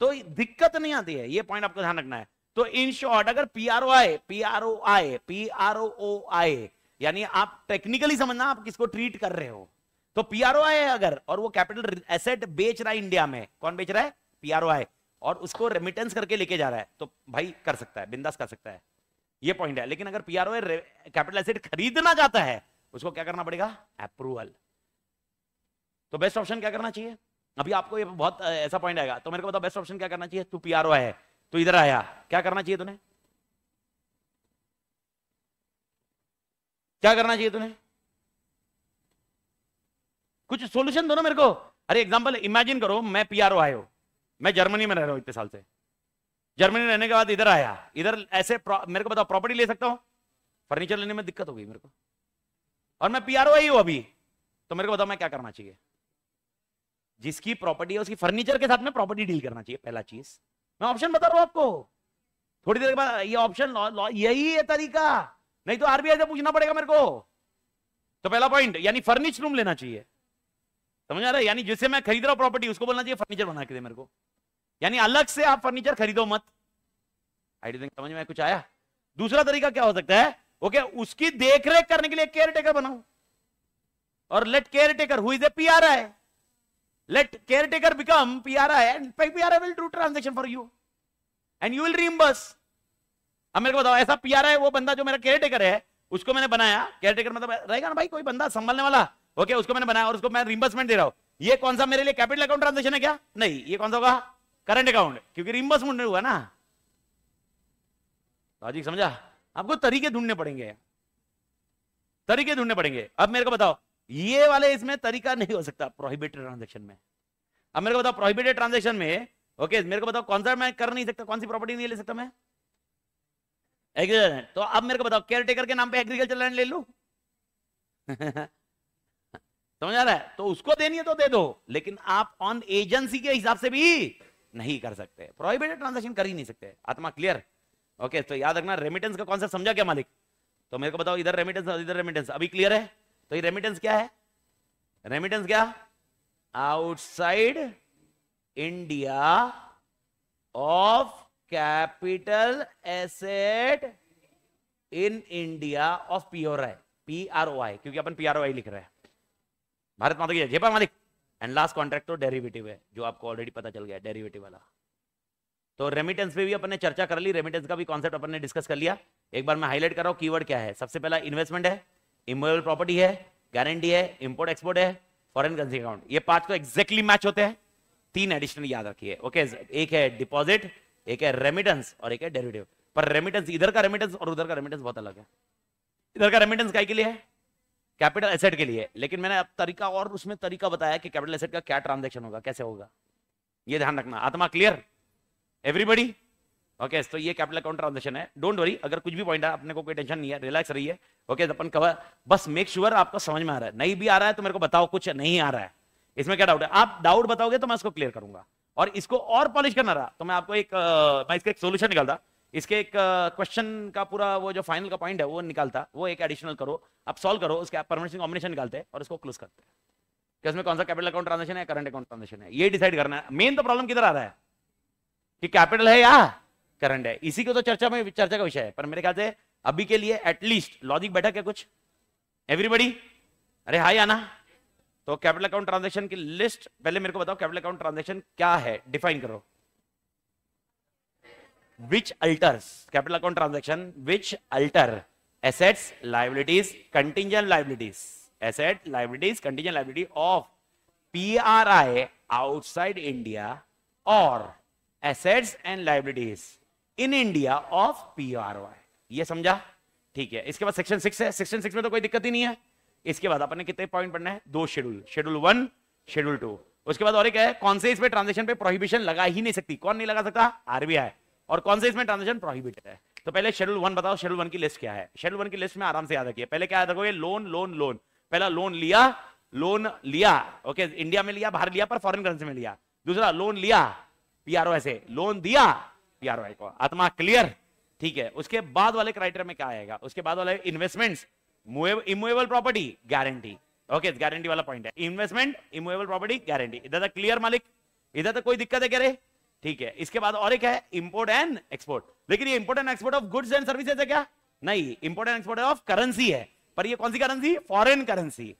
तो दिक्कत नहीं आती है ये पॉइंट आपको ध्यान रखना है तो इन शॉर्ट अगर P R O I P R O I P R O आए यानी आप टेक्निकली समझना आप किसको ट्रीट कर रहे हो तो पी आर ओ आए अगर और वो कैपिटल एसेट बेच रहा है इंडिया में कौन बेच रहा है पी आर ओ आए और उसको रेमिटेंस करके लेके जा रहा है तो भाई कर सकता है बिंदास कर सकता है ये पॉइंट है लेकिन अगर P R O capital asset खरीदना चाहता है उसको क्या करना पड़ेगा अप्रूवल तो बेस्ट ऑप्शन क्या करना चाहिए अभी आपको ये बहुत ऐसा पॉइंट आएगा तो मेरे को बताओ बेस्ट ऑप्शन क्या करना चाहिए तू पी आर ओ है तू इधर आया क्या करना चाहिए तुम्हें क्या करना चाहिए तुम्हें कुछ सोल्यूशन दो ना मेरे को अरे एग्जाम्पल इमेजिन करो मैं पी आर ओ आयो मैं जर्मनी में रह रहा हूं इतने साल से जर्मनी रहने के बाद इधर आया इधर ऐसे मेरे को बताओ प्रॉपर्टी ले सकता हूं फर्नीचर लेने में दिक्कत हो गई मेरे को और मैं पी आर ओ आई हूं अभी तो मेरे को बताओ मैं क्या करना चाहिए जिसकी प्रॉपर्टी है उसकी फर्नीचर के साथ में प्रॉपर्टी डील करना चाहिए पहला चीज मैं ऑप्शन बता रहा हूं आपको थोड़ी देर के बाद ये ऑप्शन यही है तरीका नहीं तो आरबीआई से पूछना पड़ेगा मेरे को तो पहला पॉइंट यानी फर्निश रूम लेना चाहिए समझ आ रहा है यानी जिससे मैं खरीद रहा हूं प्रॉपर्टी उसको बोलना चाहिए फर्नीचर बना के दे मेरे को यानी अलग से आप फर्नीचर खरीदो मत आई थिंक समझ में कुछ आया दूसरा तरीका क्या हो सकता है ओके okay, उसकी देखरेख करने के लिए केयर टेकर बनाऊ और लेट केयर टेकर हुई पी आ रहा है Let caretaker become PRI and PRI will do transaction for you. And you will reimburse. अब मेरे को बताओ ऐसा पी है वो बंदा जो मेरा caretaker है उसको मैंने बनाया caretaker मतलब रहेगा ना भाई कोई बंदा संभालने वाला ओके उसको मैंने बनाया और उसको मैं reimbursement दे रहा हूँ ये कौन सा मेरे लिए capital account transaction है क्या नहीं ये कौन सा होगा current account क्योंकि reimbursement नहीं हुआ ना लॉजिक समझा आपको तरीके ढूंढने पड़ेंगे तरीके ढूंढने पड़ेंगे अब मेरे को बताओ ये वाले इसमें तरीका नहीं हो सकता प्रोहिबिटेड ट्रांजेक्शन में अब मेरे को बताओ प्रोहिबिटेड ट्रांजेक्शन में ओके मेरे को बताओ कौन सा मैं कर नहीं सकता कौन सी प्रॉपर्टी नहीं ले सकता मैं एग्रीकल्चर तो अब मेरे को बताओ केयर टेकर के नाम पे एग्रीकल्चर लैंड ले लू समझ आ रहा है तो उसको देनी है तो दे दो लेकिन आप ऑन एजेंसी के हिसाब से भी नहीं कर सकते प्रोहिबिटेड ट्रांजेक्शन कर ही नहीं सकते आत्मा क्लियर ओके तो याद रखना रेमिटेंस का कॉन्सेप्ट समझा क्या मालिक तो मेरे को बताओ इधर रेमिटेंस इधर रेमिटेंस अभी क्लियर है तो ये रेमिटेंस क्या है रेमिटेंस क्या outside India of capital asset in India of पीओर है पी आर ओ आई क्योंकि अपन पी आर ओ आई लिख रहे हैं भारत माता की जय मालिक एंड लास्ट कॉन्ट्रैक्ट तो डेरिवेटिव है जो आपको ऑलरेडी पता चल गया डेरिवेटिव वाला तो रेमिटेंस पे भी अपन ने चर्चा कर ली रेमिटेंस का भी कॉन्सेप्ट अपन ने डिस्कस कर लिया एक बार मैं हाईलाइट कर रहा हूँ कीवर्ड क्या है सबसे पहला इन्वेस्टमेंट है इमोबल प्रॉपर्टी है गारंटी है इंपोर्ट एक्सपोर्ट है फॉरेन करेंसी अकाउंट ये पांच को एक्जेक्टली मैच होते हैं तीन एडिशनल याद रखिए ओके एक है डिपॉजिट एक है रेमिटेंस और एक है डेरिवेटिव पर रेमिटेंस इधर का रेमिटेंस और उधर का रेमिटेंस बहुत अलग है इधर का रेमिटेंस काय के लिए है कैपिटल एसेट के लिए लेकिन मैंने अब तरीका और उसमें तरीका बताया कि कैपिटल एसेट का क्या ट्रांजेक्शन होगा कैसे होगा ये ध्यान रखना आत्मा क्लियर एवरीबडी ओके okay, तो ये कैपिटल अकाउंट ट्रांजेक्शन है डोंट वरी अगर कुछ भी पॉइंट है अपने को कोई टेंशन नहीं है रिलैक्स है ओके अपन कवर बस मेक श्योर sure आपको समझ में आ रहा है नहीं भी आ रहा है तो मेरे को बताओ कुछ नहीं आ रहा है इसमें क्या डाउट है आप डाउट बताओगे तो मैं इसको क्लियर करूंगा और इसको और पॉलिश करना रहा तो मैं आपको एक आ, मैं इसका एक सोल्यूशन निकालता इसके एक क्वेश्चन का पूरा वो जो फाइनल का पॉइंट है वो निकालता वो एक एडिशनल करो आप सॉल्व करो उसके आप परमिशन कॉम्बिनेशन निकालते हैं और उसको क्लोज करते हैं उसमें कौन सा कैपिटल अकाउंट ट्रांजेक्शन है करंट अकाउंट ट्रांजेक्शन है ये डिसाइड करना है मेन तो प्रॉब्लम किधर आ रहा है कि कैपिटल है या करंट है इसी को तो चर्चा में चर्चा का विषय है पर मेरे ख्याल से अभी के लिए एटलीस्ट लॉजिक बैठक है कुछ एवरीबडी अरे हाई आना तो कैपिटल अकाउंट ट्रांजेक्शन की लिस्ट पहले मेरे को बताओ कैपिटल अकाउंट ट्रांजेक्शन क्या है डिफाइन करो which alters capital account transaction which alter assets liabilities contingent liabilities asset liabilities contingent liability of P R I outside India or assets and liabilities in India of P R Y ये समझा ठीक है इसके बाद section six है section six में तो कोई दिक्कत ही नहीं है इसके बाद अपने कितने पॉइंट पढ़ना है दो schedule schedule one schedule two उसके बाद और एक है कौन से इसमें ट्रांजेक्शन पे प्रोहिबिशन लगा ही नहीं सकती कौन नहीं लगा सकता आरबीआई और कौन से इसमें ट्रांजेक्शन प्रोहिबिटेड है तो पहले शेड्यूल वन बताओ शेड्यूल वन की लिस्ट क्या है शेड्यूल वन की लिस्ट में आराम से याद रखिए पहले क्या याद रखोगे लोन लोन लोन पहला लोन लिया लोन लिया ओके इंडिया में लिया बाहर लिया पर फॉरेन करेंसी में लिया दूसरा लोन लिया पीआरओ ऐसे लोन दिया पीआर वाई को आत्मा क्लियर ठीक है उसके बाद वाले क्राइटेरिया में क्या आएगा उसके बाद वाले investments immovable property guarantee okay guarantee वाला पॉइंट है इन्वेस्टमेंट इमुएबल प्रॉपर्टी गारंटी इधर तक तो क्लियर मालिक इधर तक तो कोई दिक्कत है कह रहे ठीक है इसके बाद और एक है इंपोर्ट एंड एक्सपोर्ट लेकिन ये import and export of goods and services है क्या नहीं import and export of currency है पर ये कौन सी करेंसी फॉरेन करेंसी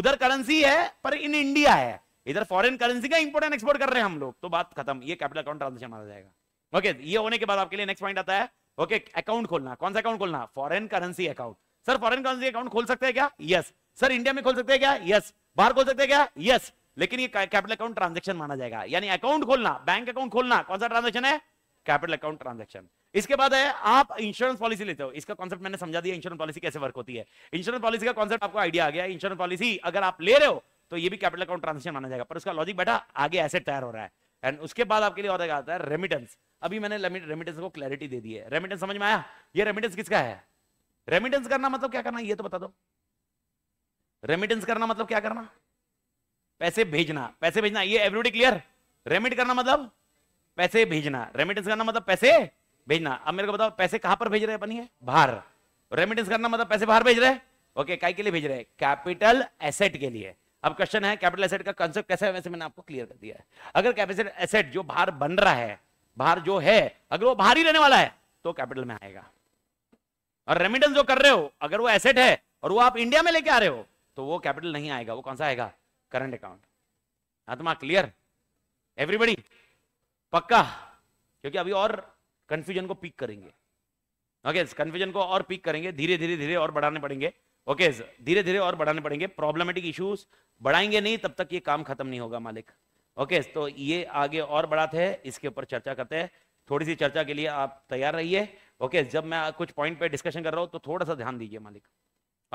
उधर करेंसी है पर इन इंडिया है इधर फॉरेन करेंसी का इंपोर्ट एंड एक्सपोर्ट कर रहे हैं हम लोग तो बात खत्म ये कैपिटल अकाउंट ट्रांजेक्शन माना जाएगा ओके okay, ये होने के बाद आपके लिए नेक्स्ट पॉइंट आता है ओके okay, अकाउंट खोलना कौन सा अकाउंट खोलना foreign currency account sir foreign currency account खोल सकते हैं क्या यस yes. सर इंडिया में खोल सकते हैं क्या यस yes. बाहर खोल सकते हैं क्या यस yes. लेकिन ये कैपिटल अकाउंट ट्रांजेक्शन माना जाएगा यानी अकाउंट खोलना बैंक अकाउंट खोलना कौन सा ट्रांजेक्शन है कैपिटल अकाउंट ट्रांजेक्शन इसके बाद है आप इंश्योरेंस पॉलिसी लेते हो इसका कॉन्सेप्ट मैंने समझा दिया इंश्योरेंस पॉलिसी कैसे वर्क होती है इंश्योरेंस पॉलिसी का कॉन्सेप्ट आपको आइडिया आ गया इंश्योरेंस पॉलिसी अगर आप ले रहे हो तो ये भी कैपिटल अकाउंट ट्रांजेक्शन माना जाएगा पर उसका लॉजिक बेटा आगे ऐसे तैयार हो रहा है एंड उसके बाद आपके लिए और आता है रेमिटेंस अभी मैंने रेमिटेंस को क्लैरिटी दे दी है रेमिटेंस समझ में आया ये रेमिटेंस किसका है रेमिटेंस करना मतलब क्या करना ये तो बता दो रेमिटेंस करना मतलब क्या करना पैसे भेजना पैसे भेजना ये एवरीडी क्लियर रेमिट करना मतलब पैसे भेजना रेमिटेंस करना मतलब पैसे भेजना अब मेरे को बताओ पैसे कहां पर भेज रहे अपनी बाहर रेमिटेंस करना मतलब पैसे बाहर भेज रहे ओके okay, के लिए भेज रहे हैं कैपिटल एसेट के लिए अब क्वेश्चन है कैपिटल एसेट का कॉन्सेप्ट कैसा है वैसे मैंने आपको क्लियर कर दिया है अगर कैपिटल एसेट जो बाहर बन रहा है भार जो है अगर वो भारी रहने वाला है तो कैपिटल में आएगा और रेमिटेंस जो कर रहे हो अगर वो एसेट है और वो आप इंडिया में लेके आ रहे हो तो वो कैपिटल नहीं आएगा वो कौन सा आएगा करंट अकाउंट आत्मा क्लियर एवरीबडी पक्का क्योंकि अभी और कंफ्यूजन को पीक करेंगे ओके okay, कंफ्यूजन को और पीक करेंगे धीरे धीरे धीरे और बढ़ाने पड़ेंगे ओके okay, धीरे धीरे और बढ़ाने पड़ेंगे प्रॉब्लमेटिक इश्यूज बढ़ाएंगे नहीं तब तक ये काम खत्म नहीं होगा मालिक ओके तो ये आगे और बढ़ाते हैं इसके ऊपर चर्चा करते हैं थोड़ी सी चर्चा के लिए आप तैयार रहिए ओके जब मैं कुछ पॉइंट पे डिस्कशन कर रहा हूँ तो थोड़ा सा ध्यान दीजिए मालिक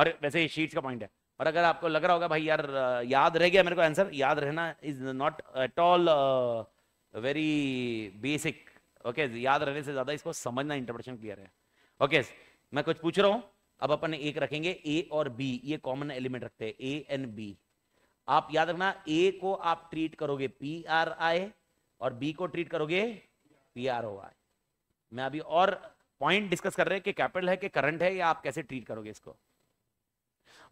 और वैसे ये शीट्स का पॉइंट है और अगर आपको लग रहा होगा भाई यार याद रह गया मेरे को आंसर याद रहना is not at all very basic okay याद रहने से ज़्यादा इसको समझना इंटरप्रिटेशन क्लियर है ओके मैं कुछ पूछ रहा हूँ अब अपन एक रखेंगे ए और बी ये कॉमन एलिमेंट रखते हैं ए एंड बी आप याद रखना ए को आप ट्रीट करोगे पी आर आई और बी को ट्रीट करोगे पी आर ओ आई मैं अभी और पॉइंट डिस्कस कर रहे हैं कि कैपिटल है कि करंट है या आप कैसे ट्रीट करोगे इसको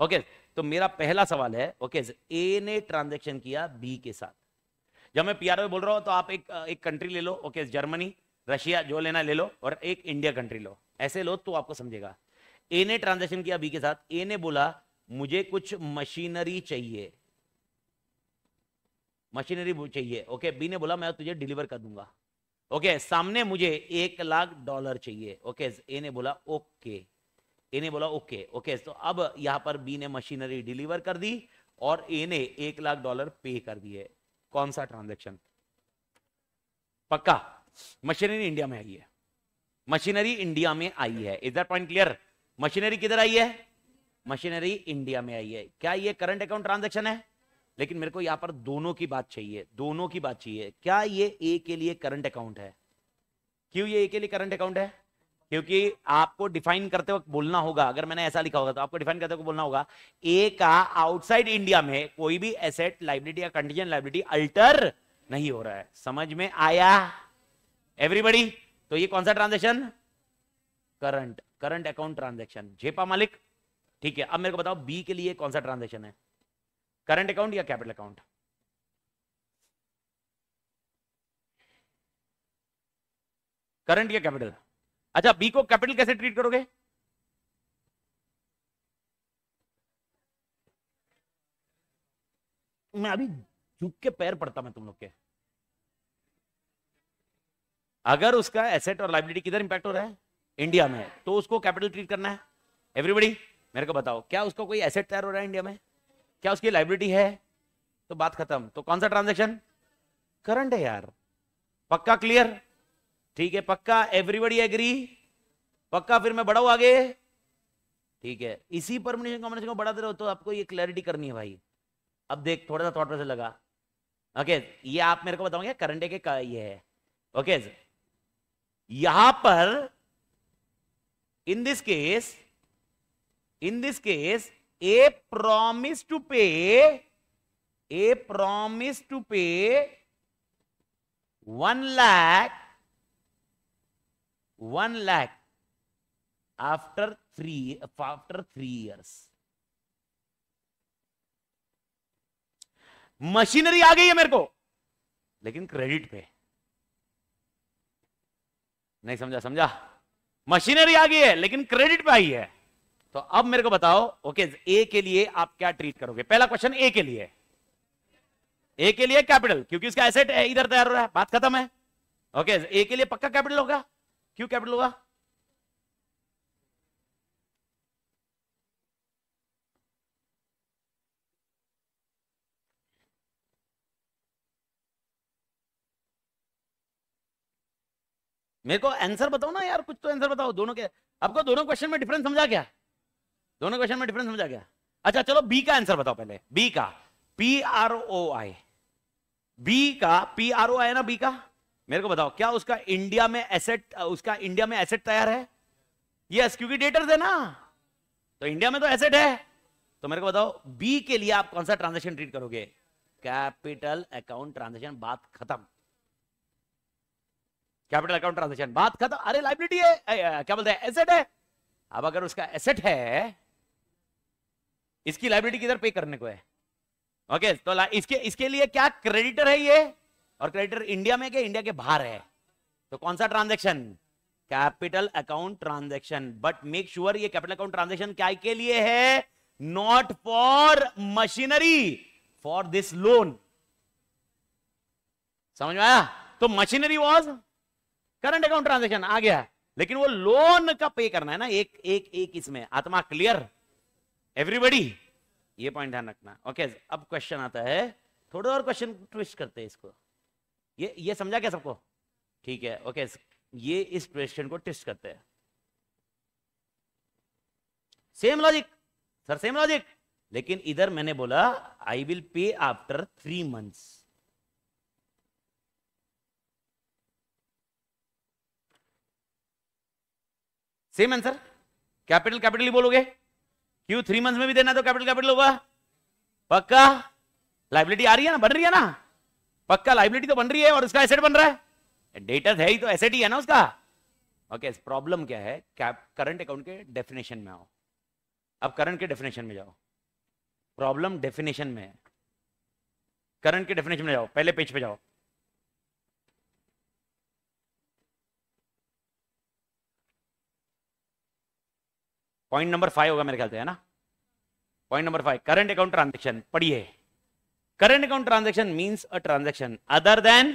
ओके okay, तो मेरा पहला सवाल है ओके okay, ए ने ट्रांजेक्शन किया बी के साथ जब मैं पी आर ओ बोल रहा हूं तो आप एक एक कंट्री ले लो ओके okay, जर्मनी रशिया जो लेना ले लो और एक इंडिया कंट्री लो ऐसे लो तो आपको समझेगा ए ने ट्रांजेक्शन किया बी के साथ ए ने बोला मुझे कुछ मशीनरी चाहिए मशीनरी चाहिए ओके बी ने बोला मैं तुझे डिलीवर कर दूंगा ओके सामने मुझे एक लाख डॉलर चाहिए ओके ए ने बोला ओके ए ने बोला ओके ओके तो अब यहाँ पर बी ने मशीनरी डिलीवर कर दी और ए ने एक लाख डॉलर पे कर दिए कौन सा ट्रांजेक्शन पक्का मशीनरी इंडिया में आई है मशीनरी इंडिया में आई है इधर पॉइंट क्लियर मशीनरी किधर आई है मशीनरी इंडिया में आई है क्या ये करंट अकाउंट ट्रांजेक्शन है लेकिन मेरे को यहां पर दोनों की बात चाहिए दोनों की बात चाहिए क्या ये ए के लिए करंट अकाउंट है क्यों ये ए के लिए करंट अकाउंट है क्योंकि आपको डिफाइन करते वक्त बोलना होगा अगर मैंने ऐसा लिखा होगा तो आपको डिफाइन करते वक्त बोलना होगा ए का आउटसाइड इंडिया में कोई भी एसेट लाइबिलिटी या कंटीजन लाइबिलिटी अल्टर नहीं हो रहा है समझ में आया एवरीबडी तो ये कौन सा transaction current current account transaction जेपा मालिक ठीक है अब मेरे को बताओ बी के लिए कौन सा ट्रांजेक्शन है करंट अकाउंट या कैपिटल अकाउंट करंट या कैपिटल अच्छा बी को कैपिटल कैसे ट्रीट करोगे मैं अभी झुक के पैर पड़ता मैं तुम लोग के अगर उसका एसेट और लाइबिलिटी किधर इंपैक्ट हो रहा है इंडिया में तो उसको कैपिटल ट्रीट करना है एवरीबडी मेरे को बताओ क्या उसका कोई एसेट तैयार हो रहा है इंडिया में क्या उसकी लाइब्रेटी है तो बात खत्म तो कौन सा ट्रांजेक्शन करंट है यार पक्का क्लियर ठीक है पक्का एवरीबडी एग्री पक्का फिर मैं बढ़ाऊ आगे ठीक है इसी परमिनेशन कॉम्बिनेशन को बढ़ाते रहो तो आपको ये क्लैरिटी करनी है भाई अब देख थोड़ा सा थोड़ा सा लगा ओके ये आप मेरे को बताओगे करंट के का ये है ओके यहां पर in this case in this case a promise to pay a promise to pay one lakh one lakh after three after three years machinery आ गई है मेरे को लेकिन क्रेडिट पे नहीं समझा समझा मशीनरी आ गई है लेकिन क्रेडिट पे आई है तो अब मेरे को बताओ ओके ए के लिए आप क्या ट्रीट करोगे पहला क्वेश्चन ए के लिए ए के लिए कैपिटल क्योंकि उसका एसेट इधर तैयार हो रहा है बात खत्म है ओके ए के लिए पक्का कैपिटल होगा क्यों कैपिटल होगा मेरे को आंसर बताओ ना यार कुछ तो आंसर बताओ दोनों के आपको दोनों क्वेश्चन में डिफरेंस समझा क्या दोनों क्वेश्चन में डिफरेंस समझा गया अच्छा चलो बी का आंसर बताओ पहले बी का P R O I B का पी आर ओ आई ना बी का मेरे को बताओ क्या उसका इंडिया में एसेट उसका इंडिया में एसेट तैयार है यस क्योंकि डेटर है ना तो इंडिया में तो एसेट है तो मेरे को बताओ बी के लिए आप कौन सा ट्रांजेक्शन ट्रीट करोगे कैपिटल अकाउंट ट्रांजेक्शन बात खत्म कैपिटल अकाउंट ट्रांजेक्शन बात खत्म अरे लाइबिलिटी है आ, आ, क्या बोलते हैं एसेट है अब अगर उसका एसेट है इसकी लाइब्रेटी किधर पे करने को है ओके okay, तो इसके इसके लिए क्या क्रेडिटर है ये और क्रेडिटर इंडिया में क्या इंडिया के बाहर है तो कौन सा transaction capital account transaction but make sure ये कैपिटल अकाउंट ट्रांजेक्शन क्या के लिए है not for machinery for this loan समझ में आया तो machinery was current account transaction आ गया लेकिन वो लोन का पे करना है ना एक एक एक इसमें आत्मा क्लियर एवरीबडी ये पॉइंट ध्यान रखना ओके अब क्वेश्चन आता है थोड़ा और क्वेश्चन ट्विस्ट करते हैं इसको ये ये समझा क्या सबको ठीक है ओके ये इस क्वेश्चन को ट्विस्ट करते हैं same logic sir same logic लेकिन इधर मैंने बोला I will pay after three months same answer capital capital ही बोलोगे क्यों थ्री मंथ में भी देना तो कैपिटल कैपिटल होगा पक्का लाइबिलिटी आ रही है ना बन रही है ना पक्का लाइबिलिटी तो बन रही है और उसका एसेट बन रहा है डेटर है ही तो एसेट ही है ना उसका ओके okay, प्रॉब्लम क्या है करंट अकाउंट के डेफिनेशन में आओ अब करंट के डेफिनेशन में जाओ प्रॉब्लम डेफिनेशन में है करंट के डेफिनेशन में जाओ पहले पेज पे जाओ पॉइंट नंबर फाइव होगा मेरे ख्याल से है ना point number five current account transaction पढ़िए current account transaction means a transaction other than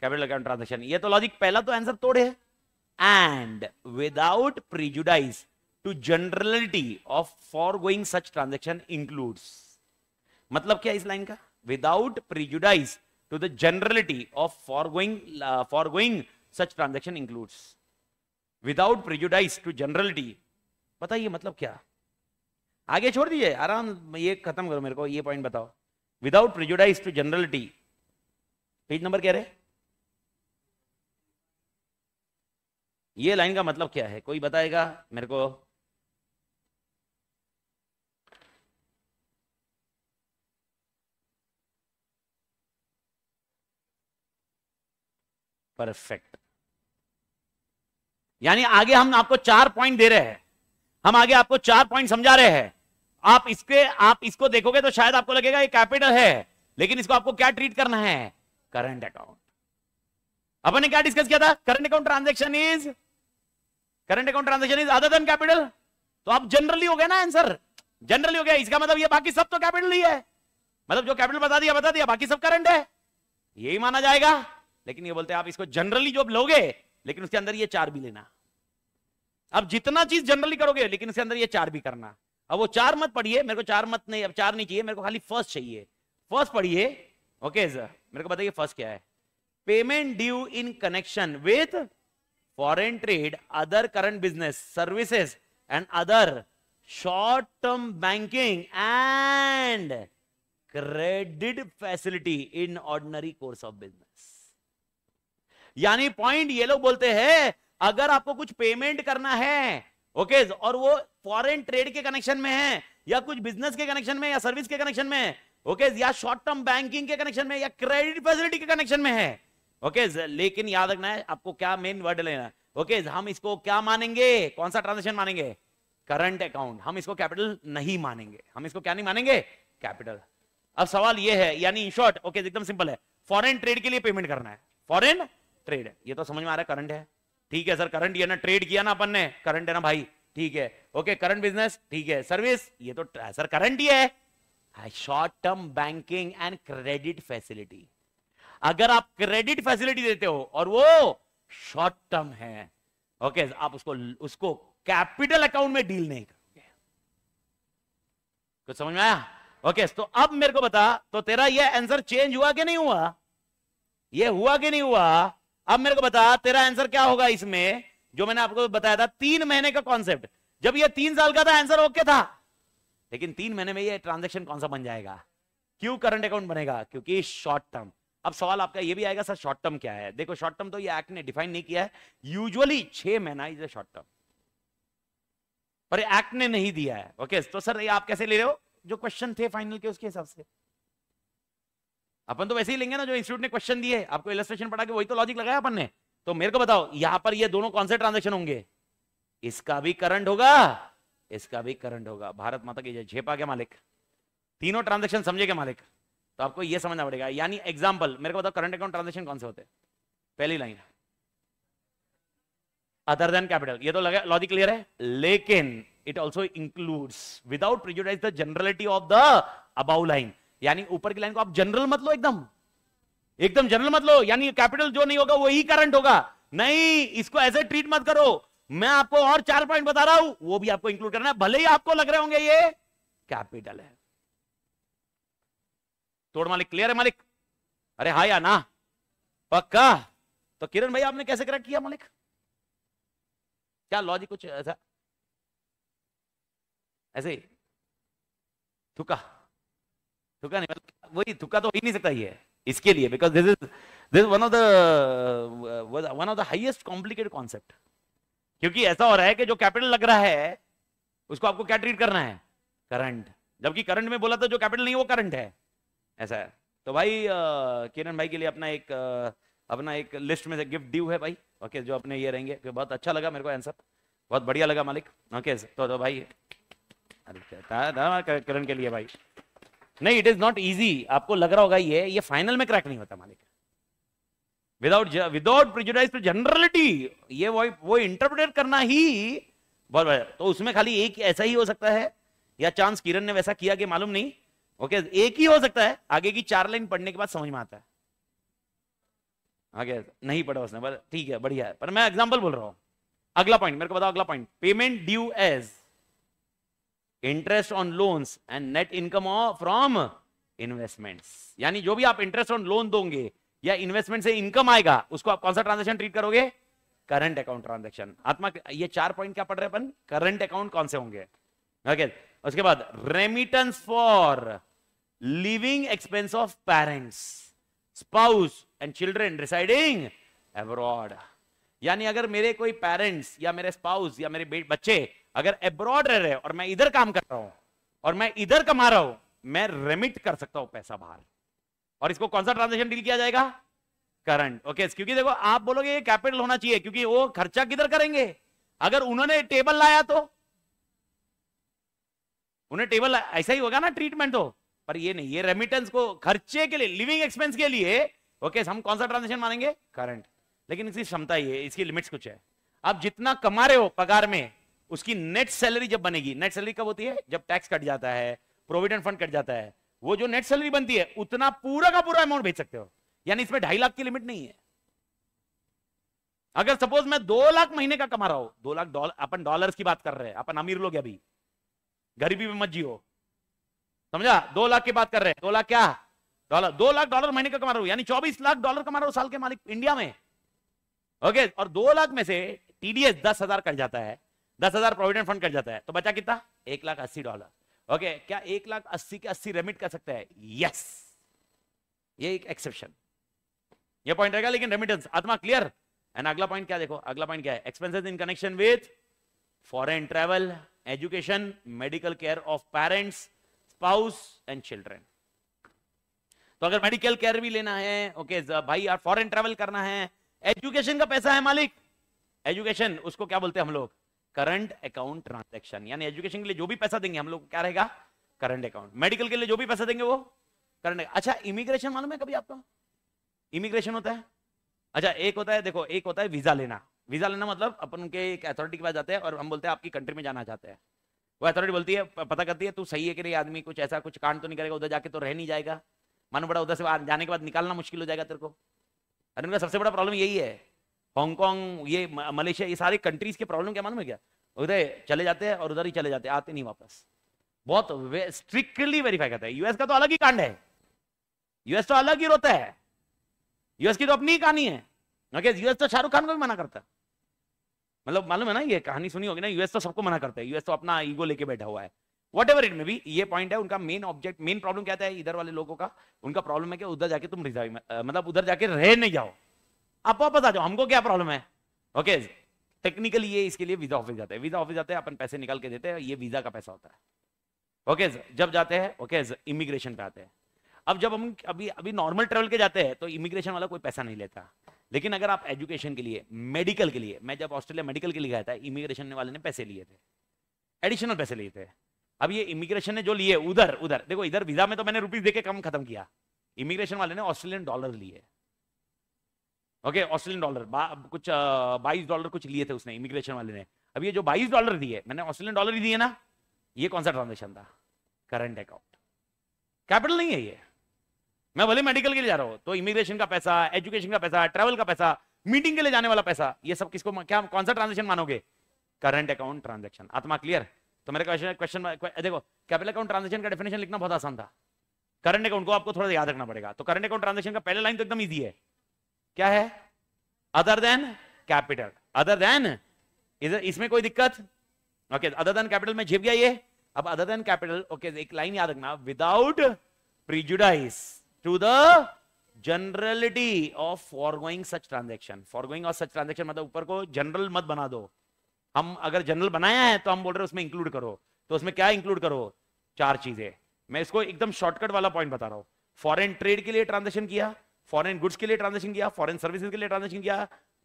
capital account transaction ये तो लॉजिक पहला तो आंसर तोड़े है and without prejudice to generality of foregoing such transaction includes मतलब क्या इस लाइन का without prejudice to the generality of foregoing foregoing such transaction includes without prejudice to generality बताइए मतलब क्या आगे छोड़ दीजिए आराम ये खत्म करो मेरे को ये पॉइंट बताओ without prejudice to generality page number कह रहे ये लाइन का मतलब क्या है कोई बताएगा मेरे को परफेक्ट यानी आगे हम आपको चार पॉइंट दे रहे हैं हम आगे आपको चार पॉइंट समझा रहे हैं आप इसके आप इसको देखोगे तो शायद आपको लगेगा ये कैपिटल है लेकिन इसको आपको क्या ट्रीट करना है करंट अकाउंट अपन ने क्या डिस्कस किया था current account transaction is current account transaction is other than capital तो आप जनरली हो गया ना आंसर जनरली हो गया इसका मतलब ये बाकी सब तो कैपिटल ही है मतलब जो कैपिटल बता दिया बता दिया बाकी सब करंट है यही माना जाएगा लेकिन ये बोलते हैं आप इसको जनरली जो लोगे लेकिन उसके अंदर ये चार भी लेना अब जितना चीज जनरली करोगे लेकिन इसके अंदर ये चार भी करना अब वो चार मत पढ़िए मेरे को चार मत नहीं अब चार नहीं चाहिए मेरे को खाली फर्स्ट चाहिए फर्स्ट पढ़िए ओके सर मेरे को बताइए फर्स्ट क्या है payment due in connection with foreign trade other current business services and other short term banking and credit facility in ordinary course of business यानी पॉइंट ये लोग बोलते हैं अगर आपको कुछ पेमेंट करना है ओके okay, और वो फॉरेन ट्रेड के कनेक्शन में है या कुछ बिजनेस के कनेक्शन में या सर्विस के कनेक्शन में ओके okay, या शॉर्ट टर्म बैंकिंग के कनेक्शन में या क्रेडिट फैसिलिटी के कनेक्शन में है ओके okay, लेकिन याद रखना है आपको क्या मेन वर्ड लेना ओके okay, हम इसको क्या मानेंगे कौन सा ट्रांजेक्शन मानेंगे करंट अकाउंट हम इसको कैपिटल नहीं मानेंगे हम इसको क्या नहीं मानेंगे कैपिटल अब सवाल ये है यानी इन शॉर्ट ओके एकदम सिंपल है फॉरेन ट्रेड के लिए पेमेंट करना है फॉरेन ट्रेड ये तो समझ में आ रहा है करंट है ठीक है सर करंट ये ना ट्रेड किया ना अपन ने करंट है ना भाई ठीक है ओके करंट बिजनेस ठीक है सर्विस ये तो सर करंट ही है short term banking and credit facility अगर आप क्रेडिट फैसिलिटी देते हो और वो शॉर्ट टर्म है ओके okay, आप उसको उसको कैपिटल अकाउंट में डील नहीं करोगे कुछ समझ में आया ओके okay, तो अब मेरे को बता तो तेरा ये आंसर चेंज हुआ कि नहीं हुआ ये हुआ कि नहीं हुआ अब मेरे को बता तेरा आंसर क्या होगा इसमें जो मैंने आपको बताया था तीन महीने का कॉन्सेप्ट जब ये तीन साल का था आंसर ओके था लेकिन तीन महीने में ये ट्रांजेक्शन कौन सा बन जाएगा क्यों करंट अकाउंट बनेगा क्योंकि शॉर्ट टर्म अब सवाल आपका ये भी आएगा सर शॉर्ट टर्म क्या है देखो शॉर्ट टर्म तो ये एक्ट ने डिफाइन नहीं किया है यूजुअली छह महीना इज अ शॉर्ट टर्म पर एक्ट ने नहीं दिया है ओके तो सर ये आप कैसे ले रहे हो जो क्वेश्चन थे फाइनल के उसके हिसाब से अपन तो वैसे ही लेंगे ना जो इंस्टीट्यूट ने क्वेश्चन दिए आपको इलस्ट्रेशन पढ़ा के वही तो लॉजिक लगाया अपन ने तो मेरे को बताओ यहां पर ये दोनों कौन से ट्रांजेक्शन होंगे इसका भी करंट होगा इसका भी करंट होगा भारत माता की जय झेपा के मालिक तीनों ट्रांजेक्शन समझे के मालिक तो आपको यह समझना पड़ेगा यानी एग्जाम्पल मेरे को बताओ करंट अकाउंट ट्रांजेक्शन कौन से होते पहली लाइन अदर देन कैपिटल ये तो लगा लॉजिक क्लियर है लेकिन it also includes without prejudice the generality of the above line यानी ऊपर की लाइन को आप जनरल मत लो एकदम एकदम जनरल मत लो यानी कैपिटल जो नहीं होगा वही करंट होगा नहीं इसको ए ट्रीट मत करो मैं आपको और चार पॉइंट बता रहा हूं वो भी आपको इंक्लूड करना है भले ही आपको लग रहे होंगे ये कैपिटल है तोड़ मालिक क्लियर है मालिक अरे हा या ना पक्का तो किरण भाई आपने कैसे करेक्ट किया मालिक क्या लॉजिक कुछ ऐसा ऐसे ही थुका थुका नहीं मतलब वही थुका तो हो ही नहीं सकता ये इसके लिए because this is this one of the one of the highest complicated concept क्योंकि ऐसा हो रहा है कि जो कैपिटल लग रहा है उसको आपको क्या ट्रीट करना है करंट जबकि करंट में बोला तो जो कैपिटल नहीं वो करंट है ऐसा है तो भाई uh, किरण भाई के लिए अपना एक आ, uh, अपना एक लिस्ट में से गिफ्ट ड्यू है भाई ओके जो अपने ये रहेंगे बहुत अच्छा लगा मेरे को आंसर बहुत बढ़िया लगा मालिक ओके तो, तो भाई अरे किरण के लिए भाई नहीं इट इज नॉट इजी आपको लग रहा होगा ये ये फाइनल में क्रैक नहीं होता मालिक विदाउट विदाउट प्रिजुडाइज जनरलिटी ये वो वो इंटरप्रेट करना ही बहुत तो उसमें खाली एक ऐसा ही हो सकता है या चांस किरण ने वैसा किया कि मालूम नहीं ओके okay, एक ही हो सकता है आगे की चार लाइन पढ़ने के बाद समझ में आता है आगे नहीं पढ़ा उसने ठीक है बढ़िया है पर मैं एग्जाम्पल बोल रहा हूं अगला पॉइंट मेरे को बताओ अगला point payment due as interest on loans and net income from investments यानी जो भी आप इंटरेस्ट ऑन लोन दोगे या इन्वेस्टमेंट से इनकम आएगा उसको आप कौन सा ट्रांजेक्शन ट्रीट करोगे करंट अकाउंट ट्रांजेक्शन आत्मा ये चार पॉइंट क्या पढ़ रहे अपन करंट अकाउंट कौन से होंगे ओके okay. उसके बाद remittance for living expense of parents spouse and children residing abroad यानी अगर मेरे कोई पेरेंट्स या मेरे स्पाउस या मेरे बच्चे अगर एब्रॉड रह रहे और मैं इधर काम कर रहा हूं और मैं इधर कमा रहा हूं मैं रेमिट कर सकता हूं पैसा बाहर और इसको कौन सा ट्रांजेक्शन डील किया जाएगा करंट ओके okay, क्योंकि देखो आप बोलोगे ये कैपिटल होना चाहिए क्योंकि वो खर्चा किधर करेंगे अगर उन्होंने टेबल लाया तो उन्हें टेबल ऐसा ही होगा ना ट्रीटमेंट तो पर ये नहीं ये रेमिटेंस को खर्चे के लिए लिविंग एक्सपेंस के लिए ओके okay, हम कौन सा ट्रांजेक्शन मानेंगे करंट लेकिन इसकी क्षमता ही है इसकी लिमिट्स कुछ है आप जितना कमा रहे हो पगार में उसकी नेट सैलरी जब बनेगी नेट सैलरी कब होती है जब टैक्स कट जाता है प्रोविडेंट फंड कट जाता है वो जो नेट सैलरी बनती है उतना पूरा का पूरा अमाउंट भेज सकते हो यानी इसमें ढाई लाख की लिमिट नहीं है अगर सपोज मैं दो लाख महीने का कमा रहा हूं दो लाख डॉलर अपन डॉलर की बात कर रहे हैं अपन अमीर लोग अभी गरीबी में मत जियो समझा दो लाख की बात कर रहे हैं दो लाख क्या डॉलर दो लाख डॉलर महीने का कमा रहा हूं यानी चौबीस लाख डॉलर कमा रहा हूं साल के मालिक इंडिया में ओके और दो लाख में से टीडीएस दस हजार कट जाता है दस हजार प्रोविडेंट फंड कट जाता है तो बचा कितना एक लाख अस्सी डॉलर ओके क्या एक लाख अस्सी के अस्सी रेमिट कर सकता है यस ये एक एक्सेप्शन ये पॉइंट रहेगा लेकिन रेमिटेंस आत्मा क्लियर एंड अगला पॉइंट क्या देखो अगला पॉइंट क्या है expenses in connection with foreign travel education medical care of parents spouse and children तो अगर मेडिकल केयर भी लेना है ओके okay, भाई यार फॉरेन ट्रेवल करना है एजुकेशन का पैसा है मालिक एजुकेशन उसको क्या बोलते हैं हम लोग करंट अकाउंट ट्रांजेक्शन यानी एजुकेशन के लिए जो भी पैसा देंगे हम लोग क्या रहेगा करंट अकाउंट मेडिकल के लिए जो भी पैसा देंगे वो करंट अच्छा इमिग्रेशन मालूम है कभी आपका इमिग्रेशन होता है अच्छा एक होता है देखो एक होता है वीजा लेना वीजा लेना मतलब अपन के एक अथॉरिटी के पास जाते हैं और हम बोलते हैं आपकी कंट्री में जाना चाहते हैं वो अथॉरिटी बोलती है पता करती है तू सही है कि नहीं आदमी कुछ ऐसा कुछ कांड तो नहीं करेगा उधर जाके तो रह नहीं जाएगा मानो बड़ा उधर से जाने के बाद निकालना मुश्किल हो जाएगा तेरे को अरे उनका सबसे बड़ा प्रॉब्लम यही है हांगकॉन्ग ये मलेशिया ये सारे कंट्रीज के प्रॉब्लम क्या मालूम है क्या उधर चले जाते हैं और उधर ही चले जाते हैं आते नहीं वापस बहुत स्ट्रिक्टली वेरीफाई करता है यूएस का तो अलग ही कांड है यूएस तो अलग ही रोता है यूएस की तो अपनी ही कहानी है ओके यूएस तो शाहरुख खान को भी मना करता है मतलब मालूम है ना ये कहानी सुनी होगी ना यूएस तो सबको मना करता है यूएस तो अपना ईगो लेके बैठा हुआ है वट एवर इट में भी ये पॉइंट है उनका मेन ऑब्जेक्ट मेन प्रॉब्लम क्या है इधर वाले लोगों का उनका प्रॉब्लम है कि उधर जाके तुम रिजाइव मतलब उधर जाके रह नहीं जाओ आप वापस आ जाओ हमको क्या प्रॉब्लम है ओके टेक्निकली ये इसके लिए वीजा ऑफिस जाते हैं वीजा ऑफिस जाते हैं अपन पैसे निकाल के देते हैं ये वीजा का पैसा होता है ओके जब जाते हैं ओके इमिग्रेशन पे आते हैं अब जब हम अभी अभी नॉर्मल ट्रेवल के जाते हैं तो इमिग्रेशन वाला कोई पैसा नहीं लेता लेकिन अगर आप एजुकेशन के लिए मेडिकल के लिए मैं जब ऑस्ट्रेलिया मेडिकल के लिए गया था इमिग्रेशन वाले ने पैसे लिए थे एडिशनल पैसे लिए थे अब ये इमिग्रेशन ने जो लिए उधर उधर देखो इधर वीजा में तो मैंने रुपीज देके कम खत्म किया इमिग्रेशन वाले ने ऑस्ट्रेलियन डॉलर लिए ओके ऑस्ट्रेलियन डॉलर कुछ बाईस डॉलर कुछ लिए थे उसने इमिग्रेशन वाले ने अब ये जो बाईस डॉलर दिए मैंने ऑस्ट्रेलियन डॉलर ही दिए ना ये कौन सा ट्रांजेक्शन था करंट अकाउंट कैपिटल नहीं है ये मैं भले मेडिकल के लिए जा रहा हूं तो इमिग्रेशन का पैसा एजुकेशन का पैसा ट्रेवल का पैसा मीटिंग के लिए जाने वाला पैसा ये सब किसको क्या कौन सा ट्रांजेक्शन मानोगे करंट अकाउंट ट्रांजेक्शन आत्मा क्लियर तो मेरे क्वेश्चन क्वेश्चन देखो कैपिटल अकाउंट ट्रांजेक्शन का डेफिनेशन लिखना बहुत आसान था करंट अकाउंट को आपको थोड़ा याद रखना पड़ेगा तो करंट अकाउंट ट्रांजेक्शन का पहले लाइन तो एकदम ईजी है क्या है other than capital other than इधर इसमें कोई दिक्कत ओके अदर देन कैपिटल में झिप गया ये अब अदर देन कैपिटल ओके एक लाइन याद रखना without prejudice to the generality of foregoing such transaction foregoing of such transaction मतलब ऊपर को जनरल मत बना दो हम अगर जनरल बनाया है तो हम बोल रहे हैं उसमें इंक्लूड करो तो उसमें क्या इंक्लूड करो चार चीजें मैं इसको एकदम शॉर्टकट वाला पॉइंट बता रहा हूं फॉरेन ट्रेड के लिए ट्रांजेक्शन किया फॉरेन गुड्स के लिए ट्रांजेक्शन किया फॉरेन सर्विसेज के लिए ट्रांजेक्शन किया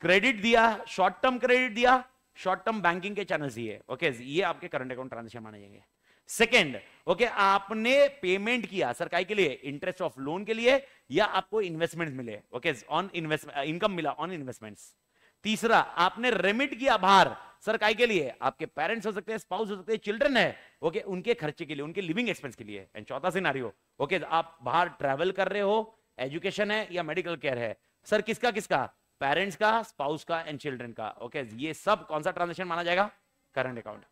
क्रेडिट दिया शॉर्ट टर्म क्रेडिट दिया शॉर्ट टर्म बैंकिंग के चैनल दिए ओके ये आपके करंट अकाउंट ट्रांजेक्शन माने जाएंगे सेकेंड ओके okay, आपने पेमेंट किया सरकाई के लिए इंटरेस्ट ऑफ लोन के लिए या आपको इन्वेस्टमेंट मिले ओके ऑन इन्वेस्टमेंट इनकम मिला ऑन इन्वेस्टमेंट्स तीसरा आपने रेमिट किया बाहर सरकाई के लिए आपके पेरेंट्स हो सकते हैं स्पाउस हो सकते हैं चिल्ड्रन है ओके okay, उनके खर्चे के लिए उनके लिविंग एक्सपेंस के लिए एंड चौथा सिनारियो ओके okay, आप बाहर ट्रेवल कर रहे हो एजुकेशन है या मेडिकल केयर है सर किसका किसका पेरेंट्स का स्पाउस का एंड चिल्ड्रन का ओके ये सब कौन सा ट्रांजेक्शन माना जाएगा करंट अकाउंट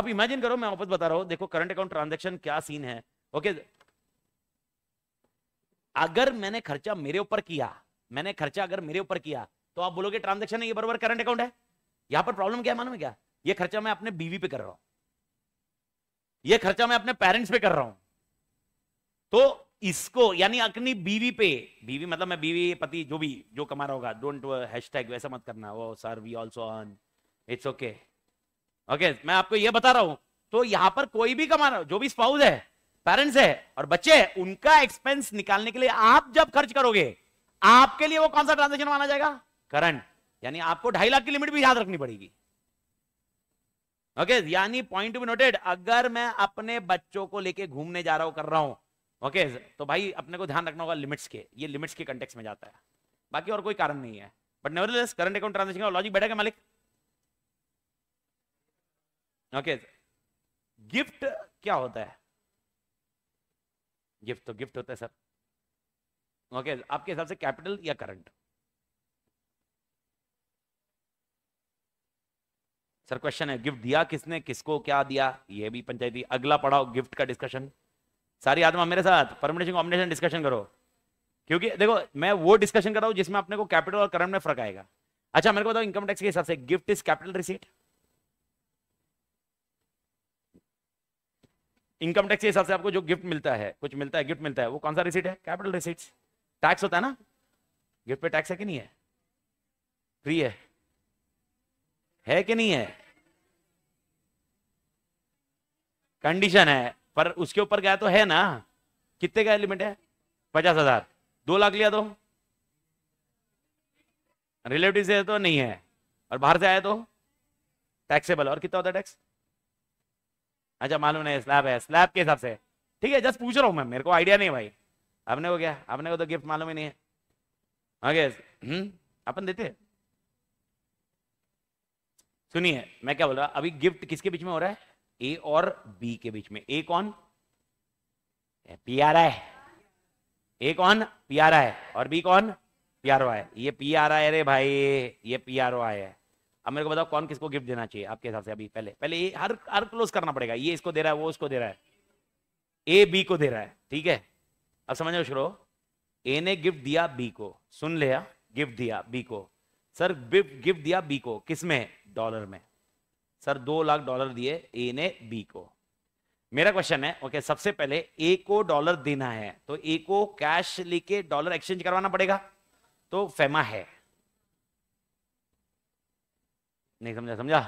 अब इमेजिन करो मैं वापस बता रहा हूं देखो करंट अकाउंट ट्रांजेक्शन क्या सीन है ओके अगर मैंने खर्चा मेरे ऊपर किया मैंने खर्चा अगर मेरे ऊपर किया तो आप बोलोगे ट्रांजेक्शन है ये बरबर करंट अकाउंट है यहां पर प्रॉब्लम क्या है मालूम है क्या ये खर्चा मैं अपने बीवी पे कर रहा हूं ये खर्चा मैं अपने पेरेंट्स पे कर रहा हूं तो इसको यानी अपनी बीवी पे बीवी मतलब मैं बीवी पति जो भी जो कमा रहा होगा डोंट हैश टैग वैसा मत करना वो sir we also earn it's okay okay मैं आपको ये बता रहा हूं तो यहां पर कोई भी कमा रहा जो भी स्पाउस है पेरेंट्स है और बच्चे है उनका एक्सपेंस निकालने के लिए आप जब खर्च करोगे आपके लिए वो कौन सा ट्रांजेक्शन माना जाएगा करंट यानी आपको ढाई लाख की लिमिट भी याद रखनी पड़ेगी ओके okay, यानी पॉइंट टू बी नोटेड अगर मैं अपने बच्चों को लेके घूमने जा रहा हूं कर रहा हूं ओके okay, तो भाई अपने को ध्यान रखना होगा लिमिट्स के ये लिमिट्स के कंटेक्स में जाता है बाकी और कोई कारण नहीं है but nevertheless current account transaction logic बैठा क्या मालिक ओके गिफ्ट क्या होता है गिफ्ट तो गिफ्ट होता है सर ओके okay, आपके हिसाब से कैपिटल या करंट सर क्वेश्चन है गिफ्ट दिया किसने किसको क्या दिया ये भी पंचायती अगला पढ़ाओ गिफ्ट का डिस्कशन सारी आत्मा मेरे साथ परमिनेशन कॉम्बिनेशन डिस्कशन करो क्योंकि देखो मैं वो डिस्कशन कर रहा हूँ जिसमें अपने को कैपिटल और करंट में फर्क आएगा अच्छा मेरे को बताओ इनकम टैक्स के हिसाब से gift is capital receipt income tax के हिसाब से आपको जो गिफ्ट मिलता है कुछ मिलता है गिफ्ट मिलता है वो कौन सा रिसीट है कैपिटल रिसीट टैक्स होता है ना गिफ्ट पे टैक्स है कि नहीं है फ्री है है कि नहीं है कंडीशन है पर उसके ऊपर गया तो है ना कितने का लिमिट है पचास हजार दो लाख लिया तो रिलेटिव से तो नहीं है और बाहर से आया तो टैक्सेबल और कितना होता है टैक्स अच्छा मालूम नहीं स्लैब है स्लैब के हिसाब से ठीक है जस्ट पूछ रहा हूं मैं मेरे को आइडिया नहीं भाई आपने को क्या आपने को तो गिफ्ट मालूम ही नहीं है आगे हम्म, अपन देते सुनिए मैं क्या बोल रहा अभी गिफ्ट किसके बीच में हो रहा है ए और बी के बीच में ए कौन पी आर रहा है ए कौन पी आर रहा है और बी कौन पी आर ओ है ये पी आ रहा है रे भाई ये पी आर ओ है अब मेरे को बताओ कौन किसको गिफ्ट देना चाहिए आपके हिसाब से अभी पहले पहले ये हर हर क्लोज करना पड़ेगा ये इसको दे रहा है वो उसको दे रहा है ए बी को दे रहा है ठीक है अब समझो शुरू ए ने गिफ्ट दिया बी को सुन लिया गिफ्ट दिया बी को सर गिफ्ट दिया बी को किस में डॉलर में सर दो लाख डॉलर दिए ए ने बी को मेरा क्वेश्चन है ओके okay, सबसे पहले ए को डॉलर देना है तो ए को कैश लेके डॉलर एक्सचेंज करवाना पड़ेगा तो फेमा है नहीं समझा समझा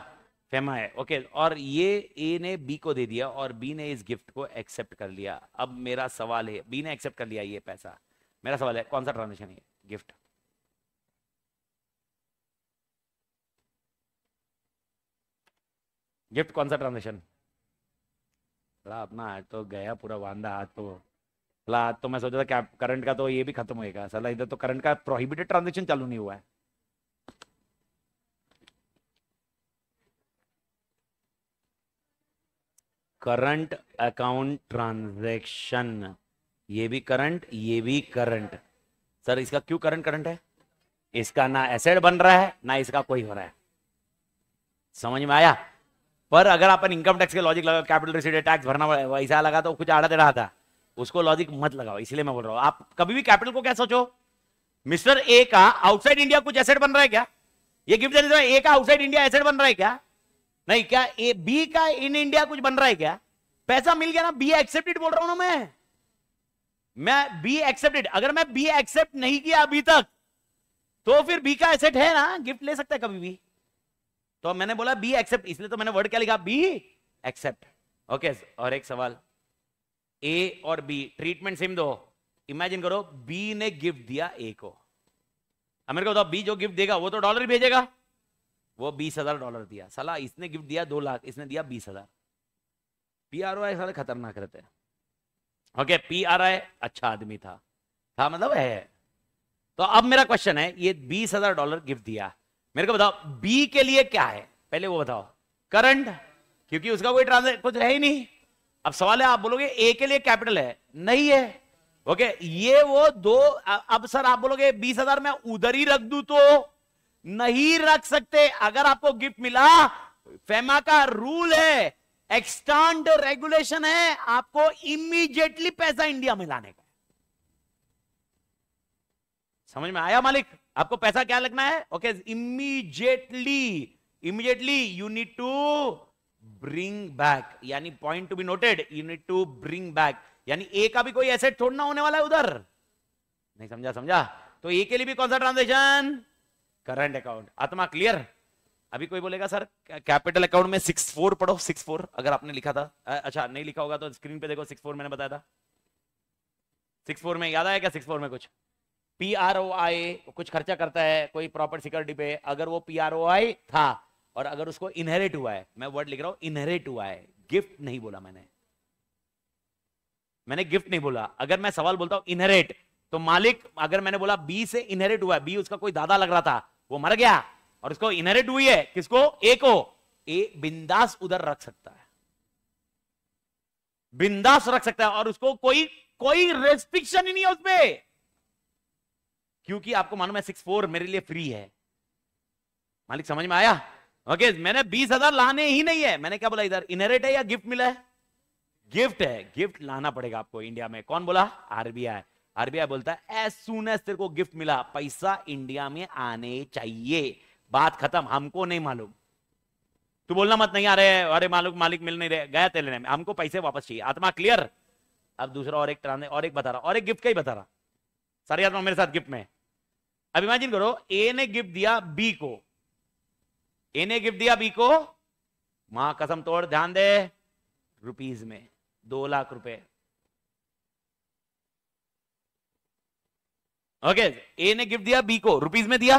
फेमा है ओके okay, और ये ए ने बी को दे दिया और बी ने इस गिफ्ट को एक्सेप्ट कर लिया अब मेरा सवाल है बी ने एक्सेप्ट कर लिया ये पैसा मेरा सवाल है कौन सा ट्रांजेक्शन है गिफ्ट गिफ्ट कौन सा ट्रांजेक्शन थोड़ा अपना आज तो गया पूरा वांदा हाथ तो थोड़ा आज तो मैं सोचा था करंट का तो ये भी खत्म होएगा सला इधर तो करंट का प्रोहिबिटेड ट्रांजेक्शन चालू नहीं हुआ है करंट अकाउंट ट्रांजेक्शन ये भी करंट ये भी करंट सर इसका क्यों करंट करंट है इसका ना एसेड बन रहा है ना इसका कोई हो रहा है समझ में आया पर अगर अपन इनकम टैक्स के लॉजिक लगा कैपिटल रिसीडेड टैक्स भरना वैसा लगा तो कुछ आड़ा तेड़ा था उसको लॉजिक मत लगाओ इसलिए मैं बोल रहा हूँ आप कभी भी कैपिटल को क्या सोचो मिस्टर ए का आउटसाइड इंडिया कुछ एसेट बन रहा है क्या ये गिफ्ट ए का आउटसाइड इंडिया एसेट बन रहा है क्या नहीं क्या ए बी का इन इंडिया कुछ बन रहा है क्या पैसा मिल गया ना बी एक्सेप्टेड बोल रहा हूं ना मैं मैं बी एक्सेप्टेड अगर मैं बी एक्सेप्ट नहीं किया अभी तक तो फिर बी का एसेट है ना गिफ्ट ले सकता है कभी भी तो मैंने बोला बी एक्सेप्ट इसलिए तो मैंने वर्ड क्या लिखा बी एक्सेप्ट ओके और एक सवाल ए और बी ट्रीटमेंट सेम दो इमेजिन करो बी ने गिफ्ट दिया ए को मेरे को बताओ तो बी जो गिफ्ट देगा वो तो डॉलर ही भेजेगा वो बीस हजार डॉलर दिया सलाह इसने गिफ्ट दिया दो लाख इसने दिया बीस हजार पी आर आई सारे खतरनाक रहते ओके पी आर आई अच्छा आदमी था था मतलब है तो अब मेरा क्वेश्चन है ये बीस हजार डॉलर गिफ्ट दिया मेरे को बताओ बी के लिए क्या है पहले वो बताओ करंट क्योंकि उसका कोई ट्रांजेक्शन कुछ है ही नहीं अब सवाल है आप बोलोगे ए के लिए कैपिटल है नहीं है ओके ये वो दो अब सर आप बोलोगे बीस हजार में उधर ही रख दू तो नहीं रख सकते अगर आपको गिफ्ट मिला फेमा का रूल है एक्सटांड रेगुलेशन है आपको इमीडिएटली पैसा इंडिया में लाने का समझ में आया मालिक आपको पैसा क्या लगना है okay immediately immediately you need to bring back यानी point to be noted you need to bring back यानी ए का भी कोई एसेट छोड़ना होने वाला है उधर नहीं समझा समझा तो ए के लिए भी कौन सा ट्रांजेक्शन करंट अकाउंट आत्मा क्लियर अभी कोई बोलेगा सर कैपिटल अकाउंट में सिक्स फोर पढ़ो सिक्स फोर अगर आपने लिखा था अच्छा नहीं लिखा होगा तो स्क्रीन पे देखो सिक्स फोर मैंने बताया था सिक्स फोर में याद आया क्या सिक्स फोर में कुछ पी आर ओ आई कुछ खर्चा करता है कोई प्रॉपर सिक्योरिटी पे अगर वो पी आर ओ आई था और अगर उसको इनहेरिट हुआ है मैं वर्ड लिख रहा हूं इनहेरिट हुआ है गिफ्ट नहीं बोला मैंने मैंने गिफ्ट नहीं बोला अगर मैं सवाल बोलता हूं इनहेरिट तो मालिक अगर मैंने बोला बी से इनहेरिट हुआ बी उसका कोई दादा लग रहा था वो मर गया और उसको इनहेरिट हुई है किसको ए को ए बिंदास उधर रख सकता है बिंदास रख सकता है और उसको कोई कोई रेस्ट्रिक्शन ही नहीं है उसमें क्योंकि आपको मालूम है सिक्स फोर मेरे लिए फ्री है मालिक समझ में आया ओके okay, मैंने बीस हजार लाने ही नहीं है मैंने क्या बोला इधर इनहेरिट है या गिफ्ट मिला है गिफ्ट है गिफ्ट लाना पड़ेगा आपको इंडिया में कौन बोला आरबीआई आरबीआई बोलता है एज सुन एज तेरे को गिफ्ट मिला पैसा इंडिया में आने चाहिए बात खत्म हमको नहीं मालूम तू बोलना मत नहीं आ रहे अरे मालूम मालिक मिल नहीं रहे गया तेरे लेने में हमको पैसे वापस चाहिए आत्मा क्लियर अब दूसरा और एक ट्रांस और एक बता रहा और एक गिफ्ट का ही बता रहा सारी आत्मा मेरे साथ गिफ्ट में अब इमेजिन करो ए ने गिफ्ट दिया बी को ए ने गिफ्ट दिया बी को मां कसम तोड़ ध्यान दे रुपीज में दो लाख रुपए ओके ए ने गिफ्ट दिया बी को रुपीज में दिया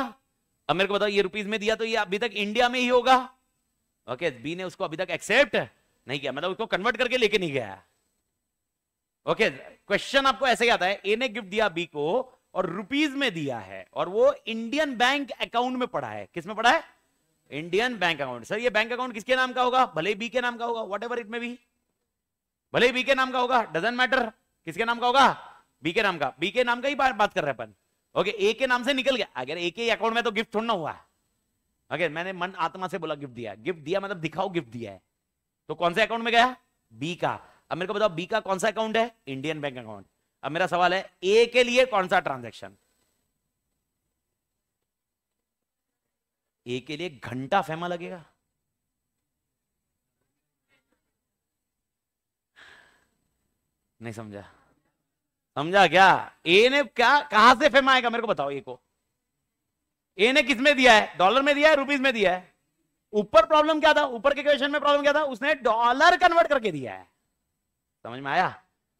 अब मेरे को बताओ ये रुपीज में दिया तो ये अभी तक इंडिया में ही होगा ओके okay, बी ने उसको अभी तक एक्सेप्ट नहीं किया मतलब उसको कन्वर्ट करके लेके नहीं गया ओके okay, क्वेश्चन आपको ऐसे ही आता है ए ने गिफ्ट दिया बी को और रुपीज में दिया है और वो इंडियन बैंक अकाउंट में पड़ा है किसमें पड़ा है इंडियन बैंक अकाउंट सर ये बैंक अकाउंट किसके नाम का होगा भले बी के नाम का होगा वट इट में भी भले बी के नाम का होगा डजेंट मैटर किसके नाम का होगा बी के नाम का बी के नाम का ही बात कर रहे अपन ओके ए के नाम से निकल गया अगर ए के अकाउंट में तो गिफ्ट थोड़ा हुआ है अगर मैंने मन आत्मा से बोला गिफ्ट दिया गिफ्ट दिया मतलब दिखाओ गिफ्ट दिया है तो कौन से अकाउंट में गया बी का अब मेरे को बताओ बी का कौन सा अकाउंट है इंडियन बैंक अकाउंट अब मेरा सवाल है ए के लिए कौन सा ट्रांजेक्शन ए के लिए घंटा फेमा लगेगा नहीं समझा समझा क्या ए ने क्या कहां से फेमा आएगा मेरे को बताओ ए को ए ने किस में दिया है डॉलर में दिया है रुपीज में दिया है ऊपर प्रॉब्लम क्या था ऊपर के क्वेश्चन में प्रॉब्लम क्या था उसने डॉलर कन्वर्ट करके दिया है समझ में आया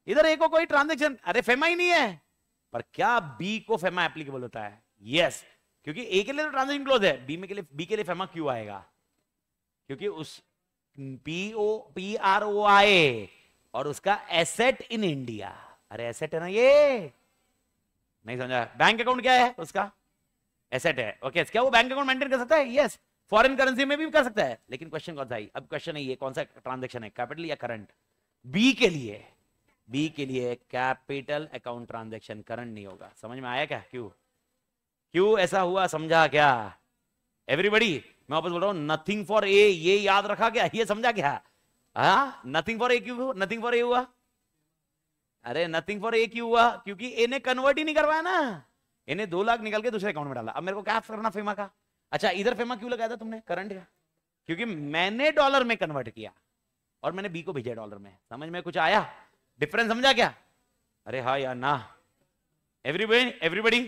इधर ए को कोई ट्रांजेक्शन अरे फेमा ही नहीं है पर क्या बी को फेमा एप्लीकेबल होता है यस yes. क्योंकि ए के लिए तो ट्रांजेक्शन क्लोज है बी में के लिए बी के लिए फेमा क्यों आएगा क्योंकि उस P O P R O I और उसका एसेट इन इंडिया अरे एसेट है ना ये नहीं समझा बैंक अकाउंट क्या है उसका एसेट है ओके okay, क्या वो बैंक अकाउंट मेंटेन कर सकता है यस yes. फॉरेन करेंसी में भी कर सकता है लेकिन क्वेश्चन कौन सा है अब क्वेश्चन है ये कौन सा ट्रांजेक्शन है कैपिटल या करंट बी के लिए बी के लिए कैपिटल अकाउंट ट्रांजेक्शन करंट नहीं होगा समझ में आया क्या क्यों क्यों ऐसा हुआ समझा क्या एवरीबडी मैं वापस बोल रहा हूँ नथिंग फॉर ए ये याद रखा क्या ये समझा क्या नथिंग फॉर ए क्यों नथिंग फॉर ए हुआ अरे नथिंग फॉर ए क्यों हुआ क्योंकि इन्हें कन्वर्ट ही नहीं करवाया ना इन्हें दो लाख निकल के दूसरे अकाउंट में डाला अब मेरे को क्या करना फेमा का अच्छा इधर फेमा क्यों लगाया था तुमने करंट का क्योंकि मैंने डॉलर में कन्वर्ट किया और मैंने बी को भेजा डॉलर में समझ में कुछ आया डिफरेंस समझा क्या अरे हाँ या ना एवरीबडी एवरीबडी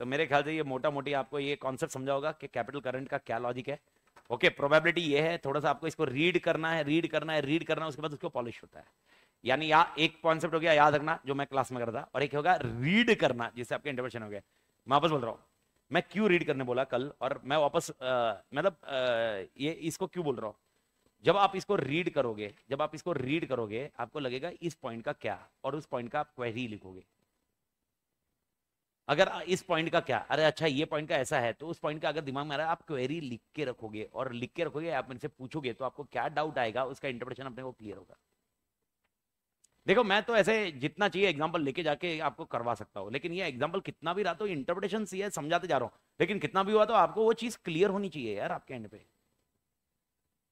तो मेरे ख्याल से ये मोटा मोटी आपको ये कॉन्सेप्ट समझा होगा कि कैपिटल करंट का क्या लॉजिक है ओके okay, प्रोबेबिलिटी ये है थोड़ा सा आपको इसको रीड करना है रीड करना है रीड करना है उसके बाद उसको पॉलिश होता है यानी या एक कॉन्सेप्ट हो गया याद रखना जो मैं क्लास में कर रहा और एक होगा रीड करना जिससे आपके इंटरवेशन हो गया मैं वापस बोल रहा हूँ मैं क्यों रीड करने बोला कल और मैं वापस मतलब ये इसको क्यों बोल रहा हूँ जब आप इसको रीड करोगे जब आप इसको रीड करोगे आपको लगेगा इस पॉइंट का क्या और उस पॉइंट का आप क्वेरी लिखोगे अगर इस पॉइंट का क्या अरे अच्छा ये पॉइंट का ऐसा है तो उस पॉइंट का अगर दिमाग में आ रहा है आप क्वेरी लिख के रखोगे और लिख के रखोगे आप मेरे से पूछोगे तो आपको क्या डाउट आएगा उसका इंटरप्रेशन अपने को क्लियर होगा देखो मैं तो ऐसे जितना चाहिए एग्जाम्पल लेके जाके आपको करवा सकता हूँ लेकिन ये एग्जाम्पल कितना भी रहा तो इंटरप्रिटेशन है समझाते जा रहा हूँ लेकिन कितना भी हुआ तो आपको वो चीज क्लियर होनी चाहिए यार आपके एंड पे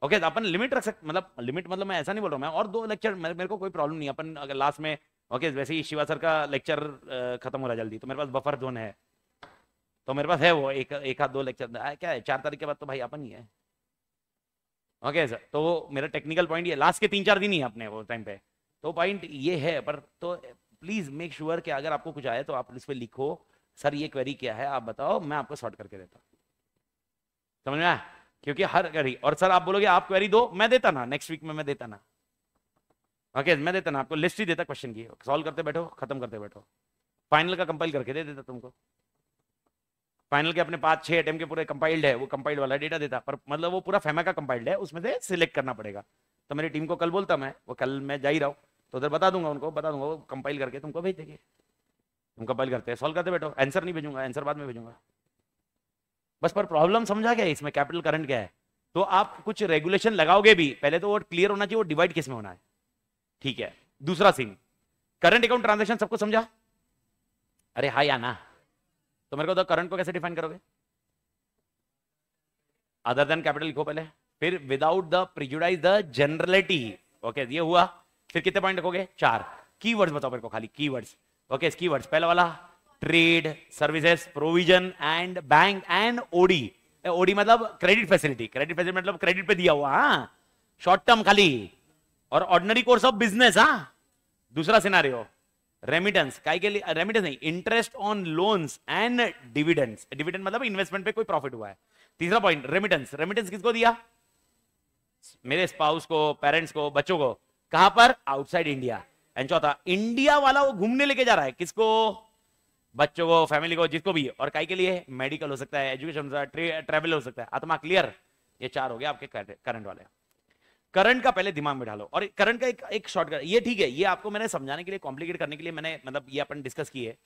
ओके okay, तो अपन लिमिट रख सकते मतलब लिमिट मतलब मैं ऐसा नहीं बोल रहा हूँ मैं और दो लेक्चर मेरे को कोई प्रॉब्लम नहीं अपन अगर लास्ट में ओके okay, वैसे ही शिवा सर का लेक्चर खत्म हो रहा जल्दी तो मेरे पास बफर जोन है तो मेरे पास है वो एक एक हाथ दो लेक्चर क्या है चार तारीख के बाद तो भाई अपन ही है ओके okay, सर तो मेरा टेक्निकल पॉइंट ये लास्ट के तीन चार दिन ही आपने वो टाइम पे तो पॉइंट ये है पर तो प्लीज मेक श्योर कि अगर आपको कुछ आए तो आप इस पर लिखो सर ये क्वेरी क्या है आप बताओ मैं आपको शॉर्ट करके देता समझ में आया क्योंकि हर क्वेरी और सर आप बोलोगे आप क्वेरी दो मैं देता ना नेक्स्ट वीक में मैं देता ना ओके okay, मैं देता ना आपको लिस्ट ही देता क्वेश्चन की सॉल्व करते बैठो खत्म करते बैठो फाइनल का कंपाइल करके दे देता तुमको फाइनल के अपने पाँच छह अटेम के पूरे कंपाइल्ड है वो कंपाइल्ड वाला डेटा देता पर मतलब वो पूरा फेमा का कंपाइल्ड है उसमें से सिलेक्ट करना पड़ेगा तो मेरी टीम को कल बोलता मैं वो कल मैं जा ही रहा हूँ तो उधर बता दूंगा उनको बता दूंगा वो कंपाइल करके तुमको भेज देंगे तुम कंपाइल करते हैं सॉल्व करते बैठो आंसर नहीं भेजूंगा आंसर बाद में भेजूंगा बस पर प्रॉब्लम समझा गया इसमें कैपिटल करंट क्या है तो आप कुछ रेगुलेशन लगाओगे भी पहले तो वो क्लियर होना चाहिए वो डिवाइड किस में होना है ठीक है दूसरा सीन करंट अकाउंट ट्रांजेक्शन सबको समझा अरे हाँ या ना तो मेरे को तो करंट को कैसे डिफाइन करोगे अदर देन कैपिटल लिखो पहले फिर without the prejudice the generality okay ये हुआ फिर कितने पॉइंट रखोगे चार की बताओ मेरे को खाली की वर्ड्स ओके की पहला वाला trade services provision and bank and OD OD मतलब क्रेडिट फैसिलिटी क्रेडिट फैसिलिटी मतलब क्रेडिट पे दिया हुआ शॉर्ट हाँ. टर्म खाली और ऑर्डनरी कोर्स ऑफ बिजनेस हाँ दूसरा सिनारियो रेमिटेंस के लिए रेमिटेंस नहीं interest on loans and dividends dividend मतलब इन्वेस्टमेंट पे कोई प्रॉफिट हुआ है तीसरा पॉइंट रेमिटेंस रेमिटेंस किसको दिया मेरे स्पाउस को पेरेंट्स को बच्चों को कहां पर आउटसाइड इंडिया एंड चौथा इंडिया वाला वो घूमने लेके जा रहा है किसको बच्चों को फैमिली को जिसको भी और कई के लिए मेडिकल हो सकता है एजुकेशन हो सकता है ट्रेवल हो सकता है आत्मा क्लियर ये चार हो गया आपके करंट वाले करंट का पहले दिमाग में डालो और करंट का एक, एक शॉर्टकट ये ठीक है ये आपको मैंने समझाने के लिए कॉम्प्लिकेट करने के लिए मैंने मतलब ये अपन डिस्कस की है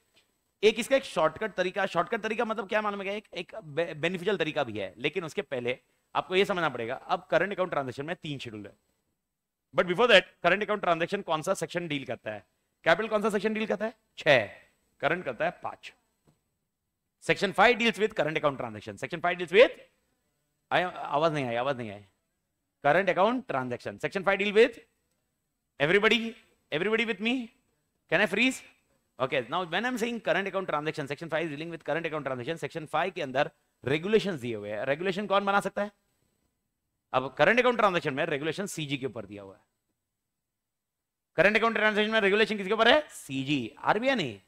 एक इसका एक शॉर्टकट तरीका शॉर्टकट तरीका मतलब क्या मालूम है एक, एक बेनिफिशियल तरीका भी है लेकिन उसके पहले आपको ये समझना पड़ेगा अब करंट अकाउंट ट्रांजेक्शन में तीन शेड्यूल है but before that current account transaction कौन सा सेक्शन डील करता है कैपिटल कौन सा सेक्शन डील करता है छह करंट करता है पांच section five deals with current account transaction section five deals with आवाज नहीं आई आवाज नहीं आई current account transaction section five deal with everybody everybody with me can I freeze okay now when I am saying current account transaction section five dealing with current account transaction section five के अंदर regulation दिए हुए हैं regulation कौन बना सकता है अब करंट अकाउंट ट्रांजेक्शन में रेगुलेशन सीजी के ऊपर दिया हुआ है करंट अकाउंट ट्रांजेक्शन में रेगुलेशन किसके ऊपर है सीजी आरबीआई नहीं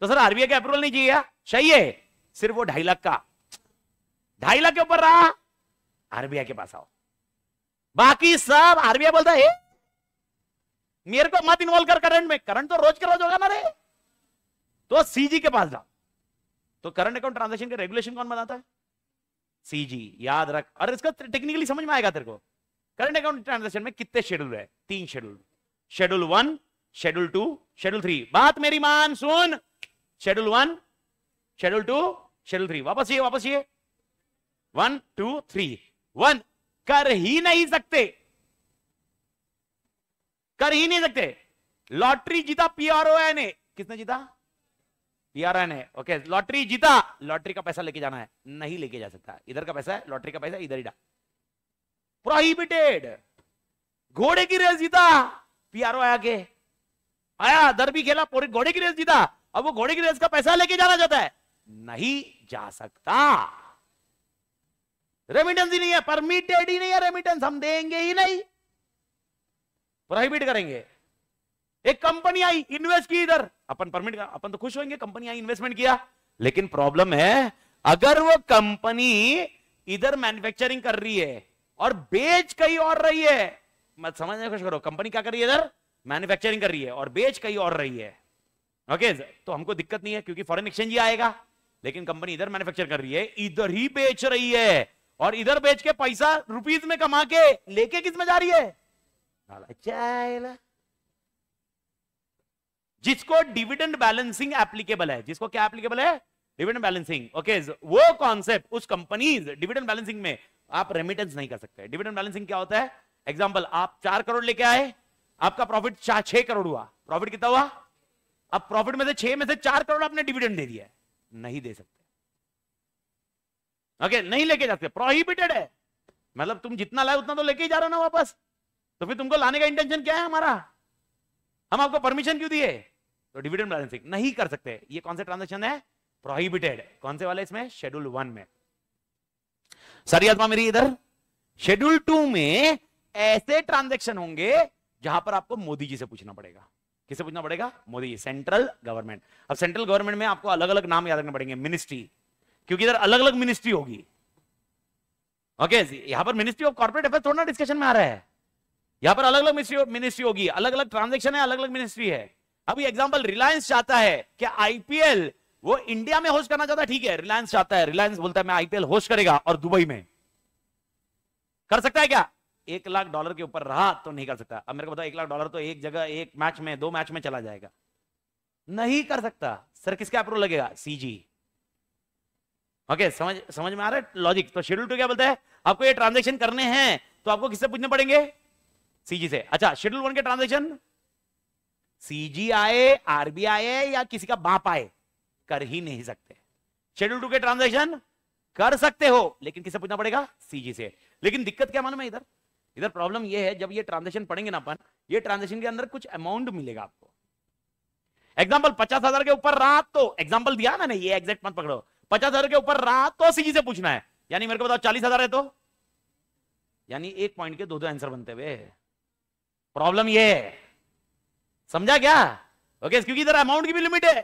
तो सर आरबीआई का अप्रूवल नहीं चाहिए चाहिए सिर्फ वो ढाई लाख का ढाई लाख के ऊपर रहा आरबीआई के पास आओ बाकी सब आरबीआई बोलता है मेरे को मत इन्वॉल्व कर करंट में करंट तो रोज का रोज होगा ना रे तो सीजी के पास जाओ तो करंट अकाउंट ट्रांजेक्शन के रेगुलेशन कौन बनाता है सीजी याद रख और इसका टेक्निकली समझ में आएगा तेरे को करंट अकाउंट ट्रांजेक्शन में कितने शेड्यूल है तीन schedule schedule one schedule two schedule three बात मेरी मान सुन schedule one schedule two schedule three वापस ये वापस ये वन टू थ्री वन कर ही नहीं सकते कर ही नहीं सकते लॉटरी जीता पीआरओएन ने किसने जीता पीआरएन ने ओके लॉटरी जीता लॉटरी का पैसा लेके जाना है नहीं लेके जा सकता इधर का पैसा है लॉटरी का पैसा इधर ही डाल प्रोहिबिटेड घोड़े की रेस जीता पीआरओ आया के आया दर भी खेला घोड़े की रेस जीता अब वो घोड़े की रेस का पैसा लेके जाना चाहता है नहीं जा सकता रेमिटेंस ही नहीं है परमिटेड ही नहीं है रेमिटेंस हम देंगे ही नहीं प्रोहिबिट करेंगे एक कंपनी आई इन्वेस्ट की इधर अपन परमिट कर, अपन तो खुश होंगे कंपनी आई इन्वेस्टमेंट किया लेकिन प्रॉब्लम है अगर वो कंपनी इधर मैन्युफैक्चरिंग कर रही है और बेच कहीं और रही है मत समझने कोशिश करो कंपनी क्या कर रही है इधर मैन्युफैक्चरिंग कर रही है और बेच कहीं और रही है ओके okay, तो हमको दिक्कत नहीं है क्योंकि फॉरेन एक्सचेंज ही आएगा लेकिन कंपनी इधर मैन्युफैक्चर कर रही है इधर ही बेच रही है और इधर बेच के पैसा रुपीज में कमा के लेके किस में जा रही है जिसको डिविडेंड बैलेंसिंग एप्लीकेबल है जिसको क्या एप्लीकेबल है डिविडेंड बैलेंसिंग ओके वो कॉन्सेप्ट उस कंपनी डिविडेंड बैलेंसिंग में आप रेमिटेंस नहीं कर सकते डिविडेंड बैलेंसिंग क्या होता है एग्जाम्पल आप चार करोड़ लेके आए आपका प्रॉफिट छह करोड़ हुआ प्रॉफिट कितना हुआ अब प्रॉफिट में से छह में से चार करोड़ आपने डिविडेंड दे दिया है नहीं दे सकते ओके नहीं लेके जा सकते प्रोहिबिटेड है मतलब तुम जितना लाए उतना तो लेके ही जा रहे हो ना वापस तो फिर तुमको लाने का इंटेंशन क्या है हमारा हम आपको परमिशन क्यों दिए तो डिविडेंड बैलेंस नहीं कर सकते ये कौन से ट्रांजेक्शन है प्रोहिबिटेड कौन से वाले इसमें शेड्यूल वन में सारी आत्मा मेरी इधर शेड्यूल टू में ऐसे ट्रांजेक्शन होंगे जहां पर आपको मोदी जी से पूछना पड़ेगा किसे पूछना पड़ेगा मोदी सेंट्रल गवर्नमेंट अब सेंट्रल गवर्नमेंट में आपको अलग अलग नाम याद रखने पड़ेंगे मिनिस्ट्री क्योंकि इधर अलग अलग मिनिस्ट्री होगी ओके यहां पर मिनिस्ट्री ऑफ कॉर्पोरेट अफेयर थोड़ा डिस्कशन में आ रहा है यहां पर अलग अलग मिनिस्ट्री होगी अलग अलग ट्रांजेक्शन है अलग अलग मिनिस्ट्री है अभी एग्जाम्पल रिलायंस चाहता है कि आईपीएल वो इंडिया में होस्ट करना चाहता है ठीक है रिलायंस चाहता है रिलायंस बोलता है मैं आईपीएल होस्ट करेगा और दुबई में कर सकता है क्या एक लाख डॉलर के ऊपर रहा तो नहीं कर सकता अब मेरे को बताओ एक लाख डॉलर तो एक जगह एक मैच में दो मैच में चला जाएगा नहीं कर सकता सर किसके अप्रूव लगेगा सीजी ओके okay, समझ समझ में आ रहा है लॉजिक तो शेड्यूल टू क्या बोलता है आपको ये ट्रांजेक्शन करने हैं तो आपको किससे पूछने पड़ेंगे सीजी से अच्छा शेड्यूल वन के ट्रांजेक्शन सीजी आए आरबीआई आए या किसी का बाप आए कर ही नहीं सकते शेड्यूल टू के ट्रांजेक्शन कर सकते हो लेकिन किससे पूछना पड़ेगा सीजी से लेकिन दिक्कत क्या मालूम है इधर इधर प्रॉब्लम यह है जब ये ट्रांजेक्शन पढ़ेंगे ना अपन ये ट्रांजेक्शन के अंदर कुछ अमाउंट मिलेगा आपको एग्जाम्पल पचास हजार के ऊपर रात तो एग्जाम्पल दिया ना ये एग्जैक्ट मत पकड़ो पचास हजार के ऊपर रात तो सीजी से पूछना है यानी मेरे को बताओ चालीस हजार है तो यानी एक पॉइंट के दो दो आंसर बनते हुए प्रॉब्लम ये समझा क्या ओके क्योंकि इधर अमाउंट की भी लिमिट है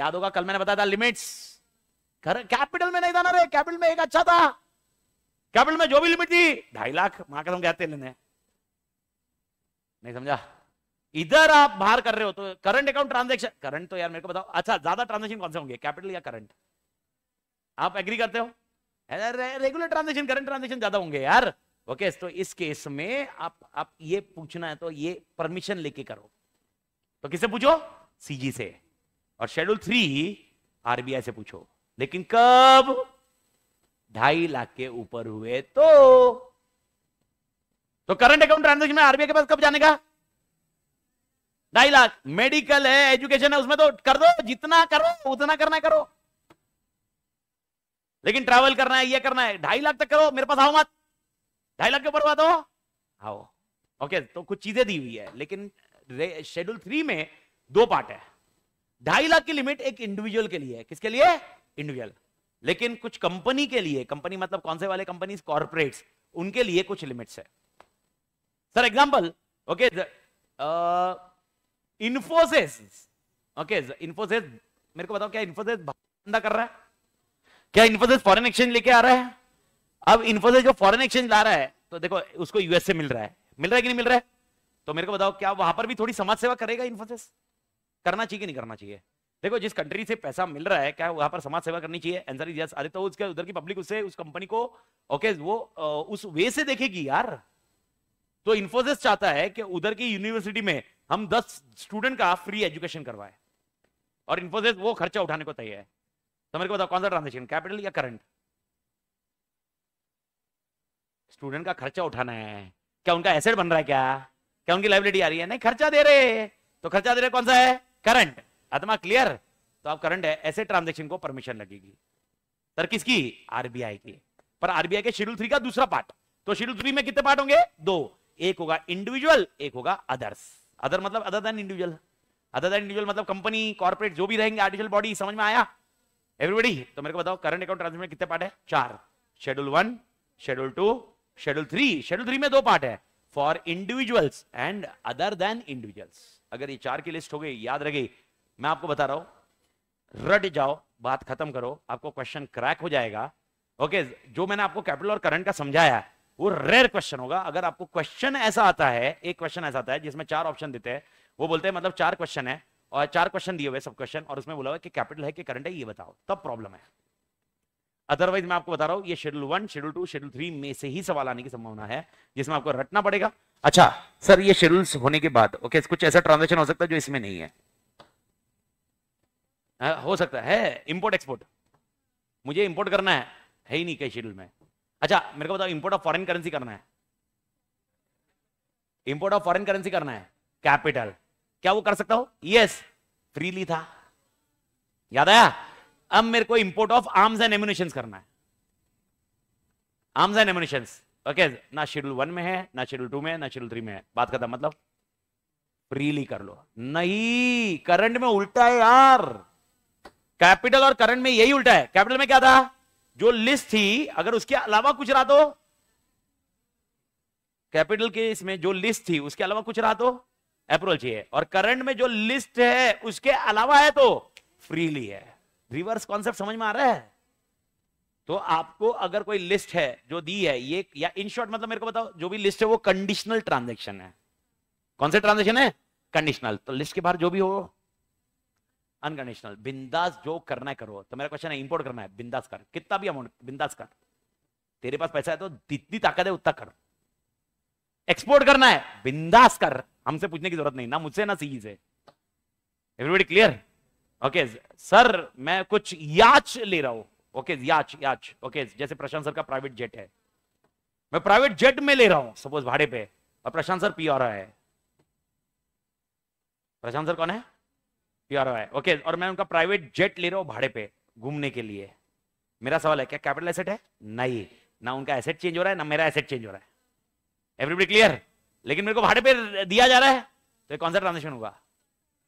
याद होगा कल मैंने बताया था लिमिट्स कैपिटल में नहीं था ना रे कैपिटल में एक अच्छा था कैपिटल में जो भी लिमिट थी ढाई लाख मां गए कहते लेने नहीं समझा इधर आप बाहर कर रहे हो तो करंट अकाउंट ट्रांजेक्शन करंट तो यार मेरे को बताओ अच्छा ज्यादा ट्रांजेक्शन कौन से होंगे कैपिटल या करंट आप एग्री करते हो रेगुलर ट्रांजेक्शन करंट ट्रांजेक्शन ज्यादा होंगे यार ओके तो इस केस में आप आप ये पूछना है तो ये परमिशन लेके करो तो किससे पूछो सीजी से और शेड्यूल थ्री आरबीआई से पूछो लेकिन कब ढाई लाख के ऊपर हुए तो तो करंट अकाउंट ट्रांजेक्शन में आरबीआई के पास कब जाने का ढाई लाख मेडिकल है एजुकेशन है उसमें तो कर दो जितना करो उतना करना करो लेकिन ट्रैवल करना है ये करना है ढाई लाख तक करो मेरे पास आओ मत ढाई लाख के ऊपर बात हो आओ ओके तो कुछ चीजें दी हुई है लेकिन शेड्यूल थ्री में दो पार्ट है ढाई लाख की लिमिट एक इंडिविजुअल के लिए है किसके लिए इंडिविजुअल लेकिन कुछ कंपनी के लिए कंपनी मतलब कौन से वाले कंपनी कॉर्पोरेट उनके लिए कुछ लिमिट्स है sir example okay Infosys okay Infosys मेरे को बताओ क्या इन्फोसिस धंधा कर रहा है क्या इन्फोसिस फॉरेन एक्सचेंज लेके आ रहा है अब इन्फोसिस जो फॉरेन एक्सचेंज ला रहा है तो देखो उसको यूएस से मिल रहा है मिल रहा है कि नहीं मिल रहा है तो मेरे को बताओ क्या वहां पर भी थोड़ी समाज सेवा करेगा इन्फोसिस करना चाहिए कि नहीं करना चाहिए देखो जिस कंट्री से पैसा मिल रहा है क्या वहां पर समाज सेवा करनी चाहिए आंसर इज यस अरे तो उसके उधर की पब्लिक उससे उस कंपनी को ओके वो उस वे से देखेगी यार तो इन्फोसिस चाहता है कि उधर की यूनिवर्सिटी में हम 10 स्टूडेंट का फ्री एजुकेशन करवाए और इन्फोसिस वो खर्चा उठाने को तैयार है समझ तो मेरे को बताओ कौन सा ट्रांजेक्शन कैपिटल या करंट स्टूडेंट का खर्चा उठाना है क्या उनका एसेट बन रहा है क्या क्या उनकी लाइबिलिटी आ रही है नहीं खर्चा दे रहे तो खर्चा दे रहे कौन सा है करंट आत्मा क्लियर तो आप करंट है ऐसे ट्रांजेक्शन को परमिशन लगेगी सर किसकी आरबीआई की पर आरबीआई के शेड्यूल थ्री का दूसरा पार्ट तो शेड्यूल थ्री में कितने पार्ट होंगे दो एक होगा इंडिविजुअल एक होगा अदर्स अदर मतलब other than individual other than individual मतलब कंपनी कॉर्पोरेट जो भी रहेंगे आर्टिफिशियल बॉडी समझ में आया एवरीबडी तो मेरे को बताओ करंट अकाउंट ट्रांजेक्शन में कितने पार्ट है चार schedule one schedule two schedule three schedule three में दो पार्ट है for individuals and other than individuals अगर ये चार की लिस्ट हो गई याद रखेगी मैं आपको बता रहा हूं रट जाओ बात खत्म करो आपको क्वेश्चन क्रैक हो जाएगा ओके जो मैंने आपको कैपिटल और करंट का समझाया वो रेयर क्वेश्चन होगा अगर आपको क्वेश्चन ऐसा आता है एक क्वेश्चन ऐसा आता है जिसमें चार ऑप्शन देते हैं वो बोलते हैं मतलब चार क्वेश्चन है और चार क्वेश्चन दिए हुए सब क्वेश्चन और उसमें बोला हुआ कि कैपिटल है कि करंट है ये बताओ तब प्रॉब्लम है अदरवाइज मैं आपको बता रहा हूँ ये schedule one schedule two schedule three में से ही सवाल आने की संभावना है जिसमें आपको रटना पड़ेगा अच्छा सर ये शेड्यूल्स होने के बाद ओके कुछ ऐसा ट्रांजेक्शन हो सकता है जो इसमें नहीं है हाँ, हो सकता है इंपोर्ट एक्सपोर्ट मुझे इंपोर्ट करना है है ही नहीं कई शेड्यूल में अच्छा मेरे को बताओ इंपोर्ट ऑफ फॉरेन करेंसी करना है इंपोर्ट ऑफ फॉरेन करेंसी करना है कैपिटल क्या वो कर सकता हो यस yes, फ्रीली था याद आया अब मेरे को import of arms and ammunition करना है आर्म्स एंड एम्यूनेशन ओके ना शेड्यूल वन में है ना शेड्यूल टू में ना शेड्यूल थ्री में है बात करता मतलब फ्रीली कर लो नहीं करंट में उल्टा है यार कैपिटल और करंट में यही उल्टा है कैपिटल में क्या था जो लिस्ट थी अगर उसके अलावा कुछ रहा तो कैपिटल के इसमें जो लिस्ट थी उसके अलावा कुछ रहा तो अप्रोवल चाहिए और करंट में जो लिस्ट है उसके अलावा है तो फ्रीली है रिवर्स कॉन्सेप्ट समझ में आ रहा है तो आपको अगर कोई लिस्ट है जो दी है ये या इन शॉर्ट मतलब मेरे को बताओ जो भी लिस्ट है वो कंडीशनल ट्रांजेक्शन है कौन सा ट्रांजेक्शन है कंडीशनल तो लिस्ट के बाहर जो भी हो अनकंडीशनल बिंदास जो करना है करो तो मेरा क्वेश्चन है इंपोर्ट करना है बिंदास कर कितना भी अमाउंट बिंदास कर तेरे पास पैसा है तो जितनी ताकत है उतना कर एक्सपोर्ट करना है बिंदास कर हमसे पूछने की जरूरत नहीं ना मुझसे ना सीज से एवरीबडी क्लियर ओके सर मैं कुछ याच ले रहा हूं ओके okay, याच याच ओके okay, जैसे प्रशांत सर का प्राइवेट जेट है मैं प्राइवेट जेट में ले रहा हूं सपोज भाड़े पे और प्रशांत सर पी रहा है प्रशांत सर कौन है पीआरओ ओके और मैं उनका प्राइवेट जेट ले रहा हूं भाड़े पे घूमने के लिए मेरा सवाल है क्या कैपिटल एसेट है नहीं ना उनका एसेट चेंज हो रहा है ना मेरा एसेट चेंज हो रहा है एवरीबडी क्लियर लेकिन मेरे को भाड़े पे दिया जा रहा है तो कौन सा ट्रांजेक्शन होगा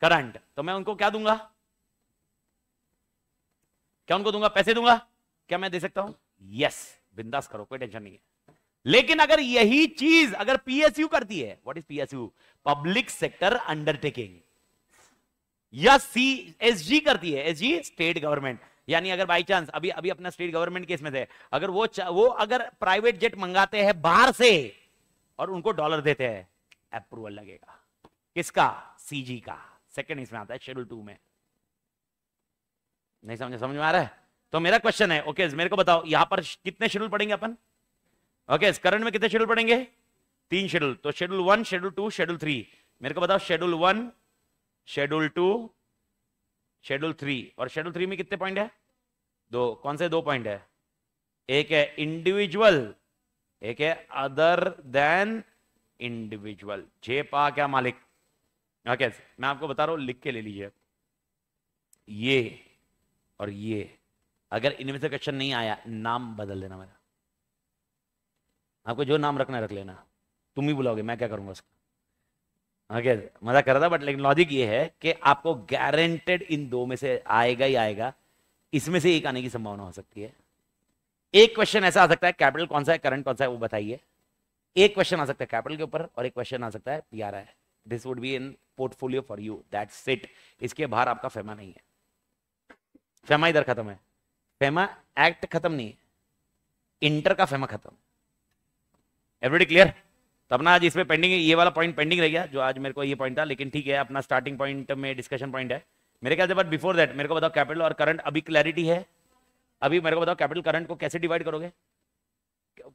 करंट तो मैं उनको क्या दूंगा क्या उनको दूंगा पैसे दूंगा क्या मैं दे सकता हूं यस बिंदास करो कोई टेंशन नहीं है लेकिन अगर यही चीज अगर पीएसयू करती है what is PSU public sector undertaking या सी एस जी करती है एस जी स्टेट गवर्नमेंट यानी अगर बाई चांस अभी अभी अपना स्टेट गवर्नमेंट केस में थे अगर वो वो अगर प्राइवेट जेट मंगाते हैं बाहर से और उनको डॉलर देते हैं अप्रूवल लगेगा किसका सीजी का सेकंड इसमें आता है शेड्यूल टू में नहीं समझ समझ में आ रहा है तो मेरा क्वेश्चन है ओके मेरे को बताओ यहां पर कितने शेड्यूल पड़ेंगे अपन ओके करंट में कितने शेड्यूल पड़ेंगे तीन शेड्यूल तो schedule one schedule two schedule three मेरे को बताओ schedule one schedule two schedule three और शेड्यूल थ्री में कितने पॉइंट है दो कौन से दो पॉइंट है एक है इंडिविजुअल एक है अदर देन इंडिविजुअल जे पा क्या मालिक ओके okay, मैं आपको बता रहा हूं लिख के ले लीजिए ये और ये अगर इनमें से क्वेश्चन नहीं आया नाम बदल देना मेरा आपको जो नाम रखना रख लेना तुम ही बुलाओगे मैं क्या करूंगा उसका ओके मजा कर रहा था बट लेकिन लॉजिक ये है कि आपको गारंटेड इन दो में से आएगा ही आएगा इसमें से एक आने की संभावना हो सकती है एक क्वेश्चन ऐसा आ सकता है कैपिटल कौन सा है करंट कौन सा है वो बताइए एक क्वेश्चन आ सकता है कैपिटल के ऊपर और एक क्वेश्चन आ सकता है P R I this would be in portfolio for you that set इसके बाहर आपका फेमा e नहीं है फेमा e इधर खत्म है फेमा एक्ट e खत्म नहीं है इंटर का फेमा खत्म एवरीडी क्लियर तो अपना आज इसमें पेंडिंग ये वाला पॉइंट पेंडिंग रह गया जो आज मेरे को ये पॉइंट था लेकिन ठीक है अपना स्टार्टिंग पॉइंट में डिस्कशन पॉइंट है मेरे ख्याल से बट बिफोर दैट मेरे को बताओ कैपिटल और करंट अभी क्लैरिटी है अभी मेरे को बताओ कैपिटल करंट को कैसे डिवाइड करोगे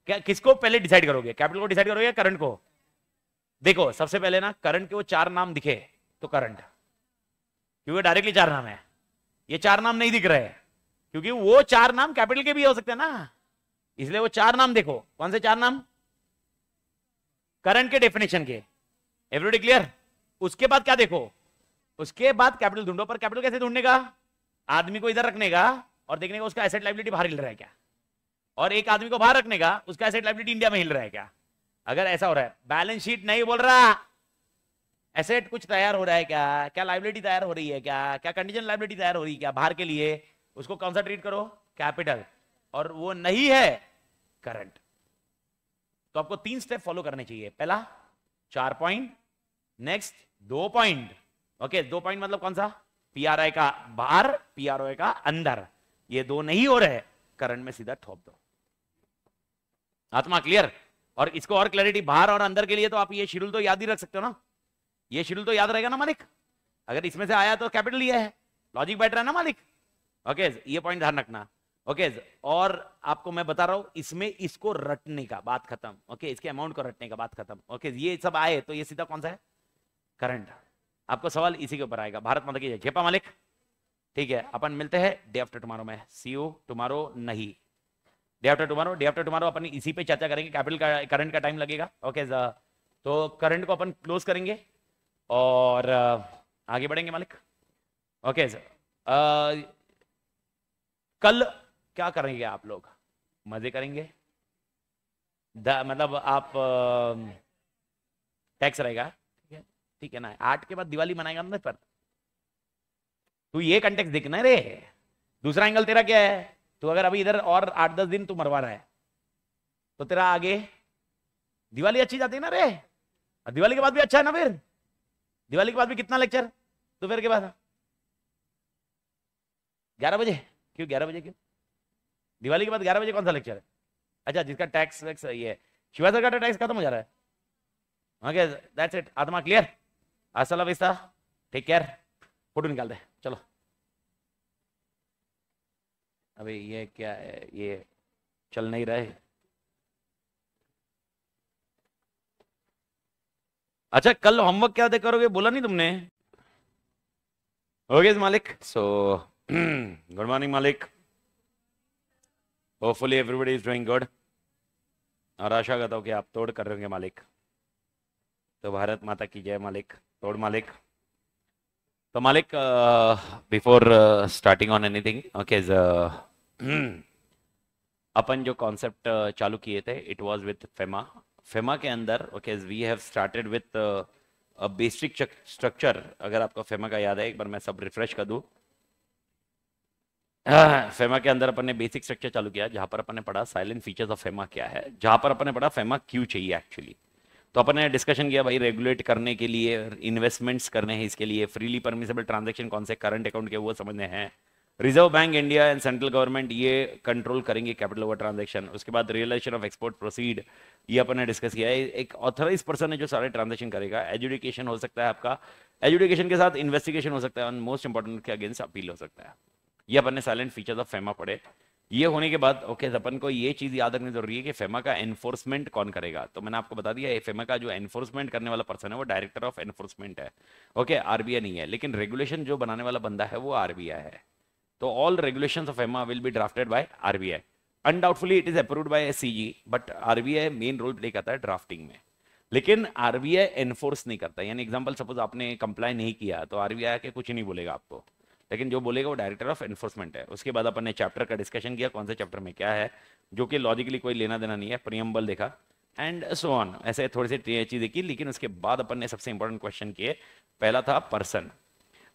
क्या किसको पहले डिसाइड करोगे कैपिटल को डिसाइड करोगे या करंट को देखो सबसे पहले ना करंट के वो चार नाम दिखे तो करंट क्योंकि डायरेक्टली चार नाम है ये चार नाम नहीं दिख रहे क्योंकि वो चार नाम कैपिटल के भी हो सकते हैं ना इसलिए वो चार नाम देखो कौन से चार नाम करंट के डेफिनेशन के एवरीडी क्लियर उसके बाद क्या देखो उसके बाद कैपिटल ढूंढो पर कैपिटल कैसे ढूंढने का आदमी को इधर रखने का और देखने का उसका एसेट लाइबिलिटी बाहर हिल रहा है क्या और एक आदमी को बाहर रखने का उसका एसेट लाइबिलिटी इंडिया में हिल रहा है क्या अगर ऐसा हो रहा है बैलेंस शीट नहीं बोल रहा एसेट कुछ तैयार हो रहा है क्या क्या लाइबिलिटी तैयार हो रही है क्या क्या कंडीशन लाइबिलिटी तैयार हो रही है क्या बाहर के लिए उसको कौन सा ट्रीट करो कैपिटल और वो नहीं है करंट तो आपको तीन स्टेप फॉलो करने चाहिए पहला चार पॉइंट नेक्स्ट दो पॉइंट ओके दो पॉइंट मतलब कौन सा पीआरआई का बाहर पीआरओ का अंदर ये दो नहीं हो रहे करंट में सीधा ठोप दो आत्मा क्लियर और इसको और क्लैरिटी बाहर और अंदर के लिए तो आप ये शेड्यूल तो याद ही रख सकते हो ना ये शेड्यूल तो याद रहेगा ना मालिक अगर इसमें से आया तो कैपिटल ये e है लॉजिक बैठ रहा है ना मालिक ओके ये पॉइंट ध्यान रखना ओके और आपको मैं बता रहा हूं इसमें इसको रटने का बात खत्म ओके इसके अमाउंट को रटने का बात खत्म ओके ये सब आए तो ये सीधा कौन सा है करंट आपको सवाल इसी के ऊपर आएगा भारत माता की जयपा मालिक ठीक है अपन मिलते हैं डे आफ्टर टुमारो में सी ओ टुमारो नहीं day after tomorrow day after tomorrow अपन इसी पे चर्चा करेंगे कैपिटल का करंट का टाइम लगेगा ओके तो करंट को अपन क्लोज करेंगे और आगे बढ़ेंगे मालिक ओके सर कल क्या करेंगे आप लोग मजे करेंगे मतलब आप टैक्स रहेगा ठीक है ठीक है ना आठ के बाद दिवाली मनाएगा ना पर तू ये कंटेक्ट देखना रे दूसरा एंगल तेरा क्या है तू अगर अभी इधर और आठ दस दिन तू मरवा रहा है तो तेरा आगे दिवाली अच्छी जाती है ना रे और दिवाली के बाद भी अच्छा है ना फिर दिवाली के बाद भी कितना लेक्चर दोपहर के बाद ग्यारह बजे क्यों ग्यारह बजे क्यों दिवाली के बाद ग्यारह बजे कौन सा लेक्चर है अच्छा जिसका टैक्स वैक्स ये शिवा सरकार का टैक्स खत्म हो जा रहा है ओके दैट्स इट आत्मा क्लियर असल विस्ता टेक केयर फोटो निकाल दे चलो अभी ये क्या है ये चल नहीं रहे अच्छा कल होमवर्क क्या देख करोगे बोला नहीं तुमने ओके मालिक सो गुड मॉर्निंग मालिक hopefully everybody is doing good और आशा करता हूँ कि आप तोड़ कर रहे होंगे मालिक तो भारत माता की जय मालिक तोड़ मालिक तो मालिक before starting on anything okay अपन जो कॉन्सेप्ट uh, चालू किए थे it was with FEMA FEMA के अंदर okay we have started with basic structure अगर आपको फेमा का याद है एक बार मैं सब रिफ्रेश कर दूँ हाँ। फेमा के अंदर अपन ने बेसिक स्ट्रक्चर चालू किया जहां पर अपन ने पढ़ा साइलेंट फीचर्स ऑफ फेमा क्या है जहां पर अपन ने पढ़ा फेमा क्यों चाहिए एक्चुअली तो अपन ने डिस्कशन किया भाई रेगुलेट करने के लिए इन्वेस्टमेंट्स करने हैं इसके लिए फ्रीली परमिसेबल ट्रांजेक्शन कौन से करंट अकाउंट के वो समझने हैं reserve bank India and central government ये कंट्रोल करेंगे कैपिटल ओवर ट्रांजेक्शन उसके बाद रियलाइजेशन ऑफ एक्सपोर्ट प्रोसीड ये अपन ने डिस्कस किया है एक ऑथराइज पर्सन है जो सारे ट्रांजेक्शन करेगा एजुकेशन हो सकता है आपका एजुकेशन के साथ इन्वेस्टिगेशन हो सकता है मोस्ट इंपॉर्टेंट के अगेंस्ट अपील हो सकता है ये अपन ने साइलेंट फीचर्स ऑफ फेमा पढ़े ये होने के बाद ओके अपन को ये चीज़ याद रखनी जरूरी है कि फेमा का एनफोर्समेंट कौन करेगा तो मैंने आपको बता दिया फेमा का जो एनफोर्समेंट करने वाला पर्सन है वो डायरेक्टर ऑफ एनफोर्समेंट है ओके आरबीआई नहीं है लेकिन रेगुलेशन जो बनाने वाला बंदा है वो आरबीआई है तो all regulation of FEMA will be drafted by RBI undoubtedly it is approve by CG but RBI main role play करता है ड्राफ्टिंग में लेकिन आरबीआई एनफोर्स नहीं करता यानी एग्जाम्पल सपोज आपने कंप्लाई नहीं किया तो आरबीआई के कुछ नहीं बोलेगा आपको लेकिन जो बोलेगा वो डायरेक्टर ऑफ एनफोर्समेंट है उसके बाद अपन ने चैप्टर का डिस्कशन किया कौन से चैप्टर में क्या है जो कि लॉजिकली कोई लेना देना नहीं है प्रियम्बल देखा एंड सो ऑन ऐसे थोड़ी सी चीज़ें की लेकिन उसके बाद अपन ने सबसे इंपॉर्टेंट क्वेश्चन किए पहला था पर्सन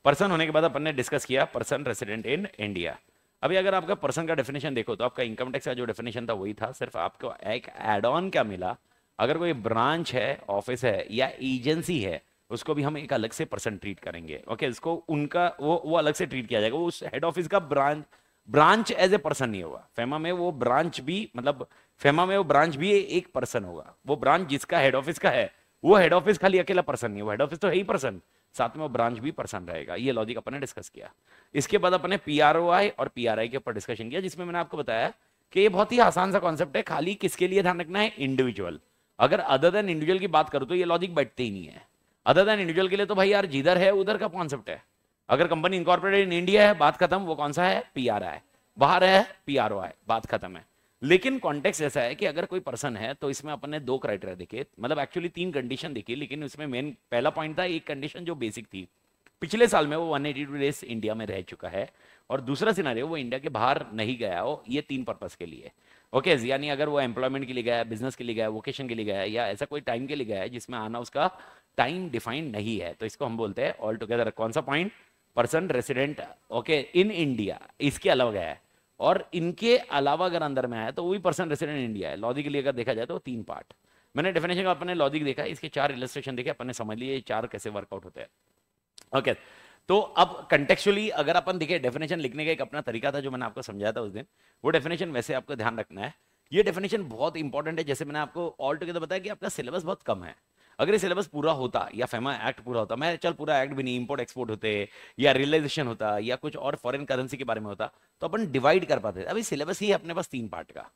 पर्सन होने के बाद अपन ने डिस्कस किया पर्सन रेसिडेंट इन इंडिया अभी अगर आपका पर्सन का डेफिनेशन देखो तो आपका इनकम टैक्स का जो डेफिनेशन था वही था सिर्फ आपको एक एड ऑन क्या मिला अगर कोई ब्रांच है ऑफिस है या एजेंसी है उसको भी हम एक अलग से पर्सन ट्रीट करेंगे ओके इसको उनका वो वो अलग से ट्रीट किया जाएगा वो उस हेड ऑफिस का branch branch as a person नहीं होगा फेमा में वो ब्रांच भी मतलब फेमा में वो ब्रांच भी एक पर्सन होगा वो ब्रांच जिसका हेड ऑफिस का है वो हेड ऑफिस खाली अकेला पर्सन नहीं वो हेड ऑफिस तो है ही पर्सन साथ में वो ब्रांच भी पर्सन रहेगा ये लॉजिक अपने डिस्कस किया इसके बाद अपने पी और पी के ऊपर डिस्कशन किया जिसमें मैंने आपको बताया कि ये बहुत ही आसान सा कॉन्सेप्ट है खाली किसके लिए ध्यान रखना है इंडिविजुअल अगर अदर देन इंडिविजुअल की बात करूँ तो ये लॉजिक बैठते ही नहीं है अदर देन इंडिविजुअल के लिए तो भाई यार जिधर है उधर का कॉन्सेप्ट है अगर कंपनी इंकॉर्पोरेटेड इन इंडिया है बात खत्म वो कौन सा है पी आर है बाहर है पी आर ओ है बात खत्म है लेकिन कॉन्टेक्स ऐसा है कि अगर कोई पर्सन है तो इसमें अपने दो क्राइटेरिया देखे मतलब एक्चुअली तीन कंडीशन देखी लेकिन उसमें मेन पहला पॉइंट था एक कंडीशन जो बेसिक थी पिछले साल में वो 182 डेज इंडिया में रह चुका है और दूसरा सिनारियो वो इंडिया के बाहर नहीं गया हो ये तीन पर्पज के लिए ओके okay, यानी अगर वो एम्प्लॉयमेंट के लिए गया बिजनेस के लिए गया वोकेशन के लिए गया या ऐसा कोई टाइम के लिए गया है जिसमें आना उसका टाइम डिफाइंड नहीं है तो इसको हम बोलते हैं ऑल टुगेदर कौन सा point person resident okay in India इसके अलावा है और इनके अलावा अगर अंदर में आया तो वही पर्सन रेसिडेंट इंडिया है लॉजिकली अगर देखा जाए तो तीन पार्ट मैंने डेफिनेशन का अपने लॉजिक देखा इसके चार इलस्ट्रेशन देखे अपने समझ लिए चार कैसे वर्कआउट होते हैं ओके तो अब कंटेक्चुअली अगर अपन देखें डेफिनेशन लिखने का एक अपना तरीका था जो मैंने आपको समझाया था उस दिन वो डेफिनेशन वैसे आपको ध्यान रखना है ये डेफिनेशन बहुत इंपॉर्टेंट है जैसे मैंने आपको ऑल टुगेदर बताया कि आपका सिलेबस बहुत कम है अगर ये सिलेबस पूरा होता या फेमा एक्ट पूरा होता मैं चल पूरा एक्ट भी नहीं इम्पोर्ट एक्सपोर्ट होते या रियलाइजेशन होता या कुछ और फॉरेन करेंसी के बारे में होता तो अपन डिवाइड कर पाते अभी सिलेबस ही अपने पास तीन पार्ट का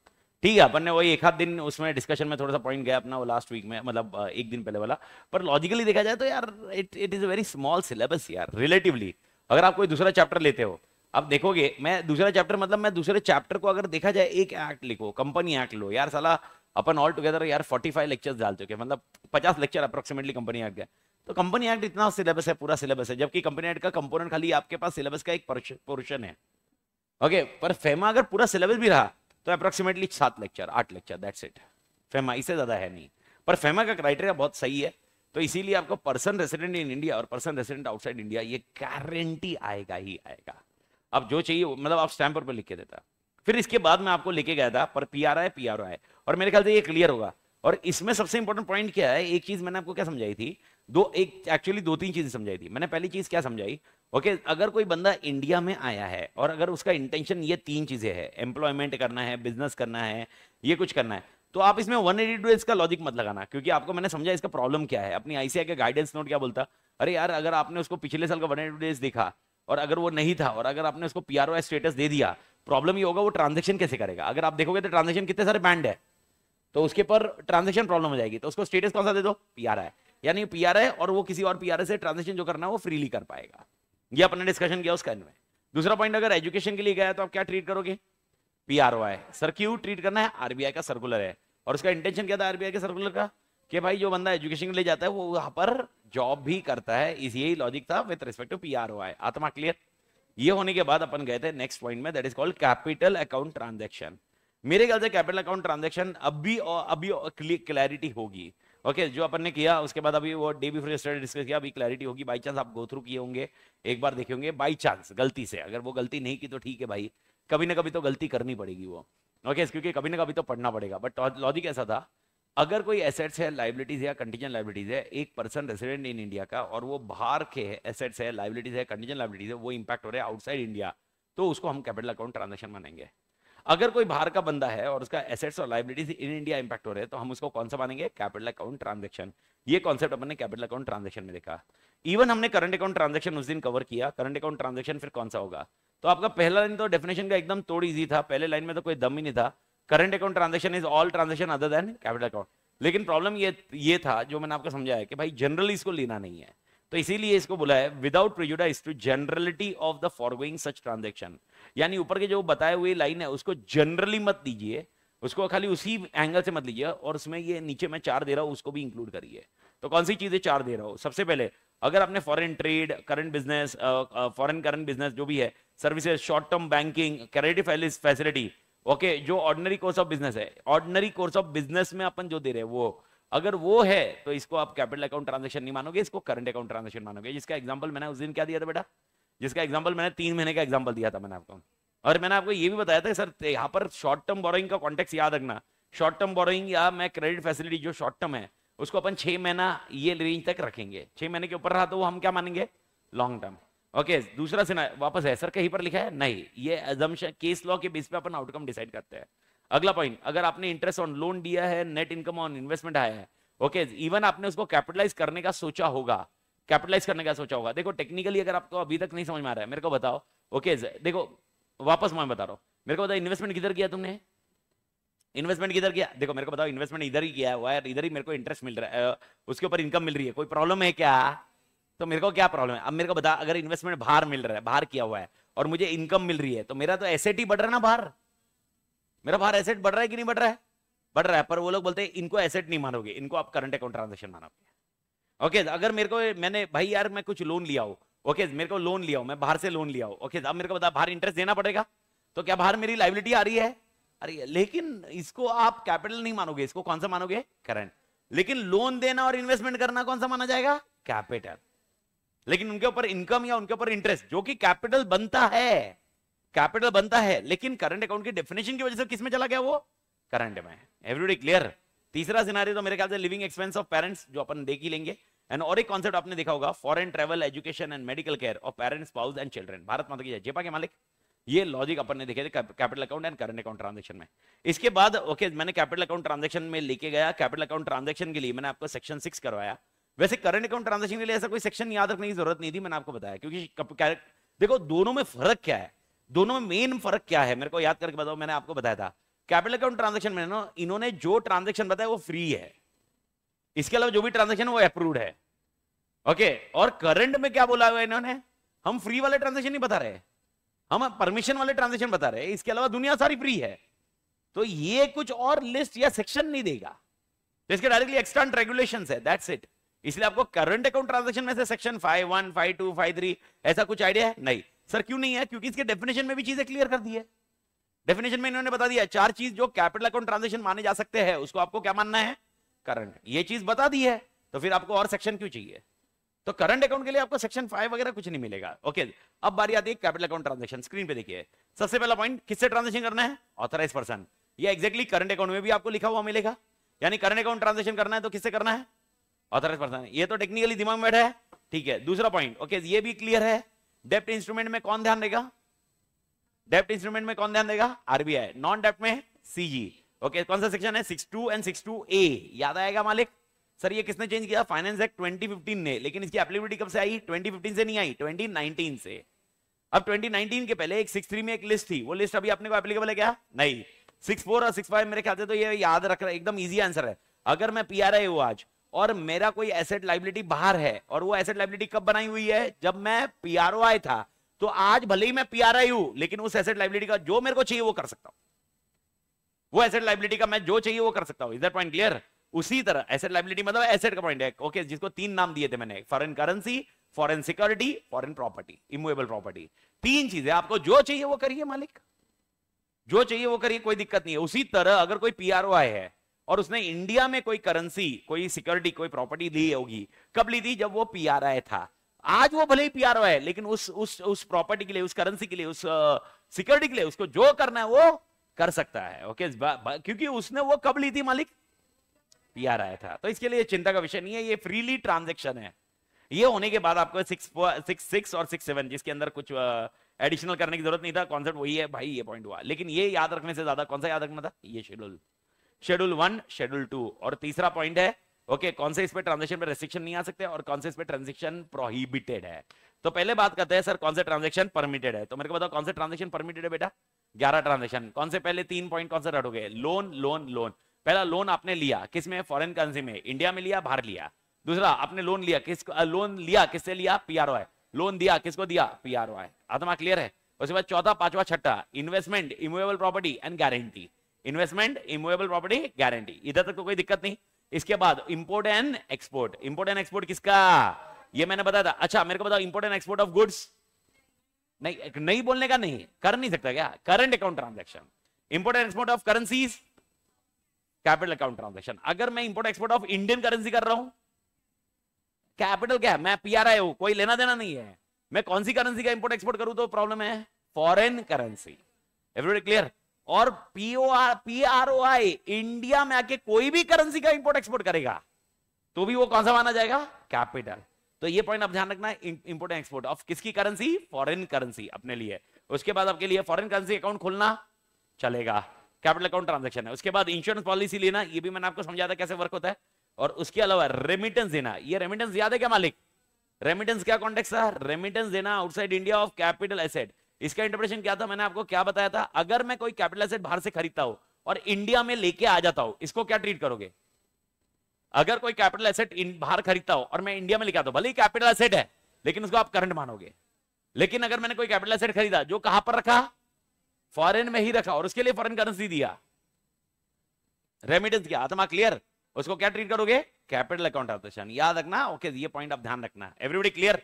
ठीक है अपन ने वही एक आध दिन उसमें डिस्कशन में थोड़ा सा पॉइंट गया अपना वो लास्ट वीक में मतलब एक दिन पहले वाला पर लॉजिकली देखा जाए तो यार it it is a very small syllabus यार रिलेटिवली अगर आप कोई दूसरा चैप्टर लेते हो अब देखोगे मैं दूसरा चैप्टर मतलब मैं दूसरे चैप्टर को अगर देखा जाए एक एक्ट लिखो कंपनी एक्ट लो यार साला अपन ऑल टुगेदर यार 45 लेक्चर्स डाल चुके हैं मतलब 50 लेक्चर अप्रोक्सीमेटली कंपनी एक्ट का तो कंपनी एक्ट इतना सिलेबस है पूरा सिलेबस है जबकि कंपनी एक्ट का कंपोनेंट खाली आपके पास सिलेबस का एक पोर्शन है ओके पर फेमा अगर पूरा सिलेबस भी रहा तो अप्रोक्सीमेटली सात लेक्चर आठ लेक्चर दैट्स इट फेमा इसे ज़्यादा है नहीं पर फेमा का क्राइटेरिया बहुत सही है तो इसीलिए आपको पर्सन रेसिडेंट इन इंडिया और पर्सन रेसिडेंट आउटसाइड इंडिया ये गारंटी आएगा ही आएगा अब जो चाहिए मतलब आप स्टैम्प पर लिख के देता है फिर इसके बाद मैं आपको लेके गया था पर P R I P R I और मेरे ख्याल से ये क्लियर होगा और इसमें सबसे इंपॉर्टेंट पॉइंट क्या है एक चीज मैंने आपको क्या समझाई थी दो एक एक्चुअली दो तीन चीजें समझाई थी मैंने पहली चीज क्या समझाई ओके okay, अगर कोई बंदा इंडिया में आया है और अगर उसका इंटेंशन ये तीन चीजें है एम्प्लॉयमेंट करना है बिजनेस करना है ये कुछ करना है तो आप इसमें वन एटी टू का लॉजिक मत लगाना क्योंकि आपको मैंने समझा इसका प्रॉब्लम क्या है अपनी आईसीआई का गाइडेंस नोट क्या बोलता अरे यार अगर आपने उसको पिछले साल का वन एटी डेज देखा और अगर वो नहीं था और अगर आपने उसको पी स्टेटस दे दिया प्रॉब्लम ये होगा वो ट्रांजेक्शन कैसे करेगा अगर आप देखोगे तो ट्रांजेक्शन कितने सारे बैंड है तो उसके पर ट्रांजेक्शन प्रॉब्लम हो जाएगी तो उसको स्टेटस कौन सा दे दो पी आर आई यानी पी आर आई और वो किसी और पी आर आई से ट्रांजेक्शन जो करना है वो फ्रीली कर पाएगा ये अपने डिस्कशन किया उसका इनमें दूसरा पॉइंट अगर एजुकेशन के लिए गया तो आप क्या ट्रीट करोगे P R O I sir क्यू ट्रीट करना है आरबीआई का सर्कुलर है और उसका इंटेंशन क्या था आरबीआई के सर्कुलर का कि भाई जो बंदा एजुकेशन के लिए जाता है वो वहां पर जॉब भी करता है इसी यही लॉजिक था with respect to P R O I आत्मा क्लियर ये होने के बाद अपन गए थे नेक्स्ट पॉइंट में that is called capital account transaction मेरे ख्याल से कैपिटल अकाउंट ट्रांजेक्शन अभी और अभी क्लैरिटी होगी ओके okay, जो अपन ने किया उसके बाद अभी वो डे बिफोर स्टडी डिस्कस किया अभी क्लैरिटी होगी बाई चांस आप गो थ्रू किए होंगे एक बार देखे होंगे बाई चांस गलती से अगर वो गलती नहीं की तो ठीक है भाई कभी ना कभी तो गलती करनी पड़ेगी वो ओके okay, क्योंकि कभी ना कभी तो पढ़ना पड़ेगा बट लॉजिक ऐसा था अगर कोई एसेट्स है लाइबिलिटीज या कंटीजन लाइबिलिटीज है एक पर्सन रेसिडेंट इन इंडिया का और वो बाहर के एसेट्स है लाइबिलिटीज है कंटीजन लाइबिलिटीज है वो इंपैक्ट हो रहा है आउटसाइड इंडिया तो उसको हम कैपिटल अकाउंट ट्रांजेक्शन मानेंगे अगर कोई बाहर का बंदा है और उसका एसेट्स और लाइबिलिटीज इन इंडिया इंपैक्ट हो रहे हैं तो हम उसको कौन सा मानेंगे कैपिटल अकाउंट ट्रांजेक्शन ये कॉन्सेप्ट अपने कैपिटल अकाउंट ट्रांजेक्शन में देखा इवन हमने करंट अकाउंट ट्रांजेक्शन उस दिन कवर किया करंट अकाउंट ट्रांजेक्शन फिर कौन सा होगा तो आपका पहला लाइन तो डेफिनेशन का एकदम तोड़ इजी था पहले लाइन में तो कोई दम ही नहीं था current account transaction is all transaction other than capital account लेकिन प्रॉब्लम ये ये था जो मैंने आपको समझाया कि भाई जनरली इसको लेना नहीं है तो इसीलिए इसको बोला है without prejudice to generality of the foregoing such transaction यानी ऊपर के जो बताए हुए लाइन है उसको जनरली मत दीजिए उसको खाली उसी एंगल से मत लीजिए और उसमें ये नीचे मैं चार दे रहा हूँ उसको भी इंक्लूड करिए तो कौन सी चीजें चार दे रहा हूँ सबसे पहले अगर आपने foreign trade current business foreign current business जो भी है services short term banking credit facility okay जो ऑर्डनरी कोर्स ऑफ बिजनेस है ऑर्डनरी कोर्स ऑफ बिजनेस में अपन जो दे रहे हैं वो अगर वो है तो इसको आप कैपिटल अकाउंट ट्रांजेक्शन नहीं मानोगे इसको करंट अकाउंट ट्रांजेक्शन मानोगे जिसका एग्जाम्पल मैंने उस दिन क्या दिया था बेटा जिसका एग्जाम्पल मैंने तीन महीने का एग्जाम्पल दिया था मैंने आपको और मैंने आपको ये भी बताया था सर यहाँ पर शॉर्ट टर्म बोरोइंग का कॉन्टेक्ट याद रखना शॉर्ट टर्म बोरोइंग या मैं क्रेडिट फैसिलिटी जो शॉर्ट टर्म है उसको अपन छह महीना ये रेंज तक रखेंगे छह महीने के ऊपर रहा तो वो हम क्या मानेंगे लॉन्ग टर्म ओके okay, दूसरा सिना वापस है सर कहीं पर लिखा है नहीं ये एजम्पन केस लॉ के बेस पे अपन आउटकम डिसाइड करते हैं अगला पॉइंट अगर आपने इंटरेस्ट ऑन लोन दिया है नेट इनकम ऑन इन्वेस्टमेंट आया है ओके okay, इवन आपने उसको कैपिटलाइज करने का सोचा होगा कैपिटलाइज करने का सोचा होगा देखो टेक्निकली अगर आपको अभी तक नहीं समझ में आ रहा है मेरे को बताओ ओके okay, देखो वापस मैं बता रहा हूँ मेरे को बताओ इन्वेस्टमेंट किधर किया तुमने इन्वेस्टमेंट किधर किया देखो मेरे को बताओ इन्वेस्टमेंट इधर ही किया हुआ है इधर ही मेरे को इंटरेस्ट मिल रहा है उसके ऊपर इनकम मिल रही है कोई प्रॉब्लम है क्या तो मेरे को क्या प्रॉब्लम है अब मेरे को बता अगर इन्वेस्टमेंट बाहर मिल रहा है बाहर किया हुआ है और मुझे इनकम मिल रही है तो मेरा तो एसेट ही बढ़ रहा है ना बाहर मेरा बाहर एसेट बढ़ रहा है कि नहीं बढ़ रहा है बढ़ रहा है पर वो लोग बोलते हैं इनको एसेट नहीं मानोगे इनको आप करंट अकाउंट ट्रांजेक्शन मानोगे ओके तो अगर मेरे को मैंने भाई यार मैं कुछ लोन लिया हो ओके मेरे को लोन लिया हो मैं बाहर से लोन लिया हो ओके अब मेरे को बता बाहर इंटरेस्ट देना पड़ेगा तो क्या बाहर मेरी लाइबिलिटी आ रही है अरे लेकिन इसको आप कैपिटल नहीं मानोगे इसको कौन सा मानोगे करंट लेकिन लोन देना और इन्वेस्टमेंट करना कौन सा माना जाएगा कैपिटल लेकिन उनके ऊपर इनकम या उनके ऊपर इंटरेस्ट जो कि कैपिटल बनता है कैपिटल बनता है लेकिन करंट अकाउंट की डेफिनेशन की वजह से किसमें चला गया वो करंट में एवरीडे क्लियर तीसरा सिनारी तो मेरे ख्याल से लिविंग एक्सपेंस ऑफ पेरेंट्स जो अपन देख ही लेंगे एंड और एक कॉन्सेप्ट आपने देखा होगा foreign travel education and medical care of parents spouse and children Bharat माता की जय जेपा के मालिक ये लॉजिक अपन ने देखे थे capital account and current account transaction में इसके बाद ओके okay, मैंने कैपिटल अकाउंट ट्रांजेक्शन में लेके गया कैपिटल अकाउंट ट्रांजेक्शन के लिए मैंने आपको सेक्शन सिक्स करवाया वैसे करंट अकाउंट ट्रांजेक्शन के लिए ऐसा कोई सेक्शन याद रखने की जरूरत नहीं थी मैंने आपको बताया क्योंकि देखो दोनों में फर्क क्या है दोनों में मेन फर्क क्या है मेरे को याद करके बताओ मैंने आपको बताया था कैपिटल अकाउंट ट्रांजेक्शन में ना इन्होंने जो ट्रांजेक्शन बताया वो फ्री है इसके अलावा जो भी ट्रांजेक्शन वो अप्रूव है ओके और करंट में क्या बोला हुआ इन्होंने हम फ्री वाले ट्रांजेक्शन नहीं बता रहे हम परमिशन वाले ट्रांजेक्शन बता रहे इसके अलावा दुनिया सारी फ्री है तो ये कुछ और लिस्ट या सेक्शन नहीं देगा तो इसके डायरेक्टली एक्सटेंट रेगुलेशन है दैट्स इट इसलिए आपको करंट अकाउंट ट्रांजेक्शन में से section five one five two five three ऐसा कुछ आइडिया है नहीं सर क्यों नहीं है क्योंकि इसके डेफिनेशन में भी चीजें क्लियर कर दी है डेफिनेशन में इन्होंने बता दिया चार चीज जो कैपिटल अकाउंट ट्रांजेक्शन माने जा सकते हैं उसको आपको क्या मानना है करंट ये चीज बता दी है तो फिर आपको और सेक्शन क्यों चाहिए तो करंट अकाउंट के लिए आपको सेक्शन फाइव वगैरह कुछ नहीं मिलेगा ओके अब बारी आती है कैपिटल अकाउंट ट्रांजेक्शन स्क्रीन पे देखिए सबसे पहला पॉइंट किससे ट्रांजेक्शन करना है ऑथराइज पर्सन ये एक्जेक्टली करंट अकाउंट में भी आपको लिखा हुआ मिलेगा यानी करंट अकाउंट ट्रांजेक्शन करना है तो किससे करना है ऑथराइज पर्सन ये तो टेक्निकली दिमाग में बैठा है ठीक है दूसरा पॉइंट ओके ये भी क्लियर है डेप्ट इंस्ट्रूमेंट में कौन ध्यान देगा डेप्ट इंस्ट्रूमेंट में कौन ध्यान देगा आरबीआई नॉन डेप्ट में सीजी ओके कौन सा सेक्शन है six two and six two A याद आएगा मालिक सर ये किसने चेंज किया फाइनेंस एक्ट 2015 ने लेकिन इसकी एप्लीबिलिटी कब से आई 2015 से नहीं आई 2019 से अब 2019 के पहले एक सिक्स थ्री में एक लिस्ट थी वो लिस्ट अभी अपने को एप्लीकेबल है क्या नहीं सिक्स फोर और सिक्स फाइव मेरे ख्याल से तो ये याद रख रहा है एकदम ईजी आंसर है अगर मैं पी आर आई हूँ आज और मेरा कोई एसेट लाइबिलिटी बाहर है और वो एसेट लाइबिलिटी कब बनाई हुई है जब मैं पीआरओ आई था तो आज भले ही मैं आई हूं लेकिन उस एसेट लाइबिलिटी का जो मेरे को चाहिए वो कर सकता हूं वो एसेट लाइबिलिटी का मैं जो चाहिए वो कर सकता हूं इधर पॉइंट क्लियर उसी तरह एसेट लाइबिलिटी मतलब एसेट का पॉइंट है ओके जिसको तीन नाम दिए थे मैंने foreign currency foreign security foreign property immovable property तीन चीजें आपको जो चाहिए वो करिए मालिक जो चाहिए वो करिए कोई दिक्कत नहीं है उसी तरह अगर कोई पीआरओ आए है और उसने इंडिया में कोई करेंसी कोई सिक्योरिटी कोई प्रॉपर्टी ली होगी कब ली थी जब वो पी आर आई था आज वो भले ही पी आर आई है लेकिन उस उस उस प्रॉपर्टी के लिए उस करेंसी के लिए उस सिक्योरिटी के लिए उसको जो करना है वो कर सकता है ओके क्योंकि उसने वो कब ली थी मालिक पी आर आया था तो इसके लिए चिंता का विषय नहीं है ये फ्रीली ट्रांजेक्शन है ये होने के बाद आपको सिक्स सिक्स सिक्स और सिक्स सेवन जिसके अंदर कुछ एडिशनल करने की जरूरत नहीं था कॉन्सेप्ट वही है भाई ये पॉइंट हुआ लेकिन ये याद रखने से ज्यादा कौन सा याद रखना था ये schedule schedule one schedule two और तीसरा पॉइंट है ओके कौन से इस पे ट्रांजेक्शन पे रेस्ट्रिक्शन नहीं आ सकते और कौन से इस पे ट्रांजेक्शन प्रोहिबिटेड है तो पहले बात करते हैं सर कौन से ट्रांजेक्शन परमिटेड है तो मेरे को बताओ कौन से ट्रांजेक्शन परमिटेड है बेटा ग्यारह ट्रांजेक्शन कौन से पहले तीन पॉइंट कौन से रट हो गए लोन लोन लोन पहला लोन आपने लिया किस में करेंसी में इंडिया में लिया बाहर लिया दूसरा आपने लोन लिया किस लोन लिया किससे लिया पीआरओ लोन दिया किसको दिया पीआरओ आत्मा क्लियर है उसके बाद चौथा पांचवा छठा investment immovable property and guarantee investment immovable property guarantee इधर तक तो कोई दिक्कत नहीं इसके बाद import and export import and export किसका ये मैंने बताया था अच्छा मेरे को बताओ import and export of goods नहीं नहीं बोलने का नहीं कर नहीं सकता क्या current account transaction import and export of currency capital account transaction अगर मैं import export of Indian currency कर रहा हूं कैपिटल क्या पी आर आई हूं कोई लेना देना नहीं है मैं कौन सी करेंसी का इंपोर्ट एक्सपोर्ट करूं तो प्रॉब्लम है फॉरेन करेंसी एवरीबडी क्लियर और पीओआर पीआरओआई इंडिया में आके कोई भी करेंसी का इंपोर्ट एक्सपोर्ट करेगा तो भी वो कौन सा माना जाएगा कैपिटल तो ये पॉइंट आप ध्यान रखना इंपोर्ट एंड एक्सपोर्ट ऑफ किसकी करेंसी फॉरेन करेंसी अपने लिए उसके बाद आपके लिए फॉरेन करेंसी अकाउंट खोलना चलेगा कैपिटल अकाउंट ट्रांजेक्शन है उसके बाद इंश्योरेंस पॉलिसी लेना ये भी मैंने आपको समझा था कैसे वर्क होता है और उसके अलावा रेमिटेंस देना ये रेमिटेंस याद है क्या मालिक रेमिटेंस क्या कॉन्टेक्ट था रेमिटेंस देना outside India of capital asset इसका इंटरप्रेशन क्या था मैंने आपको क्या बताया था अगर मैं कोई कैपिटल एसेट बाहर से खरीदता हूं और इंडिया में लेके आ जाता हूं इसको क्या ट्रीट करोगे अगर कोई कैपिटल एसेट बाहर खरीदता हो और मैं इंडिया में लेके आता हूं भले ही कैपिटल एसेट है लेकिन उसको आप करंट मानोगे लेकिन अगर मैंने कोई कैपिटल एसेट खरीदा जो कहां पर रखा फॉरेन में ही रखा और उसके लिए फॉरेन करेंसी दिया रेमिटेंस किया आत्मा क्लियर उसको क्या ट्रीट करोगे कैपिटल अकाउंट याद रखना ओके ये पॉइंट आप ध्यान रखना एवरीबडी क्लियर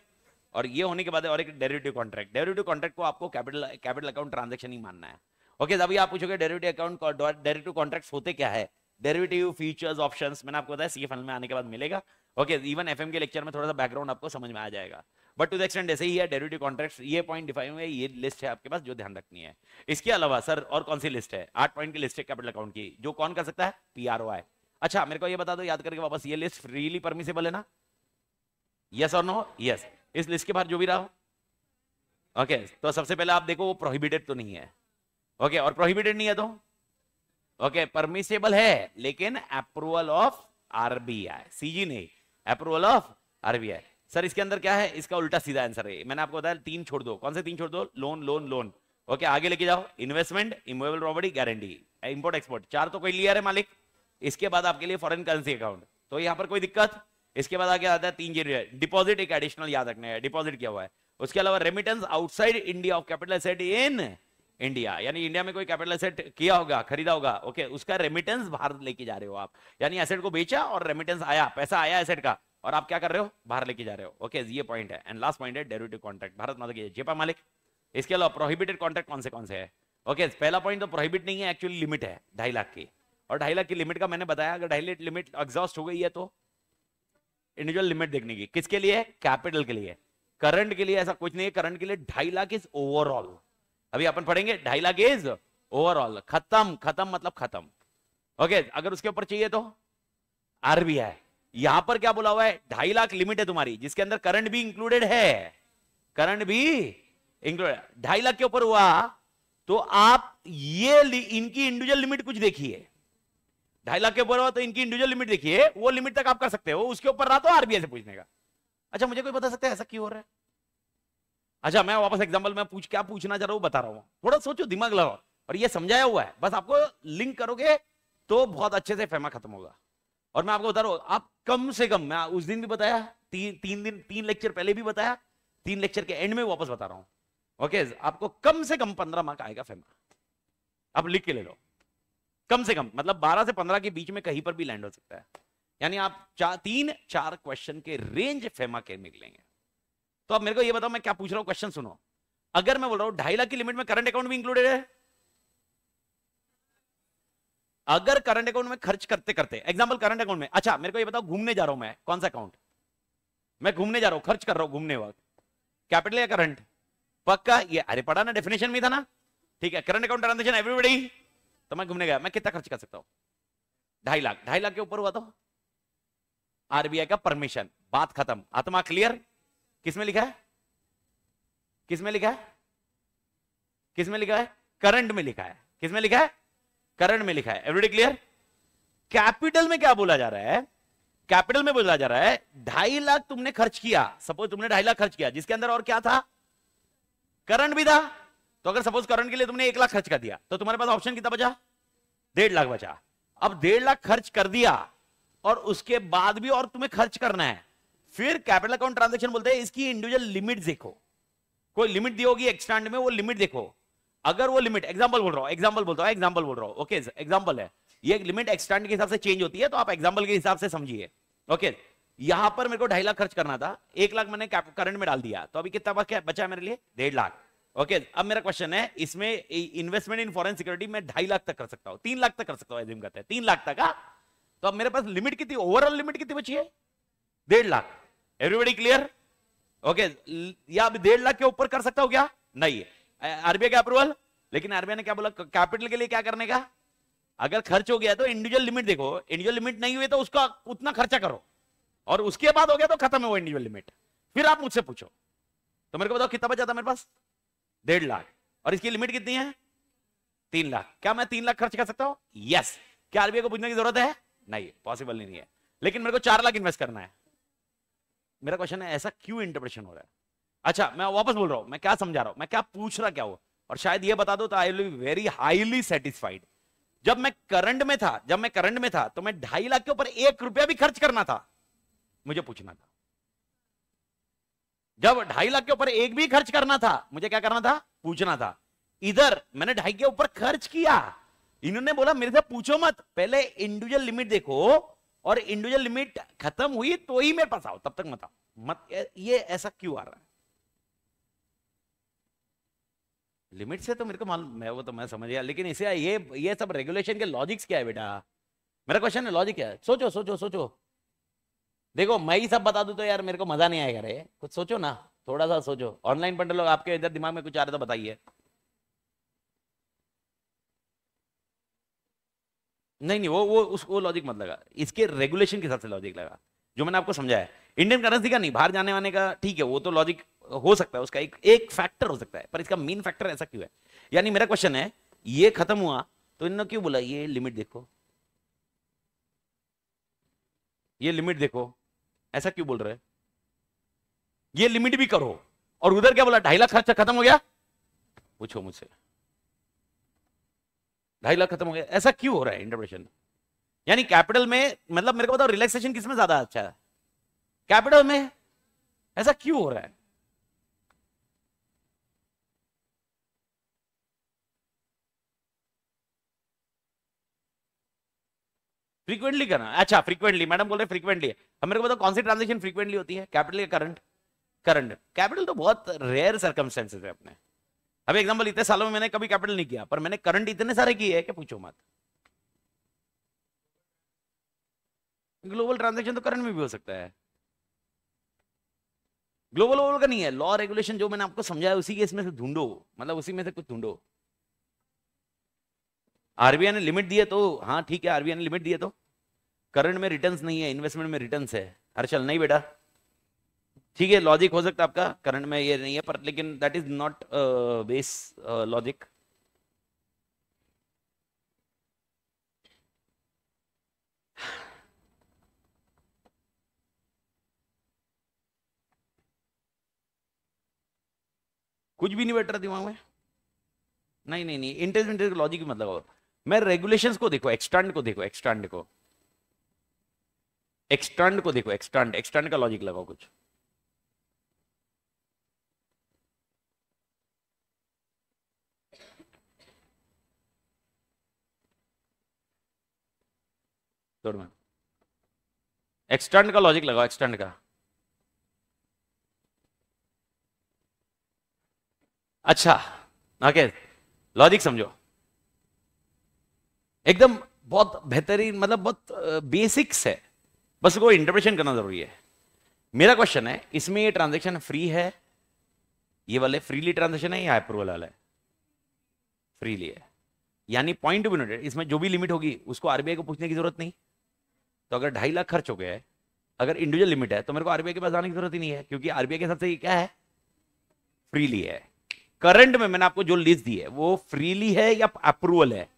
और ये होने के बाद और एक डेरिवेटिव कॉन्ट्रैक्ट डेरिवेटिव कॉन्ट्रैक्ट को आपको कैपिटल कैपिटल अकाउंट ट्रांजेक्शन ही मानना है ओके okay, तभी आप पूछोगे डेरिवेटिव अकाउंट डेरिवेटिव कॉन्ट्रैक्ट होते क्या है डेरिवेटिव फीचर्स ऑप्शंस मैंने आपको बताया सी में आने के बाद मिलेगा ओके इवन एफ के लेक्चर में थोड़ा सा बैकग्राउंड आपको समझ में आ जाएगा बट टू द एक्सटेंट ऐसे ही है डेरिवेटिव कॉन्ट्रैक्ट्स ये पॉइंट डिफाइन हुए ये लिस्ट है आपके पास जो ध्यान रखनी है इसके अलावा सर और कौन सी लिस्ट है आठ पॉइंट की लिस्ट है कैपिटल अकाउंट की जो कौन कर सकता है पी अच्छा मेरे को ये बता दो याद करके वापस ये लिस्ट फ्रीली परमिसेबल है ना यस और नो यस इस लिस्ट के बाहर जो भी रहा हो ओके तो सबसे पहले आप देखो वो प्रोहिबिटेड तो नहीं है ओके और प्रोहिबिटेड नहीं है तो ओके परमिसेबल है लेकिन अप्रूवल ऑफ आरबीआई सीजी नहीं अप्रूवल ऑफ आरबीआई सर इसके अंदर क्या है इसका उल्टा सीधा आंसर है मैंने आपको बताया तीन छोड़ दो कौन से तीन छोड़ दो लोन लोन लोन ओके आगे लेके जाओ investment immovable property guarantee import export चार तो कोई लिया है मालिक इसके बाद आपके लिए फॉरेन करेंसी अकाउंट तो यहां पर कोई दिक्कत इसके बाद आगे आता है तीन चीज डिपॉजिट एक एडिशनल याद रखना है डिपॉजिट किया हुआ है उसके अलावा remittance outside India of capital asset in India यानी इंडिया में कोई कैपिटल एसेट किया होगा खरीदा होगा ओके उसका रेमिटेंस भारत लेके जा रहे हो आप यानी एसेट को बेचा और रेमिटेंस आया पैसा आया एसेट का और आप क्या कर रहे हो बाहर लेके जा रहे हो ओके ये पॉइंट है एंड लास्ट पॉइंट है डेरिवेटिव कॉन्ट्रैक्ट भारत माता के जेपा मालिक इसके अलावा प्रोहिबिटेड कॉन्ट्रैक्ट कौन से कौन से है ओके पहला पॉइंट तो प्रोहिबिट नहीं है एक्चुअली लिमिट है ढाई लाख की और ढाई लाख की लिमिट का मैंने बताया अगर ढाई लाख लिमिट एग्जॉस्ट हो गई है तो इंडिविजुअल लिमिट देखने की किसके लिए कैपिटल के लिए करंट के लिए ऐसा कुछ नहीं है करंट के लिए ढाई लाख इज ओवरऑल अभी अपन पढ़ेंगे ढाई लाख इज ओवरऑल खत्म खत्म मतलब खत्म ओके अगर उसके ऊपर चाहिए तो आरबीआई यहां पर क्या बोला हुआ है ढाई लाख लिमिट है तुम्हारी जिसके अंदर करंट भी इंक्लूडेड है करंट भी इंक्लूडेड ढाई लाख के ऊपर हुआ तो आप ये इनकी इंडिविजुअल लिमिट कुछ देखिए ढाई लाख के ऊपर हो तो इनकी इंडिविजुअल लिमिट देखिए वो लिमिट तक आप कर सकते हो उसके ऊपर रहा तो आरबीआई से पूछने का अच्छा मुझे कोई बता सकता है ऐसा क्यों हो रहा है अच्छा मैं वापस एग्जाम्पल में पूछ क्या पूछना चाह रहा हूँ बता रहा हूँ थोड़ा सोचो दिमाग लगाओ और ये समझाया हुआ है बस आपको लिंक करोगे तो बहुत अच्छे से फेमा खत्म होगा और मैं आपको बता रहा हूँ आप कम से कम मैं उस दिन भी बताया ती, तीन दिन तीन लेक्चर पहले भी बताया तीन लेक्चर के एंड में वापस बता रहा हूँ ओके आपको कम से कम पंद्रह मार्क आएगा फेमा आप लिख के ले लो कम से कम मतलब 12 से 15 के बीच में कहीं पर भी लैंड हो सकता है यानी आप चार तीन चार क्वेश्चन के रेंज फेमा के निकलेंगे तो अब मेरे को ये बताओ मैं क्या पूछ रहा हूं क्वेश्चन सुनो अगर मैं बोल रहा हूं ढाई लाख की लिमिट में करंट अकाउंट भी इंक्लूडेड है अगर करंट अकाउंट में खर्च करते करते एग्जाम्पल करंट अकाउंट में अच्छा मेरे को ये बताओ घूमने जा रहा हूं मैं कौन सा अकाउंट मैं घूमने जा रहा हूं खर्च कर रहा हूं घूमने वक्त कैपिटल या करंट पक्का ये अरे पढ़ा ना डेफिनेशन में था ना ठीक है करंट अकाउंट ट्रांजेक्शन एवरीबडी तो मैं घूमने गया मैं कितना खर्च कर सकता हूँ ढाई लाख ढाई लाख के ऊपर हुआ तो आरबीआई का परमिशन बात खत्म आत्मा क्लियर किसमें लिखा है किसमें लिखा है किसमें लिखा है करंट में लिखा है किसमें लिखा है करंट में लिखा है एवरीडे क्लियर कैपिटल में क्या बोला जा रहा है कैपिटल में बोला जा रहा है ढाई लाख तुमने खर्च किया सपोज तुमने ढाई लाख खर्च किया जिसके अंदर और क्या था करंट भी था तो अगर सपोज करंट के लिए तुमने एक लाख खर्च कर दिया तो तुम्हारे पास ऑप्शन कितना बचा डेढ़ लाख बचा अब डेढ़ लाख खर्च कर दिया और उसके बाद भी और तुम्हें खर्च करना है फिर कैपिटल अकाउंट ट्रांजेक्शन बोलते हैं इसकी इंडिविजुअल लिमिट देखो कोई लिमिट दी होगी एक्सटैंड में वो लिमिट देखो अगर वो लिमिट एग्जाम्पल बोल रहा हूं एग्जाम्पल बोलता हूँ एग्जाम्पल बोल रहा हूं ओके एग्जाम्पल है ये लिमिट एक्सटैंड के हिसाब से चेंज होती है तो आप एग्जाम्पल के हिसाब से समझिए ओके यहां पर मेरे को ढाई लाख खर्च करना था एक लाख मैंने करंट में डाल दिया तो अभी कितना बचा है मेरे लिए डेढ़ लाख ओके okay, अब मेरा क्वेश्चन है इसमें इन्वेस्टमेंट इन फॉरेन सिक्योरिटी मैं ढाई लाख तक कर सकता हूं तीन लाख तक कर सकता हूं कहते हैं तीन लाख तक हाँ? तो अब मेरे पास लिमिट कितनी ओवरऑल लिमिट कितनी बची है डेढ़ लाख एवरीबडी क्लियर ओके या अब डेढ़ लाख के ऊपर कर सकता हूँ क्या नहीं आरबीआई का अप्रूवल लेकिन आरबीआई ने क्या बोला कैपिटल के लिए क्या करने का अगर खर्च हो गया तो इंडिविजुअल लिमिट देखो इंडिविजुअल लिमिट नहीं हुई तो उसका उतना खर्चा करो और उसके बाद हो गया तो खत्म है वो इंडिविजुअल लिमिट फिर आप मुझसे पूछो तो मेरे को बताओ कितना बचा था मेरे पास डेढ़ लाख और इसकी लिमिट कितनी है तीन लाख क्या मैं तीन लाख खर्च कर सकता हूं यस क्या आरबीआई को पूछने की जरूरत है नहीं पॉसिबल नहीं है लेकिन मेरे को चार लाख इन्वेस्ट करना है मेरा क्वेश्चन है ऐसा क्यों इंटरप्रेशन हो रहा है अच्छा मैं वापस बोल रहा हूं मैं क्या समझा रहा हूं मैं क्या पूछ रहा क्या हुआ और शायद ये बता दो तो I will be very highly satisfied जब मैं करंट में था जब मैं करंट में था तो मैं ढाई लाख के ऊपर एक रुपया भी खर्च करना था मुझे पूछना था जब ढाई लाख के ऊपर एक भी खर्च करना था मुझे क्या करना था पूछना था इधर मैंने ढाई के ऊपर खर्च किया इन्होंने बोला मेरे से पूछो मत पहले इंडिविजुअल लिमिट देखो और इंडिविजुअल लिमिट खत्म हुई तो ही मेरे पास आओ तब तक मत आओ मत ये ऐसा क्यों आ रहा है लिमिट से तो मेरे को मालूम मैं वो तो मैं समझ गया लेकिन इसे ये ये सब रेगुलेशन के लॉजिक्स क्या है बेटा मेरा क्वेश्चन है लॉजिक क्या है सोचो सोचो सोचो देखो मैं ही सब बता दू तो यार मेरे को मजा नहीं आएगा रे कुछ सोचो ना थोड़ा सा सोचो ऑनलाइन पंडित लोग आपके इधर दिमाग में कुछ आ रहा तो बताइए नहीं नहीं वो वो उसको लॉजिक मत लगा इसके रेगुलेशन के हिसाब से लॉजिक लगा जो मैंने आपको समझाया इंडियन करेंसी का नहीं बाहर जाने वाने का ठीक है वो तो लॉजिक हो सकता है उसका एक एक फैक्टर हो सकता है पर इसका मेन फैक्टर ऐसा क्यों है यानी मेरा क्वेश्चन है ये खत्म हुआ तो इन्होंने क्यों बोला ये लिमिट देखो ये लिमिट देखो ऐसा क्यों बोल रहे ये लिमिट भी करो और उधर क्या बोला ढाई लाख खर्चा खत्म हो गया पूछो मुझसे ढाई लाख खत्म हो गया ऐसा क्यों हो रहा है इंटरप्रेशन यानी कैपिटल में मतलब मेरे को बताओ रिलैक्सेशन किसमें ज्यादा अच्छा है कैपिटल में ऐसा क्यों हो रहा है फ्रीक्वेंटली करना अच्छा फ्रीक्वेंटली मैडम बोल रहे फ्रीक्वेंटली अब मेरे को बताओ कौन सी ट्रांजेक्शन फ्रीक्वेंटली होती है कैपिटल या करंट करंट कैपिटल तो बहुत रेयर सर्कमस्टेंसेज है अपने अभी एग्जाम्पल इतने सालों में मैंने कभी कैपिटल नहीं किया पर मैंने करंट इतने सारे किए हैं कि पूछो मत ग्लोबल ट्रांजेक्शन तो करंट में भी हो सकता है ग्लोबल ओवल का नहीं है लॉ रेगुलेशन जो मैंने आपको समझाया उसी के इसमें से ढूंढो मतलब उसी में से कुछ ढूंढो आरबीआई ने लिमिट दिए तो हाँ ठीक है आरबीआई ने लिमिट दिए तो करंट में रिटर्न्स नहीं है इन्वेस्टमेंट में रिटर्न्स है हर्षल नहीं बेटा ठीक है लॉजिक हो सकता है आपका करंट में ये नहीं है पर लेकिन that is not base logic कुछ भी नहीं बैठ रहा दिमाग में नहीं नहीं नहीं इंटरेस्ट इंटरेस्ट लॉजिक मतलब मैं रेगुलेशंस को देखो एक्सटैंड को देखो एक्सटैंड को एक्सटर्न को देखो एक्सटर्न एक्सटर्न का लॉजिक लगाओ कुछ एक्सटर्न का लॉजिक लगाओ एक्सटर्न का अच्छा ओके लॉजिक समझो एकदम बहुत बेहतरीन मतलब बहुत बेसिक्स है बस वो इंटरप्रेशन करना जरूरी है मेरा क्वेश्चन है इसमें ये ट्रांजेक्शन फ्री है ये वाले फ्रीली ट्रांजेक्शन है या अप्रूवल वाला है फ्रीली है यानी पॉइंट टू नोटेड इसमें जो भी लिमिट होगी उसको आरबीआई को पूछने की जरूरत नहीं तो अगर ढाई लाख खर्च हो गया है अगर इंडिविजुअल लिमिट है तो मेरे को आरबीआई के पास जाने की जरूरत ही नहीं है क्योंकि आरबीआई के हिसाब से क्या है फ्रीली है करंट में मैंने आपको जो लिस्ट दी है वो फ्रीली है या अप्रूवल है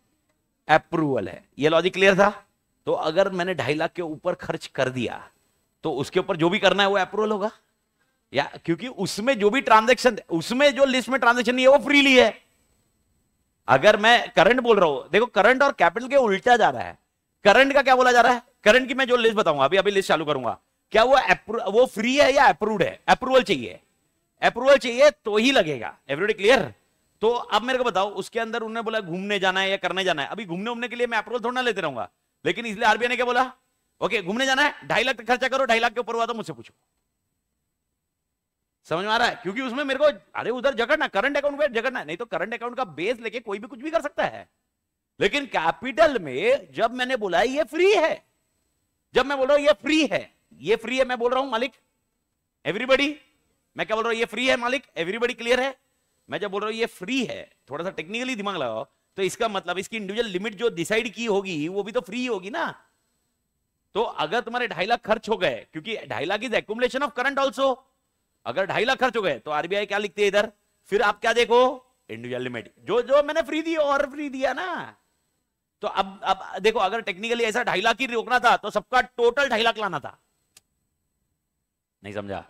अप्रूवल है ये लॉजिक क्लियर था तो अगर मैंने ढाई लाख के ऊपर खर्च कर दिया तो उसके ऊपर जो भी करना है वो अप्रूवल होगा या क्योंकि उसमें जो भी ट्रांजेक्शन उसमें जो लिस्ट में ट्रांजेक्शन नहीं है वो फ्रीली है अगर मैं करंट बोल रहा हूं देखो करंट और कैपिटल के उल्टा जा रहा है करंट का क्या बोला जा रहा है करंट की मैं जो लिस्ट बताऊंगा अभी अभी लिस्ट चालू करूंगा क्या वो वो फ्री है या अप्रूव है अप्रूवल चाहिए अप्रूवल चाहिए तो ही लगेगा एवरीडे क्लियर तो अब मेरे को बताओ उसके अंदर उन्होंने बोला घूमने जाना है या करने जाना है अभी घूमने उमने के लिए मैं अप्रूवल थोड़ा ना लेते रहूंगा लेकिन इसलिए आरबीआई ने क्या बोला ओके घूमने जाना है ढाई लाख तक खर्चा करो ढाई लाख के ऊपर हुआ तो मुझसे पूछो समझ में आ रहा है क्योंकि उसमें मेरे को अरे उधर जगड़ना करंट अकाउंट में जगड़ना नहीं तो करंट अकाउंट का बेस लेके कोई भी कुछ भी कर सकता है लेकिन कैपिटल में जब मैंने बोला ये फ्री है जब मैं बोल रहा हूं ये फ्री है ये फ्री है मैं बोल रहा हूं मालिक एवरीबडी मैं क्या बोल रहा हूं ये फ्री है मालिक एवरीबडी क्लियर है मैं जब बोल रहा हूं ये फ्री है थोड़ा सा टेक्निकली दिमाग लगाओ तो इसका मतलब इसकी इंडिविजुअल लिमिट जो डिसाइड की होगी वो भी तो फ्री होगी ना तो अगर तुम्हारे ढाई लाख खर्च हो गए क्योंकि ढाई lakh is accumulation of current also अगर ढाई लाख खर्च हो गए तो आरबीआई क्या लिखती है इधर फिर आप क्या देखो इंडिविजुअल लिमिट जो जो मैंने फ्री दी और फ्री दिया ना तो अब अब देखो अगर टेक्निकली ऐसा ढाई लाख ही रोकना था तो सबका टोटल ढाई लाख लाना था नहीं समझा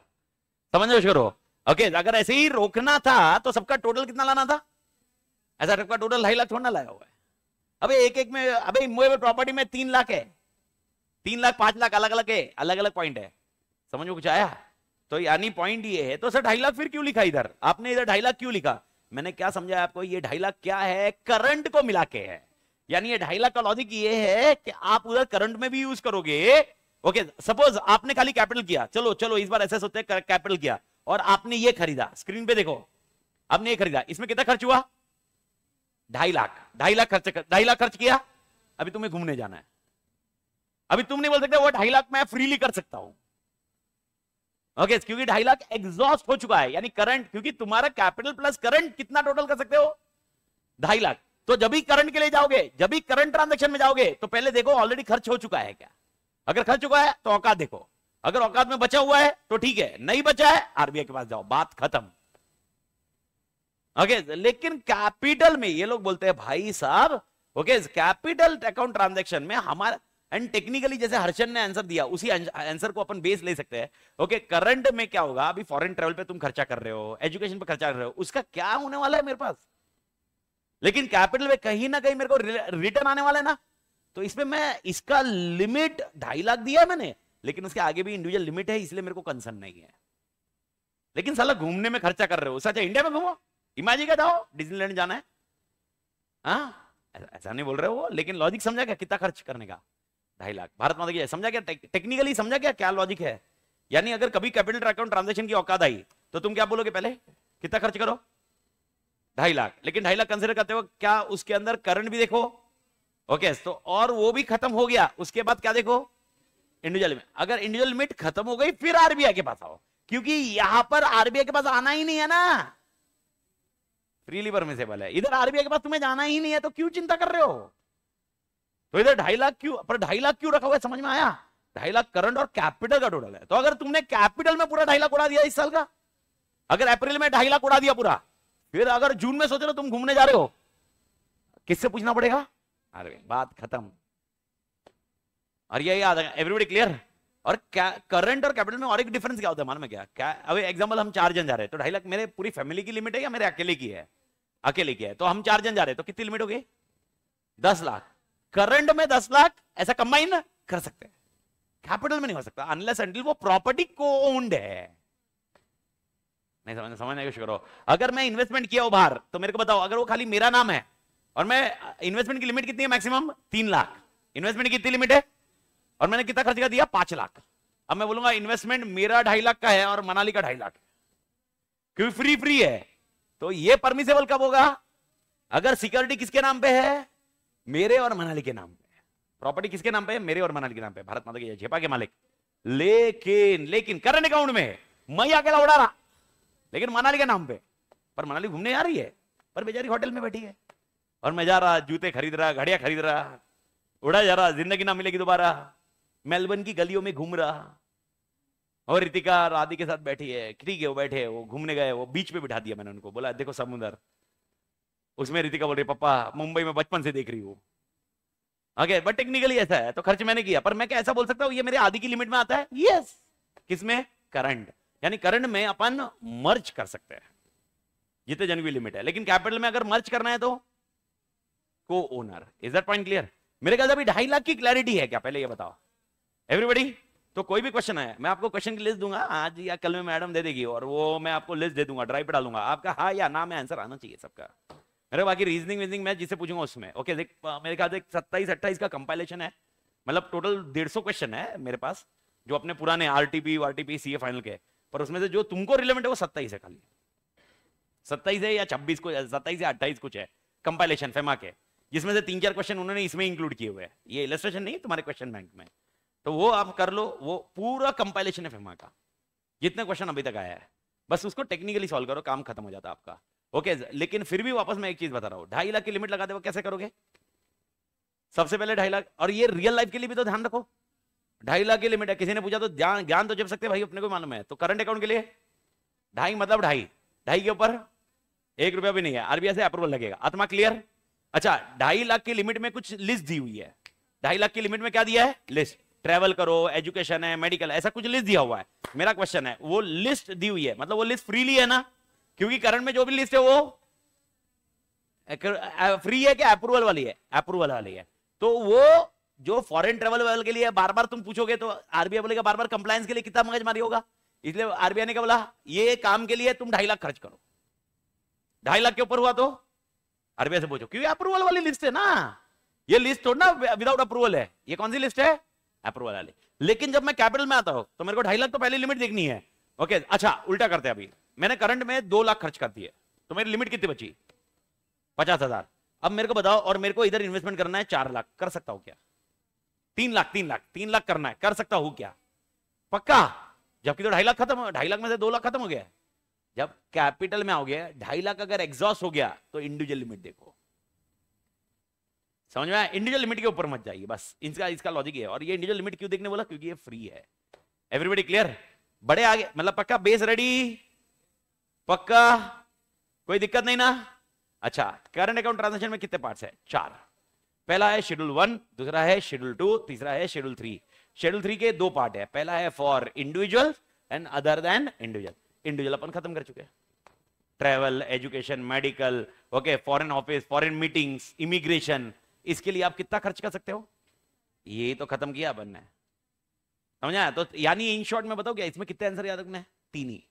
समझो शुरू ओके अगर ऐसे ही रोकना था तो सबका टोटल कितना लाना था ऐसा रकबा टोटल ढाई लाख थोड़ा लाया हुआ है अबे एक एक में अबे इमोवेबल प्रॉपर्टी में तीन लाख है तीन लाख पांच लाख अलग अलग है अलग अलग पॉइंट है समझ में कुछ आया तो यानी पॉइंट ये है तो सर ढाई लाख फिर क्यों लिखा इधर आपने इधर ढाई लाख क्यों लिखा मैंने क्या समझा आपको ये ढाई लाख क्या है करंट को मिला के है यानी ये ढाई लाख का लॉजिक ये है कि आप उधर करंट में भी यूज करोगे ओके सपोज आपने खाली कैपिटल किया चलो चलो इस बार ऐसे सोचते कैपिटल किया और आपने ये खरीदा स्क्रीन पे देखो आपने ये खरीदा इसमें कितना खर्च हुआ ढाई लाख ढाई लाख खर्च ढाई लाख खर्च किया अभी तुम्हें घूमने जाना है अभी तुम नहीं बोल सकते वो ढाई लाख मैं फ्रीली कर सकता हूं ओके okay, क्योंकि ढाई लाख एग्जॉस्ट हो चुका है यानी करंट क्योंकि तुम्हारा कैपिटल प्लस करंट कितना टोटल कर सकते हो ढाई लाख तो जब भी करंट के लिए जाओगे जब भी करंट ट्रांजेक्शन में जाओगे तो पहले देखो ऑलरेडी खर्च हो चुका है क्या अगर खर्च चुका है तो औकात देखो अगर औकात में बचा हुआ है तो ठीक है नहीं बचा है आरबीआई के पास जाओ बात खत्म ओके okay, लेकिन कैपिटल में ये लोग बोलते हैं भाई साहब ओके कैपिटल अकाउंट ट्रांजेक्शन में हमारा एंड टेक्निकली जैसे हर्षन ने आंसर दिया उसी आंसर को अपन बेस ले सकते हैं ओके okay, करंट में क्या होगा अभी फॉरेन ट्रेवल पे तुम खर्चा कर रहे हो एजुकेशन पे खर्चा कर रहे हो उसका क्या होने वाला है मेरे पास लेकिन कैपिटल में कहीं ना कहीं मेरे को रिटर्न आने वाला है ना तो इसमें मैं इसका लिमिट ढाई लाख दिया है मैंने लेकिन उसके आगे भी इंडिविजुअल लिमिट है इसलिए मेरे को कंसर्न नहीं है लेकिन सला घूमने में खर्चा कर रहे हो सचा इंडिया में घूमो इमेजिन कर जाओ डिज्नीलैंड जाना है आ? हाँ? ऐसा नहीं बोल रहे वो लेकिन लॉजिक समझा क्या कितना खर्च करने का ढाई लाख भारत माता की समझा क्या टेक्निकली समझा क्या क्या लॉजिक है यानी अगर कभी कैपिटल अकाउंट ट्रांजेक्शन की औकात आई तो तुम क्या बोलोगे पहले कितना खर्च करो ढाई लाख लेकिन ढाई लाख कंसिडर करते हो क्या उसके अंदर करंट भी देखो ओके तो और वो भी खत्म हो गया उसके बाद क्या देखो इंडिविजुअल में अगर इंडिविजुअल लिमिट खत्म हो गई फिर आरबीआई के पास आओ क्योंकि यहां पर आरबीआई के पास आना ही नहीं है ना फ्रीली परमिसेबल है इधर आरबीआई के पास तुम्हें जाना ही नहीं है तो क्यों चिंता कर रहे हो तो इधर ढाई लाख क्यों पर ढाई लाख क्यों रखा हुआ है समझ में आया ढाई लाख करंट और कैपिटल का टोटल है तो अगर तुमने कैपिटल में पूरा ढाई लाख उड़ा दिया इस साल का अगर अप्रैल में ढाई लाख उड़ा दिया पूरा फिर अगर जून में सोच रहे हो तो तुम घूमने जा रहे हो किससे पूछना पड़ेगा अरे बात खत्म और यही याद एवरीबडी क्लियर और क्या करंट और कैपिटल में और एक डिफरेंस क्या होता है मालूम है क्या क्या अब एग्जाम्पल हम चार जन जा रहे हैं तो ढाई लाख मेरे पूरी फैमिली की लिमिट है या मेरे अकेले की है अकेले की है तो हम चार जन जा रहे हैं तो कितनी लिमिट होगी दस लाख करंट में दस लाख ऐसा कंबाइन कर सकते हैं कैपिटल में नहीं हो सकता अनलेस एंडल वो प्रॉपर्टी को ओन्ड है नहीं समझ समझने की करो अगर मैं इन्वेस्टमेंट किया हूं बाहर तो मेरे को बताओ अगर वो खाली मेरा नाम है और मैं इन्वेस्टमेंट की लिमिट कितनी है मैक्सिमम तीन लाख इन्वेस्टमेंट की कितनी लिमिट है और मैंने कितना खर्च कर दिया पांच लाख अब मैं बोलूंगा इन्वेस्टमेंट मेरा ढाई लाख का है और मनाली का ढाई लाख क्योंकि फ्री फ्री है तो ये परमिसेबल कब होगा अगर सिक्योरिटी किसके नाम पे है मेरे और मनाली के नाम पे प्रॉपर्टी किसके नाम पे है मेरे और मनाली के नाम पे भारत माता के झेपा के मालिक लेकिन लेकिन करंट अकाउंट में मैं अकेला उड़ा रहा लेकिन मनाली के नाम पे पर मनाली घूमने जा रही है पर बेचारी होटल में बैठी है और मैं जा रहा जूते खरीद रहा घड़िया खरीद रहा उड़ा जा रहा जिंदगी ना मिलेगी दोबारा मेलबर्न की गलियों में घूम रहा और रितिका राधे के साथ बैठी है ठीक है वो बैठे है वो घूमने गए वो बीच पे बिठा दिया मैंने उनको बोला देखो समुंदर उसमें रितिका बोल रही पापा मुंबई में बचपन से देख रही हूँ अगे बट टेक्निकली ऐसा है तो खर्च मैंने किया पर मैं क्या ऐसा बोल सकता हूँ ये मेरे आदि की लिमिट में आता है यस yes. किसमें करंट यानी करंट में अपन मर्ज कर सकते हैं जितने जन की लिमिट है लेकिन कैपिटल में अगर मर्ज करना है तो को owner is that point clear मेरे ख्याल अभी ढाई लाख की क्लैरिटी है क्या पहले ये बताओ एवरीबडी तो कोई भी क्वेश्चन आया मैं आपको क्वेश्चन की लिस्ट दूंगा आज या कल में मैडम दे देगी और वो मैं आपको लिस्ट दे दूंगा ड्राइव पे डालूंगा आपका हाँ या ना में आंसर आना चाहिए सबका मेरे बाकी रीजनिंग वीजनिंग मैं जिसे पूछूंगा उसमें ओके देख मेरे ख्याल सत्ताईस अट्ठाईस का कंपाइलेशन है मतलब टोटल डेढ़ सौ क्वेश्चन है मेरे पास जो अपने पुराने R T P T P C A final के पर उसमें से जो तुमको रिलेवेंट है वो सत्ताईस है खाली सत्ताईस है या छब्बीस को सत्ताईस या अट्ठाईस कुछ है कंपाइलेशन फेमा के जिसमें से तीन चार क्वेश्चन उन्होंने इसमें इंक्लूड किए हुए हैं ये इलेस्ट्रेशन नहीं तुम्हारे क्वेश्चन बैंक में तो वो आप कर लो वो पूरा कंपाइलेशन है फेमा का जितने क्वेश्चन अभी तक आया है बस उसको टेक्निकली सॉल्व करो काम खत्म हो जाता है आपका ओके लेकिन फिर भी वापस मैं एक चीज बता रहा हूँ ढाई लाख की लिमिट लगा दे कैसे करोगे सबसे पहले ढाई लाख और ये रियल लाइफ के लिए भी तो ध्यान रखो ढाई लाख की लिमिट है किसी ने पूछा तो ज्ञान तो जब सकते भाई अपने को मालूम है तो करंट अकाउंट के लिए ढाई मतलब ढाई ढाई के ऊपर एक रुपया भी नहीं है आरबीआई से अप्रूवल लगेगा आत्मा क्लियर अच्छा ढाई लाख की लिमिट में कुछ लिस्ट दी हुई है ढाई लाख की लिमिट में क्या दिया है लिस्ट ट्रेवल करो एजुकेशन है मेडिकल ऐसा कुछ लिस्ट दिया हुआ है मेरा क्वेश्चन है वो लिस्ट दी हुई है मतलब वो लिस्ट फ्रीली है ना क्योंकि करंट में जो भी लिस्ट है वो फ्री है कि अप्रूवल वाली है अप्रूवल वाली है तो वो जो फॉरेन ट्रेवल वाले के लिए बार बार तुम पूछोगे तो आरबीआई बोलेगा बार बार कंप्लायंस के लिए कितना मगज मारी होगा इसलिए आरबीआई ने क्या बोला ये काम के लिए तुम ढाई लाख खर्च करो ढाई लाख के ऊपर हुआ तो आरबीआई से पूछो क्योंकि अप्रूवल वाली लिस्ट है ना ये लिस्ट थोड़ा ना विदाउट अप्रूवल है ये कौन सी लिस्ट है अप्रूवल वाले लेकिन जब मैं कैपिटल में आता हूं तो मेरे को ढाई लाख तो पहले लिमिट देखनी है ओके अच्छा उल्टा करते हैं अभी मैंने करंट में दो लाख खर्च कर दिए तो मेरी लिमिट कितनी बची पचास हजार अब मेरे को बताओ और मेरे को इधर इन्वेस्टमेंट करना है चार लाख कर सकता हूं क्या तीन लाख तीन लाख तीन लाख करना है कर सकता हूं क्या पक्का जबकि तो ढाई लाख खत्म ढाई लाख में से दो लाख खत्म हो गया जब कैपिटल में आओगे ढाई लाख अगर एग्जॉस्ट हो गया तो इंडिविजुअल लिमिट देखो समझ में आया इंडिविजुअल लिमिट के ऊपर मत जाइए बस इसका इसका लॉजिक है और ये इंडिविजुअल लिमिट क्यों देखने बोला क्योंकि ये फ्री है एवरीबडी क्लियर बड़े आगे मतलब पक्का बेस रेडी पक्का कोई दिक्कत नहीं ना अच्छा करंट अकाउंट ट्रांजेक्शन में कितने पार्ट्स है चार पहला है शेड्यूल वन दूसरा है शेड्यूल टू तीसरा है शेड्यूल थ्री शेड्यूल थ्री के दो पार्ट है पहला है for individual and other than individual individual अपन खत्म कर चुके हैं travel education medical okay foreign office foreign meetings immigration इसके लिए आप कितना खर्च कर सकते हो ये तो खत्म किया अपन ने समझा तो यानी इन शॉर्ट में बताओ क्या इसमें कितने आंसर याद रखना है तीन ही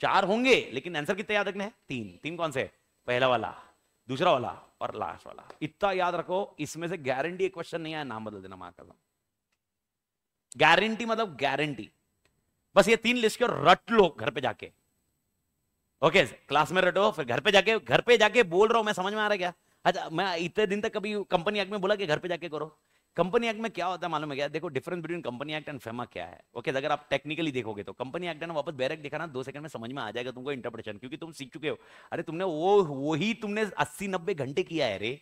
चार होंगे लेकिन आंसर कितने याद रखने हैं तीन तीन कौन से पहला वाला दूसरा वाला और लास्ट वाला इतना याद रखो इसमें से गारंटी एक क्वेश्चन नहीं आया नाम बदल देना मां कसम गारंटी मतलब गारंटी बस ये तीन लिस्ट के रट लो घर पे जाके ओके क्लास में रटो फिर घर पे जाके घर पे जाके बोल रहा हूं मैं समझ में आ रहा है क्या अच्छा मैं इतने दिन तक कभी कंपनी एक्ट में बोला कि घर पे जाके करो कंपनी एक्ट में क्या होता है मालूम है क्या देखो difference between company act and FEMA क्या है ओके अगर आप टेक्निकली देखोगे तो कंपनी एक्ट है ना वापस बैरक दिखाना दो सेकंड में समझ में आ जाएगा तुमको इंटरप्रिटेशन क्योंकि तुम सीख चुके हो अरे तुमने वो वही तुमने अस्सी नब्बे घंटे किया है रे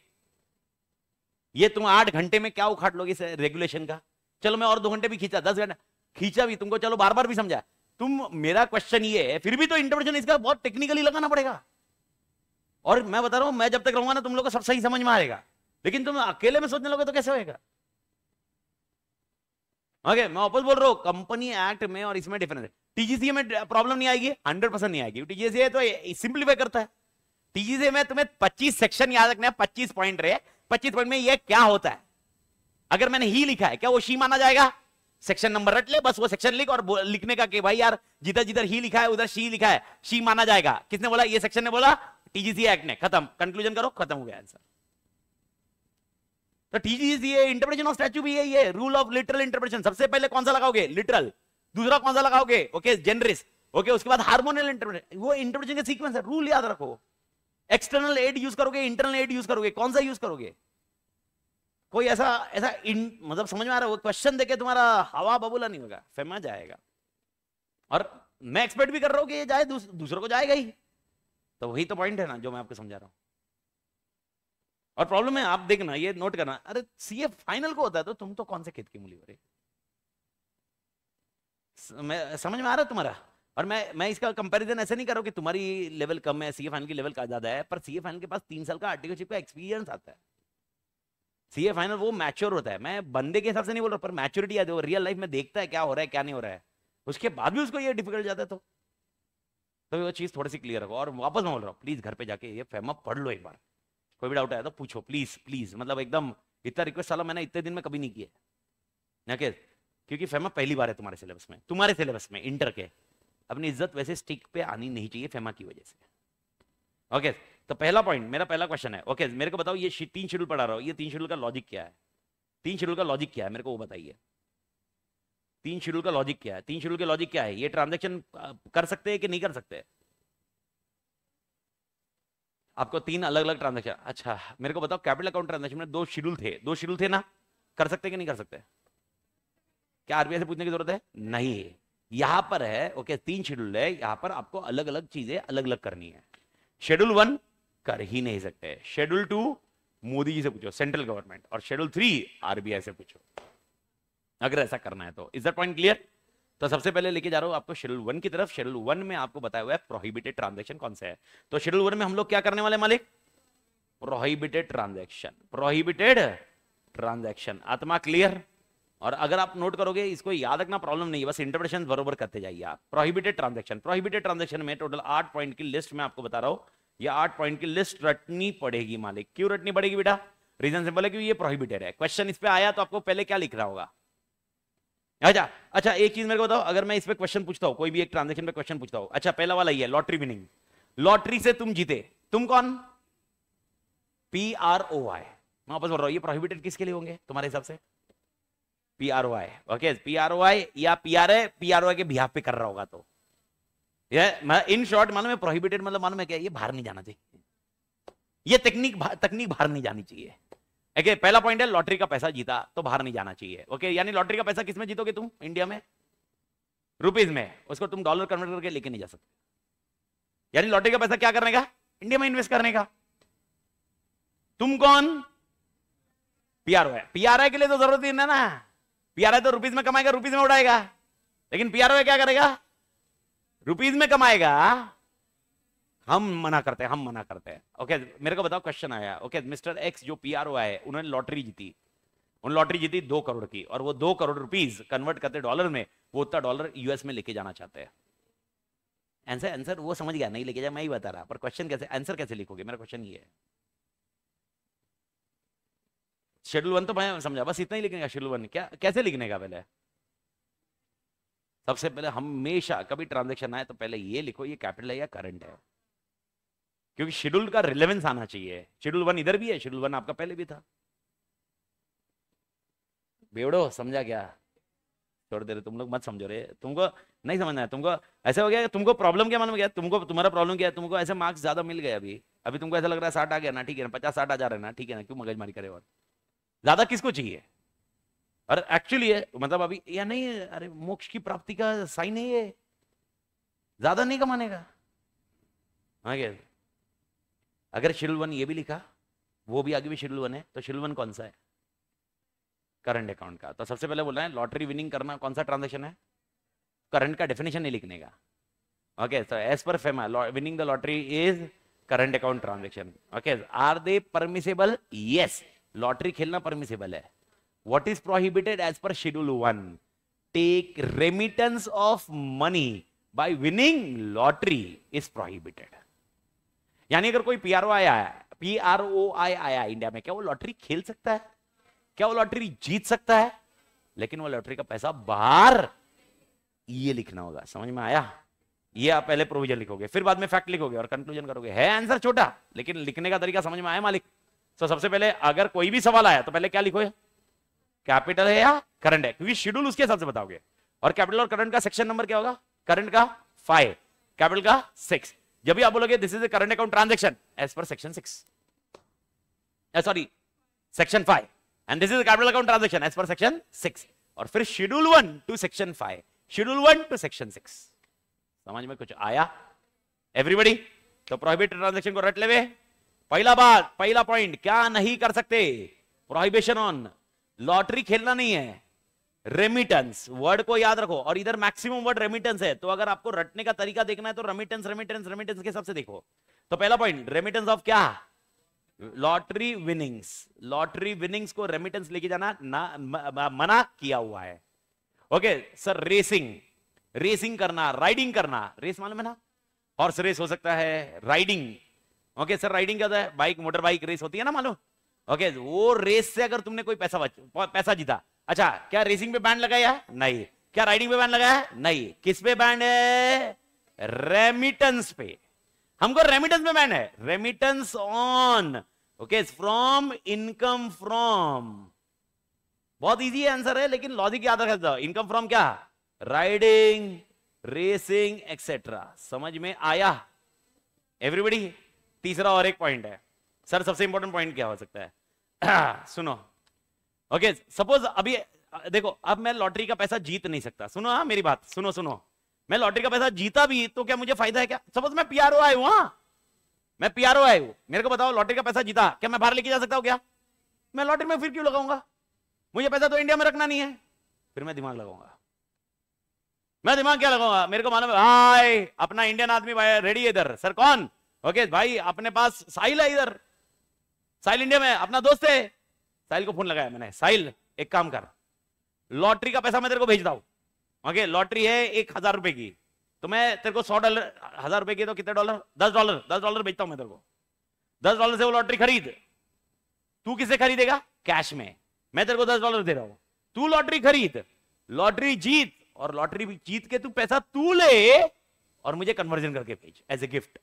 ये तुम आठ घंटे में क्या उखाट लोगे रेगुलेशन का चलो मैं और दो घंटे भी खींचा दस घंटे खींचा भी तुमको चलो बार बार भी समझा तुम मेरा क्वेश्चन ये है फिर भी तो इंटरप्रिटेशन इसका बहुत टेक्निकली लगाना पड़ेगा और मैं बता रहा हूं मैं जब तक रहूंगा ना तुम लोग को सब सही समझ में आएगा लेकिन तुम अकेले में सोचने लोगे तो कैसे होएगा ओके मैं वापस बोल रहा हूं कंपनी एक्ट में और इसमें डिफरेंस है टीजीसीए में प्रॉब्लम नहीं आएगी हंड्रेड परसेंट नहीं आएगी टीजीसी तो सिंप्लीफाई करता है टीजीसी में तुम्हें पच्चीस सेक्शन याद रखना है पच्चीस पॉइंट रहे पच्चीस पॉइंट में यह क्या होता है अगर मैंने ही लिखा है क्या वो शी माना जाएगा सेक्शन नंबर रट ले बस वो सेक्शन लिख और लिखने का कि भाई यार जिधर जिधर ही लिखा है उधर शी लिखा है शी माना जाएगा किसने बोला ये सेक्शन ने बोला टीजीसी एक्ट ने खत्म कंक्लूजन करो खत्म हो गया आंसर तो टीजीसीए इंटरप्रिटेशन ऑफ स्टैच्यू भी है ये रूल ऑफ लिटरल इंटरप्रिटेशन सबसे पहले कौन सा लगाओगे लिटरल दूसरा कौन सा लगाओगे ओके जेनरिस ओके उसके बाद हार्मोनियल इंटरप्रिटेशन वो इंटरप्रिटेशन का सीक्वेंस है रूल याद रखो एक्सटर्नल एड यूज करोगे इंटरनल एड यूज करोगे कौन सा यूज करोगे कोई ऐसा ऐसा इन, मतलब समझ में आ रहा है वो क्वेश्चन देके तुम्हारा हवा बबूला नहीं होगा फेमा जाएगा और मैं एक्सपेक्ट भी कर रहा हूं कि ये जाए दूसरों को जाएगा ही तो वही तो पॉइंट है ना जो मैं आपको समझा रहा हूं और प्रॉब्लम है आप देखना ये नोट करना अरे सीए फाइनल को होता है तो तुम तो कौन से खेत की मूली हो रही मैं समझ में आ रहा तुम्हारा और मैं मैं इसका कंपैरिजन ऐसे नहीं कर रहा कि तुम्हारी लेवल कम है सीए फाइनल की लेवल का ज्यादा है पर सीए फाइनल के पास तीन साल का आर्टिकलशिप का एक्सपीरियंस आता है सीए फाइनल वो मैच्योर होता है मैं बंदे के हिसाब से नहीं बोल रहा पर मैच्योरिटी आती है रियल लाइफ में देखता है क्या हो रहा है क्या नहीं हो रहा है उसके बाद भी उसको ये डिफिकल्ट जाता है तो तो वो चीज़ थोड़ी सी क्लियर रखो और वापस मैं बोल रहा हूँ प्लीज़ घर पे जाके ये फेमा पढ़ लो एक बार कोई भी डाउट आया तो पूछो प्लीज़ प्लीज़ मतलब एकदम इतना रिक्वेस्ट साला मैंने इतने दिन में कभी नहीं किया नकेश क्योंकि फेमा पहली बार है तुम्हारे सिलेबस में तुम्हारे सिलेबस में इंटर के अपनी इज्जत वैसे स्टिक पे आनी नहीं चाहिए फेमा की वजह से ओके तो पहला पॉइंट मेरा पहला क्वेश्चन है ओके मेरे को बताओ ये तीन शेड्यूल पढ़ा रहा हूँ ये तीन शेड्यूल का लॉजिक क्या है तीन शेड्यूल का लॉजिक क्या है मेरे को वो बताइए तीन शेड्यूल का लॉजिक क्या है तीन शेड्यूल के लॉजिक क्या है ये ट्रांजेक्शन कर सकते हैं कि नहीं कर सकते आपको तीन अलग अलग ट्रांजेक्शन अच्छा मेरे को बताओ कैपिटल अकाउंट ट्रांजेक्शन में दो शेड्यूल थे दो शेड्यूल थे ना कर सकते कि नहीं कर सकते क्या आरबीआई से पूछने की जरूरत है नहीं यहां पर है ओके तीन शेड्यूल है यहां पर आपको अलग अलग चीजें अलग अलग करनी है शेड्यूल वन कर ही नहीं सकते शेड्यूल टू मोदी जी से पूछो सेंट्रल गवर्नमेंट और शेड्यूल थ्री आरबीआई से पूछो अगर ऐसा करना है तो इज पॉइंट क्लियर तो सबसे पहले लेके जा रहा हूं आपको शेड्यूल वन की तरफ शेड्यूल वन में आपको बताया हुआ है प्रोहिबिटेड ट्रांजेक्शन कौन सा है तो शेड्यूल वन में हम लोग क्या करने वाले मालिक प्रोहिबिटेड ट्रांजेक्शन प्रोहिबिटेड ट्रांजेक्शन आत्मा क्लियर और अगर आप नोट करोगे इसको याद रखना प्रॉब्लम नहीं है बस इंटरप्रेशन बरबर करते जाइए आप प्रोहिबिटेड ट्रांजेक्शन प्रोहिबिटेड ट्रांजेक्शन में टोटल आठ पॉइंट की लिस्ट में आपको बता रहा हूं ये आठ पॉइंट की लिस्ट रटनी पड़ेगी मालिक क्यों रटनी पड़ेगी बेटा रीजन सिंपल है क्योंकि ये प्रोहिबिटेड है क्वेश्चन इस पे आया तो आपको पहले क्या लिख रहा होगा अच्छा अच्छा एक चीज मेरे को बताओ अगर मैं इस पर क्वेश्चन पूछता हूँ कोई भी एक ट्रांजेक्शन पे क्वेश्चन पूछता हूँ अच्छा पहला वाला ही है लॉटरी विनिंग लॉटरी से तुम जीते तुम कौन पी आर ओ आई मैं वापस बोल रहा हूँ ये प्रोहिबिटेड किसके लिए होंगे तुम्हारे हिसाब से P R O I okay P R O I या P R A P R O I के बिहाफ पे कर रहा होगा तो ये मैं इन शॉर्ट मालूम है प्रोहिबिटेड मतलब मालूम है क्या ये बाहर नहीं जाना चाहिए ये तकनीक तकनीक बाहर नहीं जानी चाहिए ओके पहला पॉइंट है लॉटरी का पैसा जीता तो बाहर नहीं जाना चाहिए ओके यानी लॉटरी का पैसा किसमें जीतोगे तुम इंडिया में रुपीज में उसको तुम डॉलर कन्वर्ट करके लेके नहीं जा सकते यानी लॉटरी का पैसा क्या करने का इंडिया में इन्वेस्ट करने का तुम कौन पीआरओ है पीआरआई के लिए तो जरूरत ही ना ना पीआरआई तो रुपीज में कमाएगा रुपीज में उड़ाएगा लेकिन पीआरओ क्या करेगा रुपीज में कमाएगा हम मना करते हैं हम मना करते हैं ओके मेरे को बताओ क्वेश्चन आया ओके मिस्टर एक्स जो पी आर ओ आए उन्होंने लॉटरी जीती उन लॉटरी जीती दो करोड़ की और वो दो करोड़ रुपीज कन्वर्ट करते डॉलर में वो उतना डॉलर यूएस में लेके जाना चाहते हैं आंसर आंसर वो समझ गया नहीं लेके जाए मैं ही बता रहा पर क्वेश्चन कैसे आंसर कैसे लिखोगे मेरा क्वेश्चन ये है शेड्यूल वन तो मैं समझा बस इतना ही लिखने का शेड्यूल वन क्या कैसे लिखने का पहले सबसे पहले हमेशा कभी ट्रांजेक्शन आए तो पहले ये लिखो ये कैपिटल है या करंट है क्योंकि शेड्यूल का रिलेवेंस आना चाहिए शेड्यूल वन इधर भी है शेड्यूल वन आपका पहले भी था बेवड़ो समझा क्या छोड़ दे रहे तुम लोग मत समझो रहे तुमको नहीं समझना है तुमको ऐसा हो गया तुमको प्रॉब्लम क्या मालूम गया तुमको तुम्हारा प्रॉब्लम क्या है तुमको ऐसे मार्क्स ज्यादा मिल गए अभी अभी तुमको ऐसा लग रहा है साठ आ गया ना ठीक है ना पचास साठ आ जा रहे ना ठीक है ना क्यों मगजमारी करे और ज्यादा किसको चाहिए और एक्चुअली है मतलब अभी या नहीं अरे मोक्ष की प्राप्ति का साइन है ये ज्यादा नहीं कमाने का हाँ क्या अगर शिड्यूल वन ये भी लिखा वो भी आगे भी शेड्यूल वन है तो शेड्यूल वन कौन सा है करंट अकाउंट का तो सबसे पहले बोला है लॉटरी विनिंग करना कौन सा ट्रांजेक्शन है करंट का डेफिनेशन नहीं लिखने का okay so as per FEMA winning the lottery is current account transaction okay are they permissible yes lottery खेलना परमिसेबल है what is prohibited as per schedule one take remittance of money by winning lottery is prohibited यानी अगर कोई PRO आया are PRO आई आया India में क्या वो लॉटरी खेल सकता है क्या वो लॉटरी जीत सकता है लेकिन वो लॉटरी का पैसा बाहर ये लिखना होगा समझ में आया ये आप पहले प्रोविजन लिखोगे फिर बाद में फैक्ट लिखोगे और कंक्लूजन करोगे है आंसर छोटा लेकिन लिखने का तरीका समझ में आया मालिक तो सबसे पहले अगर कोई भी सवाल आया तो पहले क्या लिखोगे कैपिटल है या करंट है क्योंकि शेड्यूल उसके हिसाब से बताओगे और कैपिटल और करंट का सेक्शन नंबर क्या होगा करंट का फाइव कैपिटल का सिक्स जब भी आप बोलोगे this is a current account transaction as per section six sorry section five and this is capital account transaction as per section six और फिर schedule one two section five schedule one two section six समझ में कुछ आया everybody तो prohibited transaction को रट लेवे पहला बात पहला पॉइंट क्या नहीं कर सकते प्रोहिबिशन ऑन लॉटरी खेलना नहीं है रेमिटेंस वर्ड को याद रखो और इधर मैक्सिमम वर्ड रेमिटेंस है तो अगर आपको रटने का तरीका देखना है तो रेमिटेंस रेमिटेंस रेमिटेंस के सबसे देखो तो पहला पॉइंट रेमिटेंस ऑफ क्या लॉटरी विनिंग्स लॉटरी विनिंग्स को रेमिटेंस लेके जाना ना म, म, मना किया हुआ है ओके सर रेसिंग रेसिंग करना राइडिंग करना रेस मालूम है ना हॉर्स रेस हो सकता है राइडिंग ओके सर राइडिंग क्या होता है बाइक मोटर बाइक रेस होती है ना मालूम ओके वो रेस से अगर तुमने कोई पैसा पैसा जीता अच्छा क्या रेसिंग पे बैंड लगाया है नहीं क्या राइडिंग पे बैंड लगाया है नहीं किस पे बैंड है रेमिटेंस पे हमको रेमिटेंस पे बैंड है remittance on okay from income from बहुत इजी आंसर है लेकिन लॉजिक याद रखा जाओ इनकम फ्रॉम क्या राइडिंग रेसिंग एक्सेट्रा समझ में आया एवरीबडी तीसरा और एक पॉइंट है सर सबसे इंपॉर्टेंट पॉइंट क्या हो सकता है सुनो ओके okay, सपोज अभी देखो अब मैं लॉटरी का पैसा जीत नहीं सकता सुनो हाँ मेरी बात सुनो सुनो मैं लॉटरी का पैसा जीता भी तो क्या मुझे फायदा है क्या सपोज मैं ओ आयु हाँ मैं पी आर ओ आयु मेरे को बताओ लॉटरी का पैसा जीता क्या मैं बाहर लेके जा सकता हूँ क्या मैं लॉटरी में फिर क्यों लगाऊंगा मुझे पैसा तो इंडिया में रखना नहीं है फिर मैं दिमाग लगाऊंगा मैं दिमाग क्या लगाऊंगा मेरे को मालूम है हाय अपना इंडियन आदमी रेडी है इधर सर कौन ओके भाई अपने पास साहिल है इधर साहिल इंडिया में अपना दोस्त है साहिल को फोन लगाया मैंने साहिल एक काम कर लॉटरी का पैसा मैं तेरे को भेजता हूँ ओके लॉटरी है एक हजार रुपए की तो मैं तेरे को सौ डॉलर हजार रुपए की तो कितने डॉलर दस डॉलर दस डॉलर भेजता हूँ मैं तेरे को दस डॉलर से वो लॉटरी खरीद तू किसे खरीदेगा कैश में मैं तेरे को दस डॉलर दे रहा हूँ तू लॉटरी खरीद लॉटरी जीत और लॉटरी जीत के तू पैसा तू ले और मुझे कन्वर्जन करके भेज एज ए गिफ्ट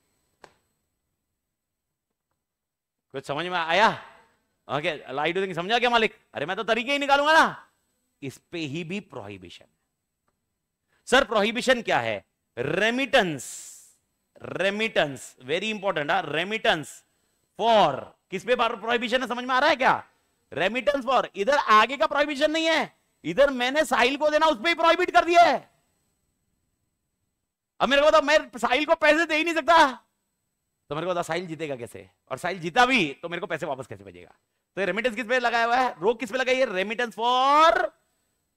कुछ समझ में आया ओके लाइट थिंग समझा क्या मालिक अरे मैं तो तरीके ही निकालूंगा ना इस पे ही भी प्रोहिबिशन सर प्रोहिबिशन क्या है remittance remittance very important remittance for किस पे प्रोहिबिशन है समझ में आ रहा है क्या रेमिटेंस फॉर इधर आगे का प्रोहिबिशन नहीं है इधर मैंने साहिल को देना उस पर ही प्रोहिबिट कर दिया है अब मेरे को बताओ मैं साहिल को पैसे दे ही नहीं सकता तो मेरे को बता साहिल जीतेगा कैसे और साहिल जीता भी तो मेरे को पैसे वापस कैसे भेजेगा तो ये रेमिटेंस किस पे लगाया हुआ है रोक किस पे लगाई है remittance for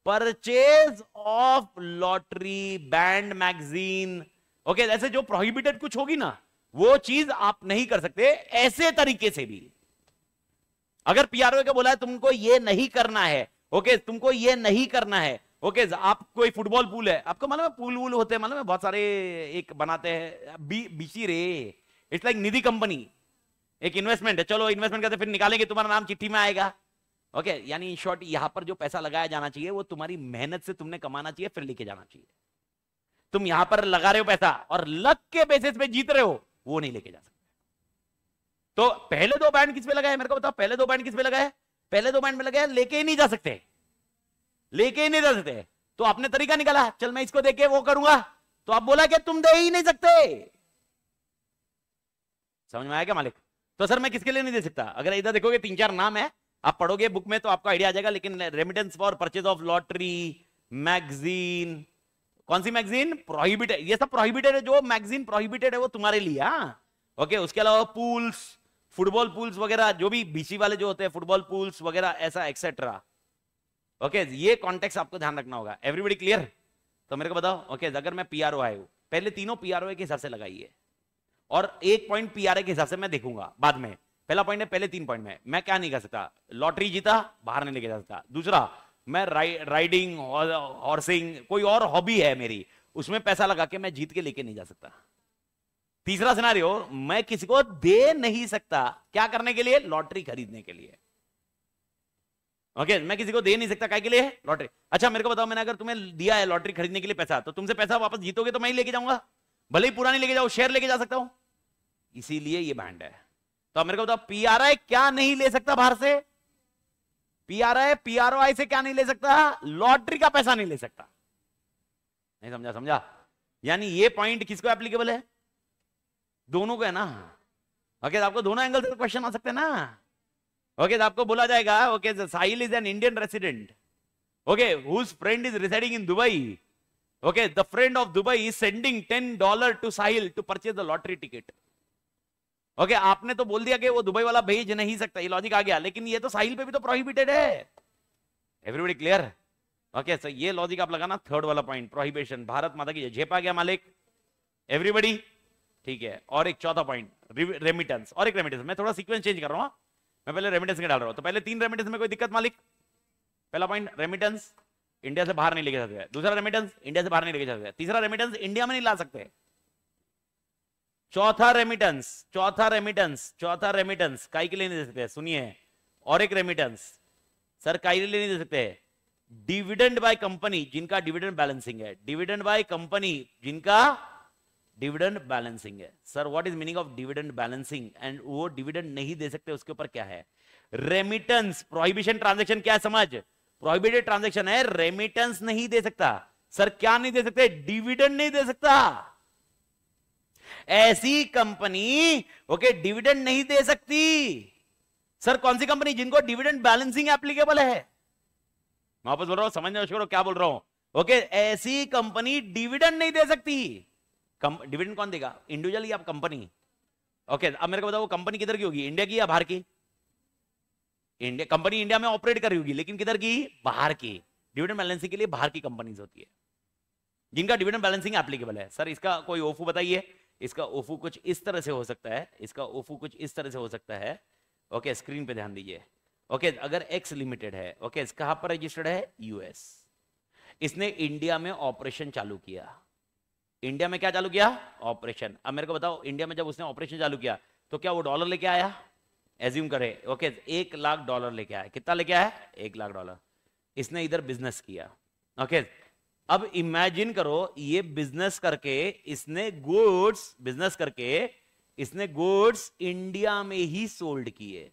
purchase of lottery banned magazine okay ऐसे जो प्रोहिबिटेड कुछ होगी ना वो चीज आप नहीं कर सकते ऐसे तरीके से भी अगर पीआरओ का बोला है तुमको ये नहीं करना है ओके okay, तुमको ये नहीं करना है ओके okay, आप कोई फुटबॉल पूल है आपको मालूम है पूल वूल होते हैं मालूम है बहुत सारे एक बनाते हैं बी बीची रे इट्स लाइक निधि कंपनी एक इन्वेस्टमेंट है चलो इन्वेस्टमेंट करते फिर निकालेंगे तुम्हारा नाम चिट्ठी में आएगा ओके okay, यानी इन शॉर्ट यहां पर जो पैसा लगाया जाना चाहिए वो तुम्हारी मेहनत से तुमने कमाना चाहिए फिर लेके जाना चाहिए तुम यहां पर लगा रहे हो पैसा और लक के बेसिस पे जीत रहे हो वो नहीं लेके जा सकते तो पहले दो बैंड किस पे लगाए मेरे को बताओ पहले दो बैंड किस पे लगाए पहले दो बैंड में लगाया लेके ही नहीं जा सकते लेके ही नहीं जा सकते तो आपने तरीका निकाला चल मैं इसको देके वो करूंगा तो आप बोला क्या तुम दे ही नहीं सकते समझ में आया क्या मालिक तो सर मैं किसके लिए नहीं दे सकता अगर इधर देखोगे तीन चार नाम है आप पढ़ोगे बुक में तो आपका आइडिया आ जाएगा लेकिन remittance for purchase of lottery magazine कौन सी मैगजीन प्रोहिबिटेड ये सब प्रोहिबिटेड है जो मैगजीन प्रोहिबिटेड है वो तुम्हारे लिए हाँ ओके उसके अलावा पूल्स फुटबॉल पूल्स वगैरह जो भी बीसी वाले जो होते हैं फुटबॉल पूल्स वगैरह ऐसा एक्सेट्रा ओके ये कॉन्टेक्ट आपको ध्यान रखना होगा एवरीबडी क्लियर तो मेरे को बताओ ओके अगर मैं पी आर ओ आयु पहले तीनों पी आर ओ के हिसाब से लगाइए और एक पॉइंट पीआरए के हिसाब से मैं देखूंगा बाद में पहला पॉइंट है पहले तीन पॉइंट में मैं क्या नहीं कर सकता लॉटरी जीता बाहर नहीं लेके जा सकता दूसरा मैं राइ, राइडिंग हॉर्सिंग कोई और हॉबी है मेरी उसमें पैसा लगा के मैं जीत के लेके नहीं जा सकता तीसरा सिनारियो मैं किसी को दे नहीं सकता क्या करने के लिए लॉटरी खरीदने के लिए ओके okay, मैं किसी को दे नहीं सकता क्या के लिए लॉटरी अच्छा मेरे को बताओ मैंने अगर तुम्हें दिया है लॉटरी खरीदने के लिए पैसा तो तुमसे पैसा वापस जीतोगे तो मैं ही लेके जाऊंगा भले ही पुरानी लेके जाओ शेयर लेके जा सकता हूं इसीलिए ये बैंड है तो मेरे को बताओ पी आर आई क्या नहीं ले सकता बाहर से P R I P R I से क्या नहीं ले सकता लॉटरी का पैसा नहीं ले सकता नहीं समझा समझा यानी ये पॉइंट किसको एप्लीकेबल है दोनों को है ना ओके तो आपको दोनों एंगल से क्वेश्चन तो आ सकते हैं ना ओके तो आपको बोला जाएगा okay Sahil is an Indian resident okay whose friend is residing in Dubai Okay, the friend of Dubai is sending ten dollar to Sahil to purchase the lottery ticket. Okay okay, आपने तो बोल दिया कि वो दुबई वाला भेज नहीं सकता ये लॉजिक आ गया लेकिन ये तो साहिल पे भी तो प्रोहिबिटेड है एवरीबडी क्लियर ओके सर ये लॉजिक आप लगाना थर्ड वाला पॉइंट प्रोहिबिशन भारत माता की जेप आ गया मालिक एवरीबडी ठीक है और एक चौथा पॉइंट रेमिटेंस और एक रेमिटेंस मैं थोड़ा सीक्वेंस चेंज कर रहा हूँ हाँ। मैं पहले रेमिटेंस में डाल रहा हूँ तो पहले तीन रेमिटेंस में कोई दिक्कत मालिक पहला पॉइंट रेमिटेंस इंडिया से बाहर नहीं लेके जा सकते दूसरा रेमिटेंस इंडिया से बाहर नहीं लेके जा सकते तीसरा रेमिटेंस इंडिया में नहीं ला सकते चौथा रेमिटेंस चौथा रेमिटेंस चौथा रेमिटेंस काई के लिए नहीं दे सकते सुनिए और एक रेमिटेंस सर काई के लिए नहीं दे सकते डिविडेंड बाय कंपनी जिनका डिविडेंड बैलेंसिंग है डिविडेंड बाय कंपनी जिनका डिविडेंड बैलेंसिंग है sir what is meaning of dividend balancing and वो डिविडेंड नहीं दे सकते उसके ऊपर क्या है रेमिटेंस प्रोहिबिशन ट्रांजेक्शन क्या है समझ प्रोहिबिटेड ट्रांजेक्शन है रेमिटेंस नहीं दे सकता सर क्या नहीं दे सकते डिविडेंड नहीं दे सकता ऐसी कंपनी ओके डिविडेंड नहीं दे सकती सर कौन सी कंपनी जिनको डिविडेंड बैलेंसिंग एप्लीकेबल है वापस बोल रहा हूं समझने कोशिश करो क्या बोल रहा हूं ओके ऐसी कंपनी डिविडेंड नहीं दे सकती डिविडेंड कौन देगा इंडिविजुअली आप कंपनी ओके अब मेरे को बताओ कंपनी किधर की होगी इंडिया की या बाहर की इंडिया कंपनी इंडिया में ऑपरेट कर रही होगी लेकिन किधर की बाहर की डिविडेंड बैलेंसिंग के लिए बाहर की कंपनीज होती है जिनका डिविडेंड बैलेंसिंग एप्लीकेबल है सर इसका कोई ओफू बताइए इसका ओफू कुछ इस तरह से हो सकता है इसका ओफू कुछ इस तरह से हो सकता है ओके स्क्रीन पे ध्यान दीजिए ओके अगर एक्स लिमिटेड है ओके okay, कहां पर रजिस्टर्ड है यूएस इसने इंडिया में ऑपरेशन चालू किया इंडिया में क्या चालू किया ऑपरेशन अब मेरे को बताओ इंडिया में जब उसने ऑपरेशन चालू किया तो क्या वो डॉलर लेके आया एज्यूम करें ओके एक लाख डॉलर लेके आया कितना लेके आया एक लाख डॉलर इसने इधर बिजनेस किया ओके अब इमेजिन करो ये बिजनेस करके इसने गुड्स बिजनेस करके इसने गुड्स इंडिया में ही सोल्ड किए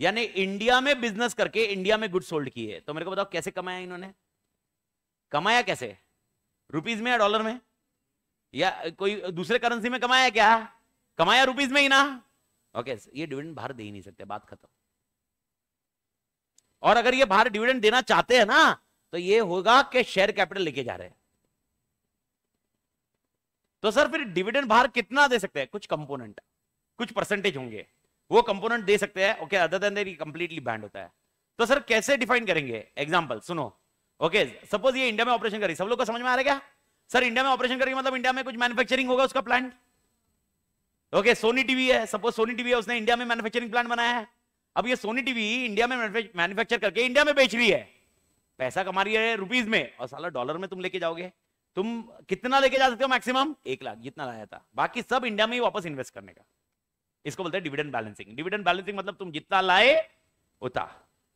यानी इंडिया में बिजनेस करके इंडिया में गुड्स सोल्ड किए तो मेरे को बताओ कैसे कमाया इन्होंने कमाया कैसे रुपीज में या डॉलर में या कोई दूसरे करेंसी में कमाया क्या कमाया रुपीज में ही ना ओके ये डिविडेंड बाहर दे ही नहीं सकते बात खत्म और अगर ये बाहर डिविडेंड देना चाहते हैं ना तो ये होगा कि शेयर कैपिटल लेके जा रहे हैं तो सर फिर डिविडेंड बाहर कितना दे सकते हैं कुछ कंपोनेंट कुछ परसेंटेज होंगे वो कंपोनेंट दे सकते हैं okay other than there completely banned होता है तो सर कैसे डिफाइन करेंगे एग्जांपल सुनो ओके सपोज ये इंडिया में ऑपरेशन करी सब लोग को समझ में आ रहा है क्या सर इंडिया में ऑपरेशन करेंगे मतलब इंडिया में कुछ मैन्युफैक्चरिंग होगा उसका प्लांट ओके सोनी टीवी है सपोज सोनी टीवी है उसने इंडिया में मैन्युफैक्चरिंग प्लांट बनाया है अब ये सोनी टीवी इंडिया में मैन्युफैक्चर करके इंडिया में बेच रही है पैसा कमा रही है रुपीज में और साला डॉलर में तुम लेके जाओगे तुम कितना लेके जा सकते हो मैक्सिमम एक लाख जितना लाया था बाकी सब इंडिया में ही वापस इन्वेस्ट करने का इसको बोलते हैं डिविडेंड बैलेंसिंग डिविडेंड बैलेंसिंग मतलब तुम जितना लाए उतना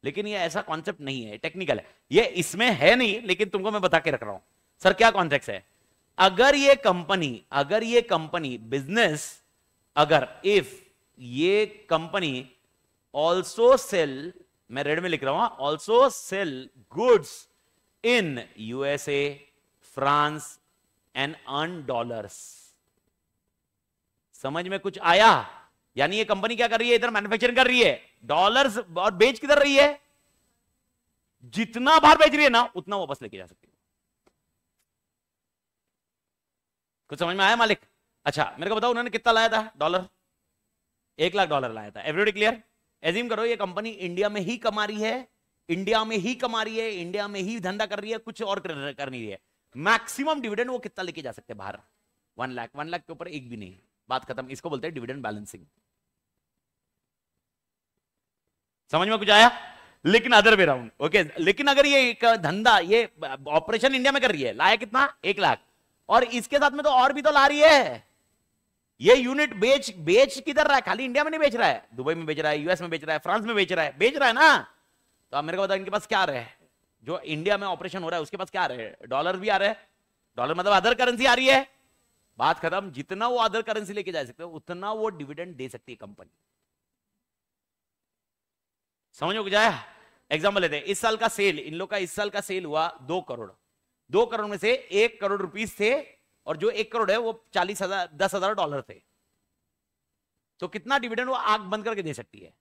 लेकिन ये ऐसा कॉन्सेप्ट नहीं है टेक्निकल है ये इसमें है नहीं लेकिन तुमको मैं बता के रख रहा हूं सर क्या कॉन्सेप्ट है अगर ये कंपनी अगर ये कंपनी बिजनेस अगर इफ ये कंपनी ऑल्सो सेल मैं रेड में लिख रहा हूं also sell goods in USA France and earn dollars समझ में कुछ आया यानी ये कंपनी क्या कर रही है इधर मैन्युफैक्चरिंग कर रही है डॉलर्स और बेच किधर रही है जितना बाहर बेच रही है ना उतना वापस लेके जा सकती है कुछ समझ में आया मालिक अच्छा मेरे को बताओ उन्होंने कितना लाया था डॉलर एक लाख डॉलर लाया था एवरीडी क्लियर एजीम करो ये कंपनी इंडिया में ही कमा रही है इंडिया में ही कमा रही है इंडिया में ही धंधा कर रही है कुछ और कर, कर नहीं रही है मैक्सिमम डिविडेंड वो कितना लेके जा सकते बाहर वन लाख वन लाख के ऊपर एक भी नहीं बात खत्म इसको बोलते हैं डिविडेंड बैलेंसिंग समझ में कुछ आया लेकिन अदर वे राउंड ओके लेकिन अगर ये एक धंधा ये ऑपरेशन इंडिया में कर रही है लाया कितना एक लाख और इसके साथ में तो और भी तो ला रही है ये यूनिट बेच बेच किधर रहा है खाली इंडिया में नहीं बेच रहा है दुबई में बेच रहा है यूएस में बेच रहा है फ्रांस में बेच रहा है बेच रहा है ना तो आप मेरे को बताओ इनके पास क्या रहे जो इंडिया में ऑपरेशन हो रहा है उसके पास क्या रहे डॉलर भी आ रहे डॉलर मतलब अदर करेंसी आ रही है बात खत्म जितना वो अदर करेंसी लेके जा सकते हो उतना वो डिविडेंड दे सकती है कंपनी समझो जाए एग्जाम्पल लेते इस साल का सेल इन लोग का इस साल का सेल हुआ दो करोड़ दो करोड़ में से एक करोड़ रुपीज थे और जो एक करोड़ है वो चालीस हजार दस हजार डॉलर थे तो कितना डिविडेंड वो आग बंद करके दे सकती है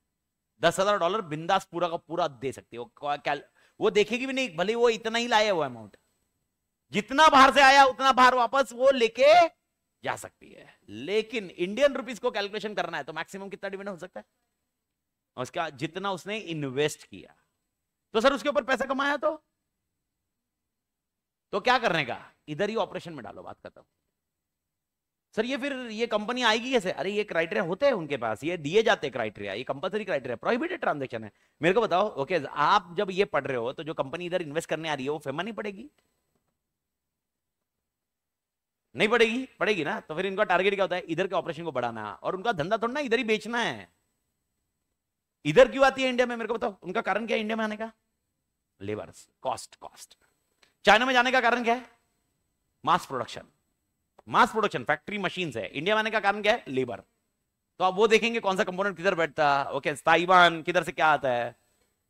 दस हजार डॉलर बिंदास पूरा का पूरा दे सकती है वो क्या वो देखेगी भी नहीं भले वो इतना ही लाया वो अमाउंट जितना बाहर से आया उतना बाहर वापस वो लेके जा सकती है लेकिन इंडियन रुपीस को कैलकुलेशन करना है तो मैक्सिमम कितना डिविडेंड हो सकता है उसका जितना उसने इन्वेस्ट किया तो सर उसके ऊपर पैसा कमाया तो तो क्या करने का इधर ही ऑपरेशन में डालो बात खत्म सर ये फिर ये कंपनी आएगी कैसे अरे ये क्राइटेरिया होते हैं उनके पास ये दिए जाते हैं क्राइटेरिया ये कंपलसरी क्राइटेरिया प्रोहिबिटेड ट्रांजेक्शन है मेरे को बताओ ओके आप जब ये पढ़ रहे हो तो जो कंपनी इधर इन्वेस्ट करने आ रही है वो फेमा नहीं पड़ेगी नहीं पड़ेगी पड़ेगी ना तो फिर इनका टारगेट क्या होता है इधर के ऑपरेशन को बढ़ाना और उनका धंधा थोड़ा इधर ही बेचना है इधर क्यों आती है इंडिया में मेरे को बताओ उनका कारण क्या है इंडिया में आने का लेबर्स कॉस्ट कॉस्ट चाइना में जाने का कारण क्या है mass production mass production factory machine है इंडिया में आने का कारण क्या है लेबर तो आप वो देखेंगे कौन सा कंपोनेंट किधर बैठता ओके ताइवान किधर से क्या आता है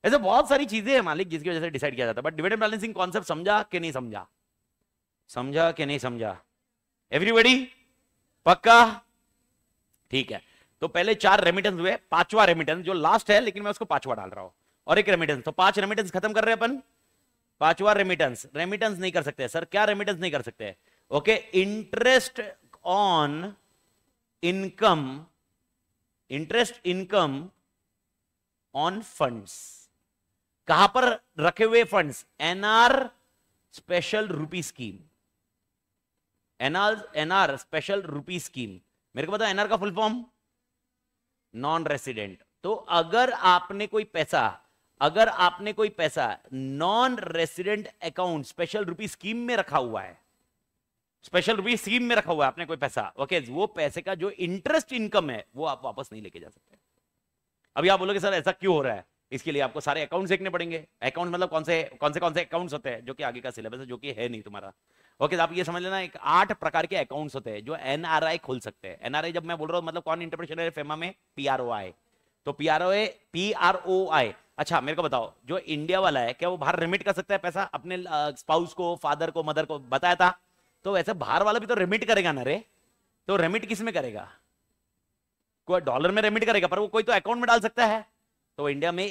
ऐसे बहुत सारी चीजें हैं मालिक जिसकी वजह से डिसाइड किया जाता है बट डिविडेंड बैलेंसिंग कॉन्सेप्ट समझा कि नहीं समझा समझा कि नहीं समझा एवरीबडी पक्का ठीक है तो पहले चार रेमिटेंस हुए पांचवा रेमिटेंस जो लास्ट है लेकिन मैं उसको पांचवा डाल रहा हूं और एक रेमिटेंस तो पांच रेमिटेंस खत्म कर रहे हैं अपन पांचवा रेमिटेंस रेमिटेंस नहीं कर सकते सर क्या रेमिटेंस नहीं कर सकते okay interest on income interest income on funds कहां पर रखे हुए funds NR special rupee scheme NR NR special rupee scheme मेरे को बताओ एनआर का फुल फॉर्म नॉन रेसिडेंट तो अगर आपने कोई पैसा अगर आपने कोई पैसा non resident account special rupee scheme में रखा हुआ है स्पेशल रूपी स्कीम में रखा हुआ है आपने कोई पैसा ओके वो पैसे का जो इंटरेस्ट इनकम है वो आप वापस नहीं लेके जा सकते अभी आप बोलोगे सर ऐसा क्यों हो रहा है इसके लिए आपको सारे अकाउंट देखने पड़ेंगे अकाउंट मतलब कौन से कौन से कौन से अकाउंट्स होते हैं जो कि आगे का सिलेबस है जो कि है नहीं तुम्हारा ओके तो आप ये समझ लेना एक आठ प्रकार के अकाउंट्स होते हैं जो एनआरआई खोल सकते हैं एनआरआई जब मैं बोल रहा हूँ मतलब कौन इंटरप्रेशन है फेमा में आई तो P R O A P R O I अच्छा मेरे को बताओ जो इंडिया वाला है क्या वो बाहर रिमिट कर सकता है पैसा अपने स्पाउस को फादर को मदर को बताया था तो वैसे बाहर वाला भी तो रिमिट करेगा ना रे तो रिमिट किस में करेगा कोई डॉलर में रिमिट करेगा पर वो कोई तो अकाउंट में डाल सकता है तो इंडिया में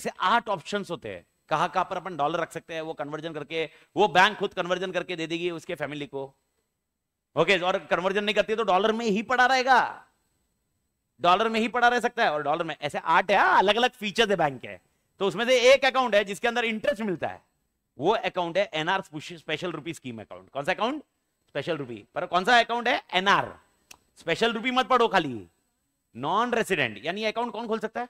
ऐसे आठ ऑप्शन होते हैं कहा कहां पर अपन डॉलर रख सकते हैं वो कन्वर्जन करके वो बैंक खुद कन्वर्जन करके दे देगी उसके फैमिली को ओके और कन्वर्जन नहीं करती तो डॉलर में ही पड़ा रहेगा डॉलर में ही पड़ा रह सकता है और डॉलर में ऐसे आठ है हाँ, अलग अलग फीचर है बैंक के तो उसमें से एक अकाउंट है जिसके अंदर इंटरेस्ट मिलता है वो अकाउंट है NR special rupee scheme account कौन सा अकाउंट स्पेशल रूपी पर कौन सा अकाउंट है एनआर स्पेशल रूपी मत पढ़ो खाली नॉन रेसिडेंट यानी अकाउंट कौन खोल सकता है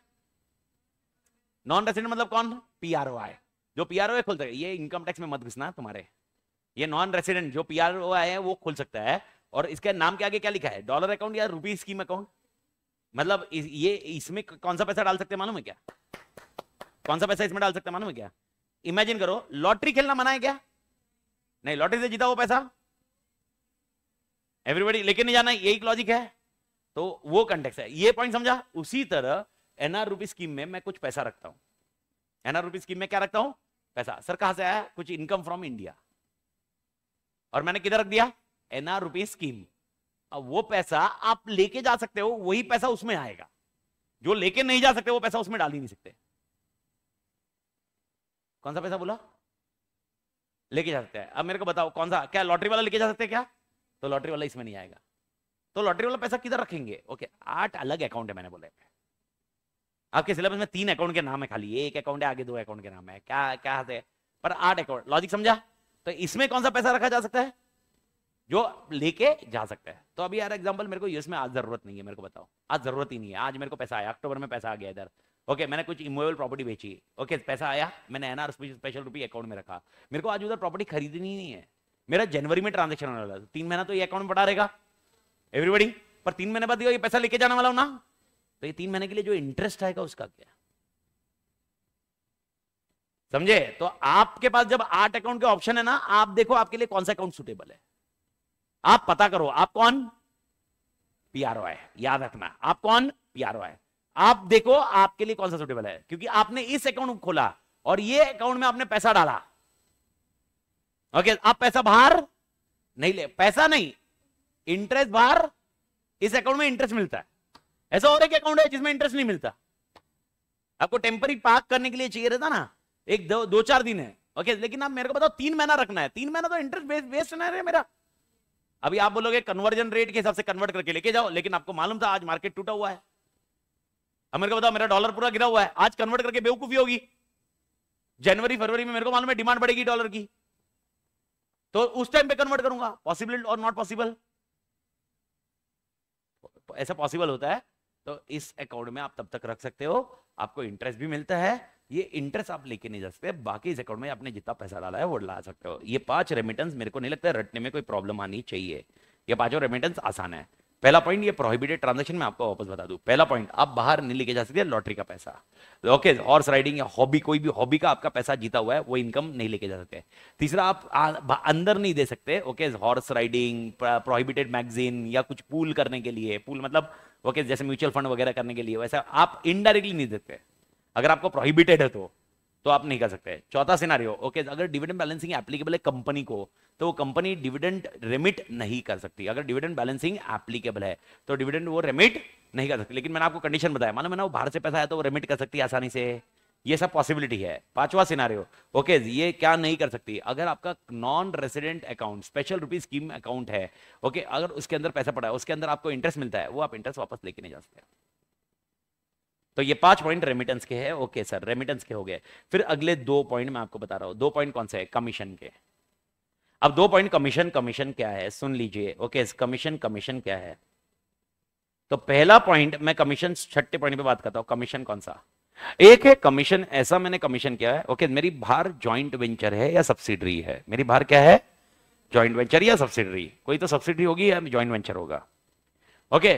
नॉन रेसिडेंट मतलब कौन पीआरओ आई जो पीआरओ है खोल सकता है ये इनकम टैक्स में मत घुसना तुम्हारे ये नॉन रेसिडेंट जो पीआरओ आई है वो खोल सकता है और इसके नाम के आगे क्या लिखा है डॉलर अकाउंट या रूपी स्कीम अकाउंट मतलब ये इसमें कौन सा पैसा डाल सकते मालूम है क्या कौन सा पैसा इसमें डाल सकते मालूम है क्या इमेजिन करो लॉटरी खेलना मना है क्या नहीं लॉटरी से जीता वो पैसा एवरीबडी लेके नहीं जाना यही लॉजिक है तो वो कंटेक्स है ये पॉइंट समझा उसी तरह एनआर रूपी स्कीम में मैं कुछ पैसा रखता हूं एनआर रूपी स्कीम में क्या रखता हूं पैसा सर कहां से आया कुछ इनकम फ्रॉम इंडिया और मैंने किधर रख दिया एनआर रूपी स्कीम अब वो पैसा आप लेके जा सकते हो वही पैसा उसमें आएगा जो लेके नहीं जा सकते वो पैसा उसमें डाल ही नहीं सकते कौन सा पैसा बोला लेके जा सकते हैं अब मेरे को बताओ कौन सा क्या लॉटरी वाला लेके जा सकते हैं क्या तो लॉटरी वाला इसमें नहीं आएगा तो लॉटरी वाला पैसा किधर रखेंगे ओके आठ अलग अकाउंट है मैंने बोले आपके सिलेबस में तीन अकाउंट के नाम है खाली एक अकाउंट है आगे दो अकाउंट के नाम है क्या क्या है पर आठ अकाउंट लॉजिक समझा तो इसमें कौन सा पैसा रखा जा सकता है जो लेके जा सकता है तो अभी यार एग्जाम्पल मेरे को यूएस में आज जरूरत नहीं है मेरे को बताओ आज जरूरत ही नहीं है आज मेरे को पैसा आया अक्टूबर में पैसा आ गया इधर ओके मैंने कुछ इमोवेबल प्रॉपर्टी बेची ओके पैसा आया मैंने एनआर स्पेशल रुपी अकाउंट में रखा मेरे को आज उधर प्रॉपर्टी खरीदनी नहीं है मेरा जनवरी में ट्रांजेक्शन होने वाला तीन महीना तो ये अकाउंट बढ़ा रहेगा एवरीबडी पर तीन महीने बाद ये पैसा लेके जाने वाला हूं ना तो ये तीन महीने के लिए जो इंटरेस्ट आएगा उसका क्या समझे तो आपके पास जब आठ अकाउंट के ऑप्शन है ना आप देखो आपके लिए कौन सा अकाउंट सुटेबल है आप पता करो आप कौन पीआरओ है याद रखना आप कौन पीआरओ है आप देखो आपके लिए कौन सा सुटेबल है क्योंकि आपने इस अकाउंट खोला और ये अकाउंट में आपने पैसा डाला ओके आप पैसा बाहर नहीं ले पैसा नहीं इंटरेस्ट बाहर इस अकाउंट में इंटरेस्ट मिलता है ऐसा और एक अकाउंट है जिसमें इंटरेस्ट नहीं मिलता आपको टेम्पररी पार्क करने के लिए चाहिए रहता ना एक दो, दो चार दिन है ओके लेकिन आप मेरे को बताओ तीन महीना रखना है तीन महीना तो इंटरेस्ट वेस्ट ना रहे मेरा अभी आप बोलोगे कन्वर्जन रेट के हिसाब से कन्वर्ट करके लेके जाओ लेकिन आपको मालूम था आज मार्केट टूटा हुआ है अमेरिका बताओ मेरा डॉलर पूरा गिरा हुआ है आज कन्वर्ट करके बेवकूफी होगी जनवरी फरवरी में मेरे को मालूम है डिमांड बढ़ेगी डॉलर की तो उस टाइम पे कन्वर्ट करूंगा पॉसिबल और नॉट पॉसिबल ऐसा पॉसिबल होता है तो इस अकाउंट में आप तब तक रख सकते हो आपको इंटरेस्ट भी मिलता है ये इंटरेस्ट आप लेके नहीं जा सकते बाकी इस अकाउंट में आपने जितना पैसा डाला है वो ला सकते हो ये पांच रेमिटेंस मेरे को नहीं लगता है रटने में कोई प्रॉब्लम आनी चाहिए ये पांचों रेमिटेंस आसान है पहला पॉइंट ये प्रोहिबिटेड ट्रांजेक्शन में आपको वापस बता दू पहला पॉइंट आप बाहर नहीं लेके जा सकते लॉटरी का पैसा ओके हॉर्स राइडिंग या हॉबी कोई भी हॉबी का आपका पैसा जीता हुआ है वो इनकम नहीं लेके जा सकते तीसरा आप आ, अंदर नहीं दे सकते okay horse riding prohibited magazine या कुछ पूल करने के लिए पूल मतलब ओके जैसे म्यूचुअल फंड वगैरह करने के लिए वैसा आप इनडायरेक्टली नहीं देते अगर आपको प्रोहिबिटेड है तो तो आप नहीं कर सकते चौथा सिनारियो ओके अगर डिविडेंड बैलेंसिंग एप्लीकेबल है कंपनी को तो वो कंपनी डिविडेंड रिमिट नहीं कर सकती अगर डिविडेंड बैलेंसिंग एप्लीकेबल है तो डिविडेंड वो रिमिट नहीं कर सकती लेकिन मैंने आपको कंडीशन बताया मानो मैंने वो बाहर से पैसा आया तो वो रिमिट कर सकती है आसानी से ये सब पॉसिबिलिटी है पांचवा सिनारियो ओके ये क्या नहीं कर सकती अगर आपका non resident account special rupees scheme account है ओके अगर उसके अंदर पैसा पड़ा है उसके अंदर आपको इंटरेस्ट मिलता है वो आप इंटरेस्ट वापस लेके नहीं जा सकते तो ये पांच पॉइंट रेमिटेंस के हैं ओके सर रेमिटेंस के हो गए फिर अगले दो पॉइंट मैं आपको बता रहा हूं दो पॉइंट कौन से है कमीशन के अब दो पॉइंट कमीशन कमीशन क्या है सुन लीजिए ओके कमीशन कमीशन क्या है तो पहला पॉइंट मैं कमीशन छठे पॉइंट पे बात करता हूं कमीशन कौन सा एक है कमीशन ऐसा मैंने कमीशन किया है ओके मेरी बाहर ज्वाइंट वेंचर है या सब्सिडरी है मेरी बाहर क्या है ज्वाइंट वेंचर या सब्सिडरी कोई तो सब्सिडरी होगी या ज्वाइंट वेंचर होगा ओके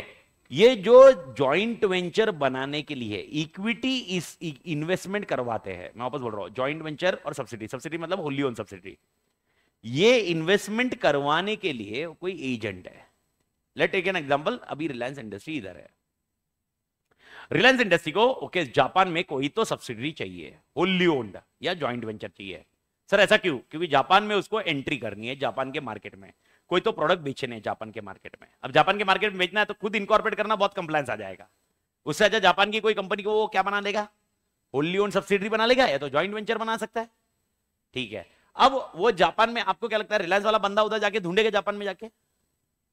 ये जो जॉइंट वेंचर बनाने के लिए इक्विटी इस इन्वेस्टमेंट करवाते हैं मैं वापस बोल रहा हूं जॉइंट वेंचर और सब्सिडी सब्सिडी मतलब होली ओन सब्सिडी ये इन्वेस्टमेंट करवाने के लिए कोई एजेंट है लेट टेक एन एग्जांपल अभी रिलायंस इंडस्ट्री इधर है रिलायंस इंडस्ट्री को ओके okay, जापान में कोई तो सब्सिडी चाहिए होली ओन्ड या ज्वाइंट वेंचर चाहिए सर ऐसा क्यों क्योंकि जापान में उसको एंट्री करनी है जापान के मार्केट में कोई तो प्रोडक्ट बेचे नहीं जापान के मार्केट में अब जापान के मार्केट में बेचना है तो खुद इनकॉर्पोरेट करना बहुत कंप्लायंस आ जाएगा उससे अच्छा जापान की कोई कंपनी को वो क्या बना लेगा होली ओन सब्सिडरी बना लेगा या तो ज्वाइंट वेंचर बना सकता है ठीक है अब वो जापान में आपको क्या लगता है रिलायंस वाला बंदा उधर जाके ढूंढेगा जापान में जाके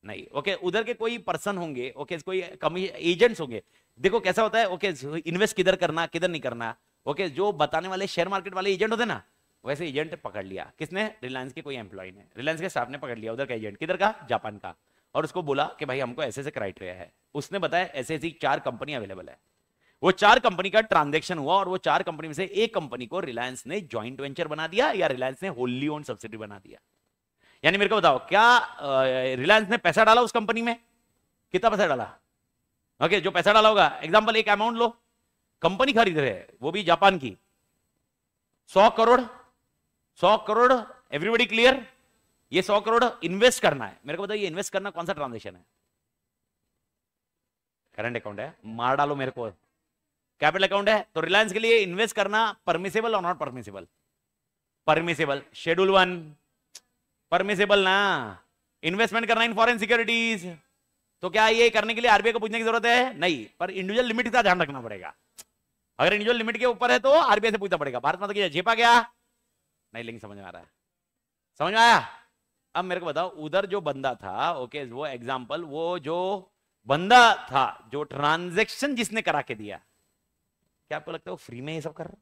नहीं ओके उधर के कोई पर्सन होंगे ओके कोई कमी एजेंट्स होंगे देखो कैसा होता है ओके इन्वेस्ट किधर करना किधर नहीं करना ओके जो बताने वाले शेयर मार्केट वाले एजेंट होते ना वैसे एजेंट पकड़ लिया किसने रिलायंस के कोई एम्प्लॉय ने रिलायंस के स्टाफ ने पकड़ लिया उधर का एजेंट किधर का जापान का और उसको बोला कि भाई हमको ऐसे ऐसे क्राइटेरिया है उसने बताया ऐसे ऐसी चार कंपनी अवेलेबल है वो चार कंपनी का ट्रांजेक्शन हुआ और वो चार कंपनी में से एक कंपनी को रिलायंस ने ज्वाइंट वेंचर बना दिया या रिलायंस ने होल्ली ओन सब्सिडी बना दिया यानी मेरे को बताओ क्या रिलायंस ने पैसा डाला उस कंपनी में कितना पैसा डाला ओके जो पैसा डाला होगा एग्जाम्पल एक अमाउंट लो कंपनी खरीद रहे वो भी जापान की सौ करोड़ सौ करोड़ एवरीबडी क्लियर ये सौ करोड़ इन्वेस्ट करना है मेरे को बताइए इन्वेस्ट करना कौन सा ट्रांजेक्शन है करंट अकाउंट है मार डालो मेरे को कैपिटल अकाउंट है तो रिलायंस के लिए इन्वेस्ट करना परमिसेबल और not permissible permissible schedule one permissible ना इन्वेस्टमेंट करना इन फॉरेन सिक्योरिटीज तो क्या ये करने के लिए आरबीआई को पूछने की जरूरत है नहीं पर इंडिविजुअल लिमिट का ध्यान रखना पड़ेगा अगर इंडिविजुअल लिमिट के ऊपर है तो आरबीआई से पूछना पड़ेगा भारत माता की झेपा गया नहीं लिंग समझ में आ रहा है समझ में आया अब मेरे को बताओ उधर जो बंदा था ओके वो एग्जाम्पल वो जो बंदा था जो ट्रांजेक्शन जिसने करा के दिया क्या आपको लगता है वो फ्री में ये सब कर रहा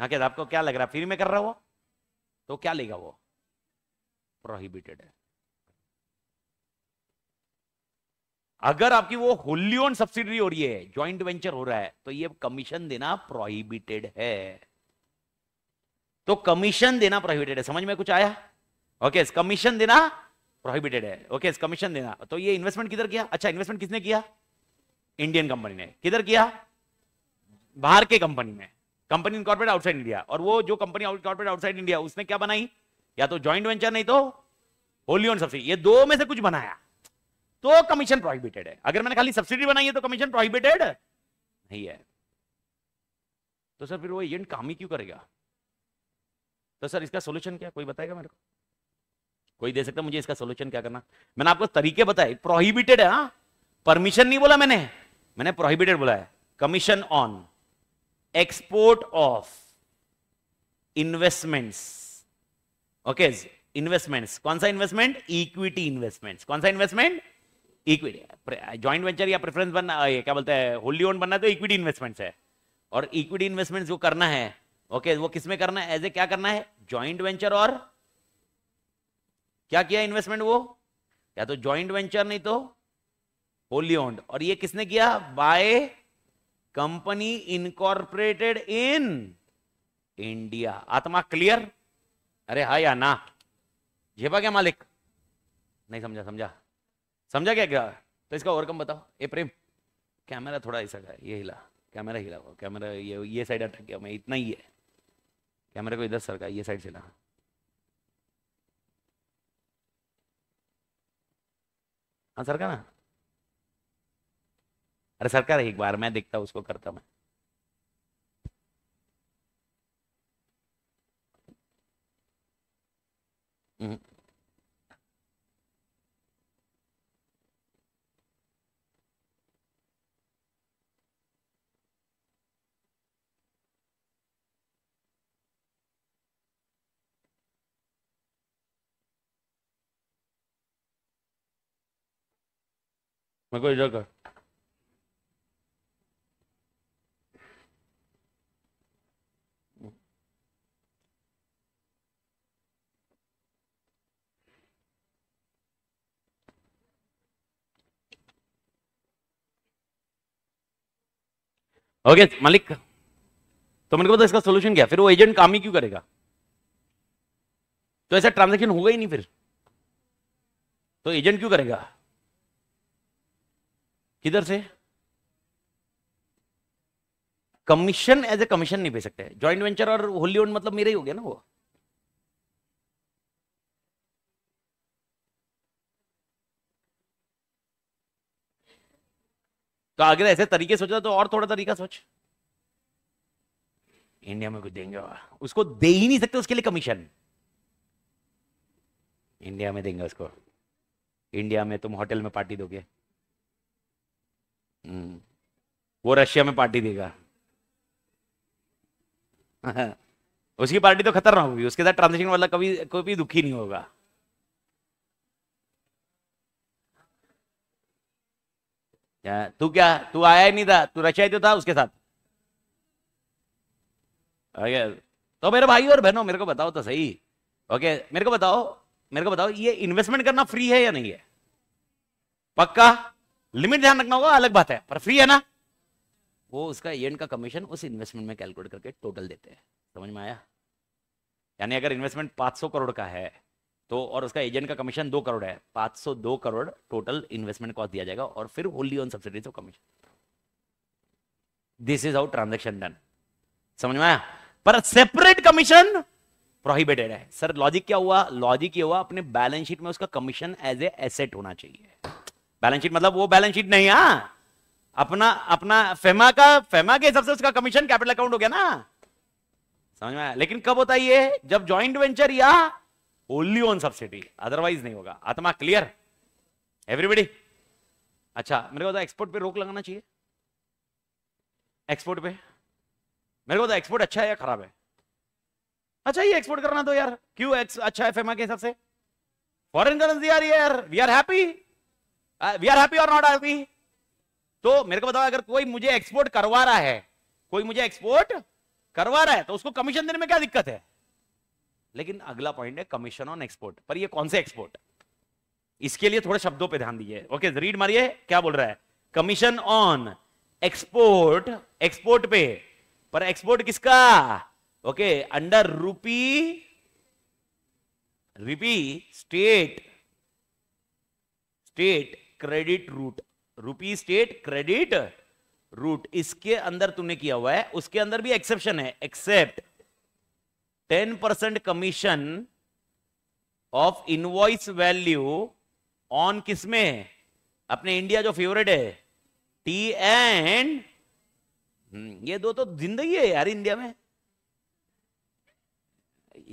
ना क्या आपको क्या लग रहा है फ्री में कर रहा वो तो क्या लेगा वो प्रोहिबिटेड है अगर आपकी वो होल्ली ऑन सब्सिडरी हो रही है ज्वाइंट वेंचर हो रहा है तो ये कमीशन देना प्रोहिबिटेड है तो कमीशन देना प्रोहिबिटेड है समझ में कुछ आया ओके okay, कमीशन देना प्रोहिबिटेड है ओके okay, कमीशन देना तो ये इन्वेस्टमेंट किधर किया अच्छा इन्वेस्टमेंट किसने किया इंडियन कंपनी ने किधर किया बाहर के कंपनी में कंपनी इनकॉर्पोरेट आउटसाइड इंडिया और वो जो कंपनी इनकॉर्पोरेट आउटसाइड इंडिया उसने क्या बनाई या तो ज्वाइंट वेंचर नहीं तो होली ऑन सब्सिडी ये दो में से कुछ बनाया तो कमीशन प्रोहिबिटेड है अगर मैंने खाली सब्सिडी बनाई है तो कमीशन प्रोहिबिटेड नहीं है तो सर फिर वो एजेंट काम ही क्यों करेगा तो सर इसका सोल्यूशन क्या कोई बताएगा मेरे को कोई दे सकता मुझे इसका सोल्यूशन क्या करना मैंने आपको तरीके बताए प्रोहिबिटेड है परमिशन हाँ। नहीं बोला मैंने मैंने प्रोहिबिटेड बोला है commission on export of investments okay investments कौन सा इन्वेस्टमेंट इक्विटी इन्वेस्टमेंट्स कौन सा इन्वेस्टमेंट इक्विटी ज्वाइंट वेंचर या प्रेफरेंस बनना क्या बोलते हैं होल्डी ओन बनना तो इक्विटी इन्वेस्टमेंट्स है और इक्विटी इन्वेस्टमेंट जो करना है ओके okay, वो किसमें करना है एज ए क्या करना है ज्वाइंट वेंचर और क्या किया इन्वेस्टमेंट वो या तो ज्वाइंट वेंचर नहीं तो होली ओंड और ये किसने किया by company incorporated in India आत्मा क्लियर अरे हा या ना झेपा क्या मालिक नहीं समझा समझा समझा क्या क्या तो इसका ओवरकम बताओ ए प्रेम कैमरा थोड़ा ऐसा ये हिला कैमरा हिला कैमरा ये ये साइड अटक गया मैं इतना ही है कैमरे को इधर सरका ये साइड से ना हाँ सरका ना अरे सरका एक बार मैं देखता हूँ उसको करता मैं mm मेरे को इधर कर ओके okay, मालिक तो मैंने बताया तो इसका सोल्यूशन क्या फिर वो एजेंट काम ही क्यों करेगा तो ऐसा ट्रांजेक्शन होगा ही नहीं फिर तो एजेंट क्यों करेगा किधर से कमीशन एज ए कमीशन नहीं भेज सकते ज्वाइंट वेंचर और होली ओन मतलब मेरे ही हो गया ना वो तो अगर ऐसे तरीके सोचा तो और थोड़ा तरीका सोच इंडिया में कुछ देंगे उसको दे ही नहीं सकते उसके लिए कमीशन इंडिया में देंगे उसको इंडिया में तुम होटल में पार्टी दोगे हम्म। वो रशिया में पार्टी देगा उसकी पार्टी तो खतरनाक होगी उसके साथ ट्रांजेक्शन वाला कभी कोई भी दुखी नहीं होगा तू क्या तू आया ही नहीं था तू रशिया ही तो था उसके साथ ओके तो मेरे भाई और बहनों मेरे को बताओ तो सही ओके मेरे को बताओ मेरे को बताओ ये इन्वेस्टमेंट करना फ्री है या नहीं है पक्का लिमिट ध्यान रखना होगा अलग बात है पर फ्री है ना वो उसका एंड का कमीशन उस इन्वेस्टमेंट में कैलकुलेट करके टोटल देते हैं समझ में आया यानी अगर इन्वेस्टमेंट 500 करोड़ का है तो और उसका एजेंट का कमीशन दो करोड़ है 502 करोड़ टोटल इन्वेस्टमेंट कॉस्ट दिया जाएगा और फिर wholly owned subsidiaries of commission this is out transaction done समझ में आया पर सेपरेट कमीशन प्रोहिबिटेड है सर लॉजिक क्या हुआ लॉजिक ये हुआ अपने बैलेंस शीट में उसका कमीशन एज ए एसेट होना चाहिए बैलेंस शीट मतलब वो बैलेंस शीट नहीं हा अपना अपना फेमा का फेमा के हिसाब से उसका कमीशन कैपिटल अकाउंट हो गया ना समझ में आया लेकिन कब होता है ये जब ज्वाइंट वेंचर या ओनली ऑन सब्सिडी अदरवाइज नहीं होगा आत्मा क्लियर एवरीबडी अच्छा मेरे को एक्सपोर्ट तो पे रोक लगाना चाहिए एक्सपोर्ट पे मेरे को एक्सपोर्ट तो अच्छा है या खराब है अच्छा ये एक्सपोर्ट करना तो यार क्यों अच्छा है फेमा के हिसाब से फॉरेन करेंसी यार यार we are happy we are happy और नॉट हैप्पी तो मेरे को बताओ अगर कोई मुझे एक्सपोर्ट करवा रहा है कोई मुझे एक्सपोर्ट करवा रहा है तो उसको कमीशन देने में क्या दिक्कत है लेकिन अगला पॉइंट है कमीशन ऑन एक्सपोर्ट पर ये कौन से एक्सपोर्ट इसके लिए थोड़े शब्दों पे ध्यान दीजिए ओके रीड मारिए क्या बोल रहा है कमीशन ऑन एक्सपोर्ट एक्सपोर्ट पे पर एक्सपोर्ट किसका okay under rupee rupee state state credit route rupee state credit route इसके अंदर तुमने किया हुआ है उसके अंदर भी एक्सेप्शन है except ten percent commission of invoice value on किसमें अपने इंडिया जो फेवरेट है टी एंड हम्म, ये दो तो जिंदगी है यार इंडिया में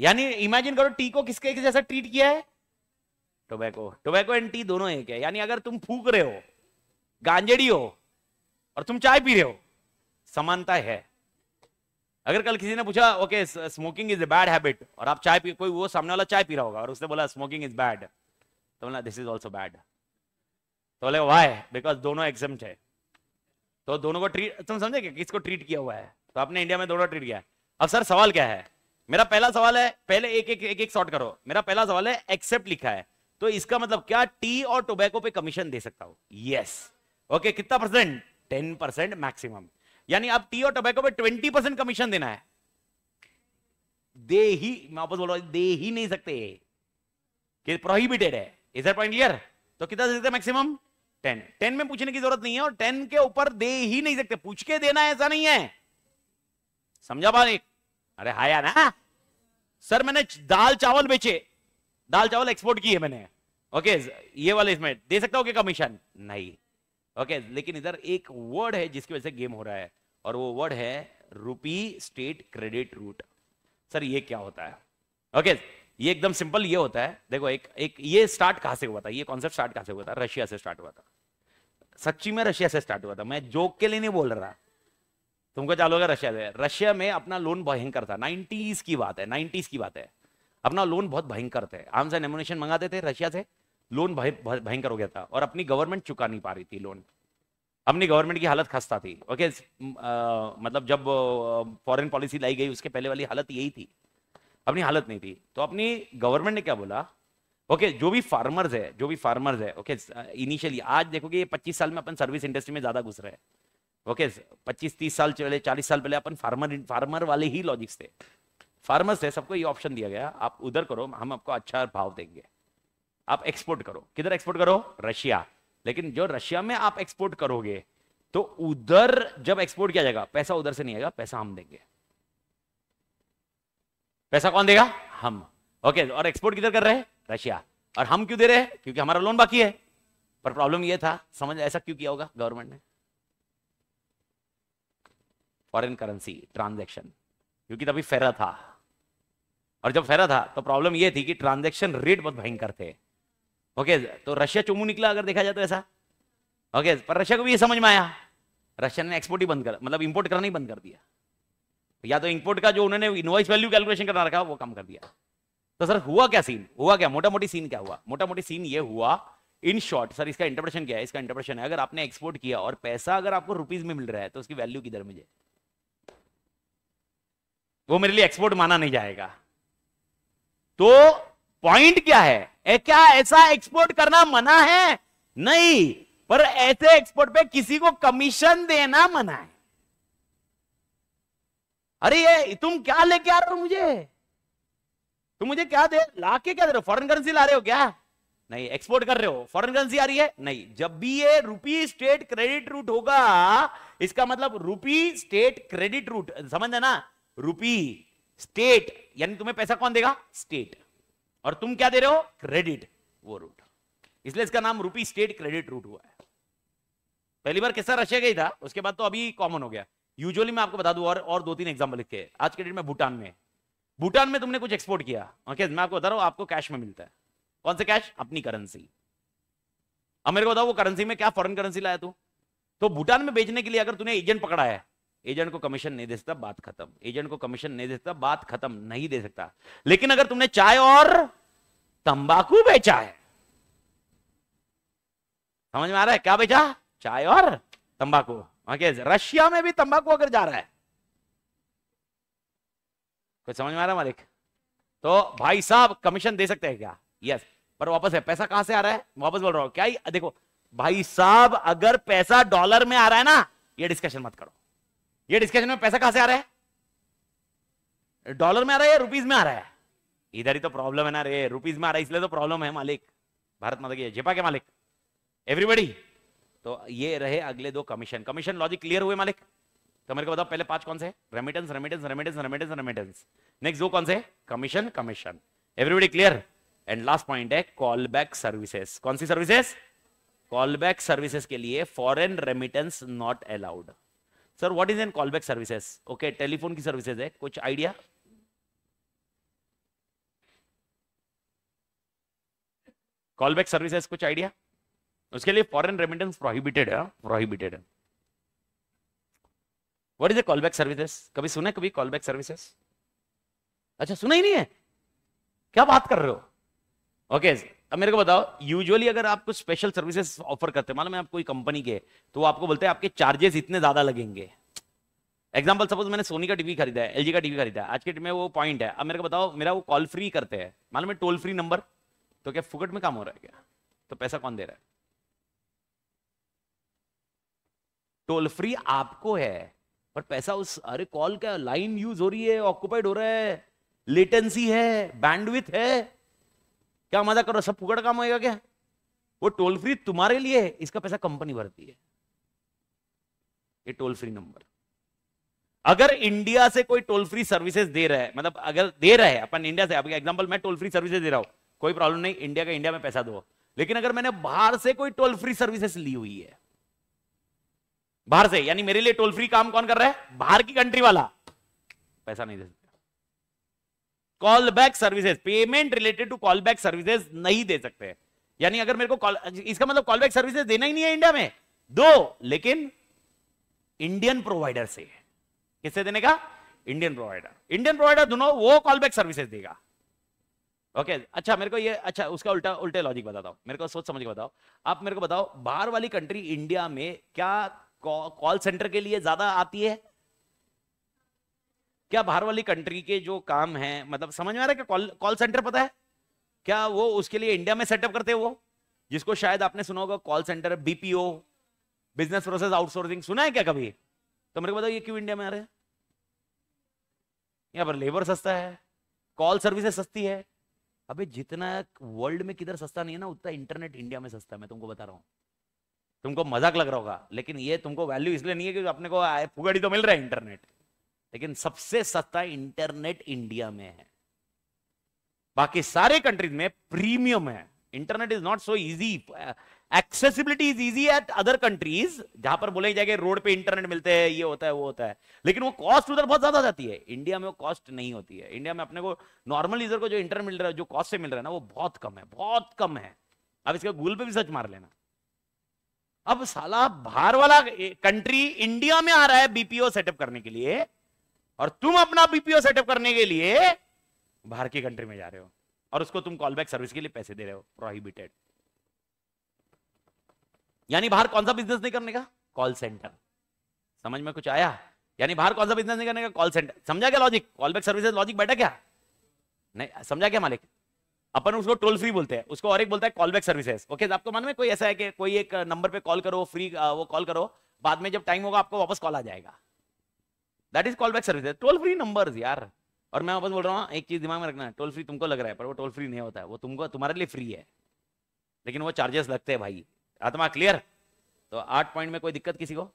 यानी इमेजिन करो टी को किसके जैसा ट्रीट किया है टोबैको टोबैको एंड टी दोनों एक है यानी अगर तुम फूक रहे हो गांजेड़ी हो और तुम चाय पी रहे हो समानता है अगर कल किसी ने पूछा okay smoking is a bad habit और आप चाय पी कोई वो सामने वाला चाय पी रहा होगा और उसने बोला स्मोकिंग इज बैड तो बोला दिस इज ऑल्सो बैड तो बोले वाई बिकॉज दोनों एग्जाम है तो दोनों को ट्रीट तुम समझे कि किसको ट्रीट किया हुआ है तो आपने इंडिया में दोनों ट्रीट किया अब सर सवाल क्या है मेरा पहला सवाल है पहले एक एक एक एक शॉर्ट करो मेरा पहला सवाल है एक्सेप्ट लिखा है तो इसका मतलब क्या टी और टोबैको पे कमीशन दे सकता हूं यस ओके कितना परसेंट टेन परसेंट मैक्सिमम यानी आप टी और टोबैको पे ट्वेंटी परसेंट कमीशन देना है दे ही मैं वापस बोल रहा हूं दे ही नहीं सकते कि प्रोहिबिटेड है इज दैट पॉइंट क्लियर तो कितना दे सकते मैक्सिमम टेन टेन में पूछने की जरूरत नहीं है और टेन के ऊपर दे ही नहीं सकते पूछ के देना ऐसा नहीं है समझा पा अरे हाया ना हाँ। सर मैंने दाल चावल बेचे दाल चावल एक्सपोर्ट की है मैंने ओके ये वाले इसमें दे सकता हूँ क्या कमीशन नहीं ओके लेकिन इधर एक वर्ड है जिसकी वजह से गेम हो रहा है और वो वर्ड है रूपी स्टेट क्रेडिट रूट सर ये क्या होता है ओके ये एकदम सिंपल ये होता है देखो एक एक ये स्टार्ट कहां से हुआ था ये कॉन्सेप्ट स्टार्ट कहां से हुआ था रशिया से स्टार्ट हुआ था सच्ची में रशिया से स्टार्ट हुआ था मैं जोक के लिए नहीं बोल रहा तुमको चालू होगा रशिया से रशिया में अपना लोन भयंकर था नाइन्टीज की बात है नाइन्टीज की बात है अपना लोन बहुत भयंकर थे आर्म्स एंड एमुनेशन मंगाते थे रशिया से लोन भयंकर हो गया था और अपनी गवर्नमेंट चुका नहीं पा रही थी लोन अपनी गवर्नमेंट की हालत खस्ता थी ओके आ, मतलब जब फॉरेन पॉलिसी लाई गई उसके पहले वाली हालत यही थी अपनी हालत नहीं थी तो अपनी गवर्नमेंट ने क्या बोला ओके जो भी फार्मर्स है जो भी फार्मर्स है ओके इनिशियली आज देखोगे ये 25 साल में अपन सर्विस इंडस्ट्री में ज्यादा घुस रहे हैं ओके okay, 25 30 साल पहले 40 साल पहले अपन फार्मर फार्मर वाले ही लॉजिक्स थे फार्मर्स है सबको ये ऑप्शन दिया गया आप उधर करो हम आपको अच्छा भाव देंगे आप एक्सपोर्ट करो किधर एक्सपोर्ट करो रशिया लेकिन जो रशिया में आप एक्सपोर्ट करोगे तो उधर जब एक्सपोर्ट किया जाएगा पैसा उधर से नहीं आएगा पैसा हम देंगे पैसा कौन देगा हम ओके और एक्सपोर्ट किधर कर रहे हैं रशिया और हम क्यों दे रहे हैं क्योंकि हमारा लोन बाकी है पर प्रॉब्लम यह था समझ ऐसा क्यों किया होगा गवर्नमेंट ने फॉरेन करेंसी ट्रांजेक्शन क्योंकि तभी फेरा था और जब फेरा था तो प्रॉब्लम यह थी कि ट्रांजेक्शन रेट बहुत भयंकर थे ओके तो रशिया चुमू निकला अगर देखा जाए तो ऐसा ओके पर रशिया को भी यह समझ में आया रशिया ने एक्सपोर्ट ही बंद कर मतलब इंपोर्ट करना ही बंद कर दिया या तो इंपोर्ट का जो उन्होंने इनवॉइस वैल्यू कैलकुलेशन करना रखा वो कम कर दिया तो सर हुआ क्या सीन हुआ क्या मोटा मोटी सीन क्या हुआ मोटा मोटी सीन ये हुआ इन शॉर्ट सर इसका इंटरप्रेशन क्या है इसका इंटरप्रेशन है अगर आपने एक्सपोर्ट किया और पैसा अगर आपको रुपीज में मिल रहा है तो उसकी वैल्यू किधर मिले वो मेरे लिए एक्सपोर्ट माना नहीं जाएगा तो पॉइंट क्या है ए, क्या ऐसा एक्सपोर्ट करना मना है नहीं पर ऐसे एक्सपोर्ट पे किसी को कमीशन देना मना है अरे ये तुम क्या लेके आ रहे हो मुझे तुम मुझे क्या दे ला के क्या दे रहे हो फॉरन करेंसी ला रहे हो क्या नहीं एक्सपोर्ट कर रहे हो फॉरन करेंसी आ रही है नहीं जब भी ये रूपी स्टेट क्रेडिट रूट होगा इसका मतलब रूपी स्टेट क्रेडिट रूट समझ ना रुपी स्टेट यानी तुम्हें पैसा कौन देगा स्टेट और तुम क्या दे रहे हो क्रेडिट वो रूट इसलिए इसका नाम रुपी स्टेट क्रेडिट रूट हुआ है पहली बार किस्सा रशिया का ही था उसके बाद तो अभी कॉमन हो गया यूजुअली मैं आपको बता दूं और और दो तीन एग्जाम्पल लिखे आज के डेट में भूटान में भूटान में तुमने कुछ एक्सपोर्ट किया ओके मैं आपको बता रहा हूं आपको कैश में मिलता है कौन सा कैश अपनी करेंसी अब मेरे को बताओ वो करेंसी में क्या फॉरन करेंसी लाया तू तो भूटान में बेचने के लिए अगर तूने एजेंट पकड़ा है एजेंट को कमीशन नहीं दे सकता बात खत्म एजेंट को कमीशन नहीं दे सकता बात खत्म नहीं दे सकता लेकिन अगर तुमने चाय और तंबाकू बेचा है समझ में आ रहा है क्या बेचा चाय और तंबाकू ओके रशिया में भी तंबाकू अगर जा रहा है कुछ समझ में आ रहा है मालिक तो भाई साहब कमीशन दे सकते हैं क्या यस पर वापस है पैसा कहां से आ रहा है वापस बोल रहा हूं क्या ही? देखो भाई साहब अगर पैसा डॉलर में आ रहा है ना ये डिस्कशन मत करो ये डिस्कशन में पैसा कहां से आ रहा है डॉलर में आ रहा है या रुपीज में आ रहा है इधर ही तो प्रॉब्लम है ना रे रुपीज में आ रहा है इसलिए तो प्रॉब्लम है मालिक भारत माता की जेपा के मालिक एवरीबडी तो ये रहे अगले दो कमीशन कमीशन लॉजिक क्लियर हुए मालिक तो मेरे को बताओ पहले पांच कौन से remittance remittance remittance remittance remittance next दो कौन से commission commission everybody clear and last point है कॉल बैक सर्विसेस कौन सी सर्विसेस कॉल बैक सर्विसेस के लिए foreign remittance not allowed sir what is an callback services okay telephone की services है कुछ आइडिया कॉलबैक सर्विसेज कुछ आइडिया उसके लिए फॉरेन रेमिटेंस प्रोहिबिटेड है प्रोहिबिटेड है what is a callback services कभी सुने कभी कॉलबैक सर्विसेज अच्छा सुना ही नहीं है क्या बात कर रहे हो ओके okay, अब मेरे को बताओ यूजुअली अगर आप कुछ स्पेशल सर्विसेज ऑफर करते हैं लो मैं आप कोई कंपनी के तो आपको बोलते हैं आपके चार्जेस इतने ज्यादा लगेंगे एग्जाम्पल सपोज मैंने सोनी का टीवी खरीदा है एलजी का टीवी खरीदा है आज के टाइम में वो पॉइंट है अब मेरे को बताओ मेरा वो कॉल फ्री करते हैं लो मैं टोल फ्री नंबर तो क्या फुकट में काम हो रहा है क्या तो पैसा कौन दे रहा है टोल फ्री आपको है पर पैसा उस अरे कॉल का लाइन यूज हो रही है ऑक्यूपाइड हो रहा है लेटेंसी है बैंडविथ है क्या मजा करो सब फुकड़ काम होएगा क्या वो टोल फ्री तुम्हारे लिए है इसका पैसा कंपनी भरती है ये टोल फ्री नंबर अगर इंडिया से कोई टोल फ्री सर्विसेज दे रहा है मतलब अगर दे रहा है अपन इंडिया से आपके एग्जाम्पल मैं टोल फ्री सर्विसेज दे रहा हूं कोई प्रॉब्लम नहीं इंडिया का इंडिया में पैसा दो लेकिन अगर मैंने बाहर से कोई टोल फ्री सर्विसेज ली हुई है बाहर से यानी मेरे लिए टोल फ्री काम कौन कर रहा है बाहर की कंट्री वाला पैसा नहीं दे सकता call back services payment related to call back services नहीं दे सकते यानी अगर मेरे को call, इसका मतलब कॉल बैक सर्विसेज देना ही नहीं है इंडिया में दो लेकिन इंडियन प्रोवाइडर से किससे देने का इंडियन प्रोवाइडर इंडियन प्रोवाइडर दोनों वो कॉल बैक सर्विसेज देगा ओके okay, अच्छा मेरे को ये अच्छा उसका उल्टा उल्टे लॉजिक बताता हूँ मेरे को सोच समझ के बताओ आप मेरे को बताओ बाहर वाली कंट्री इंडिया में क्या कॉल सेंटर के लिए ज्यादा आती है क्या बाहर वाली कंट्री के जो काम है मतलब समझ में आ रहा है क्या कॉल सेंटर पता है क्या वो उसके लिए इंडिया में सेटअप करते वो जिसको शायद आपने सुना होगा call centre BPO business process outsourcing सुना है क्या कभी तो मेरे को बताओ ये क्यों इंडिया में आ रहे हैं यहाँ पर लेबर सस्ता है कॉल सर्विसेज सस्ती है अबे जितना वर्ल्ड में किधर सस्ता नहीं है ना उतना इंटरनेट इंडिया में सस्ता है मैं तुमको बता रहा हूँ तुमको मजाक लग रहा होगा लेकिन ये तुमको वैल्यू इसलिए नहीं है क्योंकि अपने को फुगड़ी तो मिल रहा है इंटरनेट लेकिन सबसे सस्ता इंटरनेट इंडिया में है बाकी सारे कंट्रीज में प्रीमियम है internet is not so easy accessibility is easy at other countries जहां पर बोले जाएंगे रोड पे इंटरनेट मिलते हैं ये होता है वो होता है लेकिन वो कॉस्ट उधर बहुत ज्यादा जाती है इंडिया में वो कॉस्ट नहीं होती है इंडिया में अपने को नॉर्मल यूजर को जो इंटरनेट मिल रहा है जो कॉस्ट से मिल रहा है ना वो बहुत कम है बहुत कम है अब इसका गूगल पे भी सर्च मार लेना अब साला बाहर वाला कंट्री इंडिया में आ रहा है बीपीओ सेटअप करने के लिए और तुम अपना बीपीओ सेटअप करने के लिए बाहर की कंट्री में जा रहे हो और उसको तुम कॉल बैक सर्विस के लिए पैसे दे रहे हो प्रोहिबिटेड यानी बाहर कौन सा बिजनेस नहीं करने का कॉल सेंटर समझ में कुछ आया यानी बाहर कौन सा बिजनेस नहीं करने का कॉल सेंटर समझा क्या logic call back services logic बैठा क्या नहीं समझा क्या मालिक अपन उसको टोल फ्री बोलते हैं उसको और एक बोलता है कॉल बैक सर्विसेज ओके आपको मन में कोई ऐसा है कि कोई एक नंबर पे कॉल करो फ्री वो कॉल करो बाद में जब टाइम होगा आपको वापस कॉल आ जाएगा that is call back service toll free number यार और मैं वापस बोल रहा हूँ हाँ, एक चीज दिमाग में रखना टोल फ्री तुमको लग रहा है पर वो टोल फ्री नहीं होता है वो तुमको तुम्हारे लिए फ्री है लेकिन वो चार्जेस लगते हैं भाई आत्मा क्लियर तो आठ पॉइंट में कोई दिक्कत किसी को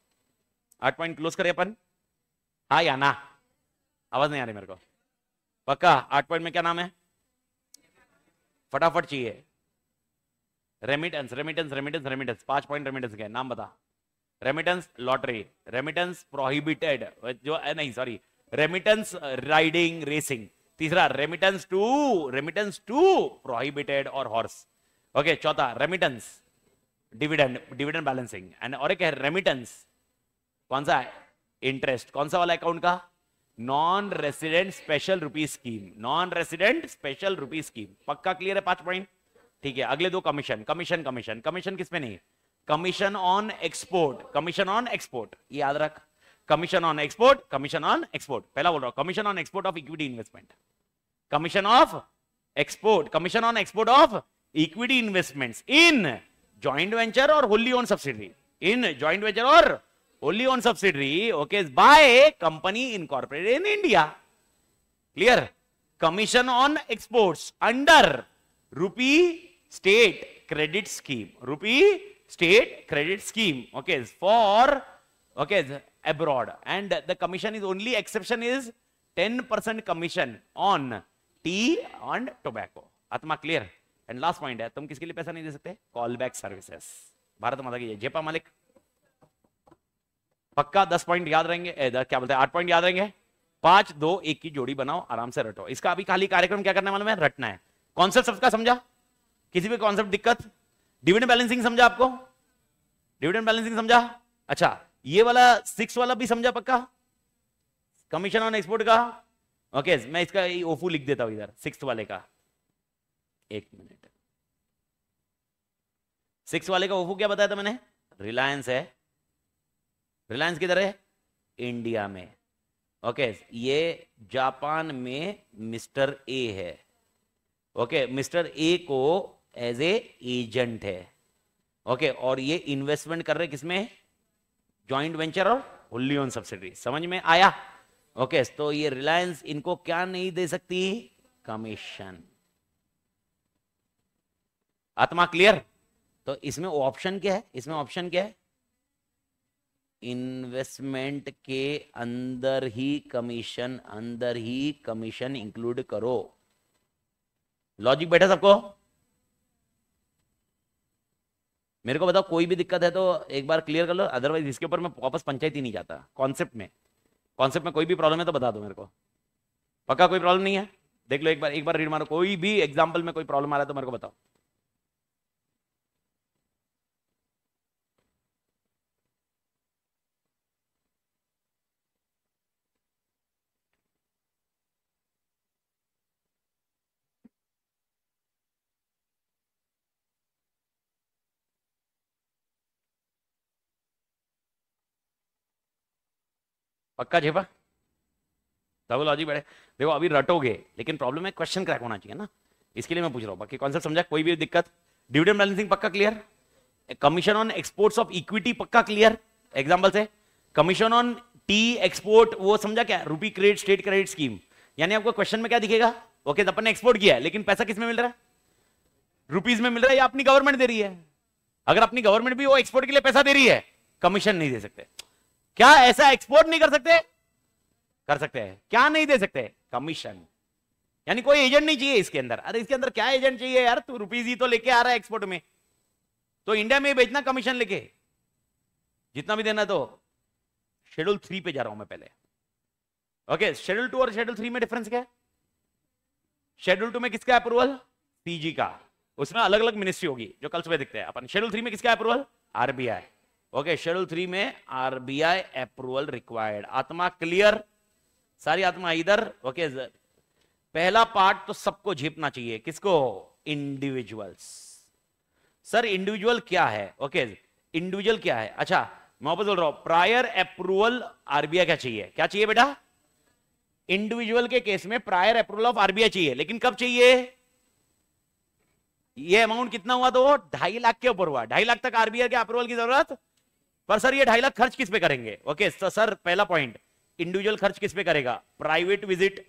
आठ पॉइंट क्लोज करें अपन हाँ या ना आवाज नहीं आ रही मेरे को पक्का आठ पॉइंट में क्या नाम है फटाफट चाहिए रेमिटेंस रेमिटेंस रेमिटेंस रेमिटेंस पांच पॉइंट रेमिटेंस क्या नाम बता रेमिटेंस लॉटरी रेमिटेंस प्रोहिबिटेड जो नहीं सॉरी रेमिटेंस राइडिंग रेसिंग तीसरा remittance to remittance to prohibited और हॉर्स ओके चौथा remittance dividend dividend balancing and और एक है रेमिटेंस कौन सा है इंटरेस्ट कौन सा वाला अकाउंट का non resident special rupees scheme non resident special rupees scheme पक्का क्लियर है पांच पॉइंट ठीक है अगले दो कमीशन कमीशन कमीशन कमीशन किसमें नहीं commission on export commission on export याद रख commission on export commission on export पहला बोल रहा हूं commission on export of equity investment commission of export commission on export of equity investment in joint venture और wholly owned subsidy in joint venture और wholly owned subsidiary okay by company in in India clear commission on exports under rupee state credit scheme rupee state credit scheme okay for okay abroad and the commission is only exception is 10% commission on tea and tobacco atma clear and last point है तुम किसके लिए पैसा नहीं दे सकते call back services Bharat माता की जेपा मालिक पक्का दस पॉइंट याद रहेंगे ए, क्या बोलते हैं आठ पॉइंट याद रहेंगे पांच दो एक की जोड़ी बनाओ आराम से रटो इसका अभी खाली कार्यक्रम क्या करने वाला है रटना है कॉन्सेप्ट सबका समझा किसी भी कॉन्सेप्ट दिक्कत डिविडेंड बैलेंसिंग समझा आपको डिविडेंड बैलेंसिंग समझा अच्छा ये वाला सिक्स वाला भी समझा पक्का कमीशन ऑन एक्सपोर्ट का ओके मैं इसका ओफू लिख देता हूं इधर सिक्स वाले का एक मिनट सिक्स वाले का ओफू क्या बताया था मैंने रिलायंस है रिलायंस किधर है इंडिया में ओके okay, ये जापान में मिस्टर ए है ओके मिस्टर ए को एज ए एजेंट है ओके okay, और ये इन्वेस्टमेंट कर रहे किसमें ज्वाइंट वेंचर और होली ऑन सब्सिडी समझ में आया ओके okay, तो ये रिलायंस इनको क्या नहीं दे सकती कमीशन आत्मा क्लियर तो इसमें ऑप्शन क्या है इसमें ऑप्शन क्या है इन्वेस्टमेंट के अंदर ही कमीशन अंदर ही कमीशन इंक्लूड करो लॉजिक बैठा सबको मेरे को बताओ कोई भी दिक्कत है तो एक बार क्लियर कर लो अदरवाइज इसके ऊपर मैं वापस पंचायत ही नहीं जाता कॉन्सेप्ट में कॉन्सेप्ट में कोई भी प्रॉब्लम है तो बता दो मेरे को पक्का कोई प्रॉब्लम नहीं है देख लो एक बार एक बार रीड मारो कोई भी एग्जाम्पल में कोई प्रॉब्लम आ रहा है तो मेरे को बताओ पक्का झेपा तब बोलो अजी बड़े देखो अभी रटोगे लेकिन प्रॉब्लम है क्वेश्चन क्रैक होना चाहिए ना इसके लिए मैं पूछ रहा हूँ बाकी कॉन्सेप्ट समझा कोई भी दिक्कत डिविडेंड बैलेंसिंग पक्का clear commission on exports of equity पक्का क्लियर एग्जाम्पल से कमीशन ऑन टी एक्सपोर्ट वो समझा क्या रूपी क्रेडिट स्टेट क्रेडिट स्कीम यानी आपको क्वेश्चन में क्या दिखेगा ओके okay, तो अपन एक्सपोर्ट किया है लेकिन पैसा किसमें मिल रहा है रुपीज में मिल रहा है या अपनी गवर्नमेंट दे रही है अगर अपनी गवर्नमेंट भी वो एक्सपोर्ट के लिए पैसा दे रही है कमीशन नहीं दे सकते क्या ऐसा एक्सपोर्ट नहीं कर सकते कर सकते हैं क्या नहीं दे सकते कमीशन यानी कोई एजेंट नहीं चाहिए इसके अंदर अरे इसके अंदर क्या एजेंट चाहिए यार तू रुपीज ही तो लेके आ रहा है एक्सपोर्ट में तो इंडिया में बेचना कमीशन लेके जितना भी देना तो शेड्यूल थ्री पे जा रहा हूं मैं पहले ओके शेड्यूल टू और शेड्यूल थ्री में डिफरेंस क्या है शेड्यूल टू में किसका अप्रूवल सीजी का उसमें अलग अलग मिनिस्ट्री होगी जो कल सुबह दिखते हैं अपन शेड्यूल थ्री में किसका approval RBI okay schedule three में आरबीआई अप्रूवल रिक्वायर्ड आत्मा क्लियर सारी आत्मा इधर ओके okay, पहला पार्ट तो सबको झेपना चाहिए किसको इंडिविजुअल्स सर इंडिविजुअल क्या है ओके okay, इंडिविजुअल क्या है अच्छा मैं वापस बोल रहा हूं प्रायर अप्रूवल आरबीआई क्या चाहिए क्या चाहिए बेटा इंडिविजुअल के केस में प्रायर अप्रूवल ऑफ आरबीआई चाहिए लेकिन कब चाहिए ये अमाउंट कितना हुआ तो ढाई लाख के ऊपर हुआ ढाई लाख तक आरबीआई के अप्रूवल की जरूरत पर सर ये ढाई लाख खर्च किस पे करेंगे ओके सर पहला पॉइंट इंडिविजुअल खर्च किस पे करेगा प्राइवेट विजिट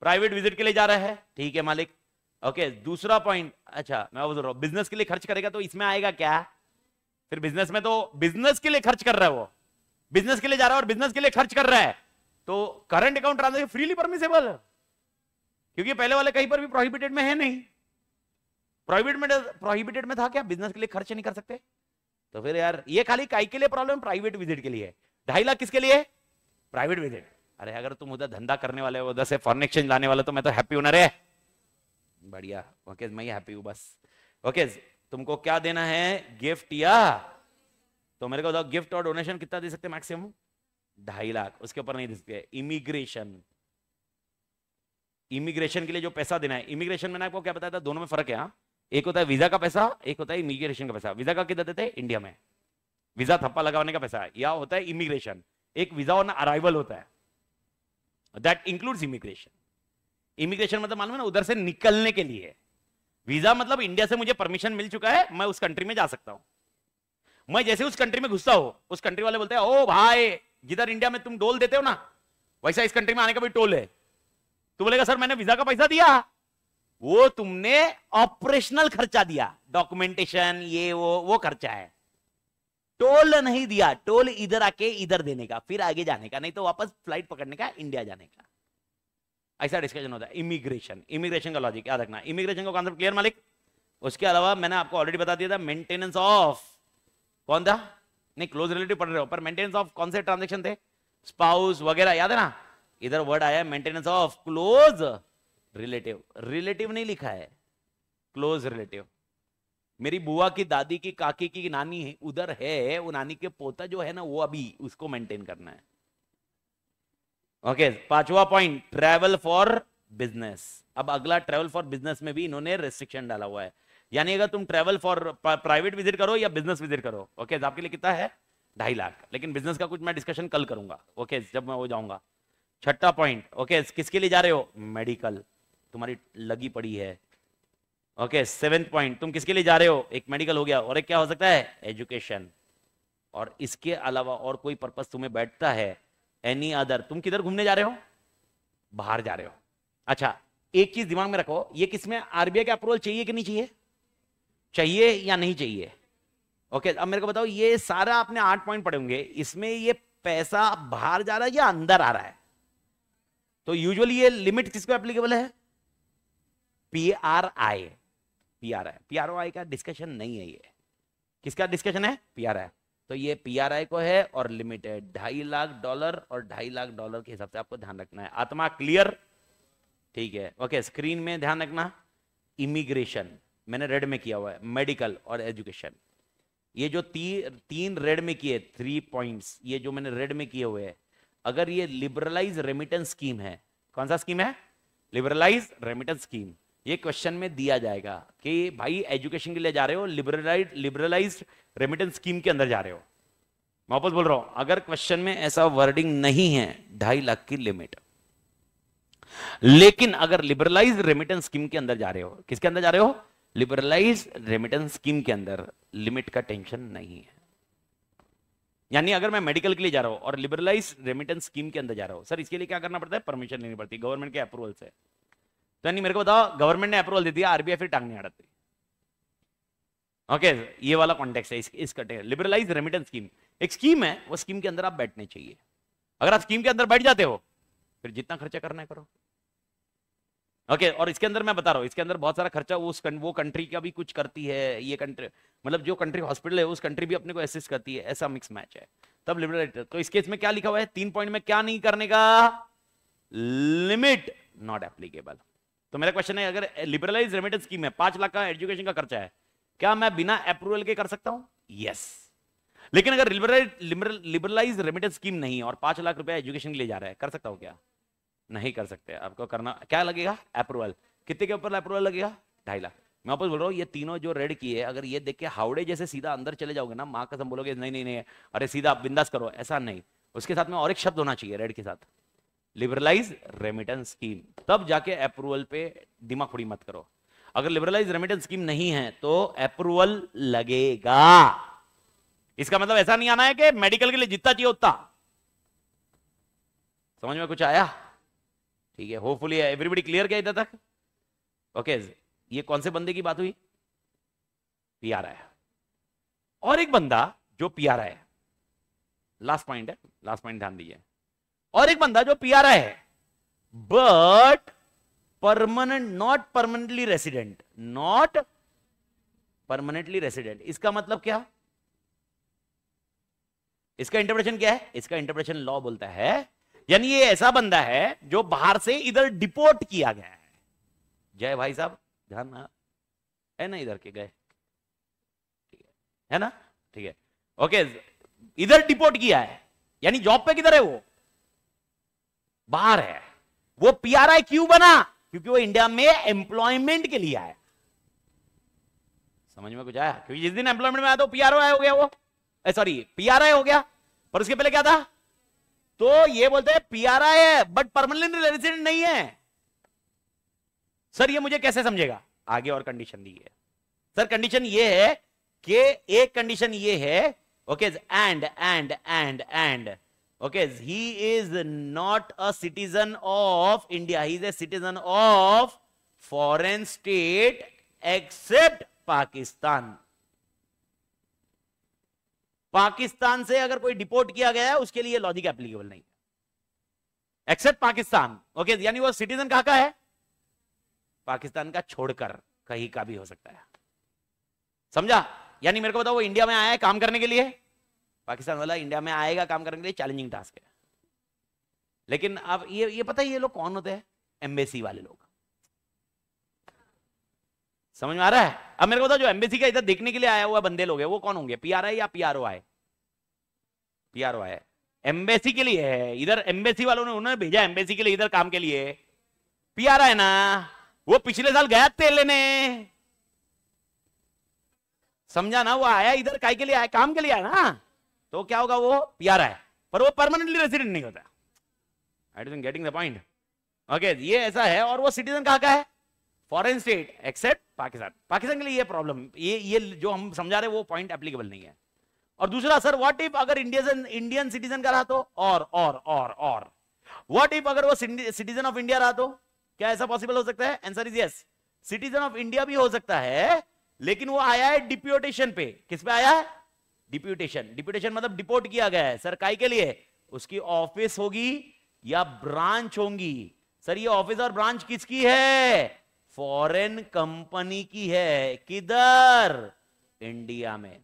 प्राइवेट विजिट के लिए जा रहा है ठीक है मालिक ओके दूसरा पॉइंट अच्छा मैं बोल रहा हूँ बिजनेस के लिए खर्च करेगा तो इसमें आएगा क्या फिर बिजनेस में तो बिजनेस के लिए खर्च कर रहा है वो बिजनेस के लिए जा रहा है और बिजनेस के लिए खर्च कर रहा है तो current account transaction freely permissible क्योंकि पहले वाले कहीं पर भी प्रोहिबिटेड में है नहीं प्रोहिबिट में प्रोहिबिटेड में था क्या बिजनेस के लिए खर्च नहीं कर सकते तो फिर यार ये खाली काई के लिए प्रॉब्लम प्राइवेट विजिट के लिए ढाई लाख किसके लिए प्राइवेट विजिट अरे अगर तुम उधर धंधा करने वाले हो उधर से फॉरन एक्सचेंज लाने वाले तो मैं तो हैप्पी हूं रे बढ़िया ओके मैं हैप्पी हूं बस ओके तुमको क्या देना है गिफ्ट या तो मेरे को गिफ्ट और डोनेशन कितना दे सकते मैक्सिमम ढाई लाख उसके ऊपर नहीं दे सकते इमिग्रेशन इमिग्रेशन के लिए जो पैसा देना है इमिग्रेशन मैंने आपको क्या बताया था दोनों में फर्क है हा? एक होता है वीजा का पैसा एक होता है इमिग्रेशन का पैसा वीजा का किधर देते हैं इंडिया में वीजा थप्पा लगाने का पैसा या होता है इमिग्रेशन एक वीजा ऑन अराइवल होता है दैट इंक्लूड्स इमिग्रेशन इमिग्रेशन मतलब मालूम है ना उधर से निकलने के लिए वीजा मतलब इंडिया से मुझे परमिशन मिल चुका है मैं उस कंट्री में जा सकता हूं मैं जैसे उस कंट्री में घुसता हूं उस कंट्री वाले बोलते हैं ओ भाई जिधर इंडिया में तुम टोल देते हो ना वैसा इस कंट्री में आने का भी टोल है तू तो बोलेगा सर मैंने वीजा का पैसा दिया वो तुमने ऑपरेशनल खर्चा दिया डॉक्यूमेंटेशन ये वो वो खर्चा है टोल नहीं दिया टोल इधर आके इधर देने का फिर आगे जाने का नहीं तो वापस फ्लाइट पकड़ने का इंडिया जाने का ऐसा डिस्कशन होता है इमिग्रेशन इमिग्रेशन का लॉजिक याद रखना इमिग्रेशन का कॉन्सेप्ट क्लियर मालिक उसके अलावा मैंने आपको ऑलरेडी बता दिया था मेंटेनेंस ऑफ कौन था नहीं क्लोज रिलेटिव पढ़ रहे हो पर मेंटेनेंस ऑफ कौन से ट्रांजेक्शन थे स्पाउस वगैरह याद है ना इधर वर्ड आया maintenance of close relative relative नहीं लिखा है क्लोज रिलेटिव मेरी बुआ की दादी की काकी की नानी है उधर है वो नानी के पोता जो है ना वो अभी उसको मेंटेन करना है ओके पांचवा पॉइंट ट्रैवल फॉर बिजनेस अब अगला ट्रैवल फॉर बिजनेस में भी इन्होंने रेस्ट्रिक्शन डाला हुआ है यानी अगर तुम ट्रैवल फॉर प्राइवेट विजिट करो या बिजनेस विजिट करो ओके तो आपके लिए कितना है ढाई लाख लेकिन बिजनेस का कुछ मैं डिस्कशन कल करूंगा ओके जब मैं वो जाऊंगा छठा पॉइंट ओके किसके लिए जा रहे हो मेडिकल तुम्हारी लगी पड़ी है ओके सेवेंथ पॉइंट तुम किसके लिए जा रहे हो एक मेडिकल हो गया और एक क्या हो सकता है एजुकेशन और इसके अलावा और कोई पर्पज तुम्हें बैठता है एनी अदर तुम किधर घूमने जा रहे हो बाहर जा रहे हो अच्छा एक चीज दिमाग में रखो ये किसमें आरबीआई का अप्रूवल चाहिए कि नहीं चाहिए चाहिए या नहीं चाहिए ओके okay, अब मेरे को बताओ ये सारा आपने आठ पॉइंट पढ़े होंगे इसमें ये पैसा बाहर जा रहा है या अंदर आ रहा है तो यूजुअली ये लिमिट किसको एप्लीकेबल है P R I P R I P R O I का डिस्कशन नहीं है ये किसका डिस्कशन है पी आर आई तो ये पी आर आई को है और लिमिटेड ढाई लाख डॉलर और ढाई लाख डॉलर के हिसाब से आपको ध्यान रखना है आत्मा क्लियर ठीक है ओके स्क्रीन में ध्यान रखना इमिग्रेशन मैंने रेड में किया हुआ है मेडिकल और एजुकेशन ये जो ती, तीन रेड में किए थ्री पॉइंट्स ये जो मैंने रेड में किए हुए हैं अगर ये लिबरलाइज रेमिटेंस स्कीम है कौन सा स्कीम है लिबरलाइज रेमिटेंस स्कीम ये क्वेश्चन में दिया जाएगा कि भाई एजुकेशन के लिए जा रहे हो लिबरलाइज लिबरलाइज रेमिटेंस स्कीम के अंदर जा रहे हो मैं वापस बोल रहा हूं अगर क्वेश्चन में ऐसा वर्डिंग नहीं है ढाई लाख की लिमिट लेकिन अगर लिबरलाइज रेमिटेंस स्कीम के अंदर जा रहे हो किसके अंदर जा रहे हो लिबरलाइज रेमिटेंस स्कीम के अंदर लिमिट का टेंशन नहीं है यानी अगर मैं मेडिकल के लिए जा रहा हूं और लिबरलाइज रेमिटेंस स्कीम के अंदर जा रहा हूं सर इसके लिए क्या करना पड़ता है परमिशन लेनी पड़ती है गवर्नमेंट के अप्रूवल से तो यानी मेरे को बताओ गवर्नमेंट ने अप्रूवल दे दिया आरबीआई फिर टांग नहीं ओके okay, ये वाला कॉन्टेक्ट है इस, लिबरलाइज रेमिटेंस स्कीम एक स्कीम है वो स्कीम के अंदर आप बैठने चाहिए अगर आप स्कीम के अंदर बैठ जाते हो फिर जितना खर्चा करना है करो ओके okay, और इसके अंदर मैं बता रहा हूँ इसके अंदर बहुत सारा खर्चा उस कं, वो कंट्री का भी कुछ करती है ये कंट्री मतलब जो कंट्री हॉस्पिटल है उस कंट्री भी अपने को असिस्ट करती है ऐसा मिक्स मैच है तब लिबरल तो इस केस में क्या लिखा हुआ है तीन पॉइंट में क्या नहीं करने का लिमिट नॉट एप्लीकेबल तो मेरा क्वेश्चन है अगर लिबरलाइज रेमिटेंस स्कीम है पांच लाख का एजुकेशन का खर्चा है क्या मैं बिना अप्रूवल के कर सकता हूं यस yes. लेकिन अगर लिबरलाइज लिबरलाइज रेमिटेंस स्कीम नहीं और पांच लाख रुपया एजुकेशन के लिए जा रहा है कर सकता हूं क्या नहीं कर सकते आपको करना क्या लगेगा अप्रूवल कितने के ऊपर अप्रूवल लगेगा ढाई लाख मैं वापस बोल रहा हूँ ये तीनों जो रेड की है अगर ये देख के हावड़े जैसे सीधा अंदर चले जाओगे ना माँ कसम बोलोगे नहीं नहीं नहीं अरे सीधा आप बिंदास करो ऐसा नहीं उसके साथ में और एक शब्द होना चाहिए रेड के साथ लिबरलाइज रेमिटेंस स्कीम तब जाके अप्रूवल पे दिमाग खुड़ी मत करो अगर लिबरलाइज रेमिटेंस स्कीम नहीं है तो अप्रूवल लगेगा इसका मतलब ऐसा नहीं आना है कि मेडिकल के लिए जितना चाहिए उतना समझ में कुछ आया ठीक है होपफुली एवरीबडी क्लियर क्या इधर तक ओके ये कौन से बंदे की बात हुई पी आर आई और एक बंदा जो P R I last point है लास्ट पॉइंट ध्यान दीजिए और एक बंदा जो पीआर है but permanent not permanently resident not permanently resident इसका मतलब क्या इसका इंटरप्रेशन क्या है इसका इंटरप्रेशन लॉ बोलता है यानी ये ऐसा बंदा है जो बाहर से इधर डिपोर्ट किया गया है जय भाई साहब ध्यान है ना इधर के गए है ना ठीक है ओके इधर डिपोर्ट किया है यानी जॉब पे किधर है वो बाहर है वो पीआरआई क्यों बना क्योंकि वो इंडिया में एम्प्लॉयमेंट के लिए आया समझ में कुछ आया क्योंकि जिस दिन एम्प्लॉयमेंट में आया तो पीआरओ हो गया वो सॉरी पीआरआई हो गया पर उसके पहले क्या था तो ये बोलते हैं पीआरआई है बट परमानेंट रेजिडेंट नहीं है सर ये मुझे कैसे समझेगा आगे और कंडीशन दी है सर कंडीशन ये है कि एक कंडीशन ये है okay and and and and okay he is not a citizen of india he is a citizen of foreign state except pakistan Pakistan से अगर कोई डिपोर्ट किया गया है उसके लिए लॉजिक एप्लीकेबल नहीं है एक्सेप्ट पाकिस्तान ओके यानी वो सिटीजन कहा का है पाकिस्तान का छोड़कर कहीं का भी हो सकता है समझा यानी मेरे को बताओ वो इंडिया में आया है काम करने के लिए पाकिस्तान वाला इंडिया में आएगा काम करने के लिए चैलेंजिंग टास्क है लेकिन अब ये ये पता है ये लोग कौन होते हैं एम्बेसी वाले लोग समझ में आ रहा है अब मेरे को बताओ जो एम्बेसी का इधर देखने के लिए आया हुआ बंदे लोग है वो कौन होंगे पी आर आई या P R O I P R O आए एम्बेसी के लिए है इधर एम्बेसी वालों ने उन्होंने भेजा एम्बेसी के लिए इधर काम के लिए पी आर आई ना वो पिछले साल गया तेल लेने समझा ना वो आया इधर काय के लिए आया काम के लिए आया ना तो क्या होगा वो प्यारा है पर वो परमानेंटली रेसिडेंट नहीं होता I don't getting the point okay ये ऐसा है और वो सिटीजन कहा का है foreign state except Pakistan Pakistan के लिए ये प्रॉब्लम ये ये जो हम समझा रहे वो पॉइंट एप्लीकेबल नहीं है और दूसरा सर व्हाट इफ अगर इंडियन इंडियन सिटीजन का रहा तो और और और और व्हाट इफ अगर वो सिटीजन ऑफ इंडिया रहा तो क्या ऐसा पॉसिबल हो सकता है answer is yes citizen of India भी हो सकता है लेकिन वो आया है डिप्यूटेशन पे किस पे आया है डिप्यूटेशन डिप्यूटेशन मतलब डिपोर्ट किया गया है सर काई के लिए उसकी ऑफिस होगी या ब्रांच होंगी सर ये ऑफिस और ब्रांच किसकी है फॉरेन कंपनी की है किधर इंडिया में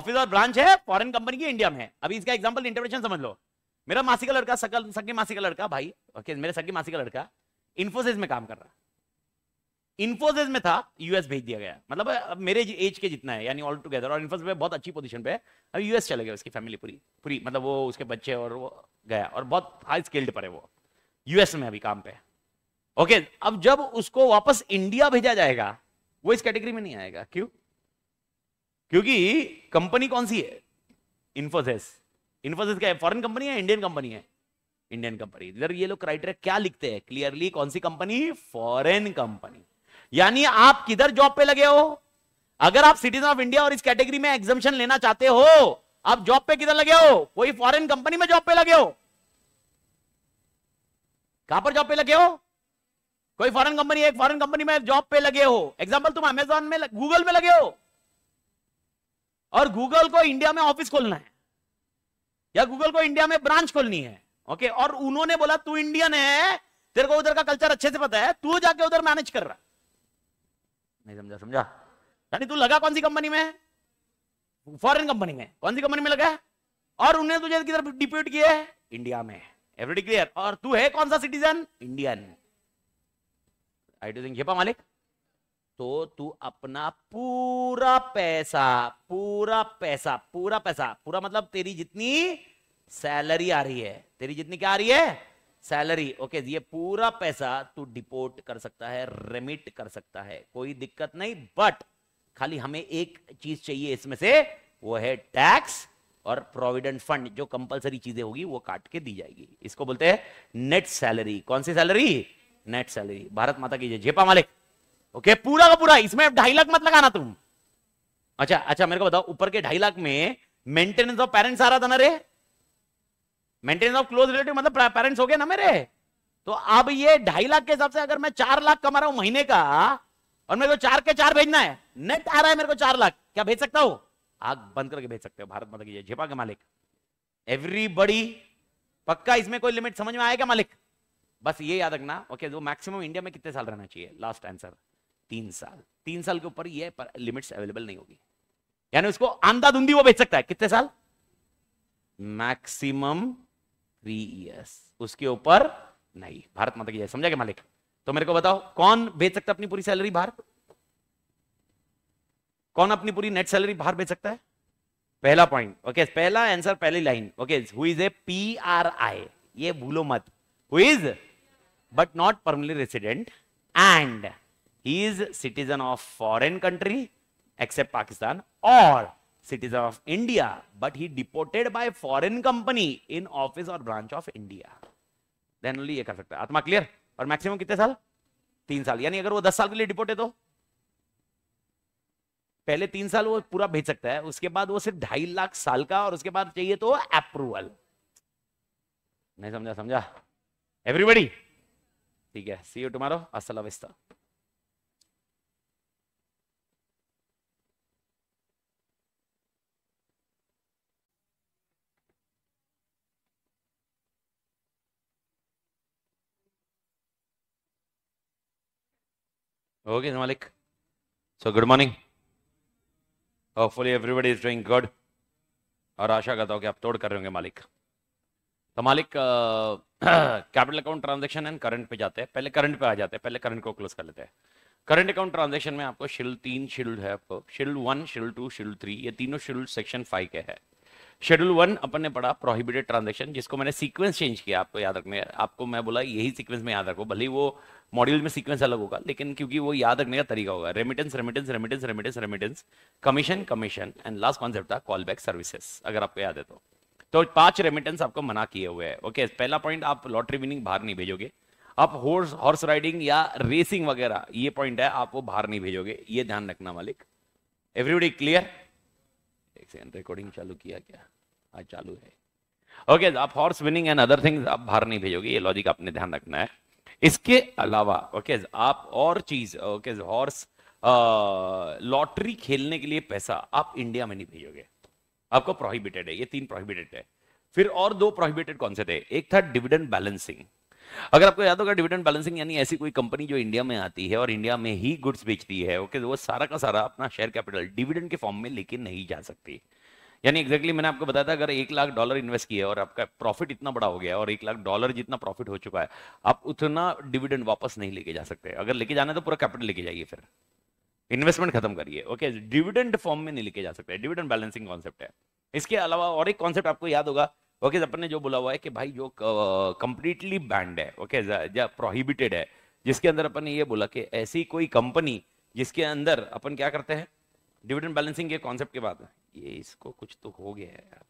ऑफिस और ब्रांच है फॉरेन कंपनी की इंडिया में अभी इसका एग्जांपल इंटरप्रिटेशन समझ लो मेरा मासी का लड़का सकल सगी मासी का लड़का भाई ओके मेरे सगी मासी का लड़का इन्फोसिस में काम कर रहा है इन्फोसिस में था यूएस भेज दिया गया मतलब अब मेरे एज के जितना है यानी ऑल टुगेदर और इन्फोसिस में बहुत अच्छी पोजीशन पे है अब यूएस चले गए उसकी फैमिली पूरी पूरी मतलब वो उसके बच्चे और वो गया और बहुत हाई स्किल्ड पर है वो यूएस में अभी काम पे ओके अब जब उसको वापस इंडिया भेजा जाएगा वो इस कैटेगरी में नहीं आएगा क्यों क्योंकि कंपनी कौन सी है इन्फोसिस इन्फोसिस क्या है फॉरेन कंपनी है इंडियन कंपनी है इंडियन कंपनी इधर ये लोग क्राइटेरिया क्या लिखते हैं क्लियरली कौन सी कंपनी फॉरेन कंपनी यानी आप किधर जॉब पे लगे हो अगर आप सिटीजन ऑफ इंडिया और इस कैटेगरी में एग्जामेशन लेना चाहते हो आप जॉब पे किधर लगे हो कोई फॉरेन कंपनी में जॉब पे लगे हो कहां पर जॉब पे लगे हो कोई फॉरेन कंपनी एक फॉरेन कंपनी में जॉब पे लगे हो एग्जाम्पल तुम अमेजोन में गूगल में लगे हो और गूगल को इंडिया में ऑफिस खोलना है या गूगल को इंडिया में ब्रांच खोलनी है ओके और उन्होंने बोला तू इंडियन है तेरे को उधर का कल्चर अच्छे से पता है तू जाके उधर मैनेज कर रहा नहीं समझा समझा यानी तू लगा कौन सी कंपनी में फॉरेन कंपनी में कौन सी कंपनी में लगा है और उन्हें तुझे किधर डिप्यूट किया है इंडिया में एवरीडी क्लियर और तू है कौन सा citizen Indian I do think Malik तो तू अपना पूरा पैसा पूरा पैसा पूरा पैसा पूरा मतलब तेरी जितनी सैलरी आ रही है तेरी जितनी क्या आ रही है सैलरी ओके ये पूरा पैसा तू डिपोर्ट कर सकता है रेमिट कर सकता है कोई दिक्कत नहीं बट खाली हमें एक चीज चाहिए इसमें से वो है टैक्स और प्रोविडेंट फंड जो कंपलसरी चीजें होगी वो काट के दी जाएगी इसको बोलते हैं नेट सैलरी कौन सी सैलरी नेट सैलरी भारत माता की जेपा मालिक ओके पूरा का पूरा इसमें ढाई लाख मत लगाना तुम अच्छा अच्छा मेरे को बताओ ऊपर के ढाई लाख में मेंटेनेंस ऑफ पेरेंट्स आ रहा था ना रे मेंटेनेंस ऑफ क्लोज रिलेटिव मतलब पेरेंट्स हो गए ना मेरे तो अब ये ढाई लाख के हिसाब से अगर मैं चार लाख कमा रहा हूं महीने का और मेरे को चार के चार भेजना है नेट आ रहा है मेरे को चार लाख क्या भेज सकता हूं आग बंद करके भेज सकते हो भारत माता की झेपा के मालिक एवरीबडी पक्का इसमें कोई लिमिट समझ में आएगा मालिक बस ये याद रखना ओके वो मैक्सिमम इंडिया में कितने साल रहना चाहिए लास्ट आंसर तीन साल तीन साल के ऊपर ये पर लिमिट्स अवेलेबल नहीं होगी यानी उसको आंधा धुंधी वो बेच सकता है कितने साल मैक्सिमम थ्री ईयर्स e उसके ऊपर नहीं भारत माता की जय समझा क्या मालिक तो मेरे को बताओ कौन बेच सकता अपनी पूरी सैलरी बाहर कौन अपनी पूरी नेट सैलरी बाहर बेच सकता है पहला पॉइंट ओके पहला आंसर पहली line okay who is a P R I ये भूलो मत who is but not permanently resident and he is citizen of foreign country except Pakistan और citizen of India, but he deported by foreign company in office or branch of India. Then only ये कर सकता है आत्मा clear और maximum कितने साल तीन साल यानी अगर वो दस साल के लिए डिपोर्ट हो, पहले तीन साल वो पूरा भेज सकता है उसके बाद वो सिर्फ ढाई लाख साल का और उसके बाद चाहिए तो अप्रूवल नहीं समझा समझा एवरीबडी ठीक है सी यू टुमारो असल Okay, Malik. So, good morning. Hopefully, everybody is doing good. और आशा करता हूँ कि आप तोड़ कर रहे होंगे मालिक तो Malik capital account transaction and current पे जाते हैं पहले करंट पे आ जाते हैं पहले करंट को क्लोज कर लेते हैं करंट अकाउंट ट्रांजेक्शन में आपको शिल्ड तीन शिल्ड है आपको schedule one schedule two schedule three ये तीनों शिल्ड सेक्शन फाइव के है शेड्यूल वन अपन ने पढ़ा प्रोहिबिटेड ट्रांजेक्शन जिसको मैंने सीक्वेंस चेंज किया आपको याद रखने आपको मैं बोला यही सीक्वेंस में याद रखो भले ही वो मॉड्यूल में सीक्वेंस अलग होगा लेकिन क्योंकि वो याद रखने का तरीका होगा remittance remittance remittance remittance remittance commission commission and last concept था कॉल बैक सर्विसेस अगर आपको याद है तो तो पांच रेमिटेंस आपको मना किए हुए हैं ओके पहला पॉइंट आप लॉटरी विनिंग बाहर नहीं भेजोगे आप हॉर्स हॉर्स राइडिंग या रेसिंग वगैरह ये पॉइंट है आप वो बाहर नहीं भेजोगे ये ध्यान रखना मालिक एवरीबडी क्लियर एक रिकॉर्डिंग चालू किया क्या हाँ चालू है ओके okay, तो आप horse winning and other things आप बाहर नहीं भेजोगे ये लॉजिक आपने ध्यान रखना है इसके अलावा ओके okay, तो आप और चीज ओके हॉर्स लॉटरी खेलने के लिए पैसा आप इंडिया में नहीं भेजोगे आपको प्रोहिबिटेड है ये तीन प्रोहिबिटेड है फिर और दो प्रोहिबिटेड कौन से थे एक था डिविडेंड बैलेंसिंग अगर आपको याद होगा डिविडेंड बैलेंसिंग यानी ऐसी कोई कंपनी जो इंडिया में आती है और इंडिया में ही गुड्स बेचती है ओके तो वो सारा का सारा अपना शेयर कैपिटल डिविडेंड के फॉर्म में लेके नहीं जा सकती यानी एक्जैक्टली exactly मैंने आपको बताया था अगर एक लाख डॉलर इन्वेस्ट किया और आपका प्रॉफिट इतना बड़ा हो गया और एक लाख डॉलर जितना प्रॉफिट हो चुका है आप उतना डिविडेंड वापस नहीं लेके जा सकते अगर लेके जाना है तो पूरा कैपिटल लेके जाइए फिर इन्वेस्टमेंट खत्म करिए ओके डिविडेंड फॉर्म में नहीं लेके जा सकते डिविडेंड बैलेंसिंग कॉन्सेप्ट है इसके अलावा और एक कॉन्सेप्ट आपको याद होगा ओके अपन ने जो बोला हुआ है कि भाई जो कंप्लीटली बैंड है ओके प्रोहिबिटेड है जिसके अंदर अपन ने ये बोला कि ऐसी कोई कंपनी जिसके अंदर अपन क्या करते हैं डिविडेंड बैलेंसिंग के कॉन्सेप्ट के बाद ये इसको कुछ तो हो गया है यार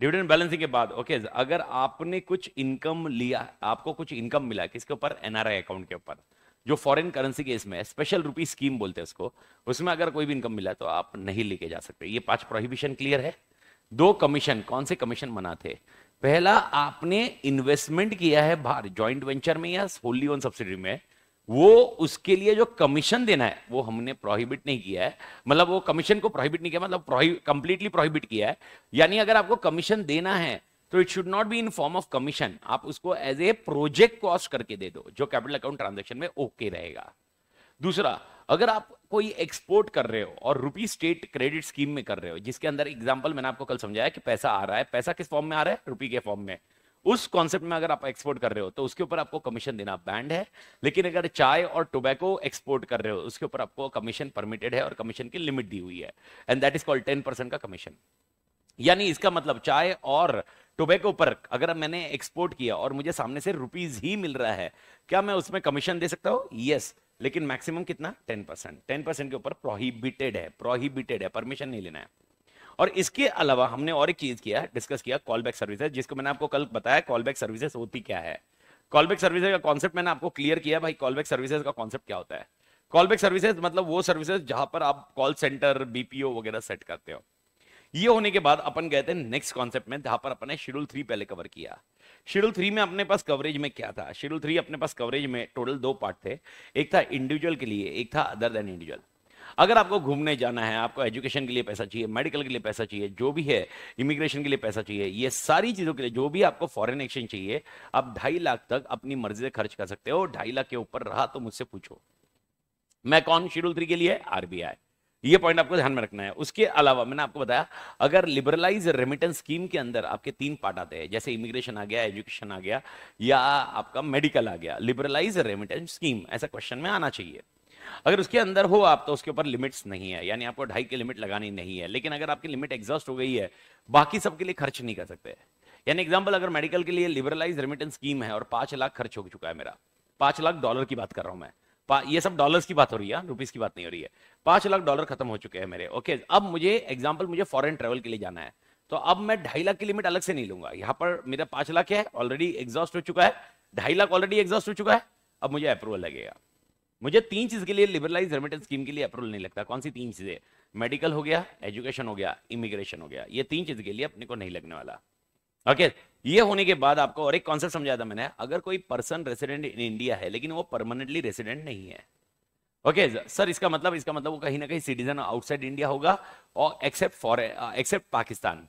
डिविडेंड बैलेंसिंग के बाद ओके अगर आपने कुछ इनकम लिया आपको कुछ इनकम मिला किसके ऊपर एनआरआई अकाउंट के ऊपर जो फॉरेन करेंसी के इसमें स्पेशल रुपी स्कीम बोलते हैं उसको उसमें अगर कोई भी इनकम मिला तो आप नहीं लेके जा सकते ये पांच प्रोहिबिशन क्लियर है दो कमीशन कौन से कमीशन बना थे पहला आपने इन्वेस्टमेंट किया है बाहर ज्वाइंट वेंचर में या होली ओन सब्सिडी में वो उसके लिए जो कमीशन देना है वो हमने प्रोहिबिट नहीं किया है मतलब वो कमीशन को प्रोहिबिट नहीं किया मतलब कंप्लीटली प्रोहिबिट किया है यानी अगर आपको कमीशन देना है तो it should not be in form of commission आप उसको एज ए प्रोजेक्ट कॉस्ट करके दे दो जो कैपिटल अकाउंट ट्रांजेक्शन में ओके okay रहेगा दूसरा अगर आप कोई एक्सपोर्ट कर रहे हो और रुपी स्टेट क्रेडिट स्कीम में कर रहे हो जिसके अंदर एग्जाम्पल मैंने आपको कल समझाया कि पैसा आ रहा है पैसा किस फॉर्म में आ रहा है रुपी के फॉर्म में उस कॉन्सेप्ट में अगर आप एक्सपोर्ट कर रहे हो तो उसके ऊपर आपको कमीशन देना बैंड है लेकिन अगर चाय और टोबैको एक्सपोर्ट कर रहे हो उसके ऊपर आपको कमीशन परमिटेड है और कमीशन की लिमिट दी हुई है and that is called ten percent का कमीशन यानी इसका मतलब चाय और टोबैको पर अगर मैंने एक्सपोर्ट किया और मुझे सामने से रुपीज ही मिल रहा है क्या मैं उसमें कमीशन दे सकता हूँ यस yes. लेकिन मैक्सिमम कितना टेन परसेंट टेन परसेंट के ऊपर प्रोहिबिटेड है प्रोहिबिटेड है परमिशन नहीं लेना है और इसके अलावा हमने और एक चीज किया डिस्कस किया कॉल बैक सर्विसेज जिसको मैंने आपको कल बताया कॉल बैक सर्विसेज होती क्या है कॉल बैक सर्विसेज का कॉन्सेप्ट मैंने आपको क्लियर किया भाई कॉल बैक सर्विसेज का कॉन्सेप्ट क्या होता है कॉल बैक सर्विसेज मतलब वो सर्विसेज जहां पर आप कॉल सेंटर बीपीओ वगैरह सेट करते हो ये होने के बाद अपन गए थे नेक्स्ट कॉन्सेप्ट में जहां पर अपने शेड्यूल थ्री पहले कवर किया शेड्यूल थ्री में अपने पास कवरेज में क्या था शेड्यूल थ्री अपने पास कवरेज में टोटल दो पार्ट थे एक था इंडिविजुअल के लिए एक था अदर देन इंडिविजुअल अगर आपको घूमने जाना है आपको एजुकेशन के लिए पैसा चाहिए मेडिकल के लिए पैसा चाहिए जो भी है इमिग्रेशन के लिए पैसा चाहिए ये सारी चीज़ों के लिए जो भी आपको फॉरेन एक्सचेंज चाहिए आप ढाई लाख तक अपनी मर्जी से खर्च कर सकते हो ढाई लाख के ऊपर रहा तो मुझसे पूछो मैं कौन शेड्यूल थ्री के लिए आरबीआई ये पॉइंट आपको ध्यान में रखना है उसके अलावा मैंने आपको बताया अगर लिबरलाइज रेमिटेंस स्कीम के अंदर आपके तीन पार्ट आते हैं जैसे इमिग्रेशन आ गया एजुकेशन आ गया या आपका मेडिकल आ गया लिबरलाइज रेमिटेंस स्कीम ऐसा क्वेश्चन में आना चाहिए अगर उसके अंदर हो आप तो उसके ऊपर लिमिट्स नहीं है यानी आपको ढाई की लिमिट लगानी नहीं है लेकिन अगर आपकी लिमिट एग्जॉस्ट हो गई है बाकी सबके लिए खर्च नहीं कर सकते यानी एग्जाम्पल अगर मेडिकल के लिए लिबरलाइज रेमिटेंस स्कीम है और पांच लाख खर्च हो चुका है मेरा पांच लाख डॉलर की बात कर रहा हूं मैं ये सब डॉलर्स की बात हो रही है रुपीस हाँ, की बात नहीं हो रही है पांच लाख डॉलर खत्म हो चुके हैं मेरे ओके अब मुझे एग्जाम्पल मुझे फॉरन ट्रेवल के लिए जाना है तो अब मैं ढाई लाख की लिमिट अलग से नहीं लूंगा यहाँ पर मेरा पांच लाख है ऑलरेडी एग्जॉस्ट हो चुका है ढाई लाख ऑलरेडी एग्जॉस्ट हो चुका है अब मुझे अप्रूवल लगेगा मुझे तीन चीज के लिए लिबरलाइज रेमिटेंस स्कीम के लिए अप्रूवल नहीं लगता कौन सी तीन चीजें मेडिकल हो गया एजुकेशन हो गया इमिग्रेशन हो गया ये तीन चीज के लिए अपने को नहीं लगने वाला ओके okay, ये होने के बाद आपको और एक कॉन्सेप्ट समझाया था मैंने अगर कोई पर्सन रेसिडेंट इन इंडिया है लेकिन वो परमानेंटली रेसिडेंट नहीं है ओके okay, सर इसका मतलब इसका मतलब वो कहीं ना कहीं सिटीजन आउटसाइड इंडिया होगा और एक्सेप्ट फॉर एक्सेप्ट पाकिस्तान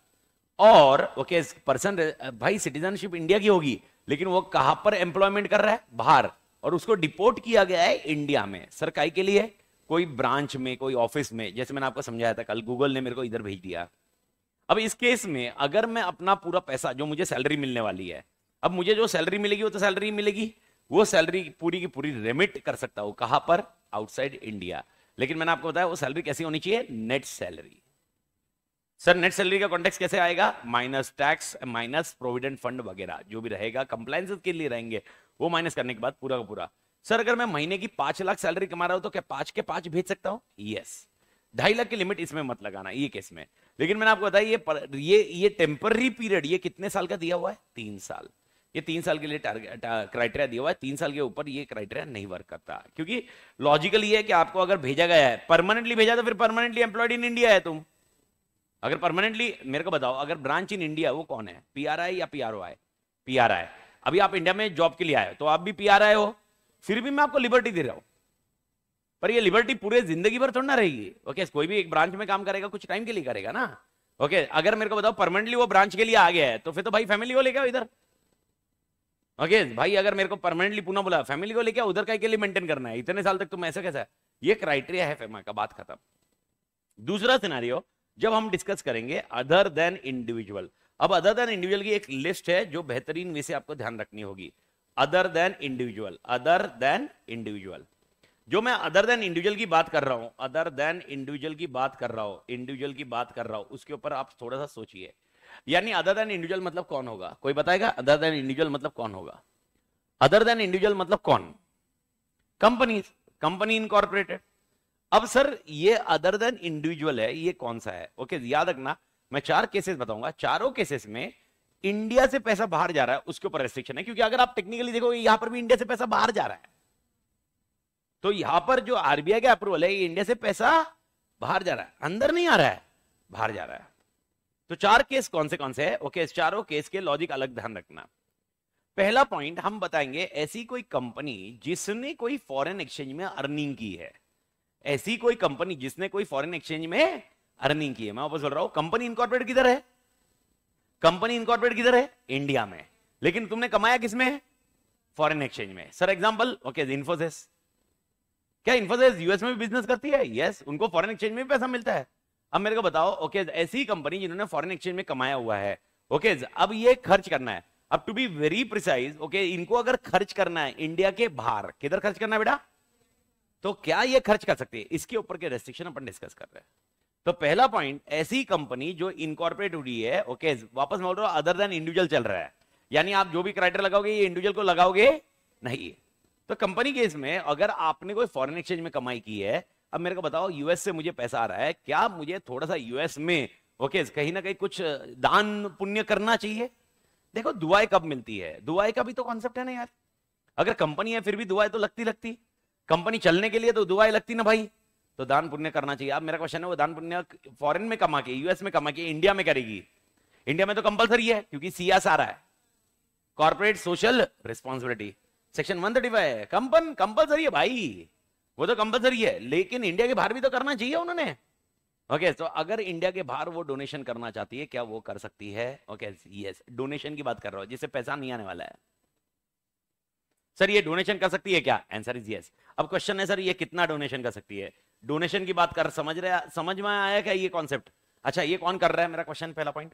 और ओके पर्सन uh, भाई सिटीजनशिप इंडिया की होगी लेकिन वो कहां पर एम्प्लॉयमेंट कर रहा है बाहर और उसको डिपोर्ट किया गया है इंडिया में सर काई के लिए कोई ब्रांच में कोई ऑफिस में जैसे मैंने आपको समझाया था कल गूगल ने मेरे को इधर भेज दिया अब इस केस में अगर मैं अपना पूरा पैसा जो मुझे सैलरी मिलने वाली है अब मुझे जो सैलरी मिलेगी वो तो सैलरी मिलेगी वो सैलरी पूरी की पूरी रेमिट कर सकता हूं कहां पर आउटसाइड इंडिया लेकिन मैंने आपको बताया वो सैलरी कैसी होनी चाहिए net salary sir net salary का कॉन्टेक्स कैसे आएगा minus tax minus provident fund वगैरह जो भी रहेगा कंप्लाइंस के लिए रहेंगे वो माइनस करने के बाद पूरा का पूरा सर अगर मैं महीने की पांच लाख सैलरी कमा रहा हूं तो क्या पांच के पांच भेज सकता हूं यस ढाई लाख की लिमिट इसमें मत लगाना ये केस में लेकिन मैंने आपको बताया ये ये ये टेम्पररी पीरियड ये कितने साल का दिया हुआ है तीन साल ये तीन साल के लिए टारगेट क्राइटेरिया दिया हुआ है तीन साल के ऊपर ये क्राइटेरिया नहीं वर्क करता क्योंकि लॉजिकल ये है कि आपको अगर भेजा गया है परमानेंटली भेजा तो फिर परमानेंटली एम्प्लॉयड इन इंडिया है तुम अगर परमानेंटली मेरे को बताओ अगर ब्रांच इन इंडिया वो कौन है पी आर आई या P R O I P R I अभी आप इंडिया में जॉब के लिए आए हो तो आप भी पी आर आई हो फिर भी मैं आपको लिबर्टी दे रहा हूं पर ये लिबर्टी पूरे जिंदगी भर थोड़ी ना रहेगी ओके कोई भी एक ब्रांच में काम करेगा कुछ टाइम के लिए करेगा ना ओके अगर मेरे को बताओ परमानेंटली वो ब्रांच के लिए आ गया है तो फिर तो भाई फैमिली को लेकर इधर ओके okay, भाई अगर मेरे को परमानेंटली पुनः बोला फैमिली को लेके उधर का के लिए मेंटेन करना है इतने साल तक तुम ऐसा कैसा ये क्राइटेरिया है फेमा का बात खत्म दूसरा सिनारियो जब हम डिस्कस करेंगे अदर देन इंडिविजुअल अब अदर देन इंडिविजुअल की एक लिस्ट है जो बेहतरीन वे से आपको ध्यान रखनी होगी other than individual other than individual जो मैं अदर देन इंडिविजुअल की बात कर रहा हूं अदर देन इंडिविजुअल की बात कर रहा हूं इंडिविजुअल की बात कर रहा हूं उसके ऊपर आप थोड़ा सा सोचिए यानी अदर देन इंडिविजुअल मतलब कौन होगा कोई बताएगा अदर देन इंडिविजुअल मतलब कौन होगा अदर देन इंडिविजुअल मतलब कौन कंपनी कंपनी इनकॉर्पोरेटेड अब सर ये अदर देन इंडिविजुअल है ये कौन सा है ओके याद रखना मैं चार केसेस बताऊंगा चारों केसेस में इंडिया से पैसा बाहर जा रहा है उसके ऊपर रेस्ट्रिक्शन है क्योंकि अगर आप टेक्निकली देखोगे यहां पर भी इंडिया से पैसा बाहर जा रहा है तो यहां पर जो आरबीआई का अप्रूवल है ये इंडिया से पैसा बाहर जा रहा है अंदर नहीं आ रहा है बाहर जा रहा है तो चार केस कौन से कौन से है ओके okay, चारों केस के लॉजिक अलग ध्यान रखना पहला पॉइंट हम बताएंगे ऐसी कोई कंपनी जिसने कोई फॉरेन एक्सचेंज में अर्निंग की है ऐसी कोई कंपनी जिसने कोई फॉरेन एक्सचेंज में अर्निंग की है मैं वापस बोल रहा हूं कंपनी इनकॉर्पोरेट किधर है कंपनी इनकॉर्पोरेट किधर है इंडिया में लेकिन तुमने कमाया किसमें फॉरेन एक्सचेंज में सर एग्जाम्पल ओके इन्फोसिस क्या इन्फोसिस यूएस में भी बिजनेस करती है यस yes, उनको फॉरेन एक्सचेंज में भी पैसा मिलता है अब मेरे को बताओ ओके ऐसी कंपनी जिन्होंने फॉरेन एक्सचेंज में कमाया हुआ है ओके अब ये खर्च करना है अब to be very precise okay इनको अगर खर्च करना है इंडिया के बाहर किधर खर्च करना है बेटा तो क्या ये खर्च कर सकती है इसके ऊपर के रेस्ट्रिक्शन अपन डिस्कस कर रहे हैं तो पहला पॉइंट ऐसी कंपनी जो इनकॉर्पोरेट हुई है ओके वापस मैं बोल रहा हूं अदर देन इंडिविजुअल चल रहा है यानी आप जो भी क्राइटर लगाओगे ये इंडिविजुअल को लगाओगे नहीं तो कंपनी केस में अगर आपने कोई फॉरेन एक्सचेंज में कमाई की है अब मेरे को बताओ यूएस से मुझे पैसा आ रहा है क्या मुझे थोड़ा सा यूएस में ओके कहीं ना कहीं कुछ दान पुण्य करना चाहिए देखो दुआएं कब मिलती है दुआएं का भी तो कॉन्सेप्ट है ना यार अगर कंपनी है फिर भी दुआएं तो लगती लगती कंपनी चलने के लिए तो दुआएं लगती ना भाई तो दान पुण्य करना चाहिए अब मेरा क्वेश्चन है वो दान पुण्य फॉरेन में कमा के यूएस में कमा के इंडिया में करेगी इंडिया में तो कंपलसरी है क्योंकि सीएस आ रहा है corporate social responsibility section one thirty five कंपन कंपलसरी है भाई वो तो कंपल्सरी है लेकिन इंडिया के बाहर भी तो करना चाहिए उन्होंने ओके okay, तो so अगर इंडिया के बाहर वो डोनेशन करना चाहती है क्या वो कर सकती है ओके यस डोनेशन की बात कर रहा हूं जिससे पैसा नहीं आने वाला है सर ये डोनेशन कर सकती है क्या आंसर इज यस अब क्वेश्चन है सर ये कितना डोनेशन कर सकती है डोनेशन की बात कर समझ रहे समझ में आया क्या ये कॉन्सेप्ट अच्छा ये कौन कर रहा है मेरा क्वेश्चन पहला पॉइंट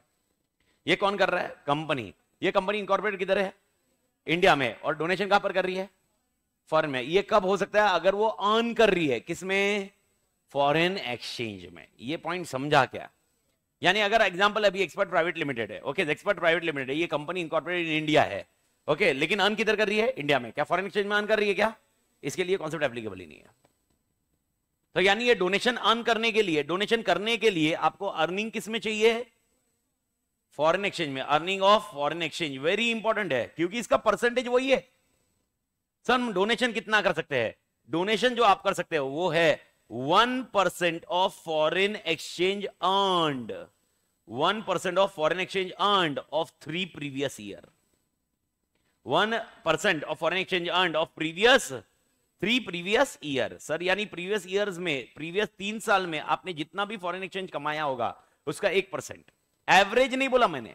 ये कौन कर रहा है कंपनी ये कंपनी इंकॉर्पोरेट किधर है इंडिया में और डोनेशन कहां पर कर रही है फर्म है ये कब हो सकता है अगर वो अर्न कर रही है किसमें फॉरेन एक्सचेंज में ये पॉइंट समझा क्या यानी अगर एग्जांपल अभी एक्सपर्ट प्राइवेट लिमिटेड है ओके एक्सपर्ट प्राइवेट लिमिटेड है ये कंपनी इंकॉर्पोरेटेड इन इंडिया है ओके लेकिन अर्न किधर कर रही है इंडिया में क्या फॉरन एक्सचेंज में अर्न कर रही है क्या इसके लिए कॉन्सेप्ट एप्लीकेबल ही नहीं है तो यानी ये डोनेशन अर्न करने के लिए डोनेशन करने के लिए आपको अर्निंग किस में चाहिए फॉरेन एक्सचेंज में earning of foreign exchange very important है क्योंकि इसका परसेंटेज वही है सर हम डोनेशन कितना कर सकते हैं डोनेशन जो आप कर सकते हो वो है one percent of foreign exchange earned one percent of foreign exchange earned of three previous year one percent of foreign exchange earned of previous three previous year sir यानी प्रीवियस ईयर में previous तीन साल में आपने जितना भी foreign exchange कमाया होगा उसका एक परसेंट एवरेज नहीं बोला मैंने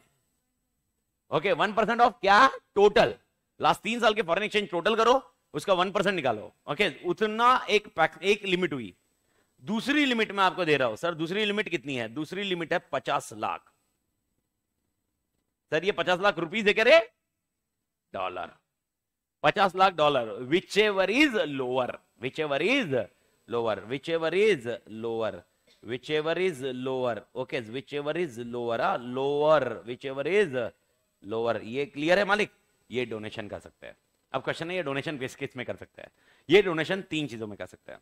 ओके वन परसेंट ऑफ क्या टोटल लास्ट तीन साल के फॉरन एक्सचेंज टोटल करो उसका वन परसेंट निकालो ओके उतना एक एक लिमिट हुई दूसरी लिमिट में आपको दे रहा हूं सर दूसरी लिमिट कितनी है दूसरी लिमिट है पचास लाख सर ये पचास लाख रुपीज है करे डॉलर पचास lakh dollar whichever is lower whichever is lower whichever is lower whichever is lower okay whichever is lower lower whichever is lower ये clear है मालिक ये donation कर सकते हैं अब क्वेश्चन है ये डोनेशन किस किस में कर सकते हैं ये डोनेशन तीन चीजों में कर सकते हैं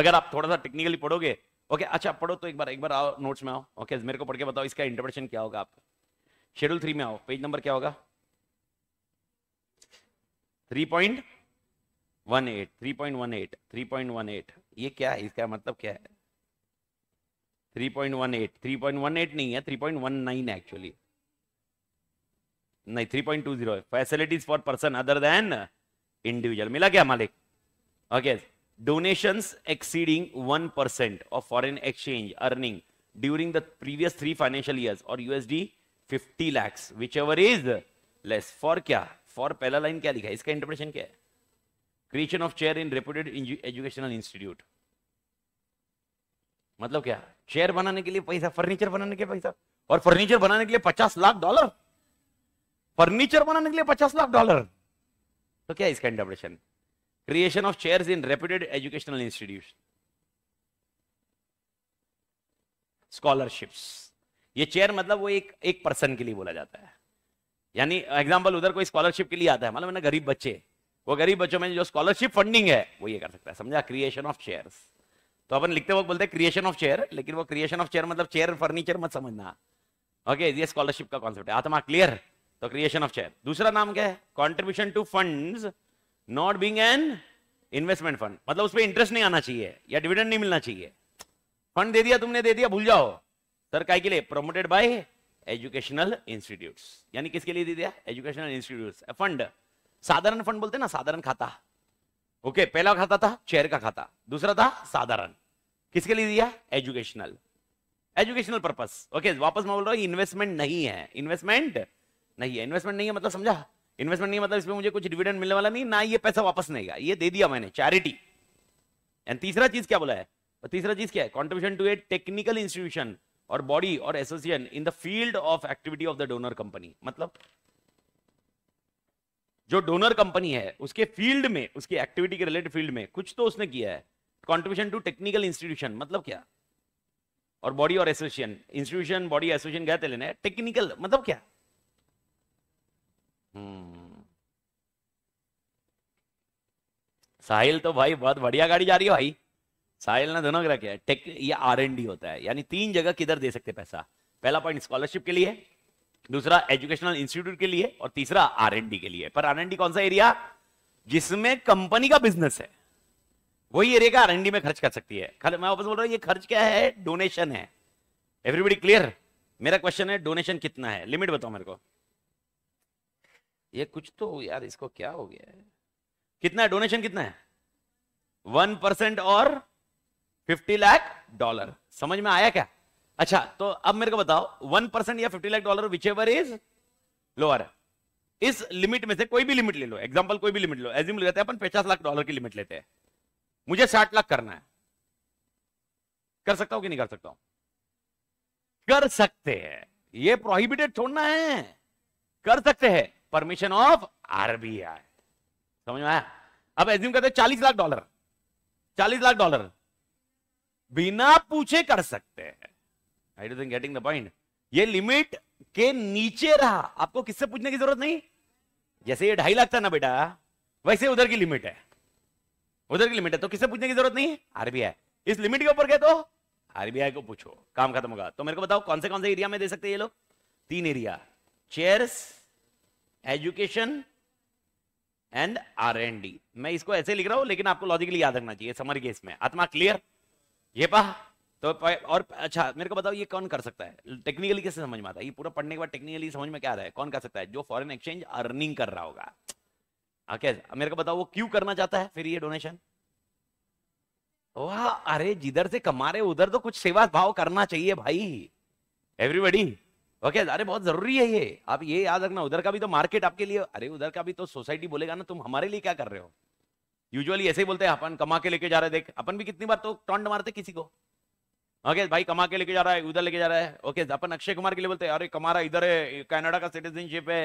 अगर आप थोड़ा सा टेक्निकली पढ़ोगे ओके अच्छा पढ़ो तो एक बार एक बार आओ नोट्स में आओ ओके मेरे को पढ़ के बताओ इसका इंटरप्रेशन क्या होगा आपका शेड्यूल थ्री में आओ पेज नंबर क्या होगा three point one eight three point one eight three point one eight ये क्या है इसका मतलब क्या है three point one eight three point one eight नहीं है three point one nine actually नहीं three point two zero facilities for person other than individual मिला क्या मालिक okay donation exceeding one percent of foreign exchange earning during the previous three financial year और USD fifty lakhs whichever is less for क्या for पहला line क्या लिखा है इसका इंटरप्रेशन क्या है creation of chair in reputed educational institute मतलब क्या चेयर बनाने के लिए पैसा फर्नीचर बनाने के पैसा और फर्नीचर बनाने के लिए पचास लाख डॉलर फर्नीचर बनाने के लिए पचास लाख डॉलर तो क्या इसका interpretation creation of chairs in reputed educational institution scholarships ये चेयर मतलब वो एक एक पर्सन के लिए बोला जाता है यानी एग्जाम्पल उधर कोई स्कॉलरशिप के लिए आता है मतलब गरीब बच्चे वो गरीब बच्चों में जो स्कॉलरशिप फंडिंग है वो ये कर सकता है समझा क्रिएशन ऑफ चेयर्स तो अपन लिखते वक्त बोलते हैं क्रिएशन ऑफ चेयर लेकिन वो क्रिएशन ऑफ चेयर मतलब चेयर फर्नीचर मत समझना ओके ये स्कॉलरशिप का कॉन्सेप्ट है आत्मा क्लियर तो क्रिएशन ऑफ शेयर दूसरा नाम क्या है contribution to fund not being an investment fund मतलब उसमें इंटरेस्ट नहीं आना चाहिए या डिविडेंड नहीं मिलना चाहिए फंड दे दिया तुमने दे दिया भूल जाओ सर का लिए प्रोमोटेड बाय एजुकेशनल इंस्टीट्यूट्स यानी किसके लिए दे दिया एजुकेशनल इंस्टीट्यूट फंड साधारण फंड बोलते ना साधारण खाता ओके okay, पहला खाता था चेयर का खाता दूसरा था साधारण किसके लिए दिया एजुकेशनल एजुकेशनल पर्पस ओके वापस मैं बोल रहा हूं इन्वेस्टमेंट नहीं है इन्वेस्टमेंट नहीं है इन्वेस्टमेंट नहीं है मतलब समझा इन्वेस्टमेंट नहीं है मतलब इसमें मुझे कुछ डिविडेंड मिलने वाला नहीं ना ये पैसा वापस नहीं गया ये दे दिया मैंने चैरिटी एंड तीसरा चीज क्या बोला है और तीसरा चीज क्या है contribution to a technical institution और बॉडी और association in the field of activity of the donor company मतलब जो डोनर कंपनी है उसके फील्ड में उसकी एक्टिविटी के रिलेटेड फील्ड में कुछ तो उसने किया है कॉन्ट्रीब्यूशन टू टेक्निकल इंस्टीट्यूशन मतलब क्या और बॉडी और एसोसिएशन इंस्टीट्यूशन बॉडी एसोसिएशन क्या लेना है टेक्निकल मतलब क्या हम्म। साहिल तो भाई बहुत बढ़िया गाड़ी जा रही है भाई साहिल ने दोनों रखे टेक ये आर एन डी होता है यानी तीन जगह किधर दे सकते पैसा पहला पॉइंट स्कॉलरशिप के लिए दूसरा एजुकेशनल इंस्टीट्यूट के लिए और तीसरा आर एन डी के लिए पर आर एन डी कौन सा एरिया जिसमें कंपनी का बिजनेस है वही एरिया का आर एन डी में खर्च कर सकती है खर, मैं वापस बोल रहा हूँ ये खर्च क्या है डोनेशन है एवरीबडी क्लियर मेरा क्वेश्चन है डोनेशन कितना है लिमिट बताओ मेरे को ये कुछ तो यार इसको क्या हो गया है कितना है डोनेशन कितना है वन परसेंट और फिफ्टी लाख डॉलर समझ में आया क्या अच्छा तो अब मेरे को बताओ वन परसेंट या fifty lakh dollar whichever is lower इस लिमिट में से कोई भी लिमिट ले लो एग्जाम्पल कोई भी लिमिट लो एज लेते हैं अपन पचास लाख डॉलर की लिमिट लेते हैं मुझे साठ लाख करना है कर सकता हूं कि नहीं कर सकता हूं कर सकते हैं ये प्रोहिबिटेड छोड़ना है कर सकते हैं परमिशन ऑफ आरबीआई समझ में आया अब एज्यूम करते चालीस लाख डॉलर चालीस लाख डॉलर बिना पूछे कर सकते हैं आई डोट गेटिंग द पॉइंट ये लिमिट के नीचे रहा आपको किससे पूछने की जरूरत नहीं जैसे ये ढाई लाख था ना बेटा वैसे उधर की लिमिट है उधर की लिमिट है तो किससे पूछने की जरूरत नहीं है आरबीआई इस लिमिट के ऊपर गए तो आरबीआई को पूछो काम खत्म होगा तो मेरे को बताओ कौन से कौन से एरिया में दे सकते हैं ये लोग तीन area chairs education and R and D मैं इसको ऐसे लिख रहा हूं लेकिन आपको लॉजिकली याद रखना चाहिए समर केस में आत्मा क्लियर ये पा तो और अच्छा मेरे को बताओ ये कौन कर सकता है टेक्निकली कैसे समझ में आता है ये पूरा पढ़ने के बाद टेक्निकली समझ में क्या आ रहा है कौन कर सकता है जो फॉरेन एक्सचेंज अर्निंग कर रहा होगा ओके मेरे को बताओ वो क्यों करना चाहता है फिर ये डोनेशन वाह अरे जिधर से कमा रहे उधर तो कुछ सेवा भाव करना चाहिए भाई एवरीबडी ओके अरे बहुत जरूरी है ये आप ये याद रखना उधर का भी तो मार्केट आपके लिए अरे उधर का भी तो सोसाइटी बोलेगा ना तुम हमारे लिए क्या कर रहे हो यूजुअली ऐसे ही बोलते हैं अपन कमा के लेके जा रहे देख अपन भी कितनी बार तो टॉन्ड मारते किसी को ओके भाई कमा के लेके जा रहा है उधर लेके जा रहा है ओके अपन अक्षय कुमार के लिए बोलते हैं अरे कमा रहा इधर है कनाडा का सिटीजनशिप है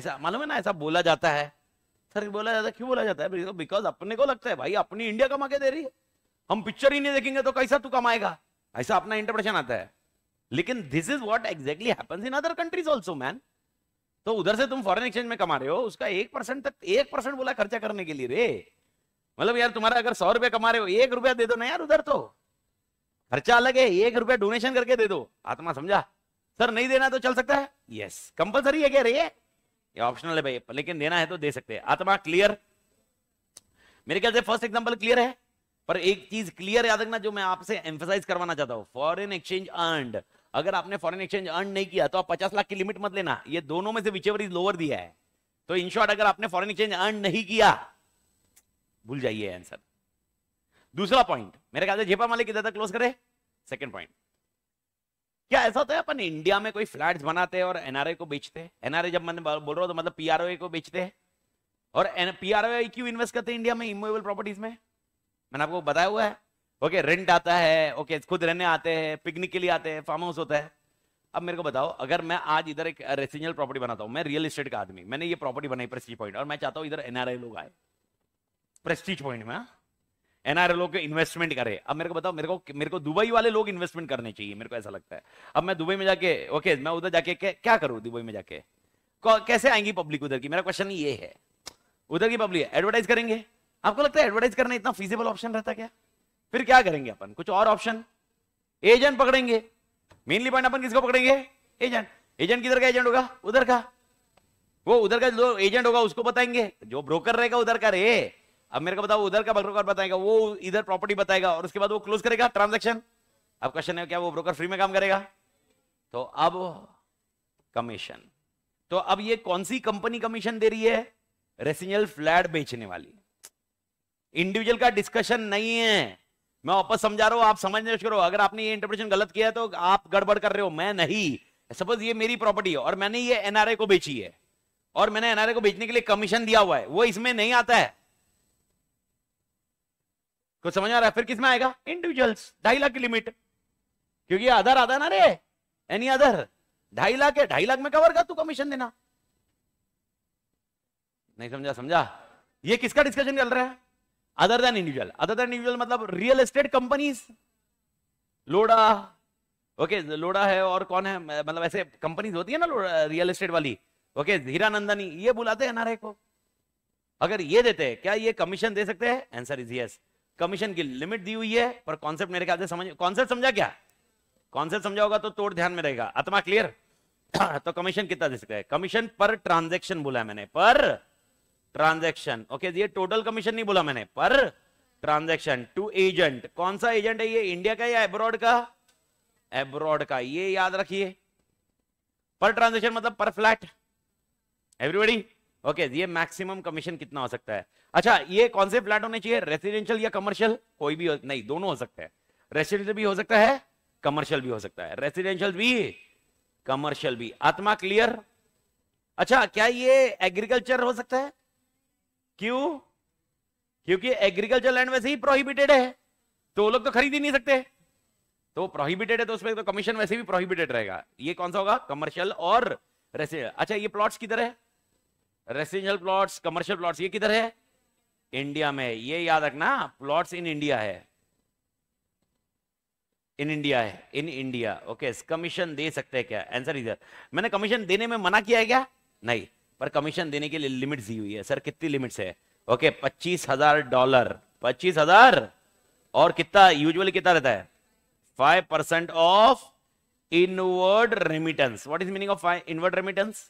ऐसा मालूम है ना ऐसा बोला जाता है सर बोला जाता है क्यों बोला जाता है बिकॉज अपने को लगता है भाई अपनी इंडिया कमा के दे रही है हम पिक्चर ही नहीं देखेंगे तो कैसा तू कमाएगा ऐसा अपना इंटरप्रेशन आता है लेकिन this is what exactly happens in other countries also man तो उधर से तुम फॉरेन एक्सचेंज में कमा रहे हो उसका एक परसेंट तक एक परसेंट बोला खर्चा करने के लिए रे मतलब यार तुम्हारा अगर सौ रुपया कमा रहे हो एक रुपया दे दो ना यार उधर तो खर्चा अलग है एक रुपया डोनेशन करके दे दो आत्मा समझा सर नहीं देना तो चल सकता है यस कंपलसरी है क्या रे ये ऑप्शनल है भाई लेकिन देना है तो दे सकते हैं आत्मा क्लियर मेरे ख्याल से फर्स्ट एग्जाम्पल क्लियर है पर एक चीज क्लियर याद रखना जो मैं आपसे एम्फोसाइज करवाना चाहता हूँ फॉरेन एक्सचेंज अर्ड अगर आपने फॉरेन एक्सचेंज अर्न नहीं किया तो आप पचास लाख की लिमिट मत लेना ये दोनों में से विचेवर इज लोअर दिया है तो इन शॉर्ट अगर आपने फॉरेन एक्सचेंज अर्न नहीं किया भूल जाइए आंसर दूसरा पॉइंट मेरे ख्याल से झेपा मालिक किधर तक क्लोज करे सेकेंड पॉइंट क्या ऐसा होता है अपन इंडिया में कोई फ्लैट्स बनाते हैं और एनआरए को बेचते हैं एनआरए जब मैंने बोल रहा हूं तो मतलब पीआरओए को बेचते हैं और पीआरओए क्यों इन्वेस्ट करते हैं इंडिया में इमोएबल प्रॉपर्टीज में मैंने आपको बताया हुआ है ओके रेंट आता है ओके खुद रहने आते हैं पिकनिक के लिए आते हैं फार्म हाउस होता है अब मेरे को बताओ अगर मैं आज इधर एक रेसिडेंशियल प्रॉपर्टी बनाता हूं मैं रियल एस्टेट का आदमी मैंने ये प्रॉपर्टी बनाई प्रेस्टीज पॉइंट और मैं चाहता हूं इधर एनआरआई लोग आए प्रेस्टीज पॉइंट में एनआरआई हाँ। लोग इन्वेस्टमेंट करे अब मेरे को बताओ मेरे को मेरे को दुबई वाले लोग इन्वेस्टमेंट करने चाहिए मेरे को ऐसा लगता है अब मैं दुबई में जाके ओके मैं उधर जाके क्या करूँ दुबई में जाके कैसे आएंगी पब्लिक उधर की मेरा क्वेश्चन ये है उधर की पब्लिक एडवर्टाइज करेंगे आपको लगता है एडवर्टाइज करना इतना फीजेबल ऑप्शन रहता क्या फिर क्या करेंगे अपन कुछ और ऑप्शन एजेंट पकड़ेंगे मेनली पॉइंट अपन किसको पकड़ेंगे एजेंट एजेंट किधर का एजेंट होगा उधर का वो उधर का जो एजेंट होगा उसको बताएंगे जो ब्रोकर रहेगा उधर का रे अब मेरे को बताओ उधर का ब्रोकर बताएगा वो इधर प्रॉपर्टी बताएगा और उसके बाद वो क्लोज करेगा ट्रांजेक्शन अब क्वेश्चन है क्या वो ब्रोकर फ्री में काम करेगा तो अब कमीशन तो अब ये कौन सी कंपनी कमीशन दे रही है रेसिजल फ्लैट बेचने वाली इंडिविजुअल का डिस्कशन नहीं है मैं वापस समझा रहा हूं आप समझने करो अगर आपने ये इंटरप्रिटेशन गलत किया है तो आप गड़बड़ कर रहे हो मैं नहीं सपोज ये मेरी प्रॉपर्टी है और मैंने ये एनआरए को बेची है और मैंने एनआरए को बेचने के लिए कमीशन दिया हुआ है वो इसमें नहीं आता है कुछ समझ आ रहा है फिर किसमें आएगा इंडिविजुअल्स ढाई लाख की लिमिट क्योंकि आधार आधा ना रे एनी अदर ढाई लाख है ढाई लाख में कवर कर तू कमीशन देना नहीं समझा समझा ये किसका डिस्कशन चल रहा है other than individual other than individual मतलब real estate companies Lodha okay okay, Lodha है और कौन है मतलब ऐसे कंपनीज होती है ना रियल एस्टेट वाली ओके okay, हीरानंदनी ये बुलाते हैं नारे को अगर ये देते हैं क्या ये कमीशन दे सकते हैं आंसर इज यस कमीशन की लिमिट दी हुई है पर कॉन्सेप्ट मेरे ख्याल से समझ कॉन्सेप्ट समझा क्या कॉन्सेप्ट समझा होगा तो तोड़ ध्यान में रहेगा आत्मा क्लियर तो कमीशन कितना दे सकते हैं कमीशन पर ट्रांजेक्शन बोला है मैंने पर ट्रांजेक्शन ओके ये टोटल कमीशन नहीं बोला मैंने पर ट्रांजेक्शन टू एजेंट कौन सा एजेंट है ये इंडिया का या एब्रॉड का एब्रॉड का ये याद रखिए पर ट्रांजेक्शन मतलब पर फ्लैट एवरीबडी ओके ये मैक्सिमम कमीशन कितना हो सकता है अच्छा ये कौन से फ्लैट होने चाहिए रेसिडेंशियल या कमर्शियल कोई भी हो, नहीं दोनों हो सकता है रेसिडेंशियल भी हो सकता है कमर्शियल भी हो सकता है रेसिडेंशियल भी कमर्शियल भी आत्मा क्लियर अच्छा क्या ये एग्रीकल्चर हो सकता है क्यों क्योंकि एग्रीकल्चर लैंड वैसे ही प्रोहिबिटेड है तो वो लोग तो खरीद ही नहीं सकते तो प्रोहिबिटेड है तो उसमें तो कमीशन वैसे भी प्रोहिबिटेड रहेगा ये कौन सा होगा कमर्शियल और रेसिडेंशियल अच्छा ये प्लॉट्स किधर है रेसिडेंशियल प्लॉट्स कमर्शियल प्लॉट्स ये किधर है इंडिया में ये याद रखना प्लॉट्स इन इंडिया है इन इंडिया है इन इंडिया ओके कमीशन दे सकते हैं क्या आंसर इधर मैंने कमीशन देने में मना किया है क्या नहीं पर कमीशन देने के लिए लिमिट दी हुई है सर कितनी लिमिट्स है ओके पच्चीस हजार डॉलर पच्चीस हजार और कितना यूजुअली कितना रहता है five percent of inward remittance what is meaning of inward remittance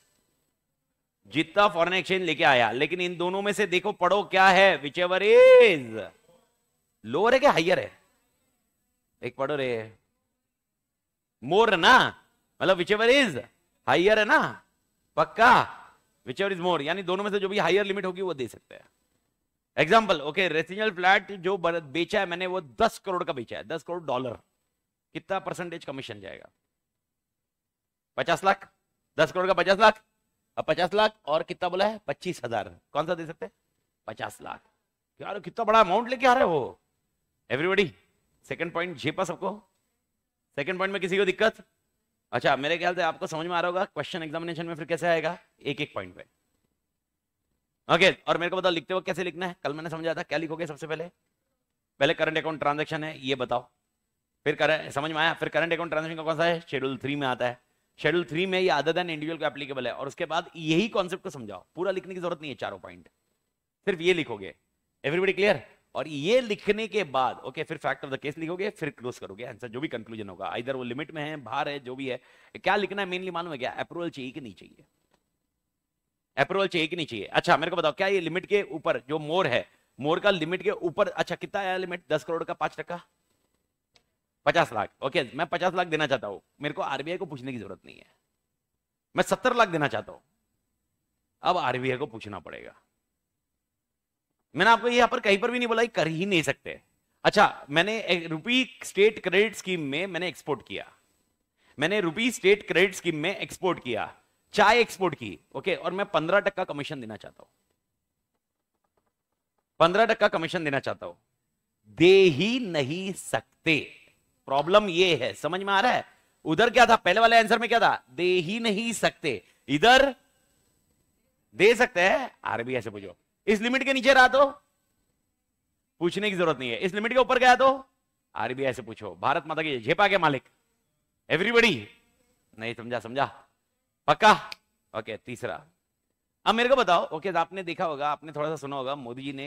जितना फॉरेन एक्सचेंज लेके आया लेकिन इन दोनों में से देखो पढ़ो क्या है विच एवर इज लोअर है क्या हाइयर है एक पढ़ो रे मोर ना मतलब विच एवर इज हाइयर है ना पक्का विच एवर इज मोर यानी दोनों में से जो भी हाइयर लिमिट होगी वो दे सकते हैं एग्जाम्पल ओके रेसिजनल फ्लैट जो बेचा है मैंने वो दस करोड़ का बेचा है दस करोड़ डॉलर कितना परसेंटेज कमीशन जाएगा पचास लाख दस करोड़ का पचास लाख अब पचास लाख और कितना बोला है पच्चीस हजार कौन सा दे सकते हैं पचास लाख यार कितना बड़ा अमाउंट लेके आ रहे हो एवरीबडी सेकंड पॉइंट झेपा सबको सेकंड पॉइंट में किसी को दिक्कत अच्छा मेरे ख्याल से आपको समझ में आ रहा होगा क्वेश्चन एग्जामिनेशन में फिर कैसे आएगा एक एक पॉइंट पे ओके और मेरे को बताओ लिखते वक्त कैसे लिखना है कल मैंने समझा था क्या लिखोगे सबसे पहले पहले करंट अकाउंट ट्रांजेक्शन है ये बताओ फिर कर, समझ में आया फिर करंट अकाउंट ट्रांजेक्शन का कौन सा है शेड्यूल थ्री में आता है शेड्यूल थ्री में ये अदर देन इंडिविजुअल को एप्लीकेबल है और उसके बाद यही कॉन्सेप्ट को समझाओ पूरा लिखने की जरूरत नहीं है चारों पॉइंट सिर्फ ये लिखोगे एवरीबडी क्लियर और ये लिखने के बाद ओके okay, फिर फैक्ट ऑफ द केस लिखोगे फिर क्लोज करोगे आंसर जो भी कंक्लूजन होगा इधर वो लिमिट में है बाहर है जो भी है क्या लिखना है मेनली मालूम है क्या अप्रूवल चाहिए कि नहीं चाहिए अप्रूवल चाहिए कि नहीं चाहिए अच्छा मेरे को बताओ क्या ये लिमिट के ऊपर जो मोर है मोर का लिमिट के ऊपर अच्छा कितना आया लिमिट दस करोड़ का पांच टका पचास लाख ओके मैं पचास लाख देना चाहता हूं मेरे को आरबीआई को पूछने की जरूरत नहीं है मैं सत्तर लाख देना चाहता हूं अब आरबीआई को पूछना पड़ेगा मैंने आपको यहां पर कहीं पर भी नहीं बोला कर ही नहीं सकते अच्छा मैंने रुपी स्टेट क्रेडिट स्कीम में मैंने एक्सपोर्ट किया मैंने रुपी स्टेट क्रेडिट स्कीम में एक्सपोर्ट किया चाय एक्सपोर्ट की ओके और मैं पंद्रह टक्का कमीशन देना चाहता हूं पंद्रह टक्का कमीशन देना चाहता हूं दे ही नहीं सकते प्रॉब्लम ये है समझ में आ रहा है उधर क्या था पहले वाले आंसर में क्या था दे ही नहीं सकते इधर दे सकते हैं आरबीआई से पूछो इस लिमिट के नीचे रहा तो पूछने की जरूरत नहीं है इस लिमिट के ऊपर गया तो आरबीआई से पूछो भारत माता की झेपा के मालिक एवरीबडी नहीं समझा समझा पक्का ओके तीसरा अब मेरे को बताओ ओके आपने देखा होगा आपने थोड़ा सा सुना होगा मोदी जी ने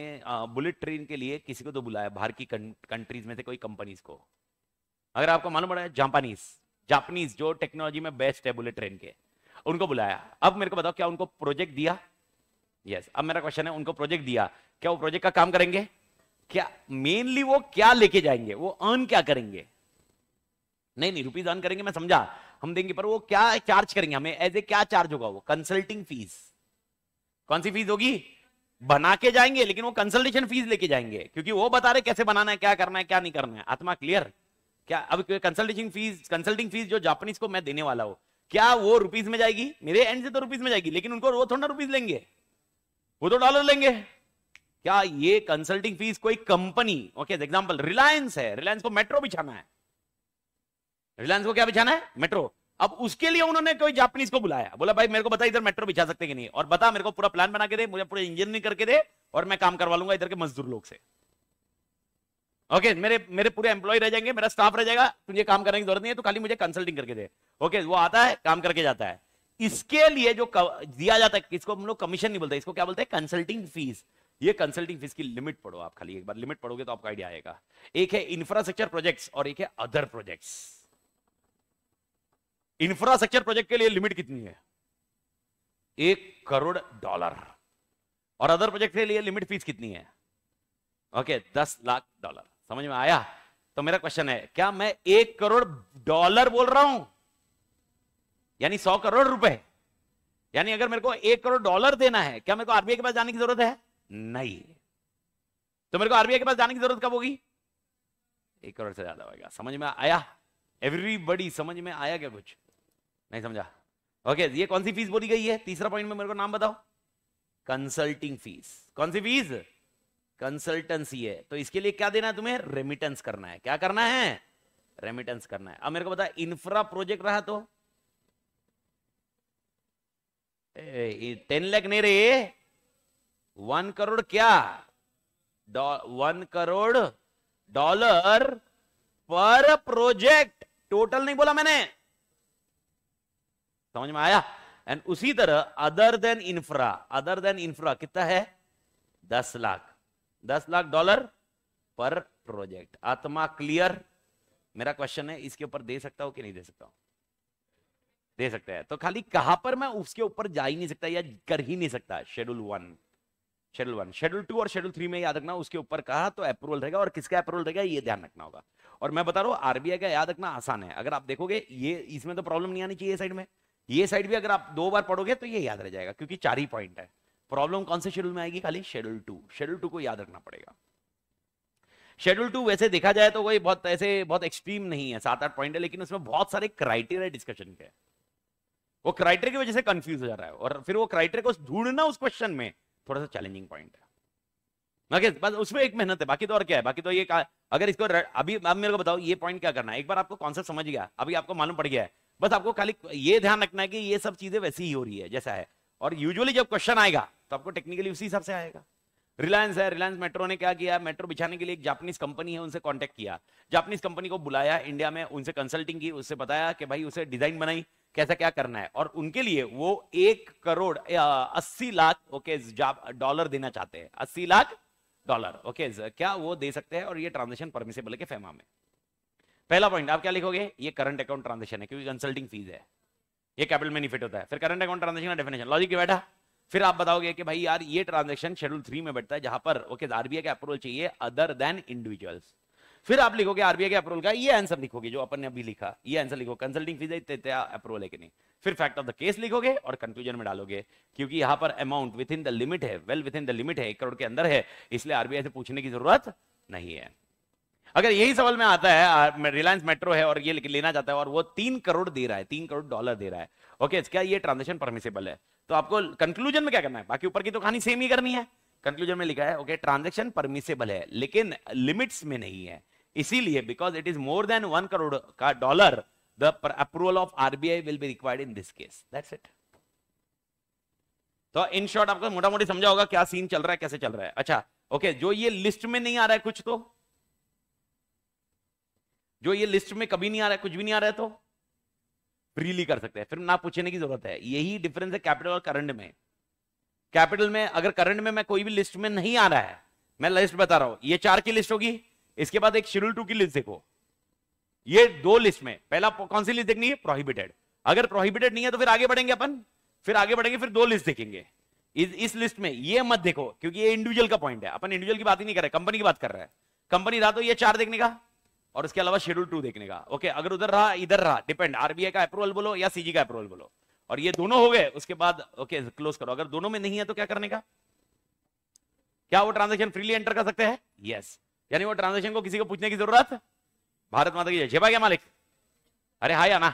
बुलेट ट्रेन के लिए किसी को तो बुलाया बाहर की कंट्रीज में से कोई कंपनीज को अगर आपको मालूम पड़ा है जापानीज जापानीज जो टेक्नोलॉजी में बेस्ट है बुलेट ट्रेन के उनको बुलाया अब मेरे को बताओ क्या उनको प्रोजेक्ट दिया yes. अब मेरा क्वेश्चन है उनको प्रोजेक्ट दिया क्या वो प्रोजेक्ट का काम करेंगे क्या मेनली वो क्या लेके जाएंगे वो अर्न क्या करेंगे नहीं नहीं रुपीज अर्न करेंगे मैं समझा हम देंगे पर वो क्या चार्ज करेंगे हमें एज ए क्या चार्ज होगा वो कंसल्टिंग फीस कौन सी फीस होगी बना के जाएंगे लेकिन वो कंसल्टेशन फीस लेके जाएंगे क्योंकि वो बता रहे कैसे बनाना है क्या करना है क्या नहीं करना है आत्मा क्लियर क्या अब कंसल्टेशन फीस कंसल्टिंग फीस जो जापानीज को मैं देने वाला हूँ क्या वो रुपीज में जाएगी मेरे एंड से तो रुपीज में जाएगी लेकिन उनको वो थोड़ा रुपीज लेंगे वो तो डॉलर लेंगे क्या ये कंसल्टिंग फीस कोई कंपनी ओके एग्जाम्पल रिलायंस है रिलायंस को मेट्रो बिछाना है रिलायंस को क्या बिछाना है मेट्रो अब उसके लिए उन्होंने कोई जापानीज को बुलाया बोला भाई मेरे को बता इधर मेट्रो बिछा सकते कि नहीं और बता मेरे को पूरा प्लान बना के दे मुझे पूरा इंजीनियरिंग करके दे और मैं काम करवा लूंगा इधर के मजदूर लोग से ओके okay, मेरे मेरे पूरे एम्प्लॉय रह जाएंगे मेरा स्टाफ रह जाएगा तुझे काम करने की जरूरत नहीं है तो खाली मुझे कंसल्टिंग करके दे ओके okay, वो आता है काम करके जाता है इसके लिए जो दिया जाता है इसको हम लोग कमीशन नहीं बोलते इसको क्या बोलते हैं कंसल्टिंग फीस ये कंसल्टिंग फीस की लिमिट पढ़ो आप खाली एक बार लिमिट पढ़ोगे तो आपका आइडिया आएगा एक है इंफ्रास्ट्रक्चर प्रोजेक्ट्स और एक है अदर प्रोजेक्ट्स इंफ्रास्ट्रक्चर प्रोजेक्ट के लिए लिमिट कितनी है एक करोड़ डॉलर और अदर प्रोजेक्ट के लिए लिमिट फीस कितनी है ओके दस लाख डॉलर समझ में आया तो मेरा क्वेश्चन है क्या मैं एक करोड़ डॉलर बोल रहा हूं यानी सौ करोड़ रुपए यानी अगर मेरे को एक करोड़ डॉलर देना है क्या मेरे को आरबीआई के पास जाने की जरूरत है नहीं तो मेरे को आरबीआई के पास जाने की जरूरत कब होगी एक करोड़ से ज्यादा होगा समझ में आया एवरीबडी समझ में आया क्या कुछ नहीं समझा ओके ये कौन सी फीस बोली गई है तीसरा पॉइंट में मेरे को नाम बताओ कंसल्टिंग फीस कौन सी फीस कंसल्टेंसी है तो इसके लिए क्या देना है तुम्हें रेमिटेंस करना है क्या करना है रेमिटेंस करना है अब मेरे को बता इंफ्रा प्रोजेक्ट रहा तो टेन लाख नहीं रही वन करोड़ क्या one crore dollar per project total नहीं बोला मैंने समझ में आया एंड उसी तरह other than infra other than infra कितना है दस लाख दस लाख डॉलर पर प्रोजेक्ट आत्मा क्लियर मेरा क्वेश्चन है इसके ऊपर दे सकता हूं कि नहीं दे सकता हूं दे सकता है तो खाली कहां पर मैं उसके ऊपर जा ही नहीं सकता या कर ही नहीं सकता schedule one schedule one schedule two और शेड्यूल थ्री में याद रखना उसके ऊपर कहा तो अप्रूवल रहेगा और किसका अप्रूवल रहेगा ये ध्यान रखना होगा और मैं बता रहा हूँ आरबीआई का याद रखना आसान है अगर आप देखोगे ये इसमें तो प्रॉब्लम नहीं आनी चाहिए साइड में ये साइड भी अगर आप दो बार पढ़ोगे तो ये याद रह जाएगा क्योंकि चार ही पॉइंट है प्रॉब्लम कौन से शेड्यूल में आएगी खाली शेड्यूल टू शेड्यूल टू को याद रखना पड़ेगा शेड्यूल टू वैसे देखा जाए तो वही बहुत ऐसे बहुत एक्सट्रीम नहीं है सात आठ पॉइंट है लेकिन उसमें बहुत सारे क्राइटेरिया डिस्कशन के हैं वो क्राइटेरिया की वजह से कंफ्यूज हो जा रहा है और फिर वो क्राइटेरिया को ढूंढना उस क्वेश्चन में थोड़ा सा चैलेंजिंग पॉइंट है बस उसमें एक मेहनत है बाकी तो और क्या है बाकी तो ये अगर इसको अभी अब मेरे को बताओ ये पॉइंट क्या करना है एक बार आपको कॉन्सेप्ट समझ गया अभी आपको मालूम पड़ गया है बस आपको खाली ये ध्यान रखना है कि ये सब चीजें वैसी ही हो रही है जैसा है और यूजुअली जब क्वेश्चन आएगा तो आपको टेक्निकली उसी हिसाब से आएगा रिलायंस है रिलायंस मेट्रो ने क्या किया मेट्रो बिछाने के लिए एक जापानीज कंपनी है उनसे कांटेक्ट किया जापानीज कंपनी को बुलाया इंडिया में उनसे कंसल्टिंग की उससे बताया कि भाई उसे डिजाइन बनाई कैसा क्या करना है और उनके लिए वो एक करोड़ अस्सी लाख ओके डॉलर देना चाहते हैं अस्सी लाख डॉलर ओके क्या वो दे सकते हैं और ये ट्रांजेक्शन परमिशेबल के फेमा में पहला पॉइंट आप क्या लिखोगे ये करंट अकाउंट ट्रांजेक्शन है क्योंकि कंसल्टिंग फीस है ये कैपिटल बेनिफिट होता है फिर करंट अकाउंट ट्रांजेक्शन का डेफिनेशन लॉजिक बैठा फिर आप बताओगे कि भाई यार ये ट्रांजेक्शन शेड्यूल थ्री में बैठता है जहां पर ओके आरबीआई का अप्रूवल चाहिए अदर देन इंडिविजुअल्स फिर आप लिखोगे आरबीआई के अप्रूवल का ये आंसर लिखोगे जो अपन ने अभी लिखा ये आंसर लिखो कंसल्टिंग फीस देते अप्रूवल है कि नहीं फिर फैक्ट ऑफ द केस लिखोगे और कंक्लूजन में डालोगे क्योंकि यहां पर amount with in the limit है well with in the limit है एक करोड़ के अंदर है इसलिए आरबीआई से पूछने की जरूरत नहीं है अगर यही सवाल में आता है रिलायंस मेट्रो है और ये लेना चाहता है और वो तीन करोड़ दे रहा है तीन करोड़ डॉलर दे रहा है ओके क्या ये ट्रांजेक्शन परमिसेबल है तो आपको कंक्लूजन में क्या करना है बाकी ऊपर की तो कहानी सेम ही करनी है कंक्लूजन में लिखा है ओके ट्रांजेक्शन परमिसेबल है लेकिन लिमिट्स में नहीं है इसीलिए because it is more than one crore का dollar the approval of RBI will be required in this case that's it तो इन शॉर्ट आपको मोटा मोटी समझा होगा क्या सीन चल रहा है कैसे चल रहा है अच्छा ओके okay, जो ये लिस्ट में नहीं आ रहा है कुछ तो जो ये लिस्ट में कभी नहीं आ रहा है कुछ भी नहीं आ रहा है तो फ्रीली कर सकते हैं फिर ना पूछने की जरूरत है यही डिफरेंस है कैपिटल और करंट में कैपिटल में अगर करंट में मैं कोई भी लिस्ट में नहीं आ रहा है मैं लिस्ट बता रहा हूं ये चार की लिस्ट होगी इसके बाद एक शेड्यूल टू की लिस्ट देखो ये दो लिस्ट में पहला कौन सी लिस्ट देखनी है प्रोहिबिटेड अगर प्रोहिबिटेड नहीं है तो फिर आगे बढ़ेंगे अपन फिर आगे बढ़ेंगे फिर दो लिस्ट देखेंगे इस, इस लिस्ट में ये मत देखो क्योंकि ये इंडिविजुअल का पॉइंट है अपन इंडिविजुअल की बात ही नहीं कर रहे कंपनी की बात कर रहे हैं कंपनी रहा तो ये चार देखने का और उसके अलावा शेड्यूल टू देखने का ओके अगर उधर रहा इधर रहा डिपेंड आरबीआई का अप्रूवल बोलो या सीजी का अप्रूवल बोलो और ये दोनों हो गए उसके बाद ओके क्लोज करो अगर दोनों में नहीं है तो क्या करने का क्या वो ट्रांजेक्शन फ्रीली एंटर कर सकते हैं यस yes. यानी वो ट्रांजेक्शन को किसी को पूछने की जरूरत भारत माता की जय छेपा क्या मालिक अरे हाँ या ना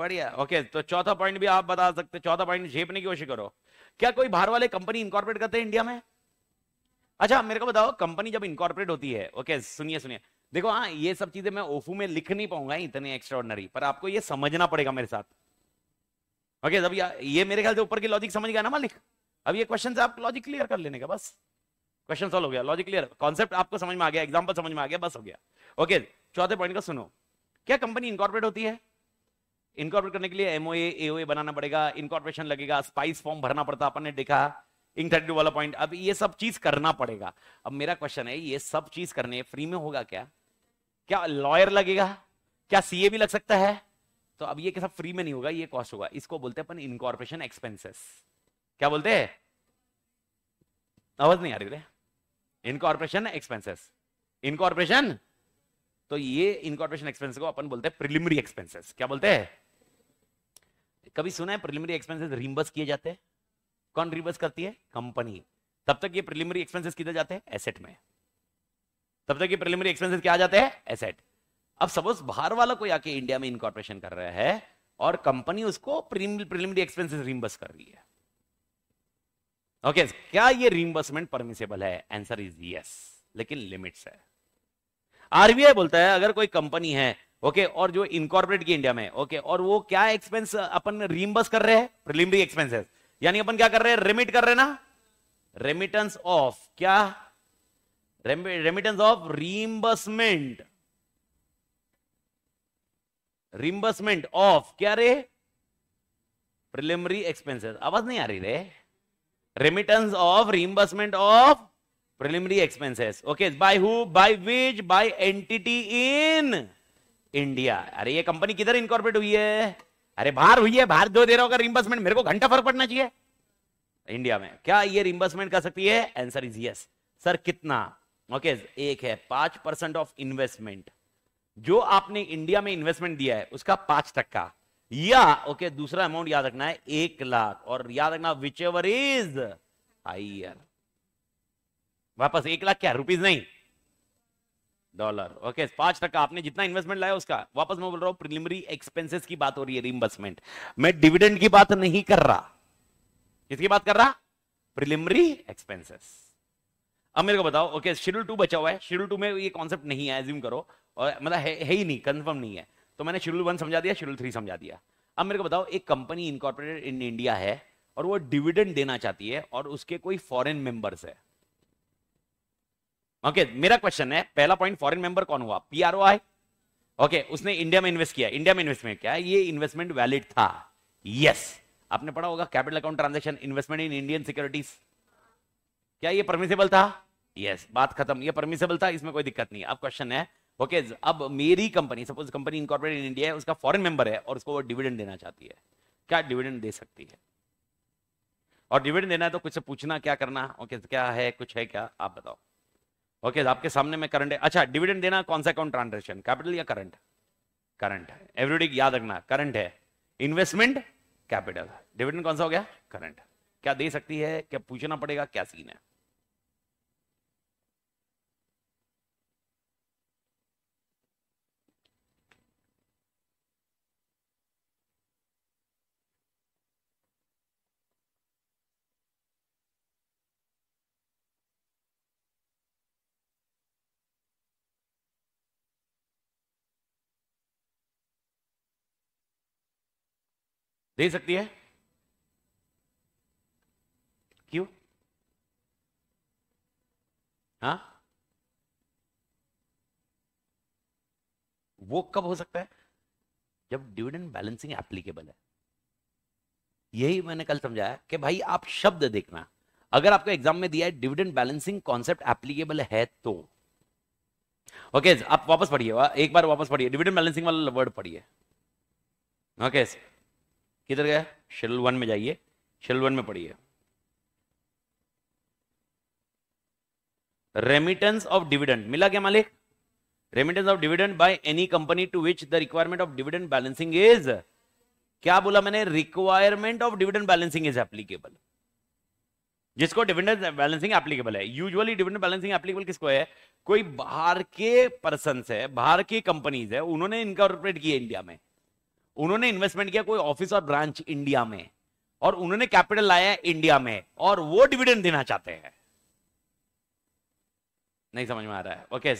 बढ़िया ओके तो चौथा पॉइंट भी आप बता सकते चौथा पॉइंट झेपने की कोशिश करो क्या कोई बाहर वाले कंपनी इंकॉर्पोरेट करते हैं इंडिया में अच्छा मेरे को बताओ कंपनी जब इंकॉर्पोरेट होती है ओके सुनिए सुनिए देखो हाँ ये सब चीजें मैं ओफू में लिख नहीं पाऊंगा इतने एक्स्ट्रॉर्डनरी पर आपको ये समझना पड़ेगा मेरे साथ ओके जब ये मेरे ख्याल से ऊपर की लॉजिक समझ गया ना मालिक अब ये क्वेश्चन आप लॉजिक क्लियर कर लेने का बस क्वेश्चन सॉल्व हो गया लॉजिक क्लियर कॉन्सेप्ट आपको समझ में आ गया एग्जाम्पल समझ में आ गया बस हो गया ओके चौथे पॉइंट का सुनो क्या कंपनी इनकॉर्पोरेट होती है इनकॉर्पोरेट करने के लिए एमओए एओए बनाना पड़ेगा इनकॉर्पोरेशन लगेगा स्पाइस फॉर्म भरना पड़ता अपन ने देखा इन थर्टी वाला पॉइंट अब ये सब चीज करना पड़ेगा अब मेरा क्वेश्चन है ये सब चीज करने फ्री में होगा क्या क्या लॉयर लगेगा क्या सीए भी लग सकता है तो अब ये सब फ्री में नहीं होगा ये कॉस्ट होगा इसको बोलते हैं अपन इनकॉर्पोरेशन एक्सपेंसेस क्या बोलते हैं आवाज नहीं आ रही है इनकॉर्पोरेशन एक्सपेंसेस इनकॉर्पोरेशन तो ये इनकॉर्पोरेशन एक्सपेंसेस को अपन बोलते हैं प्रिलिमिनरी एक्सपेंसेस क्या बोलते हैं कभी सुना है प्रिलिमिनरी एक्सपेंसेस रिम्बर्स किए जाते हैं कौन रिवर्स करती है कंपनी तब तक ये प्रिलिमिनरी एक्सपेंसेस किधर जाते हैं एसेट में तब तक ये प्रिलिमिनरी एक्सपेंसेस क्या आ जाते हैं एसेट अब सपोज बाहर वाला कोई आके इंडिया में इनकॉर्पोरेशन कर रहा है और कंपनी उसको प्रिलिमिनरी एक्सपेंसेस रिम्बर्स कर रही है ओके okay, क्या ये रिमबर्समेंट परमिसेबल है आंसर इज यस लेकिन लिमिट्स है आरबीआई बोलता है अगर कोई कंपनी है ओके okay, और जो इनकॉर्पोरेट की इंडिया में ओके okay, और वो क्या एक्सपेंस अपन रिमबर्स कर रहे हैं प्रिलिमिनरी एक्सपेंसेस यानी अपन क्या कर रहे हैं रेमिट कर रहे ना रेमिटेंस ऑफ क्या remittance of reimbursement reimbursement of क्या रे प्रिलिमिनरी एक्सपेंसेस आवाज नहीं आ रही रे remittance of reimbursement of preliminary expenses okay by who by which by entity in india अरे ये कंपनी किधर इनकॉर्पोरेट हुई है अरे बाहर हुई है बाहर जो दे रहा होगा रिम्बर्समेंट मेरे को घंटा फर्क पड़ना चाहिए इंडिया में क्या ये रिम्बर्समेंट कर सकती है आंसर इज यस सर कितना ओके okay, एक है पांच परसेंट ऑफ इन्वेस्टमेंट जो आपने इंडिया में इन्वेस्टमेंट दिया है उसका पांच टक्का या ओके okay, दूसरा अमाउंट याद रखना है एक लाख और याद रखना विच एवर इज हाइयर वापस एक लाख क्या रुपीज नहीं डॉलर ओके okay, पांच टका आपने जितना इन्वेस्टमेंट लाया उसका वापस मैं बोल रहा हूं प्रिलिमरी एक्सपेंसेस की बात हो रही है रिमबर्समेंट मैं डिविडेंड की बात नहीं कर रहा किसकी बात कर रहा प्रिलिमरी एक्सपेंसेस अब मेरे को बताओ ओके शेड्यूल टू बचा हुआ है शेड्यूल टू में ये कॉन्सेप्ट नहीं है एज्यूम करो और मतलब है, है ही नहीं कंफर्म नहीं है तो मैंने शेड्यूल वन समझा दिया शेड्यूल थ्री समझा दिया अब मेरे को बताओ एक कंपनी इनकॉर्पोरेटेड इन इंडिया है और वो डिविडेंड देना चाहती है और उसके कोई फॉरेन मेंबर्स है ओके okay, मेरा क्वेश्चन है पहला पॉइंट फॉरेन मेंबर कौन हुआ पीआरओ आई ओके उसने इंडिया में इन्वेस्ट किया इंडिया में इन्वेस्टमेंट किया ये इन्वेस्टमेंट वैलिड था यस yes. आपने पढ़ा होगा capital account transaction investment in Indian securities क्या ये परमिसेबल था यस yes. बात खत्म ये परमिसेबल था इसमें कोई दिक्कत नहीं अब क्वेश्चन है ओके okay, अब मेरी company suppose company incorporate in India है उसका फॉरेन मेंबर है और उसको वो डिविडेंड देना चाहती है क्या डिविडेंड दे सकती है और डिविडेंड देना है तो कुछ से पूछना क्या करना ओके okay, क्या है कुछ है क्या आप बताओ ओके okay, आपके सामने में करंट है अच्छा डिविडेंड देना कौन सा अकाउंट ट्रांजेक्शन कैपिटल या करंट करंट है एवरीडे याद रखना करंट है इन्वेस्टमेंट कैपिटल डिविडेंड कौन सा हो गया करंट क्या दे सकती है क्या पूछना पड़ेगा क्या सीन है दे सकती है क्यों हा वो कब हो सकता है जब डिविडेंड बैलेंसिंग एप्लीकेबल है यही मैंने कल समझाया कि भाई आप शब्द देखना अगर आपको एग्जाम में दिया है डिविडेंड बैलेंसिंग कॉन्सेप्ट एप्लीकेबल है तो ओके okay, आप वापस पढ़िए एक बार वापस पढ़िए डिविडेंड बैलेंसिंग वाला वर्ड पढ़िए ओके okay, किधर गया शेड्यूल वन में जाइए शेड्यूल वन में पढ़िए रेमिटेंस ऑफ डिविडेंड मिला क्या मालिक remittance of dividend by any company to which the requirement of dividend balancing is क्या बोला मैंने requirement of dividend balancing is applicable जिसको डिविडेंड बैलेंसिंग एप्लीकेबल है यूजुअली डिविडेंड बैलेंसिंग एप्लीकेबल किसको है कोई बाहर के पर्सन है बाहर की कंपनीज है उन्होंने इनकॉर्पोरेट किया इंडिया में उन्होंने इन्वेस्टमेंट किया कोई ऑफिस और ब्रांच इंडिया में और उन्होंने कैपिटल लाया इंडिया में और वो डिविडेंड देना चाहते हैं नहीं समझ में आ रहा है ओके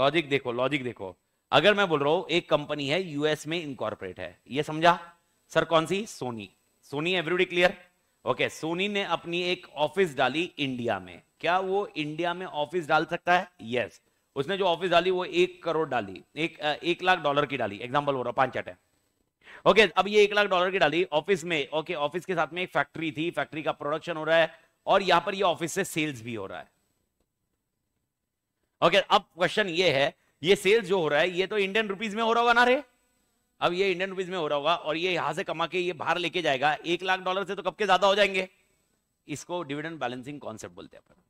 लॉजिक देखो लॉजिक देखो अगर मैं बोल रहा हूं एक कंपनी है यूएस में इनकॉर्पोरेट है ये समझा सर कौन सी Sony Sony everybody clear okay Sony ने अपनी एक ऑफिस डाली इंडिया में क्या वो इंडिया में ऑफिस डाल सकता है यस yes. उसने जो ऑफिस डाली वो एक करोड़ डाली एक एक लाख डॉलर की डाली एग्जाम्पल बोल रहा हूं पांच अटैक ओके okay, अब ये एक लाख डॉलर की डाली ऑफिस में ओके okay, ऑफिस के साथ में एक फैक्ट्री थी फैक्ट्री का प्रोडक्शन हो रहा है और यहां पर ये ऑफिस से सेल्स भी हो रहा है ओके okay, अब क्वेश्चन ये है ये सेल्स जो हो रहा है ये तो इंडियन रुपीज में हो रहा होगा ना रे अब ये इंडियन रुपीज में हो रहा होगा और ये यहां से कमा के ये बाहर लेके जाएगा एक लाख डॉलर से तो कब के ज्यादा हो जाएंगे इसको डिविडेंड बैलेंसिंग कॉन्सेप्ट बोलते हैं अपन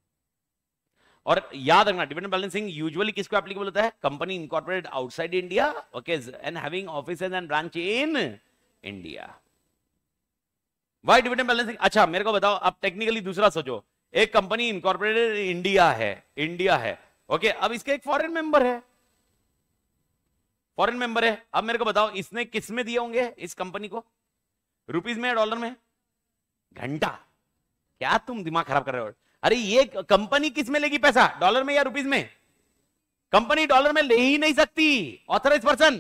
और याद रखना डिविडेंड बैलेंसिंग यूजुअली किसको एप्लीकेबल होता है company incorporated outside India okay and having offices and branch in India why dividend balancing अच्छा मेरे को बताओ आप टेक्निकली दूसरा सोचो एक कंपनी इनकॉर्पोरेटेड इंडिया है इंडिया है ओके okay, अब इसके एक फॉरेन मेंबर है फॉरेन मेंबर है अब मेरे को बताओ इसने किस में दिए होंगे इस कंपनी को रुपीज में डॉलर में घंटा क्या तुम दिमाग खराब कर रहे हो अरे ये कंपनी किस में लेगी पैसा डॉलर में या रुपीज में कंपनी डॉलर में ले ही नहीं सकती ऑथराइज पर्सन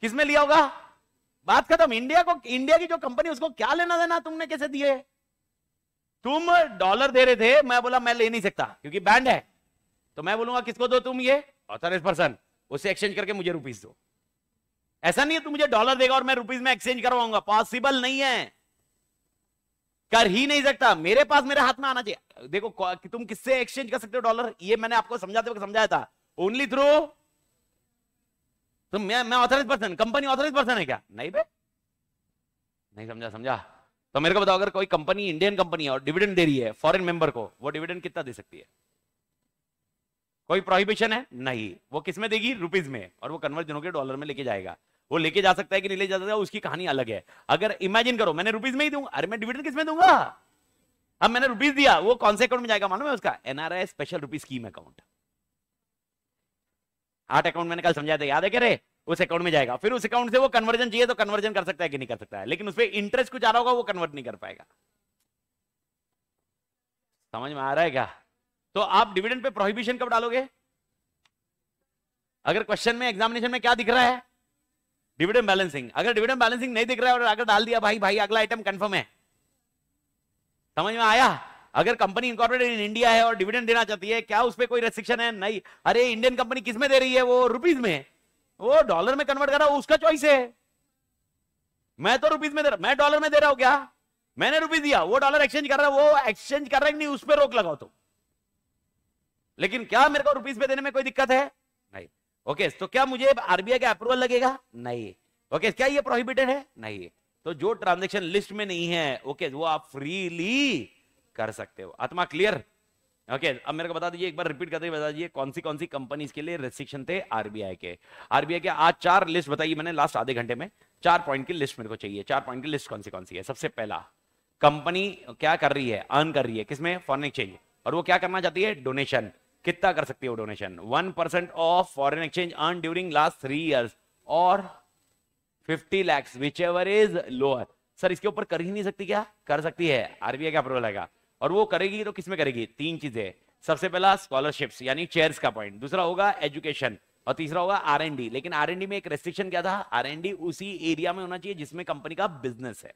किस में लिया होगा बात खत्म इंडिया को इंडिया की जो कंपनी उसको क्या लेना देना तुमने कैसे दिए तुम डॉलर दे रहे थे मैं बोला मैं ले नहीं सकता क्योंकि बैंड है तो मैं बोलूंगा किसको दो तुम ये ऑथराइज पर्सन उसे एक्सचेंज करके मुझे रुपीज दो ऐसा नहीं है तुम मुझे डॉलर देगा और मैं रुपीज में एक्सचेंज करवाऊंगा पॉसिबल नहीं है कर ही नहीं सकता मेरे पास मेरे हाथ में आना चाहिए देखो कि तुम किससे एक्सचेंज कर सकते हो डॉलर ये मैंने आपको समझाते हुए समझाया था ओनली थ्रू तुम मैं मैं authorise person company authorise person है क्या नहीं बे नहीं समझा समझा तो मेरे को बताओ अगर कोई कंपनी इंडियन कंपनी है और डिविडेंड दे रही है फॉरेन मेंबर को वो डिविडेंड कितना दे सकती है कोई प्रोहिबिशन है नहीं वो किसमें देगी रुपीज में और वो कन्वर्जन होकर डॉलर में लेके जाएगा वो लेके जा सकता है कि नहीं ले जा सकता उसकी कहानी अलग है अगर इमेजिन करो मैंने रुपीज में ही दूंगा अरे मैं डिविडेंड किस में दूंगा अब हाँ, मैंने रुपीज दिया वो कौन से अकाउंट में जाएगा मालूम है उसका NRI special rupees scheme account आठ अकाउंट मैंने कल समझाया था याद है करे उस अकाउंट में जाएगा फिर उस अकाउंट से वो कन्वर्जन चाहिए तो कन्वर्जन कर सकता है कि नहीं कर सकता है लेकिन उस पर इंटरेस्ट कुछ आ रहा होगा वो कन्वर्ट नहीं कर पाएगा समझ में आ रहा है क्या तो आप डिविडेंड पे प्रोहिबिशन कब डालोगे अगर क्वेश्चन में एग्जामिनेशन में क्या दिख रहा है डिविडेंड बैलेंसिंग अगर डिविडेंड बैलेंसिंग नहीं दिख रहा है और अगर डाल दिया भाई भाई अगला आइटम कंफर्म है समझ में आया अगर कंपनी इंकॉर्पोरेटेड इन इंडिया है और डिविडेंड देना चाहती है क्या उस पर कोई रेस्ट्रिक्शन है नहीं अरे इंडियन कंपनी किसमें दे रही है वो रुपीज में वो डॉलर में कन्वर्ट कर रहा हूं उसका चॉइस है मैं तो रुपीज में दे रहा मैं डॉलर में दे रहा हूं क्या मैंने रुपीज दिया वो डॉलर एक्सचेंज कर रहा है वो एक्सचेंज कर रहा है नहीं उस पर रोक लगाओ तो लेकिन क्या मेरे को रुपीज पे देने में कोई दिक्कत है ओके तो क्या मुझे आरबीआई का अप्रूवल लगेगा नहीं ओके क्या ये प्रोहिबिटेड है नहीं तो जो ट्रांजेक्शन लिस्ट में नहीं है ओके वो आप फ्रीली कर सकते हो आत्मा क्लियर ओके okay, अब मेरे को बता दीजिए एक बार रिपीट करते हुए बता दीजिए कौन सी कौन सी कंपनीज के लिए रेस्ट्रिक्शन थे आरबीआई के आरबीआई के आज चार लिस्ट बताइए मैंने लास्ट आधे घंटे में चार पॉइंट की लिस्ट मेरे को चाहिए चार पॉइंट की लिस्ट कौन सी कौन सी है सबसे पहला कंपनी क्या कर रही है अर्न कर रही है किसमें फॉरन एक्सचेंज और वो क्या करना चाहती है डोनेशन कितना कर सकती है वो donation one percent of foreign exchange earn during last three years और fifty lakhs whichever is lower sir इसके ऊपर कर ही नहीं सकती क्या कर सकती है आरबीआई का अप्रूवल आएगा और वो करेगी तो किसमें करेगी तीन चीजें सबसे पहला स्कॉलरशिप्स यानी चेयर्स का पॉइंट दूसरा होगा एजुकेशन और तीसरा होगा आर लेकिन आर में एक रेस्ट्रिक्शन क्या था आर उसी एरिया में होना चाहिए जिसमें कंपनी का बिजनेस है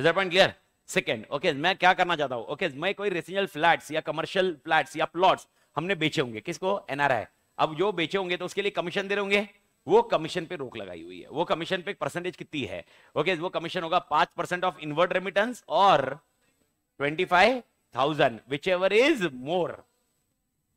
is point clear second okay मैं क्या करना चाहता हूँ ओके मैं कोई रेसिजनल फ्लैट्स या कमर्शियल फ्लैट्स या प्लॉट्स हमने बेचे होंगे किसको एनआरआई अब जो बेचे होंगे तो उसके लिए कमीशन दे रहे होंगे वो कमीशन पे रोक लगाई हुई है वो कमीशन पे परसेंटेज कितनी है ओके वो कमीशन होगा पांच परसेंट ऑफ इनवर्ट रेमिटेंस और twenty five thousand whichever is more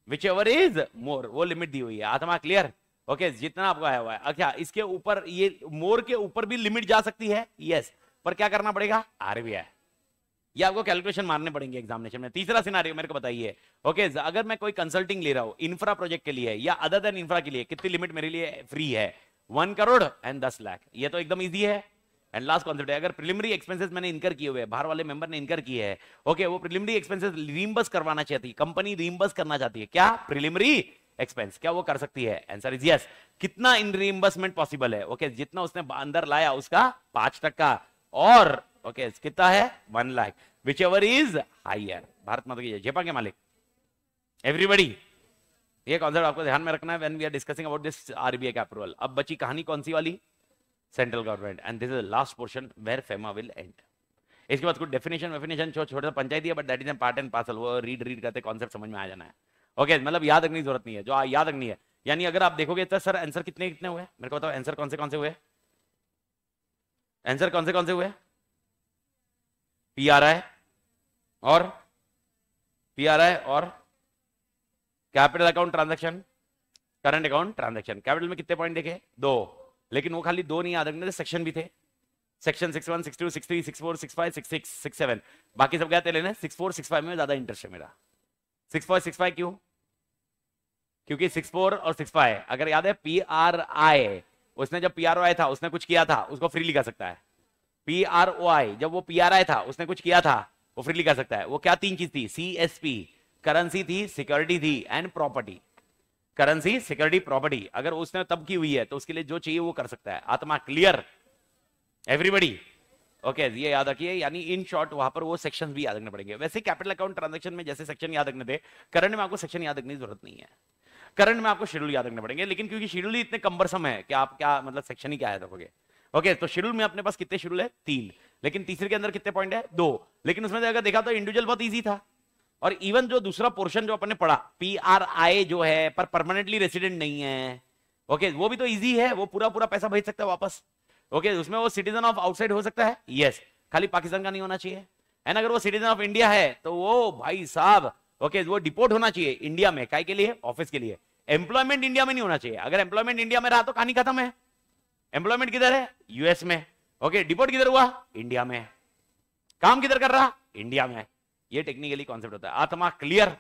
whichever is more वो लिमिट दी हुई है आत्मा क्लियर ओके okay, जितना आपको आया हुआ है अच्छा इसके ऊपर ये मोर के ऊपर भी लिमिट जा सकती है यस yes. पर क्या करना पड़ेगा आरबीआई ये आपको कैलकुलेशन मारने पड़ेंगे एग्जामिनेशन में तीसरा सिनारियो मेरे को बताइए ओके अगर मैं कोई कंसल्टिंग ले रहा हूं इंफ्रा प्रोजेक्ट के लिए या अदर देन इंफ्रा के लिए कितनी लिमिट मेरे लिए फ्री है वन करोड़ एंड दस लाख ये तो एकदम ईजी है एंड लास्ट कॉन्सेप्ट है अगर प्रिलिमिनरी एक्सपेंसेस मैंने इनकर किए हुए बाहर वाले मेंबर ने इनकर किए हैं ओके वो प्रिलिमिनरी एक्सपेंसेस रीम्बर्स करवाना चाहती है कंपनी रीम्बर्स करना चाहती है क्या प्रिलिमिनरी एक्सपेंस क्या वो कर सकती है आंसर इज यस कितना इन रीइंबर्समेंट पॉसिबल है ओके okay, जितना उसने अंदर लाया उसका पांच टक्का और ओके कितना है one lakh whichever is higher Bharat माता की जयपा के मालिक एवरीबडी ये कॉन्सेप्ट आपको ध्यान में रखना है when we are discussing about this RBI का अप्रूवल अब बची कहानी कौन सी वाली central government and this is last portion where FEMA will end इसके बाद कुछ डेफिनेशन वेफिनेशन छोटे सा पंचायती है but that is a part and parcel वो रीड रीड करते कॉन्सेप्ट समझ में आ जाना है ओके okay, मतलब याद रखने की जरूरत नहीं है जो याद रखनी है यानी अगर आप देखोगे तो सर आंसर कितने कितने हुए मेरे को बताओ आंसर कौन से कौन से हुए आंसर कौन से कौन से हुए पी आ रहा है और पी आ रहा है और capital account transaction current account transaction capital में कितने पॉइंट देखे दो लेकिन वो खाली दो नहीं याद रखने सेक्शन भी थे section six one six two six three six four six five six six six seven बाकी सब क्या लेना सिक्स फोर सिक्स फाइव में ज्यादा इंटरेस्ट है मेरा सिक्स फोर सिक्स फाइव क्यों क्योंकि सिक्स फोर और सिक्स फाइव अगर याद है पी आर आई उसने जब पी आर आई था उसने कुछ किया था उसको फ्री लिखा सकता है पी आर ओ आई जब वो पी आर आई था उसने कुछ किया था वो फ्रीली कर सकता है वो क्या तीन चीज थी सी एस पी करेंसी थी सिक्योरिटी थी and property currency security property अगर उसने तब की हुई है तो उसके लिए जो चाहिए वो कर सकता है आत्मा क्लियर एवरीबडी ओके okay, ये याद रखिए यानी इन शॉर्ट वहां पर वो सेक्शन भी याद रखने पड़ेंगे वैसे कैपिटल अकाउंट ट्रांजेक्शन में जैसे सेक्शन याद रखने थे करंट में आपको सेक्शन याद रखने की जरूरत नहीं है करंट में आपको शेड्यूल याद रखने पड़ेंगे लेकिन क्योंकि शेड्यूल ही इतने कंबरसम है कि आप क्या मतलब सेक्शन ही क्या याद रखोगे ओके तो शेड्यूल में अपने पास कितने शेड्यूल है तीन लेकिन तीसरे के अंदर कितने पॉइंट है दो लेकिन उसमें अगर देखा तो इंडिविजुअल बहुत ईजी था और इवन जो दूसरा पोर्शन जो अपने पढ़ा पी आर आई जो है पर परमानेंटली रेसिडेंट नहीं है ओके वो भी तो इजी है वो पूरा पूरा पैसा भेज सकता है वापस ओके उसमें वो सिटीजन ऑफ आउटसाइड हो सकता है यस खाली पाकिस्तान का नहीं होना चाहिए एंड अगर वो सिटीजन ऑफ इंडिया है तो वो भाई साहब ओके वो डिपोर्ट होना चाहिए इंडिया में काय के लिए ऑफिस के लिए एम्प्लॉयमेंट इंडिया में नहीं होना चाहिए अगर एम्प्लॉयमेंट इंडिया में रहा तो कहानी खत्म है एम्प्लॉयमेंट किधर है यूएस में ओके डिपोर्ट किधर हुआ इंडिया में काम किधर कर रहा इंडिया में ये टेक्निकली कॉन्सेप्ट होता है आत्मा क्लियर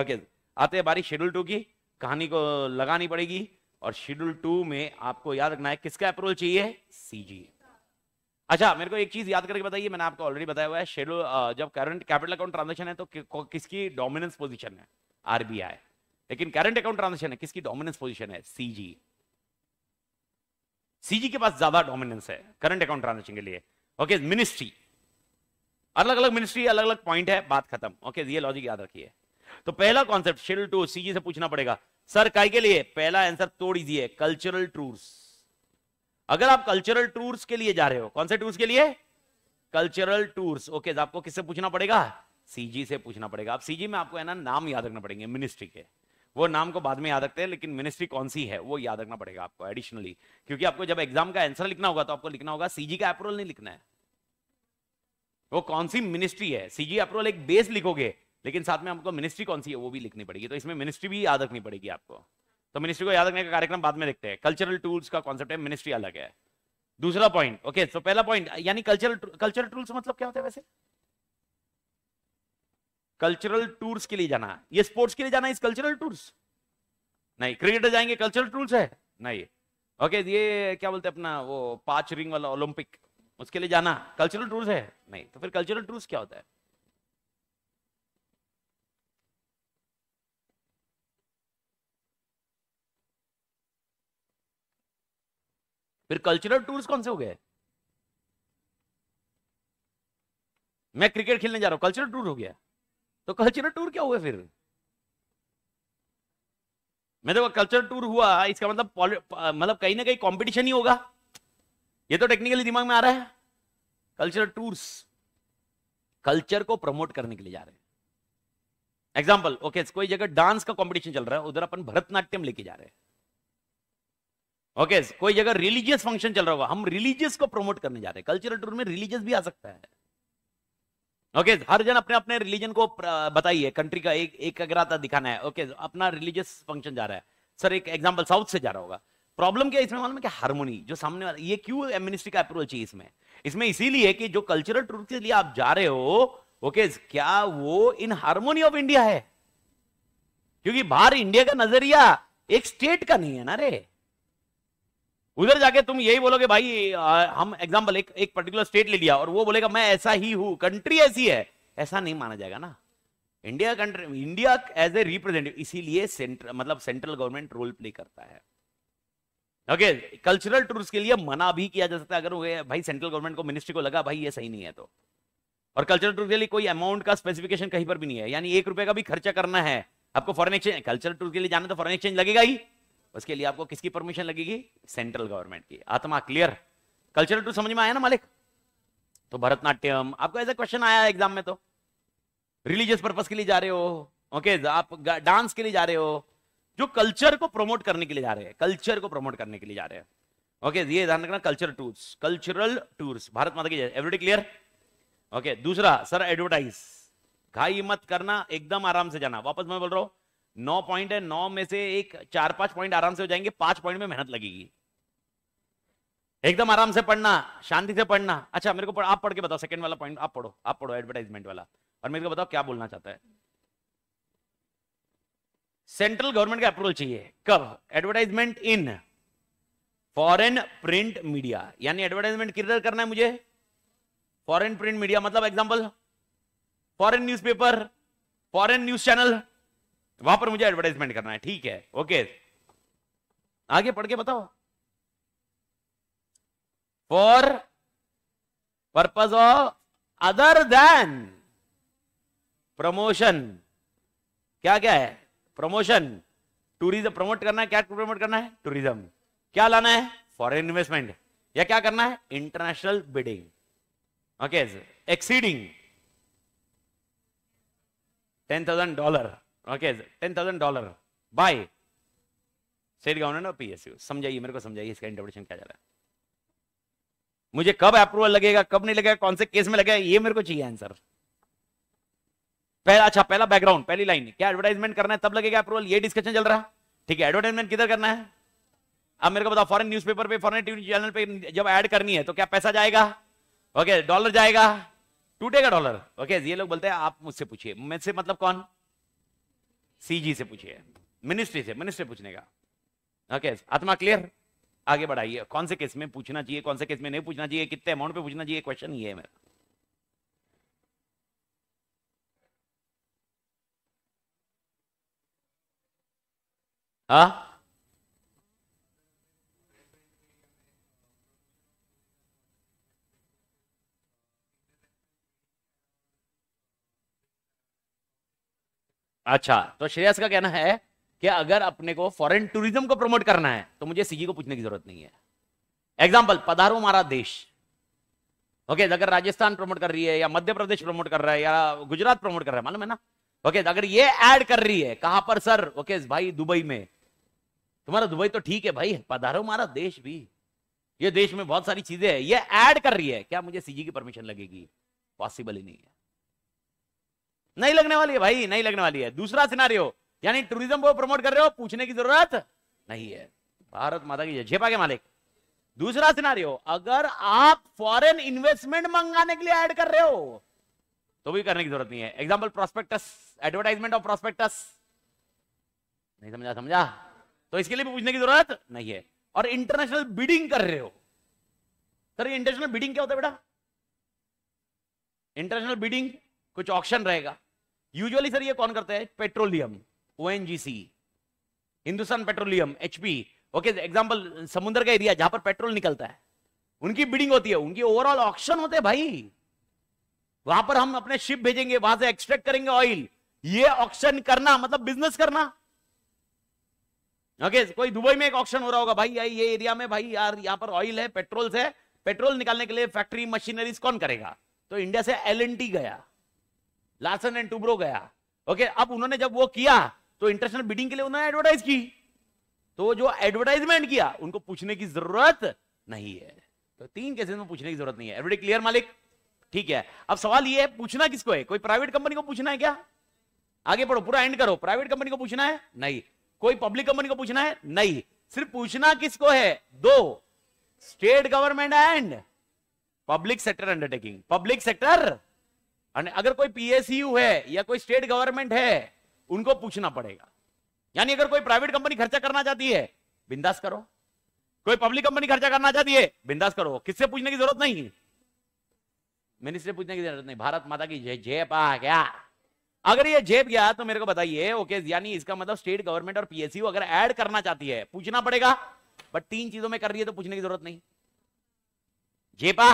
ओके आते हैं बारी शेड्यूल टू की कहानी को लगानी पड़ेगी और शेड्यूल टू में आपको याद रखना है किसका अप्रोच चाहिए सीजी अच्छा मेरे को एक चीज याद करके बताइए मैंने आपको ऑलरेडी बताया हुआ है शेड्यूल जब करंट कैपिटल अकाउंट ट्रांजेक्शन है तो कि, किसकी डोमिनेंस पोजीशन है आरबीआई लेकिन करंट अकाउंट ट्रांजेक्शन है किसकी डोमिनेंस पोजीशन है सीजी सीजी के पास ज्यादा डोमिनेंस है करंट अकाउंट ट्रांजेक्शन के लिए ओके मिनिस्ट्री अलग अलग मिनिस्ट्री अलग अलग पॉइंट है बात खत्म ओके ये लॉजिक याद रखिए तो पहला कॉन्सेप्ट शेड्यूल टू सीजी से पूछना पड़ेगा सर काय के लिए पहला आंसर तोड़ इजी कल्चरल टूर्स अगर आप कल्चरल टूर्स के लिए जा रहे हो कौन से टूर्स के लिए कल्चरल टूर्स ओके आपको किससे पूछना पड़ेगा सीजी से पूछना पड़ेगा आप सीजी में आपको है ना नाम याद रखना पड़ेंगे मिनिस्ट्री के वो नाम को बाद में याद रखते हैं लेकिन मिनिस्ट्री कौन सी है वो याद रखना पड़ेगा आपको एडिशनली क्योंकि आपको जब एग्जाम का आंसर लिखना होगा तो आपको लिखना होगा सीजी का अप्रूवल नहीं लिखना है वो कौन सी मिनिस्ट्री है सीजी अप्रूवल एक बेस लिखोगे लेकिन साथ में आपको मिनिस्ट्री कौन सी है वो भी लिखनी पड़ेगी तो इसमें मिनिस्ट्री भी याद रखनी पड़ेगी आपको तो मिनिस्ट्री को याद रखने का कार्यक्रम बाद में देखते हैं कल्चरल टूल्स का कॉन्सेप्ट है मिनिस्ट्री अलग है दूसरा पॉइंट ओके सो पहला पॉइंट यानी कल्चरल कल्चरल टूल्स मतलब क्या होता है वैसे कल्चरल टूर्स के लिए जाना ये स्पोर्ट्स के लिए जाना इस कल्चरल टूर्स नहीं क्रिकेटर जाएंगे कल्चरल टूर्स है नहीं ओके ये क्या बोलते हैं अपना वो पांच रिंग वाला ओलंपिक उसके लिए जाना कल्चरल टूर्स है नहीं तो फिर कल्चरल टूर्स क्या होता है फिर कल्चरल टूर्स कौन से हो गए मैं क्रिकेट खेलने जा रहा हूं कल्चरल टूर हो गया तो कल्चरल टूर क्या हुआ फिर मैं देखो कल्चरल टूर हुआ इसका मतलब मतलब कहीं ना कहीं कंपटीशन ही होगा ये तो टेक्निकली दिमाग में आ रहा है कल्चरल टूर्स कल्चर को प्रमोट करने के लिए जा रहे हैं एग्जाम्पल ओके okay, कोई जगह डांस का कंपटीशन चल रहा है उधर अपन भरतनाट्यम लेके जा रहे हैं ओके okay, कोई जगह रिलीजियस फंक्शन चल रहा होगा हम रिलीजियस को प्रमोट करने जा रहे हैं कल्चरल टूर में रिलीजियस भी आ सकता है ओके okay, हर जन अपने अपने रिलीजन को बताइए कंट्री का एक एक अग्रता दिखाना है ओके okay, अपना रिलीजियस फंक्शन जा रहा है सर एक एग्जांपल साउथ से जा रहा होगा प्रॉब्लम क्या इसमें मालूम है कि हारमोनी जो सामने वाला ये क्यों एमिनिस्ट्री का अप्रोच है इसमें इसमें इसीलिए कि जो कल्चरल ट्रूथ के लिए आप जा रहे हो ओके okay, क्या वो इन हारमोनी ऑफ इंडिया है क्योंकि बाहर इंडिया का नजरिया एक स्टेट का नहीं है ना रे उधर जाके तुम यही बोलोगे भाई आ, हम एग्जाम्पल एक एक पर्टिकुलर स्टेट ले लिया और वो बोलेगा मैं ऐसा ही हूं कंट्री ऐसी है ऐसा नहीं माना जाएगा ना India country India as a representative इसीलिए सेंट्र, मतलब सेंट्रल गवर्नमेंट रोल प्ले करता है ओके कल्चरल टूर्स के लिए मना भी किया जा सकता है अगर भाई सेंट्रल गवर्नमेंट को मिनिस्ट्री को लगा भाई ये सही नहीं है तो और कल्चरल टूर के लिए कोई अमाउंट का स्पेसिफिकेशन कहीं पर भी नहीं है यानी एक रुपए का भी खर्चा करना है आपको फॉरन एक्सचेंज कल्चरल टूर के लिए जाना तो फॉरन एक्सचेंज लगेगा ही उसके लिए आपको किसकी परमिशन लगेगी सेंट्रल गवर्नमेंट की आत्मा क्लियर कल्चरल टू समझ में आया ना मालिक तो भरतनाट्यम आपको ऐसा क्वेश्चन आया एग्जाम में तो रिलीजियस पर्पज के लिए जा रहे हो ओके okay, आप डांस के लिए जा रहे हो जो कल्चर को प्रमोट करने के लिए जा रहे हैं कल्चर को प्रमोट करने के लिए जा रहे हैं ओके okay, ये ध्यान रखना culture tours cultural tours Bharat माता की एवरीडे क्लियर ओके दूसरा सर एडवर्टाइज घाई मत करना एकदम आराम से जाना वापस मैं बोल रहा हूं नौ पॉइंट है नौ में से एक चार पांच पॉइंट आराम से हो जाएंगे पांच पॉइंट में मेहनत लगेगी एकदम आराम से पढ़ना शांति से पढ़ना अच्छा मेरे को पढ़, आप पढ़ के बताओ सेकंड वाला पॉइंट आप पढ़ो आप पढ़ो एडवर्टाइजमेंट वाला और मेरे को बताओ क्या बोलना चाहता है सेंट्रल गवर्नमेंट का अप्रूवल चाहिए कब advertisement in foreign print media यानी एडवर्टाइजमेंट किधर करना है मुझे फॉरेन प्रिंट मीडिया मतलब example foreign news foreign news channel तो वहां पर मुझे एडवर्टाइजमेंट करना है ठीक है ओके आगे पढ़ के बताओ for purpose of other than promotion क्या क्या है प्रमोशन टूरिज्म प्रमोट करना है क्या प्रमोट करना है टूरिज्म क्या लाना है फॉरेन इन्वेस्टमेंट या क्या करना है international bidding okay exceeding ten thousand dollar okay ten thousand dollar by state government और पीएसयू समझाइए मेरे को समझाइए इसका इंटरप्रिटेशन क्या जा रहा है मुझे कब अप्रूवल लगेगा कब नहीं लगेगा कौन से केस में लगेगा ये मेरे को चाहिए आंसर पहला अच्छा पहला बैकग्राउंड पहली लाइन क्या एडवर्टाइजमेंट करना है तब लगेगा अप्रूवल ये डिस्कशन चल रहा ठीक है एडवर्टाइजमेंट किधर करना है अब मेरे को बताओ फॉरन न्यूज़पेपर पे फॉरन टीवी चैनल पे जब ऐड करनी है तो क्या पैसा जाएगा ओके डॉलर जाएगा टूटेगा डॉलर ओके ये लोग बोलते हैं आप मुझसे पूछिए मैं से मतलब कौन सीजी से पूछिए मिनिस्ट्री से मिनिस्ट्री पूछने का ओके हाँ, आत्मा क्लियर आगे बढ़ाइए कौन से केस में पूछना चाहिए कौन से केस में नहीं पूछना चाहिए कितने अमाउंट पे पूछना चाहिए क्वेश्चन ये है मेरा हाँ अच्छा तो श्रेयस का कहना है कि अगर अपने को फॉरेन टूरिज्म को प्रमोट करना है तो मुझे सीगी को पूछने की जरूरत नहीं है एग्जाम्पल पधारो हमारा देश ओके okay, अगर राजस्थान प्रमोट कर रही है या मध्य प्रदेश प्रमोट कर रहा है या गुजरात प्रमोट कर रहा है मालूम है ना ओके okay, तो अगर ये ऐड कर रही है कहां पर सर ओके okay, भाई दुबई में तुम्हारा दुबई तो ठीक है भाई पधारो हमारा देश भी ये देश में बहुत सारी चीजें है ये ऐड कर रही है क्या मुझे सीजी की परमिशन लगेगी पॉसिबल ही नहीं है नहीं लगने वाली है भाई नहीं लगने वाली है दूसरा सिनारियो यानी टूरिज्म को प्रमोट कर रहे हो पूछने की जरूरत नहीं है भारत माता की झेपा के मालिक दूसरा सिनारियो अगर आप फॉरेन इन्वेस्टमेंट मंगाने के लिए ऐड कर रहे हो तो भी करने की जरूरत नहीं है example prospectus advertisement of prospectus नहीं समझा समझा तो इसके लिए भी पूछने की जरूरत नहीं है और इंटरनेशनल बिडिंग कर रहे हो सर इंटरनेशनल बिडिंग क्या होता है बेटा इंटरनेशनल बिडिंग कुछ ऑप्शन रहेगा यूजुअली सर ये कौन करते हैं पेट्रोलियम ओ Hindustan petroleum HP okay example समुद्र का एरिया जहां पर पेट्रोल निकलता है उनकी बिडिंग होती है उनकी ओवरऑल ऑक्शन होते हैं भाई वहां पर हम अपने शिप भेजेंगे वहां से एक्सट्रैक्ट करेंगे ऑयल ये ऑक्शन करना मतलब बिजनेस करना ओके कोई दुबई में एक ऑप्शन हो रहा होगा भाई यार ये एरिया में भाई यार यहाँ पर ऑयल है पेट्रोल है पेट्रोल निकालने के लिए फैक्ट्री मशीनरीज कौन करेगा तो इंडिया से एल गया लार्सन एंड टूब्रो गया ओके okay, अब उन्होंने जब वो किया तो इंटरनेशनल बिडिंग के लिए उन्होंने एडवर्टाइज की तो जो एडवर्टाइजमेंट किया उनको पूछने की जरूरत नहीं है तो तीन केसेस में पूछने की जरूरत नहीं है एवरीडे क्लियर मालिक ठीक है अब सवाल ये है पूछना किसको है कोई प्राइवेट कंपनी को पूछना है क्या आगे पढ़ो पूरा एंड करो प्राइवेट कंपनी को पूछना है नहीं कोई पब्लिक कंपनी को पूछना है नहीं सिर्फ पूछना किसको है दो state government and public sector undertaking public sector अगर कोई पीएसयू है या कोई स्टेट गवर्नमेंट है उनको पूछना पड़ेगा यानी अगर कोई प्राइवेट कंपनी खर्चा करना चाहती है बिंदास करो कोई पब्लिक कंपनी खर्चा करना चाहती है बिंदास करो किससे पूछने की जरूरत नहीं मिनिस्टर पूछने की जरूरत नहीं भारत माता की जेब आ गया अगर ये जेब गया तो मेरे को बताइए ओके यानी इसका मतलब स्टेट गवर्नमेंट और पीएसयू अगर ऐड करना चाहती है पूछना पड़ेगा बट तीन चीजों में कर रही है तो पूछने की जरूरत नहीं जेपा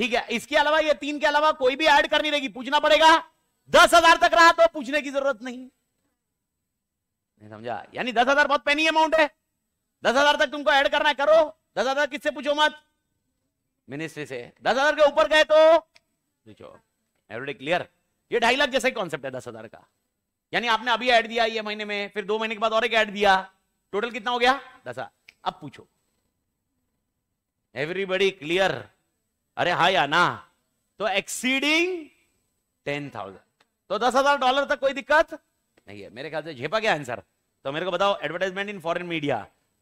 ठीक है इसके अलावा ये तीन के अलावा कोई भी ऐड करनी रहेगी पूछना पड़ेगा दस हजार तक रहा तो पूछने की जरूरत नहीं नहीं समझा यानी दस हजार बहुत पैनी अमाउंट है दस हजार तक तुमको ऐड करना है करो दस हजार किससे पूछो मत मिनिस्ट्री से दस हजार के ऊपर गए तो पूछो एवरीडे क्लियर ये ढाई लाख जैसा ही कॉन्सेप्ट है दस हजार का यानी आपने अभी ऐड दिया ये महीने में फिर दो महीने के बाद और एक ऐड दिया टोटल कितना हो गया दस अब पूछो एवरीबडी क्लियर अरे हाँ या ना तो एक्सीडिंग टेन थाउजेंड तो दस हजार डॉलर तक कोई दिक्कत नहीं है मेरे ख्याल से झेपा गया आंसर तो मेरे को बताओ advertisement in foreign media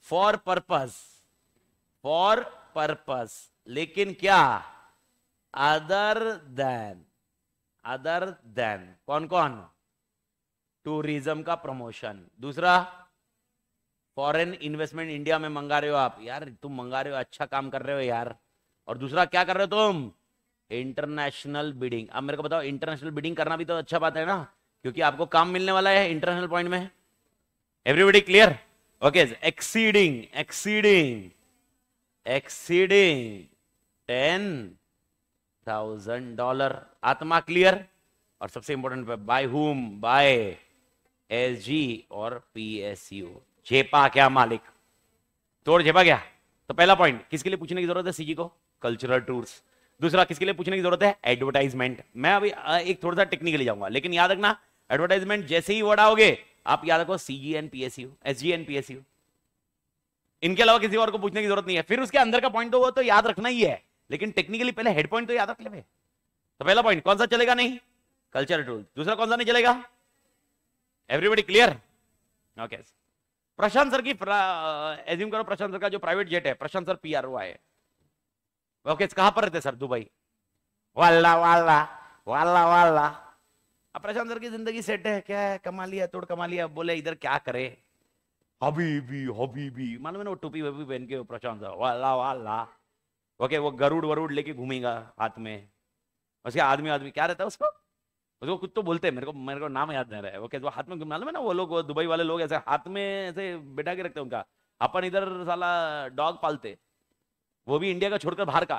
for purpose for purpose लेकिन क्या अदर देन अदर देन कौन कौन टूरिज्म का प्रमोशन दूसरा फॉरेन इन्वेस्टमेंट इंडिया में मंगा रहे हो आप यार तुम मंगा रहे हो अच्छा काम कर रहे हो यार और दूसरा क्या कर रहे हो तुम इंटरनेशनल बिडिंग अब मेरे को बताओ इंटरनेशनल बिडिंग करना भी तो अच्छा बात है ना क्योंकि आपको काम मिलने वाला है इंटरनेशनल पॉइंट में everybody clear okay exceeding exceeding exceeding ten thousand dollar आत्मा क्लियर और सबसे important by whom by S G और पी एस यू झेपा क्या मालिक तोड़ झेपा क्या तो पहला पॉइंट किसके लिए पूछने की जरूरत है सीजी को कल्चरल टूर्स दूसरा किसके लिए पूछने की जरूरत है एडवर्टाइजमेंट मैं अभी एक थोड़ा सा टेक्निकली जाऊंगा लेकिन याद रखना एडवर्टाइजमेंट जैसे ही वर्ड आओगे आप याद रखो CG and P S U S G and P S U इनके अलावा किसी और को पूछने की जरूरत नहीं है फिर उसके अंदर का पॉइंट तो तो याद रखना ही है लेकिन टेक्निकली पहले हेड पॉइंट तो याद रख ले तो पहला पॉइंट कौन सा चलेगा नहीं कल्चर टूर दूसरा कौन सा नहीं चलेगा everybody clear okay Prashant sir की एज्यूम करो प्रशांत सर का जो प्राइवेट जेट है Prashant sir P R O I वॉकेज कहां पर रहते सर दुबई वाला वाला वाला वाला अब प्रशांत सर की जिंदगी सेट है क्या है कमा लिया तोड़ कमा लिया बोले इधर क्या करे भी हबी भी मालूम है ना वो टूपी वबी पहन के प्रशांत सर वाला वाला ओके वो गरुड़ वरुड़ लेके घूमेगा हाथ में उसके आदमी आदमी क्या रहता है उसको उसको कुछ तो बोलते हैं मेरे को मेरे को नाम याद नहीं रहा है वो कैसे हाथ में घूमना ना वो लोग दुबई वाले लोग ऐसे हाथ में ऐसे बैठा के रखते हैं उनका अपन इधर साला डॉग पालते वो भी इंडिया का छोड़कर बाहर का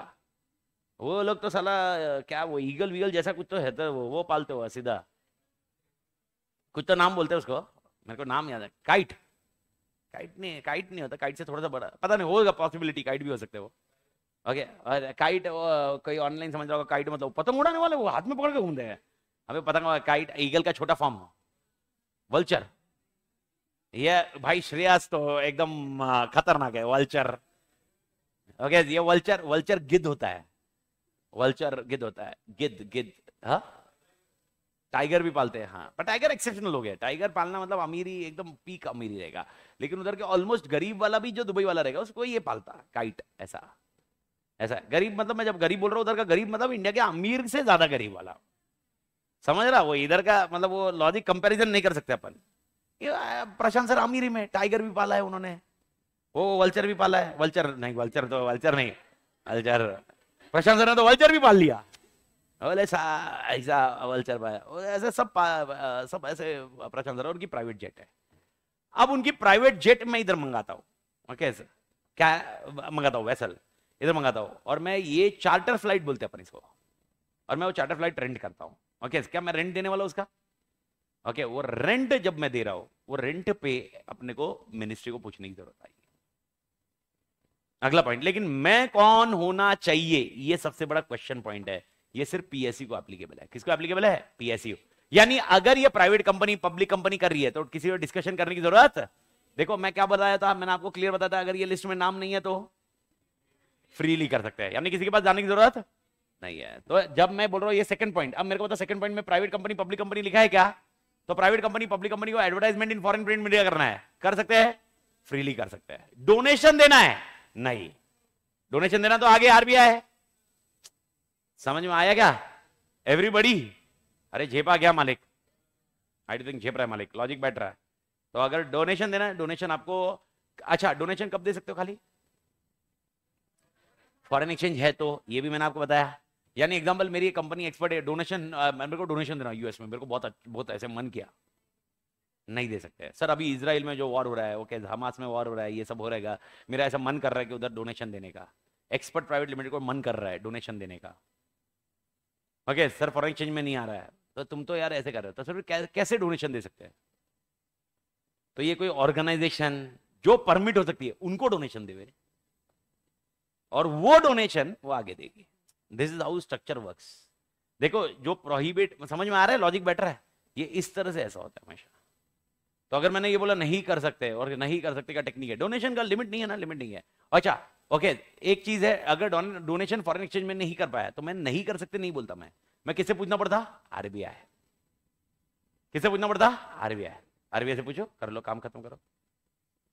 वो लोग तो साला क्या वो ईगल वीगल जैसा कुछ तो है तो वो, वो पालते हुआ सीधा कुछ तो नाम बोलते हैं उसको मेरे को नाम याद है काइट काइट नहीं काइट नहीं होता काइट से थोड़ा सा बड़ा पता नहीं होगा पॉसिबिलिटी काइट भी हो सकते वो ओके और काइट कोई ऑनलाइन समझ रहा होगा काइट मतलब पतंग उड़ाने वाले वो हाथ में पकड़ के घूमते हैं हमें पतंग काइट ईगल का छोटा फॉर्म वल्चर ये भाई श्रेयास तो एकदम खतरनाक है वल्चर ओके ये वल्चर वल्चर गिद्ध होता है वल्चर गिद्ध होता है गिद्ध गिद्ध हा टाइगर भी पालते हैं हाँ पर टाइगर एक्सेप्शनल हो गया टाइगर पालना मतलब अमीरी एकदम पीक अमीरी रहेगा लेकिन उधर के ऑलमोस्ट गरीब वाला भी जो दुबई वाला रहेगा उसको ये पालता काइट ऐसा ऐसा गरीब मतलब मैं जब गरीब बोल रहा हूँ उधर का गरीब मतलब इंडिया के अमीर से ज्यादा गरीब वाला समझ रहा वो इधर का मतलब वो लॉजिक कंपेरिजन नहीं कर सकते अपन प्रशांत सर अमीरी में टाइगर भी पाला है उन्होंने वो वल्चर भी पाला है वल्चर नहीं वल्चर तो वल्चर नहीं वल्चर प्रशांत ने तो वल्चर भी पाल लिया बोले सा ऐसा वल्चर पाया ऐसे सब पा, सब ऐसे प्रशांत उनकी प्राइवेट जेट है अब उनकी प्राइवेट जेट मैं इधर मंगाता हूँ ओके सर क्या मंगाता हूँ वैसल इधर मंगाता हूँ और मैं ये चार्टर फ्लाइट बोलते हैं अपन इसको और मैं वो चार्टर फ्लाइट रेंट करता हूँ ओके क्या मैं रेंट देने वाला उसका ओके वो रेंट जब मैं दे रहा हूँ वो रेंट पे अपने को मिनिस्ट्री को पूछने की जरूरत आई अगला पॉइंट लेकिन मैं कौन होना चाहिए ये सबसे बड़ा क्वेश्चन पॉइंट है ये सिर्फ पीएससी को एप्लीकेबल है किसको एप्लीकेबल है पीएससी यानी अगर ये प्राइवेट कंपनी पब्लिक कंपनी कर रही है तो किसी को डिस्कशन करने की जरूरत देखो मैं क्या बताया था मैंने आपको क्लियर बताया था अगर ये लिस्ट में नाम नहीं है तो फ्रीली कर सकते हैं यानी किसी के पास जाने की जरूरत नहीं है तो जब मैं बोल रहा हूँ ये सेकंड पॉइंट अब मेरे को पता सेकंड पॉइंट में प्राइवेट कंपनी पब्लिक कंपनी लिखा है क्या तो प्राइवेट कंपनी पब्लिक कंपनी को advertisement in foreign print media करना है कर सकते हैं फ्रीली कर सकते हैं डोनेशन देना है नहीं डोनेशन देना तो आगे आरबीआई है समझ में आया क्या एवरीबडी अरे झेपा गया मालिक आई डू थिंक झेप रहा है मालिक लॉजिक बैठ रहा है तो अगर डोनेशन देना है डोनेशन आपको अच्छा डोनेशन कब दे सकते हो खाली फॉरेन एक्सचेंज है तो ये भी मैंने आपको बताया यानी एग्जांपल मेरी कंपनी एक्सपर्ट है डोनेशन मेरे को डोनेशन देना यूएस में मेरे को बहुत बहुत ऐसे मन किया नहीं दे सकते सर अभी इसराइल में जो वॉर हो रहा है ओके हमास में वॉर हो रहा है ये सब हो रहेगा मेरा ऐसा मन कर रहा है कि उधर डोनेशन देने का एक्सपर्ट प्राइवेट लिमिटेड को मन कर रहा है डोनेशन देने का ओके सर फॉरन एक्सचेंज में नहीं आ रहा है तो तुम तो यार ऐसे कर रहे हो तो सर कैसे डोनेशन दे सकते हैं तो ये कोई ऑर्गेनाइजेशन जो परमिट हो सकती है उनको डोनेशन दे और वो डोनेशन वो आगे देगी this is how structure works देखो जो प्रोहिबिट समझ में आ रहा है लॉजिक बेटर है ये इस तरह से ऐसा होता है हमेशा तो अगर मैंने ये बोला नहीं कर सकते और नहीं कर सकते का टेक्निक है डोनेशन का लिमिट नहीं है ना लिमिट नहीं है अच्छा ओके एक चीज है अगर डोनेशन फॉरेन एक्सचेंज में नहीं कर पाया तो मैं नहीं कर सकते नहीं बोलता मैं मैं किससे पूछना पड़ता आरबीआई किससे पूछना पड़ता आरबीआई आरबीआई से पूछो कर लो काम खत्म करो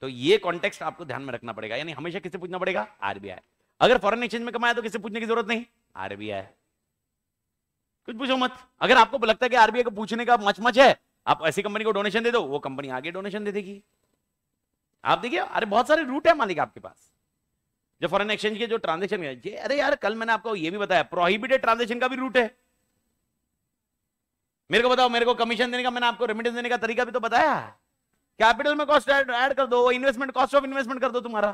तो ये कॉन्टेक्स्ट आपको ध्यान में रखना पड़ेगा यानी हमेशा किससे पूछना पड़ेगा आरबीआई अगर फॉरेन एक्सचेंज में कमाया तो किससे पूछने की जरूरत नहीं आरबीआई कुछ पूछो मत अगर आपको लगता है कि आरबीआई को पूछने का मच मच है आप ऐसी कंपनी को डोनेशन दे दो वो कंपनी आगे डोनेशन दे देगी आप देखिए अरे बहुत सारे रूट है मालिक आपके पास जो फॉरेन एक्सचेंज के जो ट्रांजेक्शन अरे यार कल मैंने आपको ये भी बताया प्रोहिबिटेड ट्रांजेक्शन का भी रूट है मेरे को बताओ मेरे को कमीशन देने का मैंने आपको रेमिटेंस देने का तरीका भी तो बताया कैपिटल में कॉस्ट ऐड कर दो इन्वेस्टमेंट कॉस्ट ऑफ इन्वेस्टमेंट कर दो तुम्हारा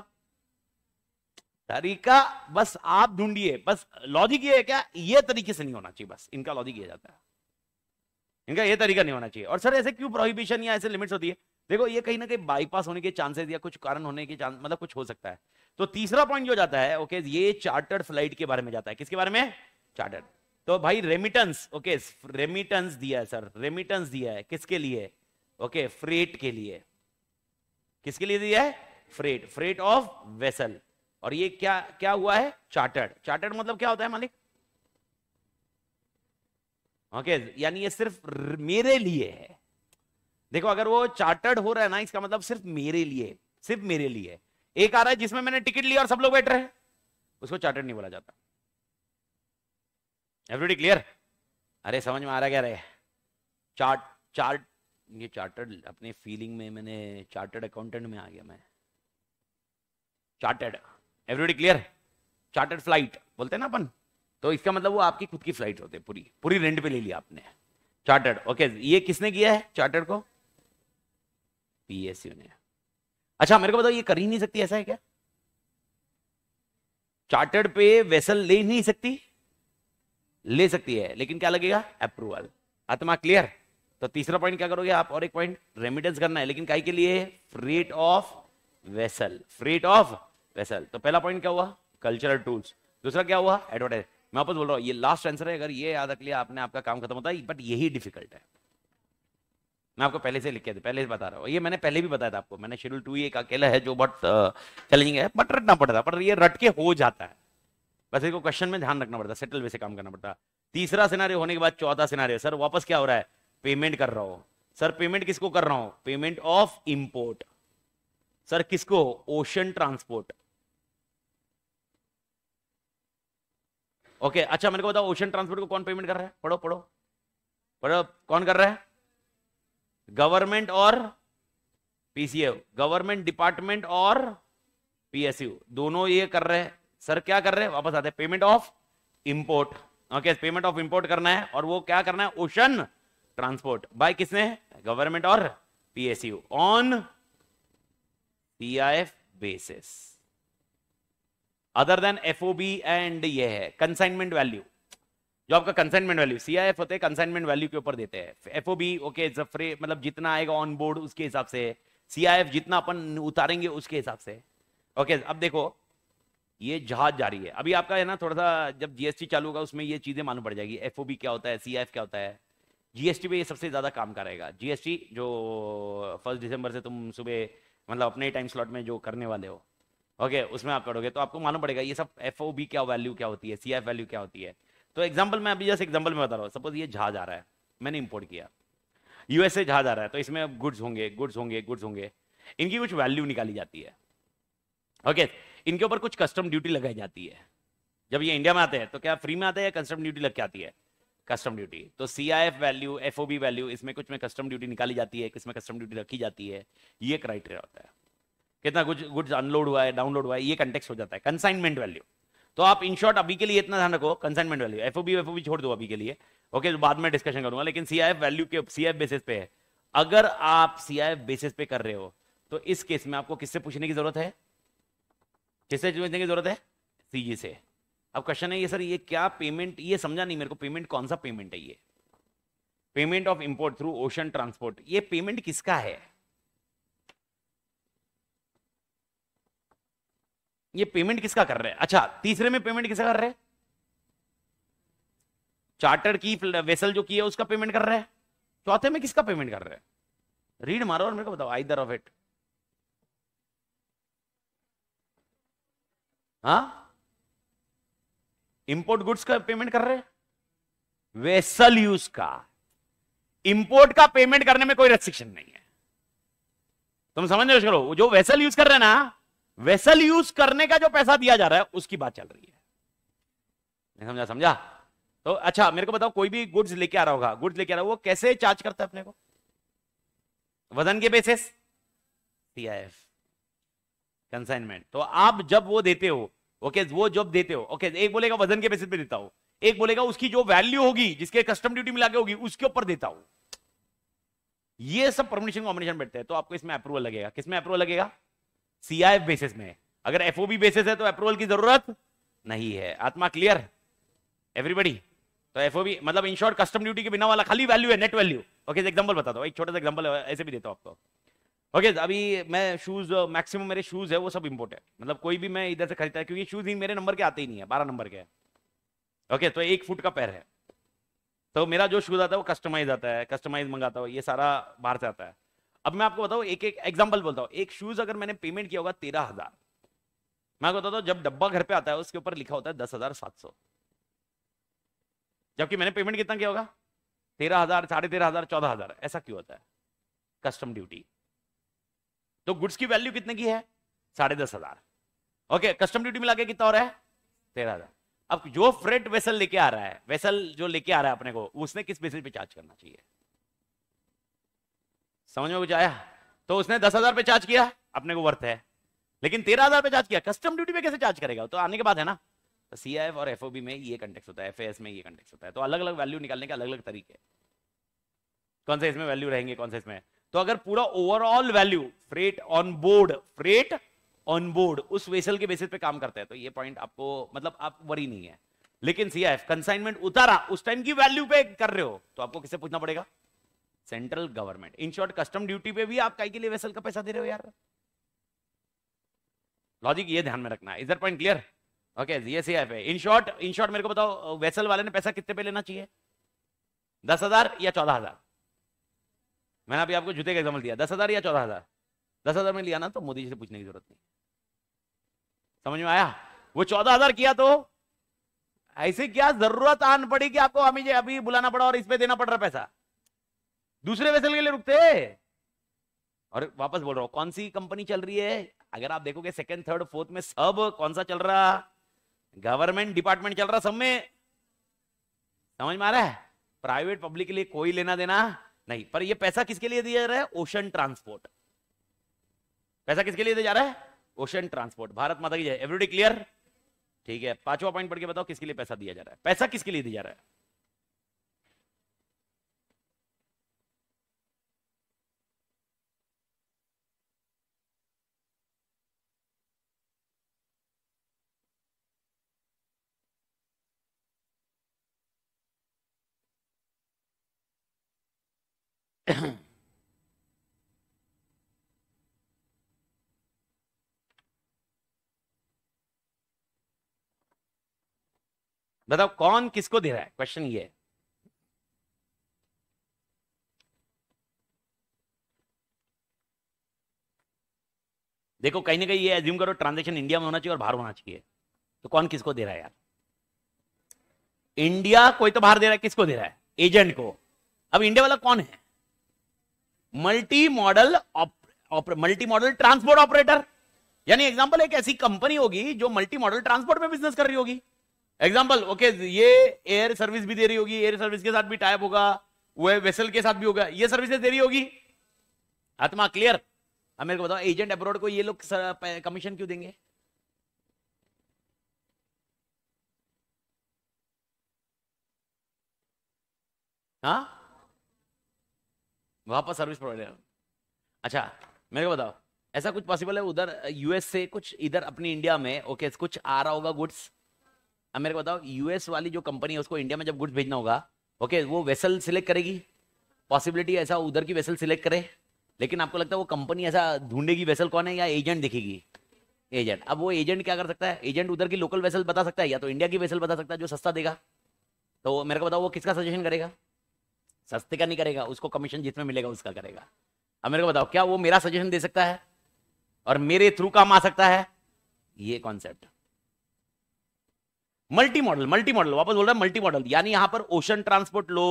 तरीका बस आप ढूंढिए बस लॉजिक ये है क्या ये तरीके से नहीं होना चाहिए बस इनका लॉजिक ये जाता है इनका ये तरीका नहीं होना चाहिए और सर ऐसे क्यों प्रोहिबिशन या ऐसे लिमिट्स होती है देखो ये कहीं ना कहीं बाईपास होने के चांसेस या कुछ कारण होने के चांस मतलब कुछ हो सकता है तो तीसरा पॉइंट जो जाता है ओके ये चार्टर्ड फ्लाइट के बारे में जाता है किसके बारे में चार्टर्ड तो भाई रेमिटेंस ओके रेमिटेंस दिया है सर रेमिटेंस दिया है किसके लिए ओके फ्रेट के लिए किसके लिए दिया है फ्रेट फ्रेट ऑफ वेसल और ये क्या क्या हुआ है चार्टर्ड चार्टर्ड मतलब क्या होता है मालिक ओके यानी ये सिर्फ मेरे लिए है देखो अगर वो चार्टर्ड हो रहा है ना इसका मतलब सिर्फ मेरे लिए सिर्फ मेरे लिए एक आ रहा है जिसमें मैंने टिकट लिया और सब लोग बैठ रहे हैं उसको चार्टर्ड नहीं बोला जाता एवरीडी क्लियर अरे समझ में आ रहा क्या रहे चार्ट चार्ट ये चार्टर्ड अपने फीलिंग में मैंने चार्टर्ड अकाउंटेंट में आ गया मैं chartered everybody clear chartered flight बोलते हैं ना अपन तो इसका मतलब वो आपकी खुद की फ्लाइट होती है पूरी पूरी रेंट पे ले लिया आपने चार्टर्ड ओके ये किसने किया है चार्टर्ड को पीएसयू ने अच्छा मेरे को बताओ ये कर ही नहीं सकती ऐसा है क्या चार्टर्ड पे वेसल ले नहीं सकती ले सकती है लेकिन क्या लगेगा अप्रूवल आत्मा क्लियर तो तीसरा पॉइंट क्या करोगे आप और एक पॉइंट रेमिटेंस करना है लेकिन काई के लिए freight of vessel freight of vessel तो पहला पॉइंट क्या हुआ कल्चरल टूल्स दूसरा क्या हुआ एडवर्टाइज मैं वापस बोल रहा हूँ ये लास्ट आंसर है अगर ये याद रख लिया आपने आपका काम खत्म होता है बट यही डिफिकल्ट है मैं आपको पहले से लिख के पहले से बता रहा हूँ ये मैंने पहले भी बताया था आपको मैंने शेड्यूल टू एक अकेला है जो बट चैलेंजिंग है बट रटना पड़ता है पर ये रट के हो जाता है बस इसको क्वेश्चन में ध्यान रखना पड़ता है सेटल वे से काम करना पड़ता है तीसरा सिनारी होने के बाद चौथा सिनारी सर वापस क्या हो रहा है पेमेंट कर रहा हो सर पेमेंट किसको कर रहा हूं पेमेंट ऑफ इम्पोर्ट सर किसको ओशन ट्रांसपोर्ट ओके okay, अच्छा मेरे को बताओ ओशन ट्रांसपोर्ट को कौन पेमेंट कर रहा है पढ़ो पढ़ो पढ़ो कौन कर रहा है गवर्नमेंट और पीसीएफ गवर्नमेंट डिपार्टमेंट और पीएसयू दोनों ये कर रहे हैं सर क्या कर रहे हैं वापस आते हैं payment of import okay payment of import करना है और वो क्या करना है ओशन ट्रांसपोर्ट बाय किसने गवर्नमेंट और PSU on PIF basis other than F and ये है कंसाइनमेंट वैल्यू जो आपका consignment value C I F होते हैं कंसाइनमेंट वैल्यू के ऊपर देते हैं एफ ओ बी ओके जफरे मतलब जितना आएगा ऑन बोर्ड उसके हिसाब से सी आई एफ जितना अपन उतारेंगे उसके हिसाब से ओके okay, अब देखो ये जहाज जा रही है अभी आपका है ना थोड़ा सा जब जीएसटी चालू होगा उसमें ये चीजें मालूम पड़ जाएगी एफ क्या होता है सी क्या होता है जीएसटी पे ये सबसे ज्यादा काम करेगा जीएसटी जो फर्स्ट दिसंबर से तुम सुबह मतलब अपने टाइम स्लॉट में जो करने वाले हो ओके उसमें आप करोगे तो आपको मालूम पड़ेगा ये सब एफ ओ बी क्या वैल्यू क्या होती है सी एफ वैल्यू क्या होती है तो एग्जाम्पल मैं अभी जैसे एग्जाम्पल में बता रहा हूँ सपोज ये जहाज आ रहा है मैंने इम्पोर्ट किया यूएसए जहाज आ रहा है तो इसमें अब गुड्स होंगे गुड्स होंगे गुड्स होंगे इनकी कुछ वैल्यू निकाली जाती है ओके okay, इनके ऊपर कुछ कस्टम ड्यूटी लगाई जाती है जब ये इंडिया में आते हैं तो क्या फ्री में आते हैं कस्टम ड्यूटी लग के आती है कस्टम ड्यूटी तो C I F value F O B value इसमें कुछ में कस्टम ड्यूटी निकाली जाती है किसमें कस्टम ड्यूटी रखी जाती है ये क्राइटेरिया होता है कितना कुछ गुड्स अनलोड हुआ है डाउनलोड हुआ है ये कंटेक्स हो जाता है कंसाइनमेंट वैल्यू तो आप इन शॉर्ट अभी के लिए इतना ध्यान रखो consignment value F OB O छोड़ दो अभी के लिए ओके तो बाद में डिस्कशन करूंगा लेकिन सी वैल्यू के सी बेसिस पे है अगर आप सी बेसिस पे कर रहे हो तो इस केस में आपको किससे पूछने की जरूरत है किससे पूछने की जरूरत है सीजी से अब क्वेश्चन है ये सर ये क्या पेमेंट ये समझा नहीं मेरे को पेमेंट कौन सा पेमेंट है ये payment of import through ocean transport ये पेमेंट किसका है ये पेमेंट किसका कर रहे हैं अच्छा तीसरे में पेमेंट किसका कर रहे हैं चार्टर की वेसल जो की है उसका पेमेंट कर रहे हैं चौथे में किसका पेमेंट कर रहे हैं रीड मारो और मेरे को बताओ दर ऑफ इट हाँ इंपोर्ट गुड्स का पेमेंट कर रहे हैं वेसल यूज का इंपोर्ट का पेमेंट करने में कोई रेस्ट्रिक्शन नहीं है तुम समझ रहे हो जो वेसल यूज कर रहे हैं ना वेसल यूज करने का जो पैसा दिया जा रहा है उसकी बात चल रही है समझा समझा तो अच्छा मेरे को बताओ कोई भी गुड्स लेके आ रहा होगा गुड्स लेके आ रहा होगा वो कैसे चार्ज करता है अपने को वजन के बेसिस सीआईएफ कंसाइनमेंट तो आप जब वो देते हो ओके वो जब देते हो ओके एक बोलेगा वजन के बेसिस पे देता हो एक बोलेगा उसकी जो वैल्यू होगी जिसके कस्टम ड्यूटी मिला के होगी उसके ऊपर देता हो ये सब परमिशन कॉम्बिनेशन बैठते हैं तो आपको इसमें अप्रूवल लगेगा किसमें अप्रूवल लगेगा सीआईएफ बेसिस में अगर एफओबी बेसिस है तो अप्रूवल की जरूरत नहीं है आत्मा क्लियर एवरीबडी तो एफओबी मतलब इन शॉर्ट कस्टम ड्यूटी के बिना वाला खाली वैल्यू है नेट वैल्यू ओके एग्जाम्पल बता दो एक छोटा सा एग्जाम्पल ऐसे भी देता हूँ आपको ओके okay, अभी मैं शूज मैक्सिमम मेरे शूज है वो सब इम्पोर्ट है मतलब कोई भी मैं इधर से खरीदता है क्योंकि शूज ही मेरे नंबर के आते ही नहीं है बारह नंबर के ओके okay, तो एक फुट का पैर है तो मेरा जो शूज आता है वो कस्टमाइज आता है कस्टमाइज मंगाता हूँ ये सारा बाहर से आता है अब मैं आपको बताऊँ एक एक एग्जाम्पल बोलता हूँ एक शूज अगर मैंने पेमेंट किया होगा तेरह हजार मैं आपको बताता हूँ जब डब्बा घर पे आता है उसके ऊपर लिखा होता है दस हजार सात सौ जबकि मैंने पेमेंट कितना किया होगा तेरह हजार साढ़े तेरह हजार चौदह हजार ऐसा क्यों होता है कस्टम ड्यूटी तो गुड्स की वैल्यू कितने की है साढ़े दस हजार ओके कस्टम ड्यूटी मिला के कितना हो रहा है तेरह हजार अब जो फ्रेट वेसल लेके आ रहा है वेसल जो लेके आ रहा है अपने को उसने किस बेसिस पे चार्ज करना चाहिए समझ में कुछ आया तो उसने दस हजार पे चार्ज किया अपने को वर्थ है लेकिन तेरह हजार पे चार्ज किया कस्टम ड्यूटी पे कैसे चार्ज करेगा तो आने के बाद है ना तो सी आई एफ और एफ में ये कंटेक्स होता है एफ में ये कंटेक्स होता है तो अलग अलग वैल्यू निकालने के अलग अलग तरीके कौन से इसमें वैल्यू रहेंगे कौन से इसमें तो अगर पूरा overall value freight on board freight on board उस वेसल के बेसिस पे काम करते हैं तो ये पॉइंट आपको मतलब आप वरी नहीं है लेकिन सीआईएफ कंसाइनमेंट उतारा उस टाइम की वैल्यू पे कर रहे हो तो आपको किससे पूछना पड़ेगा central government in short custom duty पे भी आप कई के लिए वेसल का पैसा दे रहे हो यार लॉजिक ये ध्यान में रखना है इधर पॉइंट क्लियर ओके जीएसएफ है इन शॉर्ट इन शॉर्ट मेरे को बताओ वेसल वाले ने पैसा कितने पे लेना चाहिए दस हजार या चौदह हजार मैंने अभी आपको जूते का एग्जाम्पल दिया दस हजार या चौदह हजार दस हजार में लिया ना तो मोदी जी से पूछने की जरूरत नहीं समझ में आया वो चौदह हजार किया तो ऐसे क्या जरूरत आन पड़ी कि आपको अभी अभी बुलाना पड़ा और इस पे देना पड़ रहा पैसा दूसरे वेसल के लिए रुकते और वापस बोल रहा हूं कौन सी कंपनी चल रही है अगर आप देखोगे सेकंड थर्ड फोर्थ में सब कौन सा चल रहा गवर्नमेंट डिपार्टमेंट चल रहा सब में समझ में आ रहा है प्राइवेट पब्लिक के लिए कोई लेना देना नहीं पर ये पैसा किसके लिए दिया जा रहा है ओशन ट्रांसपोर्ट पैसा किसके लिए दिया जा रहा है ओशन ट्रांसपोर्ट भारत माता की जय एवरीडे क्लियर ठीक है पांचवा पॉइंट पढ़ के बताओ किसके लिए पैसा दिया जा रहा है पैसा किसके लिए दिया जा रहा है बताओ कौन किसको दे रहा है क्वेश्चन ये है देखो कहीं ना कहीं ये एज्यूम करो ट्रांजेक्शन इंडिया में होना चाहिए और बाहर होना चाहिए तो कौन किसको दे रहा है यार इंडिया कोई तो बाहर दे रहा है किसको दे रहा है एजेंट को अब इंडिया वाला कौन है multimodal multimodal transport operator यानी एग्जांपल एक ऐसी कंपनी होगी जो मल्टी मॉडल ट्रांसपोर्ट में बिजनेस कर रही होगी एग्जाम्पल ओके ये एयर सर्विस भी दे रही होगी एयर सर्विस के साथ भी टाइप होगा वह वेसल के साथ भी होगा ये सर्विसेज दे रही होगी आत्मा क्लियर अब मेरे को बताओ एजेंट अब्रॉड को ये लोग कमीशन क्यों देंगे हाँ वापस सर्विस प्रोवाइडर अच्छा मेरे को बताओ ऐसा कुछ पॉसिबल है उधर यूएस से कुछ इधर अपनी इंडिया में ओके कुछ आ रहा होगा गुड्स अब मेरे को बताओ यूएस वाली जो कंपनी है उसको इंडिया में जब गुड्स भेजना होगा ओके वो वेसल सिलेक्ट करेगी पॉसिबिलिटी ऐसा उधर की वेसल सिलेक्ट करे लेकिन आपको लगता है वो कंपनी ऐसा ढूंढेगी वेसल कौन है या एजेंट दिखेगी एजेंट अब वो एजेंट क्या कर सकता है एजेंट उधर की लोकल वेसल बता सकता है या तो इंडिया की वेसल बता सकता है जो सस्ता देगा तो मेरे को बताओ वो किसका सजेशन करेगा सस्ते का नहीं करेगा उसको कमीशन जिसमें मिलेगा उसका करेगा अब मेरे को बताओ क्या वो मेरा सजेशन दे सकता है और मेरे थ्रू काम आ सकता है ये concept multimodal multimodal वापस बोल रहा है मल्टी मॉडल यानी यहां पर ओशन ट्रांसपोर्ट लो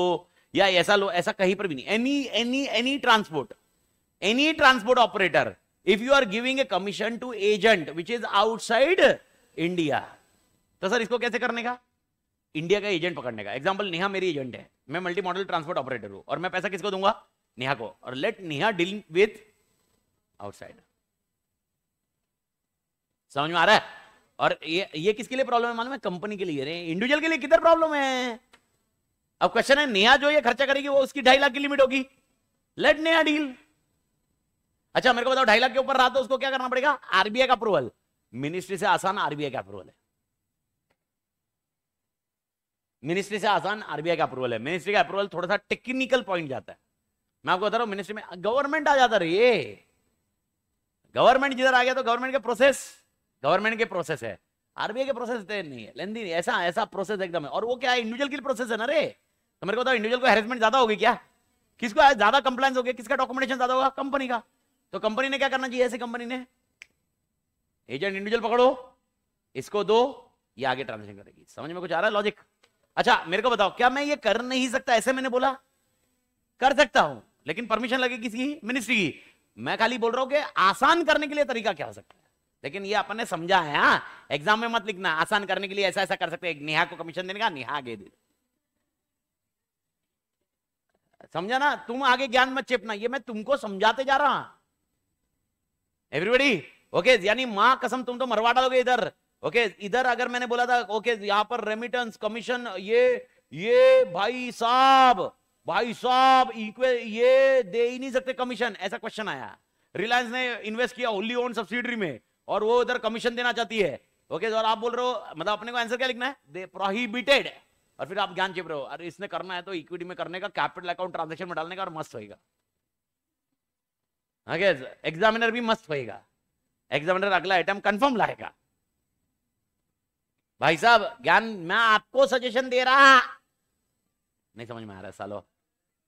या ऐसा लो ऐसा कहीं पर भी नहीं any any any transport any transport operator if you are giving a commission to agent which is outside India तो सर इसको कैसे करने का इंडिया का एजेंट पकड़ने का एग्जाम्पल नेहा मेरी एजेंट है मैं मल्टी मॉडल ट्रांसपोर्ट ऑपरेटर हूं और मैं पैसा किसको दूंगा नेहा को और let Neha deal with outside समझ में आ रहा है और ये ये किसके लिए प्रॉब्लम है मालूम है कंपनी के लिए इंडिविजुअल के लिए किधर प्रॉब्लम है अब क्वेश्चन है नेहा जो ये खर्चा करेगी वो उसकी ढाई लाख की लिमिट होगी लेट नेहा डील अच्छा मेरे को बताओ ढाई लाख के ऊपर रहा तो उसको क्या करना पड़ेगा आरबीआई का अप्रूवल मिनिस्ट्री से आसान आरबीआई का अप्रूवल है मिनिस्ट्री से आसान आरबीआई का अप्रूवल है मिनिस्ट्री का अप्रूवल थोड़ा सा टेक्निकल पॉइंट जाता है मैं आपको बता रहा हूं मिनिस्ट्री में गवर्नमेंट आ जाता रही गवर्नमेंट जिधर आ गया तो गवर्नमेंट का प्रोसेस गवर्नमेंट के प्रोसेस है आरबीआई के प्रोसेस नहीं है लेंदी नहीं ऐसा ऐसा प्रोसेस एकदम है और वो क्या है इंडिविजुअल की प्रोसेस है ना रे तो मेरे को बताओ इंडिविजुअल को हेरेसमेंट ज्यादा होगी क्या किसको ज्यादा कंप्लाइंस हो गया किसका डॉक्यूमेंटेशन ज्यादा होगा कंपनी का तो कंपनी ने क्या करना चाहिए ऐसी कंपनी ने एजेंट इंडिविजुअल पकड़ो इसको दो ये आगे ट्रांजेक्शन करेगी समझ में कुछ आ रहा है लॉजिक अच्छा मेरे को बताओ क्या मैं ये कर नहीं सकता ऐसे मैंने बोला कर सकता हूं लेकिन परमिशन लगे किसी मिनिस्ट्री की मैं खाली बोल रहा हूं कि आसान करने के लिए तरीका क्या हो सकता है लेकिन ये अपने समझा है हाँ एग्जाम में मत लिखना आसान करने के लिए ऐसा ऐसा कर सकते हैं नेहा को कमीशन देने का नेहा आगे दे समझा ना तुम आगे ज्ञान मत चेपना ये मैं तुमको समझाते जा रहा हूं एवरीबडी ओके यानी माँ कसम तुम तो मरवा डालोगे इधर ओके इधर अगर मैंने बोला था ओके यहाँ पर रेमिटेंस कमीशन ये ये भाई साहब भाई साहब इक्वे ये दे ही नहीं सकते कमीशन ऐसा क्वेश्चन आया रिलायंस ने इन्वेस्ट किया होली ओन सब्सिडरी में और वो उधर कमीशन देना चाहती है ओके okay, तो और आप बोल रहे हो मतलब अपने को आंसर क्या लिखना है दे प्रोहिबिटेड और फिर आप ज्ञान चिप रहे हो अरे इसने करना है तो इक्विटी में करने का कैपिटल अकाउंट ट्रांजेक्शन में डालने का और मस्त होगा ओके एग्जामिनर भी मस्त होगा एग्जामिनर अगला आइटम कंफर्म लाएगा भाई साहब ज्ञान मैं आपको सजेशन दे रहा हाँ। नहीं समझ में आ रहा सालो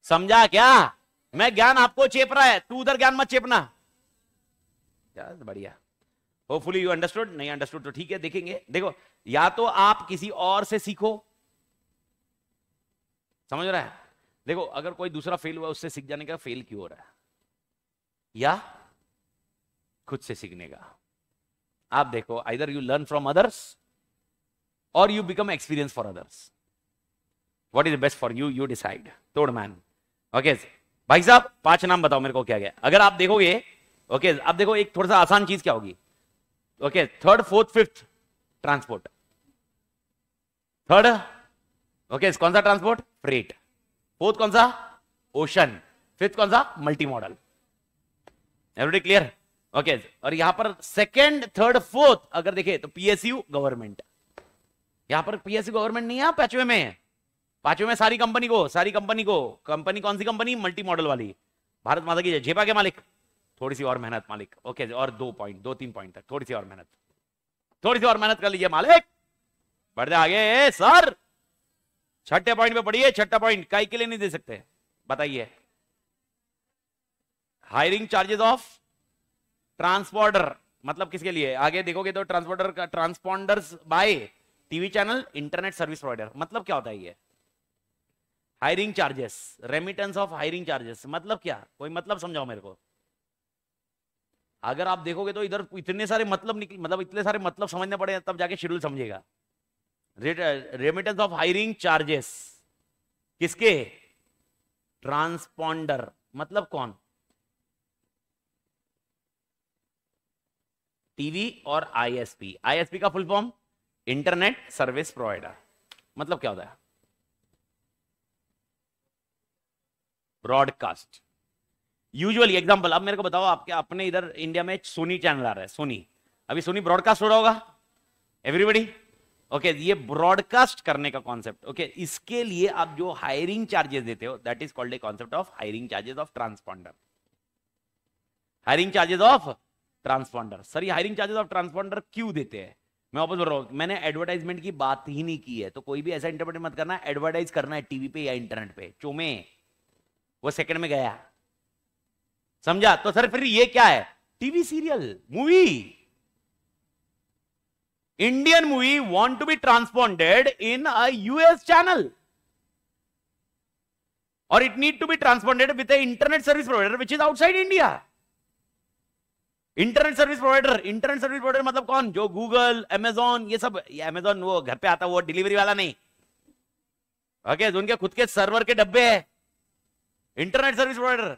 समझा क्या मैं ज्ञान आपको चेप रहा है तू उधर ज्ञान मत चेपना बढ़िया होपफुली यू अंडरस्टूड नहीं अंडरस्टूड तो ठीक है देखेंगे देखो या तो आप किसी और से सीखो समझ रहा है देखो अगर कोई दूसरा फेल हुआ उससे सीख जाने का फेल क्यों हो रहा है या खुद से सीखने का आप देखो either you learn from others और you become experience for others what is best for you you decide तोड़ मैन ओके भाई साहब पांच नाम बताओ मेरे को क्या गया अगर आप देखोगे ओके okay, आप देखो एक थोड़ा सा आसान चीज क्या होगी okay third fourth fifth transport third okay कौन सा ट्रांसपोर्ट फ्रेट फोर्थ कौन सा ओशन फिफ्थ कौन सा multimodal everybody clear okay और यहां पर सेकंड थर्ड फोर्थ अगर देखे तो पीएसयू गवर्नमेंट यहां पर पीएसयू गवर्नमेंट नहीं है पांचवे में पांचवे में सारी कंपनी को सारी कंपनी को कंपनी कौन सी कंपनी मल्टी मॉडल वाली भारत माता की जय जेपा के मालिक थोड़ी सी और मेहनत मालिक ओके और दो पॉइंट दो तीन पॉइंट तक थोड़ी सी और मेहनत थोड़ी सी और मेहनत कर लीजिए मालिक बढ़ते आगे सर छठे पॉइंट पे पढ़िए छठा पॉइंट काई के लिए नहीं दे सकते बताइए हायरिंग चार्जेस ऑफ ट्रांसपोर्टर मतलब किसके लिए आगे देखोगे तो ट्रांसपोर्टर का transponders by TV channel internet service provider मतलब क्या होता है ये hiring charges remittance of hiring charges मतलब क्या कोई मतलब समझाओ मेरे को अगर आप देखोगे तो इधर इतने सारे मतलब निकल मतलब इतने सारे मतलब समझने पड़े तब जाके शेड्यूल समझेगा रेमिटेंस ऑफ हायरिंग चार्जेस किसके ट्रांसपॉन्डर मतलब कौन टीवी और आईएसपी आईएसपी का full form internet service provider मतलब क्या होता है ब्रॉडकास्ट यूजुअली एग्जाम्पल अब मेरे को बताओ आपके अपने इधर इंडिया में सोनी चैनल आ रहा है सोनी अभी सोनी ब्रॉडकास्ट हो रहा होगा एवरीबडी ओके okay, ये ब्रॉडकास्ट करने का कॉन्सेप्ट ओके okay, इसके लिए आप जो हायरिंग चार्जेस देते हो that is called a concept of hiring charges of transponder hiring charges of transponder sir hiring charges of transponder क्यों देते हैं मैं वापस बोल रहा हूँ मैंने एडवर्टाइजमेंट की बात ही नहीं की है तो कोई भी ऐसा इंटरप्रेट मत करना एडवर्टाइज करना है टीवी पे या इंटरनेट पे चोमे वो सेकंड में गया समझा तो सर फिर ये क्या है TV serial movie Indian movie want to be transponded in a US channel और it need to be transported with internet service provider which is outside India internet service provider internet service provider मतलब कौन जो Google Amazon ये सब Amazon वो घर पे आता वो डिलीवरी वाला नहीं ओके okay, उनके खुद के सर्वर के डब्बे है इंटरनेट सर्विस प्रोवाइडर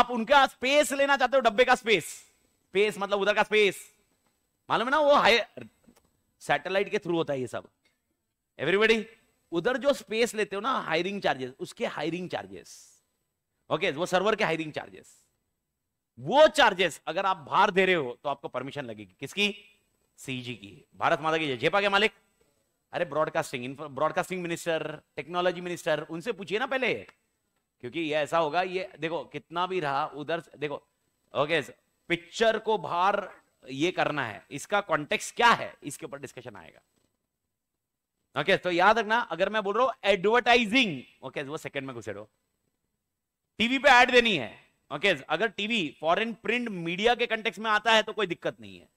आप उनका स्पेस लेना चाहते हो डब्बे का स्पेस स्पेस मतलब उधर का स्पेस मालूम है ना वो हाई सैटेलाइट के थ्रू होता है ये सब एवरीबडी उधर जो स्पेस लेते हो ना हायरिंग चार्जेस उसके हायरिंग चार्जेस ओके वो सर्वर के हायरिंग चार्जेस वो चार्जेस अगर आप बाहर दे रहे हो तो आपको परमिशन लगेगी किसकी सीजी की भारत माता की जेपा के मालिक अरे broadcasting broadcasting minister technology minister उनसे पूछिए ना पहले क्योंकि ये ऐसा होगा ये देखो कितना भी रहा उधर देखो ओके पिक्चर को बाहर ये करना है इसका कॉन्टेक्स क्या है इसके ऊपर डिस्कशन आएगा ओके तो याद रखना अगर मैं बोल रहा हूं एडवर्टाइजिंग ओके वो सेकंड में घुसेड़ो टीवी पे ऐड देनी है ओके अगर टीवी फॉरेन प्रिंट मीडिया के कंटेक्स में आता है तो कोई दिक्कत नहीं है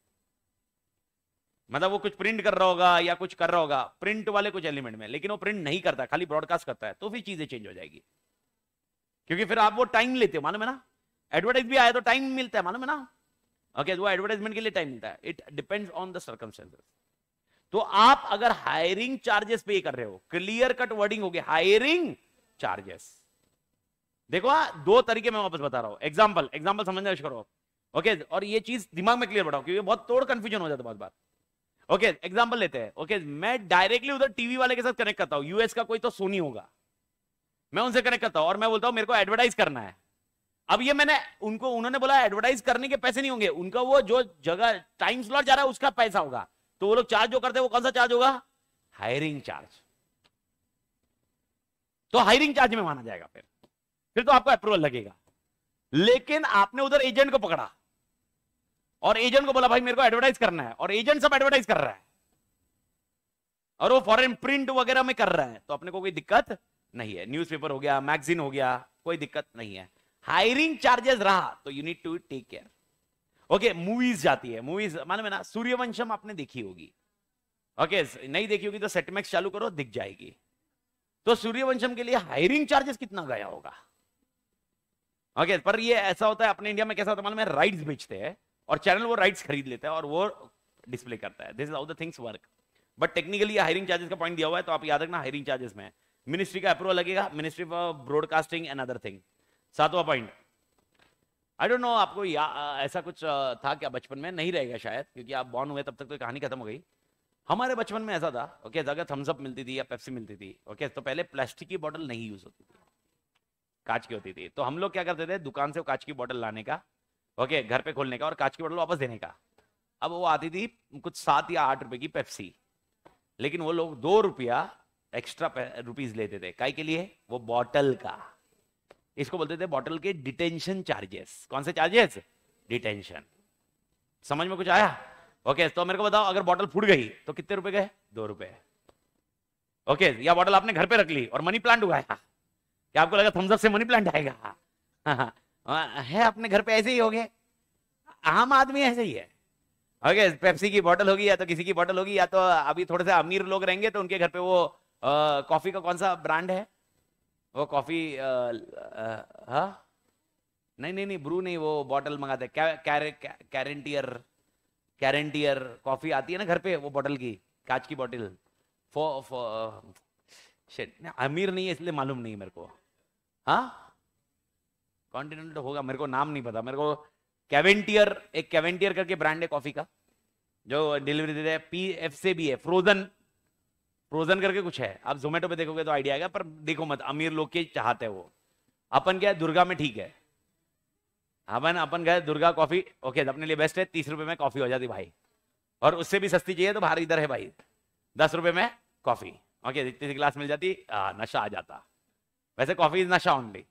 मतलब वो कुछ प्रिंट कर रहा होगा या कुछ कर रहा होगा प्रिंट वाले कुछ एलिमेंट में लेकिन वो प्रिंट नहीं करता खाली ब्रॉडकास्ट करता है तो फिर चीजें चेंज हो जाएगी क्योंकि फिर आप वो टाइम लेते हो मालूम है ना एडवर्टाइज भी आया तो टाइम मिलता है मालूम है ना ओके okay, तो वो एडवर्टाइजमेंट के लिए टाइम मिलता है it depends on the circumstances तो आप अगर हायरिंग चार्जेस पे कर रहे हो क्लियर कट वर्डिंग होगी हायरिंग चार्जेस देखो आ, हाँ, दो तरीके में वापस बता रहा हूं एग्जाम्पल एग्जाम्पल समझना करो ओके okay, और ये चीज दिमाग में क्लियर बढ़ाओ क्योंकि बहुत तोड़ कंफ्यूजन हो जाता है बहुत बार ओके okay, एग्जाम्पल लेते हैं ओके okay, मैं डायरेक्टली उधर टीवी वाले के साथ कनेक्ट करता हूँ यूएस का कोई तो सोनी होगा मैं उनसे कनेक्ट करता हूं और मैं बोलता हूं मेरे को एडवर्टाइज करना है अब ये मैंने उनको उन्होंने बोला एडवर्टाइज करने के पैसे नहीं होंगे उनका वो जो जगह टाइम स्लॉट जा रहा है उसका पैसा होगा तो वो लोग चार्ज जो करते हैं वो कौन सा चार्ज होगा हायरिंग चार्ज तो हायरिंग चार्ज में माना जाएगा फिर फिर तो आपको अप्रूवल लगेगा लेकिन आपने उधर एजेंट को पकड़ा और एजेंट को बोला भाई मेरे को एडवर्टाइज करना है और एजेंट सब एडवर्टाइज कर रहा है और वो फॉरेन प्रिंट वगैरह में कर रहा है तो अपने को कोई दिक्कत नहीं है न्यूज़पेपर हो गया मैगजीन हो गया कोई दिक्कत नहीं है हायरिंग चार्जेस रहा तो you need to take care okay movies जाती है मूवीज मालूम है ना सूर्यवंशम आपने देखी होगी ओके okay, नहीं देखी होगी तो सेटमैक्स चालू करो दिख जाएगी तो सूर्यवंशम के लिए हायरिंग चार्जेस कितना गया होगा ओके okay, पर ये ऐसा होता है अपने इंडिया में कैसा होता है मालूम है राइट्स बेचते हैं और चैनल वो राइट्स खरीद लेता है और वो डिस्प्ले करता है this is how the things work but technically hiring charges का पॉइंट दिया हुआ है तो आप याद रखना हायरिंग चार्जेस में मिनिस्ट्री का अप्रूवल लगेगा ministry for broadcasting and other thing सातवां पॉइंट आई डोंट नो आपको या ऐसा कुछ था क्या बचपन में नहीं रहेगा शायद क्योंकि आप बॉर्न हुए तब तक तो कहानी खत्म हो गई हमारे बचपन में ऐसा था ओके okay, अगर थम्सअप मिलती थी या पेप्सी मिलती थी ओके okay, तो पहले प्लास्टिक की बॉटल नहीं यूज होती थी कांच की होती थी तो हम लोग क्या करते थे दुकान से कांच की बॉटल लाने का ओके okay, घर पे खोलने का और कांच की बॉटल वापस देने का अब वो आती थी कुछ सात या आठ रुपए की पेप्सी लेकिन वो लोग दो रुपया एक्स्ट्रा रुपीज लेते थे काय के लिए वो बॉटल का इसको बोलते थे बॉटल के डिटेंशन चार्जेस कौन से चार्जेस डिटेंशन समझ में कुछ आया ओके okay, तो मेरे को बताओ अगर बॉटल फूट गई तो कितने रुपए गए दो रुपए ओके okay, या बॉटल आपने घर पे रख ली और मनी प्लांट उगाया क्या आपको लगा थम्सअप से मनी प्लांट आएगा हाँ, है अपने घर पे ऐसे ही हो गए आम आदमी ऐसे ही है ओके okay, पेप्सी की बॉटल होगी या तो किसी की बॉटल होगी या तो अभी थोड़े से अमीर लोग रहेंगे तो उनके घर पे वो कॉफी का कौन सा ब्रांड है वो कॉफी हाँ नहीं नहीं नहीं ब्रू नहीं वो बॉटल मंगाते कैरेंटियर कैरेंटियर कॉफी आती है ना घर पे वो बॉटल की कांच की बॉटल फो फो शेट अमीर नहीं है इसलिए मालूम नहीं मेरे को हाँ कॉन्टिनेंटल होगा मेरे को नाम नहीं पता मेरे को कैवेंटियर एक कैवेंटियर करके ब्रांड है कॉफी का जो डिलीवरी रहे हैं पी एफ से भी है फ्रोजन प्रोजन करके कुछ है आप जोमेटो पे देखोगे तो आइडिया आएगा पर देखो मत अमीर लोग के चाहते वो अपन क्या है दुर्गा में ठीक है अपन अपन गए दुर्गा कॉफी ओके तो अपने लिए बेस्ट है तीस रुपए में कॉफी हो जाती भाई और उससे भी सस्ती चाहिए तो बाहर इधर है भाई दस रुपए में कॉफी ओके जितनी सी ग्लास मिल जाती आ, नशा आ जाता वैसे कॉफी इज नशा ओनली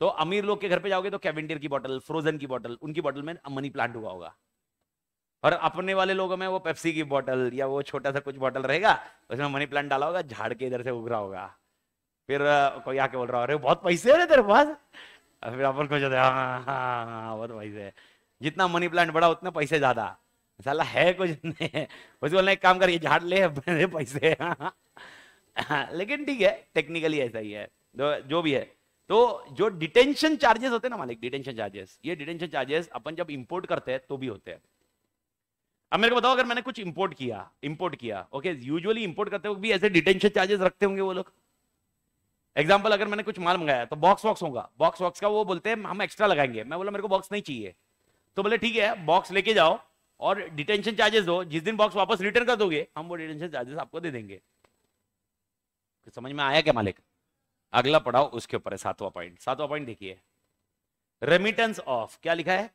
तो अमीर लोग के घर पे जाओगे तो कैवेंटियर की बोतल फ्रोजन की बोतल उनकी बोतल में मनी प्लांट हुआ होगा और अपने वाले लोगों में वो पेप्सी की बॉटल या वो छोटा सा कुछ बॉटल रहेगा उसमें मनी प्लांट डाला होगा झाड़ के इधर से उग रहा होगा फिर कोई आके बोल रहा हो अरे बहुत पैसे है तेरे पास फिर अपन को जाते हाँ हाँ, हाँ हाँ बहुत पैसे है जितना मनी प्लांट बड़ा उतना पैसे ज्यादा साला है कुछ नहीं बोलना एक काम कर ये झाड़ ले अपने पैसे लेकिन ठीक है टेक्निकली ऐसा ही है जो, तो, जो भी है तो जो डिटेंशन चार्जेस होते हैं ना मालिक डिटेंशन चार्जेस ये डिटेंशन चार्जेस अपन जब इंपोर्ट करते हैं तो भी होते हैं अब मेरे को बताओ अगर मैंने कुछ इंपोर्ट किया इंपोर्ट किया ओके यूजुअली इंपोर्ट करते भी ऐसे डिटेंशन चार्जेस रखते होंगे वो लोग एग्जाम्पल अगर मैंने कुछ माल मंगाया तो बॉक्स वॉक्स होगा बॉक्स वॉक्स का वो बोलते हैं हम एक्स्ट्रा लगाएंगे मैं बोला मेरे को बॉक्स नहीं चाहिए तो बोले ठीक है बॉक्स लेके जाओ और डिटेंशन चार्जेस दो जिस दिन बॉक्स वापस रिटर्न कर दोगे हम वो डिटेंशन चार्जेस आपको दे देंगे समझ में आया क्या मालिक अगला पढ़ाओ उसके ऊपर है सातवां पॉइंट सातवां पॉइंट देखिए रेमिटेंस ऑफ क्या लिखा है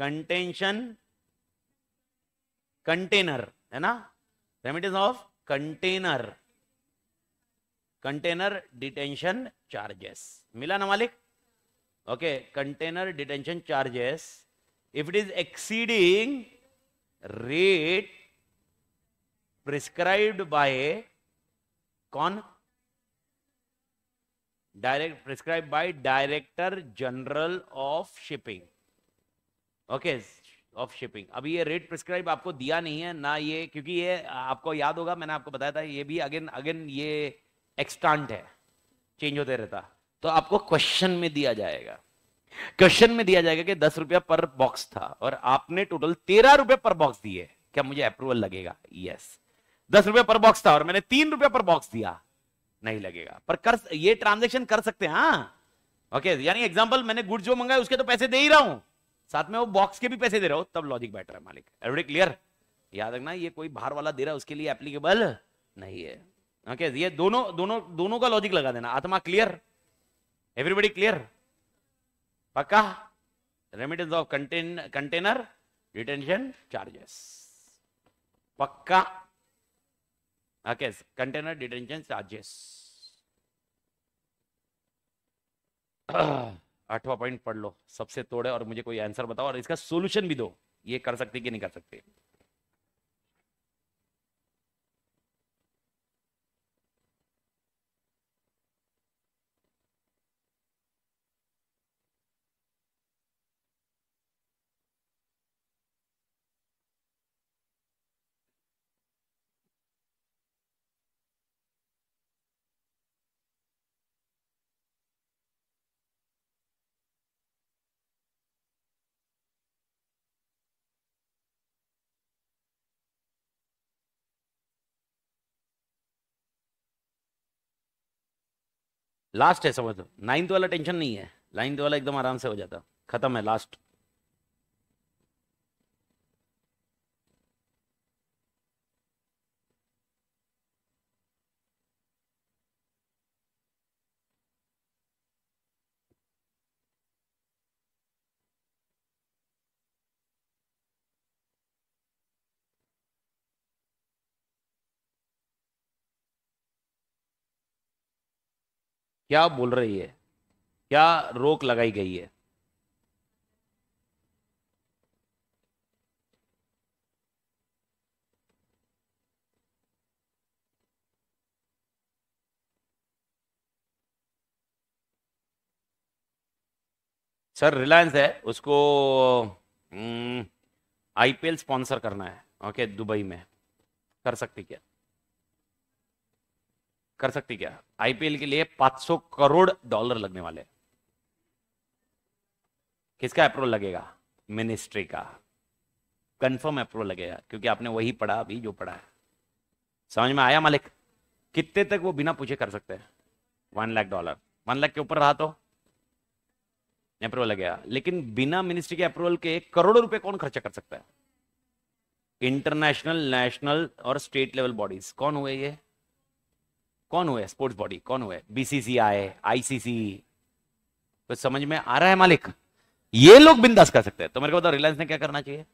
कंटेंशन कंटेनर है ना remittance of container container detention charges मिला ना मालिक okay container detention charges if it is exceeding rate prescribed by कौन direct prescribe by director general of shipping okay of shipping अभी ये रेट प्रिस्क्राइब आपको दिया नहीं है ना ये क्योंकि ये आपको याद होगा मैंने आपको बताया था ये भी अगेन अगेन ये एक्सटांट है चेंज होते रहता तो आपको क्वेश्चन में दिया जाएगा क्वेश्चन में दिया जाएगा कि दस रुपया पर बॉक्स था और आपने टोटल तेरह रुपये पर बॉक्स दिए क्या मुझे अप्रूवल लगेगा यस दस रुपये पर बॉक्स था और मैंने तीन रुपये पर बॉक्स दिया नहीं लगेगा पर कर ये ट्रांजेक्शन कर सकते हैं हाँ ओके यानी एग्जाम्पल मैंने गुड जो मंगाया उसके तो पैसे दे ही रहा हूं साथ में वो बॉक्स के भी पैसे दे रहे हो तब लॉजिक बेटर है मालिक एवरी क्लियर याद रखना ये कोई बाहर वाला दे रहा है उसके लिए एप्लीकेबल नहीं है ओके okay, ये दोनों दोनों दोनों का लॉजिक लगा देना आत्मा क्लियर एवरीबडी क्लियर पक्का रेमिटेंस ऑफ कंटेन कंटेनर डिटेंशन चार्जेस पक्का ओके कंटेनर डिटेंशन चार्जेस आठवा पॉइंट पढ़ लो सबसे तोड़े और मुझे कोई आंसर बताओ और इसका सोल्यूशन भी दो ये कर सकते कि नहीं कर सकते लास्ट है समझ लो नाइन्थ वाला टेंशन नहीं है नाइन्थ वाला एकदम आराम से हो जाता खत्म है लास्ट क्या बोल रही है क्या रोक लगाई गई है सर रिलायंस है उसको हम्म, आईपीएल स्पॉन्सर करना है ओके दुबई में कर सकती क्या कर सकती क्या आईपीएल के लिए 500 करोड़ डॉलर लगने वाले किसका अप्रूवल लगेगा मिनिस्ट्री का कंफर्म अप्रूवल लगेगा क्योंकि आपने वही पढ़ा अभी जो पढ़ा है समझ में आया मालिक कितने तक वो बिना पूछे कर सकते हैं one lakh dollar one lakh के ऊपर रहा तो अप्रूवल लगेगा लेकिन बिना मिनिस्ट्री के अप्रूवल के करोड़ों रुपए कौन खर्चा कर सकता है इंटरनेशनल नेशनल और स्टेट लेवल बॉडीज कौन हुए ये कौन हुए स्पोर्ट्स बॉडी कौन हुए बीसीसीआई आईसीसी कुछ समझ में आ रहा है मालिक ये लोग बिंदास कर सकते हैं तो मेरे को बताओ रिलायंस ने क्या करना चाहिए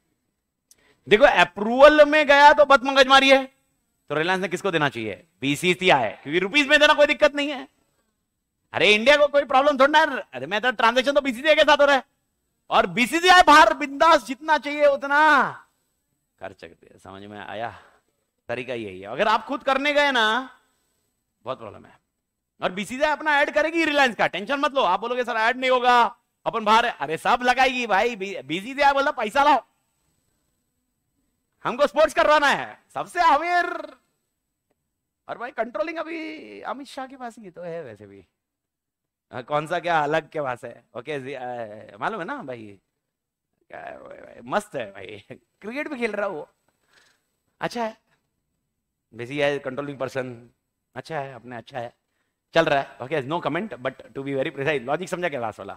देखो अप्रूवल में गया तो बत मारी है तो रिलायंस ने किसको देना चाहिए बीसीसीआई क्योंकि रुपीज में देना कोई दिक्कत नहीं है अरे इंडिया को कोई प्रॉब्लम थोड़ा ना अरे मैं तो ट्रांजेक्शन तो बीसीसीआई के साथ हो रहा है और बीसीसीआई बाहर बिंदास जितना चाहिए उतना कर सकते समझ में आया तरीका यही है अगर आप खुद करने गए ना बहुत प्रॉब्लम है और बीसीसीआई अपना ऐड करेगी रिलायंस का टेंशन मत लो आप बोलोगे सर ऐड नहीं होगा अपन बाहर अरे सब लगाएगी भाई बीसीसीआई बोला पैसा लाओ हमको स्पोर्ट्स करवाना है सबसे अमीर और भाई कंट्रोलिंग अभी अमित शाह के पास ही तो है वैसे भी आ, हाँ, कौन सा क्या अलग के पास है ओके मालूम है ना भाई मस्त है भाई क्रिकेट भी खेल रहा वो अच्छा है बेसिक है कंट्रोलिंग पर्सन अच्छा है अपने अच्छा है चल रहा है okay no comment but to be very precise logic समझा क्या लास्ट वाला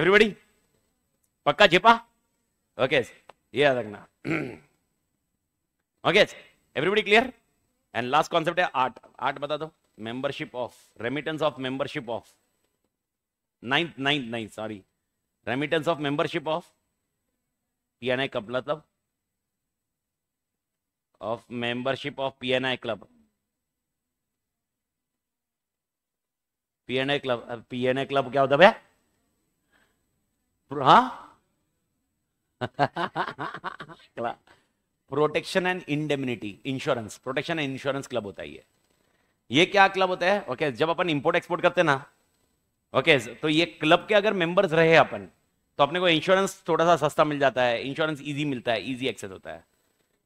एवरीबडी पक्का छिपा ओके ये याद रखना okay everybody clear and last concept है आर्ट आर्ट बता दो membership of remittance of membership of ninth ninth ninth sorry remittance of membership of P N I club मतलब of membership of P N I club PNA club PNA club क्या होता है हाँ protection and indemnity insurance protection and insurance club होता है ये ये क्या क्लब होता है ओके okay, जब अपन इंपोर्ट एक्सपोर्ट करते हैं ना ओके okay, तो ये क्लब के अगर मेंबर्स रहे अपन तो अपने को इंश्योरेंस थोड़ा सा सस्ता मिल जाता है इंश्योरेंस इजी मिलता है इजी एक्सेस होता है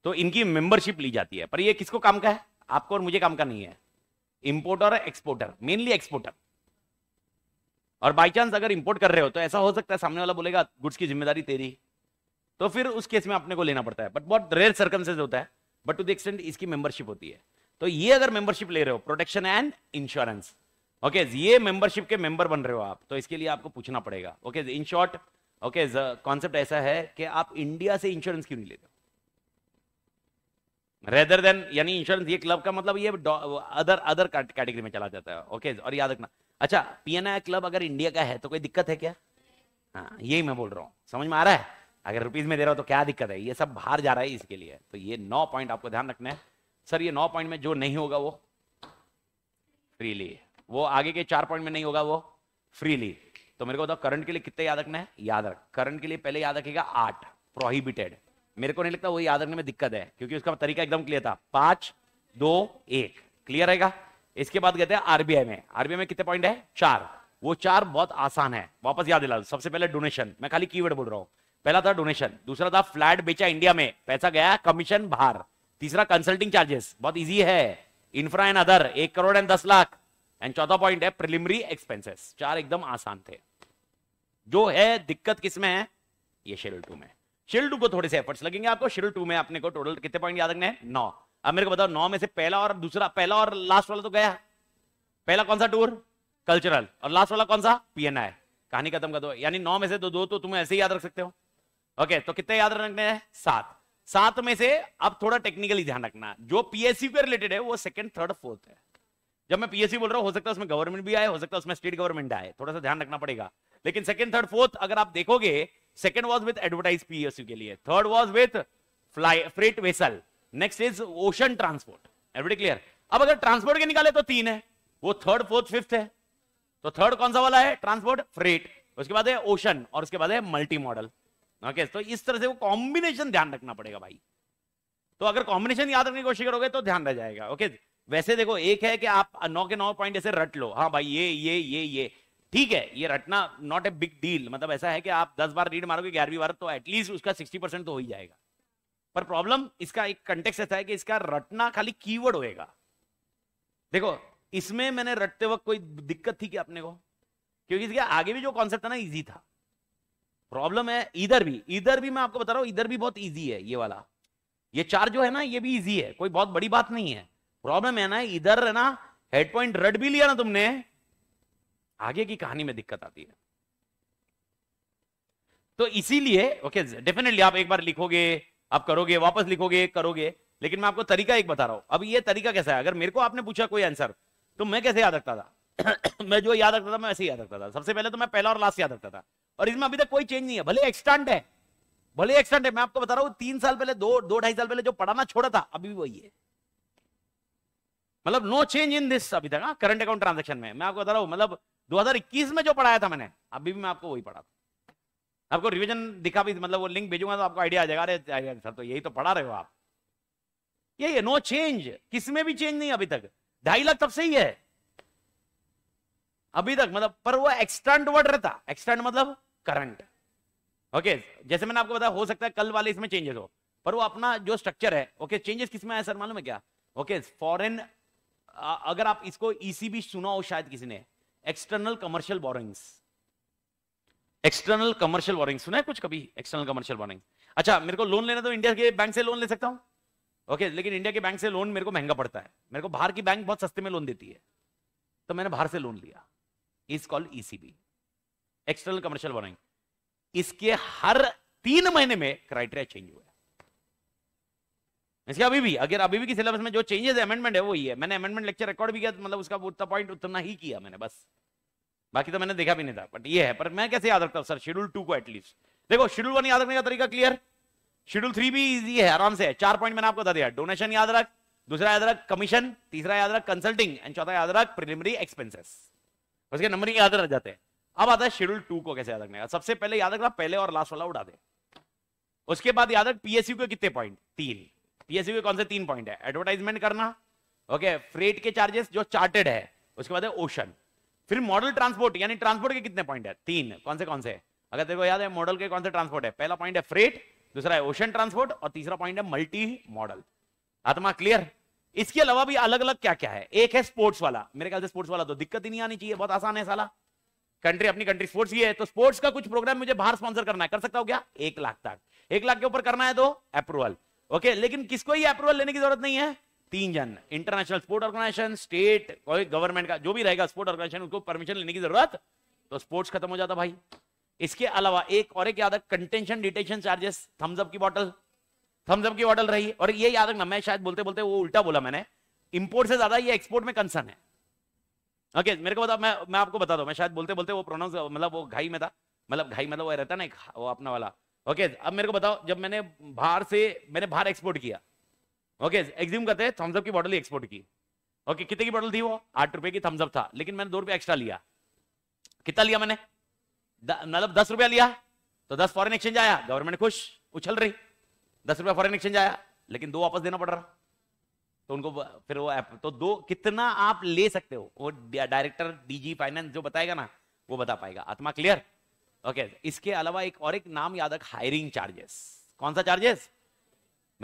तो इनकी मेंबरशिप ली जाती है पर ये किसको काम का है आपको और मुझे काम का नहीं है इंपोर्टर एक्सपोर्टर मेनली एक्सपोर्टर और बाई चांस अगर इंपोर्ट कर रहे हो तो ऐसा हो सकता है सामने वाला बोलेगा गुड्स की जिम्मेदारी तेरी तो फिर उस केस में अपने को लेना पड़ता है बट बहुत रेयर सर्कमसेज होता है बट टू द एक्सटेंट इसकी मेंबरशिप होती है तो ये अगर मेंबरशिप ले रहे हो प्रोटेक्शन एंड इंश्योरेंस ओके ये मेंबरशिप के मेंबर बन रहे हो आप तो इसके लिए आपको पूछना पड़ेगा okay in short okay concept ऐसा है कि आप इंडिया से इंश्योरेंस क्यों नहीं लेते रेदर देन यानी इंश्योरेंस ये क्लब का मतलब ये अदर अदर कैटेगरी में चला जाता है ओके okay? और याद रखना अच्छा पीएनआई क्लब अगर इंडिया का है तो कोई दिक्कत है क्या हाँ यही मैं बोल रहा हूँ समझ में आ रहा है अगर रुपीज में दे रहा हो तो क्या दिक्कत है ये सब बाहर जा रहा है इसके लिए तो ये नौ पॉइंट आपको ध्यान रखना है सर ये नौ पॉइंट में जो नहीं होगा वो फ्रीली वो आगे के चार पॉइंट में नहीं होगा वो फ्रीली तो मेरे को बताओ करंट के लिए कितने याद रखना है याद रख करंट के लिए पहले याद रखेगा आठ प्रोहिबिटेड मेरे को नहीं लगता वो याद रखने में दिक्कत है क्योंकि उसका तरीका एकदम क्लियर था पांच दो एक क्लियर रहेगा इसके बाद कहते हैं आरबीआई में आरबीआई में कितने पॉइंट है चार वो चार बहुत आसान है वापस याद दिला सबसे पहले डोनेशन मैं खाली कीवर्ड बोल रहा हूँ पहला था डोनेशन दूसरा था फ्लैट बेचा इंडिया में पैसा गया कमीशन बाहर तीसरा कंसल्टिंग चार्जेस बहुत इजी है इंफ्रा एंड अदर एक करोड़ एंड दस लाख एंड चौथा पॉइंट है प्रिलिमरी एक्सपेंसेस चार एकदम आसान थे जो है दिक्कत किसमें है ये शेड्यूल टू में शेड्यूल टू को थोड़े से एफर्ट्स लगेंगे आपको शेड्यूल टू में आपने को टोटल कितने पॉइंट याद रखने हैं नौ अब मेरे को बताओ नौ में से पहला और दूसरा पहला और लास्ट वाला तो गया पहला कौन सा टूर कल्चरल और लास्ट वाला कौन सा पीएनआई कहानी खत्म कर दो यानी नौ में से दो दो तो तुम ऐसे ही याद रख सकते हो ओके तो कितने याद रखने हैं सात सात में से अब थोड़ा टेक्निकली ध्यान रखना जो पीएससी के रिलेटेड है वो सेकंड थर्ड फोर्थ है जब मैं पीएससी बोल रहा हूँ हो सकता है उसमें गवर्नमेंट भी आए हो सकता है उसमें स्टेट गवर्नमेंट आए थोड़ा सा ध्यान रखना पड़ेगा लेकिन सेकंड थर्ड फोर्थ अगर आप देखोगे second was with advertise PSU के लिए third was with fly freight vessel next is ocean transport every clear अब अगर ट्रांसपोर्ट के निकाले तो तीन है वो थर्ड फोर्थ फिफ्थ है तो थर्ड कौन सा वाला है ट्रांसपोर्ट फ्रेट उसके बाद है ओशन और उसके बाद है मल्टी मॉडल ओके तो इस तरह से वो कॉम्बिनेशन ध्यान रखना पड़ेगा भाई तो अगर कॉम्बिनेशन याद रखने की कोशिश करोगे तो ध्यान रह जाएगा ओके वैसे देखो एक है कि आप नौ के नौ पॉइंट ऐसे रट लो हाँ भाई ये ये ये ये ठीक है ये रटना नॉट ए बिग डील मतलब ऐसा है कि आप दस बार रीड मारोगे ग्यारहवीं बार तो एटलीस्ट उसका सिक्सटी परसेंट तो हो ही जाएगा पर प्रॉब्लम इसका एक कंटेक्स ऐसा है कि इसका रटना खाली कीवर्ड होएगा देखो इसमें मैंने रटते वक्त कोई दिक्कत थी क्या अपने को क्योंकि इसके आगे भी जो कॉन्सेप्ट था ना इजी था प्रॉब्लम है इधर भी इधर भी मैं आपको बता रहा हूं इधर भी बहुत इजी है ये वाला ये चार जो है ना ये भी इजी है कोई बहुत बड़ी बात नहीं है प्रॉब्लम है ना इधर है ना हेड पॉइंट रट भी लिया ना तुमने आगे की कहानी में दिक्कत आती है तो इसीलिए ओके डेफिनेटली आप एक बार लिखोगे आप करोगे वापस लिखोगे करोगे लेकिन मैं आपको तरीका एक बता रहा हूँ अब ये तरीका कैसा है अगर मेरे को आपने पूछा कोई आंसर तो मैं कैसे याद रखता था मैं जो याद रखता था मैं वैसे याद रखता था सबसे पहले तो मैं पहला और लास्ट याद रखता था और इसमें अभी तक कोई चेंज नहीं है भले एक्सटेंड है भले एक्सटेंड है मैं आपको बता रहा हूँ तीन साल पहले दो दो ढाई साल पहले जो पढ़ाना छोड़ा था अभी भी वही है मतलब नो चेंज इन दिस अभी तक करंट अकाउंट ट्रांजेक्शन में मैं आपको बता रहा हूँ मतलब 2021 में जो पढ़ाया था मैंने अभी भी मैं आपको वही पढ़ा था आपको रिवीजन दिखा भी मतलब वो लिंक भेजूंगा तो आपको आइडिया आ जाएगा अरे सर तो यही तो पढ़ा रहे हो आप यही है नो चेंज किस में भी चेंज नहीं अभी तक ढाई लाख तब से ही है अभी तक मतलब पर वो एक्सटेंड वर्ड रहता एक्सटेंड मतलब करंट ओके जैसे मैंने आपको बताया हो सकता है कल वाले इसमें चेंजेस हो पर वो अपना जो स्ट्रक्चर है ओके चेंजेस किसमें आया सर मालूम है क्या ओके फॉरेन अगर आप इसको ईसीबी e सुना हो शायद किसी ने external commercial borrowings external commercial borrowing सुना है कुछ कभी एक्सटर्नल कमर्शियल वार्निंग अच्छा मेरे को लोन लेना तो इंडिया के बैंक से लोन ले सकता हूँ ओके okay, लेकिन इंडिया के बैंक से लोन मेरे को महंगा पड़ता है मेरे को बाहर की बैंक बहुत सस्ते में लोन देती है तो मैंने बाहर से लोन लिया is called ECB external commercial borrowing इसके हर तीन महीने में क्राइटेरिया चेंज हुआ इसके अभी भी अगर अभी भी की सिलेबस में जो चेंजेस अमेंडमेंट है वो ही है मैंने अमेंडमेंट लेक्चर रिकॉर्ड भी किया मतलब उसका पॉइंट उतना ही किया मैंने बस बाकी तो मैंने देखा भी नहीं था बट ये है पर मैं कैसे याद रखता हूँ सर शेड्यूल टू को एटलीस्ट देखो शेड्यूल वन याद रखने का तरीका क्लियर शेड्यूल थ्री भी इजी है आराम से चार पॉइंट मैंने आपको बता दिया डोनेशन याद रख दूसरा याद रख कमीशन तीसरा याद रख कंसल्टिंग एंड चौथा याद रख प्रिलिमिनरी एक्सपेंसेस उसके नंबर ही याद रख जाते हैं अब आता है शेड्यूल टू को कैसे याद रखने का सबसे पहले याद रखना पहले और लास्ट वाला उड़ा दे उसके बाद याद रख पीएसयू के कितने पॉइंट तीन पीएसयू के कौन से तीन पॉइंट है एडवर्टाइजमेंट करना ओके फ्रेट के चार्जेस जो चार्टेड है उसके बाद है ओशन फिर मॉडल ट्रांसपोर्ट यानी ट्रांसपोर्ट के कितने पॉइंट है तीन कौन से कौन से अगर तेरे को याद है मॉडल के कौन से ट्रांसपोर्ट है पहला पॉइंट है फ्रेट दूसरा है ओशन ट्रांसपोर्ट और तीसरा पॉइंट है मल्टी मॉडल आत्मा क्लियर इसके अलावा भी अलग अलग क्या क्या है एक है स्पोर्ट्स वाला मेरे ख्याल से स्पोर्ट्स वाला तो दिक्कत ही नहीं आनी चाहिए बहुत आसान है साला कंट्री अपनी कंट्री स्पोर्ट्स ही है तो स्पोर्ट्स का कुछ प्रोग्राम मुझे बाहर स्पॉन्सर करना है कर सकता हूं क्या एक लाख तक एक लाख के ऊपर करना है तो अप्रूवल ओके लेकिन किसको ही अप्रूवल लेने की जरूरत नहीं है तीन जन इंटरनेशनल स्पोर्ट ऑर्गेनाइजेशन स्टेट कोई गवर्नमेंट का जो भी रहेगा स्पोर्ट ऑर्गेनाइजेशन उसको परमिशन लेने की जरूरत तो स्पोर्ट्स खत्म हो जाता भाई इसके अलावा एक और एक याद रख कंटेंशन डिटेंशन चार्जेस थम्सअप की बॉटल थम्सअप की बॉटल रही और ये याद रखना मैं शायद बोलते बोलते वो उल्टा बोला मैंने इंपोर्ट से ज्यादा ये एक्सपोर्ट में कंसर्न है ओके okay, मेरे को बता मैं मैं आपको बता दो मैं शायद बोलते बोलते वो प्रोनाउंस मतलब वो घाई में था मतलब घाई मतलब वो रहता ना वो अपना वाला ओके okay, अब मेरे को बताओ जब मैंने बाहर से मैंने बाहर एक्सपोर्ट किया ओके एग्ज्यूम करते हैं थम्सअप की बॉटल एक्सपोर्ट की ओके कितने की बॉटल थी वो आठ रुपए की थम्सअप था लेकिन मैंने दो रुपया एक्स्ट्रा लिया कितना लिया मैंने मतलब दस रुपया लिया तो दस फॉरन एक्सचेंज आया गवर्नमेंट खुश उछल रही दस रुपया फॉरन एक्सचेंज आया लेकिन दो वापस देना पड़ रहा तो उनको फिर वो ऐप तो दो कितना आप ले सकते हो वो डायरेक्टर डीजी फाइनेंस जो बताएगा ना वो बता पाएगा आत्मा क्लियर ओके okay, इसके अलावा एक और एक नाम याद रख हायरिंग चार्जेस कौन सा चार्जेस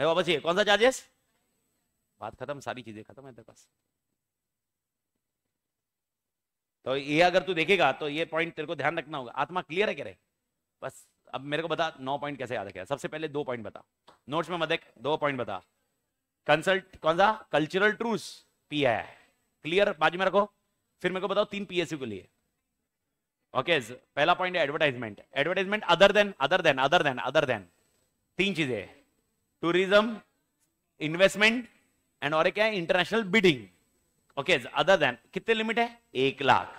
मैं वापस ये कौन सा चार्जेस बात खत्म सारी चीजें खत्म है तेरे पास तो ये अगर तू देखेगा तो ये पॉइंट तेरे को ध्यान रखना होगा आत्मा क्लियर है कह रहे बस अब मेरे को बता नौ पॉइंट कैसे याद रखेगा सबसे पहले दो पॉइंट बता नोट्स में मत देख दो पॉइंट बता कंसल्ट कौन सा कल्चरल ट्रूस पी है क्लियर बाजू में रखो फिर मेरे को बताओ तीन पीएसयू के लिए ओके पहला पॉइंट है advertisement advertisement other than other than other than other than तीन चीजें टूरिज्म इन्वेस्टमेंट एंड और क्या है international bidding okay other than कितने लिमिट है एक लाख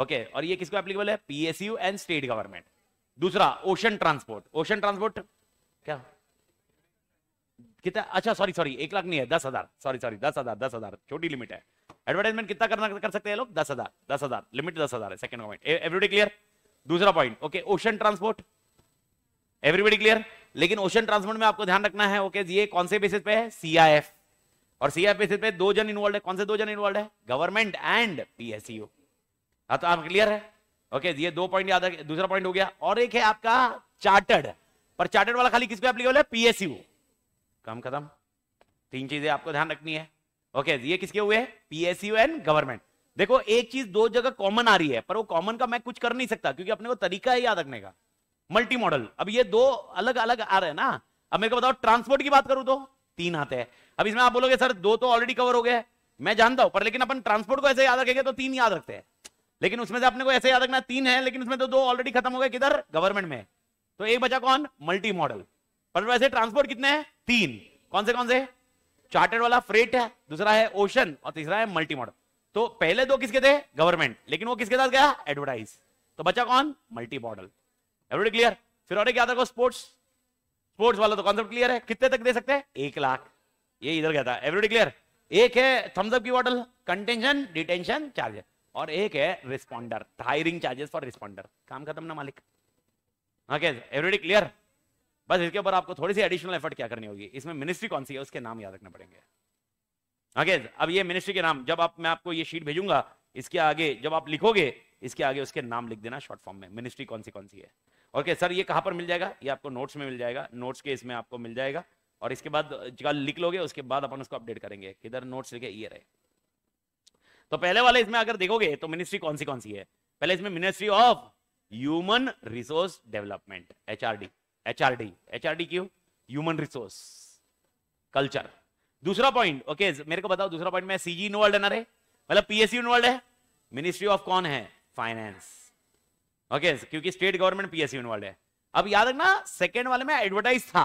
ओके okay, और ये किसको एप्लीकेबल है पीएसयू एंड स्टेट गवर्नमेंट दूसरा ओशन ट्रांसपोर्ट ओशन ट्रांसपोर्ट क्या कितना अच्छा सॉरी सॉरी एक लाख नहीं है दस हजार सॉरी सॉरी दस हजार दस हजार छोटी लिमिट है एडवर्टाइजमेंट कितना करना कर सकते हैं लोग दस हजार दस हजार लिमिट दस हजार है सेकंड पॉइंट एवरीबडी क्लियर दूसरा point okay ocean transport everybody clear लेकिन ओशन ट्रांसपोर्ट में आपको ध्यान रखना है ओके okay, ये कौन से बेसिस पे है सीआईएफ और सीएफएससी पे दो जन इन्वॉल्व है कौन से दो जन इन्वॉल्व है गवर्नमेंट एंड पीएसयू हाँ तो आप क्लियर है ओके ये दो पॉइंट याद रखें दूसरा पॉइंट हो गया और एक है आपका चार्टर्ड पर चार्टर्ड वाला खाली किसको एप्लीकेबल है पीएसयू काम खत्म तीन चीजें आपको ध्यान रखनी है ओके ये किसके हुए पीएसयू एंड गवर्नमेंट देखो एक चीज दो जगह कॉमन आ रही है पर वो कॉमन का मैं कुछ कर नहीं सकता क्योंकि अपने को तरीका है याद रखने का मल्टी मॉडल अब ये दो अलग अलग आ रहे हैं ना अब मेरे को बताओ ट्रांसपोर्ट की बात करूं तो तीन आते हैं अब इसमें आप बोलोगे सर दो तो ऑलरेडी कवर हो गए हैं मैं जानता हूं पर लेकिन अपन ट्रांसपोर्ट को ऐसे याद रखेंगे तो तीन याद रखते हैं लेकिन उसमें से अपने को ऐसे याद रखना तीन है लेकिन उसमें तो दो ऑलरेडी खत्म हो गए किधर गवर्नमेंट में तो एक बचा कौन मल्टी मॉडल पर वैसे ट्रांसपोर्ट कितने हैं तीन कौन से कौन से चार्टर्ड वाला फ्रेट है दूसरा है ओशन और तीसरा है मल्टी मॉडल तो पहले दो किसके थे गवर्नमेंट लेकिन वो किसके साथ गया एडवर्टाइज तो बचा कौन मल्टी मॉडल एवरी क्लियर फिर और एक याद रखो स्पोर्ट्स स्पोर्ट्स वाला तो कॉन्सेप्ट क्लियर है कितने तक दे सकते हैं एक लाख ये इधर गया था एवरीडी क्लियर एक है थम्सअप की बॉटल कंटेंशन डिटेंशन चार्जेस और एक है responder hiring charges for responder काम खत्म ना मालिक ओके एवरीडी क्लियर बस इसके ऊपर आपको थोड़ी सी एडिशनल एफर्ट क्या करनी होगी इसमें मिनिस्ट्री कौन सी है उसके नाम याद रखने पड़ेंगे ओके अब ये मिनिस्ट्री के नाम जब आप मैं आपको ये शीट भेजूंगा इसके आगे जब आप लिखोगे इसके आगे उसके नाम लिख देना शॉर्ट फॉर्म में मिनिस्ट्री कौन सी कौन सी है ओके सर ये कहां पर मिल जाएगा ये आपको नोट्स में मिल जाएगा नोट्स के इसमें आपको मिल जाएगा और इसके बाद लिख लोगे उसके बाद अपन उसको अपडेट करेंगे किधर नोट्स लिखे ये रहे तो पहले वाले इसमें अगर देखोगे तो मिनिस्ट्री कौन सी कौन सी है पहले इसमें ministry of human resource development HRD R D क्यों ह्यूमन रिसोर्स कल्चर दूसरा पॉइंट ओके मेरे को बताओ दूसरा पॉइंट में सीजी इन्वॉल्व है ना रे मतलब पीएससी इन्वॉल्व है मिनिस्ट्री ऑफ कौन है फाइनेंस ओके क्योंकि स्टेट गवर्नमेंट पीएससी इन्वॉल्व है अब याद रखना सेकेंड वाले में एडवर्टाइज था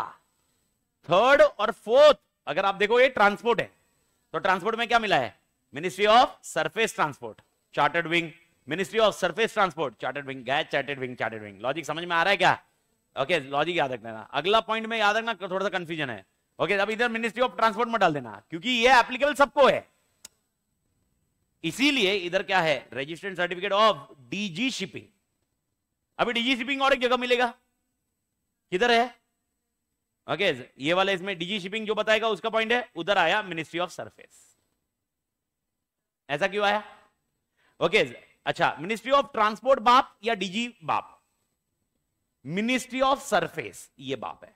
थर्ड और फोर्थ अगर आप देखो ये ट्रांसपोर्ट है तो ट्रांसपोर्ट में क्या मिला है ministry of surface transport chartered wing ministry of surface transport chartered wing gas chartered wing chartered wing logic समझ में आ रहा है क्या ओके लॉजिक याद रखना अगला पॉइंट में याद रखना थोड़ा सा कंफ्यूजन है ओके okay, अब इधर मिनिस्ट्री ऑफ ट्रांसपोर्ट में डाल देना क्योंकि ये एप्लीकेबल सबको है इसीलिए इधर क्या है registration certificate of DG shipping अभी डीजी शिपिंग और एक जगह मिलेगा किधर है ओके ये वाला इसमें डीजी शिपिंग जो बताएगा उसका पॉइंट है उधर आया मिनिस्ट्री ऑफ सरफेस ऐसा क्यों आया ओके अच्छा मिनिस्ट्री ऑफ ट्रांसपोर्ट बाप या डीजी बाप मिनिस्ट्री ऑफ सरफेस ये बाप है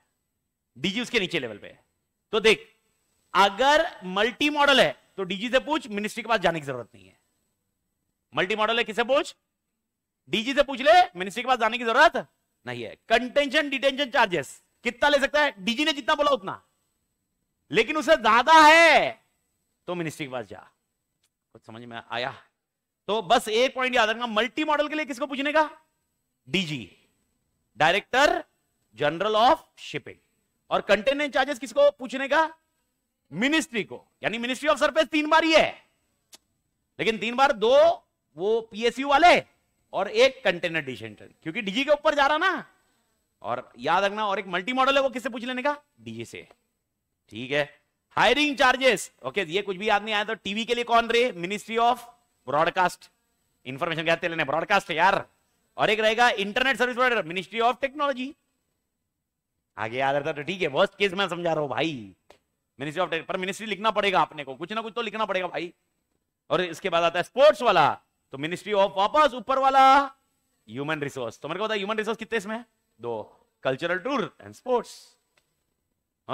डीजी उसके नीचे लेवल पे है तो देख अगर मल्टी मॉडल है तो डीजी से पूछ मिनिस्ट्री के पास जाने की जरूरत नहीं है मल्टी मॉडल है किसे पूछ डीजी से पूछ ले मिनिस्ट्री के पास जाने की जरूरत नहीं है कंटेंशन डिटेंशन चार्जेस कितना ले सकता है डीजी ने जितना बोला उतना लेकिन उसे ज्यादा है तो मिनिस्ट्री के पास जा कुछ समझ में आया तो बस एक पॉइंट याद रखना मल्टी मॉडल के लिए किसको पूछने का DG director general of shipping और कंटेनमेंट चार्जेस किसको पूछने का मिनिस्ट्री को यानी मिनिस्ट्री ऑफ सरफेस तीन बार ही है लेकिन तीन बार दो वो पीएसयू वाले और एक कंटेनर डिसेंटर क्योंकि डीजी के ऊपर जा रहा ना और याद रखना और एक मल्टी मॉडल है वो किससे पूछ लेने का डीजे से ठीक है हायरिंग चार्जेस ओके ये कुछ भी याद नहीं आया तो टीवी के लिए कौन रहे मिनिस्ट्री ऑफ ब्रॉडकास्ट इंफॉर्मेशन क्या लेने ब्रॉडकास्ट है यार और एक रहेगा internet service provider ministry of technology आगे याद रहता तो ठीक है वर्स्ट केस मैं समझा रहा हूं भाई मिनिस्ट्री ऑफ पर मिनिस्ट्री लिखना पड़ेगा आपने को कुछ ना कुछ तो लिखना पड़ेगा भाई और इसके बाद आता है स्पोर्ट्स वाला तो मिनिस्ट्री ऑफ वापस ऊपर वाला ह्यूमन रिसोर्स तो मेरे को बताया ह्यूमन रिसोर्स कितने इसमें दो cultural tour and sports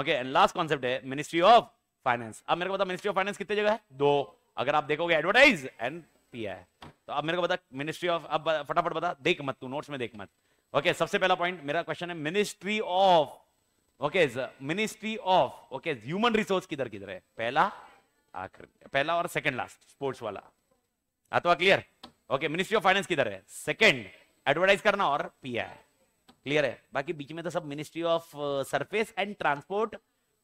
okay and last concept है मिनिस्ट्री ऑफ फाइनेंस अब मेरे को बता मिनिस्ट्री ऑफ फाइनेंस कितने जगह है दो अगर आप देखोगे एडवर्टाइज एंड पीआई तो अब मेरे को बता मिनिस्ट्री ऑफ अब फटाफट बता देख मत तू नोट्स में देख मत ओके okay, सबसे पहला पॉइंट मेरा क्वेश्चन है ministry of okay ministry of okay human resource किधर किधर है पहला आखिर पहला और सेकंड लास्ट स्पोर्ट्स वाला अथवा clear okay ministry of finance किधर है सेकंड एडवर्टाइज करना और पीआई क्लियर है बाकी बीच में तो सब ministry of surface and transport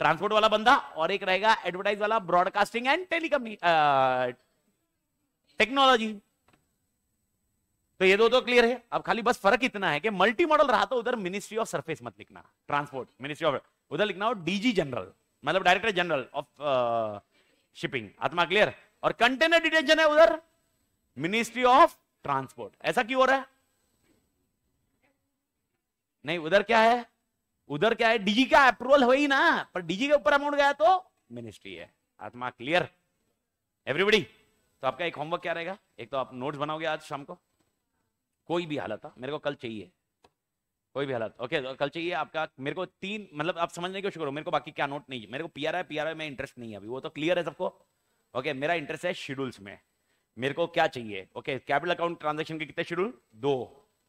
transport वाला बंदा और एक रहेगा एडवर्टाइज वाला ब्रॉडकास्टिंग एंड टेलीकम टेक्नोलॉजी तो ये दो तो क्लियर है अब खाली बस फर्क इतना है कि मल्टी मॉडल रहा तो उधर मिनिस्ट्री ऑफ सरफेस मत लिखना ट्रांसपोर्ट मिनिस्ट्री ऑफ उधर लिखना हो डीजी जनरल मतलब डायरेक्टर जनरल ऑफ शिपिंग आत्मा क्लियर और कंटेनर डिटेंशन है उधर मिनिस्ट्री ऑफ ट्रांसपोर्ट ऐसा क्यों हो रहा है नहीं उधर क्या है उधर क्या है डीजी का अप्रूवल हो ही ना पर डीजी के ऊपर अमाउंट गया तो मिनिस्ट्री है आत्मा क्लियर एवरीबडी तो आपका एक होमवर्क क्या रहेगा एक तो आप नोट्स बनाओगे आज शाम को कोई भी हालत हाँ, मेरे को कल चाहिए कोई भी हालत ओके तो कल चाहिए आपका मेरे को तीन मतलब आप समझने की कोशिश करो मेरे को बाकी क्या नोट नहीं मेरे को पीआर है पीआर में इंटरेस्ट नहीं है अभी वो तो क्लियर है सबको ओके मेरा इंटरेस्ट है शेड्यूल्स में मेरे को क्या चाहिए ओके कैपिटल अकाउंट ट्रांजेक्शन के कितने शेड्यूल दो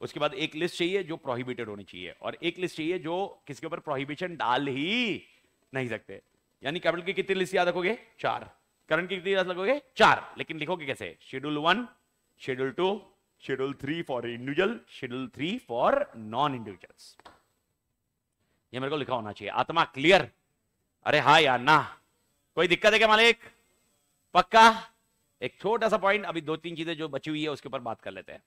उसके बाद एक लिस्ट चाहिए जो प्रोहिबिटेड होनी चाहिए और एक लिस्ट चाहिए जो किसी ऊपर प्रोहिबिशन डाल ही नहीं सकते यानी कैपिटल की कितनी लिस्ट याद रखोगे चार करंट की कितनी याद रखोगे चार लेकिन लिखोगे कैसे schedule one schedule two schedule three for individual schedule three for non individuals ये मेरे को लिखा होना चाहिए आत्मा क्लियर अरे हा या ना कोई दिक्कत है क्या मालिक पक्का एक छोटा सा पॉइंट अभी दो तीन चीजें जो बची हुई है उसके ऊपर बात कर लेते हैं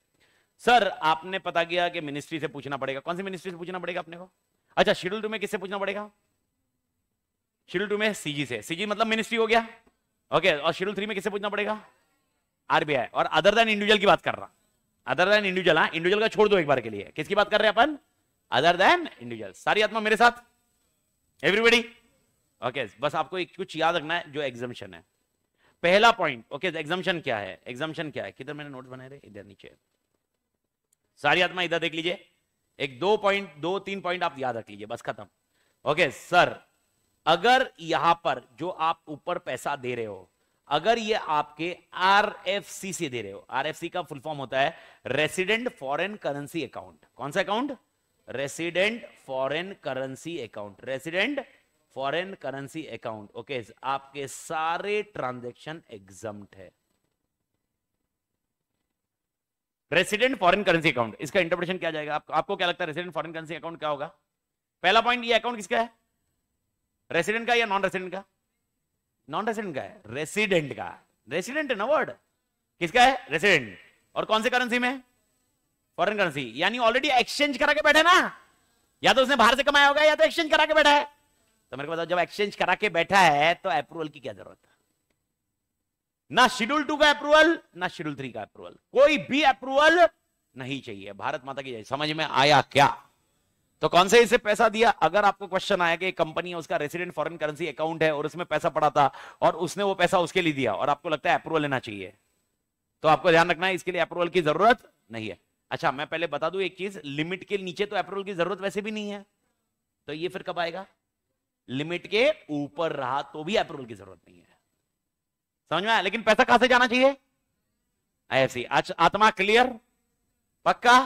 सर आपने पता किया कि मिनिस्ट्री से पूछना पड़ेगा कौन सी मिनिस्ट्री से पूछना पड़ेगा अपने को अच्छा शेड्यूल टू में किससे पूछना पड़ेगा शेड्यूल टू में सीजी से सीजी मतलब मिनिस्ट्री हो गया ओके और शेड्यूल थ्री में किससे पूछना पड़ेगा आरबीआई और अदर देन इंडिविजुअल की बात कर रहा अदर देन इंडिविजुअल इंडिविजुअल का छोड़ दो एक बार के लिए किसकी बात कर रहे हैं अपन अदर देन इंडिविजुअल सारी आत्मा मेरे साथ एवरीबडी ओके okay, बस आपको एक कुछ याद रखना है जो एग्जामिशन है पहला पॉइंट ओके एग्जामिशन क्या है एग्जामिशन क्या है किधर मैंने नोट बनाए रहे इधर नीचे सारी आत्मा इधर देख लीजिए एक दो पॉइंट दो तीन पॉइंट आप याद रख लीजिए बस खत्म ओके सर अगर यहां पर जो आप ऊपर पैसा दे रहे हो अगर ये आपके आर से दे रहे हो आर का फुल फॉर्म होता है रेसिडेंट फॉरेन करेंसी अकाउंट कौन सा account resident foreign currency account resident foreign currency account okay आपके सारे ट्रांजेक्शन एग्जम्ट है रेसिडेंट फॉरेन करेंसी अकाउंट इसका इंटरप्रेशन क्या जाएगा आपको, आपको क्या लगता है रेसिडेंट फॉरेन करेंसी अकाउंट क्या होगा पहला पॉइंट ये अकाउंट किसका है रेसिडेंट का या नॉन रेसिडेंट का नॉन रेसिडेंट का है रेसिडेंट का रेसिडेंट है ना वर्ड किसका है रेसिडेंट और कौन से करेंसी में फॉरेन करेंसी यानी ऑलरेडी एक्सचेंज करा के बैठे ना या तो उसने बाहर से कमाया होगा या तो एक्सचेंज करा के बैठा है तो मेरे को बताओ जब एक्सचेंज करा के बैठा है तो अप्रूवल की क्या जरूरत ना शेड्यूल टू का अप्रूवल ना शेड्यूल थ्री का अप्रूवल कोई भी अप्रूवल नहीं चाहिए भारत माता की जय समझ में आया क्या तो कौन से इसे पैसा दिया अगर आपको क्वेश्चन आया कि कंपनी है उसका रेसिडेंट फॉरेन करेंसी अकाउंट है और उसमें पैसा पड़ा था और उसने वो पैसा उसके लिए दिया और आपको लगता है अप्रूवल लेना चाहिए तो आपको ध्यान रखना है इसके लिए अप्रूवल की जरूरत नहीं है अच्छा मैं पहले बता दू एक चीज लिमिट के नीचे तो अप्रूवल की जरूरत वैसे भी नहीं है तो ये फिर कब आएगा लिमिट के ऊपर रहा तो भी अप्रूवल की जरूरत नहीं है समझ में आया लेकिन पैसा कहां से जाना चाहिए ऐसी अच्छा आत्मा क्लियर पक्का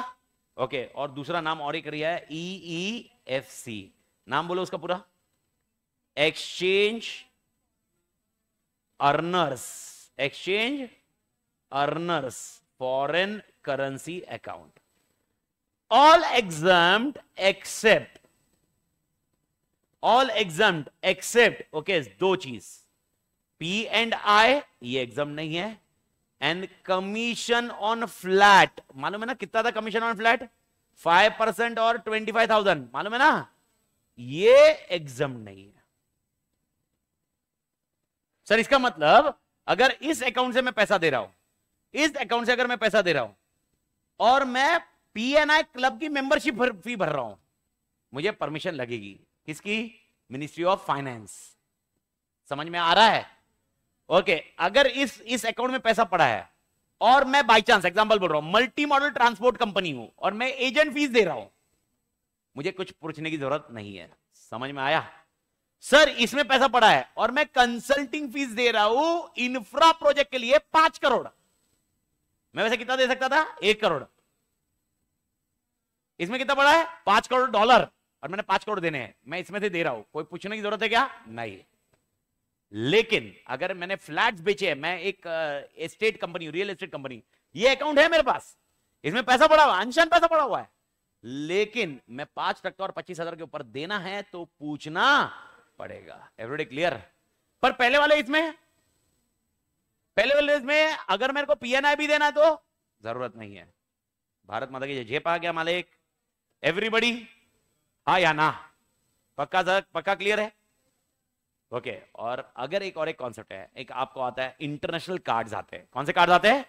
ओके और दूसरा नाम और एक रिया है ई ई एफ सी नाम बोलो उसका पूरा exchange earners exchange earners foreign currency account all exempt except all exempt except okay दो चीज पी एंड आई ये एग्जाम नहीं है एंड कमीशन ऑन फ्लैट मालूम है ना कितना था commission on flat five percent और ट्वेंटी फाइव थाउजेंड मालूम है ना ये एग्जाम नहीं है सर इसका मतलब अगर इस अकाउंट से मैं पैसा दे रहा हूं इस अकाउंट से अगर मैं पैसा दे रहा हूं और मैं पीएनआई क्लब की मेंबरशिप फी भर रहा हूं मुझे परमिशन लगेगी किसकी मिनिस्ट्री ऑफ फाइनेंस समझ में आ रहा है ओके अगर इस इस अकाउंट में पैसा पड़ा है और मैं बाई चांस एग्जाम्पल बोल रहा हूं मल्टी मॉडल ट्रांसपोर्ट कंपनी हूं और मैं एजेंट फीस दे रहा हूं मुझे कुछ पूछने की जरूरत नहीं है समझ में आया सर इसमें पैसा पड़ा है और मैं कंसल्टिंग फीस दे रहा हूं इंफ्रा प्रोजेक्ट के लिए पांच करोड़ मैं वैसे कितना दे सकता था एक करोड़ इसमें कितना पड़ा है पांच करोड़ डॉलर और मैंने पांच करोड़ देने हैं मैं इसमें से दे रहा हूं कोई पूछने की जरूरत है क्या नहीं लेकिन अगर मैंने फ्लैट बेचे मैं एक estate company real estate company ये अकाउंट है मेरे पास इसमें पैसा पड़ा हुआ अनशन पैसा पड़ा हुआ है लेकिन मैं पांच टक्का और पच्चीस हजार के ऊपर देना है तो पूछना पड़ेगा एवरीडे क्लियर पर पहले वाले इसमें पहले वाले इसमें अगर मेरे को पीएनआई भी देना है तो जरूरत नहीं है भारत माता की जेप आ गया मालिक एवरीबडी हा या ना पक्का पक्का क्लियर है ओके और अगर एक और एक कॉन्सेप्ट है एक आपको आता है इंटरनेशनल कार्ड्स आते हैं कौन से कार्ड आते हैं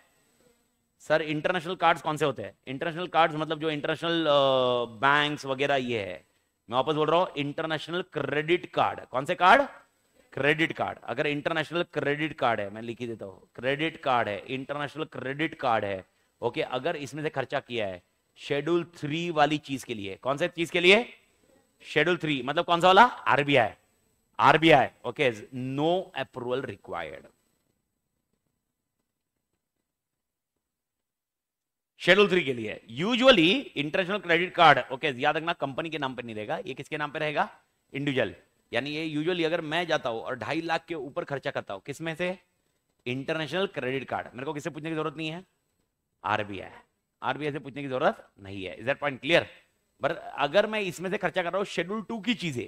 सर इंटरनेशनल कार्ड्स कौन से होते हैं इंटरनेशनल कार्ड्स मतलब जो इंटरनेशनल बैंक uh, वगैरह ये है मैं वापस बोल रहा हूँ इंटरनेशनल क्रेडिट कार्ड कौन से कार्ड क्रेडिट कार्ड अगर इंटरनेशनल क्रेडिट कार्ड है मैं लिखी देता हूँ क्रेडिट कार्ड है इंटरनेशनल क्रेडिट कार्ड है ओके okay, अगर इसमें से खर्चा किया है शेड्यूल थ्री वाली चीज के लिए कौन से चीज के लिए शेड्यूल थ्री मतलब कौन सा वाला RBI RBI, okay, no approval required. Schedule three के लिए usually international credit card okay याद रखना कंपनी के नाम पर नहीं रहेगा ये किसके नाम पर रहेगा इंडिविजुअल यानी ये यूजुअली अगर मैं जाता हूं और ढाई लाख के ऊपर खर्चा करता हूं किसमें से इंटरनेशनल क्रेडिट कार्ड मेरे को किससे पूछने की जरूरत नहीं है आरबीआई आरबीआई से पूछने की जरूरत नहीं है इज दैट पॉइंट क्लियर पर अगर मैं इसमें से खर्चा कर रहा हूं शेड्यूल टू की चीजें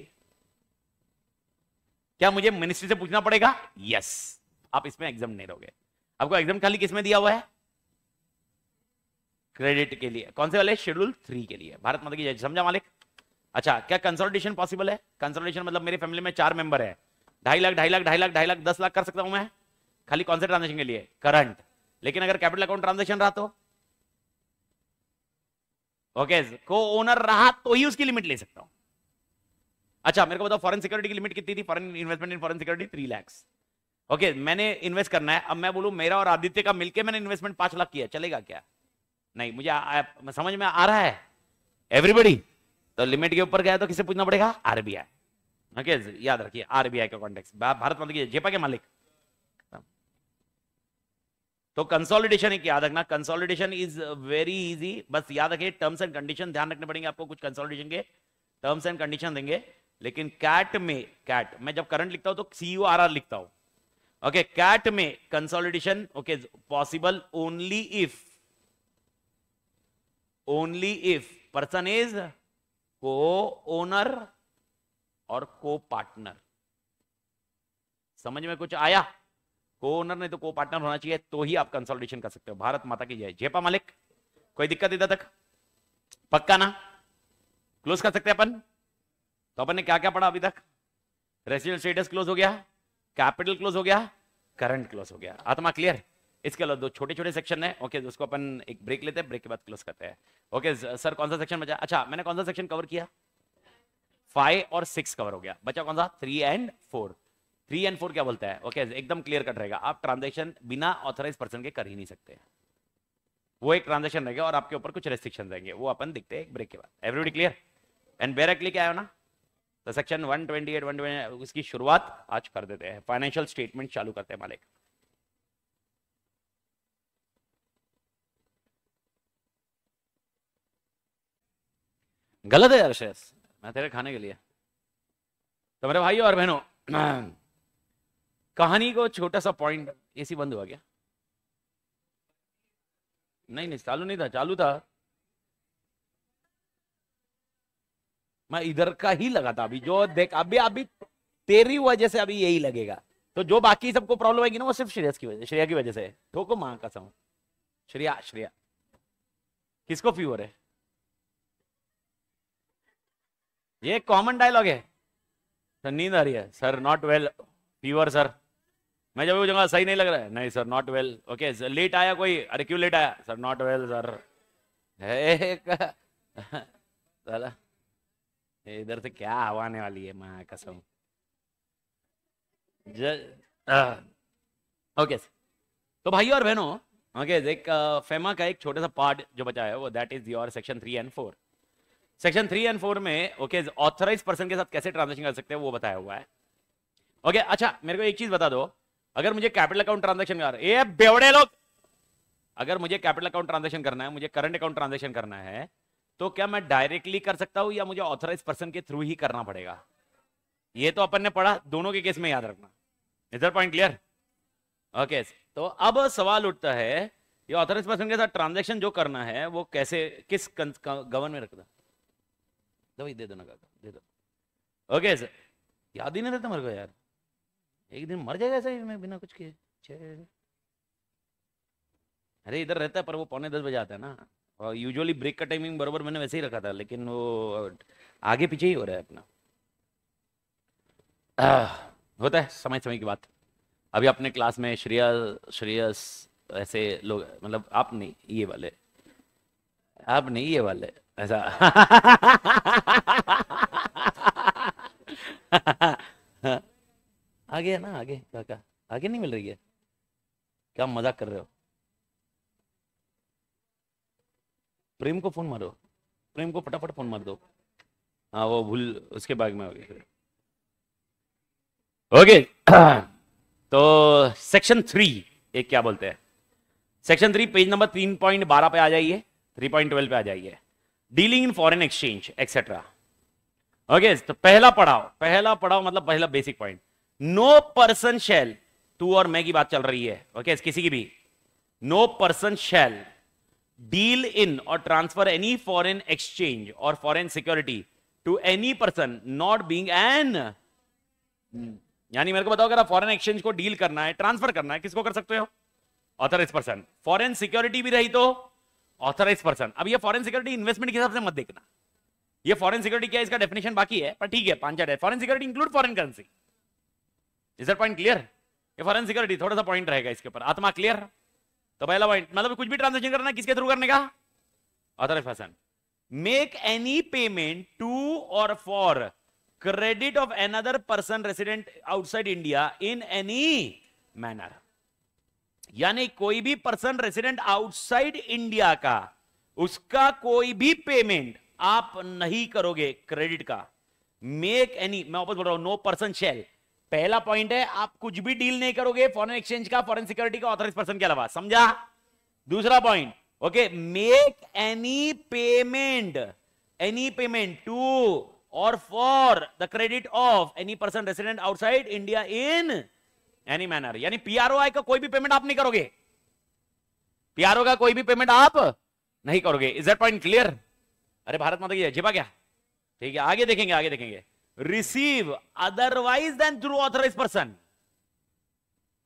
क्या मुझे मिनिस्ट्री से पूछना पड़ेगा यस आप इसमें एग्जाम नहीं रहोगे आपको एग्जाम खाली किसमें दिया हुआ है क्रेडिट के लिए कौन से वाले शेड्यूल थ्री के लिए भारत माता की समझा मालिक अच्छा क्या कंसल्टेशन पॉसिबल है कंसल्टेशन मतलब मेरी फैमिली में चार मेंबर है ढाई लाख ढाई लाख ढाई लाख ढाई लाख दस लाख कर सकता हूं मैं खाली कौन से ट्रांजेक्शन के लिए करंट लेकिन अगर कैपिटल अकाउंट ट्रांजेक्शन रहा तो ओके को ओनर रहा तो ही उसकी लिमिट ले सकता हूं अच्छा मेरे को बताओ फॉरेन सिक्योरिटी की लिमिट कितनी थी foreign investment in foreign security three lakhs okay मैंने इन्वेस्ट करना है अब मैं बोलूँ मेरा और आदित्य का मिलकर मैंने इन्वेस्टमेंट पांच लाख किया चलेगा क्या नहीं मुझे आ, आ, समझ में आ रहा है एवरीबडी तो लिमिट के ऊपर गया तो किसे पूछना पड़ेगा आरबीआई ओके याद रखिए आरबीआई का कॉन्टेक्ट भारत मतलब जेपा के मालिक तो कंसोलिडेशन एक याद रखना कंसोलिडेशन इज वेरी इजी बस याद रखिए टर्म्स एंड कंडीशन ध्यान रखने पड़ेंगे आपको कुछ कंसोलिडेशन के टर्म्स एंड कंडीशन देंगे लेकिन कैट में कैट मैं जब करंट लिखता हूं तो सीओ आर आर लिखता हूं ओके okay, कैट में consolidation okay possible only if only if person is co owner और को पार्टनर समझ में कुछ आया को ओनर नहीं तो को पार्टनर होना चाहिए तो ही आप कंसोलिडेशन कर सकते हो भारत माता की जय जेपा मालिक कोई दिक्कत इधर तक पक्का ना क्लोज कर सकते हैं अपन तो अपन ने क्या क्या पढ़ा अभी तक रेसिडेंट स्टेटस क्लोज हो गया कैपिटल क्लोज हो गया करंट क्लोज हो गया आत्मा क्लियर इसके अलावा दो छोटे छोटे सेक्शन है ओके उसको अपन एक ब्रेक लेते हैं ब्रेक के बाद क्लोज करते हैं ओके सर कौन सा सेक्शन बचा अच्छा मैंने कौन सा सेक्शन कवर किया फाइव और सिक्स कवर हो गया बचा कौन सा three and four three and four क्या बोलता है ओके एकदम क्लियर कट रहेगा आप ट्रांजेक्शन बिना ऑथराइज पर्सन के कर ही नहीं सकते वो एक ट्रांजेक्शन रहेगा और आपके ऊपर कुछ रेस्ट्रिक्शन रहेंगे वो अपन देखते हैं ब्रेक के बाद एवरीबडी क्लियर एंड बेरा क्लिक आया ना तो सेक्शन 128 128 उसकी शुरुआत आज कर देते हैं फाइनेंशियल स्टेटमेंट चालू करते हैं मालिक गलत है यार शेष मैं तेरे खाने के लिए तो मेरे भाई और बहनों कहानी को छोटा सा पॉइंट एसी बंद हुआ क्या नहीं नहीं चालू नहीं था चालू था मैं इधर का ही लगा था अभी जो देख अभी अभी तेरी वजह से अभी यही लगेगा तो जो बाकी सबको प्रॉब्लम आएगी ना वो सिर्फ श्रेयस की वजह श्रेया की वजह से ठोको मां का सम श्रेया श्रेया किसको फीवर है ये कॉमन डायलॉग है सर नींद आ रही है sir not well fever sir मैं जब पूछूंगा सही नहीं लग रहा है नहीं sir not well okay late आया कोई अरे क्यों लेट आया सर नॉट वेल सर इधर से क्या हवा आने वाली है मैं कसम ओके तो भाई और बहनों ओके एक फेमा का एक छोटा सा पार्ट जो बचा है वो that is your section three and four section three and four में ओके ऑथराइज पर्सन के साथ कैसे ट्रांजेक्शन कर सकते हैं वो बताया हुआ है ओके okay, अच्छा मेरे को एक चीज बता दो अगर मुझे कैपिटल अकाउंट ट्रांजेक्शन कर बेवड़े लोग अगर मुझे कैपिटल अकाउंट ट्रांजेक्शन करना है मुझे करंट अकाउंट ट्रांजेक्शन करना है तो क्या मैं डायरेक्टली कर सकता हूं या मुझे ऑथराइज पर्सन के थ्रू ही करना पड़ेगा ये तो अपन ने पढ़ा दोनों के केस में याद रखना इधर पॉइंट क्लियर ओके तो अब सवाल उठता है ये ऑथराइज पर्सन के साथ ट्रांजेक्शन जो करना है वो कैसे किस गवर्न में रखता दो दे दो ना दे दो ओके सर याद ही नहीं रहता मेरे को यार एक दिन मर जाएगा सर ही मैं बिना कुछ किए अरे इधर रहता है पर वो पौने दस बजे आता है ना यूजुअली ब्रेक का टाइमिंग बराबर मैंने वैसे ही रखा था लेकिन वो आगे पीछे ही हो रहा है अपना आ, होता है समय समय की बात अभी अपने क्लास में श्रेया श्रेयस ऐसे लोग मतलब आप नहीं ये वाले आप नहीं ये वाले ऐसा हाँ। आगे है ना आगे काका आगे नहीं मिल रही है क्या मजाक कर रहे हो प्रेम को फोन मारो प्रेम को फटाफट फोन मार दो हाँ वो भूल उसके बाद में हो ओके तो सेक्शन थ्री एक क्या बोलते हैं सेक्शन थ्री पेज नंबर तीन पॉइंट बारह पे आ जाइए थ्री पॉइंट ट्वेल्व पे आ जाइए dealing in foreign exchange etcetera okay तो पहला पढ़ाओ पहला पढ़ाओ मतलब पहला basic point no person shall तू और मैं की बात चल रही है ओके okay, किसी की भी no person shall deal in और ट्रांसफर एनी फॉरेन एक्सचेंज और foreign security to any person not being an यानी मेरे को बताओ अगर आप फॉरेन एक्सचेंज को डील करना है ट्रांसफर करना है किसको कर सकते हो ऑथराइज पर्सन फॉरेन सिक्योरिटी भी रही तो ऑथराइज पर्सन अब ये फॉरेन सिक्योरिटी इन्वेस्टमेंट के हिसाब से मत देखना ये फॉरेन सिक्योरिटी क्या है इसका डेफिनेशन बाकी है पर ठीक है पांच चार foreign security include foreign currency is point clear ये फॉरेन सिक्योरिटी थोड़ा सा पॉइंट रहेगा इसके ऊपर आत्मा क्लियर तो पहला पॉइंट मतलब कुछ भी ट्रांजेक्शन करना किसके थ्रू करने का अदर फैसन मेक एनी पेमेंट टू और for credit of another person resident outside India in any manner यानी कोई भी पर्सन रेसिडेंट आउटसाइड इंडिया का उसका कोई भी पेमेंट आप नहीं करोगे क्रेडिट का मेक एनी मैं वापस बोल रहा हूं नो पर्सन शेल पहला पॉइंट है आप कुछ भी डील नहीं करोगे फॉरेन एक्सचेंज का फॉरेन सिक्योरिटी का ऑथराइज पर्सन के अलावा समझा दूसरा point okay make any payment any payment to और for the credit of any person resident outside India in any manner यानी आई का कोई भी पेमेंट आप नहीं करोगे पीआरओ का कोई भी पेमेंट आप नहीं करोगे इज दैट पॉइंट क्लियर अरे भारत माता की जय जिबा क्या ठीक है आगे देखेंगे आगे देखेंगे receive otherwise then through authorise person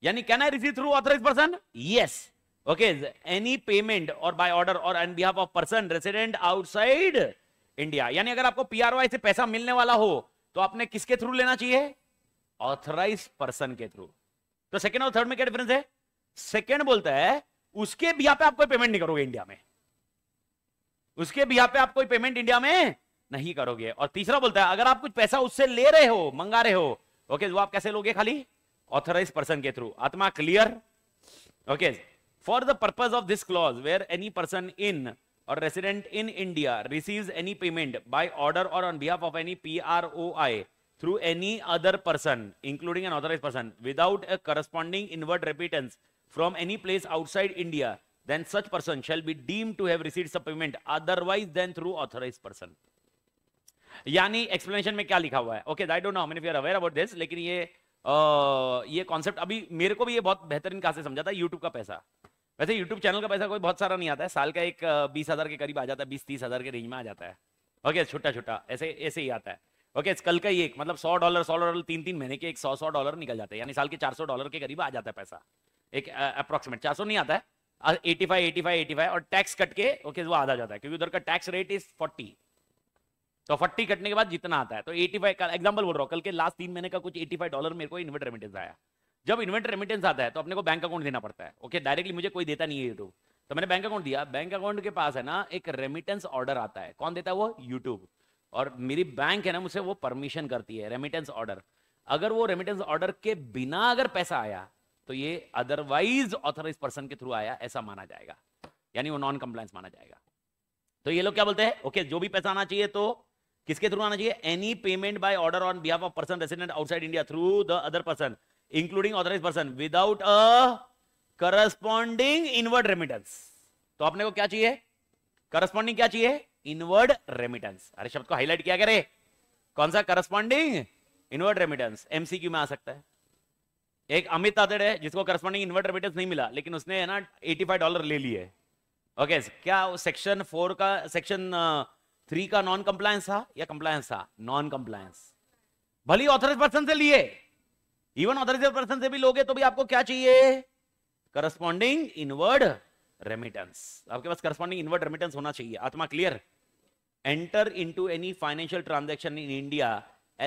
यानी can I receive through authorise person yes okay any payment और बाय ऑर्डर और on behalf of person resident outside India यानी अगर आपको पी आर वाई से पैसा मिलने वाला हो तो आपने किसके थ्रू लेना चाहिए ऑथराइज पर्सन के थ्रू तो सेकेंड और थर्ड में क्या डिफरेंस है सेकेंड बोलता है उसके बिहा पे आप कोई पेमेंट नहीं करोगे इंडिया में उसके बिहा पे आप कोई पेमेंट इंडिया में नहीं करोगे और तीसरा बोलता है अगर आप कुछ पैसा उससे ले रहे हो मंगा रहे हो ओके okay, आप कैसे लोगे खाली ऑथराइज पर्सन के थ्रू आत्मा clear okay for the purpose of this clause where any person in और resident in India receive any payment by order और on behalf of any P R O I through any other person including an authorise person without a corresponding inward remittance from any place outside India then person person shall be deemed to have received supplement otherwise then through authorized person यानी explanation में क्या लिखा हुआ है okay I don't know many aware about this लेकिन ये आ, ये concept अभी मेरे को भी ये बहुत बेहतरीन कहा से समझा था यूट्यूब का पैसा वैसे यूट्यूब चैनल का पैसा कोई बहुत सारा नहीं आता है साल का एक बीस हजार के करीब आ जाता है बीस तीस हजार के रेंज में आ जाता है ओके छोटा छोटा ऐसे ऐसे ही आता है ओके okay, कल का ही एक मतलब सौ डॉलर सौ डॉलर तीन तीन महीने के एक सौ सौ डॉलर निकल जाते हैं यानी साल के चार सौ डॉलर के करीब आ जाता है पैसा एक अप्रोक्सीमेट चार सौ नहीं आता है eighty five eighty five eighty five और टैक्स कट के ओके okay, वो आधा जाता है क्योंकि उधर का टैक्स रेट इज फोर्टी तो फट्टी कटने के बाद जितना आता है तो 85 फाइव का एग्जाम्पल बोल रहा हूँ कल के लास्ट तीन महीने का कुछ 85 डॉलर मेरे को इन्वेट रेमिटेंस आया जब इन्वेट रेमिटेंस आता है तो अपने को बैंक अकाउंट देना पड़ता है ओके डायरेक्टली मुझे कोई देता नहीं है यूट्यूब तो मैंने बैंक अकाउंट दिया बैंक अकाउंट के पास है ना एक रेमिटेंस ऑर्डर आता है कौन देता है वो यूट्यूब और मेरी बैंक है ना मुझे वो परमिशन करती है रेमिटेंस ऑर्डर अगर वो रेमिटेंस ऑर्डर के बिना अगर पैसा आया तो ये अदरवाइज ऑथराइज पर्सन के थ्रू आया ऐसा माना जाएगा यानी वो नॉन कंप्लायंस माना जाएगा तो ये लोग क्या बोलते हैं ओके जो भी पैसा आना चाहिए तो किसके थ्रू आना चाहिए any payment by order on behalf of person resident outside India through the other person including authorise person without a corresponding inward remittance तो अपने को क्या चाहिए करस्पॉन्डिंग क्या चाहिए इनवर्ड रेमिटेंस अरे शब्द को हाईलाइट किया करे कौन सा करस्पॉन्डिंग इनवर्ड रेमिटेंस एमसीक्यू में आ सकता है एक अमित आदड़ है जिसको करस्पॉन्डिंग इन्वर्ट रेमिटेंस नहीं मिला लेकिन उसने है ना 85 डॉलर ले लिए ओके okay, क्या सेक्शन फोर का सेक्शन uh, थ्री का नॉन कंप्लायंस था या कंप्लायंस था नॉन कंप्लायंस भली ऑथोराइज पर्सन से लिए इवन ऑथोराइज पर्सन से भी लोगे तो भी आपको क्या चाहिए करस्पॉन्डिंग इनवर्ड रेमिटेंस आपके पास करस्पॉन्डिंग इनवर्ड रेमिटेंस होना चाहिए आत्मा clear enter in into any financial transaction in India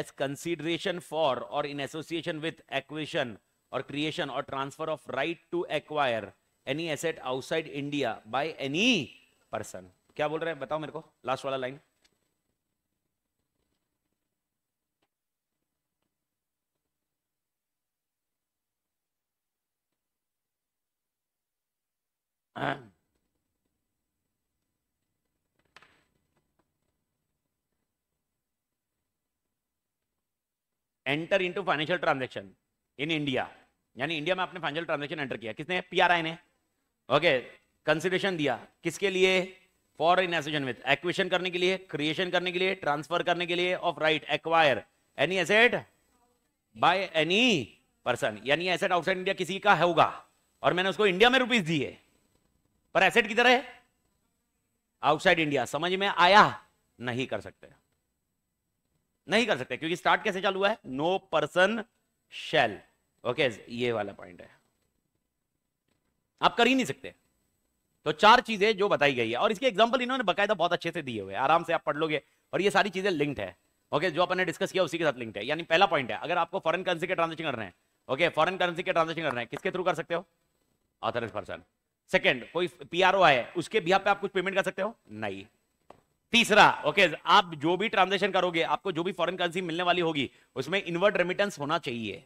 as consideration for और इन एसोसिएशन विथ एक्विशन और क्रिएशन और transfer of right to acquire any asset outside India by any person क्या बोल रहे हैं बताओ मेरे को लास्ट वाला line enter into financial transaction in India यानी इंडिया में आपने फाइनेंशियल ट्रांजेक्शन एंटर किया किसने पीआरआई ने ओके कंसिडरेशन दिया किसके लिए फॉरन एसोसिएशन विद एक्विशन करने के लिए क्रिएशन करने के लिए ट्रांसफर करने के लिए of right acquire any asset by any person यानी एसेट आउटसाइड इंडिया किसी का होगा और मैंने उसको इंडिया में रुपीज दिए पर एसेट की तरह आउटसाइड इंडिया समझ में आया नहीं कर सकते नहीं कर सकते क्योंकि स्टार्ट कैसे चालू हुआ है नो पर्सन शेल ओके ये वाला पॉइंट है आप कर ही नहीं सकते तो चार चीजें जो बताई गई है और इसके एग्जाम्पल इन्होंने बकायदा बहुत अच्छे से दिए हुए आराम से आप पढ़ लोगे और ये सारी चीजें लिंक्ड है ओके जो आपने डिस्कस किया उसी के साथ लिंक्ड है यानी पहला पॉइंट है अगर आपको फॉरन करेंसी के ट्रांजेक्शन करना है ओके फॉरन करेंसी के ट्रांजेक्शन करना है किसके थ्रू कर सकते हो ऑथराइज पर्सन सेकेंड कोई पीआरओ आए उसके भी आप कुछ पेमेंट कर सकते हो नहीं तीसरा ओके okay, आप जो भी ट्रांजेक्शन करोगे आपको जो भी फॉरेन करेंसी मिलने वाली होगी उसमें इन्वर्ट रेमिटेंस होना चाहिए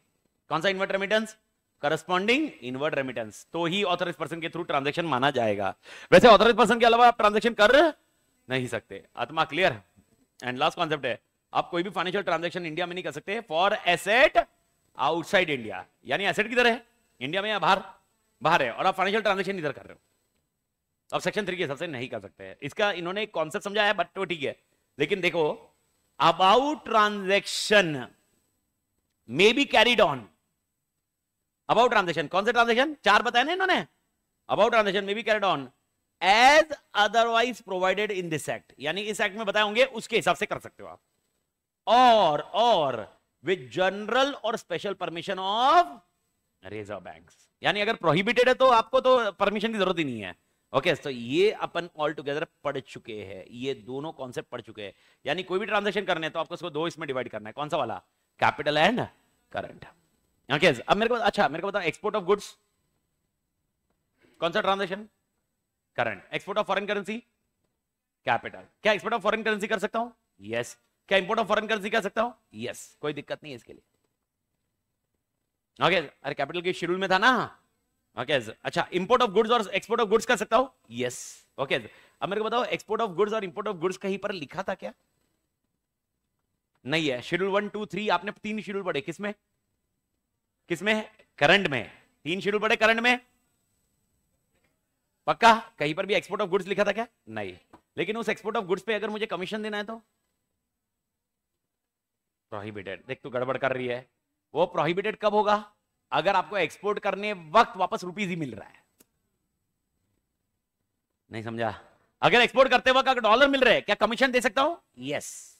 कौन सा inward remittance corresponding inward remittance तो ही ऑथराइज पर्सन के थ्रू ट्रांजेक्शन माना जाएगा वैसे ऑथराइज पर्सन के अलावा आप ट्रांजेक्शन कर नहीं सकते आत्मा क्लियर एंड लास्ट कॉन्सेप्ट है आप कोई भी फाइनेंशियल ट्रांजेक्शन इंडिया में नहीं कर सकते फॉर एसेट आउटसाइड इंडिया यानी एसेट किधर है इंडिया में या बाहर बाहर है और आप फाइनेंशियल ट्रांजेक्शन इधर कर रहे हो अब सेक्शन थ्री के हिसाब से नहीं कर सकते हैं इसका इन्होंने एक कॉन्सेप्ट समझाया बट तो ठीक है लेकिन देखो about transaction may be carried on about transaction कौन सा ट्रांजेक्शन चार बताया ना इन्होंने अबाउट ट्रांजेक्शन में भी carried on as otherwise provided in this act यानी इस एक्ट में बताए होंगे उसके हिसाब से कर सकते हो आप और और विद जनरल और special permission of Reserve Bank यानी अगर प्रोहिबिटेड है तो आपको तो परमिशन की जरूरत ही नहीं है ओके okay, तो so ये अपन ऑल टुगेदर पढ़ चुके हैं ये दोनों कॉन्सेप्ट पढ़ चुके हैं यानी कोई भी ट्रांजेक्शन करने है तो आपको उसको दो इसमें डिवाइड करना है कौन सा वाला कैपिटल एंड करंट ओके अब मेरे को अच्छा मेरे को बताओ एक्सपोर्ट ऑफ गुड्स कौन सा transaction current export of foreign currency capital क्या एक्सपोर्ट ऑफ फॉरेन करेंसी कर सकता हूं यस yes. क्या इंपोर्ट ऑफ फॉरेन करेंसी कर सकता हूं यस yes. कोई दिक्कत नहीं है इसके लिए ओके okay, अरे कैपिटल के शेड्यूल में था ना ओके okay, अच्छा इंपोर्ट ऑफ गुड्स और एक्सपोर्ट ऑफ गुड्स कर सकता हूं यस yes. Okay okay. अब मेरे को बताओ एक्सपोर्ट ऑफ गुड्स और इंपोर्ट ऑफ गुड्स कहीं पर लिखा था क्या नहीं है शेड्यूल वन टू थ्री आपने तीन शेड्यूल पढ़े किसमें किसमें है करंट में तीन शेड्यूल पड़े करंट में पक्का कहीं पर भी एक्सपोर्ट ऑफ गुड्स लिखा था क्या नहीं लेकिन उस एक्सपोर्ट ऑफ गुड्स पे अगर मुझे कमीशन देना है तो प्रोहिबिटेड देख तू गड़बड़ कर रही है वो प्रोहिबिटेड कब होगा अगर आपको एक्सपोर्ट करने वक्त वापस रुपीज ही मिल रहा है नहीं समझा अगर एक्सपोर्ट करते वक्त अगर डॉलर मिल रहे हैं क्या कमीशन दे सकता हूं यस yes.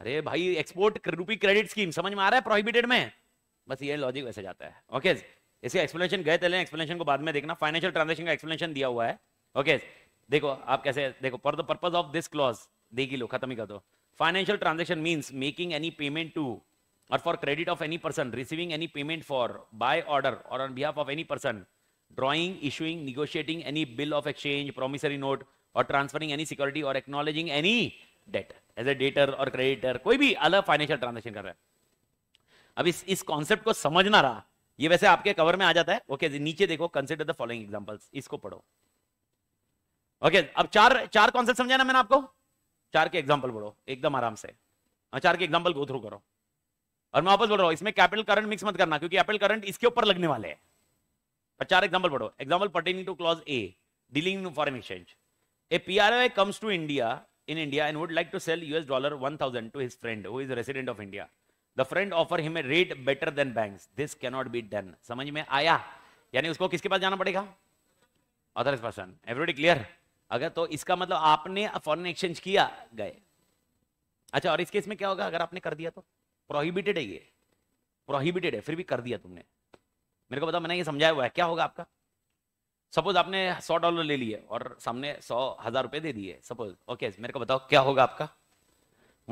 अरे भाई एक्सपोर्ट रूपी क्रेडिट स्कीम समझ में आ रहा है प्रोहिबिटेड में बस ये लॉजिक वैसे जाता है ओके इसे एक्सप्लेनेशन गए थे तो एक्सप्लेनेशन को बाद में देखना फाइनेंशियल ट्रांजेक्शन का एक्सप्लेनेशन दिया हुआ है ओके देखो आप कैसे देखो for the purpose of this clause देगी लो खत्म ही कर दो financial transaction means making any payment to और for credit of any person receiving any payment for by order और on behalf of any person drawing issuing negotiating any bill of exchange promissory note और transferring any security और acknowledging any debtor as a debtor और creditor कोई भी अलग financial transaction कर रहा है अब इस इस कॉन्सेप्ट को समझना रहा ये वैसे आपके कवर में आ जाता है ओके okay, नीचे देखो कंसिडर द फॉलोइंग एग्जांपल्स इसको पढ़ो ओके okay, अब चार चार कॉन्सेप्ट समझाना मैंने आपको चार के एग्जाम्पल पढ़ो एकदम आराम से हाँ, चार के एग्जाम्पल गो थ्रू करो और मैं वापस बोल रहा हूँ इसमें कैपिटल करंट मिक्स मत करना क्योंकि कैपिटल करंट इसके ऊपर लगने वाले हैं चार एग्जाम्पल पढ़ो example pertaining to clause A dealing foreign exchange A P R I comes to India in India and would like to sell US dollar 1000 to his friend who is a resident of India. The friend offer him a rate better than banks. This cannot be done. समझ में आया यानी उसको किसके पास जाना पड़ेगा others person. Everybody clear? अगर तो इसका मतलब आपने foreign exchange किया गए अच्छा और इस केस में क्या होगा अगर आपने कर दिया तो प्रोहिबिटेड है ये प्रोहिबिटेड है फिर भी कर दिया तुमने मेरे को बताओ मैंने ये समझाया हुआ है क्या होगा आपका सपोज आपने सौ डॉलर ले लिए और सामने सौ हजार रुपए दे दिए सपोज ओके मेरे को बताओ क्या होगा आपका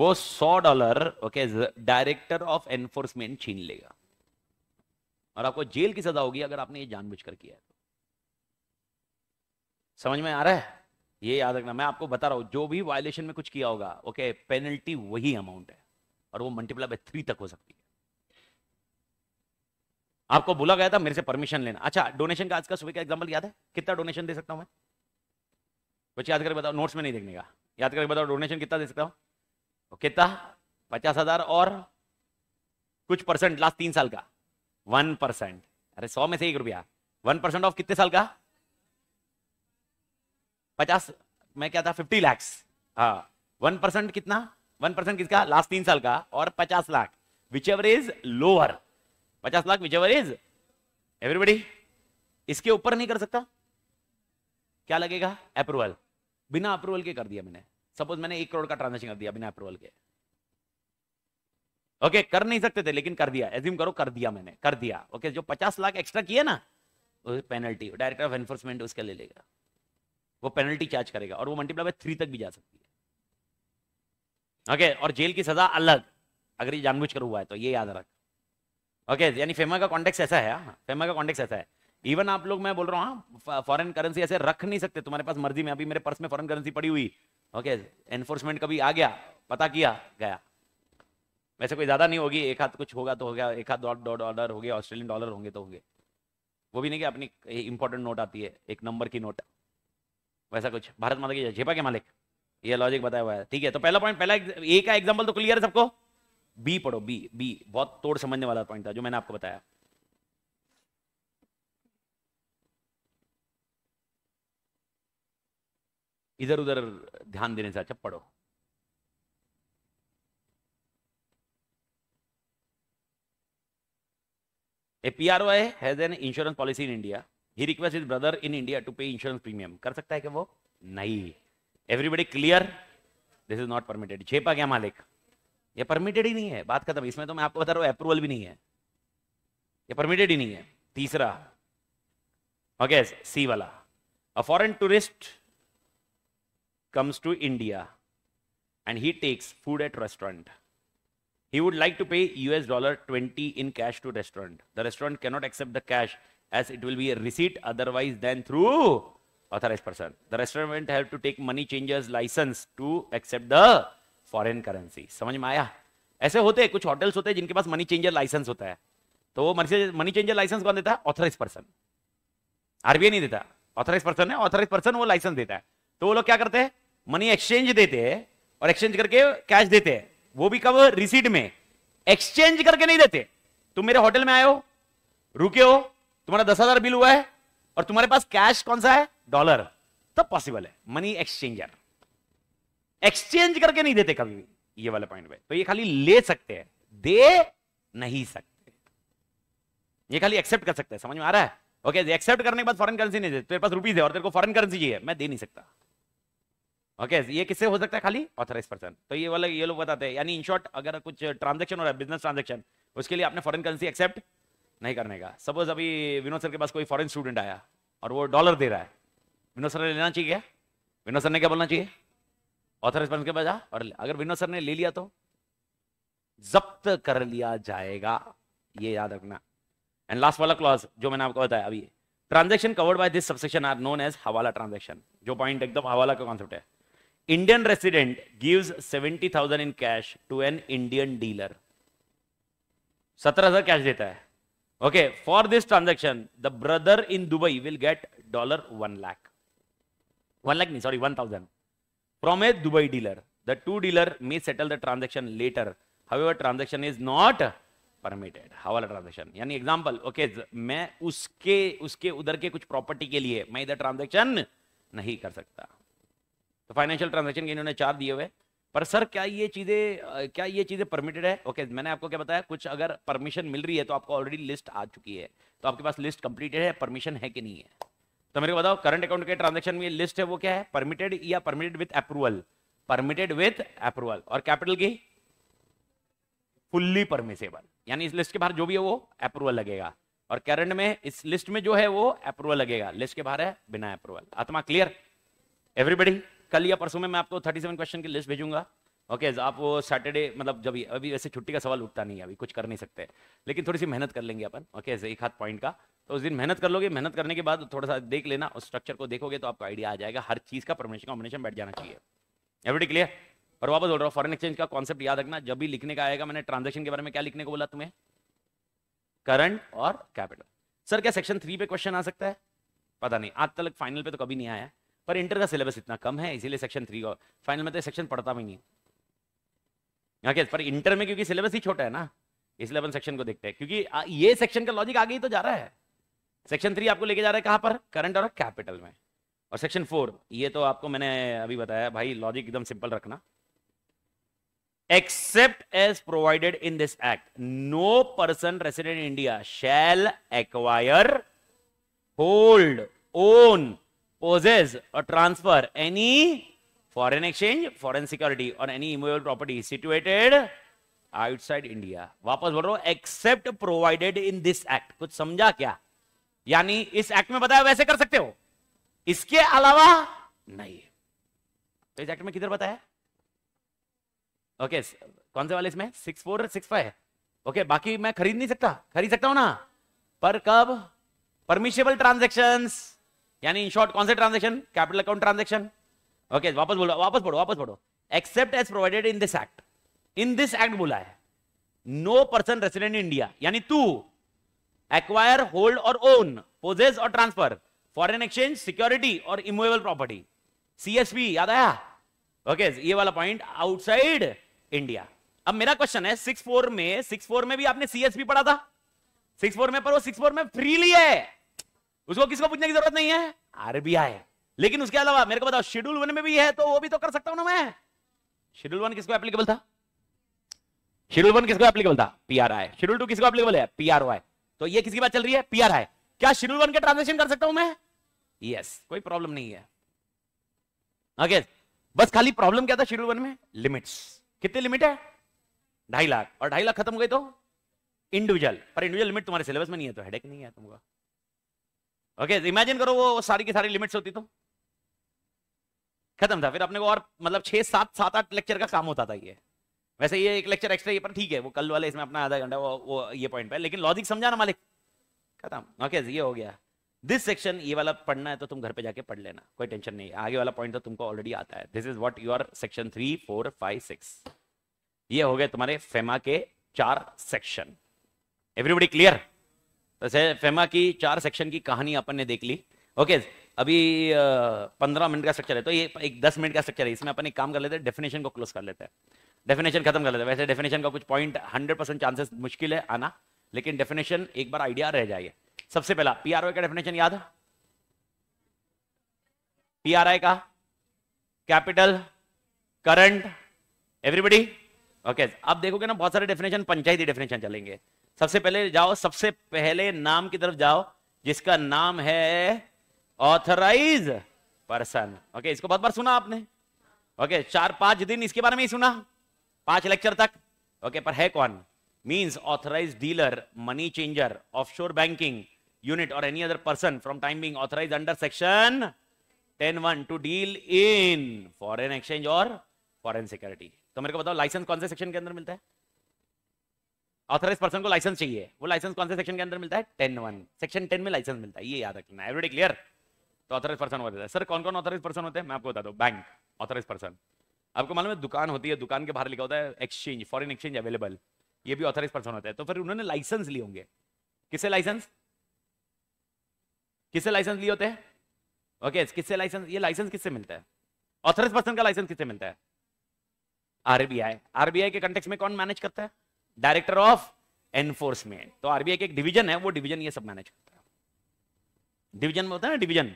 वो सौ dollar okay director of enforcement छीन लेगा और आपको जेल की सजा होगी अगर आपने ये जानबूझकर किया है समझ में आ रहा है ये याद रखना मैं आपको बता रहा हूं जो भी वायलेशन में कुछ किया होगा ओके पेनल्टी वही अमाउंट है और वो मल्टीप्लाई बाय थ्री तक हो सकती है आपको बोला गया था मेरे से परमिशन लेना अच्छा डोनेशन का आज का सुबह का एग्जाम्पल याद है कितना डोनेशन दे सकता हूँ मैं कुछ याद करके बताओ नोट्स में नहीं देखने का याद करके बताओ डोनेशन कितना दे सकता हूँ कितना पचास हजार और कुछ परसेंट लास्ट तीन साल का वन परसेंट अरे सौ में से एक रुपया वन परसेंट ऑफ कितने साल का पचास मैं क्या था फिफ्टी लैक्स हाँ वन परसेंट कितना वन परसेंट किसका लास्ट तीन साल का और पचास lakh whichever is lower पचास लाख विच इज एवरीबडी इसके ऊपर नहीं कर सकता क्या लगेगा अप्रूवल बिना अप्रूवल के कर दिया मैंने सपोज मैंने एक करोड़ का ट्रांजेक्शन कर दिया बिना अप्रूवल के ओके okay, कर नहीं सकते थे लेकिन कर दिया एज्यूम करो कर दिया मैंने कर दिया ओके okay, जो पचास लाख एक्स्ट्रा किया ना पेनल्टी डायरेक्टर ऑफ एनफोर्समेंट उसका ले लेगा वो पेनल्टी चार्ज करेगा और वो मल्टीप्लाई बाय थ्री तक भी जा सकती है ओके okay, और जेल की सजा अलग अगर ये जानबूझ कर हुआ है तो ये याद रख ओके okay, यानी फेमा का कॉन्टेक्ट ऐसा है फेमा हाँ, का कॉन्टेक्स ऐसा है इवन आप लोग मैं बोल रहा हूँ हाँ, फॉरेन करेंसी ऐसे रख नहीं सकते तुम्हारे पास मर्जी में अभी मेरे पर्स में फॉरेन करेंसी पड़ी हुई ओके एनफोर्समेंट कभी आ गया पता किया गया वैसे कोई ज़्यादा नहीं होगी एक हाथ कुछ होगा तो हो गया एक हाथ डॉट डॉट डॉलर हो गया ऑस्ट्रेलियन डॉलर होंगे तो होंगे वो भी नहीं कि अपनी इंपॉर्टेंट नोट आती है एक नंबर की नोट वैसा कुछ भारत माता की झेपा के मालिक ये लॉजिक बताया हुआ है ठीक है तो पहला पॉइंट पहला ए का एग्जाम्पल तो क्लियर है सबको बी पढ़ो बी बी बहुत तोड़ समझने वाला पॉइंट था जो मैंने आपको बताया इधर उधर ध्यान देने से अच्छा पढ़ो A P R Y has an insurance policy in India he request is brother in India to pay insurance premium कर सकता है क्या वो नहीं everybody clear this is not permitted छेपा क्या मालिक ये परमिटेड ही नहीं है बात खत्म इसमें तो मैं आपको बता रहा हूं अप्रूवल भी नहीं है ये परमिटेड ही नहीं है तीसरा ओके सी वाला a foreign tourist comes to India and he takes food at restaurant he would like to pay US dollar twenty in cash to restaurant the restaurant cannot accept the cash as it will be receipt otherwise then through authorise person the restaurant have changers licence to accept the foreign currency समझ में आया ऐसे होते हैं कुछ hotels होते हैं जिनके पास मनी चेंजर लाइसेंस होता है तो वो मनी मनी चेंजर लाइसेंस कौन देता है ऑथराइज पर्सन आरबीआई नहीं देता ऑथराइज पर्सन है ऑथराइज पर्सन वो लाइसेंस देता है तो वो लोग क्या करते हैं मनी एक्सचेंज देते हैं और एक्सचेंज करके कैश देते हैं वो भी कब रिसीट में एक्सचेंज करके नहीं देते तुम मेरे होटल में आए हो रुके हो तुम्हारा दस हजार बिल हुआ है और तुम्हारे पास कैश कौन सा है डॉलर तब पॉसिबल है मनी एक्सचेंजर एक्सचेंज करके नहीं देते कभी भी ये वाले पॉइंट पे तो ये खाली ले सकते हैं दे नहीं सकते ये खाली एक्सेप्ट कर सकते हैं समझ में आ रहा है ओके okay, एक्सेप्ट करने के बाद फॉरेन करेंसी नहीं देते तेरे पास रुपीज है और तेरे को फॉरेन करेंसी चाहिए मैं दे नहीं सकता ओके okay, ये किससे हो सकता है खाली ऑथराइज पर्सन तो ये वाला ये लोग बताते हैं यानी इन शॉर्ट अगर कुछ ट्रांजेक्शन हो रहा है बिजनेस ट्रांजेक्शन उसके लिए आपने फॉरेन करेंसी एक्सेप्ट नहीं करने का सपोज अभी विनोद सर के पास कोई फॉरेन स्टूडेंट आया और वो डॉलर दे रहा है विनोद सर ने लेना चाहिए विनोद सर ने क्या बोलना चाहिए ऑथराइज बनकर बजा और अगर विनोद सर ने ले लिया तो जब्त कर लिया जाएगा ये याद रखना एंड लास्ट वाला क्लॉज जो मैंने आपको बताया अभी transaction covered by this subsection are known as hawala transaction जो पॉइंट एकदम हवाला का कॉन्सेप्ट है Indian resident gives seventy thousand in cash to an Indian dealer सत्रह हजार कैश देता है okay for this transaction the brother in Dubai will get dollar one lakh one lakh नहीं sorry one thousand from a Dubai dealer. The two dealer may settle the transaction later. However, transaction is not permitted hawala transaction yani example okay main uske uske udhar ke kuch property ke liye main इधर transaction nahi kar sakta तो financial transaction के इन्होंने चार दिए हुए पर sir क्या ये चीज़ें क्या ये चीज़ें परमिटेड है ओके okay, मैंने आपको क्या बताया कुछ अगर परमिशन मिल रही है तो आपको ऑलरेडी लिस्ट आ चुकी है तो आपके पास लिस्ट कंप्लीटेड है परमिशन है कि नहीं है तो मेरे को बताओ करंट अकाउंट के ट्रांजेक्शन में लिस्ट है वो क्या है परमिटेड या permitted with approval permitted with approval और कैपिटल की फुल्ली परमिसेबल यानी इस लिस्ट के बाहर जो भी है वो अप्रूवल लगेगा और करंट में इस लिस्ट में जो है वो अप्रूवल लगेगा लिस्ट के बाहर है बिना अप्रूवल आत्मा क्लियर एवरीबडी कल या परसों में मैं आपको 37 क्वेश्चन की लिस्ट भेजूंगा ओके okay, आप वो सैटरडे मतलब जब अभी वैसे छुट्टी का सवाल उठता नहीं है अभी कुछ कर नहीं सकते लेकिन थोड़ी सी मेहनत कर लेंगे अपन ओके okay, एक हाथ पॉइंट का तो उस दिन मेहनत कर लोगे मेहनत करने के बाद थोड़ा सा देख लेना उस स्ट्रक्चर को देखोगे तो आपको आइडिया आ जाएगा हर चीज़ का परमिशन कॉम्बिनेशन बैठ जाना चाहिए एवरी क्लियर और वापस बोल रहा हूँ फॉरन एक्सचेंज का कॉन्सेप्ट याद रखना जब भी लिखने का आएगा मैंने ट्रांजेक्शन के बारे में क्या लिखने को बोला तुम्हें करंट और कैपिटल सर क्या सेक्शन थ्री पे क्वेश्चन आ सकता है पता नहीं आज तक फाइनल पे तो कभी नहीं आया पर इंटर का सिलेबस इतना कम है इसीलिए सेक्शन थ्री और फाइनल में तो सेक्शन पढ़ता भी नहीं ओके पर इंटर में क्योंकि सिलेबस ही छोटा है ना इसलिए अपन सेक्शन को देखते हैं क्योंकि ये सेक्शन का लॉजिक आगे ही तो जा रहा है सेक्शन थ्री आपको लेके जा रहा है कहाँ पर करंट और कैपिटल में और सेक्शन फोर ये तो आपको मैंने अभी बताया भाई लॉजिक एकदम सिंपल रखना except as provided in this act no person resident in india shall acquire hold own possess or transfer any foreign exchange foreign security or any immovable property situated outside india वापस बोल रहा हूं except provided in this act कुछ समझा क्या यानी इस act में बताया वैसे कर सकते हो इसके अलावा नहीं तो इस एक्ट में किधर बताया ओके okay, कौन से वाले इसमें six four six five okay बाकी मैं खरीद नहीं सकता खरीद सकता हूं ना पर कब परमिशेबल ट्रांजेक्शन यानी इन शॉर्ट कौन से transaction capital account transaction okay वापस बोलो वापस पढ़ो वापस पढ़ो except as provided in this act in this act बोला है नो पर्सन रेसिडेंट इंडिया यानी तू एक्वायर होल्ड और ओन पोजेस और ट्रांसफर फॉरेन एक्सचेंज सिक्योरिटी और इमोवेबल प्रॉपर्टी सीएसपी याद आया ओके okay, ये वाला पॉइंट आउटसाइड इंडिया अब मेरा क्वेश्चन है सिक्स फोर में सिक्स फोर में भी आपने सीएसपी पढ़ा था सिक्स फोर में पर वो सिक्स फोर में फ्रीली है उसको किसको पूछने की जरूरत नहीं है आरबीआई लेकिन उसके अलावा मेरे को बताओ शेड्यूल वन में भी है तो वो भी तो कर सकता हूं ना मैं शेड्यूल वन किसको एप्लीकेबल था शेड्यूल वन किसको एप्लीकेबल था पीआरआई शेड्यूल टू किसको एप्लीकेबल है पीआरओआई तो ये किसकी बात चल रही है पीआरआई क्या शेड्यूल वन के ट्रांजेक्शन कर सकता हूं मैं यस yes, कोई प्रॉब्लम नहीं है ओके okay, बस खाली प्रॉब्लम क्या था शेड्यूल वन में लिमिट्स कितनी लिमिट है ढाई लाख और ढाई लाख खत्म हो गए तो इंडिविजुअल पर इंडिविजुअल लिमिट तुम्हारे सिलेबस में नहीं है तो हेडेक नहीं है तुमको ओके okay, इमेजिन करो वो सारी की सारी लिमिट्स होती तो खत्म था फिर अपने को और मतलब छह सात सात आठ लेक्चर का काम होता था ये वैसे ये एक लेक्चर एक्स्ट्रा ये पर ठीक है वो कल वाले इसमें अपना आधा घंटा वो, वो ये पॉइंट पे लेकिन लॉजिक समझा ना मालिक खत्म ओके ये हो गया दिस सेक्शन ये वाला पढ़ना है तो तुम घर पे जाके पढ़ लेना कोई टेंशन नहीं है आगे वाला पॉइंट तो तुमको ऑलरेडी आता है this is what your section three four five six ये हो गए तुम्हारे फेमा के चार सेक्शन एवरीबडी क्लियर फेमा की चार सेक्शन की कहानी अपन ने देख ली ओके okay, अभी पंद्रह मिनट का स्ट्रक्चर है तो ये एक दस मिनट का स्ट्रक्चर है इसमें अपन एक काम कर लेते हैं डेफिनेशन को क्लोज कर लेते हैं डेफिनेशन खत्म कर लेते हैं वैसे डेफिनेशन का कुछ पॉइंट हंड्रेड परसेंट चांसेस मुश्किल है आना लेकिन डेफिनेशन एक बार आइडिया रह जाइए सबसे पहला पी का डेफिनेशन याद है का कैपिटल करंट एवरीबडी ओके आप देखोगे ना बहुत सारे डेफिनेशन पंचायती डेफिनेशन चलेंगे सबसे पहले जाओ सबसे पहले नाम की तरफ जाओ जिसका नाम है ऑथराइज पर्सन ओके इसको बहुत बार सुना आपने ओके okay, चार पांच दिन इसके बारे में ही सुना पांच लेक्चर तक ओके okay, पर है कौन means authorise dealer money changer offshore banking unit or any other person from time authorise under section ten one to deal in foreign exchange और foreign सिक्योरिटी तो मेरे को बताओ लाइसेंस कौन से सेक्शन के अंदर मिलता है ऑथराइज पर्सन को लाइसेंस चाहिए वो लाइसेंस कौन से सेक्शन के अंदर मिलता है टेन वन सेक्शन टेन में लाइसेंस मिलता है ये याद रखना एवरीडे क्लियर तो ऑथराइज पर्सन होता है सर कौन कौन ऑथराइज पर्सन होते हैं मैं आपको बता दो बैंक ऑथराइज पर्सन आपको मालूम है दुकान होती है दुकान के बाहर लिखा होता है एक्सचेंज फॉरन एक्सचेंज अवेलेबल ये भी ऑथराइज पर्सन होता है तो फिर उन्होंने लाइसेंस लिए होंगे किससे लाइसेंस किससे लाइसेंस लिए होते हैं ओके किससे लाइसेंस ये लाइसेंस किससे मिलता है ऑथराइज पर्सन का लाइसेंस किससे मिलता है आरबीआई आरबीआई के कंटेक्स में कौन मैनेज करता है डायरेक्टर ऑफ एनफोर्समेंट तो आरबीआई के एक डिवीजन है वो डिवीजन ये सब मैनेज करता है डिवीजन में होता है ना डिवीजन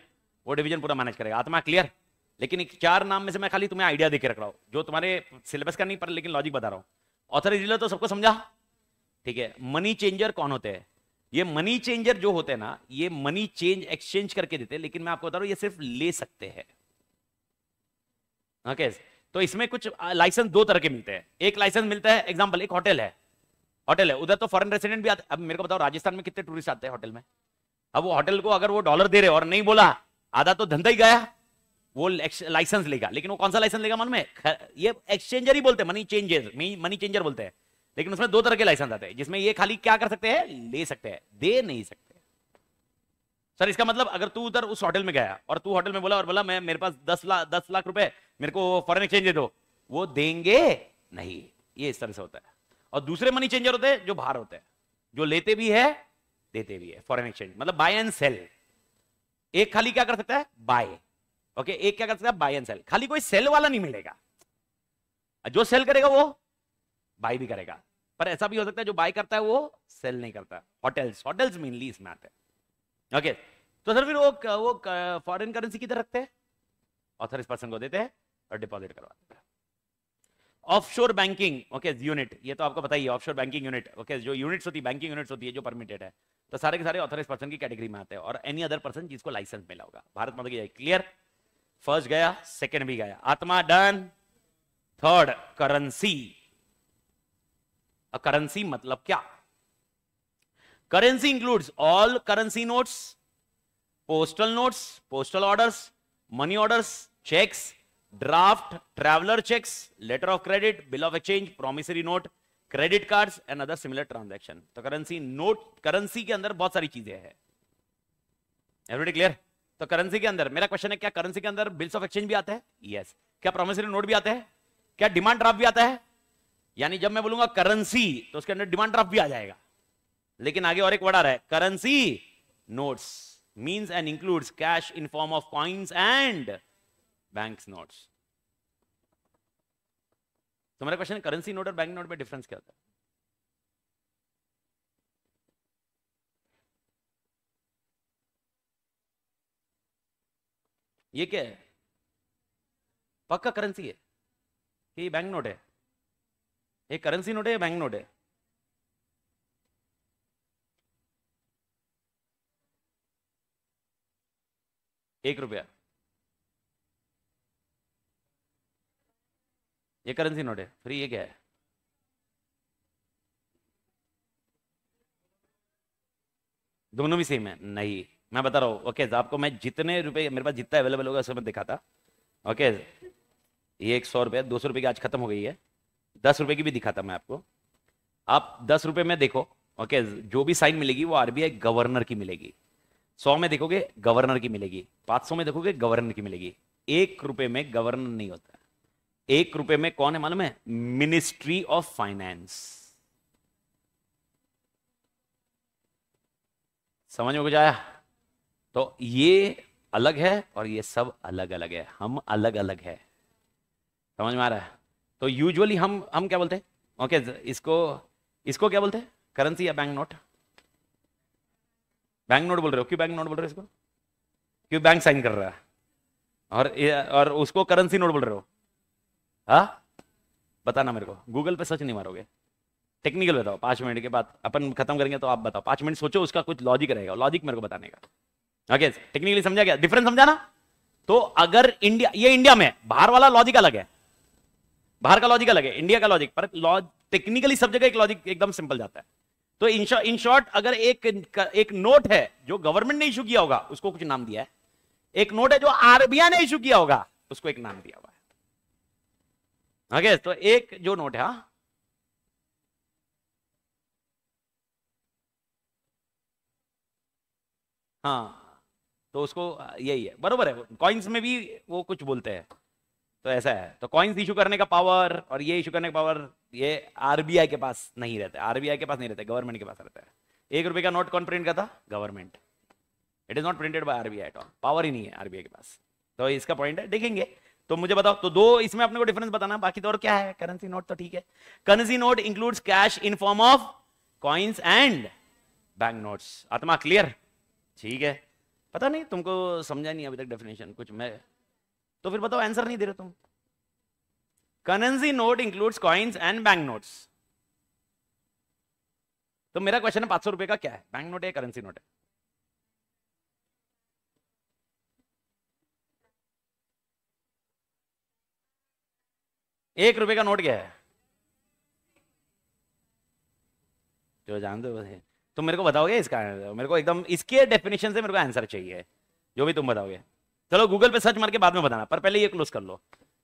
वो डिवीजन पूरा मैनेज करेगा आत्मा क्लियर लेकिन एक चार नाम में से मैं खाली तुम्हें आइडिया देकर रख रहा हूँ जो तुम्हारे सिलेबस का नहीं पर लेकिन लॉजिक बता रहा हूँ ऑथर इजिलर तो सबको समझा ठीक है मनी चेंजर कौन होते हैं ये मनी चेंजर जो होते हैं ना ये मनी चेंज एक्सचेंज करके देते हैं लेकिन मैं आपको बता रहा हूँ ये सिर्फ ले सकते हैं ओके तो इसमें कुछ लाइसेंस दो तरह के मिलते हैं एक लाइसेंस मिलता है एग्जाम्पल एक होटल है होटल है उधर तो फॉरन रेसिडेंट भी आते अब मेरे को बताओ राजस्थान में कितने टूरिस्ट आते हैं होटल में अब वो होटल को अगर वो डॉलर दे रहे और नहीं बोला आधा तो धंधा ही गया वो लाइसेंस लेगा लेकिन वो कौन सा लाइसेंस लेगा मन में ये एक्सचेंजर ही बोलते हैं मनी चेंजर मनी चेंजर बोलते हैं लेकिन उसमें दो तरह के लाइसेंस आते हैं जिसमें ये खाली क्या कर सकते हैं ले सकते हैं दे नहीं सकते सर इसका मतलब अगर तू उधर उस होटल में गया और तू होटल में बोला और बोला मैं मेरे पास दस लाख दस लाख रुपए मेरे को फॉरन एक्सचेंज दे दो वो देंगे नहीं ये इस तरह से होता है और दूसरे मनी चेंजर होते हैं जो बाहर होते हैं जो लेते भी है देते भी है फॉरन एक्सचेंज मतलब बाय एंड सेल एक खाली क्या कर सकता है बाय ओके एक क्या कर सकता है बाय एंड सेल खाली कोई सेल वाला नहीं मिलेगा जो सेल करेगा वो बाय भी करेगा पर ऐसा भी हो सकता है जो बाय करता है वो सेल नहीं करता होटल्स होटल्स मेनली इसमें आते हैं ओके तो सर फिर वो वो फॉरेन करेंसी किधर रखते हैं और सर इस पर्सन को देते हैं और डिपॉजिट करवाते हैं ऑफशोर बैंकिंग ओके यूनिट ये तो आपको बताइए ऑफशोर बैंकिंग यूनिट ओके जो यूनिट्स होती है बैंकिंग यूनिट्स होती है जो परमिटेड है तो सारे के सारे ऑथोराइज पर्सन की कैटेगरी में आते हैं और एनी अदर पर्सन जिसको लाइसेंस मिला होगा भारत मतलब क्लियर फर्स्ट गया सेकंड भी गया आत्मा डन थर्ड करेंसी करेंसी मतलब क्या currency includes all currency notes postal notes postal orders money orders cheques draft traveller cheques letter of credit bill of exchange promissory note credit card and other similar transaction तो currency note currency के अंदर बहुत सारी चीजें है every day clear तो currency के अंदर मेरा क्वेश्चन है क्या करेंसी के अंदर बिल्स ऑफ एक्सचेंज भी आते हैं यस yes. क्या प्रोमिसरी नोट भी आता है क्या डिमांड ड्राफ्ट भी आता है यानी जब मैं बोलूंगा करेंसी तो उसके अंदर डिमांड ड्राफ्ट भी आ जाएगा लेकिन आगे और एक वर्ड आ रहा है currency notes means and includes cash in form of coins and bank notes तो क्वेश्चन क्वेश्चन करेंसी नोट और बैंक नोट में डिफरेंस क्या होता है ये क्या है पक्का करेंसी है कि बैंक नोट है ये करेंसी नोट है या बैंक नोट है एक रुपया ये करेंसी नोट है फ्री ये क्या है दोनों भी सेम है नहीं मैं बता रहा हूं ओके आपको मैं जितने रुपए मेरे पास जितना अवेलेबल होगा उसको मैं दिखाता ओके ये एक सौ रुपये दो सौ रुपये की आज खत्म हो गई है दस रुपए की भी दिखाता मैं आपको आप दस रुपए में देखो ओके जो भी साइन मिलेगी वो आरबीआई गवर्नर की मिलेगी सौ में देखोगे गवर्नर की मिलेगी पांच सौ में देखोगे गवर्नर की मिलेगी एक रुपए में गवर्नर नहीं होता एक रुपए में कौन है मालूम है मिनिस्ट्री ऑफ फाइनेंस समझ में गुजाया तो ये अलग है और ये सब अलग अलग है हम अलग अलग है समझ में आ रहा है तो यूजुअली हम हम क्या बोलते हैं ओके इसको इसको क्या बोलते हैं करेंसी या बैंक नोट बैंक नोट बोल रहे हो क्यों बैंक नोट बोल रहे हो इसको क्यों बैंक साइन कर रहा है और और उसको करेंसी नोट बोल रहे हो हा बताना मेरे को गूगल पे सर्च नहीं मारोगे टेक्निकल बताओ पांच मिनट के बाद अपन खत्म करेंगे तो आप बताओ पांच मिनट सोचो उसका कुछ लॉजिक रहेगा लॉजिक मेरे को बताने का ओके टेक्निकली समझा गया डिफरेंस समझाना तो अगर इंडिया ये इंडिया में बाहर वाला लॉजिक अलग है बाहर का लॉजिक अलग है इंडिया का लॉजिक पर लॉज टेक्निकली सब जगह एक लॉजिक एकदम सिंपल जाता है तो इन शॉर्ट अगर एक एक नोट है जो गवर्नमेंट ने इशू किया होगा उसको कुछ नाम दिया है एक नोट है जो आरबीआई ने इशू किया होगा उसको एक नाम दिया होगा ओके तो एक जो नोट है हाँ।, हाँ तो उसको यही है बरोबर है कॉइन्स में भी वो कुछ बोलते हैं तो ऐसा है तो कॉइन्स इशू करने का पावर और ये इशू करने का पावर ये आरबीआई के पास नहीं रहता है आरबीआई के पास नहीं रहता गवर्नमेंट के पास रहता है एक रुपए का नोट कौन प्रिंट करता government it is not printed by RBI power ही नहीं है आरबीआई के पास तो इसका पॉइंट है देखेंगे तो मुझे बताओ तो दो इसमें अपने को डिफरेंस बताना बाकी तो और क्या है करेंसी नोट तो ठीक है currency note includes cash in form of coins and bank notes आत्मा क्लियर ठीक है पता नहीं तुमको समझा नहीं अभी तक डेफिनेशन कुछ मैं तो फिर बताओ आंसर नहीं दे रहे तुम currency note includes coins and bank notes तो मेरा क्वेश्चन है पांच सौ रुपए का क्या है बैंक नोट है करेंसी नोट है एक रुपए का नोट क्या है जो जान दो तुम मेरे को बताओगे इसका मेरे को एकदम इसके डेफिनेशन से मेरे को आंसर चाहिए जो भी तुम बताओगे चलो गूगल पे सर्च मार के बाद में बताना पर पहले ये क्लोज कर लो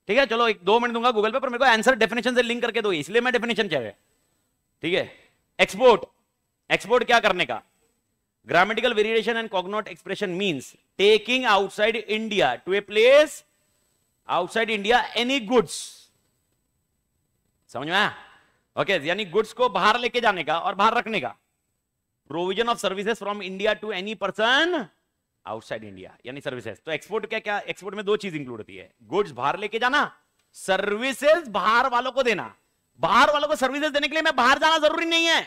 ठीक है चलो एक दो मिनट दूंगा गूगल पे पर मेरे को आंसर डेफिनेशन से लिंक करके दो इसलिए मैं डेफिनेशन चाहिए ठीक है एक्सपोर्ट एक्सपोर्ट क्या करने का grammatical variation and cognate expression mean taking outside India to a place outside India any goods समझ में ओके यानी गुड्स को बाहर लेके जाने का और बाहर रखने का provision of services from India to any person outside India यानी सर्विसेज तो एक्सपोर्ट क्या क्या एक्सपोर्ट में दो चीज इंक्लूड होती है गुड्स बाहर लेके जाना सर्विसेज बाहर वालों को देना बाहर वालों को सर्विसेज देने के लिए मैं बाहर जाना जरूरी नहीं है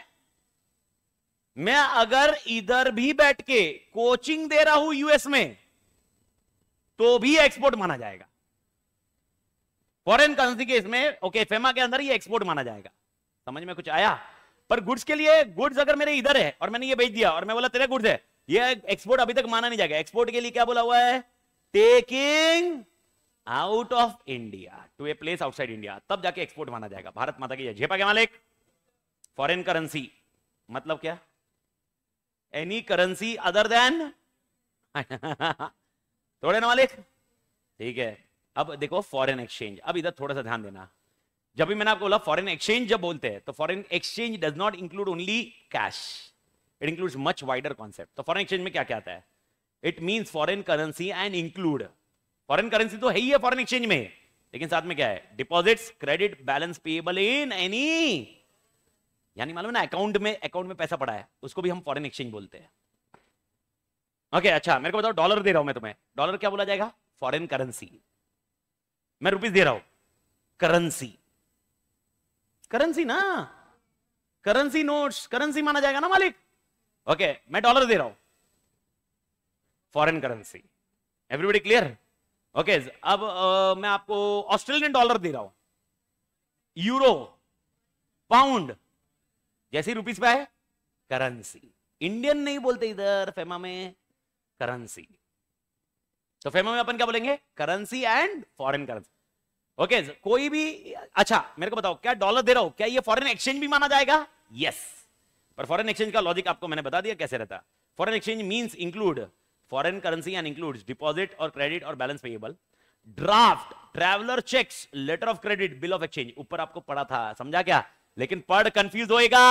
मैं अगर इधर भी बैठ के कोचिंग दे रहा हूं यूएस में तो भी एक्सपोर्ट माना जाएगा फॉरेन करेंसी के इसमें ओके फेमा के अंदर ये एक्सपोर्ट माना जाएगा समझ में कुछ आया पर गुड्स के लिए गुड्स अगर मेरे इधर है और मैंने ये बेच दिया और मैं बोला तेरे गुड्स है ये एक्सपोर्ट अभी तक माना नहीं जाएगा एक्सपोर्ट के लिए क्या बोला हुआ है taking out of India to a place outside India तब जाके एक्सपोर्ट माना जाएगा भारत माता की झेपा के मालिक फॉरेन करेंसी मतलब क्या एनी करेंसी अदर देन थोड़े ना मालिक ठीक है अब देखो फॉरेन एक्सचेंज अब इधर थोड़ा सा ध्यान देना जब भी मैंने आपको बोला फॉरेन एक्सचेंज जब बोलते हैं तो foreign exchange does not include only cash it includes much wider concept तो फॉरेन एक्सचेंज में क्या क्या आता है it mean foreign currency and include foreign currency तो है ही है फॉरन एक्सचेंज में लेकिन साथ में क्या है deposit credit balance payable in any यानी मालूम ना अकाउंट में अकाउंट में पैसा पड़ा है उसको भी हम फॉरन एक्सचेंज बोलते हैं ओके okay, अच्छा मेरे को बताओ डॉलर दे रहा हूं मैं तुम्हें डॉलर क्या बोला जाएगा फॉरेन करेंसी मैं रुपीज दे रहा हूं करेंसी करेंसी ना करेंसी नोट्स करेंसी माना जाएगा ना मालिक ओके okay, मैं डॉलर दे रहा हूं foreign currency everybody clear okay अब uh, मैं आपको ऑस्ट्रेलियन डॉलर दे रहा हूं यूरो पाउंड जैसी रुपीस पे है करेंसी इंडियन नहीं बोलते इधर फेमा में करेंसी तो फेमो में अपन क्या बोलेंगे currency and foreign currency okay कोई भी अच्छा मेरे को बताओ क्या डॉलर दे रहा हो क्या ये फॉरेन एक्सचेंज भी माना जाएगा यस पर फॉरेन एक्सचेंज का लॉजिक आपको मैंने बता दिया कैसे रहता foreign exchange means include foreign currency and include deposit और क्रेडिट और balance payable draft traveller cheque letter of credit bill of exchange ऊपर आपको पढ़ा था समझा क्या लेकिन पढ़ कंफ्यूज होएगा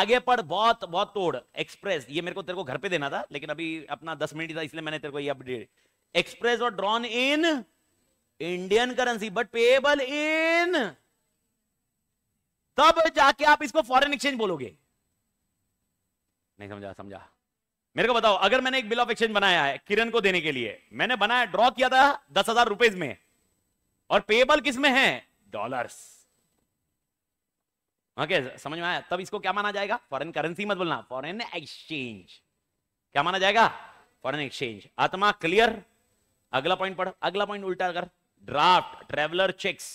आगे पढ़ बहुत बहुत तोड़ एक्सप्रेस ये मेरे को तेरे को घर पे देना था लेकिन अभी अपना दस मिनट था इसलिए मैंने तेरे को ये अपडेट एक्सप्रेस और drawn in Indian currency but payable in तब जाके आप इसको फॉरेन एक्सचेंज बोलोगे नहीं समझा समझा मेरे को बताओ अगर मैंने एक बिल ऑफ एक्सचेंज बनाया है किरण को देने के लिए मैंने बनाया ड्रॉ किया था दस हजार रुपए में और पेबल किस में है डॉलर्स ओके समझ में आया तब इसको क्या माना जाएगा फॉरेन करेंसी मत बोलना फॉरेन एक्सचेंज क्या माना जाएगा फॉरेन एक्सचेंज आत्मा क्लियर अगला पॉइंट पढ़ अगला पॉइंट उल्टा कर draft traveller cheques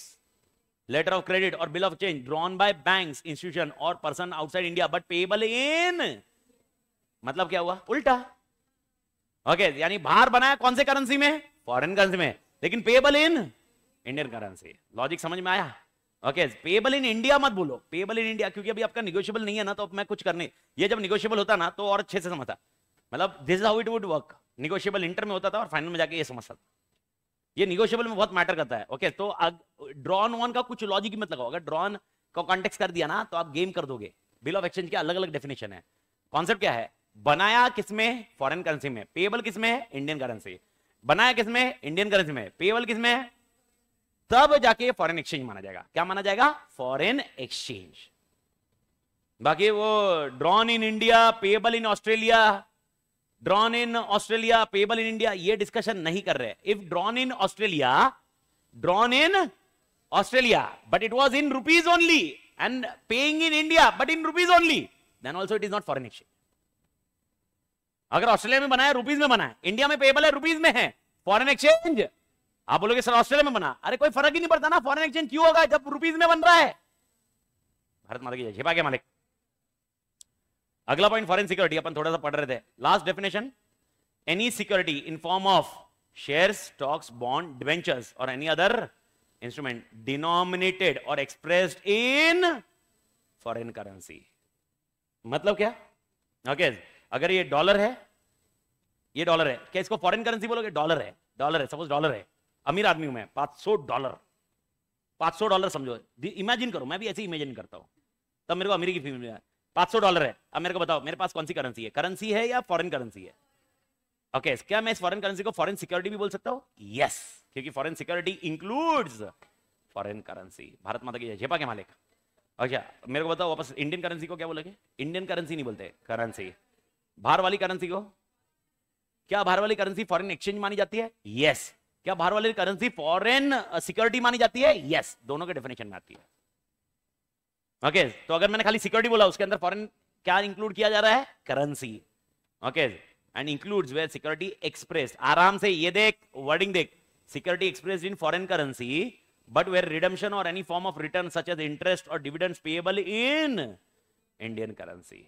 letter of credit और bill of change drawn by banks institution और person outside India but payable in मतलब क्या हुआ उल्टा ओके okay, यानी बाहर बनाया कौन से करेंसी में फॉरेन करेंसी में लेकिन payable in Indian currency logic समझ में आया ओके पेबल इन इंडिया मत बोलो पेबल इन इंडिया क्योंकि अभी आपका निगोशियबल नहीं है ना तो मैं कुछ करने ये जब निगोशियबल होता ना तो और अच्छे से समझता मतलब this is how it would work negotiable inter में होता था और फाइनल में जाके ये समझता था ये निगोशियबल में बहुत मैटर करता है ओके okay, तो ड्रॉन वन का कुछ लॉजिक मत लगाओ अगर ड्रॉन को कॉन्टेक्ट कर दिया ना तो आप गेम कर दोगे बिल ऑफ एक्सचेंज के अलग अलग डेफिनेशन है कॉन्सेप्ट क्या है बनाया किसमें फॉरेन करेंसी में पेबल किसमें है इंडियन करेंसी बनाया किसमें इंडियन करेंसी में पेबल किसमें तब जाके फॉरेन एक्सचेंज माना जाएगा क्या माना जाएगा फॉरेन एक्सचेंज बाकी वो drawn in India payable in Australia drawn in Australia payable in India ये डिस्कशन नहीं कर रहे if drawn in Australia drawn in Australia but it was in rupees only and paying in India but in rupees only then also it is not foreign exchange अगर Australia में बना है rupees में बना है इंडिया में payable है rupees में है फॉरन एक्सचेंज आप बोलोगे सर ऑस्ट्रेलिया में बना अरे कोई फर्क ही नहीं पड़ता ना फॉरन एक्सचेंज क्यों होगा जब रुपीज में बन रहा है भारत माता की जय मालिक अगला पॉइंट फॉरेन सिक्योरिटी अपन थोड़ा सा पढ़ रहे थे last definition any security in form of share stocks bond debentures और एनी अदर इंस्ट्रूमेंट डिनोमिनेटेड और एक्सप्रेस्ड इन फॉरेन करेंसी मतलब क्या ओके okay, अगर ये डॉलर है ये डॉलर है क्या इसको फॉरेन करेंसी बोलोगे डॉलर है डॉलर है सपोज डॉलर है अमीर आदमी हूं मैं पांच सौ डॉलर पांच सौ डॉलर समझो इमेजिन करो मैं भी ऐसे इमेजिन करता हूं तब मेरे को अमेरिकी फिल्म 500 डॉलर है अब मेरे को बताओ मेरे पास कौन सी करेंसी है करेंसी है या फॉरेन करेंसी है ओके okay, क्या मैं इस फॉरेन करेंसी को फॉरेन सिक्योरिटी भी बोल सकता हूँ यस yes, क्योंकि foreign security includes foreign currency Bharat माता की जय झेपा के मालिक अच्छा मेरे को बताओ वापस इंडियन करेंसी को क्या बोलेंगे इंडियन करेंसी नहीं बोलते करेंसी बाहर वाली करेंसी को क्या बाहर वाली करेंसी फॉरेन एक्सचेंज मानी जाती है यस yes. क्या बाहर वाली करेंसी फॉरेन सिक्योरिटी मानी जाती है यस yes. दोनों के डेफिनेशन में आती है ओके तो अगर मैंने खाली सिक्योरिटी बोला उसके अंदर फॉरेन क्या इंक्लूड किया जा रहा है currency okay and includes where security express आराम से ये देख वर्डिंग देख security express in foreign currency but where redemption और any form of return such as interest और dividend payable in Indian currency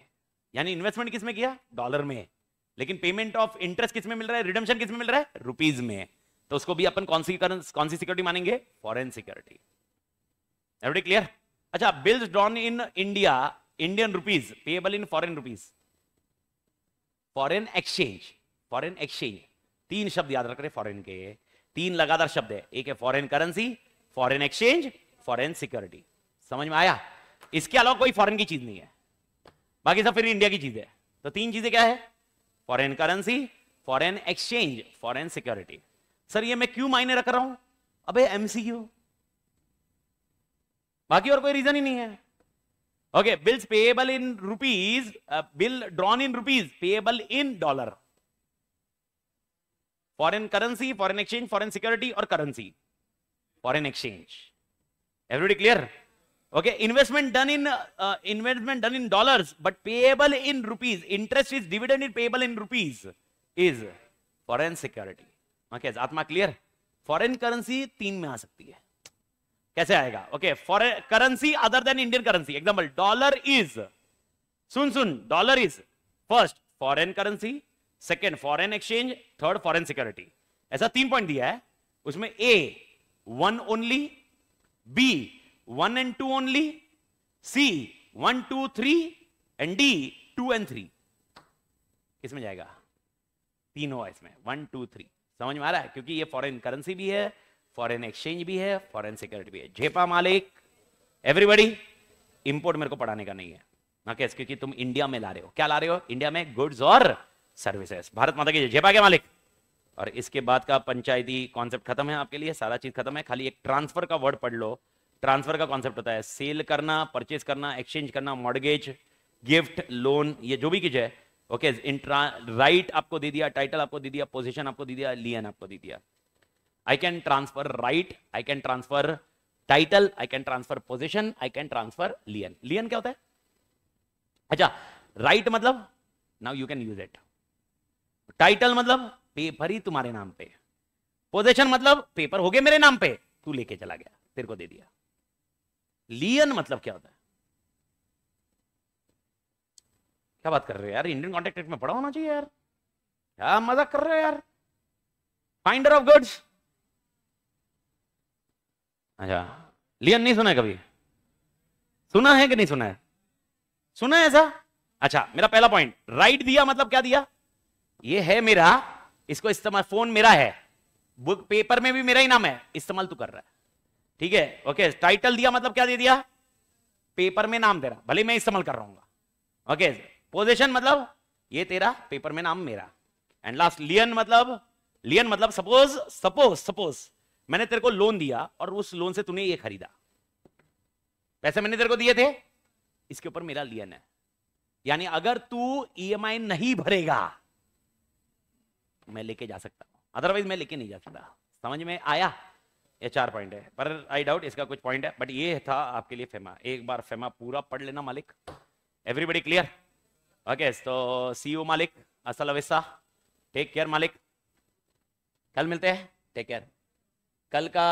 यानी इन्वेस्टमेंट किसमें किया डॉलर में लेकिन पेमेंट ऑफ इंटरेस्ट किसमें मिल रहा है रिडम्शन किसमें मिल रहा है रुपीज में तो उसको भी अपन कौन सी कौन सी सिक्योरिटी मानेंगे फॉरेन सिक्योरिटी एवरी क्लियर अच्छा bills drawn in India Indian rupees payable in foreign rupees foreign exchange foreign exchange तीन शब्द याद रख रहे फॉरेन के तीन लगातार शब्द है एक है foreign currency foreign exchange foreign security समझ में आया इसके अलावा कोई फॉरेन की चीज नहीं है बाकी सब फिर इंडिया की चीज है तो तीन चीजें क्या है foreign currency foreign exchange foreign security sir ये मैं क्यों मायने रख रहा हूं अबे एमसीक्यू बाकी और कोई रीजन ही नहीं है okay bills payable in rupees bill drawn in rupees payable in dollar foreign currency foreign exchange foreign security और currency foreign exchange everybody clear okay investment done in investment done in dollar but payable in rupees interest is dividend in payable in rupees is foreign security okay आत्मा clear foreign currency तीन में आ सकती है कैसे आएगा okay for currency other than Indian currency example dollar is सुन सुन dollar is first foreign currency second foreign exchange third foreign security ऐसा तीन पॉइंट दिया है उसमें A one only B one and two only C one two three and D two and three किसमें जाएगा तीनों इसमें वन टू थ्री समझ में आ रहा है क्योंकि ये फॉरेन करेंसी भी है फॉरेन एक्सचेंज भी है फॉरेन सिक्योरिटी भी है जेपा मालिक एवरीबडी इंपोर्ट मेरे को पढ़ाने का नहीं है ना कैसे क्योंकि तुम इंडिया में ला रहे हो क्या ला रहे हो इंडिया में गुड्स और सर्विसेस भारत माता की जेपा के मालिक और इसके बाद का पंचायती कॉन्सेप्ट खत्म है आपके लिए सारा चीज खत्म है खाली एक ट्रांसफर का वर्ड पढ़ लो ट्रांसफर का कॉन्सेप्ट होता है सेल करना परचेज करना एक्सचेंज करना मॉडगेज गिफ्ट लोन ये जो भी कीजिए ओके okay, राइट आपको दे दिया टाइटल आपको दे दिया पोजीशन आपको दे दिया लियन आपको दे दिया I can transfer right I can transfer title I can transfer position I can transfer lien lien क्या होता है अच्छा राइट right मतलब now you can use it title मतलब पेपर ही तुम्हारे नाम पे पोजिशन मतलब पेपर हो गए मेरे नाम पे तू लेके चला गया तेरे को दे दिया लियन मतलब क्या होता है क्या बात कर रहे हो यार इंडियन कॉन्ट्रैक्ट में पढ़ा होना चाहिए यार क्या मजाक कर रहे हो यार फाइंडर ऑफ गुड्स अच्छा लियन नहीं सुना है कभी सुना है कि नहीं सुना है सुना है ऐसा अच्छा मेरा पहला पॉइंट राइट दिया मतलब क्या दिया ये है मेरा इसको इस्तेमाल फोन मेरा है बुक पेपर में भी मेरा ही नाम है इस्तेमाल तू कर रहा है ठीक है ओके टाइटल दिया मतलब क्या दे दिया पेपर में नाम दे रहा भले मैं इस्तेमाल कर रहा ओके पोजिशन मतलब ये तेरा पेपर में नाम मेरा एंड लास्ट लियन मतलब लियन मतलब सपोज सपोज सपोज मैंने तेरे को लोन दिया और उस लोन से तूने ये खरीदा पैसे मैंने तेरे को दिए थे इसके ऊपर मेरा लियन है यानी अगर तू ईएमआई e नहीं भरेगा मैं लेके जा सकता हूं अदरवाइज मैं लेके नहीं जा सकता समझ में आया ये चार पॉइंट है पर आई डाउट इसका कुछ पॉइंट है बट ये था आपके लिए फेमा एक बार फेमा पूरा पढ़ लेना मालिक एवरीबडी क्लियर ओके तो सी मालिक असल अविस्सा टेक केयर मालिक कल मिलते हैं टेक केयर कल का